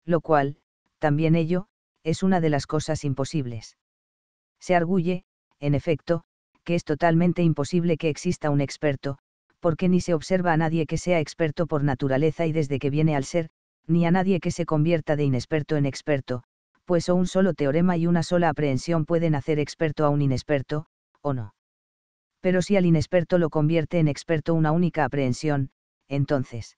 Lo cual, también ello, es una de las cosas imposibles. Se arguye, en efecto, que es totalmente imposible que exista un experto, porque ni se observa a nadie que sea experto por naturaleza y desde que viene al ser, ni a nadie que se convierta de inexperto en experto, pues o un solo teorema y una sola aprehensión pueden hacer experto a un inexperto, o no. Pero si al inexperto lo convierte en experto una única aprehensión, entonces.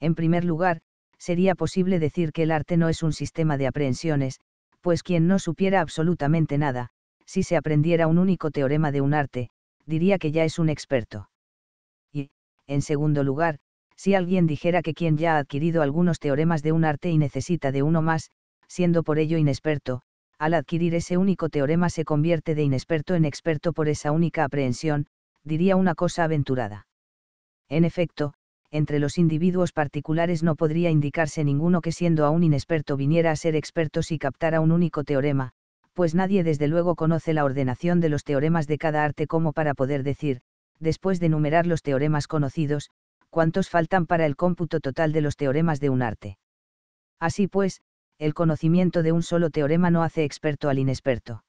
En primer lugar, sería posible decir que el arte no es un sistema de aprehensiones, pues quien no supiera absolutamente nada, si se aprendiera un único teorema de un arte, diría que ya es un experto. Y, en segundo lugar, si alguien dijera que quien ya ha adquirido algunos teoremas de un arte y necesita de uno más, siendo por ello inexperto, al adquirir ese único teorema se convierte de inexperto en experto por esa única aprehensión, diría una cosa aventurada. En efecto, entre los individuos particulares no podría indicarse ninguno que siendo aún inexperto viniera a ser experto si captara un único teorema, pues nadie desde luego conoce la ordenación de los teoremas de cada arte como para poder decir, después de enumerar los teoremas conocidos, cuántos faltan para el cómputo total de los teoremas de un arte. Así pues, el conocimiento de un solo teorema no hace experto al inexperto.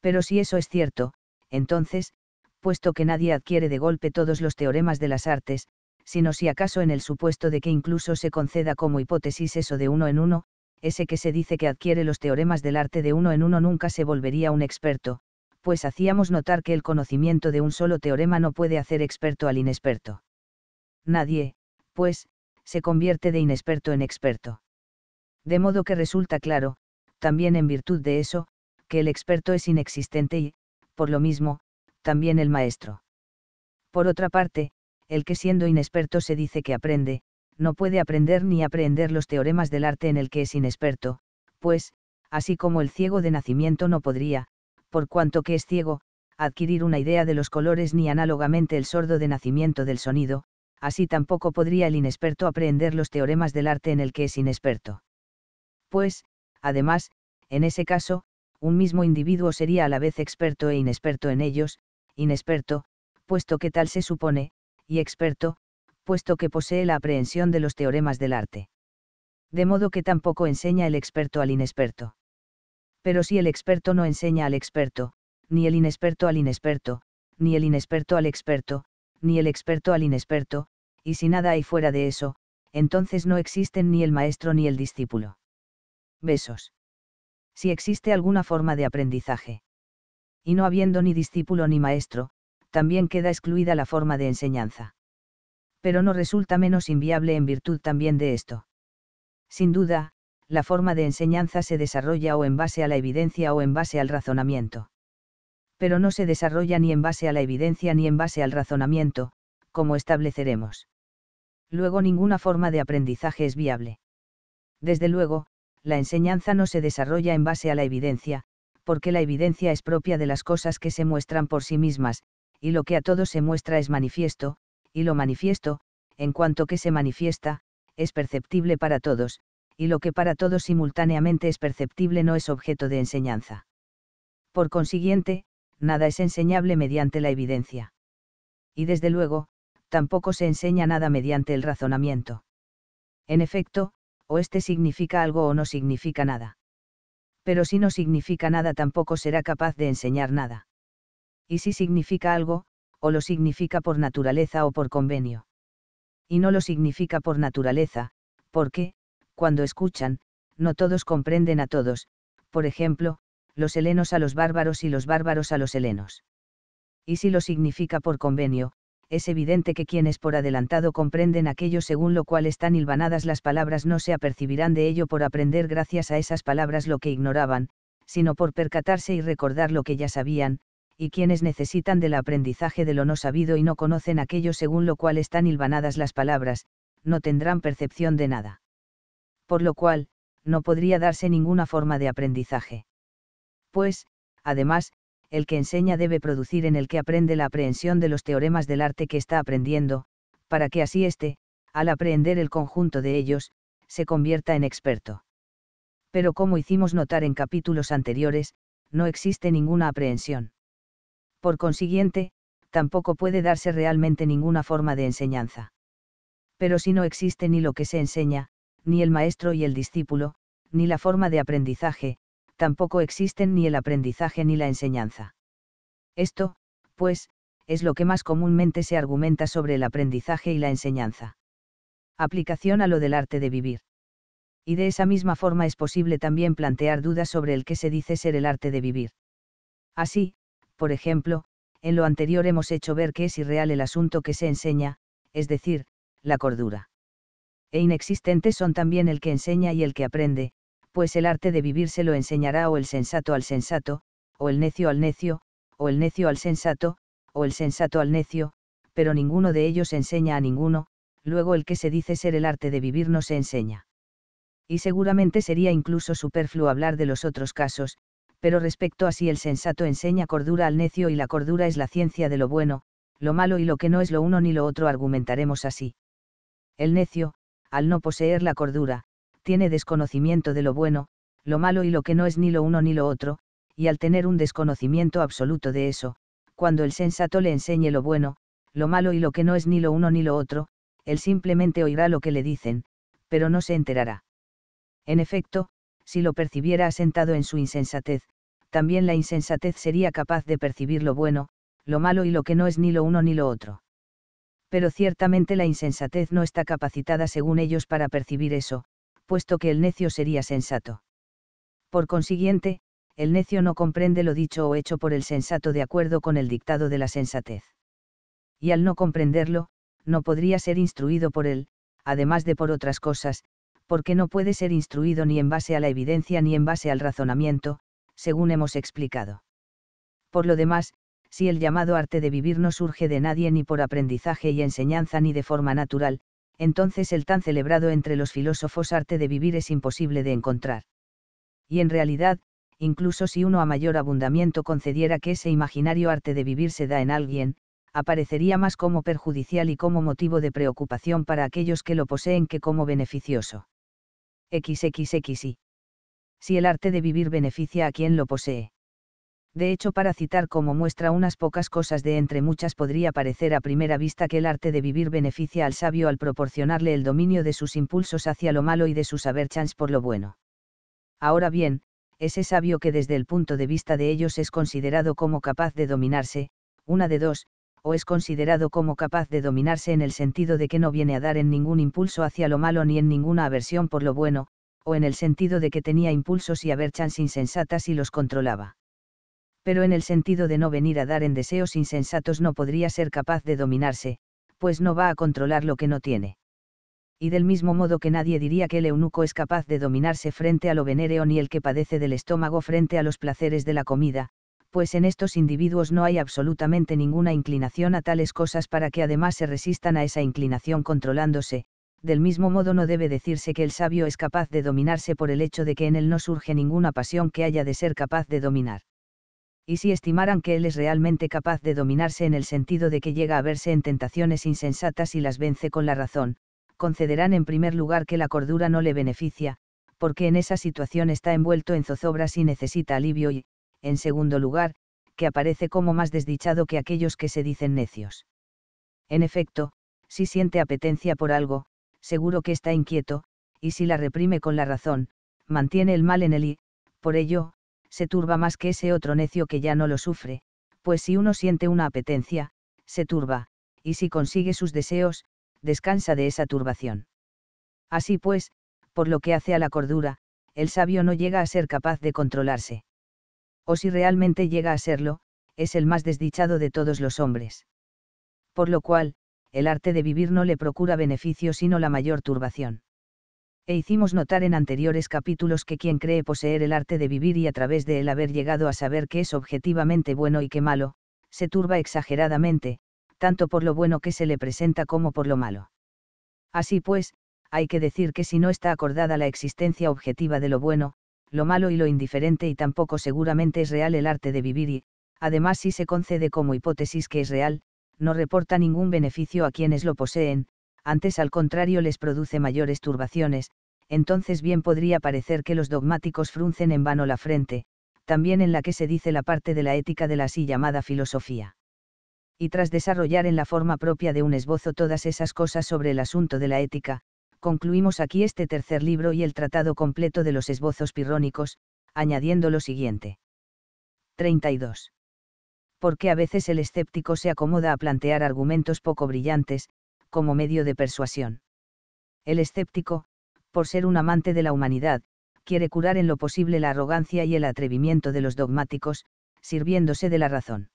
Pero si eso es cierto, entonces, puesto que nadie adquiere de golpe todos los teoremas de las artes, sino si acaso en el supuesto de que incluso se conceda como hipótesis eso de uno en uno, ese que se dice que adquiere los teoremas del arte de uno en uno nunca se volvería un experto, pues hacíamos notar que el conocimiento de un solo teorema no puede hacer experto al inexperto. Nadie, pues, se convierte de inexperto en experto. De modo que resulta claro, también en virtud de eso, que el experto es inexistente y, por lo mismo, también el maestro. Por otra parte, el que siendo inexperto se dice que aprende, no puede aprender ni aprender los teoremas del arte en el que es inexperto, pues, así como el ciego de nacimiento no podría, por cuanto que es ciego, adquirir una idea de los colores ni análogamente el sordo de nacimiento del sonido, así tampoco podría el inexperto aprender los teoremas del arte en el que es inexperto. Pues, además, en ese caso, un mismo individuo sería a la vez experto e inexperto en ellos, inexperto, puesto que tal se supone, y experto, puesto que posee la aprehensión de los teoremas del arte. De modo que tampoco enseña el experto al inexperto. Pero si el experto no enseña al experto, ni el inexperto al inexperto, ni el inexperto al experto, ni el experto al inexperto, y si nada hay fuera de eso, entonces no existen ni el maestro ni el discípulo. Besos. Si existe alguna forma de aprendizaje. Y no habiendo ni discípulo ni maestro, también queda excluida la forma de enseñanza pero no resulta menos inviable en virtud también de esto. Sin duda, la forma de enseñanza se desarrolla o en base a la evidencia o en base al razonamiento. Pero no se desarrolla ni en base a la evidencia ni en base al razonamiento, como estableceremos. Luego ninguna forma de aprendizaje es viable. Desde luego, la enseñanza no se desarrolla en base a la evidencia, porque la evidencia es propia de las cosas que se muestran por sí mismas, y lo que a todos se muestra es manifiesto, y lo manifiesto, en cuanto que se manifiesta, es perceptible para todos, y lo que para todos simultáneamente es perceptible no es objeto de enseñanza. Por consiguiente, nada es enseñable mediante la evidencia. Y desde luego, tampoco se enseña nada mediante el razonamiento. En efecto, o este significa algo o no significa nada. Pero si no significa nada tampoco será capaz de enseñar nada. Y si significa algo, o lo significa por naturaleza o por convenio. Y no lo significa por naturaleza, porque, cuando escuchan, no todos comprenden a todos, por ejemplo, los helenos a los bárbaros y los bárbaros a los helenos. Y si lo significa por convenio, es evidente que quienes por adelantado comprenden aquello según lo cual están hilvanadas las palabras no se apercibirán de ello por aprender gracias a esas palabras lo que ignoraban, sino por percatarse y recordar lo que ya sabían, y quienes necesitan del aprendizaje de lo no sabido y no conocen aquello según lo cual están hilvanadas las palabras, no tendrán percepción de nada. Por lo cual, no podría darse ninguna forma de aprendizaje. Pues, además, el que enseña debe producir en el que aprende la aprehensión de los teoremas del arte que está aprendiendo, para que así éste, al aprender el conjunto de ellos, se convierta en experto. Pero como hicimos notar en capítulos anteriores, no existe ninguna aprehensión por consiguiente, tampoco puede darse realmente ninguna forma de enseñanza. Pero si no existe ni lo que se enseña, ni el maestro y el discípulo, ni la forma de aprendizaje, tampoco existen ni el aprendizaje ni la enseñanza. Esto, pues, es lo que más comúnmente se argumenta sobre el aprendizaje y la enseñanza. Aplicación a lo del arte de vivir. Y de esa misma forma es posible también plantear dudas sobre el que se dice ser el arte de vivir. Así, por ejemplo, en lo anterior hemos hecho ver que es irreal el asunto que se enseña, es decir, la cordura. E inexistentes son también el que enseña y el que aprende, pues el arte de vivir se lo enseñará o el sensato al sensato, o el necio al necio, o el necio al sensato, o el sensato al necio, pero ninguno de ellos enseña a ninguno, luego el que se dice ser el arte de vivir no se enseña. Y seguramente sería incluso superfluo hablar de los otros casos, pero respecto a si el sensato enseña cordura al necio y la cordura es la ciencia de lo bueno, lo malo y lo que no es lo uno ni lo otro argumentaremos así. El necio, al no poseer la cordura, tiene desconocimiento de lo bueno, lo malo y lo que no es ni lo uno ni lo otro, y al tener un desconocimiento absoluto de eso, cuando el sensato le enseñe lo bueno, lo malo y lo que no es ni lo uno ni lo otro, él simplemente oirá lo que le dicen, pero no se enterará. En efecto, si lo percibiera asentado en su insensatez, también la insensatez sería capaz de percibir lo bueno, lo malo y lo que no es ni lo uno ni lo otro. Pero ciertamente la insensatez no está capacitada según ellos para percibir eso, puesto que el necio sería sensato. Por consiguiente, el necio no comprende lo dicho o hecho por el sensato de acuerdo con el dictado de la sensatez. Y al no comprenderlo, no podría ser instruido por él, además de por otras cosas, porque no puede ser instruido ni en base a la evidencia ni en base al razonamiento, según hemos explicado. Por lo demás, si el llamado arte de vivir no surge de nadie ni por aprendizaje y enseñanza ni de forma natural, entonces el tan celebrado entre los filósofos arte de vivir es imposible de encontrar. Y en realidad, incluso si uno a mayor abundamiento concediera que ese imaginario arte de vivir se da en alguien, aparecería más como perjudicial y como motivo de preocupación para aquellos que lo poseen que como beneficioso. XXXI. Si el arte de vivir beneficia a quien lo posee. De hecho, para citar como muestra unas pocas cosas de entre muchas, podría parecer a primera vista que el arte de vivir beneficia al sabio al proporcionarle el dominio de sus impulsos hacia lo malo y de su saber chance por lo bueno. Ahora bien, ese sabio que desde el punto de vista de ellos es considerado como capaz de dominarse, una de dos, o es considerado como capaz de dominarse en el sentido de que no viene a dar en ningún impulso hacia lo malo ni en ninguna aversión por lo bueno, o en el sentido de que tenía impulsos y averchans insensatas y los controlaba. Pero en el sentido de no venir a dar en deseos insensatos no podría ser capaz de dominarse, pues no va a controlar lo que no tiene. Y del mismo modo que nadie diría que el eunuco es capaz de dominarse frente a lo venéreo ni el que padece del estómago frente a los placeres de la comida, pues en estos individuos no hay absolutamente ninguna inclinación a tales cosas para que además se resistan a esa inclinación controlándose, del mismo modo no debe decirse que el sabio es capaz de dominarse por el hecho de que en él no surge ninguna pasión que haya de ser capaz de dominar. Y si estimaran que él es realmente capaz de dominarse en el sentido de que llega a verse en tentaciones insensatas y las vence con la razón, concederán en primer lugar que la cordura no le beneficia, porque en esa situación está envuelto en zozobras y necesita alivio y, en segundo lugar, que aparece como más desdichado que aquellos que se dicen necios. En efecto, si siente apetencia por algo, seguro que está inquieto, y si la reprime con la razón, mantiene el mal en él y, por ello, se turba más que ese otro necio que ya no lo sufre, pues si uno siente una apetencia, se turba, y si consigue sus deseos, descansa de esa turbación. Así pues, por lo que hace a la cordura, el sabio no llega a ser capaz de controlarse o si realmente llega a serlo, es el más desdichado de todos los hombres. Por lo cual, el arte de vivir no le procura beneficio sino la mayor turbación. E hicimos notar en anteriores capítulos que quien cree poseer el arte de vivir y a través de él haber llegado a saber qué es objetivamente bueno y qué malo, se turba exageradamente, tanto por lo bueno que se le presenta como por lo malo. Así pues, hay que decir que si no está acordada la existencia objetiva de lo bueno, lo malo y lo indiferente y tampoco seguramente es real el arte de vivir y, además si se concede como hipótesis que es real, no reporta ningún beneficio a quienes lo poseen, antes al contrario les produce mayores turbaciones, entonces bien podría parecer que los dogmáticos fruncen en vano la frente, también en la que se dice la parte de la ética de la así llamada filosofía. Y tras desarrollar en la forma propia de un esbozo todas esas cosas sobre el asunto de la ética, Concluimos aquí este tercer libro y el tratado completo de los esbozos pirrónicos, añadiendo lo siguiente. 32. Porque a veces el escéptico se acomoda a plantear argumentos poco brillantes, como medio de persuasión. El escéptico, por ser un amante de la humanidad, quiere curar en lo posible la arrogancia y el atrevimiento de los dogmáticos, sirviéndose de la razón.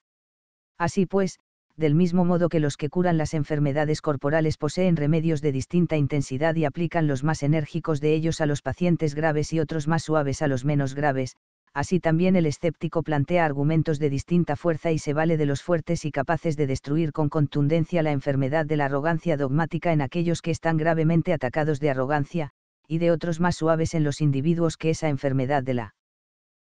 Así pues, del mismo modo que los que curan las enfermedades corporales poseen remedios de distinta intensidad y aplican los más enérgicos de ellos a los pacientes graves y otros más suaves a los menos graves, así también el escéptico plantea argumentos de distinta fuerza y se vale de los fuertes y capaces de destruir con contundencia la enfermedad de la arrogancia dogmática en aquellos que están gravemente atacados de arrogancia, y de otros más suaves en los individuos que esa enfermedad de la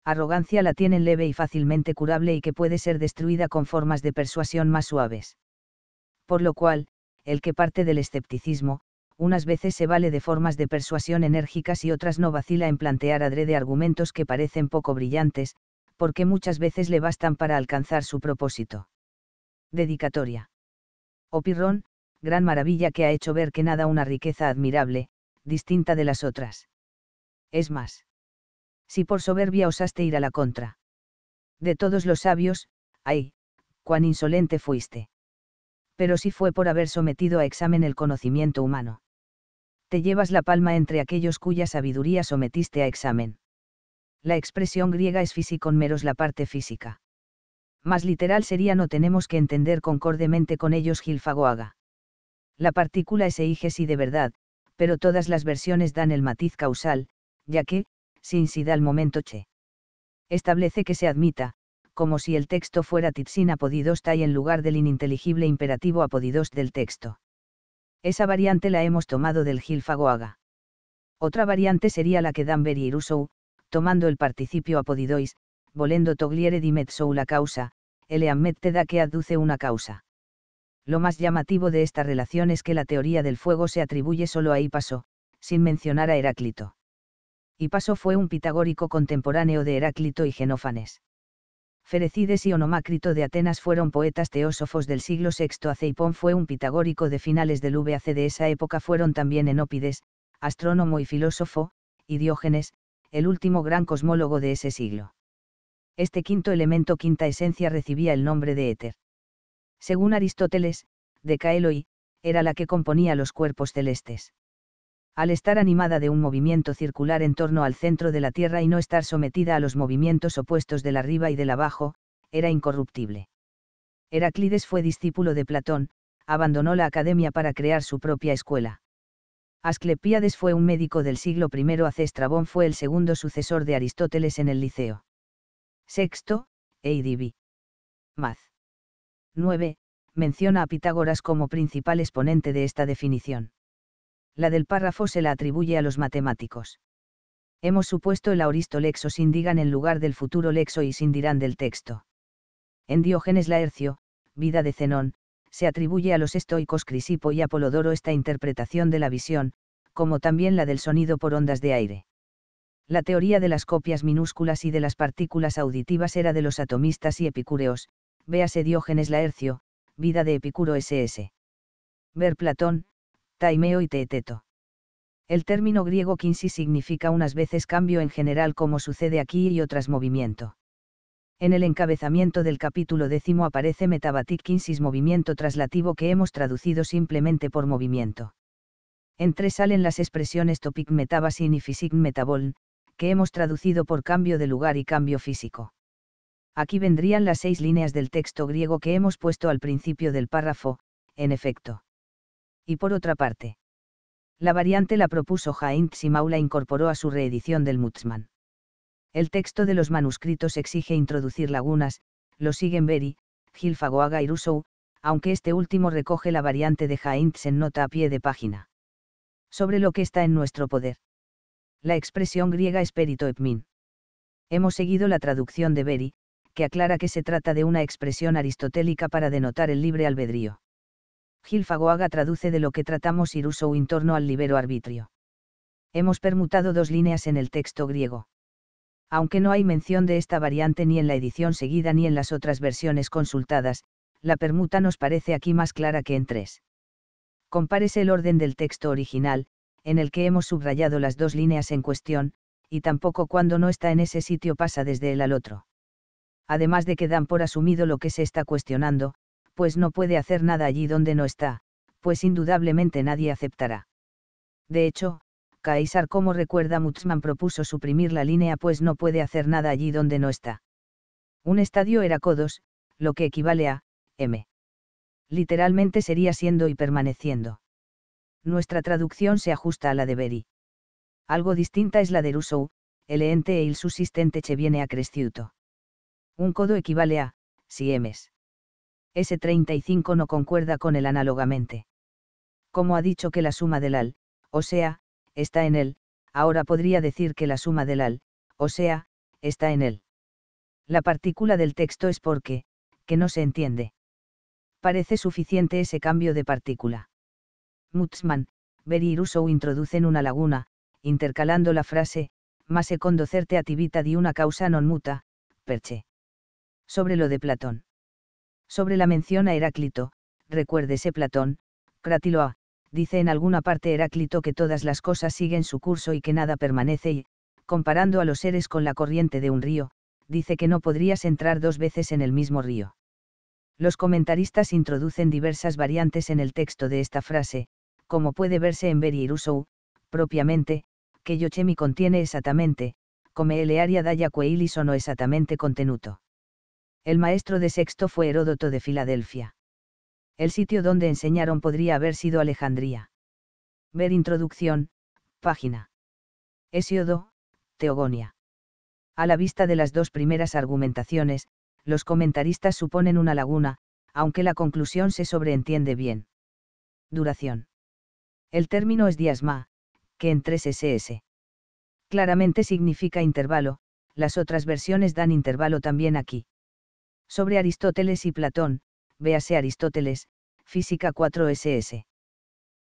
arrogancia la tienen leve y fácilmente curable y que puede ser destruida con formas de persuasión más suaves. Por lo cual, el que parte del escepticismo, unas veces se vale de formas de persuasión enérgicas y otras no vacila en plantear adrede argumentos que parecen poco brillantes, porque muchas veces le bastan para alcanzar su propósito. Dedicatoria. Opirrón, oh gran maravilla que ha hecho ver que nada una riqueza admirable, distinta de las otras. Es más si por soberbia osaste ir a la contra. De todos los sabios, ay, cuán insolente fuiste. Pero si fue por haber sometido a examen el conocimiento humano. Te llevas la palma entre aquellos cuya sabiduría sometiste a examen. La expresión griega es físico, meros la parte física. Más literal sería no tenemos que entender concordemente con ellos Gilfagoaga. La partícula es eiges y de verdad, pero todas las versiones dan el matiz causal, ya que, sin sida al momento che. Establece que se admita, como si el texto fuera titsin apodidosta y en lugar del ininteligible imperativo apodidos del texto. Esa variante la hemos tomado del Gilfagoaga. Otra variante sería la que dan y tomando el participio apodidois, volendo togliere di la causa, eleammette da que aduce una causa. Lo más llamativo de esta relación es que la teoría del fuego se atribuye solo a Ipaso, sin mencionar a Heráclito. Paso fue un pitagórico contemporáneo de Heráclito y Genófanes. Ferecides y Onomácrito de Atenas fueron poetas teósofos del siglo VI. Aceipón fue un pitagórico de finales del VAC de esa época. Fueron también Enópides, astrónomo y filósofo, y Diógenes, el último gran cosmólogo de ese siglo. Este quinto elemento, quinta esencia, recibía el nombre de éter. Según Aristóteles, de Decaeloi, era la que componía los cuerpos celestes al estar animada de un movimiento circular en torno al centro de la Tierra y no estar sometida a los movimientos opuestos del arriba y del abajo, era incorruptible. Heraclides fue discípulo de Platón, abandonó la academia para crear su propia escuela. Asclepiades fue un médico del siglo I Acestrabón fue el segundo sucesor de Aristóteles en el Liceo. Sexto, Eidibi. Maz. 9. Menciona a Pitágoras como principal exponente de esta definición la del párrafo se la atribuye a los matemáticos. Hemos supuesto el auristo lexo digan en lugar del futuro lexo y dirán del texto. En Diógenes Laercio, Vida de Zenón, se atribuye a los estoicos Crisipo y Apolodoro esta interpretación de la visión, como también la del sonido por ondas de aire. La teoría de las copias minúsculas y de las partículas auditivas era de los atomistas y epicúreos, véase Diógenes Laercio, Vida de Epicuro SS. Ver Platón, Taimeo y Teeteto. El término griego kinsis significa unas veces cambio en general como sucede aquí y otras movimiento. En el encabezamiento del capítulo décimo aparece metabatik kinsis movimiento traslativo que hemos traducido simplemente por movimiento. Entre salen las expresiones topic metabasin y physik metabol, que hemos traducido por cambio de lugar y cambio físico. Aquí vendrían las seis líneas del texto griego que hemos puesto al principio del párrafo, en efecto y por otra parte. La variante la propuso Heinz y Maula e incorporó a su reedición del Mutzmann. El texto de los manuscritos exige introducir lagunas, lo siguen Berry, Gilfagoaga y Rousseau, aunque este último recoge la variante de Heinz en nota a pie de página. Sobre lo que está en nuestro poder. La expresión griega es epmin. Hemos seguido la traducción de Berry, que aclara que se trata de una expresión aristotélica para denotar el libre albedrío. Gil Fagoaga traduce de lo que tratamos iruso en torno al libero arbitrio. Hemos permutado dos líneas en el texto griego. Aunque no hay mención de esta variante ni en la edición seguida ni en las otras versiones consultadas, la permuta nos parece aquí más clara que en tres. Compárese el orden del texto original, en el que hemos subrayado las dos líneas en cuestión, y tampoco cuando no está en ese sitio pasa desde él al otro. Además de que dan por asumido lo que se está cuestionando, pues no puede hacer nada allí donde no está, pues indudablemente nadie aceptará. De hecho, Caesar como recuerda Mutzman propuso suprimir la línea pues no puede hacer nada allí donde no está. Un estadio era codos, lo que equivale a M. Literalmente sería siendo y permaneciendo. Nuestra traducción se ajusta a la de Beri. Algo distinta es la de Rousseau, el ente e il subsistente che viene a cresciuto. Un codo equivale a, si es. S35 no concuerda con el análogamente. Como ha dicho que la suma del al, o sea, está en él, ahora podría decir que la suma del al, o sea, está en él. La partícula del texto es porque, que no se entiende. Parece suficiente ese cambio de partícula. Mutzman, Beri y introducen una laguna, intercalando la frase, más se conducerte a tibita di una causa non muta, perche. Sobre lo de Platón. Sobre la mención a Heráclito, recuérdese Platón, Cratiloa, dice en alguna parte Heráclito que todas las cosas siguen su curso y que nada permanece y, comparando a los seres con la corriente de un río, dice que no podrías entrar dos veces en el mismo río. Los comentaristas introducen diversas variantes en el texto de esta frase, como puede verse en Beri propiamente, que Yochemi contiene exactamente, come elearia daya queilis o no exactamente contenuto. El maestro de sexto fue Heródoto de Filadelfia. El sitio donde enseñaron podría haber sido Alejandría. Ver introducción, página. Hesiodo, Teogonia. A la vista de las dos primeras argumentaciones, los comentaristas suponen una laguna, aunque la conclusión se sobreentiende bien. Duración. El término es diasma, que en 3 SS. Claramente significa intervalo, las otras versiones dan intervalo también aquí. Sobre Aristóteles y Platón, véase Aristóteles, Física 4 SS.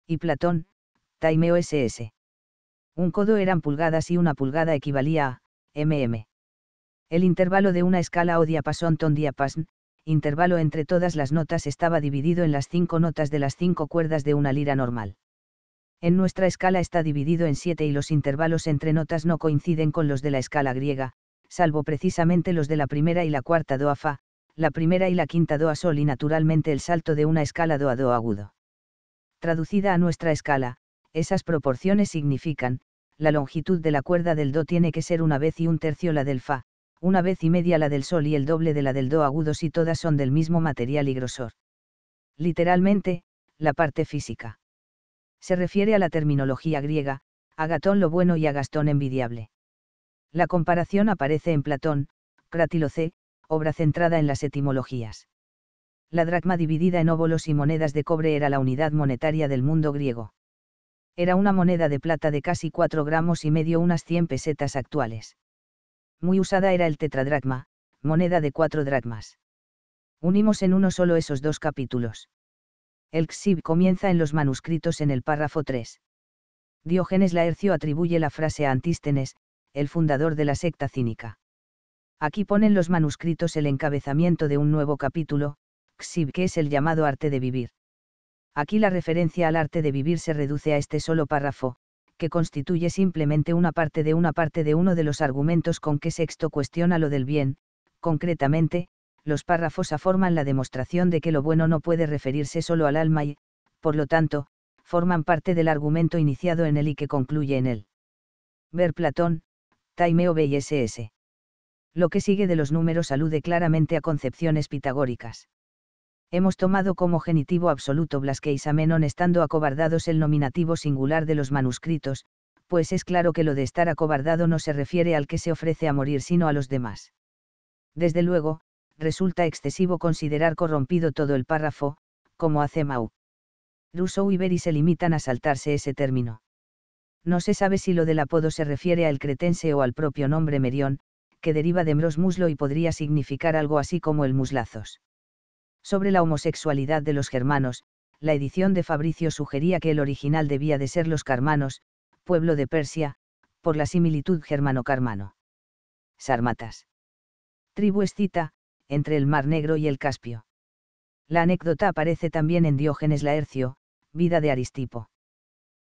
Y Platón, Taimeo SS. Un codo eran pulgadas y una pulgada equivalía a, mm. El intervalo de una escala o diapasón ton diapasn, intervalo entre todas las notas estaba dividido en las cinco notas de las cinco cuerdas de una lira normal. En nuestra escala está dividido en siete y los intervalos entre notas no coinciden con los de la escala griega, salvo precisamente los de la primera y la cuarta doafa, la primera y la quinta do a sol y naturalmente el salto de una escala do a do agudo. Traducida a nuestra escala, esas proporciones significan, la longitud de la cuerda del do tiene que ser una vez y un tercio la del fa, una vez y media la del sol y el doble de la del do agudo si todas son del mismo material y grosor. Literalmente, la parte física. Se refiere a la terminología griega, Agatón, lo bueno y Agastón, envidiable. La comparación aparece en Platón, Cratilo C, obra centrada en las etimologías. La dracma dividida en óbolos y monedas de cobre era la unidad monetaria del mundo griego. Era una moneda de plata de casi 4 gramos y medio unas 100 pesetas actuales. Muy usada era el tetradracma, moneda de 4 dracmas. Unimos en uno solo esos dos capítulos. El Xib comienza en los manuscritos en el párrafo 3. Diógenes Laercio atribuye la frase a Antístenes, el fundador de la secta cínica. Aquí ponen los manuscritos el encabezamiento de un nuevo capítulo, XIV, que es el llamado arte de vivir. Aquí la referencia al arte de vivir se reduce a este solo párrafo, que constituye simplemente una parte de una parte de uno de los argumentos con que Sexto cuestiona lo del bien, concretamente, los párrafos aforman la demostración de que lo bueno no puede referirse solo al alma y, por lo tanto, forman parte del argumento iniciado en él y que concluye en él. Ver Platón, Taimeo B.S.S lo que sigue de los números alude claramente a concepciones pitagóricas. Hemos tomado como genitivo absoluto Blasque y estando acobardados el nominativo singular de los manuscritos, pues es claro que lo de estar acobardado no se refiere al que se ofrece a morir sino a los demás. Desde luego, resulta excesivo considerar corrompido todo el párrafo, como hace Mau. Rousseau y Berry se limitan a saltarse ese término. No se sabe si lo del apodo se refiere al cretense o al propio nombre Merión, que deriva de mros muslo y podría significar algo así como el muslazos. Sobre la homosexualidad de los germanos, la edición de Fabricio sugería que el original debía de ser los carmanos, pueblo de Persia, por la similitud germano-carmano. Sarmatas. Tribu escita, entre el Mar Negro y el Caspio. La anécdota aparece también en Diógenes Laercio, vida de Aristipo.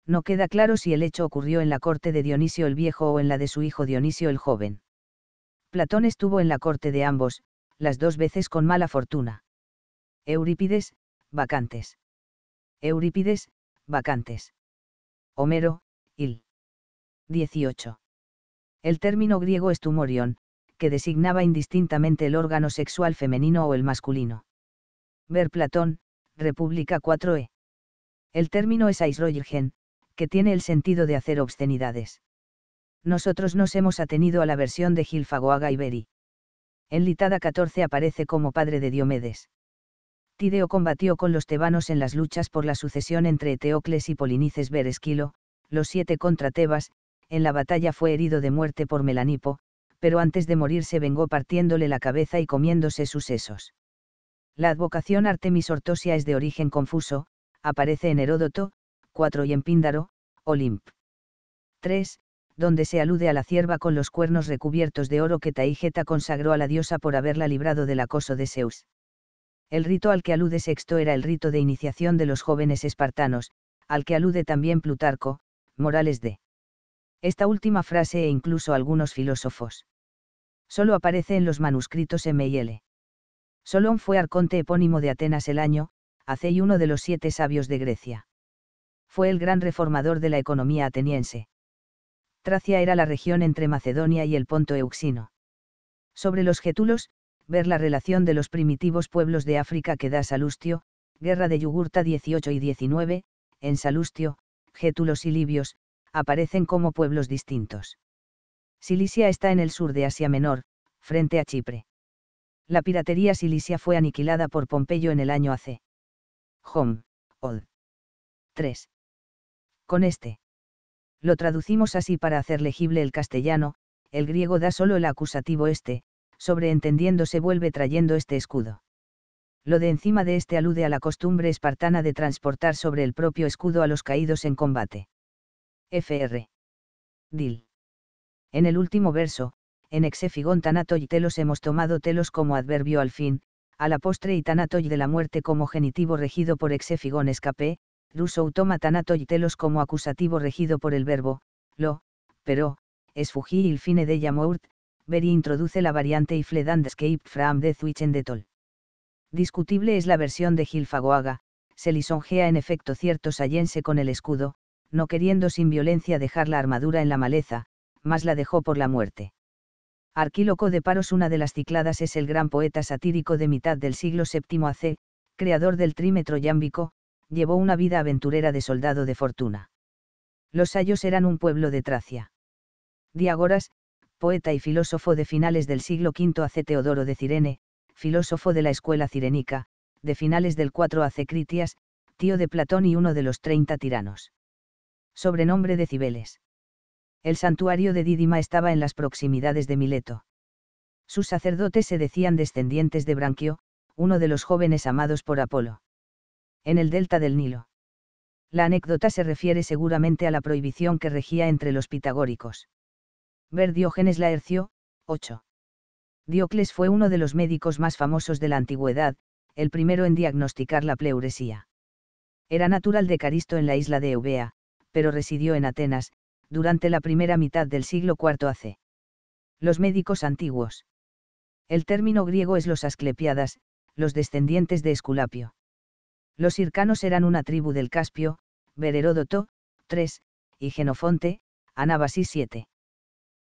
No queda claro si el hecho ocurrió en la corte de Dionisio el Viejo o en la de su hijo Dionisio el Joven. Platón estuvo en la corte de ambos, las dos veces con mala fortuna. Eurípides, vacantes. Eurípides, vacantes. Homero, il. 18. El término griego es tumorion, que designaba indistintamente el órgano sexual femenino o el masculino. Ver Platón, República 4e. El término es aisroygen, que tiene el sentido de hacer obscenidades nosotros nos hemos atenido a la versión de Gilfagoaga y Beri. En Litada XIV aparece como padre de Diomedes. Tideo combatió con los tebanos en las luchas por la sucesión entre Eteocles y Polinices Beresquilo, los siete contra Tebas, en la batalla fue herido de muerte por Melanipo, pero antes de morir se vengó partiéndole la cabeza y comiéndose sus sesos. La advocación Artemis Ortosia es de origen confuso, aparece en Heródoto, 4 y en Píndaro, Olimp. 3 donde se alude a la cierva con los cuernos recubiertos de oro que Taigeta consagró a la diosa por haberla librado del acoso de Zeus. El rito al que alude Sexto era el rito de iniciación de los jóvenes espartanos, al que alude también Plutarco, Morales de. Esta última frase e incluso algunos filósofos. Solo aparece en los manuscritos M y Solón fue arconte epónimo de Atenas el año, hace y uno de los siete sabios de Grecia. Fue el gran reformador de la economía ateniense. Tracia era la región entre Macedonia y el Ponto Euxino. Sobre los getulos, ver la relación de los primitivos pueblos de África que da Salustio, Guerra de Yugurta 18 y 19, en Salustio, Gétulos y Libios, aparecen como pueblos distintos. Cilicia está en el sur de Asia Menor, frente a Chipre. La piratería cilicia fue aniquilada por Pompeyo en el año AC. Home, Od. 3. Con este lo traducimos así para hacer legible el castellano, el griego da solo el acusativo este, sobreentendiendo se vuelve trayendo este escudo. Lo de encima de este alude a la costumbre espartana de transportar sobre el propio escudo a los caídos en combate. Fr. Dil. En el último verso, en exefigón y telos hemos tomado telos como adverbio al fin, a la postre y tanatoy de la muerte como genitivo regido por exefigón escape rus automatanato y telos como acusativo regido por el verbo, lo, pero, es fugi il fine de ver y introduce la variante y le escape de death de tol. Discutible es la versión de Gilfagoaga, se lisonjea en efecto cierto sayense con el escudo, no queriendo sin violencia dejar la armadura en la maleza, mas la dejó por la muerte. Arquíloco de Paros, una de las cicladas, es el gran poeta satírico de mitad del siglo VII AC, creador del trímetro yámbico, llevó una vida aventurera de soldado de fortuna. Los Sayos eran un pueblo de Tracia. Diágoras, poeta y filósofo de finales del siglo V hace Teodoro de Cirene, filósofo de la escuela cirenica, de finales del IV hace Critias, tío de Platón y uno de los treinta tiranos. Sobrenombre de Cibeles. El santuario de Dídima estaba en las proximidades de Mileto. Sus sacerdotes se decían descendientes de Branquio, uno de los jóvenes amados por Apolo en el delta del Nilo. La anécdota se refiere seguramente a la prohibición que regía entre los pitagóricos. Ver Diógenes Laercio, 8. Diocles fue uno de los médicos más famosos de la antigüedad, el primero en diagnosticar la pleuresía. Era natural de Caristo en la isla de Eubea, pero residió en Atenas, durante la primera mitad del siglo IV AC. Los médicos antiguos. El término griego es los asclepiadas, los descendientes de Esculapio. Los circanos eran una tribu del Caspio, Bereródoto, 3, y Genofonte, Anabasis 7.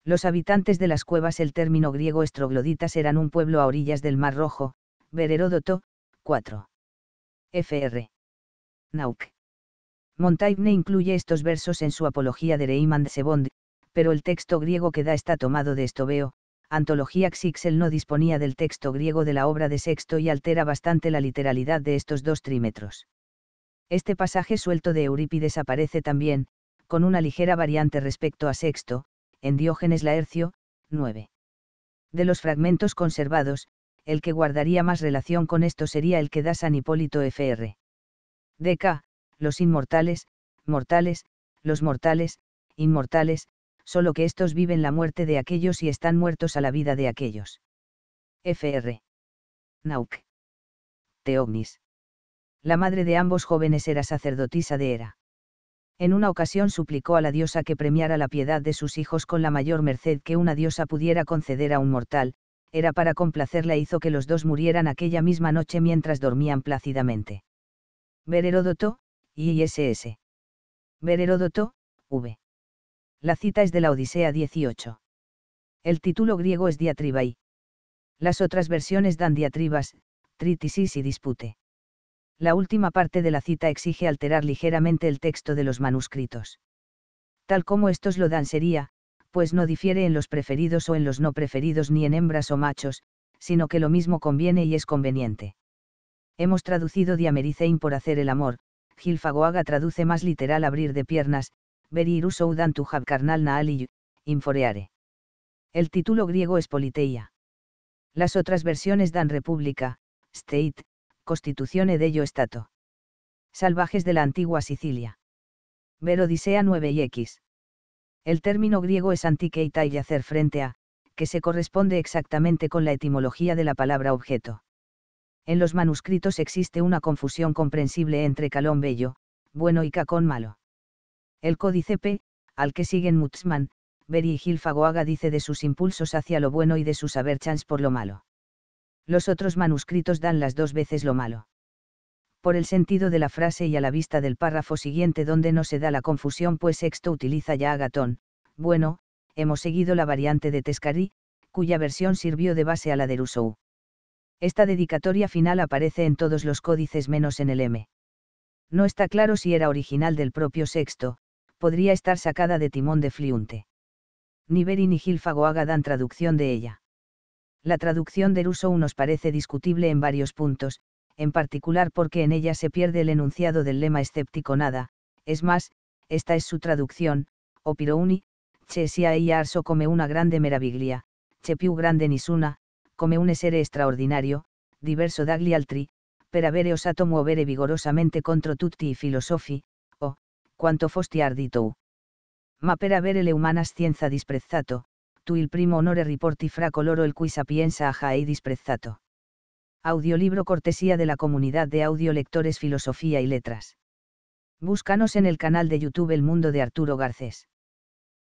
Los habitantes de las cuevas el término griego estrogloditas eran un pueblo a orillas del Mar Rojo, Bereródoto, 4. Fr. Nauk. Montaigne incluye estos versos en su apología de de Sebond, pero el texto griego que da está tomado de veo, Antología Xixel no disponía del texto griego de la obra de Sexto y altera bastante la literalidad de estos dos trímetros. Este pasaje suelto de Eurípides aparece también, con una ligera variante respecto a Sexto, en Diógenes Laercio, 9. De los fragmentos conservados, el que guardaría más relación con esto sería el que da San Hipólito Fr. DK, los inmortales, mortales, los mortales, inmortales, solo que estos viven la muerte de aquellos y están muertos a la vida de aquellos. Fr. Nauk. Teognis. La madre de ambos jóvenes era sacerdotisa de Hera. En una ocasión suplicó a la diosa que premiara la piedad de sus hijos con la mayor merced que una diosa pudiera conceder a un mortal, era para complacerla hizo que los dos murieran aquella misma noche mientras dormían plácidamente. Ver ISS. Ver V. La cita es de la Odisea 18. El título griego es diatribai. Las otras versiones dan diatribas, tritisis y dispute. La última parte de la cita exige alterar ligeramente el texto de los manuscritos. Tal como estos lo dan sería, pues no difiere en los preferidos o en los no preferidos ni en hembras o machos, sino que lo mismo conviene y es conveniente. Hemos traducido diamericein por hacer el amor, Gilfagoaga traduce más literal abrir de piernas, veri dan tu carnal naali inforeare. El título griego es politeia. Las otras versiones dan república, state, constitución e dello Stato. Salvajes de la antigua Sicilia. Verodisea 9 y X. El término griego es antiqueita y hacer frente a, que se corresponde exactamente con la etimología de la palabra objeto. En los manuscritos existe una confusión comprensible entre calón bello, bueno y cacón malo. El códice P, al que siguen Mutzman, Berry y Gilfagoaga dice de sus impulsos hacia lo bueno y de su saber chance por lo malo. Los otros manuscritos dan las dos veces lo malo. Por el sentido de la frase y a la vista del párrafo siguiente donde no se da la confusión pues Sexto utiliza ya Agatón, bueno, hemos seguido la variante de Tescari, cuya versión sirvió de base a la de Rousseau. Esta dedicatoria final aparece en todos los códices menos en el M. No está claro si era original del propio Sexto, podría estar sacada de Timón de Fliunte. Ni Beri ni Gilfago dan traducción de ella. La traducción de ruso nos parece discutible en varios puntos, en particular porque en ella se pierde el enunciado del lema escéptico nada, es más, esta es su traducción, o Pirouni, che sia arso come una grande meraviglia, che più grande nisuna, come un essere extraordinario, diverso dagli altri, per avere osato muovere vigorosamente contro tutti i filosofi, cuanto fosti ardito. Ma per avere le umana scienza disprezzato, tu il primo onore riporti fra coloro el cui sapienza e disprezzato. Audiolibro cortesía de la comunidad de audiolectores Filosofía y Letras. Búscanos en el canal de YouTube El Mundo de Arturo Garcés.